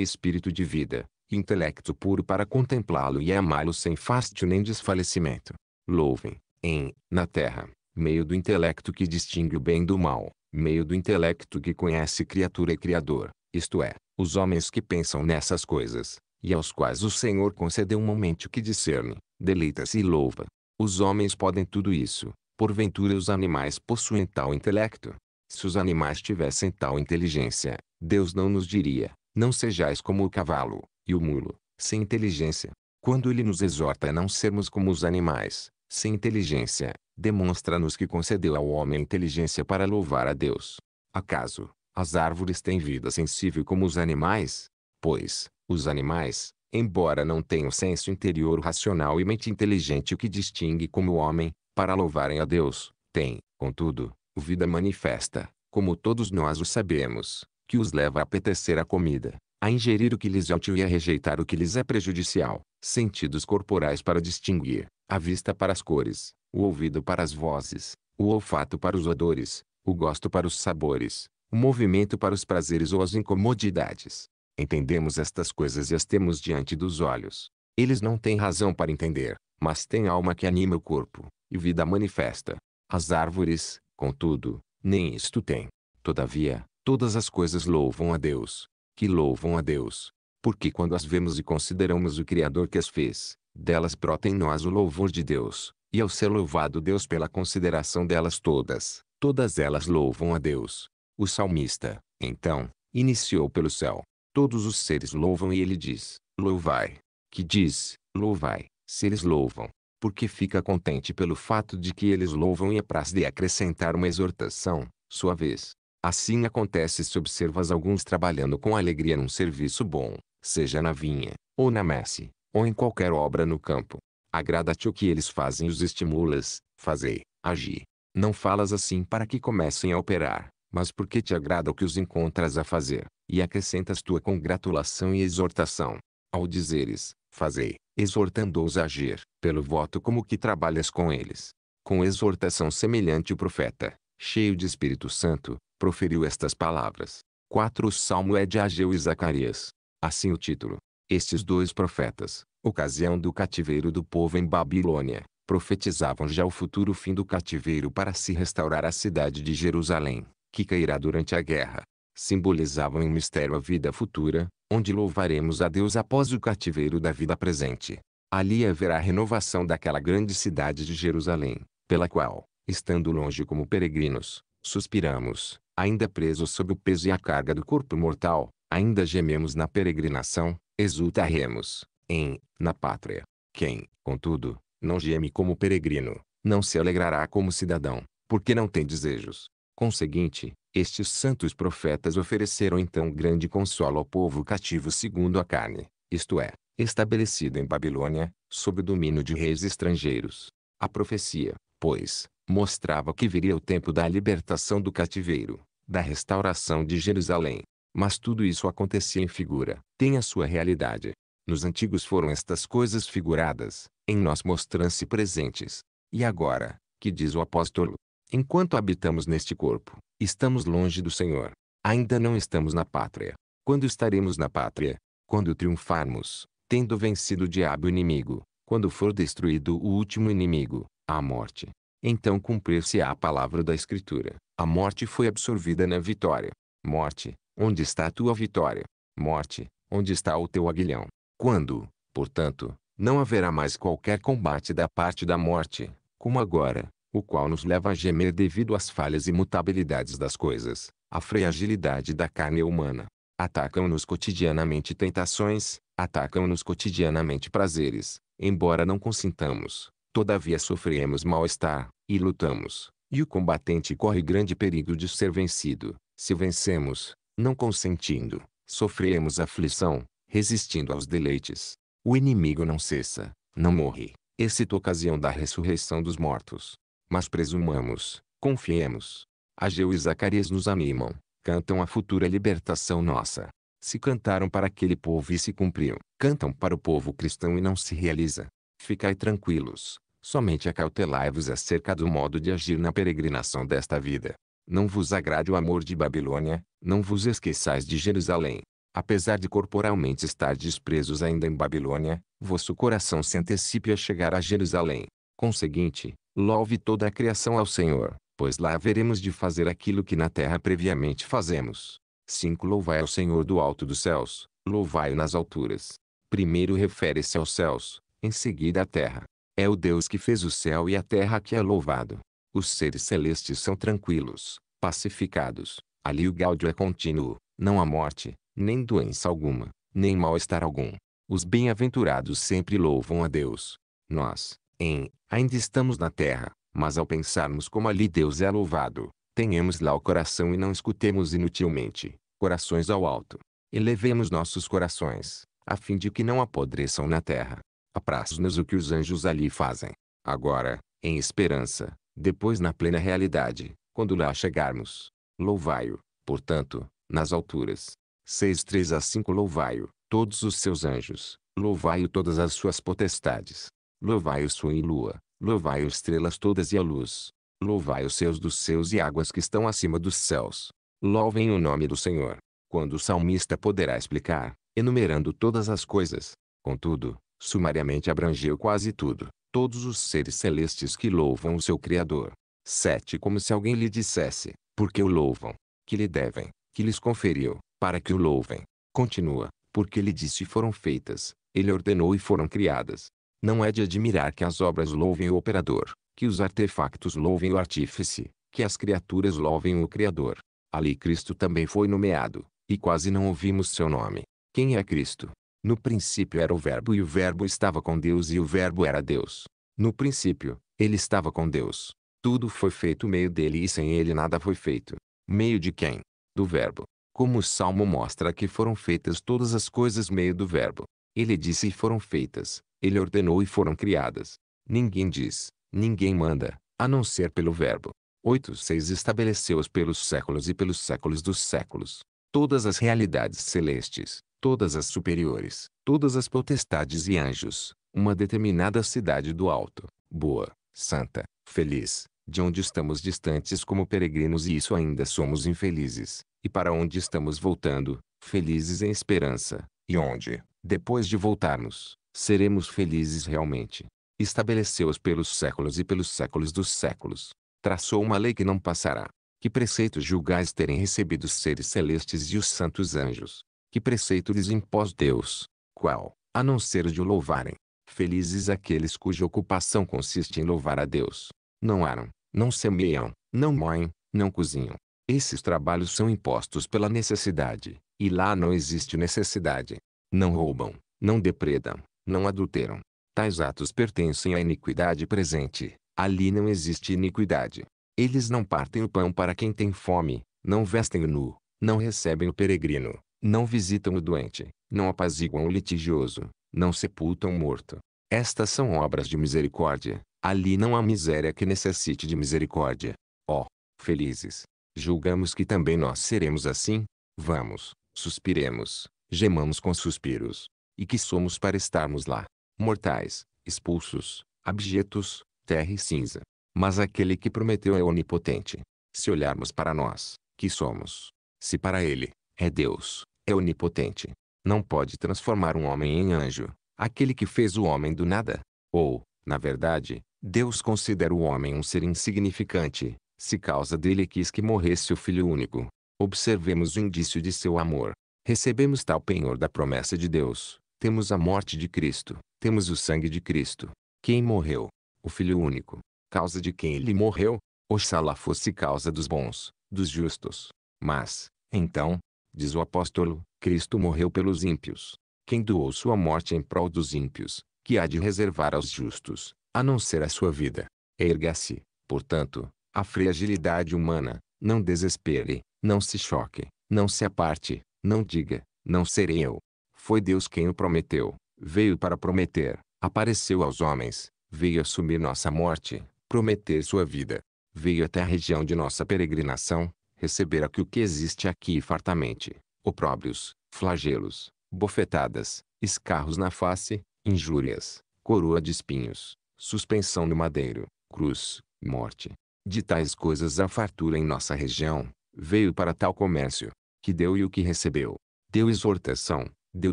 espírito de vida, intelecto puro para contemplá-lo e amá-lo sem fastio nem desfalecimento. Louvem, em, na terra, meio do intelecto que distingue o bem do mal, meio do intelecto que conhece criatura e criador, isto é, os homens que pensam nessas coisas, e aos quais o Senhor concedeu um momento que discerne, deleita-se e louva. Os homens podem tudo isso, porventura os animais possuem tal intelecto. Se os animais tivessem tal inteligência, Deus não nos diria, não sejais como o cavalo, e o mulo, sem inteligência. Quando ele nos exorta a não sermos como os animais, sem inteligência, demonstra-nos que concedeu ao homem inteligência para louvar a Deus. Acaso, as árvores têm vida sensível como os animais? Pois, os animais, embora não tenham senso interior racional e mente inteligente o que distingue como o homem, para louvarem a Deus, têm, contudo, vida manifesta, como todos nós o sabemos, que os leva a apetecer a comida, a ingerir o que lhes é útil e a rejeitar o que lhes é prejudicial, sentidos corporais para distinguir, a vista para as cores, o ouvido para as vozes, o olfato para os odores, o gosto para os sabores, o movimento para os prazeres ou as incomodidades. Entendemos estas coisas e as temos diante dos olhos. Eles não têm razão para entender, mas têm alma que anima o corpo, e vida manifesta. As árvores, contudo, nem isto têm. Todavia, todas as coisas louvam a Deus, que louvam a Deus. Porque quando as vemos e consideramos o Criador que as fez, delas brota em nós o louvor de Deus, e ao ser louvado Deus pela consideração delas todas, todas elas louvam a Deus. O salmista, então, iniciou pelo céu. Todos os seres louvam e ele diz, louvai. Que diz, louvai, se eles louvam. Porque fica contente pelo fato de que eles louvam e apraz de acrescentar uma exortação, sua vez, Assim acontece se observas alguns trabalhando com alegria num serviço bom, seja na vinha, ou na messe, ou em qualquer obra no campo. Agrada-te o que eles fazem e os estimulas, fazer, agir. Não falas assim para que comecem a operar, mas porque te agrada o que os encontras a fazer, e acrescentas tua congratulação e exortação. Ao dizeres, fazei, exortando-os a agir, pelo voto como que trabalhas com eles. Com exortação semelhante o profeta, cheio de Espírito Santo, proferiu estas palavras. 4. O Salmo é de Ageu e Zacarias. Assim o título. Estes dois profetas, ocasião do cativeiro do povo em Babilônia, profetizavam já o futuro fim do cativeiro para se restaurar a cidade de Jerusalém, que cairá durante a guerra. Simbolizavam em mistério a vida futura, onde louvaremos a Deus após o cativeiro da vida presente. Ali haverá a renovação daquela grande cidade de Jerusalém, pela qual, estando longe como peregrinos, suspiramos, ainda presos sob o peso e a carga do corpo mortal, ainda gememos na peregrinação, exultaremos, em, na pátria. Quem, contudo, não geme como peregrino, não se alegrará como cidadão, porque não tem desejos. Conseguinte, estes santos profetas ofereceram então grande consolo ao povo cativo segundo a carne, isto é, estabelecido em Babilônia, sob o domínio de reis estrangeiros. A profecia, pois, mostrava que viria o tempo da libertação do cativeiro, da restauração de Jerusalém. Mas tudo isso acontecia em figura, tem a sua realidade. Nos antigos foram estas coisas figuradas, em nós mostram-se presentes. E agora, que diz o apóstolo? Enquanto habitamos neste corpo, estamos longe do Senhor. Ainda não estamos na pátria. Quando estaremos na pátria? Quando triunfarmos, tendo vencido o diabo inimigo, quando for destruído o último inimigo, a morte. Então cumprir-se á a palavra da Escritura. A morte foi absorvida na vitória. Morte, onde está a tua vitória? Morte, onde está o teu aguilhão? Quando, portanto, não haverá mais qualquer combate da parte da morte, como agora, o qual nos leva a gemer devido às falhas e mutabilidades das coisas, à fragilidade da carne humana. Atacam-nos cotidianamente tentações, atacam-nos cotidianamente prazeres, embora não consintamos, Todavia sofremos mal-estar, e lutamos, e o combatente corre grande perigo de ser vencido. Se vencemos, não consentindo, sofremos aflição, resistindo aos deleites. O inimigo não cessa, não morre, excita ocasião da ressurreição dos mortos. Mas presumamos, confiemos. Ageu e Zacarias nos animam, cantam a futura libertação nossa. Se cantaram para aquele povo e se cumpriu, cantam para o povo cristão e não se realiza. Ficai tranquilos, somente acautelai-vos acerca do modo de agir na peregrinação desta vida. Não vos agrade o amor de Babilônia, não vos esqueçais de Jerusalém. Apesar de corporalmente estar despresos ainda em Babilônia, vosso coração se antecipe a chegar a Jerusalém. Conseguinte, louve toda a criação ao Senhor, pois lá haveremos de fazer aquilo que na terra previamente fazemos. 5. Louvai ao Senhor do alto dos céus, louvai-o nas alturas. Primeiro refere-se aos céus, em seguida a terra. É o Deus que fez o céu e a terra que é louvado. Os seres celestes são tranquilos, pacificados. Ali o gáudio é contínuo, não há morte, nem doença alguma, nem mal-estar algum. Os bem-aventurados sempre louvam a Deus. Nós, em, ainda estamos na terra, mas ao pensarmos como ali Deus é louvado, tenhamos lá o coração e não escutemos inutilmente, corações ao alto. Elevemos nossos corações, a fim de que não apodreçam na terra apraz-nos o que os anjos ali fazem. Agora, em esperança, depois na plena realidade, quando lá chegarmos, louvai-o, portanto, nas alturas. 6 3 a 5 Louvai-o, todos os seus anjos, louvai-o todas as suas potestades. Louvai-o sua e lua, louvai-o estrelas todas e a luz. Louvai os seus dos seus e águas que estão acima dos céus. Louvem o nome do Senhor. Quando o salmista poderá explicar, enumerando todas as coisas. Contudo, sumariamente abrangeu quase tudo, todos os seres celestes que louvam o seu Criador. 7. Como se alguém lhe dissesse, porque o louvam, que lhe devem, que lhes conferiu, para que o louvem. Continua, porque ele disse foram feitas, ele ordenou e foram criadas. Não é de admirar que as obras louvem o operador, que os artefactos louvem o artífice, que as criaturas louvem o Criador. Ali Cristo também foi nomeado, e quase não ouvimos seu nome. Quem é Cristo? No princípio era o Verbo e o Verbo estava com Deus e o Verbo era Deus. No princípio, ele estava com Deus. Tudo foi feito meio dele e sem ele nada foi feito. Meio de quem? Do Verbo. Como o Salmo mostra que foram feitas todas as coisas meio do Verbo. Ele disse e foram feitas, ele ordenou e foram criadas. Ninguém diz, ninguém manda, a não ser pelo Verbo. 8.6 Estabeleceu-os pelos séculos e pelos séculos dos séculos. Todas as realidades celestes, todas as superiores, todas as potestades e anjos, uma determinada cidade do alto, boa, santa, feliz, de onde estamos distantes como peregrinos e isso ainda somos infelizes, e para onde estamos voltando, felizes em esperança, e onde, depois de voltarmos, seremos felizes realmente. Estabeleceu-os pelos séculos e pelos séculos dos séculos. Traçou uma lei que não passará. Que preceitos julgais terem recebido os seres celestes e os santos anjos, que preceito lhes impôs Deus? Qual, a não ser de o louvarem? Felizes aqueles cuja ocupação consiste em louvar a Deus. Não aram, não semeiam, não moem, não cozinham. Esses trabalhos são impostos pela necessidade, e lá não existe necessidade. Não roubam, não depredam, não adulteram. Tais atos pertencem à iniquidade presente, ali não existe iniquidade. Eles não partem o pão para quem tem fome, não vestem o nu, não recebem o peregrino, não visitam o doente, não apaziguam o litigioso, não sepultam o morto. Estas são obras de misericórdia. Ali não há miséria que necessite de misericórdia. Ó, oh, felizes! Julgamos que também nós seremos assim? Vamos, suspiremos, gemamos com suspiros. E que somos para estarmos lá? Mortais, expulsos, abjetos, terra e cinza. Mas aquele que prometeu é onipotente. Se olharmos para nós, que somos? Se para ele, é Deus, é onipotente. Não pode transformar um homem em anjo, aquele que fez o homem do nada. Ou, na verdade, Deus considera o homem um ser insignificante, se causa dele quis que morresse o filho único. Observemos o indício de seu amor. Recebemos tal penhor da promessa de Deus. Temos a morte de Cristo. Temos o sangue de Cristo. Quem morreu? O Filho único. Causa de quem ele morreu? Oxalá fosse causa dos bons, dos justos. Mas, então, diz o apóstolo, Cristo morreu pelos ímpios. Quem doou sua morte em prol dos ímpios, que há de reservar aos justos, a não ser a sua vida. Erga-se, portanto, a fragilidade humana, não desespere, não se choque, não se aparte, não diga, não serei eu. Foi Deus quem o prometeu, veio para prometer, apareceu aos homens, veio assumir nossa morte, prometer sua vida. Veio até a região de nossa peregrinação, recebera que o que existe aqui fartamente, opróbrios, flagelos, bofetadas, escarros na face, injúrias, coroa de espinhos, suspensão no madeiro, cruz, morte. De tais coisas a fartura em nossa região, veio para tal comércio, que deu e o que recebeu. Deu exortação, deu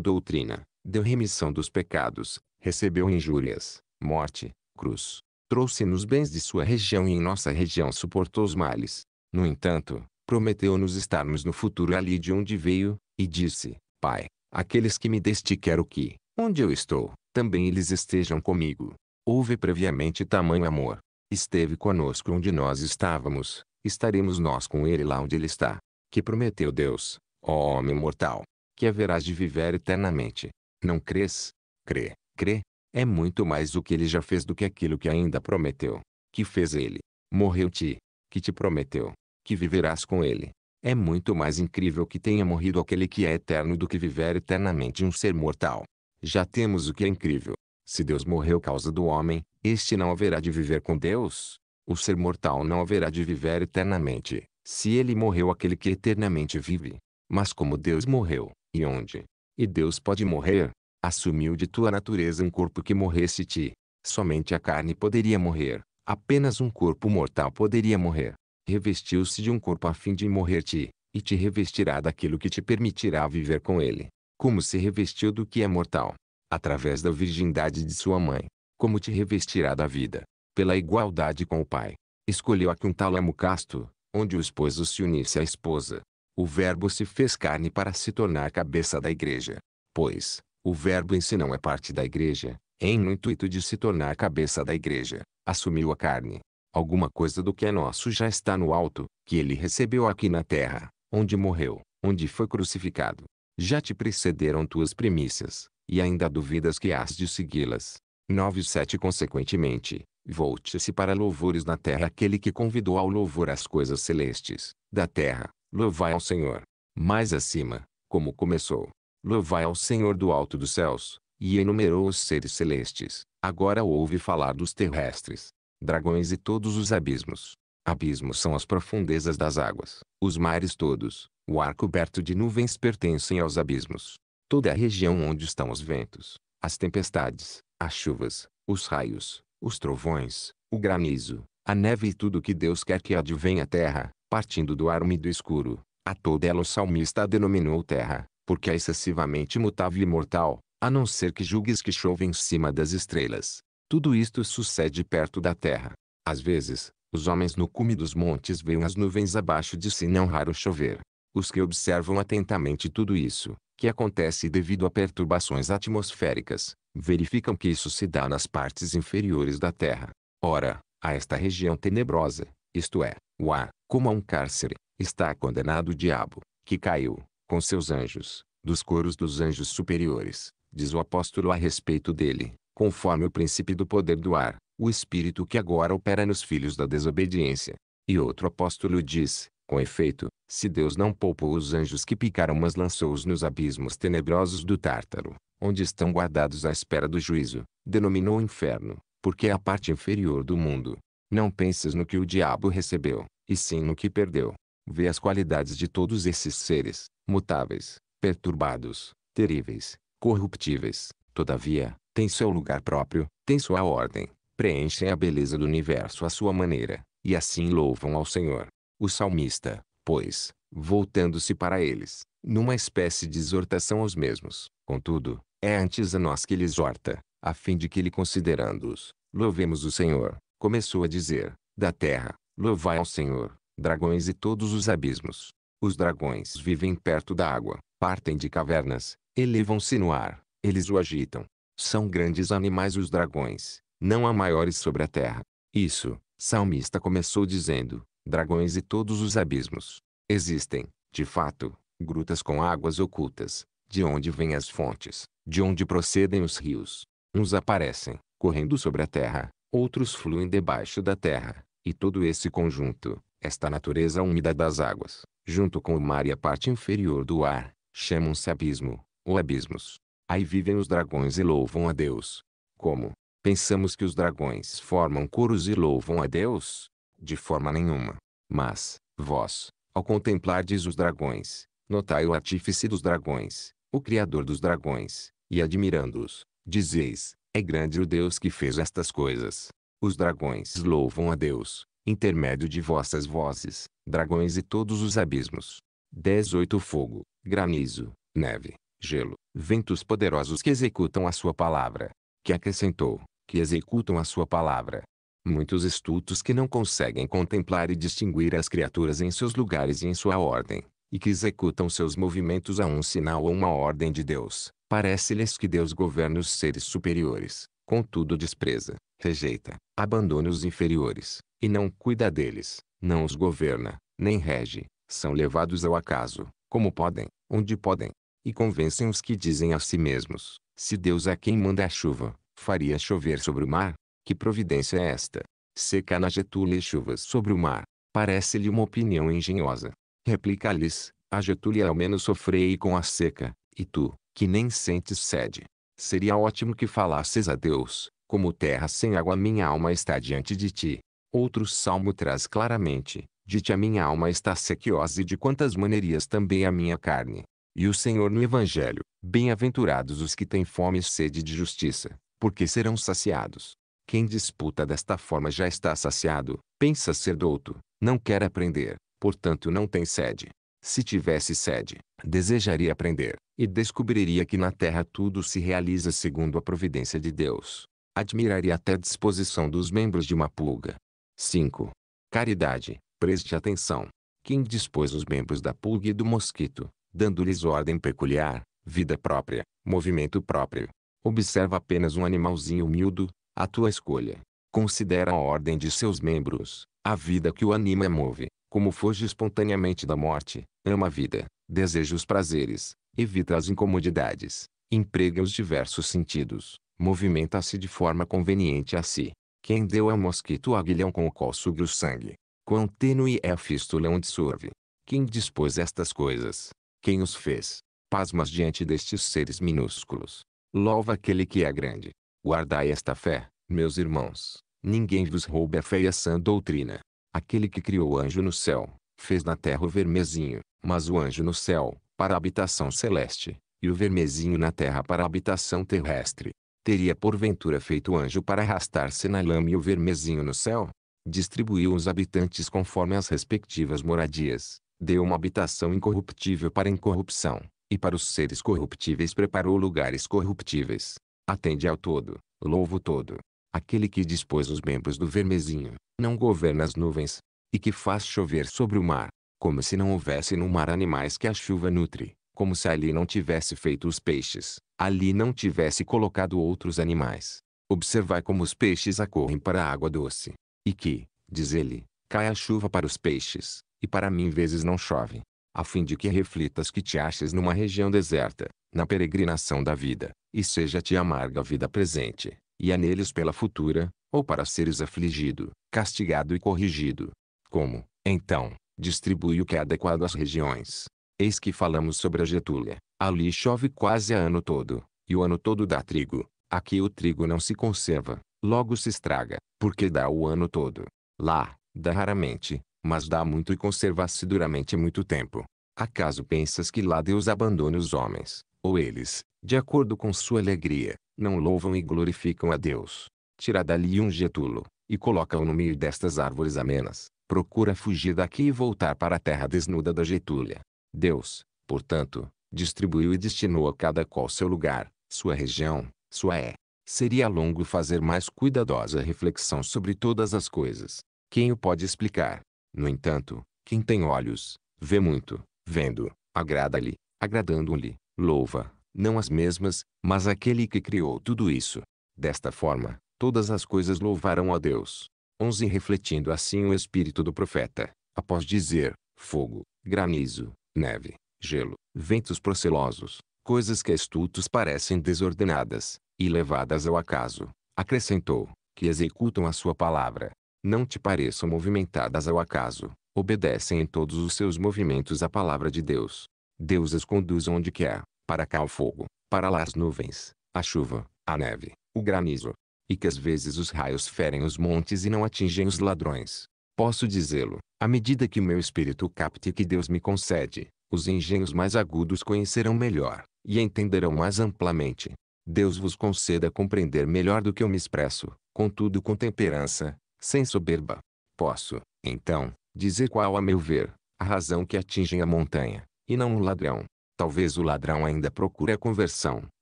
doutrina, deu remissão dos pecados, recebeu injúrias, morte, cruz. Trouxe-nos bens de sua região e em nossa região suportou os males. No entanto, prometeu-nos estarmos no futuro ali de onde veio, e disse: Pai, aqueles que me deste quero que, onde eu estou, também eles estejam comigo. Houve previamente tamanho amor. Esteve conosco onde nós estávamos, estaremos nós com ele lá onde ele está. Que prometeu Deus, ó homem mortal, que haverás de viver eternamente. Não crês? Crê, crê. É muito mais o que ele já fez do que aquilo que ainda prometeu. Que fez ele? Morreu-te, que te prometeu que viverás com ele. É muito mais incrível que tenha morrido aquele que é eterno do que viver eternamente um ser mortal. Já temos o que é incrível. Se Deus morreu causa do homem, este não haverá de viver com Deus. O ser mortal não haverá de viver eternamente, se ele morreu aquele que eternamente vive. Mas como Deus morreu, e onde? E Deus pode morrer? Assumiu de tua natureza um corpo que morresse ti. Somente a carne poderia morrer. Apenas um corpo mortal poderia morrer revestiu-se de um corpo a fim de morrer-te, e te revestirá daquilo que te permitirá viver com ele, como se revestiu do que é mortal, através da virgindade de sua mãe, como te revestirá da vida, pela igualdade com o Pai. Escolheu aqui um tálamo casto, onde o esposo se unisse à esposa. O Verbo se fez carne para se tornar a cabeça da igreja. Pois, o Verbo em si não é parte da igreja, é em no intuito de se tornar a cabeça da igreja, assumiu a carne. Alguma coisa do que é nosso já está no alto, que ele recebeu aqui na terra, onde morreu, onde foi crucificado. Já te precederam tuas premissas, e ainda duvidas que hás de segui-las. 9 e 7 Consequentemente, volte-se para louvores na terra aquele que convidou ao louvor as coisas celestes, da terra, louvai ao Senhor. Mais acima, como começou, louvai ao Senhor do alto dos céus, e enumerou os seres celestes. Agora ouve falar dos terrestres dragões e todos os abismos. Abismos são as profundezas das águas, os mares todos, o ar coberto de nuvens pertencem aos abismos. Toda a região onde estão os ventos, as tempestades, as chuvas, os raios, os trovões, o granizo, a neve e tudo que Deus quer que advenha à terra, partindo do ar úmido e escuro. A toda ela o salmista a denominou terra, porque é excessivamente mutável e mortal, a não ser que julgues que chove em cima das estrelas, tudo isto sucede perto da terra. Às vezes, os homens no cume dos montes veem as nuvens abaixo de si não raro chover. Os que observam atentamente tudo isso, que acontece devido a perturbações atmosféricas, verificam que isso se dá nas partes inferiores da Terra. Ora, a esta região tenebrosa, isto é, o ar, como a um cárcere, está condenado o diabo, que caiu, com seus anjos, dos coros dos anjos superiores, diz o apóstolo a respeito dele, conforme o princípio do poder do ar, o espírito que agora opera nos filhos da desobediência. E outro apóstolo diz, com efeito, se Deus não poupou os anjos que picaram mas lançou-os nos abismos tenebrosos do Tártaro, onde estão guardados à espera do juízo, denominou inferno, porque é a parte inferior do mundo. Não penses no que o diabo recebeu, e sim no que perdeu. Vê as qualidades de todos esses seres, mutáveis, perturbados, teríveis, corruptíveis, todavia, têm seu lugar próprio, têm sua ordem, preenchem a beleza do universo à sua maneira, e assim louvam ao Senhor. O salmista, pois, voltando-se para eles, numa espécie de exortação aos mesmos, contudo, é antes a nós que ele exorta, a fim de que ele considerando-os, louvemos o Senhor, começou a dizer, da terra, louvai ao Senhor, dragões e todos os abismos. Os dragões vivem perto da água, partem de cavernas, elevam-se no ar, eles o agitam. São grandes animais os dragões, não há maiores sobre a terra. Isso, salmista começou dizendo, dragões e todos os abismos. Existem, de fato, grutas com águas ocultas, de onde vêm as fontes, de onde procedem os rios. Uns aparecem, correndo sobre a terra, outros fluem debaixo da terra, e todo esse conjunto, esta natureza úmida das águas, junto com o mar e a parte inferior do ar, chamam-se abismo, ou abismos. Aí vivem os dragões e louvam a Deus. Como? Pensamos que os dragões formam coros e louvam a Deus? De forma nenhuma. Mas, vós, ao contemplardes os dragões, notai o artífice dos dragões, o Criador dos dragões, e admirando-os, dizeis, é grande o Deus que fez estas coisas. Os dragões louvam a Deus, intermédio de vossas vozes, dragões e todos os abismos. 18 Fogo, granizo, neve, gelo, ventos poderosos que executam a sua palavra. Que acrescentou, que executam a sua palavra. Muitos estultos que não conseguem contemplar e distinguir as criaturas em seus lugares e em sua ordem, e que executam seus movimentos a um sinal ou uma ordem de Deus, parece-lhes que Deus governa os seres superiores, contudo despreza, rejeita, abandona os inferiores, e não cuida deles, não os governa, nem rege, são levados ao acaso, como podem, onde podem, e convencem os que dizem a si mesmos, se Deus é quem manda a chuva, faria chover sobre o mar? Que providência é esta? Seca na Getúlia chuvas sobre o mar. Parece-lhe uma opinião engenhosa. Replica-lhes, a Getúlia ao menos sofrei com a seca, e tu, que nem sentes sede. Seria ótimo que falasses a Deus, como terra sem água minha alma está diante de ti. Outro salmo traz claramente, de ti a minha alma está sequiosa e de quantas maneiras também a minha carne, e o Senhor no Evangelho, bem-aventurados os que têm fome e sede de justiça, porque serão saciados. Quem disputa desta forma já está saciado, pensa ser douto, não quer aprender, portanto não tem sede. Se tivesse sede, desejaria aprender, e descobriria que na terra tudo se realiza segundo a providência de Deus. Admiraria até a disposição dos membros de uma pulga. 5. Caridade, preste atenção. Quem dispôs os membros da pulga e do mosquito, dando-lhes ordem peculiar, vida própria, movimento próprio. Observa apenas um animalzinho humildo, à tua escolha. Considera a ordem de seus membros, a vida que o anima move, como foge espontaneamente da morte, ama a vida, deseja os prazeres, evita as incomodidades, emprega os diversos sentidos, movimenta-se de forma conveniente a si. Quem deu ao mosquito o aguilhão com o qual suga o sangue? Quão tênue é a fístula onde sorve? Quem dispôs estas coisas? Quem os fez? Pasmas diante destes seres minúsculos. Louva aquele que é grande. Guardai esta fé, meus irmãos. Ninguém vos roube a fé e a sã doutrina. Aquele que criou o anjo no céu, fez na terra o vermezinho, mas o anjo no céu, para a habitação celeste, e o vermezinho na terra para a habitação terrestre. Teria porventura feito o anjo para arrastar-se na lama e o vermezinho no céu? Distribuiu os habitantes conforme as respectivas moradias, Deu uma habitação incorruptível para a incorrupção, e para os seres corruptíveis preparou lugares corruptíveis. Atende ao todo, louvo todo. Aquele que dispôs os membros do vermezinho, não governa as nuvens, e que faz chover sobre o mar, como se não houvesse no mar animais que a chuva nutre, como se ali não tivesse feito os peixes, ali não tivesse colocado outros animais. Observai como os peixes acorrem para a água doce. E que, diz ele, cai a chuva para os peixes, e para mim vezes não chove, a fim de que reflitas que te achas numa região deserta, na peregrinação da vida, e seja-te amarga a vida presente, e aneles pela futura, ou para seres afligido, castigado e corrigido. Como, então, distribui o que é adequado às regiões. Eis que falamos sobre a Getúlia. Ali chove quase a ano todo, e o ano todo dá trigo. Aqui o trigo não se conserva, logo se estraga, porque dá o ano todo. Lá, dá raramente, mas dá muito e conservar-se duramente muito tempo. Acaso pensas que lá Deus abandone os homens, ou eles, de acordo com sua alegria, não louvam e glorificam a Deus? Tira dali um getulo, e coloca-o no meio destas árvores amenas, procura fugir daqui e voltar para a terra desnuda da getúlia. Deus, portanto, distribuiu e destinou a cada qual seu lugar, sua região, sua é. Seria longo fazer mais cuidadosa reflexão sobre todas as coisas. Quem o pode explicar? No entanto, quem tem olhos, vê muito, vendo, agrada-lhe, agradando-lhe, louva, não as mesmas, mas aquele que criou tudo isso. Desta forma, todas as coisas louvarão a Deus. 11 Refletindo assim o espírito do profeta, após dizer, fogo, granizo, neve, gelo, ventos procelosos, coisas que astutos parecem desordenadas, e levadas ao acaso, acrescentou, que executam a sua palavra, não te pareçam movimentadas ao acaso, obedecem em todos os seus movimentos à palavra de Deus. Deus as conduz onde quer, para cá o fogo, para lá as nuvens, a chuva, a neve, o granizo. E que às vezes os raios ferem os montes e não atingem os ladrões. Posso dizê-lo, à medida que o meu espírito capte que Deus me concede, os engenhos mais agudos conhecerão melhor, e entenderão mais amplamente. Deus vos conceda compreender melhor do que eu me expresso, contudo com temperança, sem soberba. Posso, então, dizer qual, a meu ver, a razão que atinge a montanha, e não o ladrão. Talvez o ladrão ainda procure a conversão,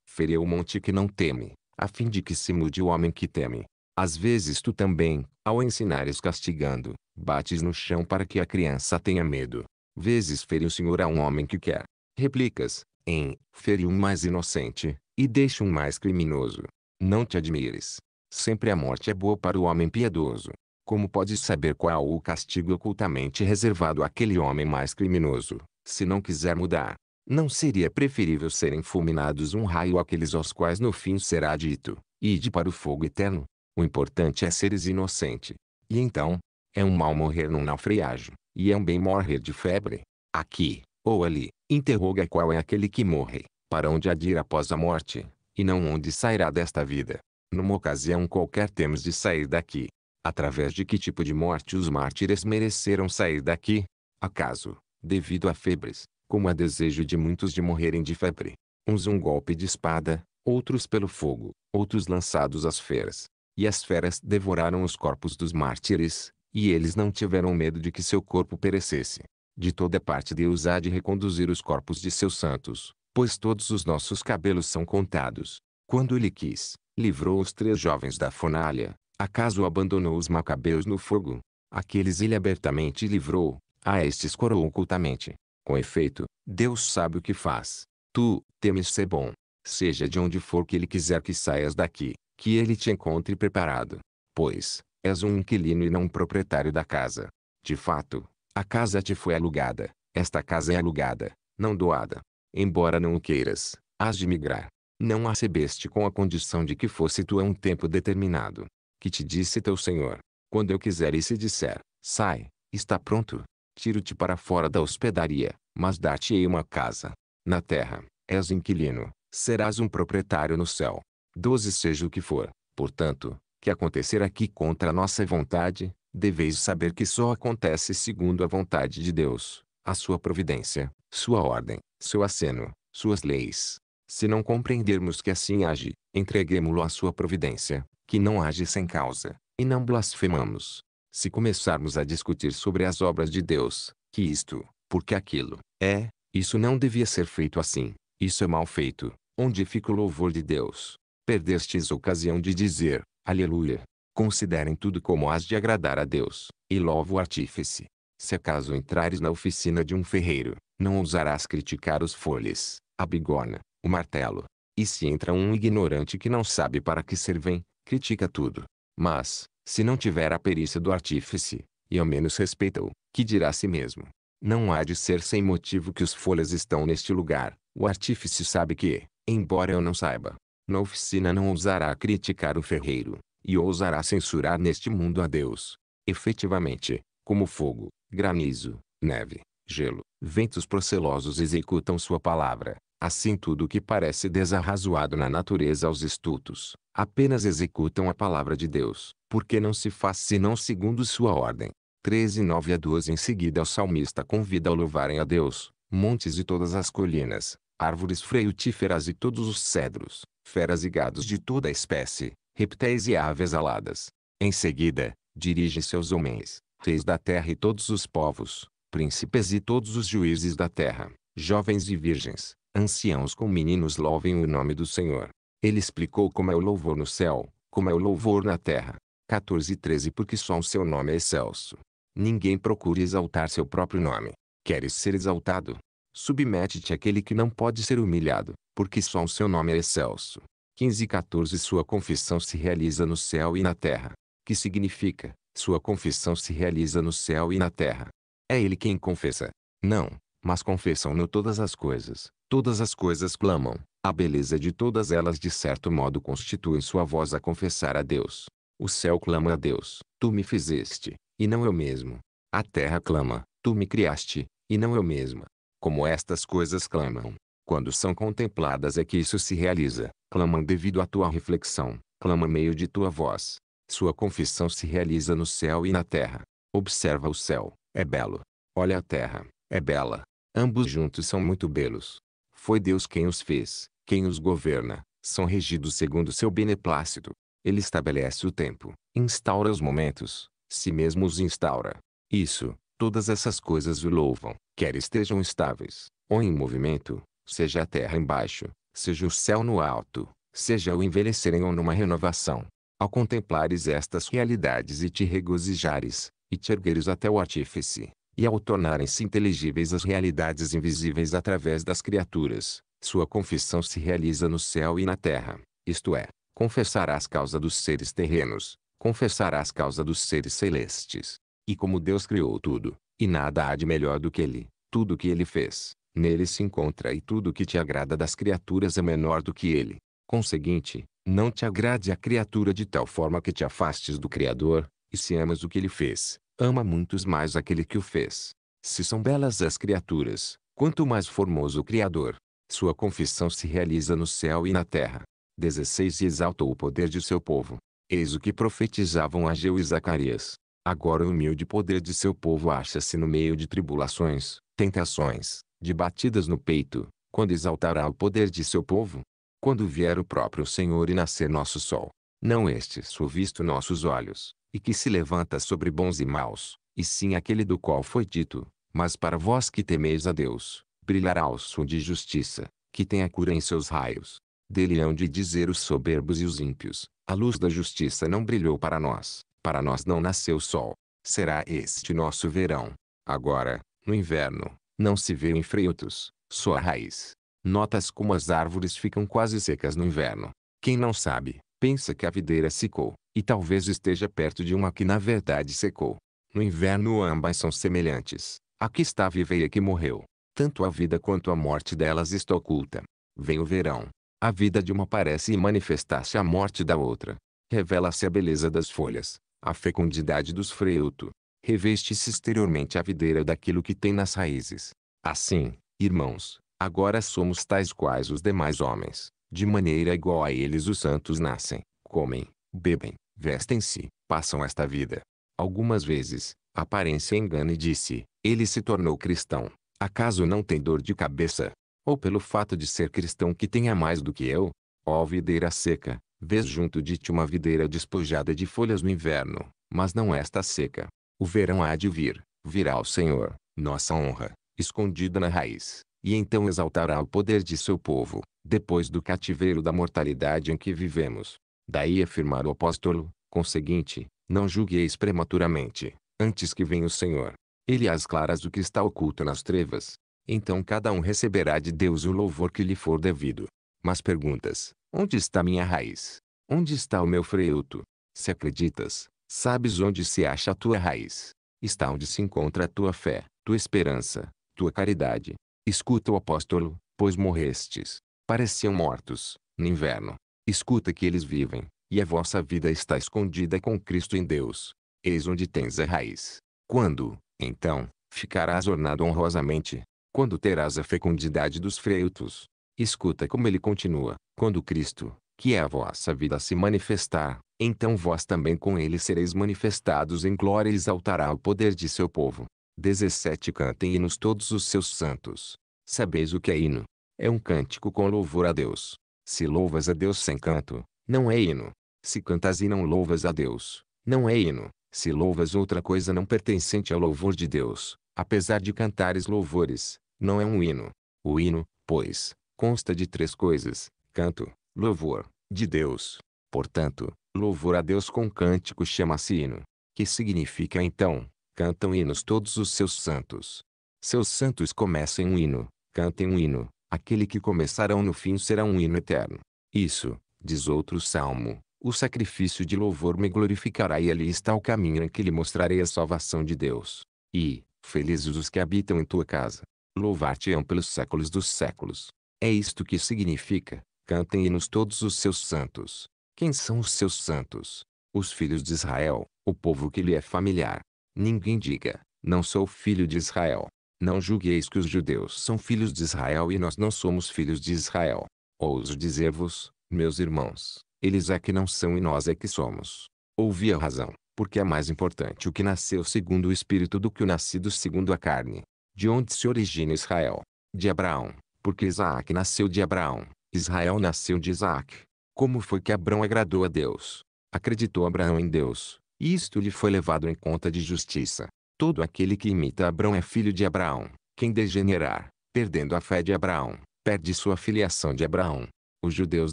feriu o monte que não teme, a fim de que se mude o homem que teme. Às vezes tu também, ao ensinares castigando, bates no chão para que a criança tenha medo. Vezes fere o Senhor a um homem que quer. Replicas, em, feri um mais inocente, e deixa um mais criminoso. Não te admires, Sempre a morte é boa para o homem piedoso. Como pode saber qual o castigo ocultamente reservado àquele homem mais criminoso, se não quiser mudar? Não seria preferível serem fulminados um raio àqueles aos quais no fim será dito, ide para o fogo eterno? O importante é seres inocente. E então, é um mal morrer num naufrágio, e é um bem morrer de febre. Aqui, ou ali, interroga qual é aquele que morre, para onde adir após a morte, e não onde sairá desta vida. Numa ocasião qualquer temos de sair daqui. Através de que tipo de morte os mártires mereceram sair daqui? Acaso, devido a febres, como a desejo de muitos de morrerem de febre. Uns um golpe de espada, outros pelo fogo, outros lançados às feras. E as feras devoraram os corpos dos mártires, e eles não tiveram medo de que seu corpo perecesse. De toda parte Deus há de reconduzir os corpos de seus santos, pois todos os nossos cabelos são contados. Quando Ele quis, livrou os três jovens da fornalha, acaso abandonou os macabeus no fogo? Aqueles ele abertamente livrou, a estes coroou ocultamente. Com efeito, Deus sabe o que faz. Tu, temes ser bom. Seja de onde for que ele quiser que saias daqui, que ele te encontre preparado. Pois, és um inquilino e não um proprietário da casa. De fato, a casa te foi alugada. Esta casa é alugada, não doada. Embora não o queiras, has de migrar não a recebeste com a condição de que fosse tua um tempo determinado. Que te disse teu senhor, quando eu quiser e se disser, sai, está pronto, tiro-te para fora da hospedaria, mas dar-te-ei uma casa. Na terra, és inquilino, serás um proprietário no céu. Doze seja o que for, portanto, que acontecer aqui contra a nossa vontade, deveis saber que só acontece segundo a vontade de Deus, a sua providência, sua ordem, seu aceno, suas leis, se não compreendermos que assim age, entreguemo-lo à sua providência, que não age sem causa, e não blasfemamos. Se começarmos a discutir sobre as obras de Deus, que isto, porque aquilo, é, isso não devia ser feito assim, isso é mal feito, onde fica o louvor de Deus? Perdestes a ocasião de dizer, aleluia. Considerem tudo como as de agradar a Deus, e louvo o artífice. Se acaso entrares na oficina de um ferreiro, não ousarás criticar os folhes, a bigorna, o martelo. E se entra um ignorante que não sabe para que servem, critica tudo. Mas, se não tiver a perícia do artífice, e ao menos respeita-o, que dirá a si mesmo. Não há de ser sem motivo que os folhas estão neste lugar. O artífice sabe que, embora eu não saiba, na oficina não ousará criticar o ferreiro, e ousará censurar neste mundo a Deus. Efetivamente, como fogo, granizo, neve, gelo, ventos procelosos executam sua palavra, Assim tudo o que parece desarrazoado na natureza aos estudos, apenas executam a palavra de Deus, porque não se faz senão segundo sua ordem. 13 9 a 12 Em seguida o salmista convida a louvarem a Deus, montes e todas as colinas, árvores frutíferas e todos os cedros, feras e gados de toda espécie, reptéis e aves aladas. Em seguida, dirige-se aos homens, reis da terra e todos os povos, príncipes e todos os juízes da terra, jovens e virgens, anciãos com meninos louvem o nome do Senhor. Ele explicou como é o louvor no céu, como é o louvor na terra. 14 e 13 Porque só o seu nome é excelso. Ninguém procure exaltar seu próprio nome. Queres ser exaltado? Submete-te àquele que não pode ser humilhado, porque só o seu nome é excelso. 15 e 14 Sua confissão se realiza no céu e na terra. Que significa, sua confissão se realiza no céu e na terra. É ele quem confessa. Não, mas confessam-no todas as coisas, Todas as coisas clamam. A beleza de todas elas de certo modo constitui sua voz a confessar a Deus. O céu clama a Deus, tu me fizeste, e não eu mesmo. A terra clama, tu me criaste, e não eu mesma. Como estas coisas clamam, quando são contempladas é que isso se realiza, clamam devido à tua reflexão, clama meio de tua voz. Sua confissão se realiza no céu e na terra. Observa o céu, é belo. Olha a terra, é bela. Ambos juntos são muito belos. Foi Deus quem os fez, quem os governa, são regidos segundo seu beneplácito. Ele estabelece o tempo, instaura os momentos, si mesmo os instaura. Isso, todas essas coisas o louvam, quer estejam estáveis, ou em movimento, seja a terra embaixo, seja o céu no alto, seja o envelhecerem ou numa renovação. Ao contemplares estas realidades e te regozijares, e te ergueres até o artífice, e ao tornarem-se inteligíveis as realidades invisíveis através das criaturas, sua confissão se realiza no céu e na terra, isto é, confessarás causa dos seres terrenos, confessarás causa dos seres celestes. E como Deus criou tudo, e nada há de melhor do que Ele, tudo o que Ele fez, nele se encontra e tudo o que te agrada das criaturas é menor do que Ele. Conseguinte, não te agrade a criatura de tal forma que te afastes do Criador, e se amas o que Ele fez, ama muitos mais aquele que o fez. Se são belas as criaturas, quanto mais formoso o Criador. Sua confissão se realiza no céu e na terra. 16 E exaltou o poder de seu povo. Eis o que profetizavam Ageu e Zacarias. Agora o humilde poder de seu povo acha-se no meio de tribulações, tentações, de batidas no peito, quando exaltará o poder de seu povo? Quando vier o próprio Senhor e nascer nosso sol. Não este sou visto nossos olhos, e que se levanta sobre bons e maus, e sim aquele do qual foi dito, mas para vós que temeis a Deus, brilhará o sol de justiça, que tem a cura em seus raios. Dele hão de dizer os soberbos e os ímpios, a luz da justiça não brilhou para nós, para nós não nasceu o sol. Será este nosso verão. Agora, no inverno, não se veem frutos, só a raiz. Notas como as árvores ficam quase secas no inverno. Quem não sabe, pensa que a videira secou, e talvez esteja perto de uma que na verdade secou. No inverno ambas são semelhantes. A que está viva e a que morreu. Tanto a vida quanto a morte delas está oculta. Vem o verão. A vida de uma parece e manifestar-se a morte da outra. Revela-se a beleza das folhas, a fecundidade dos freuto. Reveste-se exteriormente a videira daquilo que tem nas raízes. Assim, irmãos, agora somos tais quais os demais homens. De maneira igual a eles os santos nascem, comem, bebem, vestem-se, passam esta vida. Algumas vezes, aparência engana e disse, ele se tornou cristão. Acaso não tem dor de cabeça? Ou pelo fato de ser cristão que tenha mais do que eu? Ó oh, videira seca, vês junto de ti uma videira despojada de folhas no inverno, mas não esta seca. O verão há de vir, virá o Senhor, nossa honra, escondida na raiz, e então exaltará o poder de seu povo, depois do cativeiro da mortalidade em que vivemos. Daí afirmar o apóstolo, conseguinte, não julgueis prematuramente, antes que venha o Senhor. Ele às claras o que está oculto nas trevas. Então cada um receberá de Deus o louvor que lhe for devido. Mas perguntas, onde está minha raiz? Onde está o meu freuto? Se acreditas, sabes onde se acha a tua raiz. Está onde se encontra a tua fé, tua esperança, tua caridade. Escuta o apóstolo, pois morrestes. Pareciam mortos, no inverno, Escuta que eles vivem, e a vossa vida está escondida com Cristo em Deus. Eis onde tens a raiz. Quando, então, ficarás ornado honrosamente, quando terás a fecundidade dos freutos? Escuta como ele continua, quando Cristo, que é a vossa vida se manifestar, então vós também com ele sereis manifestados em glória e exaltará o poder de seu povo. 17 Cantem hinos todos os seus santos. Sabeis o que é hino? É um cântico com louvor a Deus. Se louvas a Deus sem canto, não é hino. Se cantas e não louvas a Deus, não é hino. Se louvas outra coisa não pertencente ao louvor de Deus, apesar de cantares louvores, não é um hino. O hino, pois, consta de três coisas: canto, louvor, de Deus. Portanto, louvor a Deus com cântico chama-se hino. Que significa então? Cantam hinos todos os seus santos. Seus santos comecem um hino, cantem um hino, Aquele que começarão no fim será um hino eterno. Isso, diz outro salmo, o sacrifício de louvor me glorificará e ali está o caminho em que lhe mostrarei a salvação de Deus. E, felizes os que habitam em tua casa, louvar-te-ão pelos séculos dos séculos. É isto que significa, cantem hinos todos os seus santos. Quem são os seus santos? Os filhos de Israel, o povo que lhe é familiar. Ninguém diga, não sou filho de Israel, não julgueis que os judeus são filhos de Israel e nós não somos filhos de Israel. Ouso dizer-vos, meus irmãos, eles é que não são e nós é que somos. Ouvi a razão, porque é mais importante o que nasceu segundo o Espírito do que o nascido segundo a carne. De onde se origina Israel? De Abraão, porque Isaac nasceu de Abraão, Israel nasceu de Isaac. Como foi que Abraão agradou a Deus? Acreditou Abraão em Deus, e isto lhe foi levado em conta de justiça. Todo aquele que imita Abraão é filho de Abraão. Quem degenerar, perdendo a fé de Abraão, perde sua filiação de Abraão. Os judeus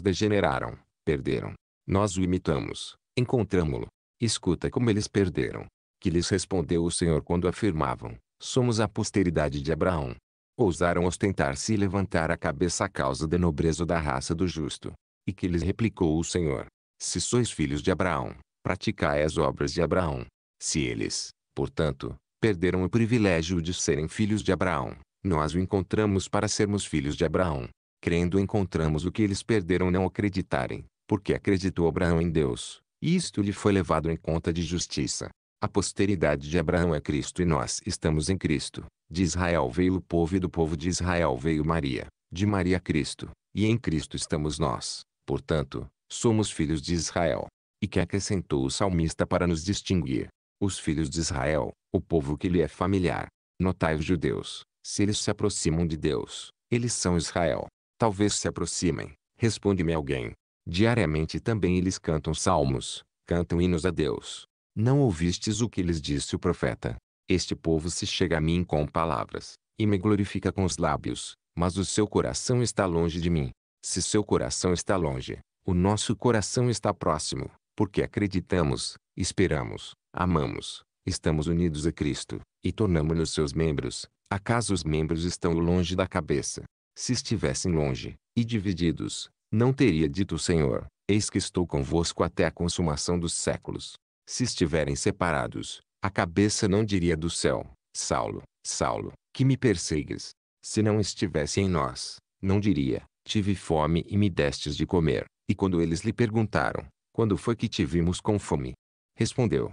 degeneraram, perderam. Nós o imitamos, encontramo-lo. Escuta como eles perderam. Que lhes respondeu o Senhor quando afirmavam: Somos a posteridade de Abraão. Ousaram ostentar-se e levantar a cabeça a causa da nobreza da raça do justo. E que lhes replicou o Senhor: Se sois filhos de Abraão, praticai as obras de Abraão. Se eles, Portanto, perderam o privilégio de serem filhos de Abraão. Nós o encontramos para sermos filhos de Abraão. Crendo encontramos o que eles perderam não acreditarem, porque acreditou Abraão em Deus, e isto lhe foi levado em conta de justiça. A posteridade de Abraão é Cristo e nós estamos em Cristo. De Israel veio o povo e do povo de Israel veio Maria, de Maria Cristo, e em Cristo estamos nós. Portanto, somos filhos de Israel. E que acrescentou o salmista para nos distinguir os filhos de Israel, o povo que lhe é familiar. Notai os judeus, se eles se aproximam de Deus, eles são Israel. Talvez se aproximem, responde-me alguém. Diariamente também eles cantam salmos, cantam hinos a Deus. Não ouvistes o que lhes disse o profeta? Este povo se chega a mim com palavras, e me glorifica com os lábios, mas o seu coração está longe de mim. Se seu coração está longe, o nosso coração está próximo, porque acreditamos, esperamos, amamos, estamos unidos a Cristo, e tornamos-nos seus membros, acaso os membros estão longe da cabeça? Se estivessem longe, e divididos, não teria dito o Senhor, eis que estou convosco até a consumação dos séculos. Se estiverem separados, a cabeça não diria do céu, Saulo, Saulo, que me persegues. Se não estivesse em nós, não diria, tive fome e me destes de comer. E quando eles lhe perguntaram, quando foi que te vimos com fome, respondeu.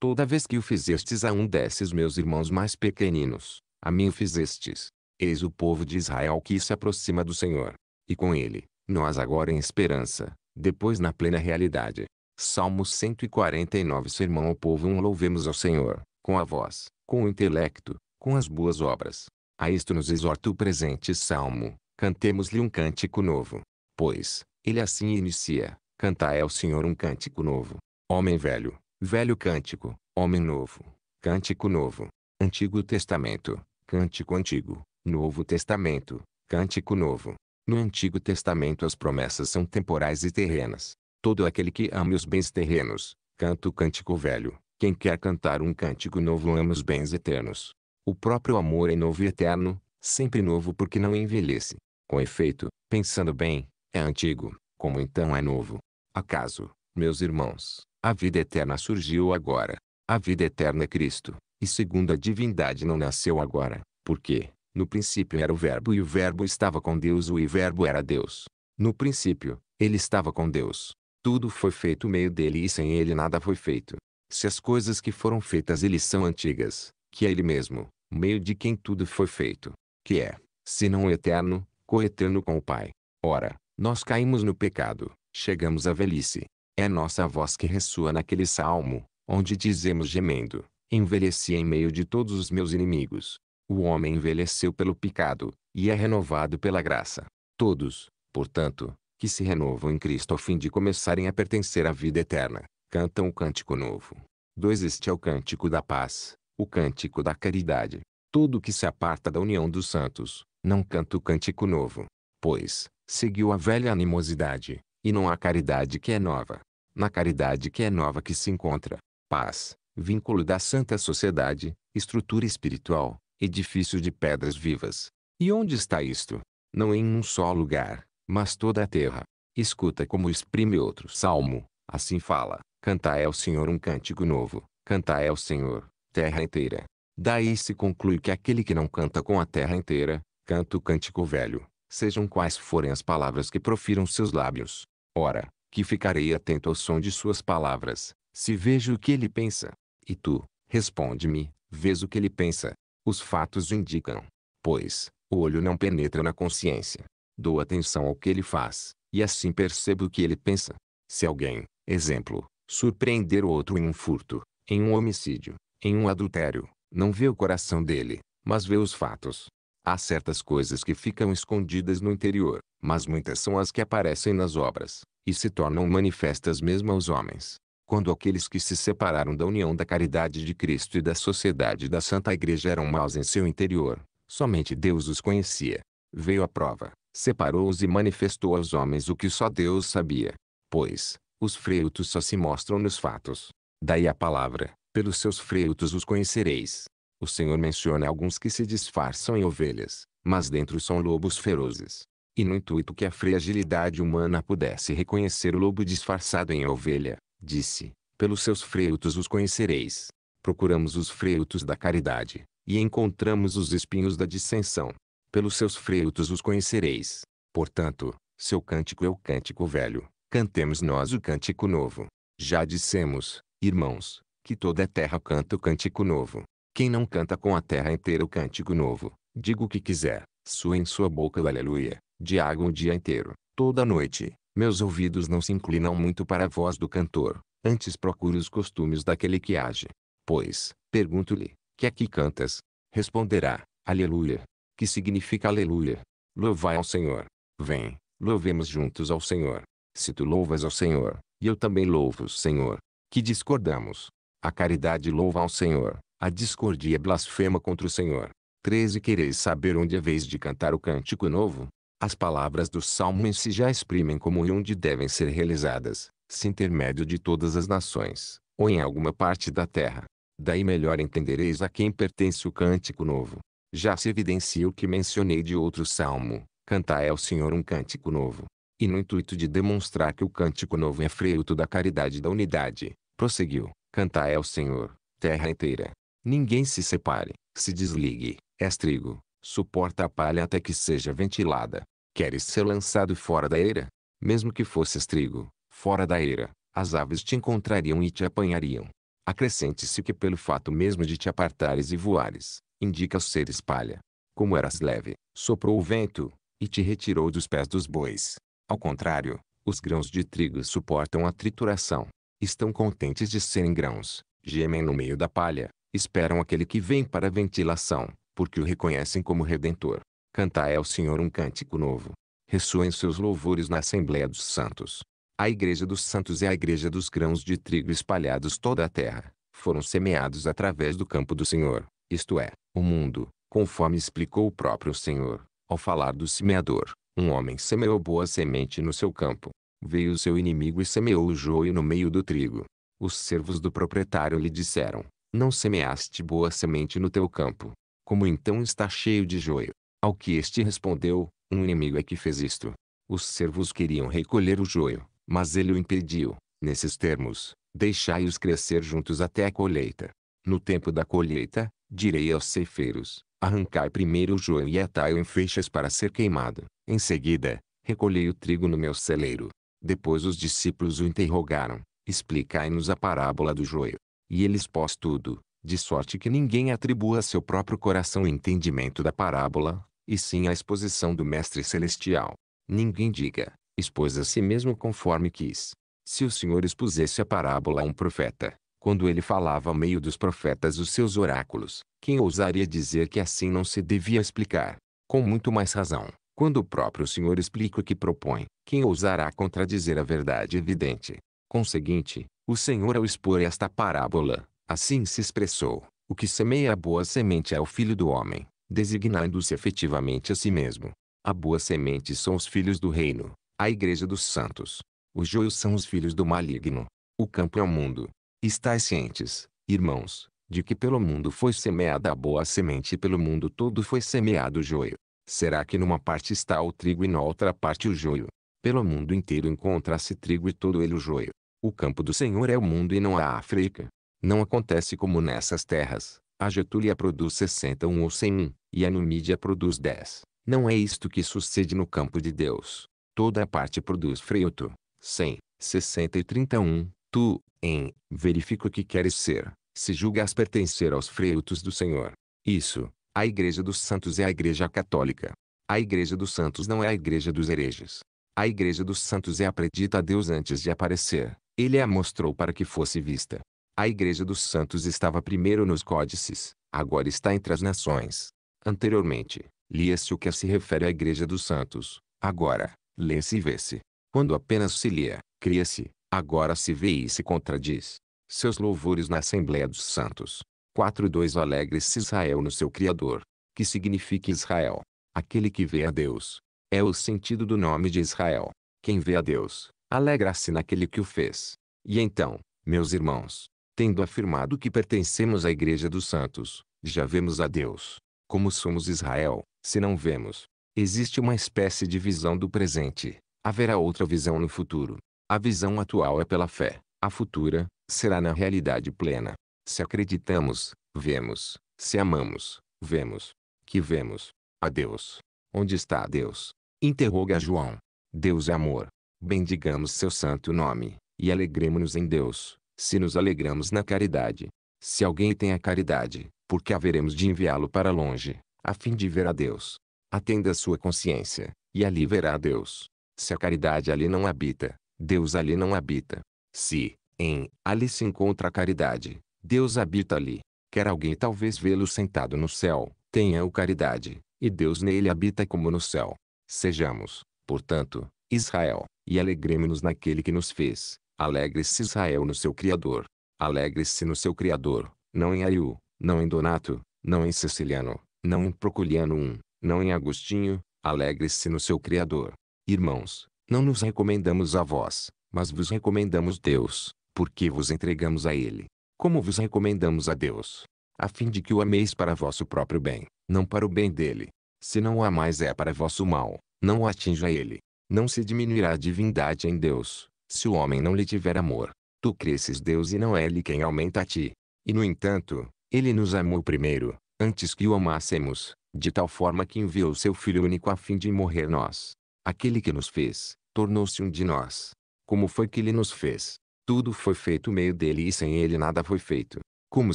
Toda vez que o fizestes a um desses meus irmãos mais pequeninos, a mim o fizestes. Eis o povo de Israel que se aproxima do Senhor. E com ele, nós agora em esperança, depois na plena realidade. Salmo 149 Sermão ao povo um Louvemos ao Senhor, com a voz, com o intelecto, com as boas obras. A isto nos exorta o presente salmo, cantemos-lhe um cântico novo. Pois, ele assim inicia, cantai ao Senhor um cântico novo. Homem velho, velho cântico, homem novo, cântico novo. Antigo Testamento, cântico antigo, Novo Testamento, cântico novo. No Antigo Testamento as promessas são temporais e terrenas. Todo aquele que ama os bens terrenos, canta o cântico velho. Quem quer cantar um cântico novo ama os bens eternos. O próprio amor é novo e eterno, sempre novo porque não envelhece. Com efeito, pensando bem, é antigo, como então é novo. Acaso, meus irmãos, a vida eterna surgiu agora. A vida eterna é Cristo, e segundo a divindade não nasceu agora, porque, no princípio era o Verbo e o Verbo estava com Deus e o Verbo era Deus. No princípio, ele estava com Deus. Tudo foi feito meio dele e sem ele nada foi feito. Se as coisas que foram feitas eles são antigas, que é ele mesmo, meio de quem tudo foi feito, que é, se não eterno, coeterno com o Pai. Ora, nós caímos no pecado, chegamos à velhice, é nossa voz que ressoa naquele salmo, onde dizemos gemendo: Envelheci em meio de todos os meus inimigos. O homem envelheceu pelo pecado, e é renovado pela graça. Todos, portanto, que se renovam em Cristo a fim de começarem a pertencer à vida eterna, cantam o cântico novo. 2. Este é o cântico da paz, o cântico da caridade. Todo que se aparta da união dos santos, não canta o cântico novo, pois, seguiu a velha animosidade, e não a caridade que é nova na caridade que é nova que se encontra, paz, vínculo da santa sociedade, estrutura espiritual, edifício de pedras vivas. E onde está isto? Não em um só lugar, mas toda a terra. Escuta como exprime outro salmo, assim fala, cantai ao Senhor um cântico novo, cantai ao Senhor, terra inteira. Daí se conclui que aquele que não canta com a terra inteira, canta o cântico velho, sejam quais forem as palavras que profiram seus lábios. Ora, que ficarei atento ao som de suas palavras, se vejo o que ele pensa. E tu, responde-me, vês o que ele pensa. Os fatos o indicam. Pois, o olho não penetra na consciência. Dou atenção ao que ele faz, e assim percebo o que ele pensa. Se alguém, exemplo, surpreender o outro em um furto, em um homicídio, em um adultério, não vê o coração dele, mas vê os fatos, Há certas coisas que ficam escondidas no interior, mas muitas são as que aparecem nas obras, e se tornam manifestas mesmo aos homens. Quando aqueles que se separaram da união da caridade de Cristo e da sociedade da Santa Igreja eram maus em seu interior, somente Deus os conhecia. Veio a prova, separou-os e manifestou aos homens o que só Deus sabia. Pois, os freutos só se mostram nos fatos. Daí a palavra, pelos seus freutos os conhecereis. O Senhor menciona alguns que se disfarçam em ovelhas, mas dentro são lobos ferozes. E no intuito que a fragilidade humana pudesse reconhecer o lobo disfarçado em ovelha, disse: Pelos seus frutos os conhecereis. Procuramos os frutos da caridade, e encontramos os espinhos da dissensão. Pelos seus frutos os conhecereis. Portanto, seu cântico é o cântico velho, cantemos nós o cântico novo. Já dissemos, irmãos, que toda a terra canta o cântico novo. Quem não canta com a terra inteira o cântico novo, diga o que quiser, sua em sua boca o aleluia, Diago o dia inteiro, toda noite, meus ouvidos não se inclinam muito para a voz do cantor, antes procuro os costumes daquele que age. Pois, pergunto-lhe, que é que cantas? Responderá, aleluia. Que significa aleluia? Louvai ao Senhor. Vem, louvemos juntos ao Senhor. Se tu louvas ao Senhor, e eu também louvo o Senhor, que discordamos. A caridade louva ao Senhor, a discordia blasfema contra o Senhor. 13 Quereis saber onde é vez de cantar o cântico novo? As palavras do Salmo em si já exprimem como e onde devem ser realizadas, se intermédio de todas as nações, ou em alguma parte da terra. Daí melhor entendereis a quem pertence o cântico novo. Já se evidencia o que mencionei de outro salmo, cantai ao Senhor um cântico novo. E no intuito de demonstrar que o cântico novo é fruto da caridade e da unidade, prosseguiu, cantai ao Senhor, terra inteira, Ninguém se separe, se desligue, és trigo, suporta a palha até que seja ventilada. Queres ser lançado fora da eira? Mesmo que fosses trigo, fora da eira, as aves te encontrariam e te apanhariam. Acrescente-se que pelo fato mesmo de te apartares e voares, indica seres palha. Como eras leve, soprou o vento, e te retirou dos pés dos bois. Ao contrário, os grãos de trigo suportam a trituração. Estão contentes de serem grãos, gemem no meio da palha, Esperam aquele que vem para a ventilação, porque o reconhecem como Redentor. Cantai ao é Senhor um cântico novo. Ressoem seus louvores na Assembleia dos Santos. A Igreja dos Santos é a Igreja dos grãos de trigo espalhados toda a terra. Foram semeados através do campo do Senhor, isto é, o mundo, conforme explicou o próprio Senhor, ao falar do semeador. Um homem semeou boa semente no seu campo. Veio o seu inimigo e semeou o joio no meio do trigo. Os servos do proprietário lhe disseram: não semeaste boa semente no teu campo. Como então está cheio de joio? Ao que este respondeu, um inimigo é que fez isto. Os servos queriam recolher o joio, mas ele o impediu, nesses termos, deixai-os crescer juntos até a colheita. No tempo da colheita, direi aos ceifeiros, arrancai primeiro o joio e atai-o em feixes para ser queimado. Em seguida, recolhei o trigo no meu celeiro. Depois os discípulos o interrogaram, explicai-nos a parábola do joio. E ele expôs tudo, de sorte que ninguém atribua a seu próprio coração o entendimento da parábola, e sim a exposição do Mestre Celestial. Ninguém diga, expôs a si mesmo conforme quis. Se o Senhor expusesse a parábola a um profeta, quando ele falava ao meio dos profetas os seus oráculos, quem ousaria dizer que assim não se devia explicar? Com muito mais razão, quando o próprio Senhor explica o que propõe, quem ousará contradizer a verdade evidente? Conseguinte, o Senhor ao expor esta parábola, assim se expressou. O que semeia a boa semente é o filho do homem, designando-se efetivamente a si mesmo. A boa semente são os filhos do reino, a igreja dos santos. Os joios são os filhos do maligno. O campo é o mundo. Estais cientes, irmãos, de que pelo mundo foi semeada a boa semente e pelo mundo todo foi semeado o joio. Será que numa parte está o trigo e na outra parte o joio? Pelo mundo inteiro encontra-se trigo e todo ele o joio. O campo do Senhor é o mundo e não a África. Não acontece como nessas terras. A Getúlia produz 61 ou 100, e a Numídia produz 10. Não é isto que sucede no campo de Deus. Toda a parte produz freuto. 100, 60 e 31. Tu, em, verifica o que queres ser. Se julgas pertencer aos freutos do Senhor. Isso, a Igreja dos Santos é a Igreja Católica. A Igreja dos Santos não é a Igreja dos Hereges. A Igreja dos Santos é a predita a Deus antes de aparecer ele a mostrou para que fosse vista. A Igreja dos Santos estava primeiro nos códices, agora está entre as nações. Anteriormente, lia-se o que se refere à Igreja dos Santos, agora, lê-se e vê-se. Quando apenas se lia, cria-se, agora se vê e se contradiz. Seus louvores na Assembleia dos Santos. 4.2 Alegre-se Israel no seu Criador, que significa Israel. Aquele que vê a Deus. É o sentido do nome de Israel. Quem vê a Deus, alegra-se naquele que o fez. E então, meus irmãos, tendo afirmado que pertencemos à Igreja dos Santos, já vemos a Deus. Como somos Israel, se não vemos, existe uma espécie de visão do presente, haverá outra visão no futuro. A visão atual é pela fé, a futura será na realidade plena. Se acreditamos, vemos, se amamos, vemos, que vemos a Deus. Onde está Deus? Interroga João. Deus é amor bendigamos seu santo nome, e alegremos-nos em Deus, se nos alegramos na caridade. Se alguém tem a caridade, porque haveremos de enviá-lo para longe, a fim de ver a Deus. Atenda a sua consciência, e ali verá a Deus. Se a caridade ali não habita, Deus ali não habita. Se, em, ali se encontra a caridade, Deus habita ali. Quer alguém talvez vê-lo sentado no céu, tenha-o caridade, e Deus nele habita como no céu. Sejamos, portanto, Israel. E alegremos-nos naquele que nos fez. Alegre-se Israel no seu Criador. Alegre-se no seu Criador, não em Ariu, não em Donato, não em Siciliano, não em Proculiano I, não em Agostinho, alegre-se no seu Criador. Irmãos, não nos recomendamos a vós, mas vos recomendamos Deus, porque vos entregamos a Ele. Como vos recomendamos a Deus? A fim de que o ameis para vosso próprio bem, não para o bem dele. Se não o amais é para vosso mal, não o atinja ele. Não se diminuirá a divindade em Deus, se o homem não lhe tiver amor. Tu cresces Deus e não é Ele quem aumenta a ti. E no entanto, Ele nos amou primeiro, antes que o amássemos, de tal forma que enviou seu Filho único a fim de morrer nós. Aquele que nos fez, tornou-se um de nós. Como foi que Ele nos fez? Tudo foi feito meio dele e sem ele nada foi feito. Como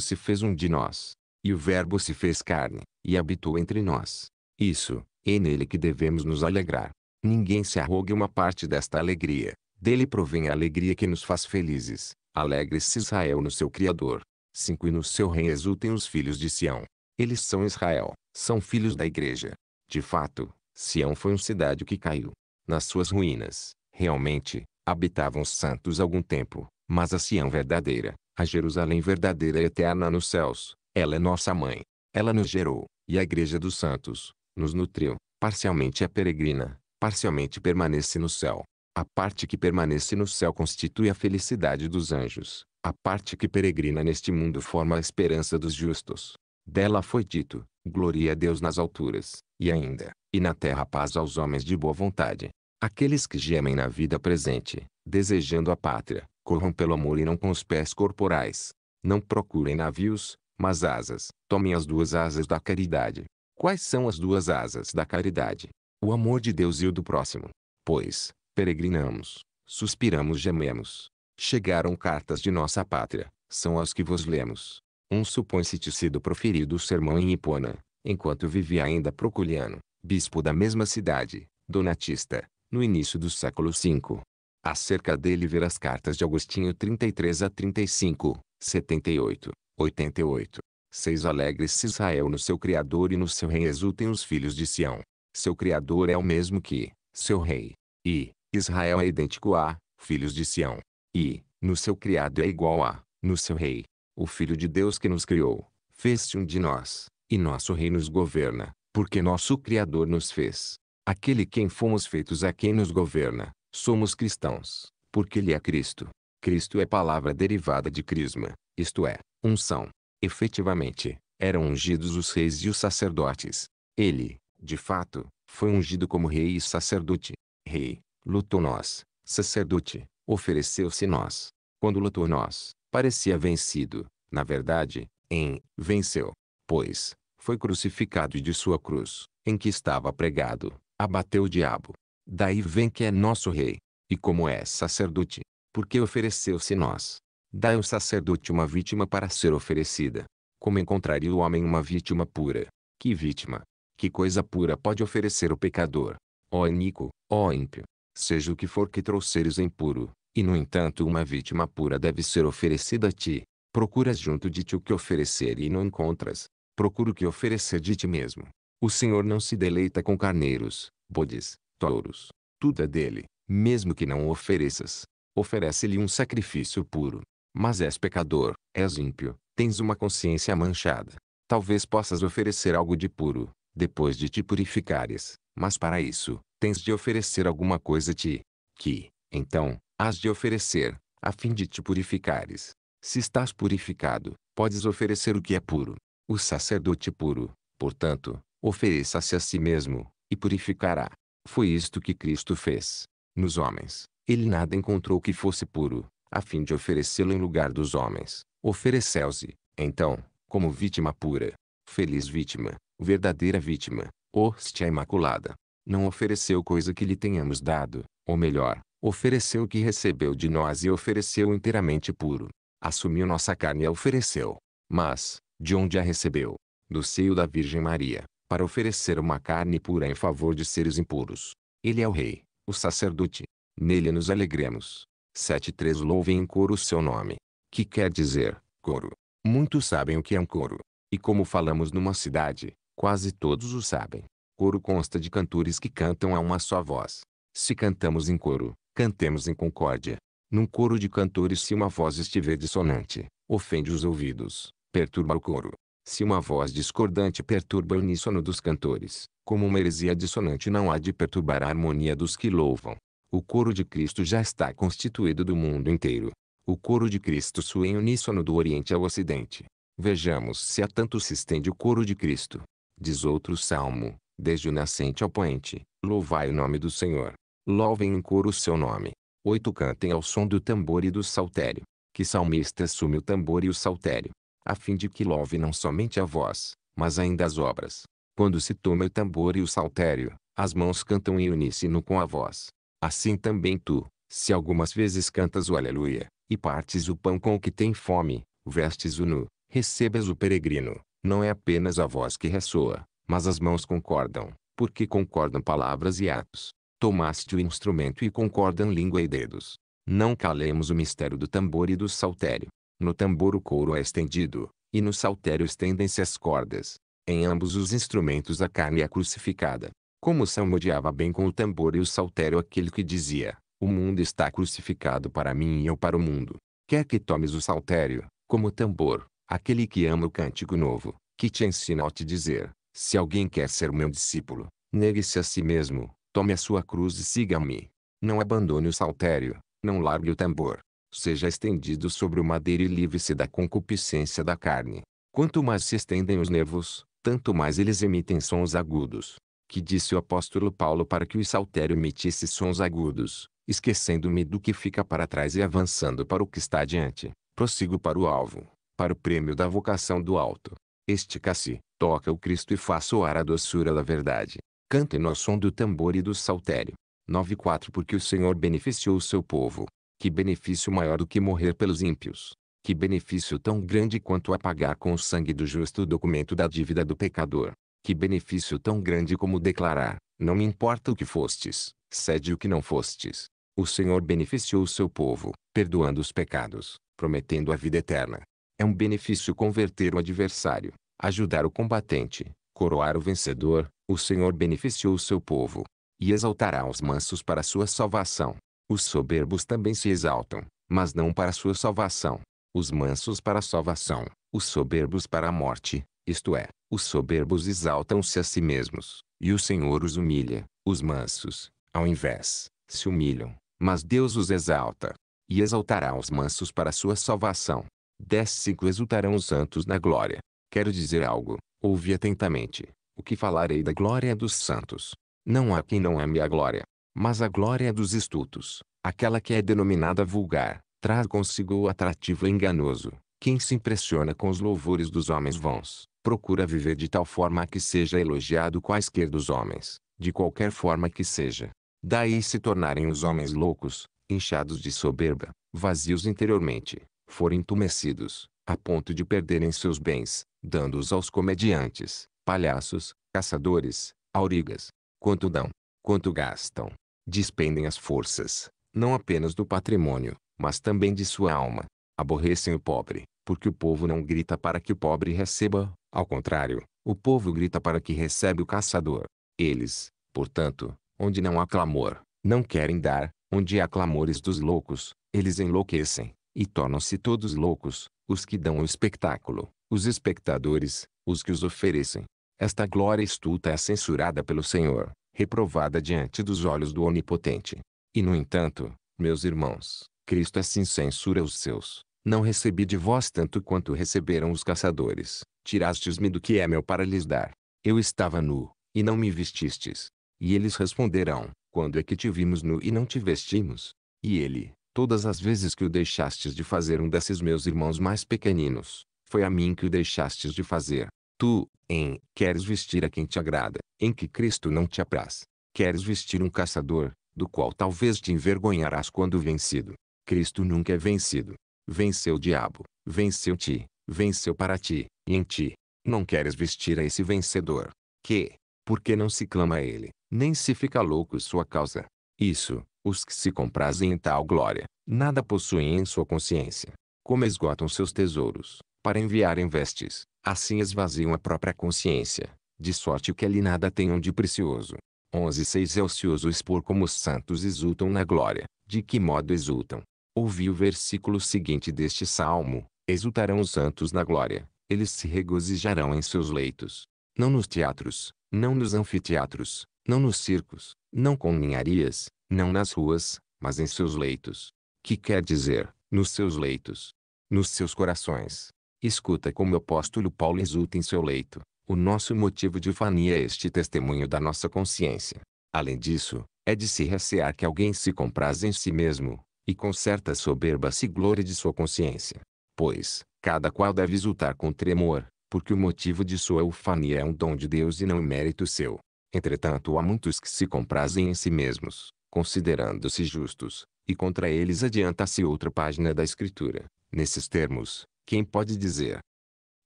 se fez um de nós. E o Verbo se fez carne, e habitou entre nós. Isso, é nele que devemos nos alegrar. Ninguém se arrogue uma parte desta alegria. Dele provém a alegria que nos faz felizes. Alegre-se Israel no seu Criador. 5 E no seu rei exultem os filhos de Sião. Eles são Israel, são filhos da igreja. De fato, Sião foi uma cidade que caiu. Nas suas ruínas, realmente, habitavam os santos algum tempo, mas a Sião verdadeira, a Jerusalém verdadeira e eterna nos céus, ela é nossa mãe. Ela nos gerou, e a igreja dos santos, nos nutriu. Parcialmente é peregrina, parcialmente permanece no céu. A parte que permanece no céu constitui a felicidade dos anjos. A parte que peregrina neste mundo forma a esperança dos justos. Dela foi dito: Glória a Deus nas alturas, e ainda, e na terra paz aos homens de boa vontade. Aqueles que gemem na vida presente, desejando a pátria, corram pelo amor e não com os pés corporais. Não procurem navios, mas asas. Tomem as duas asas da caridade. Quais são as duas asas da caridade? o amor de Deus e o do próximo. Pois, peregrinamos, suspiramos gememos. Chegaram cartas de nossa pátria, são as que vos lemos. Um supõe-se te sido proferido o sermão em Hipona, enquanto vivia ainda Proculiano, bispo da mesma cidade, Donatista, no início do século V. Acerca dele ver as cartas de Agostinho 33 a 35, 78, 88. Seis alegres-se Israel no seu Criador e no seu Rei exultem os filhos de Sião. Seu Criador é o mesmo que seu Rei. E Israel é idêntico a filhos de Sião. E no seu Criado é igual a no seu Rei. O Filho de Deus que nos criou fez-se um de nós, e nosso Rei nos governa, porque nosso Criador nos fez. Aquele quem fomos feitos a quem nos governa, somos cristãos, porque ele é Cristo. Cristo é palavra derivada de crisma, isto é, unção. Efetivamente, eram ungidos os reis e os sacerdotes. Ele, de fato, foi ungido como rei e sacerdote. Rei, lutou nós, sacerdote, ofereceu-se nós. Quando lutou nós, parecia vencido. Na verdade, em venceu, pois foi crucificado e de sua cruz, em que estava pregado, abateu o diabo. Daí vem que é nosso rei. E como é sacerdote, porque ofereceu-se nós. Dai ao sacerdote uma vítima para ser oferecida. Como encontraria o homem uma vítima pura? Que vítima? Que coisa pura pode oferecer o pecador? Ó nico, ó ímpio, seja o que for que trouxeres impuro, e no entanto uma vítima pura deve ser oferecida a ti. Procuras junto de ti o que oferecer e não encontras. Procura o que oferecer de ti mesmo. O Senhor não se deleita com carneiros, bodes, touros. Tudo é dele, mesmo que não o ofereças. Oferece-lhe um sacrifício puro. Mas és pecador, és ímpio, tens uma consciência manchada. Talvez possas oferecer algo de puro, depois de te purificares, mas para isso, tens de oferecer alguma coisa a ti, que, então, has de oferecer, a fim de te purificares. Se estás purificado, podes oferecer o que é puro. O sacerdote puro, portanto, ofereça-se a si mesmo, e purificará. Foi isto que Cristo fez. Nos homens, ele nada encontrou que fosse puro, a fim de oferecê-lo em lugar dos homens. Ofereceu-se, então, como vítima pura. Feliz vítima, verdadeira vítima, hostia imaculada, não ofereceu coisa que lhe tenhamos dado, ou melhor, ofereceu o que recebeu de nós e ofereceu inteiramente puro. Assumiu nossa carne e a ofereceu. Mas, de onde a recebeu? Do seio da Virgem Maria, para oferecer uma carne pura em favor de seres impuros. Ele é o Rei, o sacerdote. Nele nos alegremos. 7.3 Louvem em coro o seu nome. Que quer dizer, coro. Muitos sabem o que é um coro. E como falamos numa cidade, Quase todos o sabem. Coro consta de cantores que cantam a uma só voz. Se cantamos em coro, cantemos em concórdia. Num coro de cantores se uma voz estiver dissonante, ofende os ouvidos, perturba o coro. Se uma voz discordante perturba o uníssono dos cantores, como uma heresia dissonante não há de perturbar a harmonia dos que louvam. O coro de Cristo já está constituído do mundo inteiro. O coro de Cristo soa em uníssono do Oriente ao Ocidente. Vejamos se a tanto se estende o coro de Cristo, Diz outro salmo, desde o nascente ao poente, louvai o nome do Senhor. Louvem em coro o seu nome. Oito cantem ao som do tambor e do saltério. Que salmista assume o tambor e o saltério, a fim de que louve não somente a voz, mas ainda as obras. Quando se toma o tambor e o saltério, as mãos cantam em uníssono com a voz. Assim também tu, se algumas vezes cantas o aleluia, e partes o pão com o que tem fome, vestes o nu, recebas o peregrino, não é apenas a voz que ressoa, mas as mãos concordam, porque concordam palavras e atos. Tomaste o instrumento e concordam língua e dedos. Não calemos o mistério do tambor e do saltério. No tambor o couro é estendido, e no saltério estendem-se as cordas. Em ambos os instrumentos a carne é crucificada. Como São odiava bem com o tambor e o saltério aquele que dizia, o mundo está crucificado para mim e eu para o mundo. Quer que tomes o saltério, como o tambor, Aquele que ama o cântico novo, que te ensina a te dizer, se alguém quer ser meu discípulo, negue-se a si mesmo, tome a sua cruz e siga-me. Não abandone o saltério, não largue o tambor. Seja estendido sobre o madeiro e livre-se da concupiscência da carne. Quanto mais se estendem os nervos, tanto mais eles emitem sons agudos. Que disse o apóstolo Paulo para que o saltério emitisse sons agudos, esquecendo-me do que fica para trás e avançando para o que está adiante, prossigo para o alvo para o prêmio da vocação do alto. Estica-se, toca o Cristo e faz soar a doçura da verdade. Cantem no som do tambor e do saltério. 9.4 Porque o Senhor beneficiou o seu povo. Que benefício maior do que morrer pelos ímpios. Que benefício tão grande quanto apagar com o sangue do justo o documento da dívida do pecador. Que benefício tão grande como declarar, não me importa o que fostes, cede o que não fostes. O Senhor beneficiou o seu povo, perdoando os pecados, prometendo a vida eterna. É um benefício converter o adversário, ajudar o combatente, coroar o vencedor. O Senhor beneficiou o seu povo e exaltará os mansos para sua salvação. Os soberbos também se exaltam, mas não para sua salvação. Os mansos para a salvação, os soberbos para a morte, isto é, os soberbos exaltam-se a si mesmos, e o Senhor os humilha. Os mansos, ao invés, se humilham, mas Deus os exalta, e exaltará os mansos para sua salvação dez que exultarão os santos na glória. Quero dizer algo, ouvi atentamente, o que falarei da glória dos santos. Não há quem não ame a glória, mas a glória dos estudos, aquela que é denominada vulgar, traz consigo o atrativo enganoso. Quem se impressiona com os louvores dos homens vãos, procura viver de tal forma que seja elogiado quaisquer dos homens, de qualquer forma que seja. Daí se tornarem os homens loucos, inchados de soberba, vazios interiormente, foram entumecidos, a ponto de perderem seus bens, dando-os aos comediantes, palhaços, caçadores, aurigas. Quanto dão, quanto gastam. Despendem as forças, não apenas do patrimônio, mas também de sua alma. Aborrecem o pobre, porque o povo não grita para que o pobre receba, ao contrário, o povo grita para que recebe o caçador. Eles, portanto, onde não há clamor, não querem dar, onde há clamores dos loucos, eles enlouquecem. E tornam-se todos loucos, os que dão o espetáculo, os espectadores, os que os oferecem. Esta glória estulta é censurada pelo Senhor, reprovada diante dos olhos do Onipotente. E no entanto, meus irmãos, Cristo assim censura os seus. Não recebi de vós tanto quanto receberam os caçadores. Tirastes-me do que é meu para lhes dar. Eu estava nu, e não me vestistes. E eles responderão, quando é que te vimos nu e não te vestimos? E ele, Todas as vezes que o deixastes de fazer um desses meus irmãos mais pequeninos, foi a mim que o deixastes de fazer. Tu, em, queres vestir a quem te agrada, em que Cristo não te apraz. Queres vestir um caçador, do qual talvez te envergonharás quando vencido. Cristo nunca é vencido. Venceu o diabo, venceu ti, venceu para ti, e em ti. Não queres vestir a esse vencedor. Que, porque não se clama a ele, nem se fica louco sua causa. Isso, os que se comprazem em tal glória, nada possuem em sua consciência. Como esgotam seus tesouros, para enviarem vestes, assim esvaziam a própria consciência, de sorte que ali nada tenham de precioso. 11.6 É ocioso expor como os santos exultam na glória, de que modo exultam. Ouvi o versículo seguinte deste salmo, exultarão os santos na glória, eles se regozijarão em seus leitos. Não nos teatros, não nos anfiteatros, não nos circos, não com ninharias, não nas ruas, mas em seus leitos. Que quer dizer, nos seus leitos, nos seus corações. Escuta como o apóstolo Paulo exulta em seu leito. O nosso motivo de fania é este testemunho da nossa consciência. Além disso, é de se recear que alguém se compraz em si mesmo, e com certa soberba se glória de sua consciência. Pois, cada qual deve exultar com tremor, porque o motivo de sua ufania é um dom de Deus e não um mérito seu. Entretanto há muitos que se comprazem em si mesmos, considerando-se justos, e contra eles adianta-se outra página da Escritura. Nesses termos, quem pode dizer: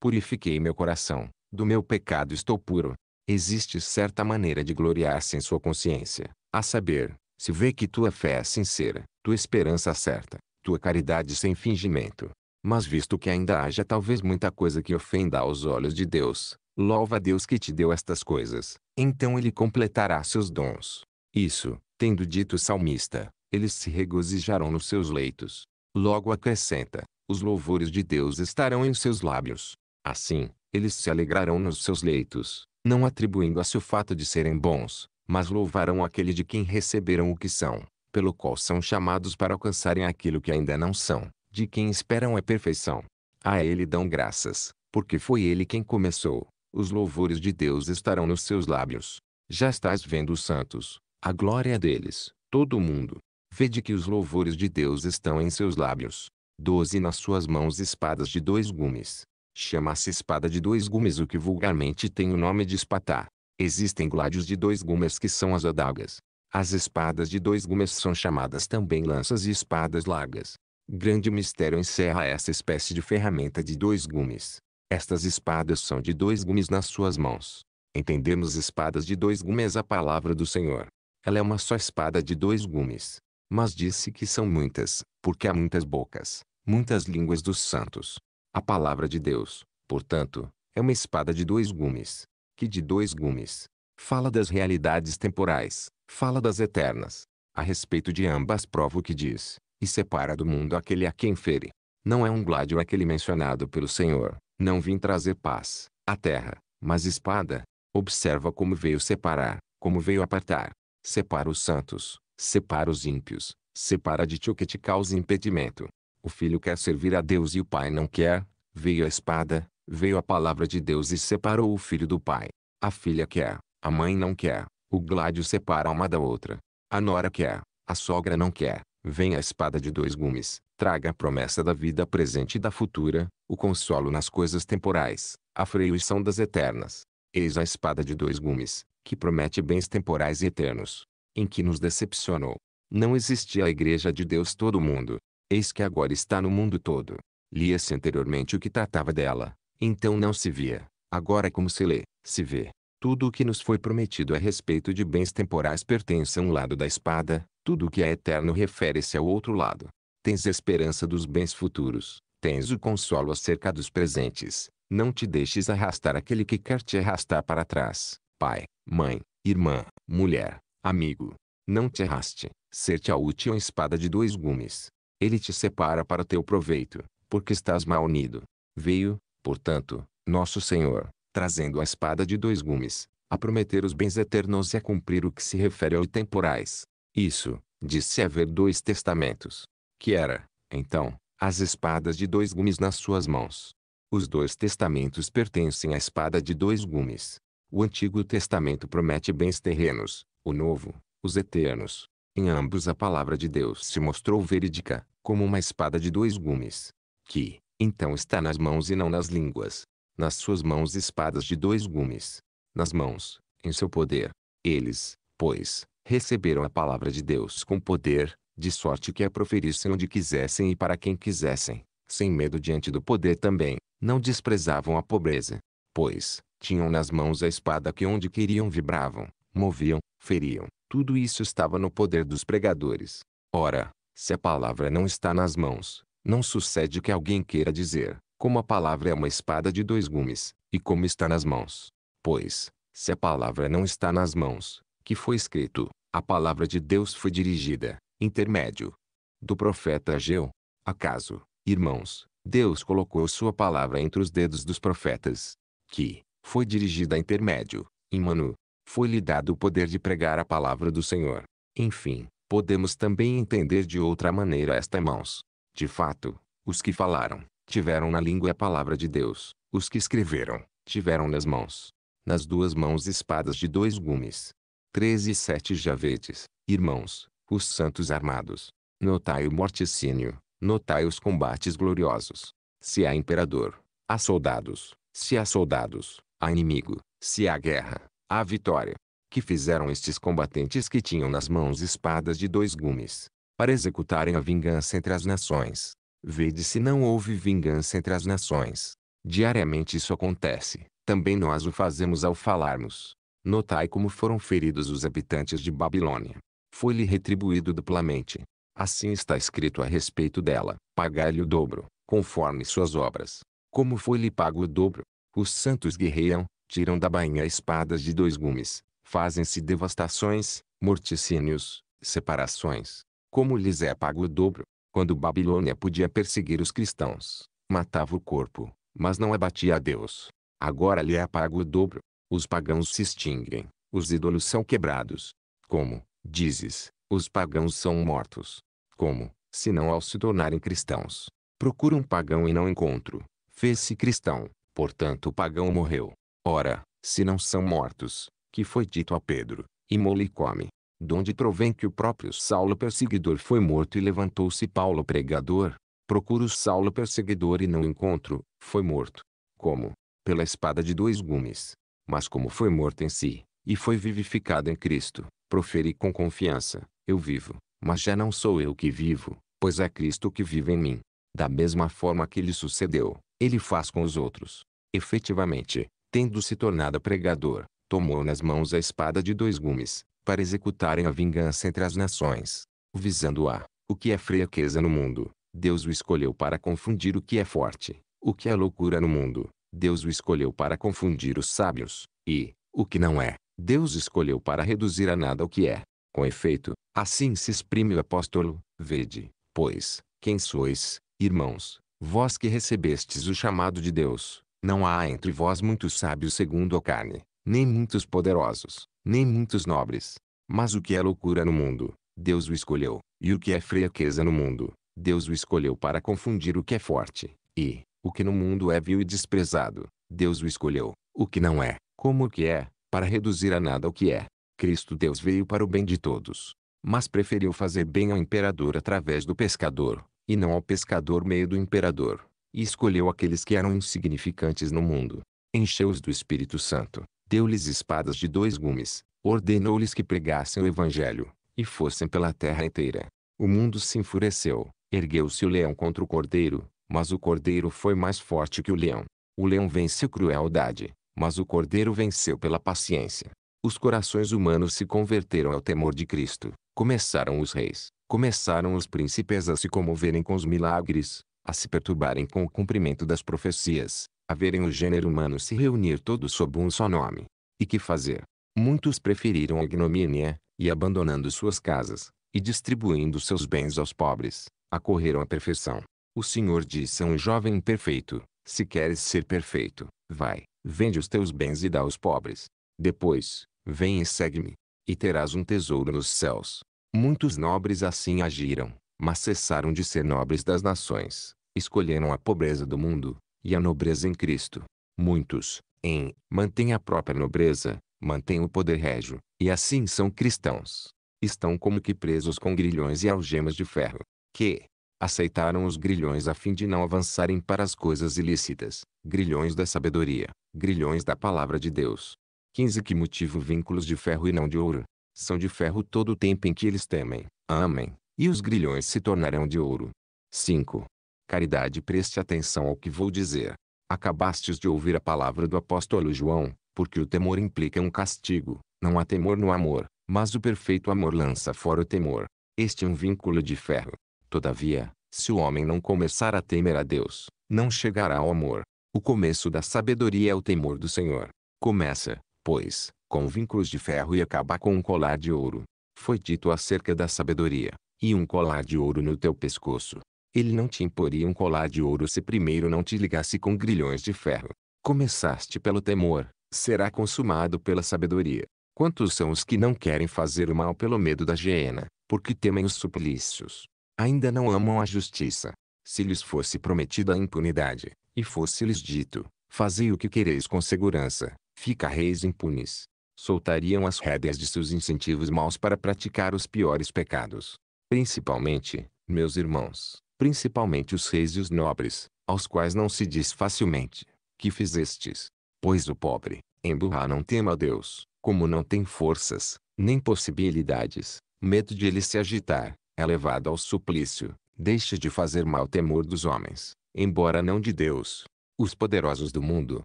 Purifiquei meu coração, do meu pecado estou puro? Existe certa maneira de gloriar-se em sua consciência, a saber, se vê que tua fé é sincera, tua esperança certa, tua caridade sem fingimento. Mas visto que ainda haja talvez muita coisa que ofenda aos olhos de Deus, louva a Deus que te deu estas coisas, então ele completará seus dons. Isso, Tendo dito o salmista, eles se regozijarão nos seus leitos. Logo acrescenta, os louvores de Deus estarão em seus lábios. Assim, eles se alegrarão nos seus leitos, não atribuindo a seu o fato de serem bons, mas louvarão aquele de quem receberam o que são, pelo qual são chamados para alcançarem aquilo que ainda não são, de quem esperam a perfeição. A ele dão graças, porque foi ele quem começou. Os louvores de Deus estarão nos seus lábios. Já estás vendo os santos, a glória é deles, todo mundo. Vede que os louvores de Deus estão em seus lábios. Doze Nas suas mãos espadas de dois gumes. Chama-se espada de dois gumes o que vulgarmente tem o nome de espatá. Existem gládios de dois gumes que são as adagas. As espadas de dois gumes são chamadas também lanças e espadas largas. Grande mistério encerra essa espécie de ferramenta de dois gumes. Estas espadas são de dois gumes nas suas mãos. Entendemos espadas de dois gumes a palavra do Senhor. Ela é uma só espada de dois gumes. Mas disse que são muitas, porque há muitas bocas, muitas línguas dos santos. A palavra de Deus, portanto, é uma espada de dois gumes. Que de dois gumes? Fala das realidades temporais, fala das eternas. A respeito de ambas prova o que diz, e separa do mundo aquele a quem fere. Não é um gládio aquele mencionado pelo Senhor. Não vim trazer paz, à terra, mas espada. Observa como veio separar, como veio apartar. Separa os santos, separa os ímpios, separa de ti o que te causa impedimento. O filho quer servir a Deus e o pai não quer. Veio a espada, veio a palavra de Deus e separou o filho do pai. A filha quer, a mãe não quer. O gládio separa uma da outra. A nora quer, a sogra não quer. Vem a espada de dois gumes, traga a promessa da vida presente e da futura, o consolo nas coisas temporais, a freição das eternas. Eis a espada de dois gumes, que promete bens temporais e eternos, em que nos decepcionou. Não existia a Igreja de Deus todo mundo. Eis que agora está no mundo todo. Lia-se anteriormente o que tratava dela, então não se via. Agora, é como se lê, se vê. Tudo o que nos foi prometido a respeito de bens temporais pertence a um lado da espada, tudo o que é eterno refere-se ao outro lado. Tens esperança dos bens futuros, tens o consolo acerca dos presentes. Não te deixes arrastar aquele que quer te arrastar para trás pai, mãe, irmã, mulher, amigo. Não te erraste, ser-te a útil espada de dois gumes. Ele te separa para teu proveito, porque estás mal unido. Veio, portanto, nosso Senhor, trazendo a espada de dois gumes, a prometer os bens eternos e a cumprir o que se refere aos temporais. Isso, disse haver dois testamentos. Que era, então, as espadas de dois gumes nas suas mãos. Os dois testamentos pertencem à espada de dois gumes. O Antigo Testamento promete bens terrenos, o Novo, os eternos. Em ambos a palavra de Deus se mostrou verídica, como uma espada de dois gumes, que, então está nas mãos e não nas línguas. Nas suas mãos espadas de dois gumes. Nas mãos, em seu poder. Eles, pois, receberam a palavra de Deus com poder, de sorte que a proferissem onde quisessem e para quem quisessem, sem medo diante do poder também, não desprezavam a pobreza. Pois, tinham nas mãos a espada que onde queriam vibravam, moviam, feriam. Tudo isso estava no poder dos pregadores. Ora, se a palavra não está nas mãos, não sucede que alguém queira dizer, como a palavra é uma espada de dois gumes, e como está nas mãos. Pois, se a palavra não está nas mãos, que foi escrito, a palavra de Deus foi dirigida, intermédio do profeta Ageu. Acaso, irmãos, Deus colocou sua palavra entre os dedos dos profetas, que, foi dirigida a intermédio, em Manu. Foi-lhe dado o poder de pregar a palavra do Senhor. Enfim, podemos também entender de outra maneira esta mãos. De fato, os que falaram, tiveram na língua a palavra de Deus. Os que escreveram, tiveram nas mãos. Nas duas mãos espadas de dois gumes. 13 e 7 Javetes, irmãos, os santos armados. Notai o morticínio, notai os combates gloriosos. Se há imperador, há soldados, se há soldados, há inimigo, se há guerra, há vitória. Que fizeram estes combatentes que tinham nas mãos espadas de dois gumes, para executarem a vingança entre as nações. Vede se não houve vingança entre as nações. Diariamente isso acontece, também nós o fazemos ao falarmos. Notai como foram feridos os habitantes de Babilônia. Foi-lhe retribuído duplamente. Assim está escrito a respeito dela: pagai-lhe o dobro, conforme suas obras. Como foi-lhe pago o dobro, os santos guerreiam, tiram da bainha espadas de dois gumes, fazem-se devastações, morticínios, separações. Como lhes é pago o dobro, quando Babilônia podia perseguir os cristãos, matava o corpo, mas não abatia a Deus. Agora lhe é pago o dobro. Os pagãos se extinguem, os ídolos são quebrados. Como, dizes, os pagãos são mortos. Como, se não ao se tornarem cristãos. Procuro um pagão e não encontro, fez-se cristão, portanto o pagão morreu. Ora, se não são mortos, que foi dito a Pedro, e imole come. Donde provém que o próprio Saulo perseguidor foi morto e levantou-se Paulo pregador? Procuro Saulo perseguidor e não encontro, foi morto. Como? Pela espada de dois gumes. Mas como foi morto em si, e foi vivificado em Cristo, proferi com confiança, eu vivo, mas já não sou eu que vivo, pois é Cristo que vive em mim. Da mesma forma que lhe sucedeu, ele faz com os outros. Efetivamente, tendo se tornado pregador, tomou nas mãos a espada de dois gumes, para executarem a vingança entre as nações. Visando a, o que é fraqueza no mundo, Deus o escolheu para confundir o que é forte, o que é loucura no mundo, Deus o escolheu para confundir os sábios, e, o que não é, Deus escolheu para reduzir a nada o que é. Com efeito, assim se exprime o apóstolo, vede, pois, quem sois, irmãos, Vós que recebestes o chamado de Deus, não há entre vós muitos sábios segundo a carne, nem muitos poderosos, nem muitos nobres. Mas o que é loucura no mundo, Deus o escolheu, e o que é fraqueza no mundo, Deus o escolheu para confundir o que é forte, e, o que no mundo é vil e desprezado, Deus o escolheu, o que não é, como o que é, para reduzir a nada o que é. Cristo Deus veio para o bem de todos, mas preferiu fazer bem ao imperador através do pescador, e não ao pescador meio do imperador, e escolheu aqueles que eram insignificantes no mundo. Encheu-os do Espírito Santo, deu-lhes espadas de dois gumes, ordenou-lhes que pregassem o Evangelho, e fossem pela terra inteira. O mundo se enfureceu, ergueu-se o leão contra o cordeiro, mas o cordeiro foi mais forte que o leão. O leão venceu crueldade, mas o cordeiro venceu pela paciência. Os corações humanos se converteram ao temor de Cristo, começaram os reis, começaram os príncipes a se comoverem com os milagres, a se perturbarem com o cumprimento das profecias, a verem o gênero humano se reunir todo sob um só nome. E que fazer? Muitos preferiram a ignomínia, e abandonando suas casas, e distribuindo seus bens aos pobres, acorreram à perfeição. O Senhor disse a um jovem imperfeito, se queres ser perfeito, vai, vende os teus bens e dá aos pobres. Depois, vem e segue-me, e terás um tesouro nos céus. Muitos nobres assim agiram, mas cessaram de ser nobres das nações, escolheram a pobreza do mundo, e a nobreza em Cristo. Muitos, em, mantêm a própria nobreza, mantêm o poder régio, e assim são cristãos. Estão como que presos com grilhões e algemas de ferro, que, aceitaram os grilhões a fim de não avançarem para as coisas ilícitas, grilhões da sabedoria, grilhões da palavra de Deus. 15 Que motivo vínculos de ferro e não de ouro, são de ferro todo o tempo em que eles temem, amem, e os grilhões se tornarão de ouro. 5. Caridade Preste atenção ao que vou dizer. Acabastes de ouvir a palavra do apóstolo João, porque o temor implica um castigo. Não há temor no amor, mas o perfeito amor lança fora o temor. Este é um vínculo de ferro. Todavia, se o homem não começar a temer a Deus, não chegará ao amor. O começo da sabedoria é o temor do Senhor. Começa, pois, com vínculos de ferro e acaba com um colar de ouro. Foi dito acerca da sabedoria, e um colar de ouro no teu pescoço. Ele não te imporia um colar de ouro se primeiro não te ligasse com grilhões de ferro. Começaste pelo temor, será consumado pela sabedoria. Quantos são os que não querem fazer o mal pelo medo da hiena, porque temem os suplícios? Ainda não amam a justiça. Se lhes fosse prometida a impunidade, e fosse-lhes dito, fazei o que quereis com segurança, fica reis impunes. Soltariam as rédeas de seus incentivos maus para praticar os piores pecados. Principalmente, meus irmãos, principalmente os reis e os nobres, aos quais não se diz facilmente, que fizestes. Pois o pobre, emburrar não tema a Deus, como não tem forças, nem possibilidades, medo de ele se agitar, é levado ao suplício, deixa de fazer mal temor dos homens, embora não de Deus. Os poderosos do mundo,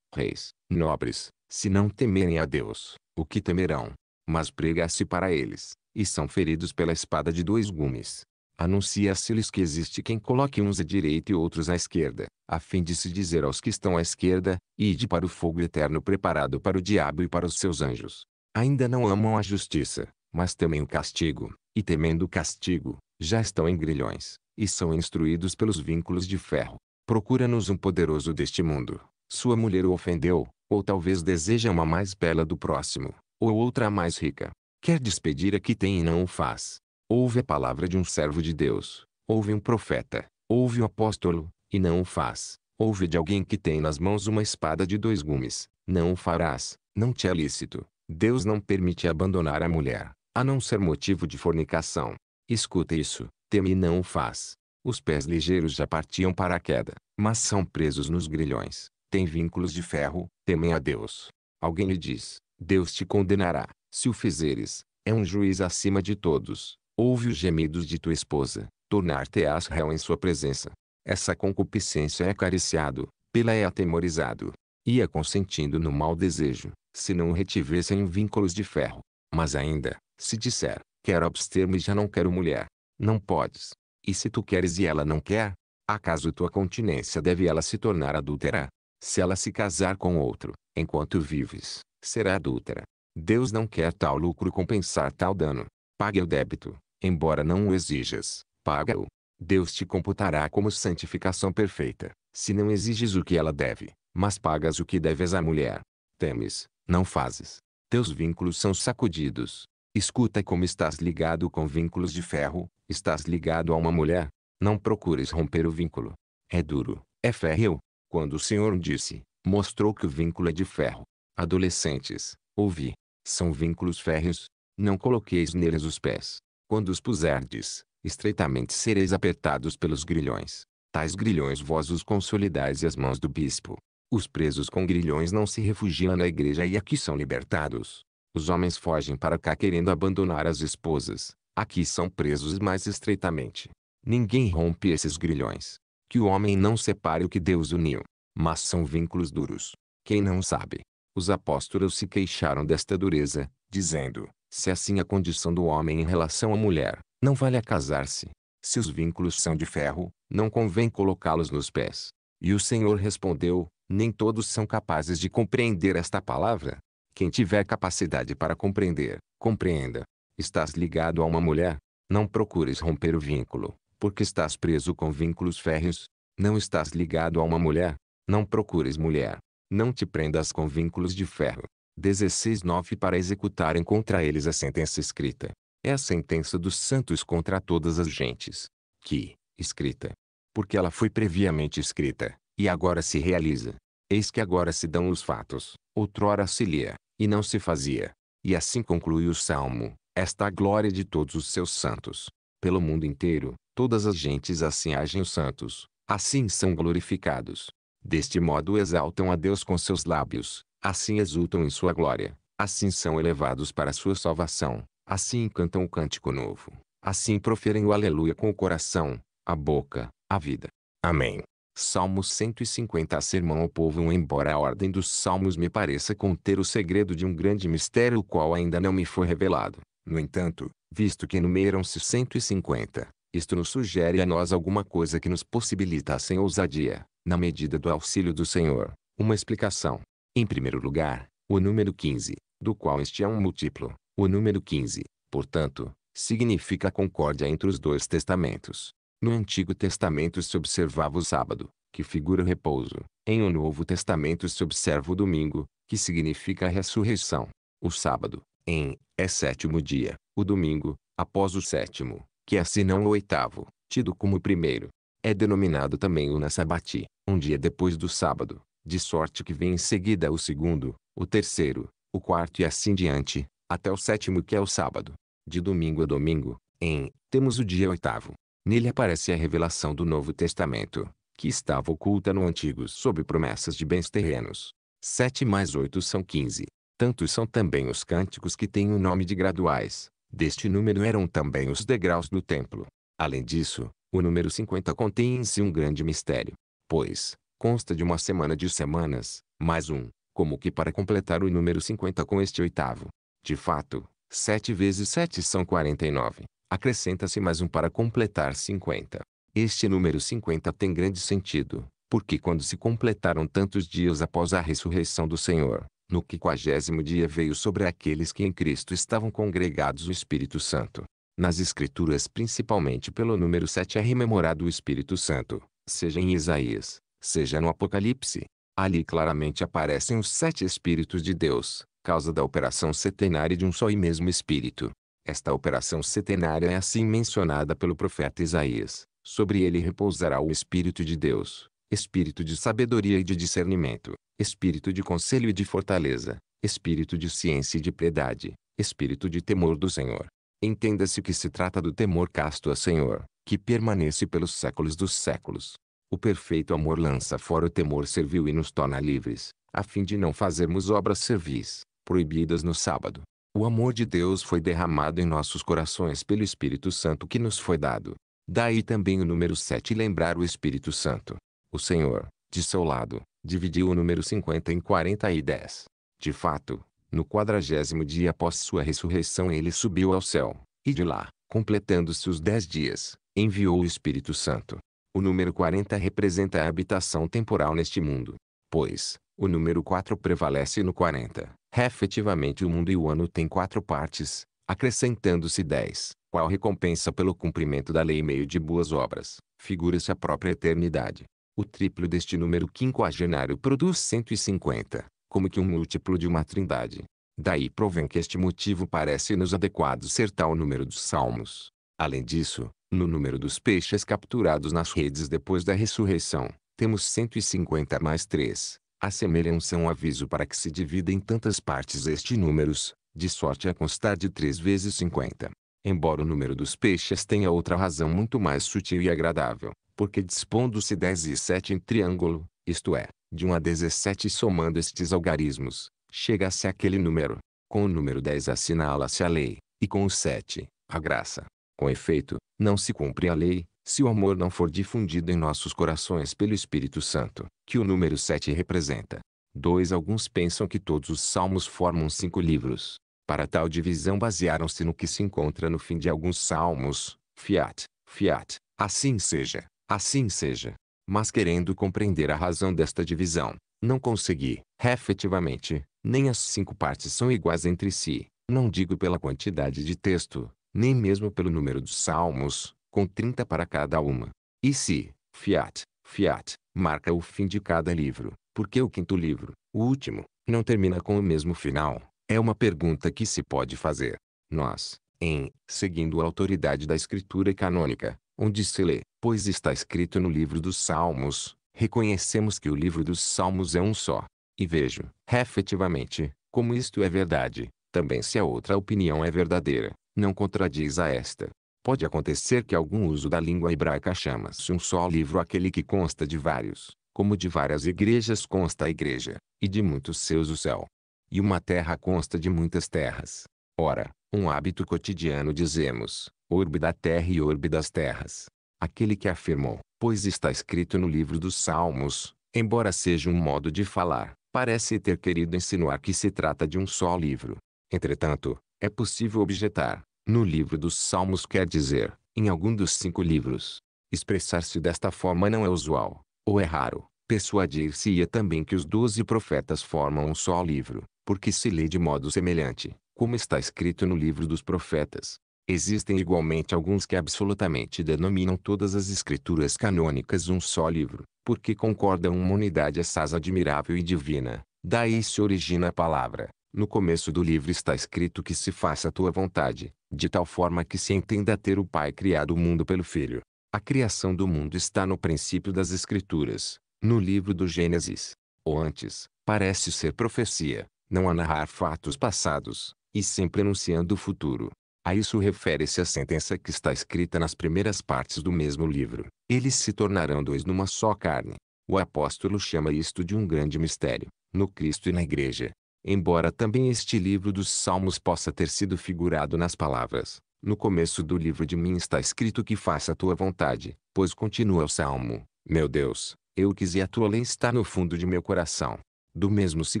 reis, nobres, se não temerem a Deus, o que temerão? Mas prega-se para eles, e são feridos pela espada de dois gumes. Anuncia-se-lhes que existe quem coloque uns à direita e outros à esquerda, a fim de se dizer aos que estão à esquerda, ide para o fogo eterno preparado para o diabo e para os seus anjos. Ainda não amam a justiça, mas temem o castigo, e temendo o castigo, já estão em grilhões, e são instruídos pelos vínculos de ferro. Procura-nos um poderoso deste mundo. Sua mulher o ofendeu, ou talvez deseja uma mais bela do próximo, ou outra mais rica. Quer despedir a que tem e não o faz. Ouve a palavra de um servo de Deus, ouve um profeta, ouve o um apóstolo, e não o faz. Ouve de alguém que tem nas mãos uma espada de dois gumes, não o farás, não te é lícito. Deus não permite abandonar a mulher, a não ser motivo de fornicação. Escuta isso, teme e não o faz. Os pés ligeiros já partiam para a queda, mas são presos nos grilhões tem vínculos de ferro, temem a Deus. Alguém lhe diz, Deus te condenará, se o fizeres, é um juiz acima de todos. Ouve os gemidos de tua esposa, tornar-te-ás réu em sua presença. Essa concupiscência é acariciado, pela é atemorizado. Ia é consentindo no mau desejo, se não o retivessem vínculos de ferro. Mas ainda, se disser, quero abster-me já não quero mulher. Não podes. E se tu queres e ela não quer? Acaso tua continência deve ela se tornar adúltera? Se ela se casar com outro, enquanto vives, será adúltera. Deus não quer tal lucro compensar tal dano. Pague o débito, embora não o exijas, paga-o. Deus te computará como santificação perfeita, se não exiges o que ela deve, mas pagas o que deves à mulher. Temes, não fazes. Teus vínculos são sacudidos. Escuta como estás ligado com vínculos de ferro, estás ligado a uma mulher. Não procures romper o vínculo. É duro, é férreo, quando o Senhor disse, mostrou que o vínculo é de ferro. Adolescentes, ouvi, são vínculos férreos, não coloqueis neles os pés. Quando os puserdes, estreitamente sereis apertados pelos grilhões. Tais grilhões vós os consolidais e as mãos do bispo. Os presos com grilhões não se refugiam na igreja e aqui são libertados. Os homens fogem para cá querendo abandonar as esposas. Aqui são presos mais estreitamente. Ninguém rompe esses grilhões que o homem não separe o que Deus uniu. Mas são vínculos duros. Quem não sabe? Os apóstolos se queixaram desta dureza, dizendo, se é assim a condição do homem em relação à mulher, não vale a casar-se. Se os vínculos são de ferro, não convém colocá-los nos pés. E o Senhor respondeu, nem todos são capazes de compreender esta palavra. Quem tiver capacidade para compreender, compreenda. Estás ligado a uma mulher? Não procures romper o vínculo, porque estás preso com vínculos férreos. Não estás ligado a uma mulher. Não procures mulher. Não te prendas com vínculos de ferro. 16.9 Para executarem contra eles a sentença escrita. É a sentença dos santos contra todas as gentes. Que, escrita. Porque ela foi previamente escrita, e agora se realiza. Eis que agora se dão os fatos, outrora se lia, e não se fazia. E assim conclui o Salmo, esta a glória de todos os seus santos. Pelo mundo inteiro, todas as gentes assim agem os santos, assim são glorificados. Deste modo exaltam a Deus com seus lábios, assim exultam em sua glória, assim são elevados para sua salvação, assim cantam o cântico novo, assim proferem o aleluia com o coração, a boca, a vida. Amém. Salmo 150 Sermão ao povo Embora a ordem dos salmos me pareça conter o segredo de um grande mistério o qual ainda não me foi revelado, no entanto, visto que enumeram-se 150. Isto nos sugere a nós alguma coisa que nos possibilita sem ousadia, na medida do auxílio do Senhor, uma explicação. Em primeiro lugar, o número 15, do qual este é um múltiplo. O número 15, portanto, significa a concórdia entre os dois testamentos. No Antigo Testamento se observava o sábado, que figura o repouso. Em o Novo Testamento se observa o domingo, que significa a ressurreição. O sábado, em, é sétimo dia, o domingo, após o sétimo, que é senão o oitavo, tido como o primeiro. É denominado também o nasabati, um dia depois do sábado, de sorte que vem em seguida o segundo, o terceiro, o quarto e assim diante, até o sétimo que é o sábado. De domingo a domingo, em, temos o dia oitavo. Nele aparece a revelação do Novo Testamento, que estava oculta no Antigo sob promessas de bens terrenos. Sete mais oito são quinze. Tantos são também os cânticos que têm o nome de graduais, Deste número eram também os degraus do templo. Além disso, o número 50 contém em si um grande mistério, pois, consta de uma semana de semanas, mais um, como que para completar o número 50 com este oitavo. De fato, 7 vezes 7 são 49. Acrescenta-se mais um para completar 50. Este número 50 tem grande sentido, porque quando se completaram tantos dias após a ressurreição do Senhor, no quinquagésimo dia veio sobre aqueles que em Cristo estavam congregados o Espírito Santo. Nas Escrituras principalmente pelo número 7 é rememorado o Espírito Santo, seja em Isaías, seja no Apocalipse. Ali claramente aparecem os sete Espíritos de Deus, causa da operação setenária de um só e mesmo Espírito. Esta operação setenária é assim mencionada pelo profeta Isaías. Sobre ele repousará o Espírito de Deus, Espírito de sabedoria e de discernimento, espírito de conselho e de fortaleza, espírito de ciência e de piedade, espírito de temor do Senhor. Entenda-se que se trata do temor casto a Senhor, que permanece pelos séculos dos séculos. O perfeito amor lança fora o temor servil e nos torna livres, a fim de não fazermos obras servis, proibidas no sábado. O amor de Deus foi derramado em nossos corações pelo Espírito Santo que nos foi dado. Daí também o número 7 lembrar o Espírito Santo. O Senhor, de seu lado, dividiu o número 50 em 40 e 10. De fato, no quadragésimo dia após sua ressurreição ele subiu ao céu, e de lá, completando-se os dez dias, enviou o Espírito Santo. O número 40 representa a habitação temporal neste mundo. Pois, o número 4 prevalece no 40. É, efetivamente o mundo e o ano têm quatro partes, acrescentando-se dez, qual recompensa pelo cumprimento da lei meio de boas obras, figura-se a própria eternidade. O triplo deste número quinquagenário produz 150, como que um múltiplo de uma trindade. Daí provém que este motivo parece-nos adequado ser tal número dos salmos. Além disso, no número dos peixes capturados nas redes depois da ressurreição, temos 150 mais 3. Assemelham-se a um aviso para que se divida em tantas partes este números, de sorte a constar de 3 vezes 50. Embora o número dos peixes tenha outra razão muito mais sutil e agradável, porque dispondo-se 10 e 7 em triângulo, isto é, de 1 a 17 somando estes algarismos, chega-se aquele número. Com o número 10 assinala-se a lei, e com o 7, a graça. Com efeito, não se cumpre a lei, se o amor não for difundido em nossos corações pelo Espírito Santo, que o número 7 representa. 2. Alguns pensam que todos os salmos formam cinco livros. Para tal divisão basearam-se no que se encontra no fim de alguns salmos, fiat, fiat, assim seja, Assim seja. Mas querendo compreender a razão desta divisão, não consegui, efetivamente, nem as cinco partes são iguais entre si, não digo pela quantidade de texto, nem mesmo pelo número dos salmos, com 30 para cada uma. E se, fiat, fiat, marca o fim de cada livro, porque o quinto livro, o último, não termina com o mesmo final, é uma pergunta que se pode fazer. Nós, em, seguindo a autoridade da escritura canônica, onde se lê, pois está escrito no livro dos Salmos, reconhecemos que o livro dos Salmos é um só. E vejo, efetivamente, como isto é verdade, também se a outra opinião é verdadeira, não contradiz a esta. Pode acontecer que algum uso da língua hebraica chama-se um só livro aquele que consta de vários, como de várias igrejas consta a igreja, e de muitos seus o céu. E uma terra consta de muitas terras. Ora, um hábito cotidiano dizemos, orbe da terra e orbe das terras. Aquele que afirmou, pois está escrito no livro dos Salmos, embora seja um modo de falar, parece ter querido insinuar que se trata de um só livro. Entretanto, é possível objetar, no livro dos Salmos quer dizer, em algum dos cinco livros. Expressar-se desta forma não é usual, ou é raro. Persuadir-se-ia também que os doze profetas formam um só livro, porque se lê de modo semelhante como está escrito no livro dos profetas. Existem igualmente alguns que absolutamente denominam todas as escrituras canônicas um só livro, porque concordam uma unidade assaz admirável e divina. Daí se origina a palavra. No começo do livro está escrito que se faça a tua vontade, de tal forma que se entenda ter o Pai criado o mundo pelo Filho. A criação do mundo está no princípio das Escrituras, no livro do Gênesis. Ou antes, parece ser profecia, não a narrar fatos passados, e sempre anunciando o futuro. A isso refere-se a sentença que está escrita nas primeiras partes do mesmo livro. Eles se tornarão dois numa só carne. O apóstolo chama isto de um grande mistério, no Cristo e na Igreja. Embora também este livro dos Salmos possa ter sido figurado nas palavras, no começo do livro de mim está escrito que faça a tua vontade, pois continua o Salmo, meu Deus, eu quis e a tua lei está no fundo de meu coração do mesmo se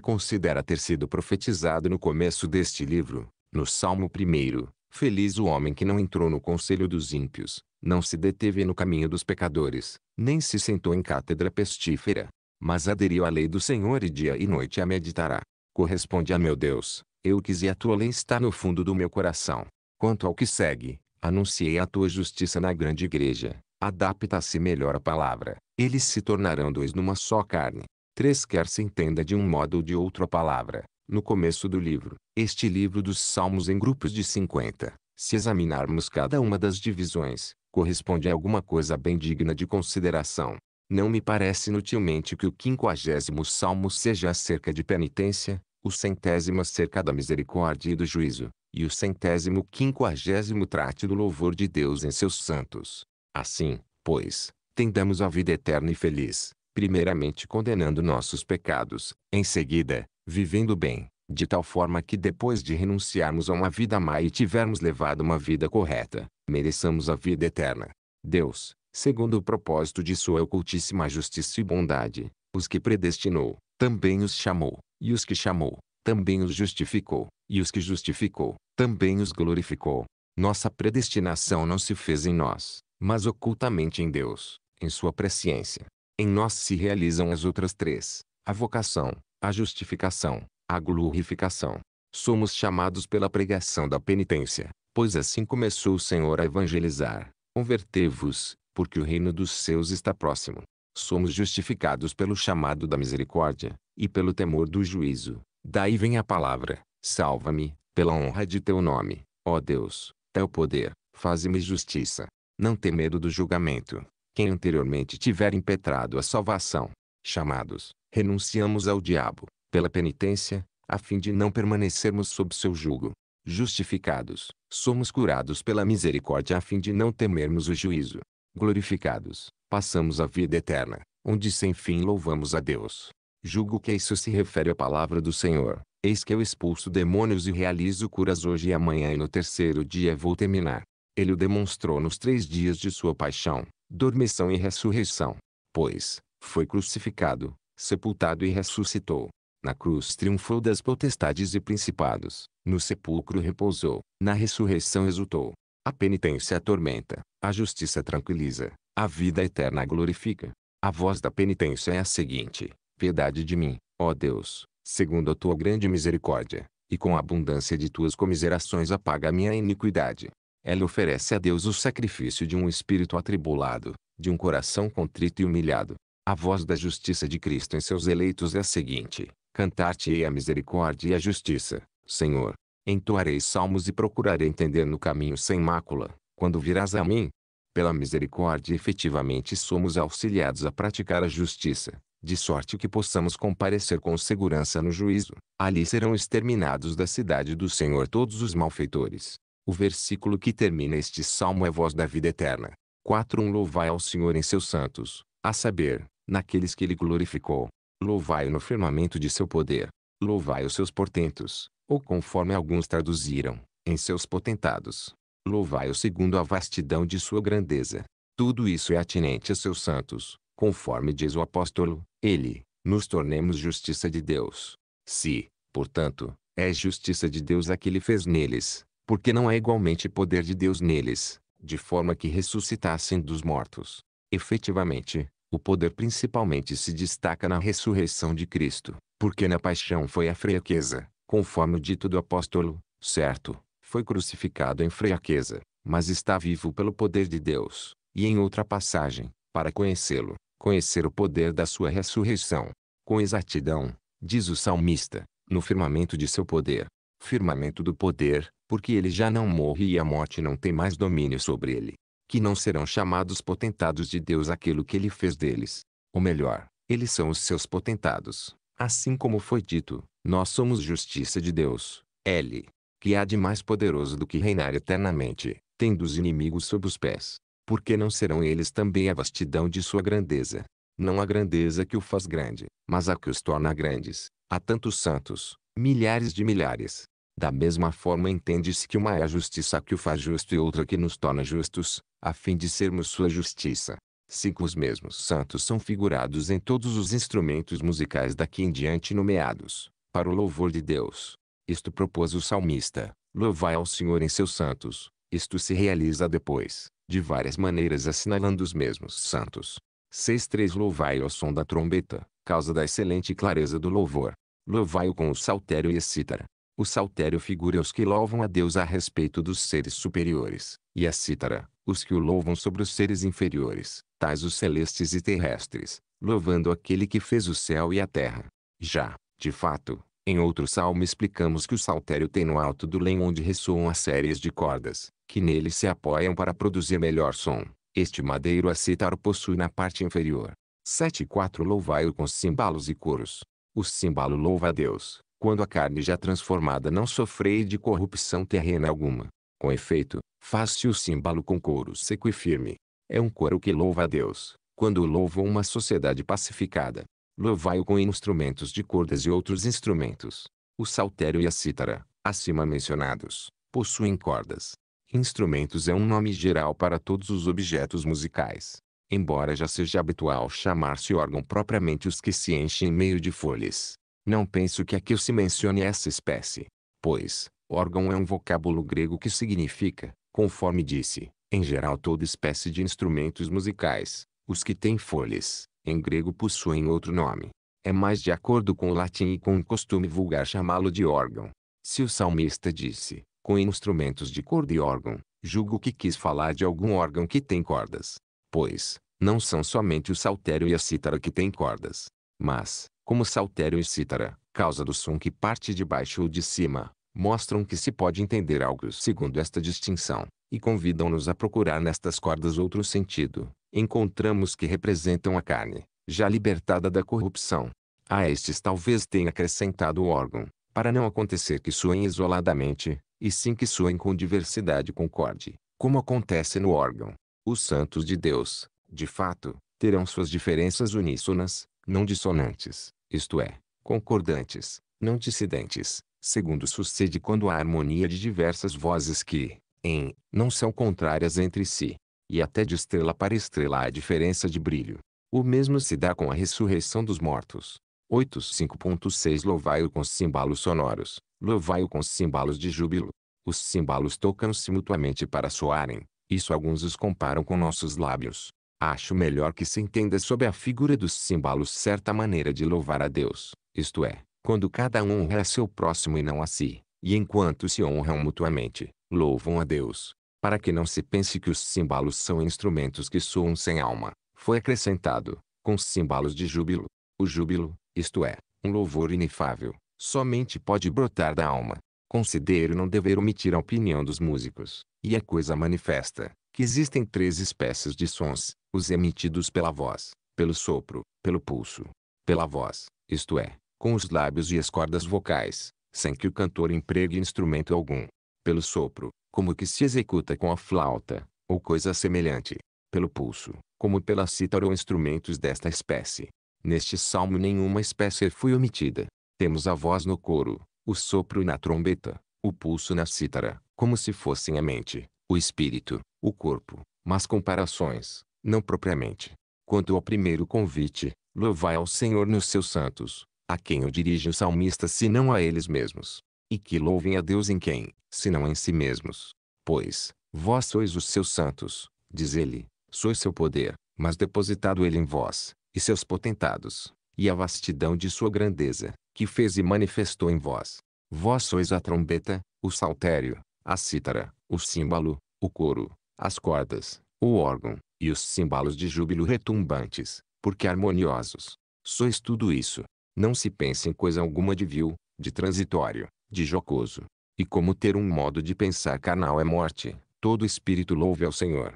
considera ter sido profetizado no começo deste livro, no Salmo 1. Feliz o homem que não entrou no conselho dos ímpios, não se deteve no caminho dos pecadores, nem se sentou em cátedra pestífera, mas aderiu à lei do Senhor e dia e noite a meditará. Corresponde a meu Deus, eu quis e a tua lei está no fundo do meu coração. Quanto ao que segue, anunciei a tua justiça na grande igreja. Adapta-se melhor a palavra. Eles se tornarão dois numa só carne. 3. Quer se entenda de um modo ou de outro a palavra, no começo do livro, este livro dos Salmos em grupos de 50, se examinarmos cada uma das divisões, corresponde a alguma coisa bem digna de consideração. Não me parece inutilmente que o quinquagésimo salmo seja acerca de penitência, o centésimo acerca da misericórdia e do juízo, e o centésimo quinquagésimo trate do louvor de Deus em seus santos. Assim, pois, tendamos a vida eterna e feliz, primeiramente condenando nossos pecados, em seguida, vivendo bem, de tal forma que depois de renunciarmos a uma vida má e tivermos levado uma vida correta, mereçamos a vida eterna. Deus, segundo o propósito de sua ocultíssima justiça e bondade, os que predestinou, também os chamou, e os que chamou, também os justificou, e os que justificou, também os glorificou. Nossa predestinação não se fez em nós, mas ocultamente em Deus, em sua presciência. Em nós se realizam as outras três: a vocação, a justificação, a glorificação. Somos chamados pela pregação da penitência, pois assim começou o Senhor a evangelizar. Convertei-vos, porque o reino dos seus está próximo. Somos justificados pelo chamado da misericórdia, e pelo temor do juízo. Daí vem a palavra: salva-me, pela honra de teu nome, ó Deus, teu poder, faze-me justiça. Não tem medo do julgamento, quem anteriormente tiver impetrado a salvação, chamados, renunciamos ao diabo, pela penitência, a fim de não permanecermos sob seu jugo. Justificados, somos curados pela misericórdia a fim de não temermos o juízo. Glorificados, passamos a vida eterna, onde sem fim louvamos a Deus. Julgo que isso se refere à palavra do Senhor. Eis que eu expulso demônios e realizo curas hoje e amanhã e no terceiro dia vou terminar. Ele o demonstrou nos três dias de sua paixão dormição e ressurreição. Pois, foi crucificado, sepultado e ressuscitou. Na cruz triunfou das potestades e principados, no sepulcro repousou, na ressurreição exultou. A penitência atormenta, a justiça tranquiliza, a vida eterna glorifica. A voz da penitência é a seguinte: Piedade de mim, ó Deus, segundo a tua grande misericórdia, e com a abundância de tuas comiserações apaga a minha iniquidade. Ela oferece a Deus o sacrifício de um espírito atribulado, de um coração contrito e humilhado. A voz da justiça de Cristo em seus eleitos é a seguinte: Cantar-te-ei a misericórdia e a justiça, Senhor. Entoarei salmos e procurarei entender no caminho sem mácula, quando virás a mim. Pela misericórdia efetivamente somos auxiliados a praticar a justiça, de sorte que possamos comparecer com segurança no juízo. Ali serão exterminados da cidade do Senhor todos os malfeitores, o versículo que termina este salmo é voz da vida eterna. 4. Um louvai ao Senhor em seus santos, a saber, naqueles que ele glorificou. Louvai-o no firmamento de seu poder. Louvai os seus portentos, ou conforme alguns traduziram, em seus potentados. Louvai-o segundo a vastidão de sua grandeza. Tudo isso é atinente a seus santos, conforme diz o apóstolo, ele, nos tornemos justiça de Deus. Se, portanto, é justiça de Deus a que ele fez neles, porque não há igualmente poder de Deus neles, de forma que ressuscitassem dos mortos. Efetivamente, o poder principalmente se destaca na ressurreição de Cristo, porque na paixão foi a fraqueza, conforme o dito do apóstolo, certo, foi crucificado em fraqueza, mas está vivo pelo poder de Deus, e em outra passagem, para conhecê-lo, conhecer o poder da sua ressurreição. Com exatidão, diz o salmista, no firmamento de seu poder, firmamento do poder, porque ele já não morre e a morte não tem mais domínio sobre ele. Que não serão chamados potentados de Deus aquilo que ele fez deles. Ou melhor, eles são os seus potentados. Assim como foi dito, nós somos justiça de Deus, L, que há de mais poderoso do que reinar eternamente, tendo os inimigos sob os pés. Porque não serão eles também a vastidão de sua grandeza? Não a grandeza que o faz grande, mas a que os torna grandes. Há tantos santos, milhares de milhares. Da mesma forma entende-se que uma é a justiça que o faz justo e outra que nos torna justos, a fim de sermos sua justiça. Cinco os mesmos santos são figurados em todos os instrumentos musicais daqui em diante nomeados, para o louvor de Deus. Isto propôs o salmista, louvai ao Senhor em seus santos. Isto se realiza depois, de várias maneiras assinalando os mesmos santos. 6.3 Louvai ao som da trombeta, causa da excelente clareza do louvor. Louvai-o com o saltério e a cítara. O saltério figura os que louvam a Deus a respeito dos seres superiores, e a cítara, os que o louvam sobre os seres inferiores, tais os celestes e terrestres, louvando aquele que fez o céu e a terra. Já, de fato, em outro salmo explicamos que o saltério tem no alto do lenho onde ressoam as séries de cordas, que nele se apoiam para produzir melhor som. Este madeiro a cítaro possui na parte inferior. 7 e 4 Louvai-o com cimbalos e coros. O símbolo louva a Deus, quando a carne já transformada não sofrei de corrupção terrena alguma. Com efeito, faz-se o símbolo com couro seco e firme. É um coro que louva a Deus, quando louva uma sociedade pacificada. Louvai-o com instrumentos de cordas e outros instrumentos. O saltério e a cítara, acima mencionados, possuem cordas. Instrumentos é um nome geral para todos os objetos musicais embora já seja habitual chamar-se órgão propriamente os que se enchem em meio de folhas. Não penso que aqui se mencione essa espécie, pois, órgão é um vocábulo grego que significa, conforme disse, em geral toda espécie de instrumentos musicais, os que têm folhas, em grego possuem outro nome. É mais de acordo com o latim e com o costume vulgar chamá-lo de órgão. Se o salmista disse, com instrumentos de corda e órgão, julgo que quis falar de algum órgão que tem cordas pois, não são somente o saltério e a cítara que têm cordas. Mas, como saltério e cítara, causa do som que parte de baixo ou de cima, mostram que se pode entender algo segundo esta distinção, e convidam-nos a procurar nestas cordas outro sentido. Encontramos que representam a carne, já libertada da corrupção. A estes talvez tenha acrescentado o órgão, para não acontecer que soem isoladamente, e sim que soem com diversidade concorde, como acontece no órgão. Os santos de Deus, de fato, terão suas diferenças uníssonas, não dissonantes, isto é, concordantes, não dissidentes, segundo sucede quando há harmonia de diversas vozes que, em, não são contrárias entre si. E até de estrela para estrela há diferença de brilho. O mesmo se dá com a ressurreição dos mortos. 85.6 Louvai-o com cimbalos sonoros, louvai-o com cimbalos de júbilo. Os cimbalos tocam-se mutuamente para soarem, isso alguns os comparam com nossos lábios. Acho melhor que se entenda sob a figura dos símbolos certa maneira de louvar a Deus, isto é, quando cada um honra a seu próximo e não a si, e enquanto se honram mutuamente, louvam a Deus. Para que não se pense que os símbolos são instrumentos que soam sem alma, foi acrescentado, com símbolos de júbilo. O júbilo, isto é, um louvor inefável, somente pode brotar da alma. Considero não dever omitir a opinião dos músicos, e a coisa manifesta que existem três espécies de sons: os emitidos pela voz, pelo sopro, pelo pulso, pela voz, isto é, com os lábios e as cordas vocais, sem que o cantor empregue instrumento algum, pelo sopro, como que se executa com a flauta, ou coisa semelhante, pelo pulso, como pela cítara ou instrumentos desta espécie. Neste salmo nenhuma espécie foi omitida. Temos a voz no coro, o sopro na trombeta, o pulso na cítara, como se fossem a mente, o espírito, o corpo, mas comparações, não propriamente. Quanto ao primeiro convite, louvai ao Senhor nos seus santos, a quem o dirige o salmista se não a eles mesmos. E que louvem a Deus em quem, se não em si mesmos. Pois, vós sois os seus santos, diz ele, sois seu poder, mas depositado ele em vós, e seus potentados, e a vastidão de sua grandeza, que fez e manifestou em vós, Vós sois a trombeta, o saltério, a cítara, o símbolo, o coro, as cordas, o órgão, e os símbolos de júbilo retumbantes, porque harmoniosos. Sois tudo isso. Não se pense em coisa alguma de vil, de transitório, de jocoso. E como ter um modo de pensar carnal é morte, todo espírito louve ao Senhor.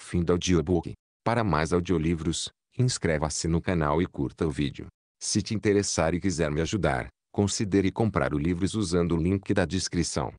Fim do audiobook. Para mais audiolivros, inscreva-se no canal e curta o vídeo. Se te interessar e quiser me ajudar, Considere comprar o livros usando o link da descrição.